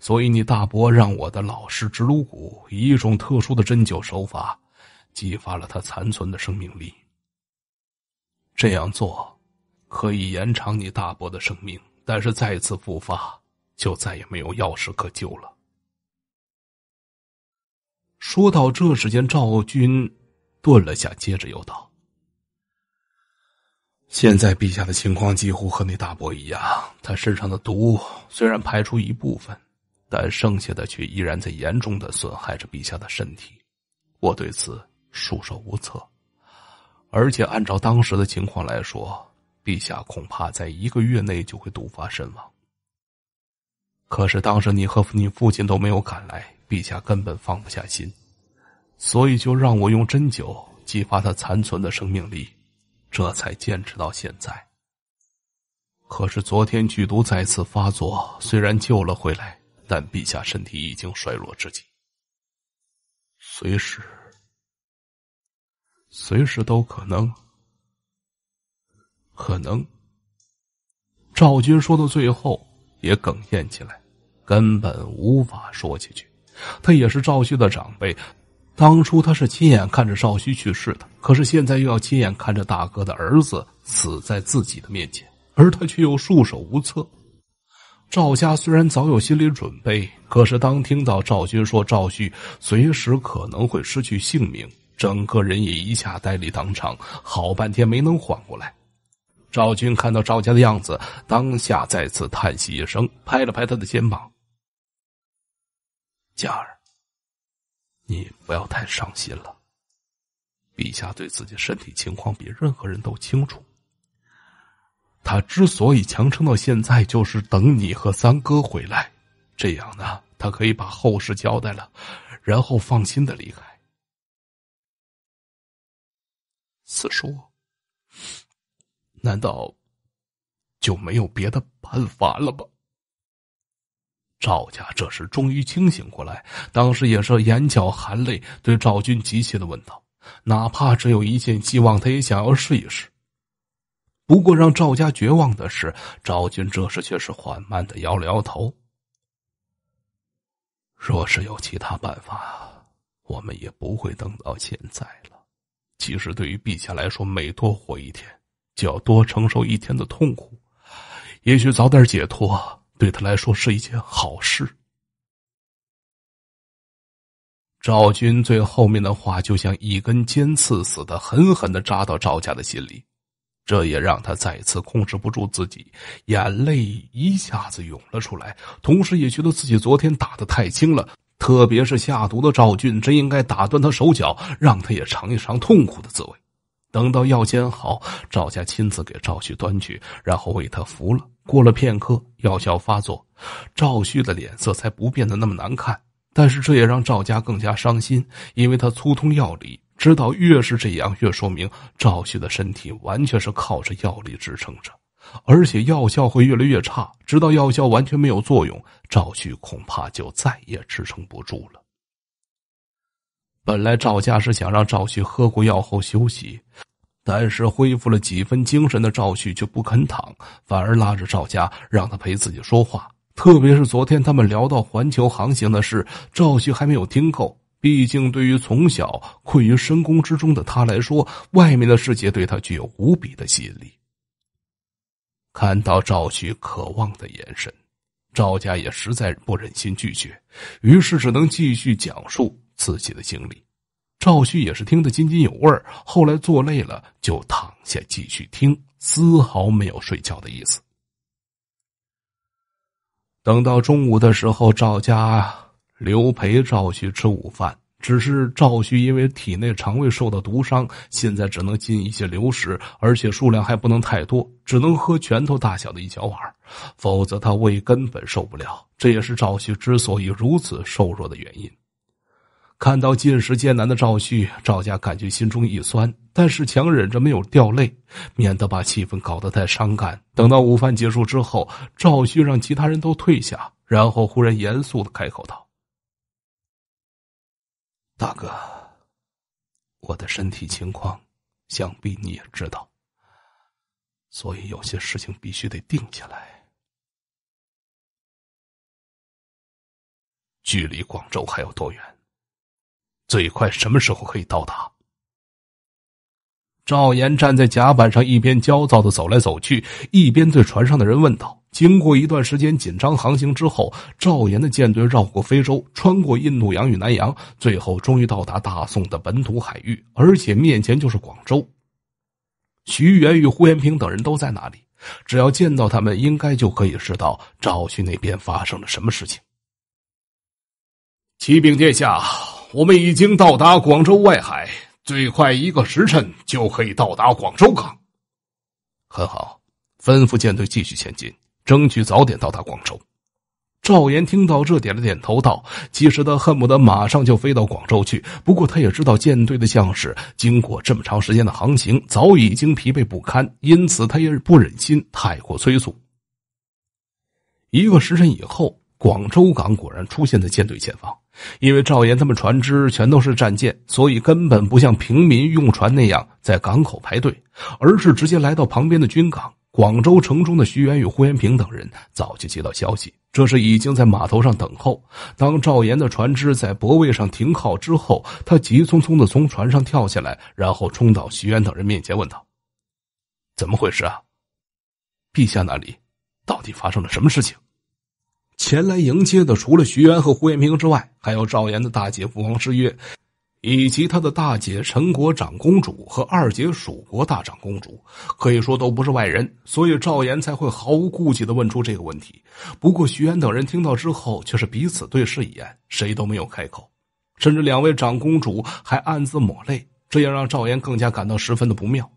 所以你大伯让我的老师直颅骨以一种特殊的针灸手法激发了他残存的生命力。这样做可以延长你大伯的生命，但是再次复发就再也没有药食可救了。说到这时间，赵军。顿了下，接着又道：“现在陛下的情况几乎和你大伯一样，他身上的毒虽然排出一部分，但剩下的却依然在严重的损害着陛下的身体。我对此束手无策。而且按照当时的情况来说，陛下恐怕在一个月内就会毒发身亡。可是当时你和你父亲都没有赶来，陛下根本放不下心。”所以就让我用针灸激发他残存的生命力，这才坚持到现在。可是昨天剧毒再次发作，虽然救了回来，但陛下身体已经衰弱至极，随时、随时都可能、可能。赵军说到最后也哽咽起来，根本无法说下去。他也是赵旭的长辈。当初他是亲眼看着少虚去世的，可是现在又要亲眼看着大哥的儿子死在自己的面前，而他却又束手无策。赵家虽然早有心理准备，可是当听到赵军说赵旭随时可能会失去性命，整个人也一下呆立当场，好半天没能缓过来。赵军看到赵家的样子，当下再次叹息一声，拍了拍他的肩膀：“家儿。”你不要太伤心了，陛下对自己身体情况比任何人都清楚。他之所以强撑到现在，就是等你和三哥回来，这样呢，他可以把后事交代了，然后放心的离开。四叔，难道就没有别的办法了吗？赵家这时终于清醒过来，当时也是眼角含泪，对赵军急切的问道：“哪怕只有一线希望，他也想要试一试。”不过让赵家绝望的是，赵军这时却是缓慢的摇了摇头：“若是有其他办法，我们也不会等到现在了。其实对于陛下来说，每多活一天，就要多承受一天的痛苦，也许早点解脱。”对他来说是一件好事。赵军最后面的话就像一根尖刺似的，狠狠的扎到赵家的心里，这也让他再次控制不住自己，眼泪一下子涌了出来。同时也觉得自己昨天打的太轻了，特别是下毒的赵俊，真应该打断他手脚，让他也尝一尝痛苦的滋味。等到药煎好，赵家亲自给赵旭端去，然后为他服了。过了片刻，药效发作，赵旭的脸色才不变得那么难看。但是这也让赵家更加伤心，因为他粗通药理，知道越是这样，越说明赵旭的身体完全是靠着药力支撑着，而且药效会越来越差，直到药效完全没有作用，赵旭恐怕就再也支撑不住了。本来赵家是想让赵旭喝过药后休息。但是恢复了几分精神的赵旭却不肯躺，反而拉着赵家让他陪自己说话。特别是昨天他们聊到环球航行的事，赵旭还没有听够。毕竟对于从小困于深宫之中的他来说，外面的世界对他具有无比的吸引力。看到赵旭渴望的眼神，赵家也实在不忍心拒绝，于是只能继续讲述自己的经历。赵旭也是听得津津有味儿，后来坐累了就躺下继续听，丝毫没有睡觉的意思。等到中午的时候，赵家刘陪赵旭吃午饭，只是赵旭因为体内肠胃受到毒伤，现在只能进一些流食，而且数量还不能太多，只能喝拳头大小的一小碗，否则他胃根本受不了。这也是赵旭之所以如此瘦弱的原因。看到进食艰难的赵旭，赵家感觉心中一酸，但是强忍着没有掉泪，免得把气氛搞得太伤感。等到午饭结束之后，赵旭让其他人都退下，然后忽然严肃的开口道：“大哥，我的身体情况，想必你也知道，所以有些事情必须得定下来。距离广州还有多远？”最快什么时候可以到达？赵岩站在甲板上，一边焦躁的走来走去，一边对船上的人问道：“经过一段时间紧张航行之后，赵岩的舰队绕过非洲，穿过印度洋与南洋，最后终于到达大宋的本土海域，而且面前就是广州。徐元与呼延平等人都在那里？只要见到他们，应该就可以知道赵旭那边发生了什么事情。”启禀殿下。我们已经到达广州外海，最快一个时辰就可以到达广州港。很好，吩咐舰队继续前进，争取早点到达广州。赵岩听到这点了，点头道：“其实他恨不得马上就飞到广州去，不过他也知道舰队的将士经过这么长时间的航行，早已经疲惫不堪，因此他也不忍心太过催促。”一个时辰以后，广州港果然出现在舰队前方。因为赵岩他们船只全都是战舰，所以根本不像平民用船那样在港口排队，而是直接来到旁边的军港。广州城中的徐元与呼延平等人早就接到消息，这是已经在码头上等候。当赵岩的船只在泊位上停靠之后，他急匆匆的从船上跳下来，然后冲到徐元等人面前问道：“怎么回事啊？陛下那里到底发生了什么事情？”前来迎接的除了徐渊和胡延平之外，还有赵岩的大姐夫王之约，以及他的大姐陈国长公主和二姐蜀国大长公主，可以说都不是外人，所以赵岩才会毫无顾忌的问出这个问题。不过徐安等人听到之后，却是彼此对视一眼，谁都没有开口，甚至两位长公主还暗自抹泪，这也让赵岩更加感到十分的不妙。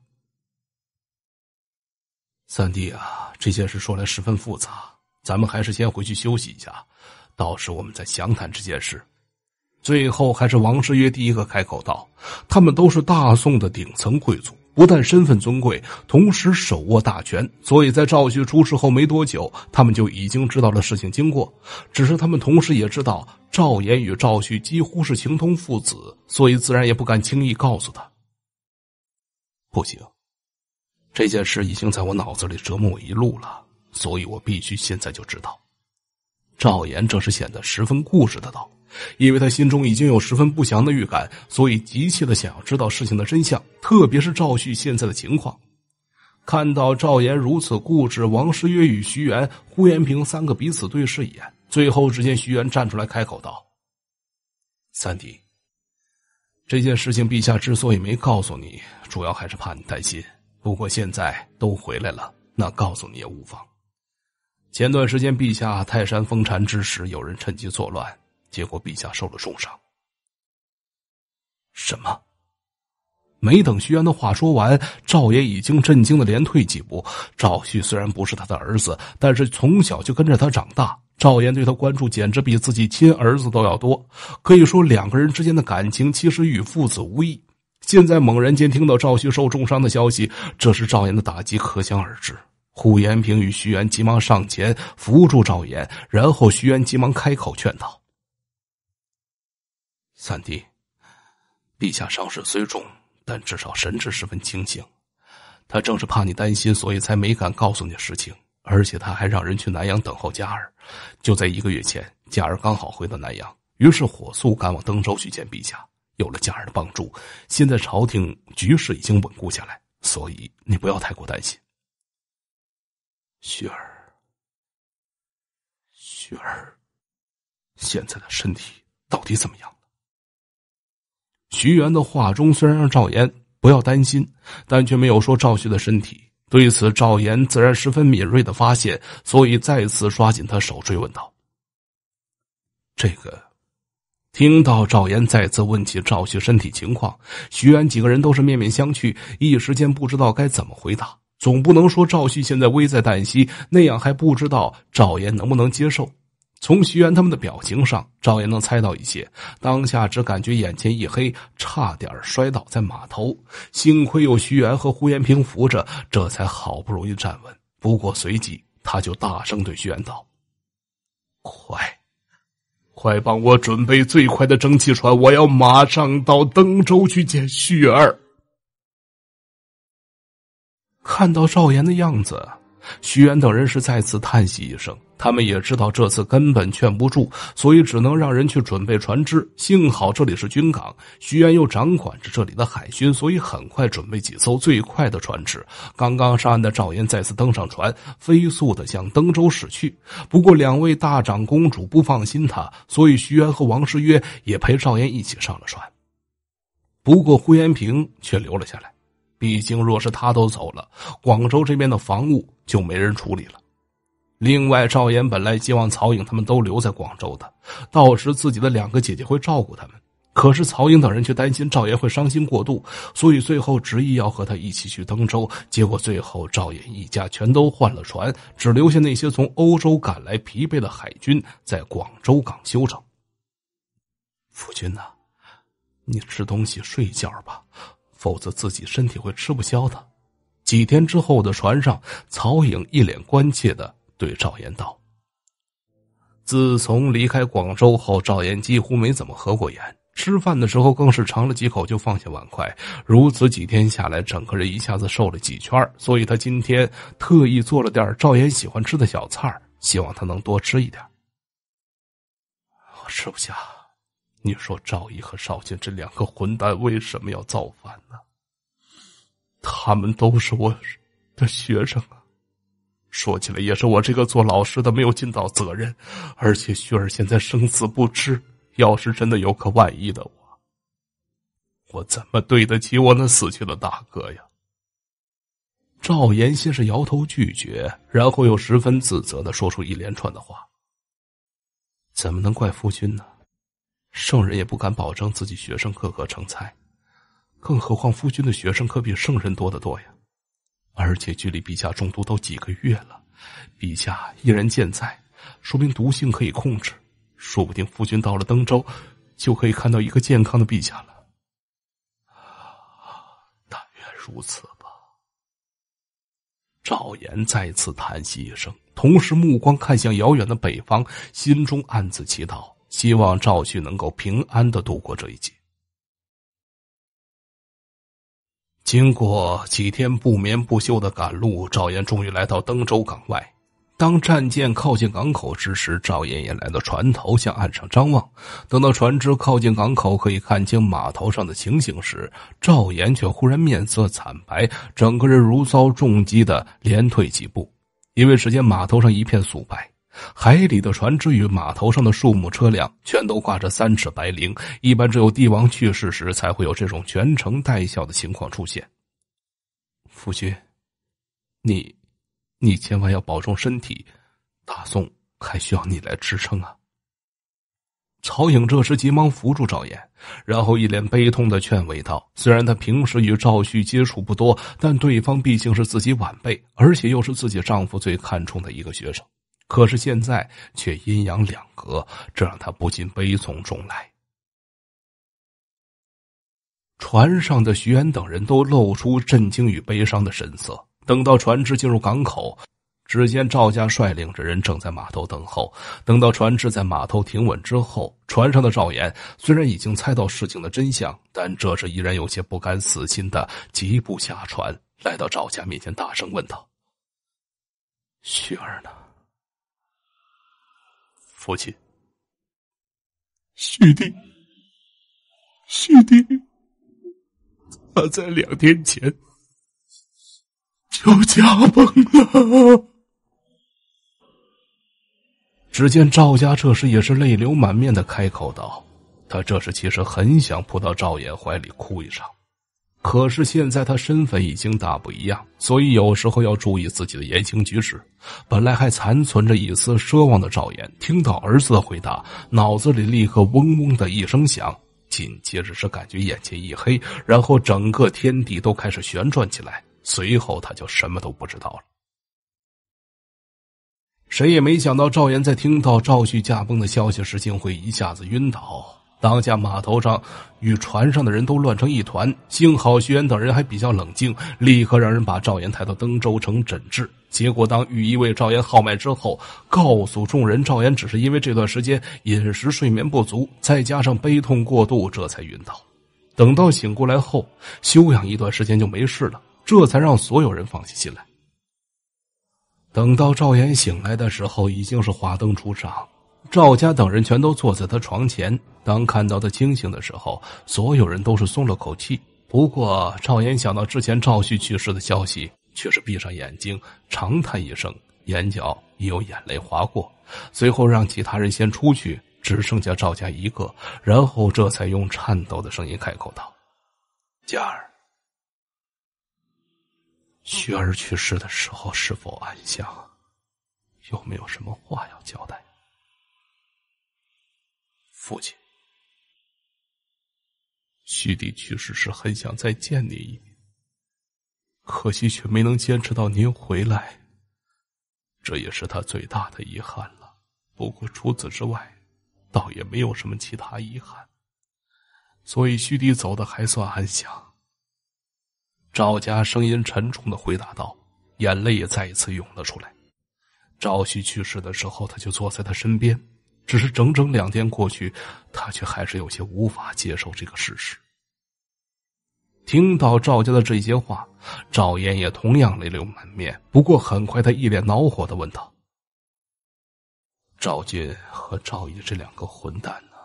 三弟啊，这件事说来十分复杂。咱们还是先回去休息一下，到时我们再详谈这件事。最后，还是王世约第一个开口道：“他们都是大宋的顶层贵族，不但身份尊贵，同时手握大权，所以在赵旭出事后没多久，他们就已经知道了事情经过。只是他们同时也知道赵岩与赵旭几乎是情同父子，所以自然也不敢轻易告诉他。不行，这件事已经在我脑子里折磨我一路了。”所以我必须现在就知道。赵岩这时显得十分固执的道：“因为他心中已经有十分不祥的预感，所以急切的想要知道事情的真相，特别是赵旭现在的情况。”看到赵岩如此固执，王诗约与徐元、呼延平三个彼此对视一眼，最后只见徐元站出来开口道：“三弟，这件事情陛下之所以没告诉你，主要还是怕你担心。不过现在都回来了，那告诉你也无妨。”前段时间，陛下泰山封禅之时，有人趁机作乱，结果陛下受了重伤。什么？没等徐岩的话说完，赵岩已经震惊的连退几步。赵旭虽然不是他的儿子，但是从小就跟着他长大，赵岩对他关注简直比自己亲儿子都要多，可以说两个人之间的感情其实与父子无异。现在猛然间听到赵旭受重伤的消息，这是赵岩的打击，可想而知。呼延平与徐元急忙上前扶住赵岩，然后徐元急忙开口劝道：“三弟，陛下伤势虽重，但至少神志十分清醒。他正是怕你担心，所以才没敢告诉你实情。而且他还让人去南阳等候佳儿。就在一个月前，佳儿刚好回到南阳，于是火速赶往登州去见陛下。有了佳儿的帮助，现在朝廷局势已经稳固下来，所以你不要太过担心。”雪儿，雪儿，现在的身体到底怎么样了？徐元的话中虽然让赵岩不要担心，但却没有说赵旭的身体。对此，赵岩自然十分敏锐的发现，所以再次抓紧他手，追问道：“这个。”听到赵岩再次问起赵旭身体情况，徐元几个人都是面面相觑，一时间不知道该怎么回答。总不能说赵旭现在危在旦夕，那样还不知道赵岩能不能接受。从徐元他们的表情上，赵岩能猜到一些。当下只感觉眼前一黑，差点摔倒在码头，幸亏有徐元和呼延平扶着，这才好不容易站稳。不过随即他就大声对徐元道：“快，快帮我准备最快的蒸汽船，我要马上到登州去见旭儿。”看到赵岩的样子，徐元等人是再次叹息一声。他们也知道这次根本劝不住，所以只能让人去准备船只。幸好这里是军港，徐元又掌管着这里的海军，所以很快准备几艘最快的船只。刚刚上岸的赵岩再次登上船，飞速的向登州驶去。不过两位大长公主不放心他，所以徐元和王世约也陪赵岩一起上了船。不过呼延平却留了下来。毕竟，若是他都走了，广州这边的防务就没人处理了。另外，赵岩本来希望曹颖他们都留在广州的，到时自己的两个姐姐会照顾他们。可是，曹颖等人却担心赵岩会伤心过度，所以最后执意要和他一起去登州。结果，最后赵岩一家全都换了船，只留下那些从欧洲赶来疲惫的海军在广州港休整。夫君呐，你吃东西睡一觉吧。否则自己身体会吃不消的。几天之后的船上，曹颖一脸关切的对赵岩道：“自从离开广州后，赵岩几乎没怎么合过眼，吃饭的时候更是尝了几口就放下碗筷。如此几天下来，整个人一下子瘦了几圈，所以他今天特意做了点赵岩喜欢吃的小菜儿，希望他能多吃一点。”我吃不下。你说赵毅和少谦这两个混蛋为什么要造反呢？他们都是我的学生啊，说起来也是我这个做老师的没有尽到责任。而且旭儿现在生死不知，要是真的有可万一的，我我怎么对得起我那死去的大哥呀？赵岩先是摇头拒绝，然后又十分自责的说出一连串的话。怎么能怪夫君呢？圣人也不敢保证自己学生个个成才，更何况夫君的学生可比圣人多得多呀。而且距离陛下中毒都几个月了，陛下依然健在，说明毒性可以控制。说不定夫君到了登州，就可以看到一个健康的陛下了。但愿如此吧。赵岩再次叹息一声，同时目光看向遥远的北方，心中暗自祈祷。希望赵旭能够平安的度过这一劫。经过几天不眠不休的赶路，赵岩终于来到登州港外。当战舰靠近港口之时，赵岩也来到船头向岸上张望。等到船只靠近港口，可以看清码头上的情形时，赵岩却忽然面色惨白，整个人如遭重击的连退几步，因为只见码头上一片素白。海里的船只与码头上的树木、车辆，全都挂着三尺白绫。一般只有帝王去世时，才会有这种全城带孝的情况出现。夫君，你，你千万要保重身体，大宋还需要你来支撑啊！曹颖这时急忙扶住赵岩，然后一脸悲痛的劝慰道：“虽然他平时与赵旭接触不多，但对方毕竟是自己晚辈，而且又是自己丈夫最看重的一个学生。”可是现在却阴阳两隔，这让他不禁悲从中来。船上的徐岩等人都露出震惊与悲伤的神色。等到船只进入港口，只见赵家率领着人正在码头等候。等到船只在码头停稳之后，船上的赵岩虽然已经猜到事情的真相，但这时依然有些不甘死心的急步下船，来到赵家面前，大声问道：“雪儿呢？”父亲，许弟，许弟，他在两天前就驾崩了。只见赵家这时也是泪流满面的开口道：“他这时其实很想扑到赵岩怀里哭一场。”可是现在他身份已经大不一样，所以有时候要注意自己的言行举止。本来还残存着一丝奢望的赵岩，听到儿子的回答，脑子里立刻嗡嗡的一声响，紧接着是感觉眼前一黑，然后整个天地都开始旋转起来，随后他就什么都不知道了。谁也没想到，赵岩在听到赵旭驾崩的消息时，竟会一下子晕倒。当下码头上与船上的人都乱成一团，幸好徐岩等人还比较冷静，立刻让人把赵岩抬到登州城诊治。结果当御医为赵岩号脉之后，告诉众人，赵岩只是因为这段时间饮食睡眠不足，再加上悲痛过度，这才晕倒。等到醒过来后，休养一段时间就没事了，这才让所有人放下心来。等到赵岩醒来的时候，已经是华灯初上。赵家等人全都坐在他床前。当看到他清醒的时候，所有人都是松了口气。不过赵岩想到之前赵旭去世的消息，却是闭上眼睛，长叹一声，眼角已有眼泪划过。随后让其他人先出去，只剩下赵家一个。然后这才用颤抖的声音开口道：“家儿，雪儿去世的时候是否安详？有没有什么话要交代？”父亲，徐迪去世时很想再见您一面，可惜却没能坚持到您回来，这也是他最大的遗憾了。不过除此之外，倒也没有什么其他遗憾，所以徐迪走的还算安详。赵家声音沉重的回答道，眼泪也再一次涌了出来。赵旭去世的时候，他就坐在他身边。只是整整两天过去，他却还是有些无法接受这个事实。听到赵家的这些话，赵岩也同样泪流满面。不过很快，他一脸恼火的问道：“赵俊和赵毅这两个混蛋呢？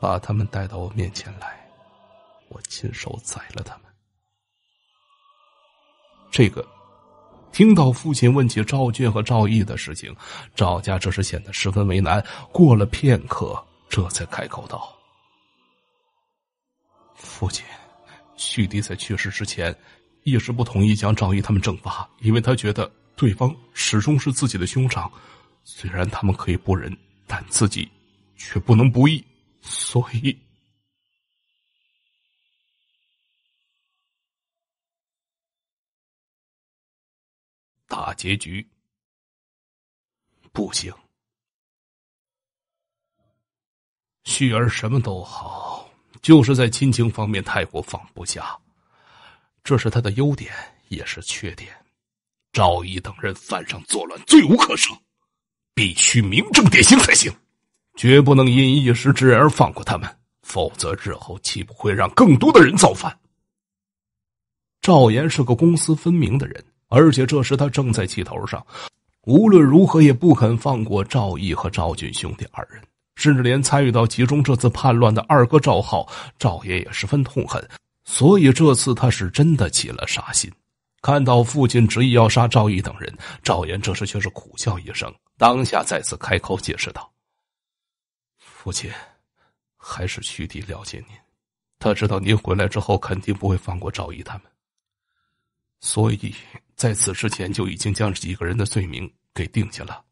把他们带到我面前来，我亲手宰了他们。”这个。听到父亲问起赵俊和赵毅的事情，赵家这时显得十分为难。过了片刻，这才开口道：“父亲，旭弟在去世之前，一直不同意将赵毅他们正法，因为他觉得对方始终是自己的兄长。虽然他们可以不仁，但自己却不能不义，所以。”大结局不行。旭儿什么都好，就是在亲情方面太过放不下，这是他的优点，也是缺点。赵毅等人犯上作乱，罪无可赦，必须明正典刑才行，绝不能因一时之而放过他们，否则日后岂不会让更多的人造反？赵岩是个公私分明的人。而且这时他正在气头上，无论如何也不肯放过赵毅和赵俊兄弟二人，甚至连参与到其中这次叛乱的二哥赵浩，赵爷也十分痛恨。所以这次他是真的起了杀心。看到父亲执意要杀赵毅等人，赵岩这时却是苦笑一声，当下再次开口解释道：“父亲，还是徐弟了解您，他知道您回来之后肯定不会放过赵毅他们，所以。”在此之前就已经将这几个人的罪名给定下了，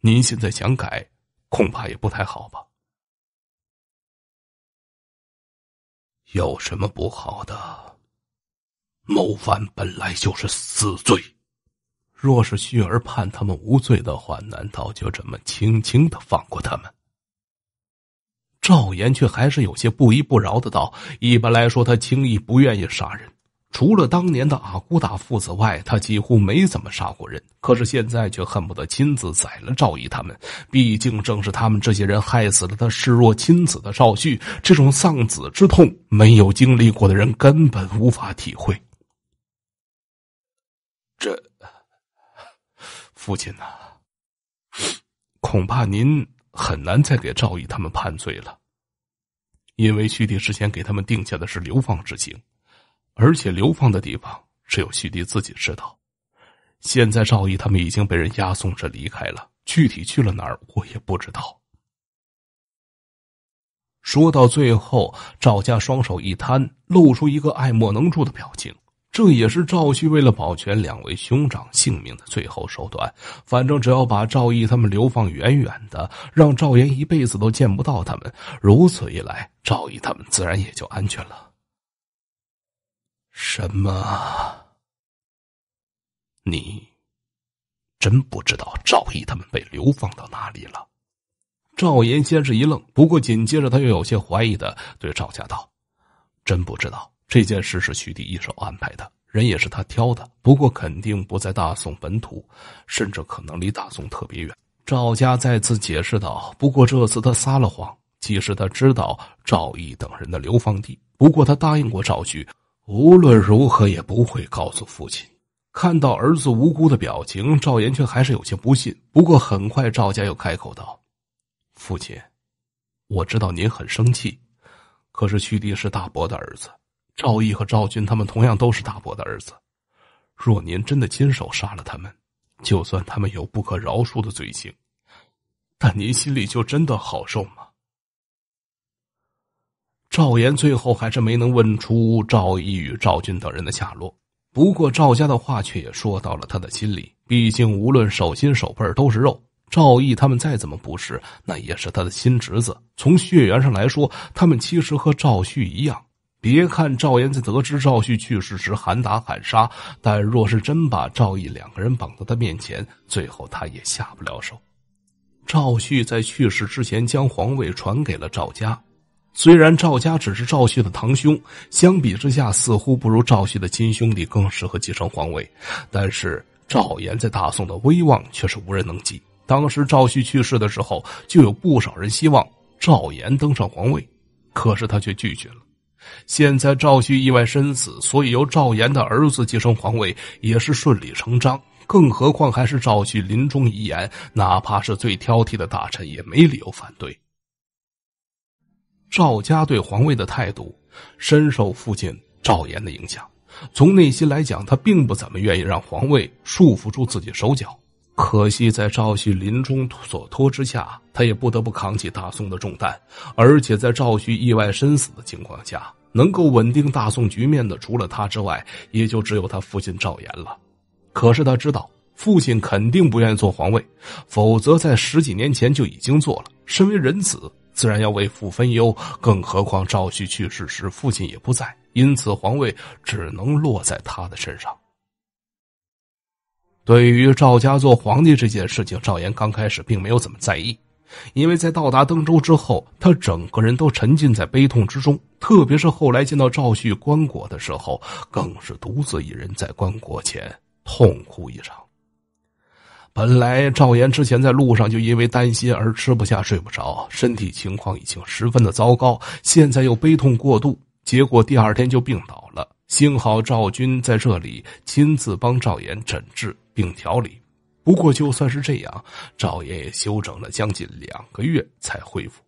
您现在想改，恐怕也不太好吧？有什么不好的？谋反本来就是死罪，若是旭儿判他们无罪的话，难道就这么轻轻的放过他们？赵岩却还是有些不依不饶的道：“一般来说，他轻易不愿意杀人。”除了当年的阿骨打父子外，他几乎没怎么杀过人。可是现在却恨不得亲自宰了赵毅他们。毕竟正是他们这些人害死了他视若亲子的赵旭，这种丧子之痛，没有经历过的人根本无法体会。这父亲呐，恐怕您很难再给赵毅他们判罪了，因为旭帝之前给他们定下的是流放之刑。而且流放的地方只有徐迪自己知道。现在赵毅他们已经被人押送着离开了，具体去了哪儿我也不知道。说到最后，赵家双手一摊，露出一个爱莫能助的表情。这也是赵旭为了保全两位兄长性命的最后手段。反正只要把赵毅他们流放远远的，让赵岩一辈子都见不到他们，如此一来，赵毅他们自然也就安全了。什么？你真不知道赵毅他们被流放到哪里了？赵岩先是一愣，不过紧接着他又有些怀疑的对赵家道：“真不知道这件事是徐弟一手安排的，人也是他挑的。不过肯定不在大宋本土，甚至可能离大宋特别远。”赵家再次解释道：“不过这次他撒了谎，其实他知道赵毅等人的流放地。不过他答应过赵旭。”无论如何也不会告诉父亲。看到儿子无辜的表情，赵岩却还是有些不信。不过很快，赵家又开口道：“父亲，我知道您很生气，可是旭弟是大伯的儿子，赵毅和赵军他们同样都是大伯的儿子。若您真的亲手杀了他们，就算他们有不可饶恕的罪行，但您心里就真的好受吗？”赵岩最后还是没能问出赵毅与赵军等人的下落，不过赵家的话却也说到了他的心里。毕竟无论手心手背都是肉，赵毅他们再怎么不是，那也是他的亲侄子。从血缘上来说，他们其实和赵旭一样。别看赵岩在得知赵旭去世时喊打喊杀，但若是真把赵毅两个人绑到他面前，最后他也下不了手。赵旭在去世之前将皇位传给了赵家。虽然赵家只是赵旭的堂兄，相比之下似乎不如赵旭的亲兄弟更适合继承皇位，但是赵岩在大宋的威望却是无人能及。当时赵旭去世的时候，就有不少人希望赵岩登上皇位，可是他却拒绝了。现在赵旭意外身死，所以由赵岩的儿子继承皇位也是顺理成章。更何况还是赵旭临终遗言，哪怕是最挑剔的大臣也没理由反对。赵家对皇位的态度，深受父亲赵岩的影响。从内心来讲，他并不怎么愿意让皇位束缚住自己手脚。可惜在赵旭临终所托之下，他也不得不扛起大宋的重担。而且在赵旭意外身死的情况下，能够稳定大宋局面的，除了他之外，也就只有他父亲赵岩了。可是他知道，父亲肯定不愿意做皇位，否则在十几年前就已经做了。身为人子。自然要为父分忧，更何况赵旭去世时父亲也不在，因此皇位只能落在他的身上。对于赵家做皇帝这件事情，赵岩刚开始并没有怎么在意，因为在到达登州之后，他整个人都沉浸在悲痛之中，特别是后来见到赵旭棺椁的时候，更是独自一人在棺椁前痛哭一场。本来赵岩之前在路上就因为担心而吃不下、睡不着，身体情况已经十分的糟糕。现在又悲痛过度，结果第二天就病倒了。幸好赵军在这里亲自帮赵岩诊治并调理，不过就算是这样，赵岩也休整了将近两个月才恢复。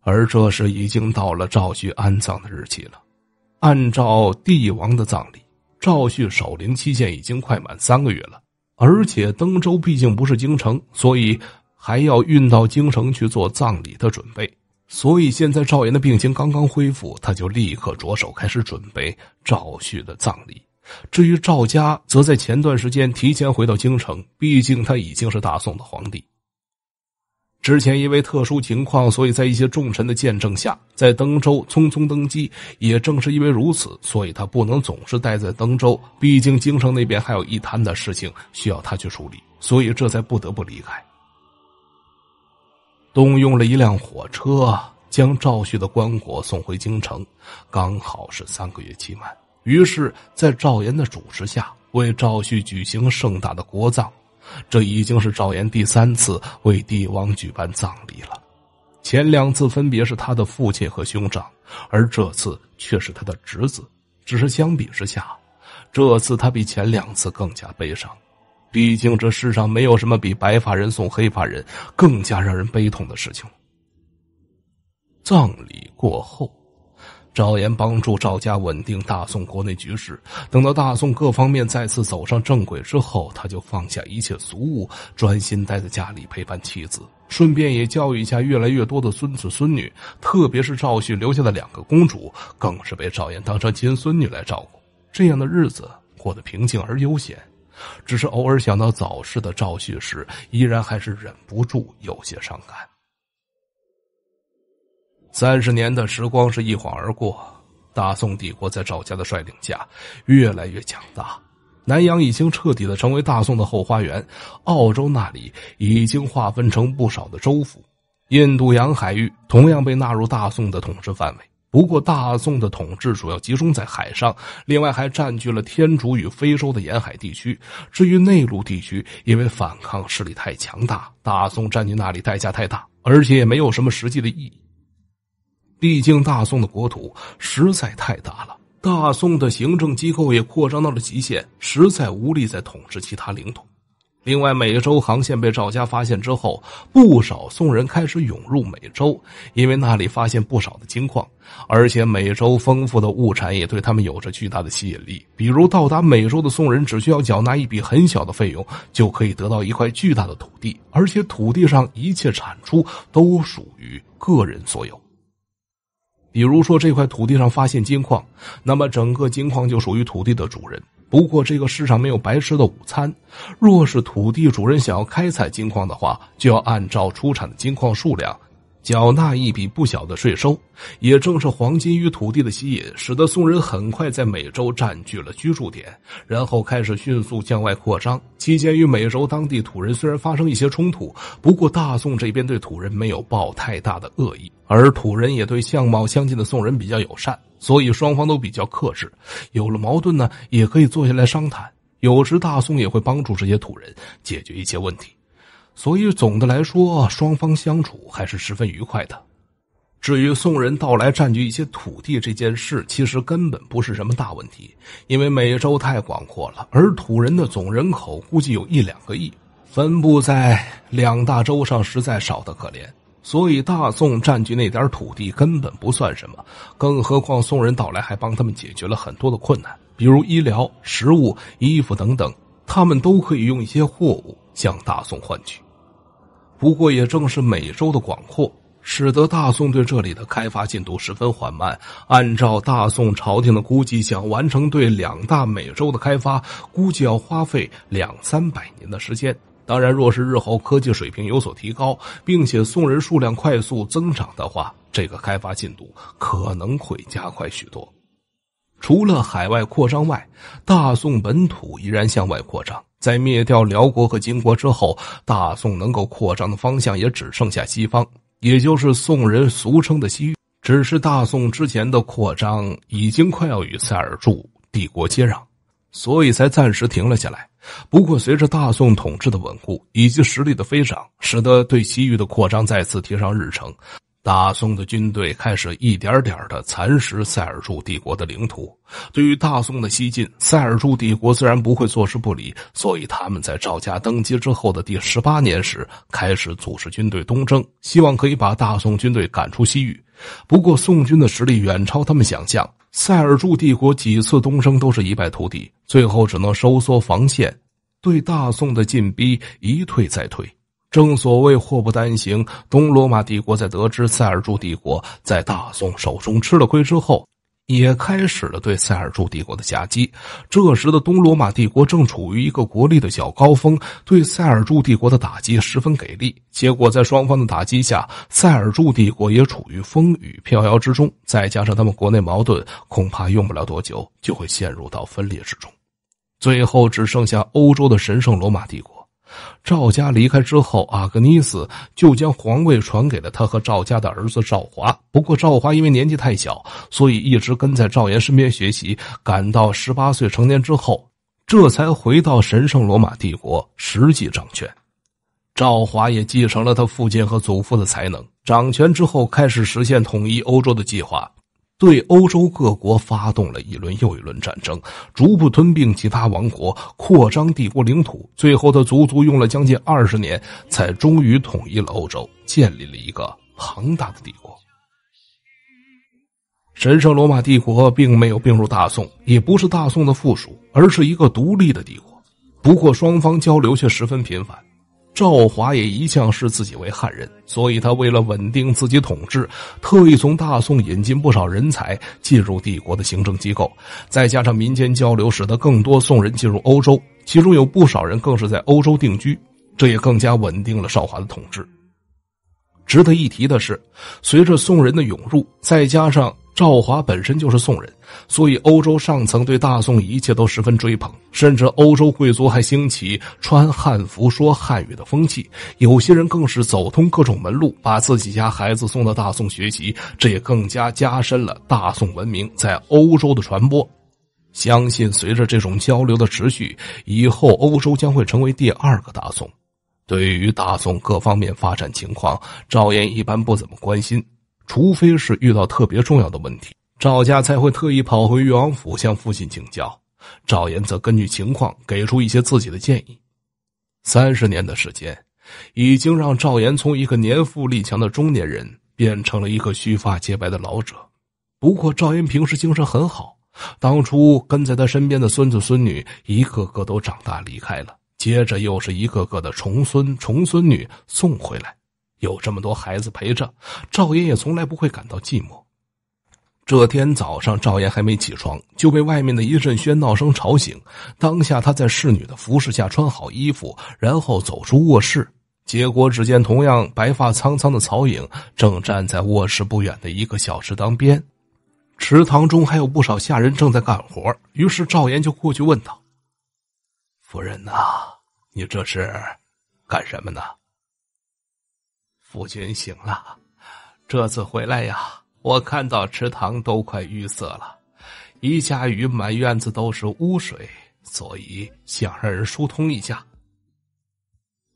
而这时已经到了赵旭安葬的日期了，按照帝王的葬礼，赵旭守灵期限已经快满三个月了。而且登州毕竟不是京城，所以还要运到京城去做葬礼的准备。所以现在赵岩的病情刚刚恢复，他就立刻着手开始准备赵旭的葬礼。至于赵家，则在前段时间提前回到京城，毕竟他已经是大宋的皇帝。之前因为特殊情况，所以在一些重臣的见证下，在登州匆匆登基。也正是因为如此，所以他不能总是待在登州，毕竟京城那边还有一摊的事情需要他去处理，所以这才不得不离开。动用了一辆火车，将赵旭的棺椁送回京城，刚好是三个月期满。于是，在赵岩的主持下，为赵旭举行盛大的国葬。这已经是赵岩第三次为帝王举办葬礼了，前两次分别是他的父亲和兄长，而这次却是他的侄子。只是相比之下，这次他比前两次更加悲伤，毕竟这世上没有什么比白发人送黑发人更加让人悲痛的事情葬礼过后。赵岩帮助赵家稳定大宋国内局势，等到大宋各方面再次走上正轨之后，他就放下一切俗务，专心待在家里陪伴妻子，顺便也教育一下越来越多的孙子孙女。特别是赵旭留下的两个公主，更是被赵岩当成亲孙女来照顾。这样的日子过得平静而悠闲，只是偶尔想到早逝的赵旭时，依然还是忍不住有些伤感。三十年的时光是一晃而过，大宋帝国在赵家的率领下越来越强大。南阳已经彻底的成为大宋的后花园，澳洲那里已经划分成不少的州府，印度洋海域同样被纳入大宋的统治范围。不过，大宋的统治主要集中在海上，另外还占据了天竺与非洲的沿海地区。至于内陆地区，因为反抗势力太强大，大宋占据那里代价太大，而且也没有什么实际的意义。毕竟大宋的国土实在太大了，大宋的行政机构也扩张到了极限，实在无力再统治其他领土。另外，美洲航线被赵家发现之后，不少宋人开始涌入美洲，因为那里发现不少的金矿，而且美洲丰富的物产也对他们有着巨大的吸引力。比如，到达美洲的宋人只需要缴纳一笔很小的费用，就可以得到一块巨大的土地，而且土地上一切产出都属于个人所有。比如说这块土地上发现金矿，那么整个金矿就属于土地的主人。不过这个世上没有白吃的午餐，若是土地主人想要开采金矿的话，就要按照出产的金矿数量，缴纳一笔不小的税收。也正是黄金与土地的吸引，使得宋人很快在美洲占据了居住点，然后开始迅速向外扩张。期间与美洲当地土人虽然发生一些冲突，不过大宋这边对土人没有抱太大的恶意。而土人也对相貌相近的宋人比较友善，所以双方都比较克制。有了矛盾呢，也可以坐下来商谈。有时，大宋也会帮助这些土人解决一些问题。所以，总的来说，双方相处还是十分愉快的。至于宋人到来占据一些土地这件事，其实根本不是什么大问题，因为美洲太广阔了，而土人的总人口估计有一两个亿，分布在两大洲上，实在少得可怜。所以，大宋占据那点土地根本不算什么，更何况宋人到来还帮他们解决了很多的困难，比如医疗、食物、衣服等等，他们都可以用一些货物向大宋换取。不过，也正是美洲的广阔，使得大宋对这里的开发进度十分缓慢。按照大宋朝廷的估计，想完成对两大美洲的开发，估计要花费两三百年的时间。当然，若是日后科技水平有所提高，并且宋人数量快速增长的话，这个开发进度可能会加快许多。除了海外扩张外，大宋本土依然向外扩张。在灭掉辽国和金国之后，大宋能够扩张的方向也只剩下西方，也就是宋人俗称的西域。只是大宋之前的扩张已经快要与塞尔柱帝国接壤。所以才暂时停了下来。不过，随着大宋统治的稳固以及实力的飞涨，使得对西域的扩张再次提上日程。大宋的军队开始一点点的蚕食塞尔柱帝国的领土。对于大宋的西进，塞尔柱帝国自然不会坐视不理。所以，他们在赵家登基之后的第十八年时，开始组织军队东征，希望可以把大宋军队赶出西域。不过，宋军的实力远超他们想象。塞尔柱帝国几次东征都是一败涂地，最后只能收缩防线，对大宋的进逼一退再退。正所谓祸不单行，东罗马帝国在得知塞尔柱帝国在大宋手中吃了亏之后。也开始了对塞尔柱帝国的夹击，这时的东罗马帝国正处于一个国力的小高峰，对塞尔柱帝国的打击十分给力。结果在双方的打击下，塞尔柱帝国也处于风雨飘摇之中，再加上他们国内矛盾，恐怕用不了多久就会陷入到分裂之中，最后只剩下欧洲的神圣罗马帝国。赵家离开之后，阿格尼斯就将皇位传给了他和赵家的儿子赵华。不过赵华因为年纪太小，所以一直跟在赵岩身边学习。赶到十八岁成年之后，这才回到神圣罗马帝国实际掌权。赵华也继承了他父亲和祖父的才能，掌权之后开始实现统一欧洲的计划。对欧洲各国发动了一轮又一轮战争，逐步吞并其他王国，扩张帝国领土。最后，他足足用了将近二十年，才终于统一了欧洲，建立了一个庞大的帝国。神圣罗马帝国并没有并入大宋，也不是大宋的附属，而是一个独立的帝国。不过，双方交流却十分频繁。赵华也一向视自己为汉人，所以他为了稳定自己统治，特意从大宋引进不少人才进入帝国的行政机构，再加上民间交流，使得更多宋人进入欧洲，其中有不少人更是在欧洲定居，这也更加稳定了少华的统治。值得一提的是，随着宋人的涌入，再加上。赵华本身就是宋人，所以欧洲上层对大宋一切都十分追捧，甚至欧洲贵族还兴起穿汉服、说汉语的风气。有些人更是走通各种门路，把自己家孩子送到大宋学习，这也更加加深了大宋文明在欧洲的传播。相信随着这种交流的持续，以后欧洲将会成为第二个大宋。对于大宋各方面发展情况，赵岩一般不怎么关心。除非是遇到特别重要的问题，赵家才会特意跑回越王府向父亲请教。赵岩则根据情况给出一些自己的建议。三十年的时间，已经让赵岩从一个年富力强的中年人变成了一个须发洁白的老者。不过，赵岩平时精神很好。当初跟在他身边的孙子孙女一个个都长大离开了，接着又是一个个的重孙重孙女送回来。有这么多孩子陪着，赵爷也从来不会感到寂寞。这天早上，赵岩还没起床就被外面的一阵喧闹声吵醒。当下，他在侍女的服侍下穿好衣服，然后走出卧室。结果，只见同样白发苍苍的曹颖正站在卧室不远的一个小池塘边。池塘中还有不少下人正在干活。于是，赵岩就过去问道：“夫人呐，你这是干什么呢？”夫君醒了，这次回来呀，我看到池塘都快淤塞了，一下雨满院子都是污水，所以想让人疏通一下。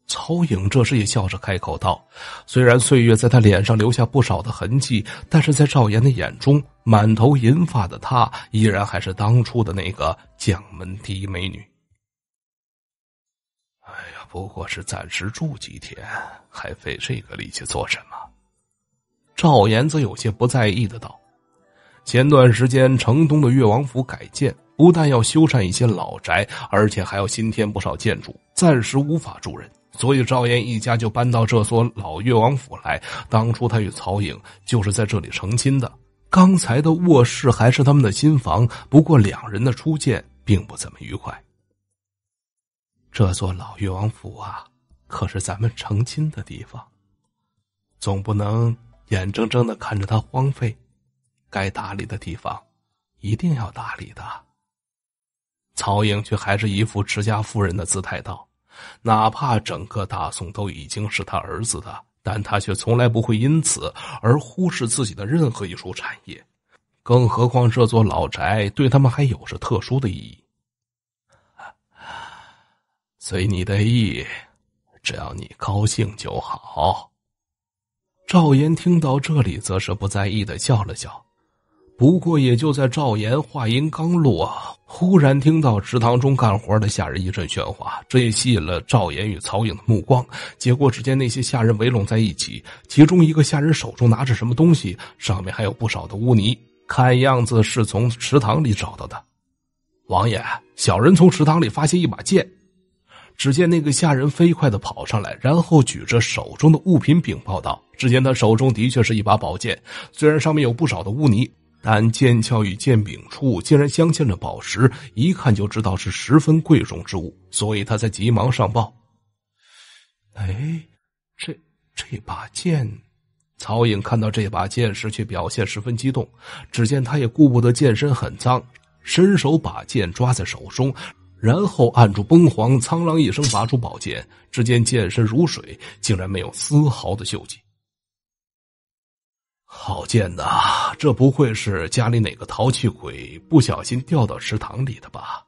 曹颖这时也笑着开口道：“虽然岁月在他脸上留下不少的痕迹，但是在赵岩的眼中，满头银发的他依然还是当初的那个将门第一美女。”哎呀，不过是暂时住几天。还费这个力气做什么？赵岩则有些不在意的道：“前段时间城东的越王府改建，不但要修缮一些老宅，而且还要新添不少建筑，暂时无法住人，所以赵岩一家就搬到这所老越王府来。当初他与曹颖就是在这里成亲的。刚才的卧室还是他们的新房，不过两人的初见并不怎么愉快。这座老越王府啊。”可是咱们成亲的地方，总不能眼睁睁的看着它荒废，该打理的地方，一定要打理的。曹颖却还是一副持家夫人的姿态道：“哪怕整个大宋都已经是他儿子的，但他却从来不会因此而忽视自己的任何一处产业，更何况这座老宅对他们还有着特殊的意义。”随你的意。只要你高兴就好。赵岩听到这里，则是不在意的笑了笑。不过，也就在赵岩话音刚落，忽然听到池塘中干活的下人一阵喧哗，这也吸引了赵岩与曹颖的目光。结果只见那些下人围拢在一起，其中一个下人手中拿着什么东西，上面还有不少的污泥，看样子是从池塘里找到的。王爷，小人从池塘里发现一把剑。只见那个下人飞快的跑上来，然后举着手中的物品禀报道。只见他手中的确是一把宝剑，虽然上面有不少的污泥，但剑鞘与剑柄处竟然镶嵌着宝石，一看就知道是十分贵重之物，所以他才急忙上报。哎，这这把剑，曹颖看到这把剑时却表现十分激动。只见他也顾不得剑身很脏，伸手把剑抓在手中。然后按住崩簧，苍狼一声拔出宝剑，只见剑身如水，竟然没有丝毫的锈迹。好剑呐！这不会是家里哪个淘气鬼不小心掉到池塘里的吧？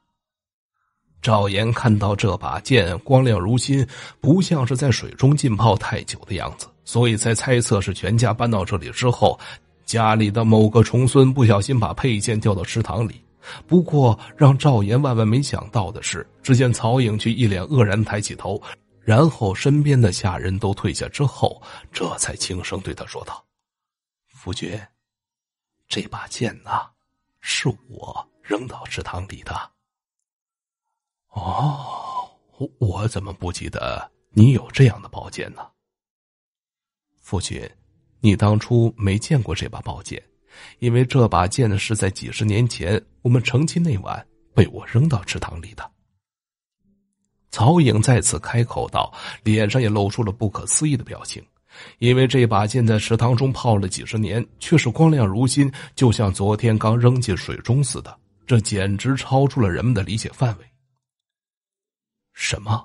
赵岩看到这把剑光亮如新，不像是在水中浸泡太久的样子，所以才猜测是全家搬到这里之后，家里的某个重孙不小心把佩剑掉到池塘里。不过，让赵岩万万没想到的是，只见曹颖却一脸愕然抬起头，然后身边的下人都退下之后，这才轻声对他说道：“夫君，这把剑呐，是我扔到池塘里的。”哦，我我怎么不记得你有这样的宝剑呢？夫君，你当初没见过这把宝剑。因为这把剑是在几十年前我们成亲那晚被我扔到池塘里的。曹颖再次开口道，脸上也露出了不可思议的表情，因为这把剑在池塘中泡了几十年，却是光亮如新，就像昨天刚扔进水中似的。这简直超出了人们的理解范围。什么？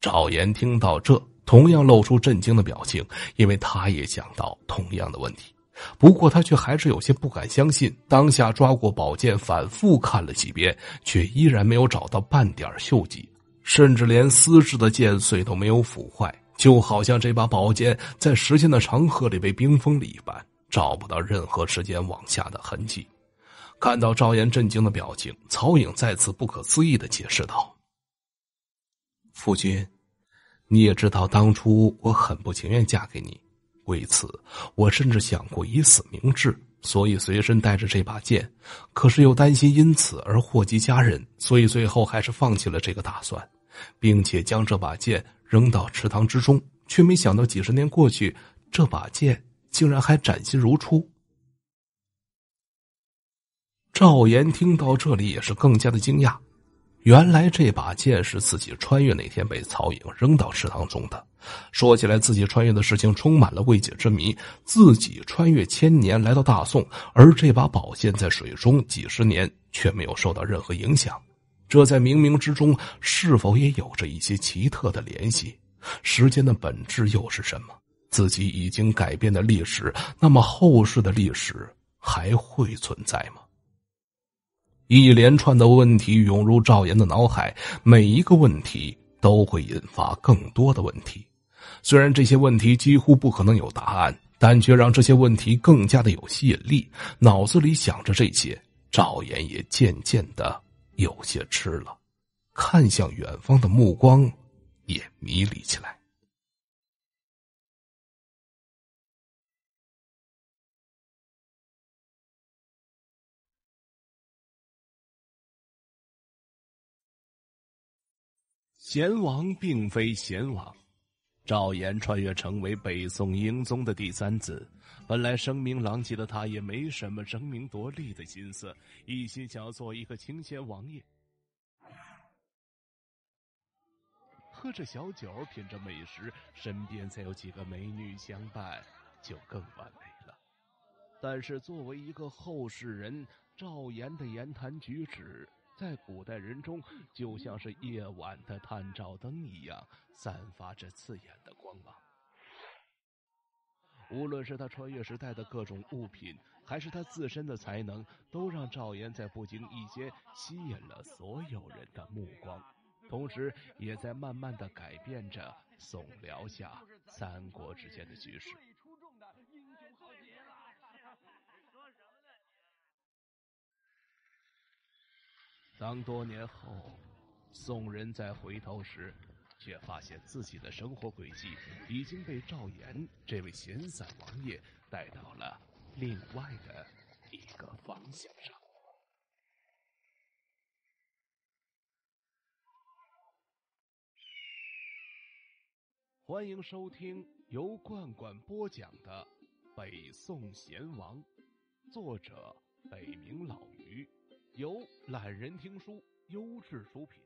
赵岩听到这，同样露出震惊的表情，因为他也想到同样的问题。不过他却还是有些不敢相信，当下抓过宝剑，反复看了几遍，却依然没有找到半点锈迹，甚至连丝质的剑穗都没有腐坏，就好像这把宝剑在时间的长河里被冰封了一般，找不到任何时间往下的痕迹。看到赵岩震惊的表情，曹颖再次不可思议的解释道：“夫君，你也知道，当初我很不情愿嫁给你。”为此，我甚至想过以死明志，所以随身带着这把剑，可是又担心因此而祸及家人，所以最后还是放弃了这个打算，并且将这把剑扔到池塘之中。却没想到几十年过去，这把剑竟然还崭新如初。赵岩听到这里，也是更加的惊讶。原来这把剑是自己穿越那天被曹颖扔到池塘中的。说起来，自己穿越的事情充满了未解之谜。自己穿越千年来到大宋，而这把宝剑在水中几十年却没有受到任何影响，这在冥冥之中是否也有着一些奇特的联系？时间的本质又是什么？自己已经改变的历史，那么后世的历史还会存在吗？一连串的问题涌入赵岩的脑海，每一个问题都会引发更多的问题。虽然这些问题几乎不可能有答案，但却让这些问题更加的有吸引力。脑子里想着这些，赵岩也渐渐的有些痴了，看向远方的目光也迷离起来。贤王并非贤王，赵岩穿越成为北宋英宗的第三子，本来声名狼藉的他也没什么争名夺利的心思，一心想要做一个清闲王爷，喝着小酒，品着美食，身边再有几个美女相伴，就更完美了。但是作为一个后世人，赵岩的言谈举止。在古代人中，就像是夜晚的探照灯一样，散发着刺眼的光芒。无论是他穿越时代的各种物品，还是他自身的才能，都让赵岩在不经意间吸引了所有人的目光，同时也在慢慢的改变着宋辽夏三国之间的局势。当多年后，宋人再回头时，却发现自己的生活轨迹已经被赵炎这位闲散王爷带到了另外的一个方向上。欢迎收听由罐罐播讲的《北宋贤王》，作者北冥老鱼。由懒人听书优质出品。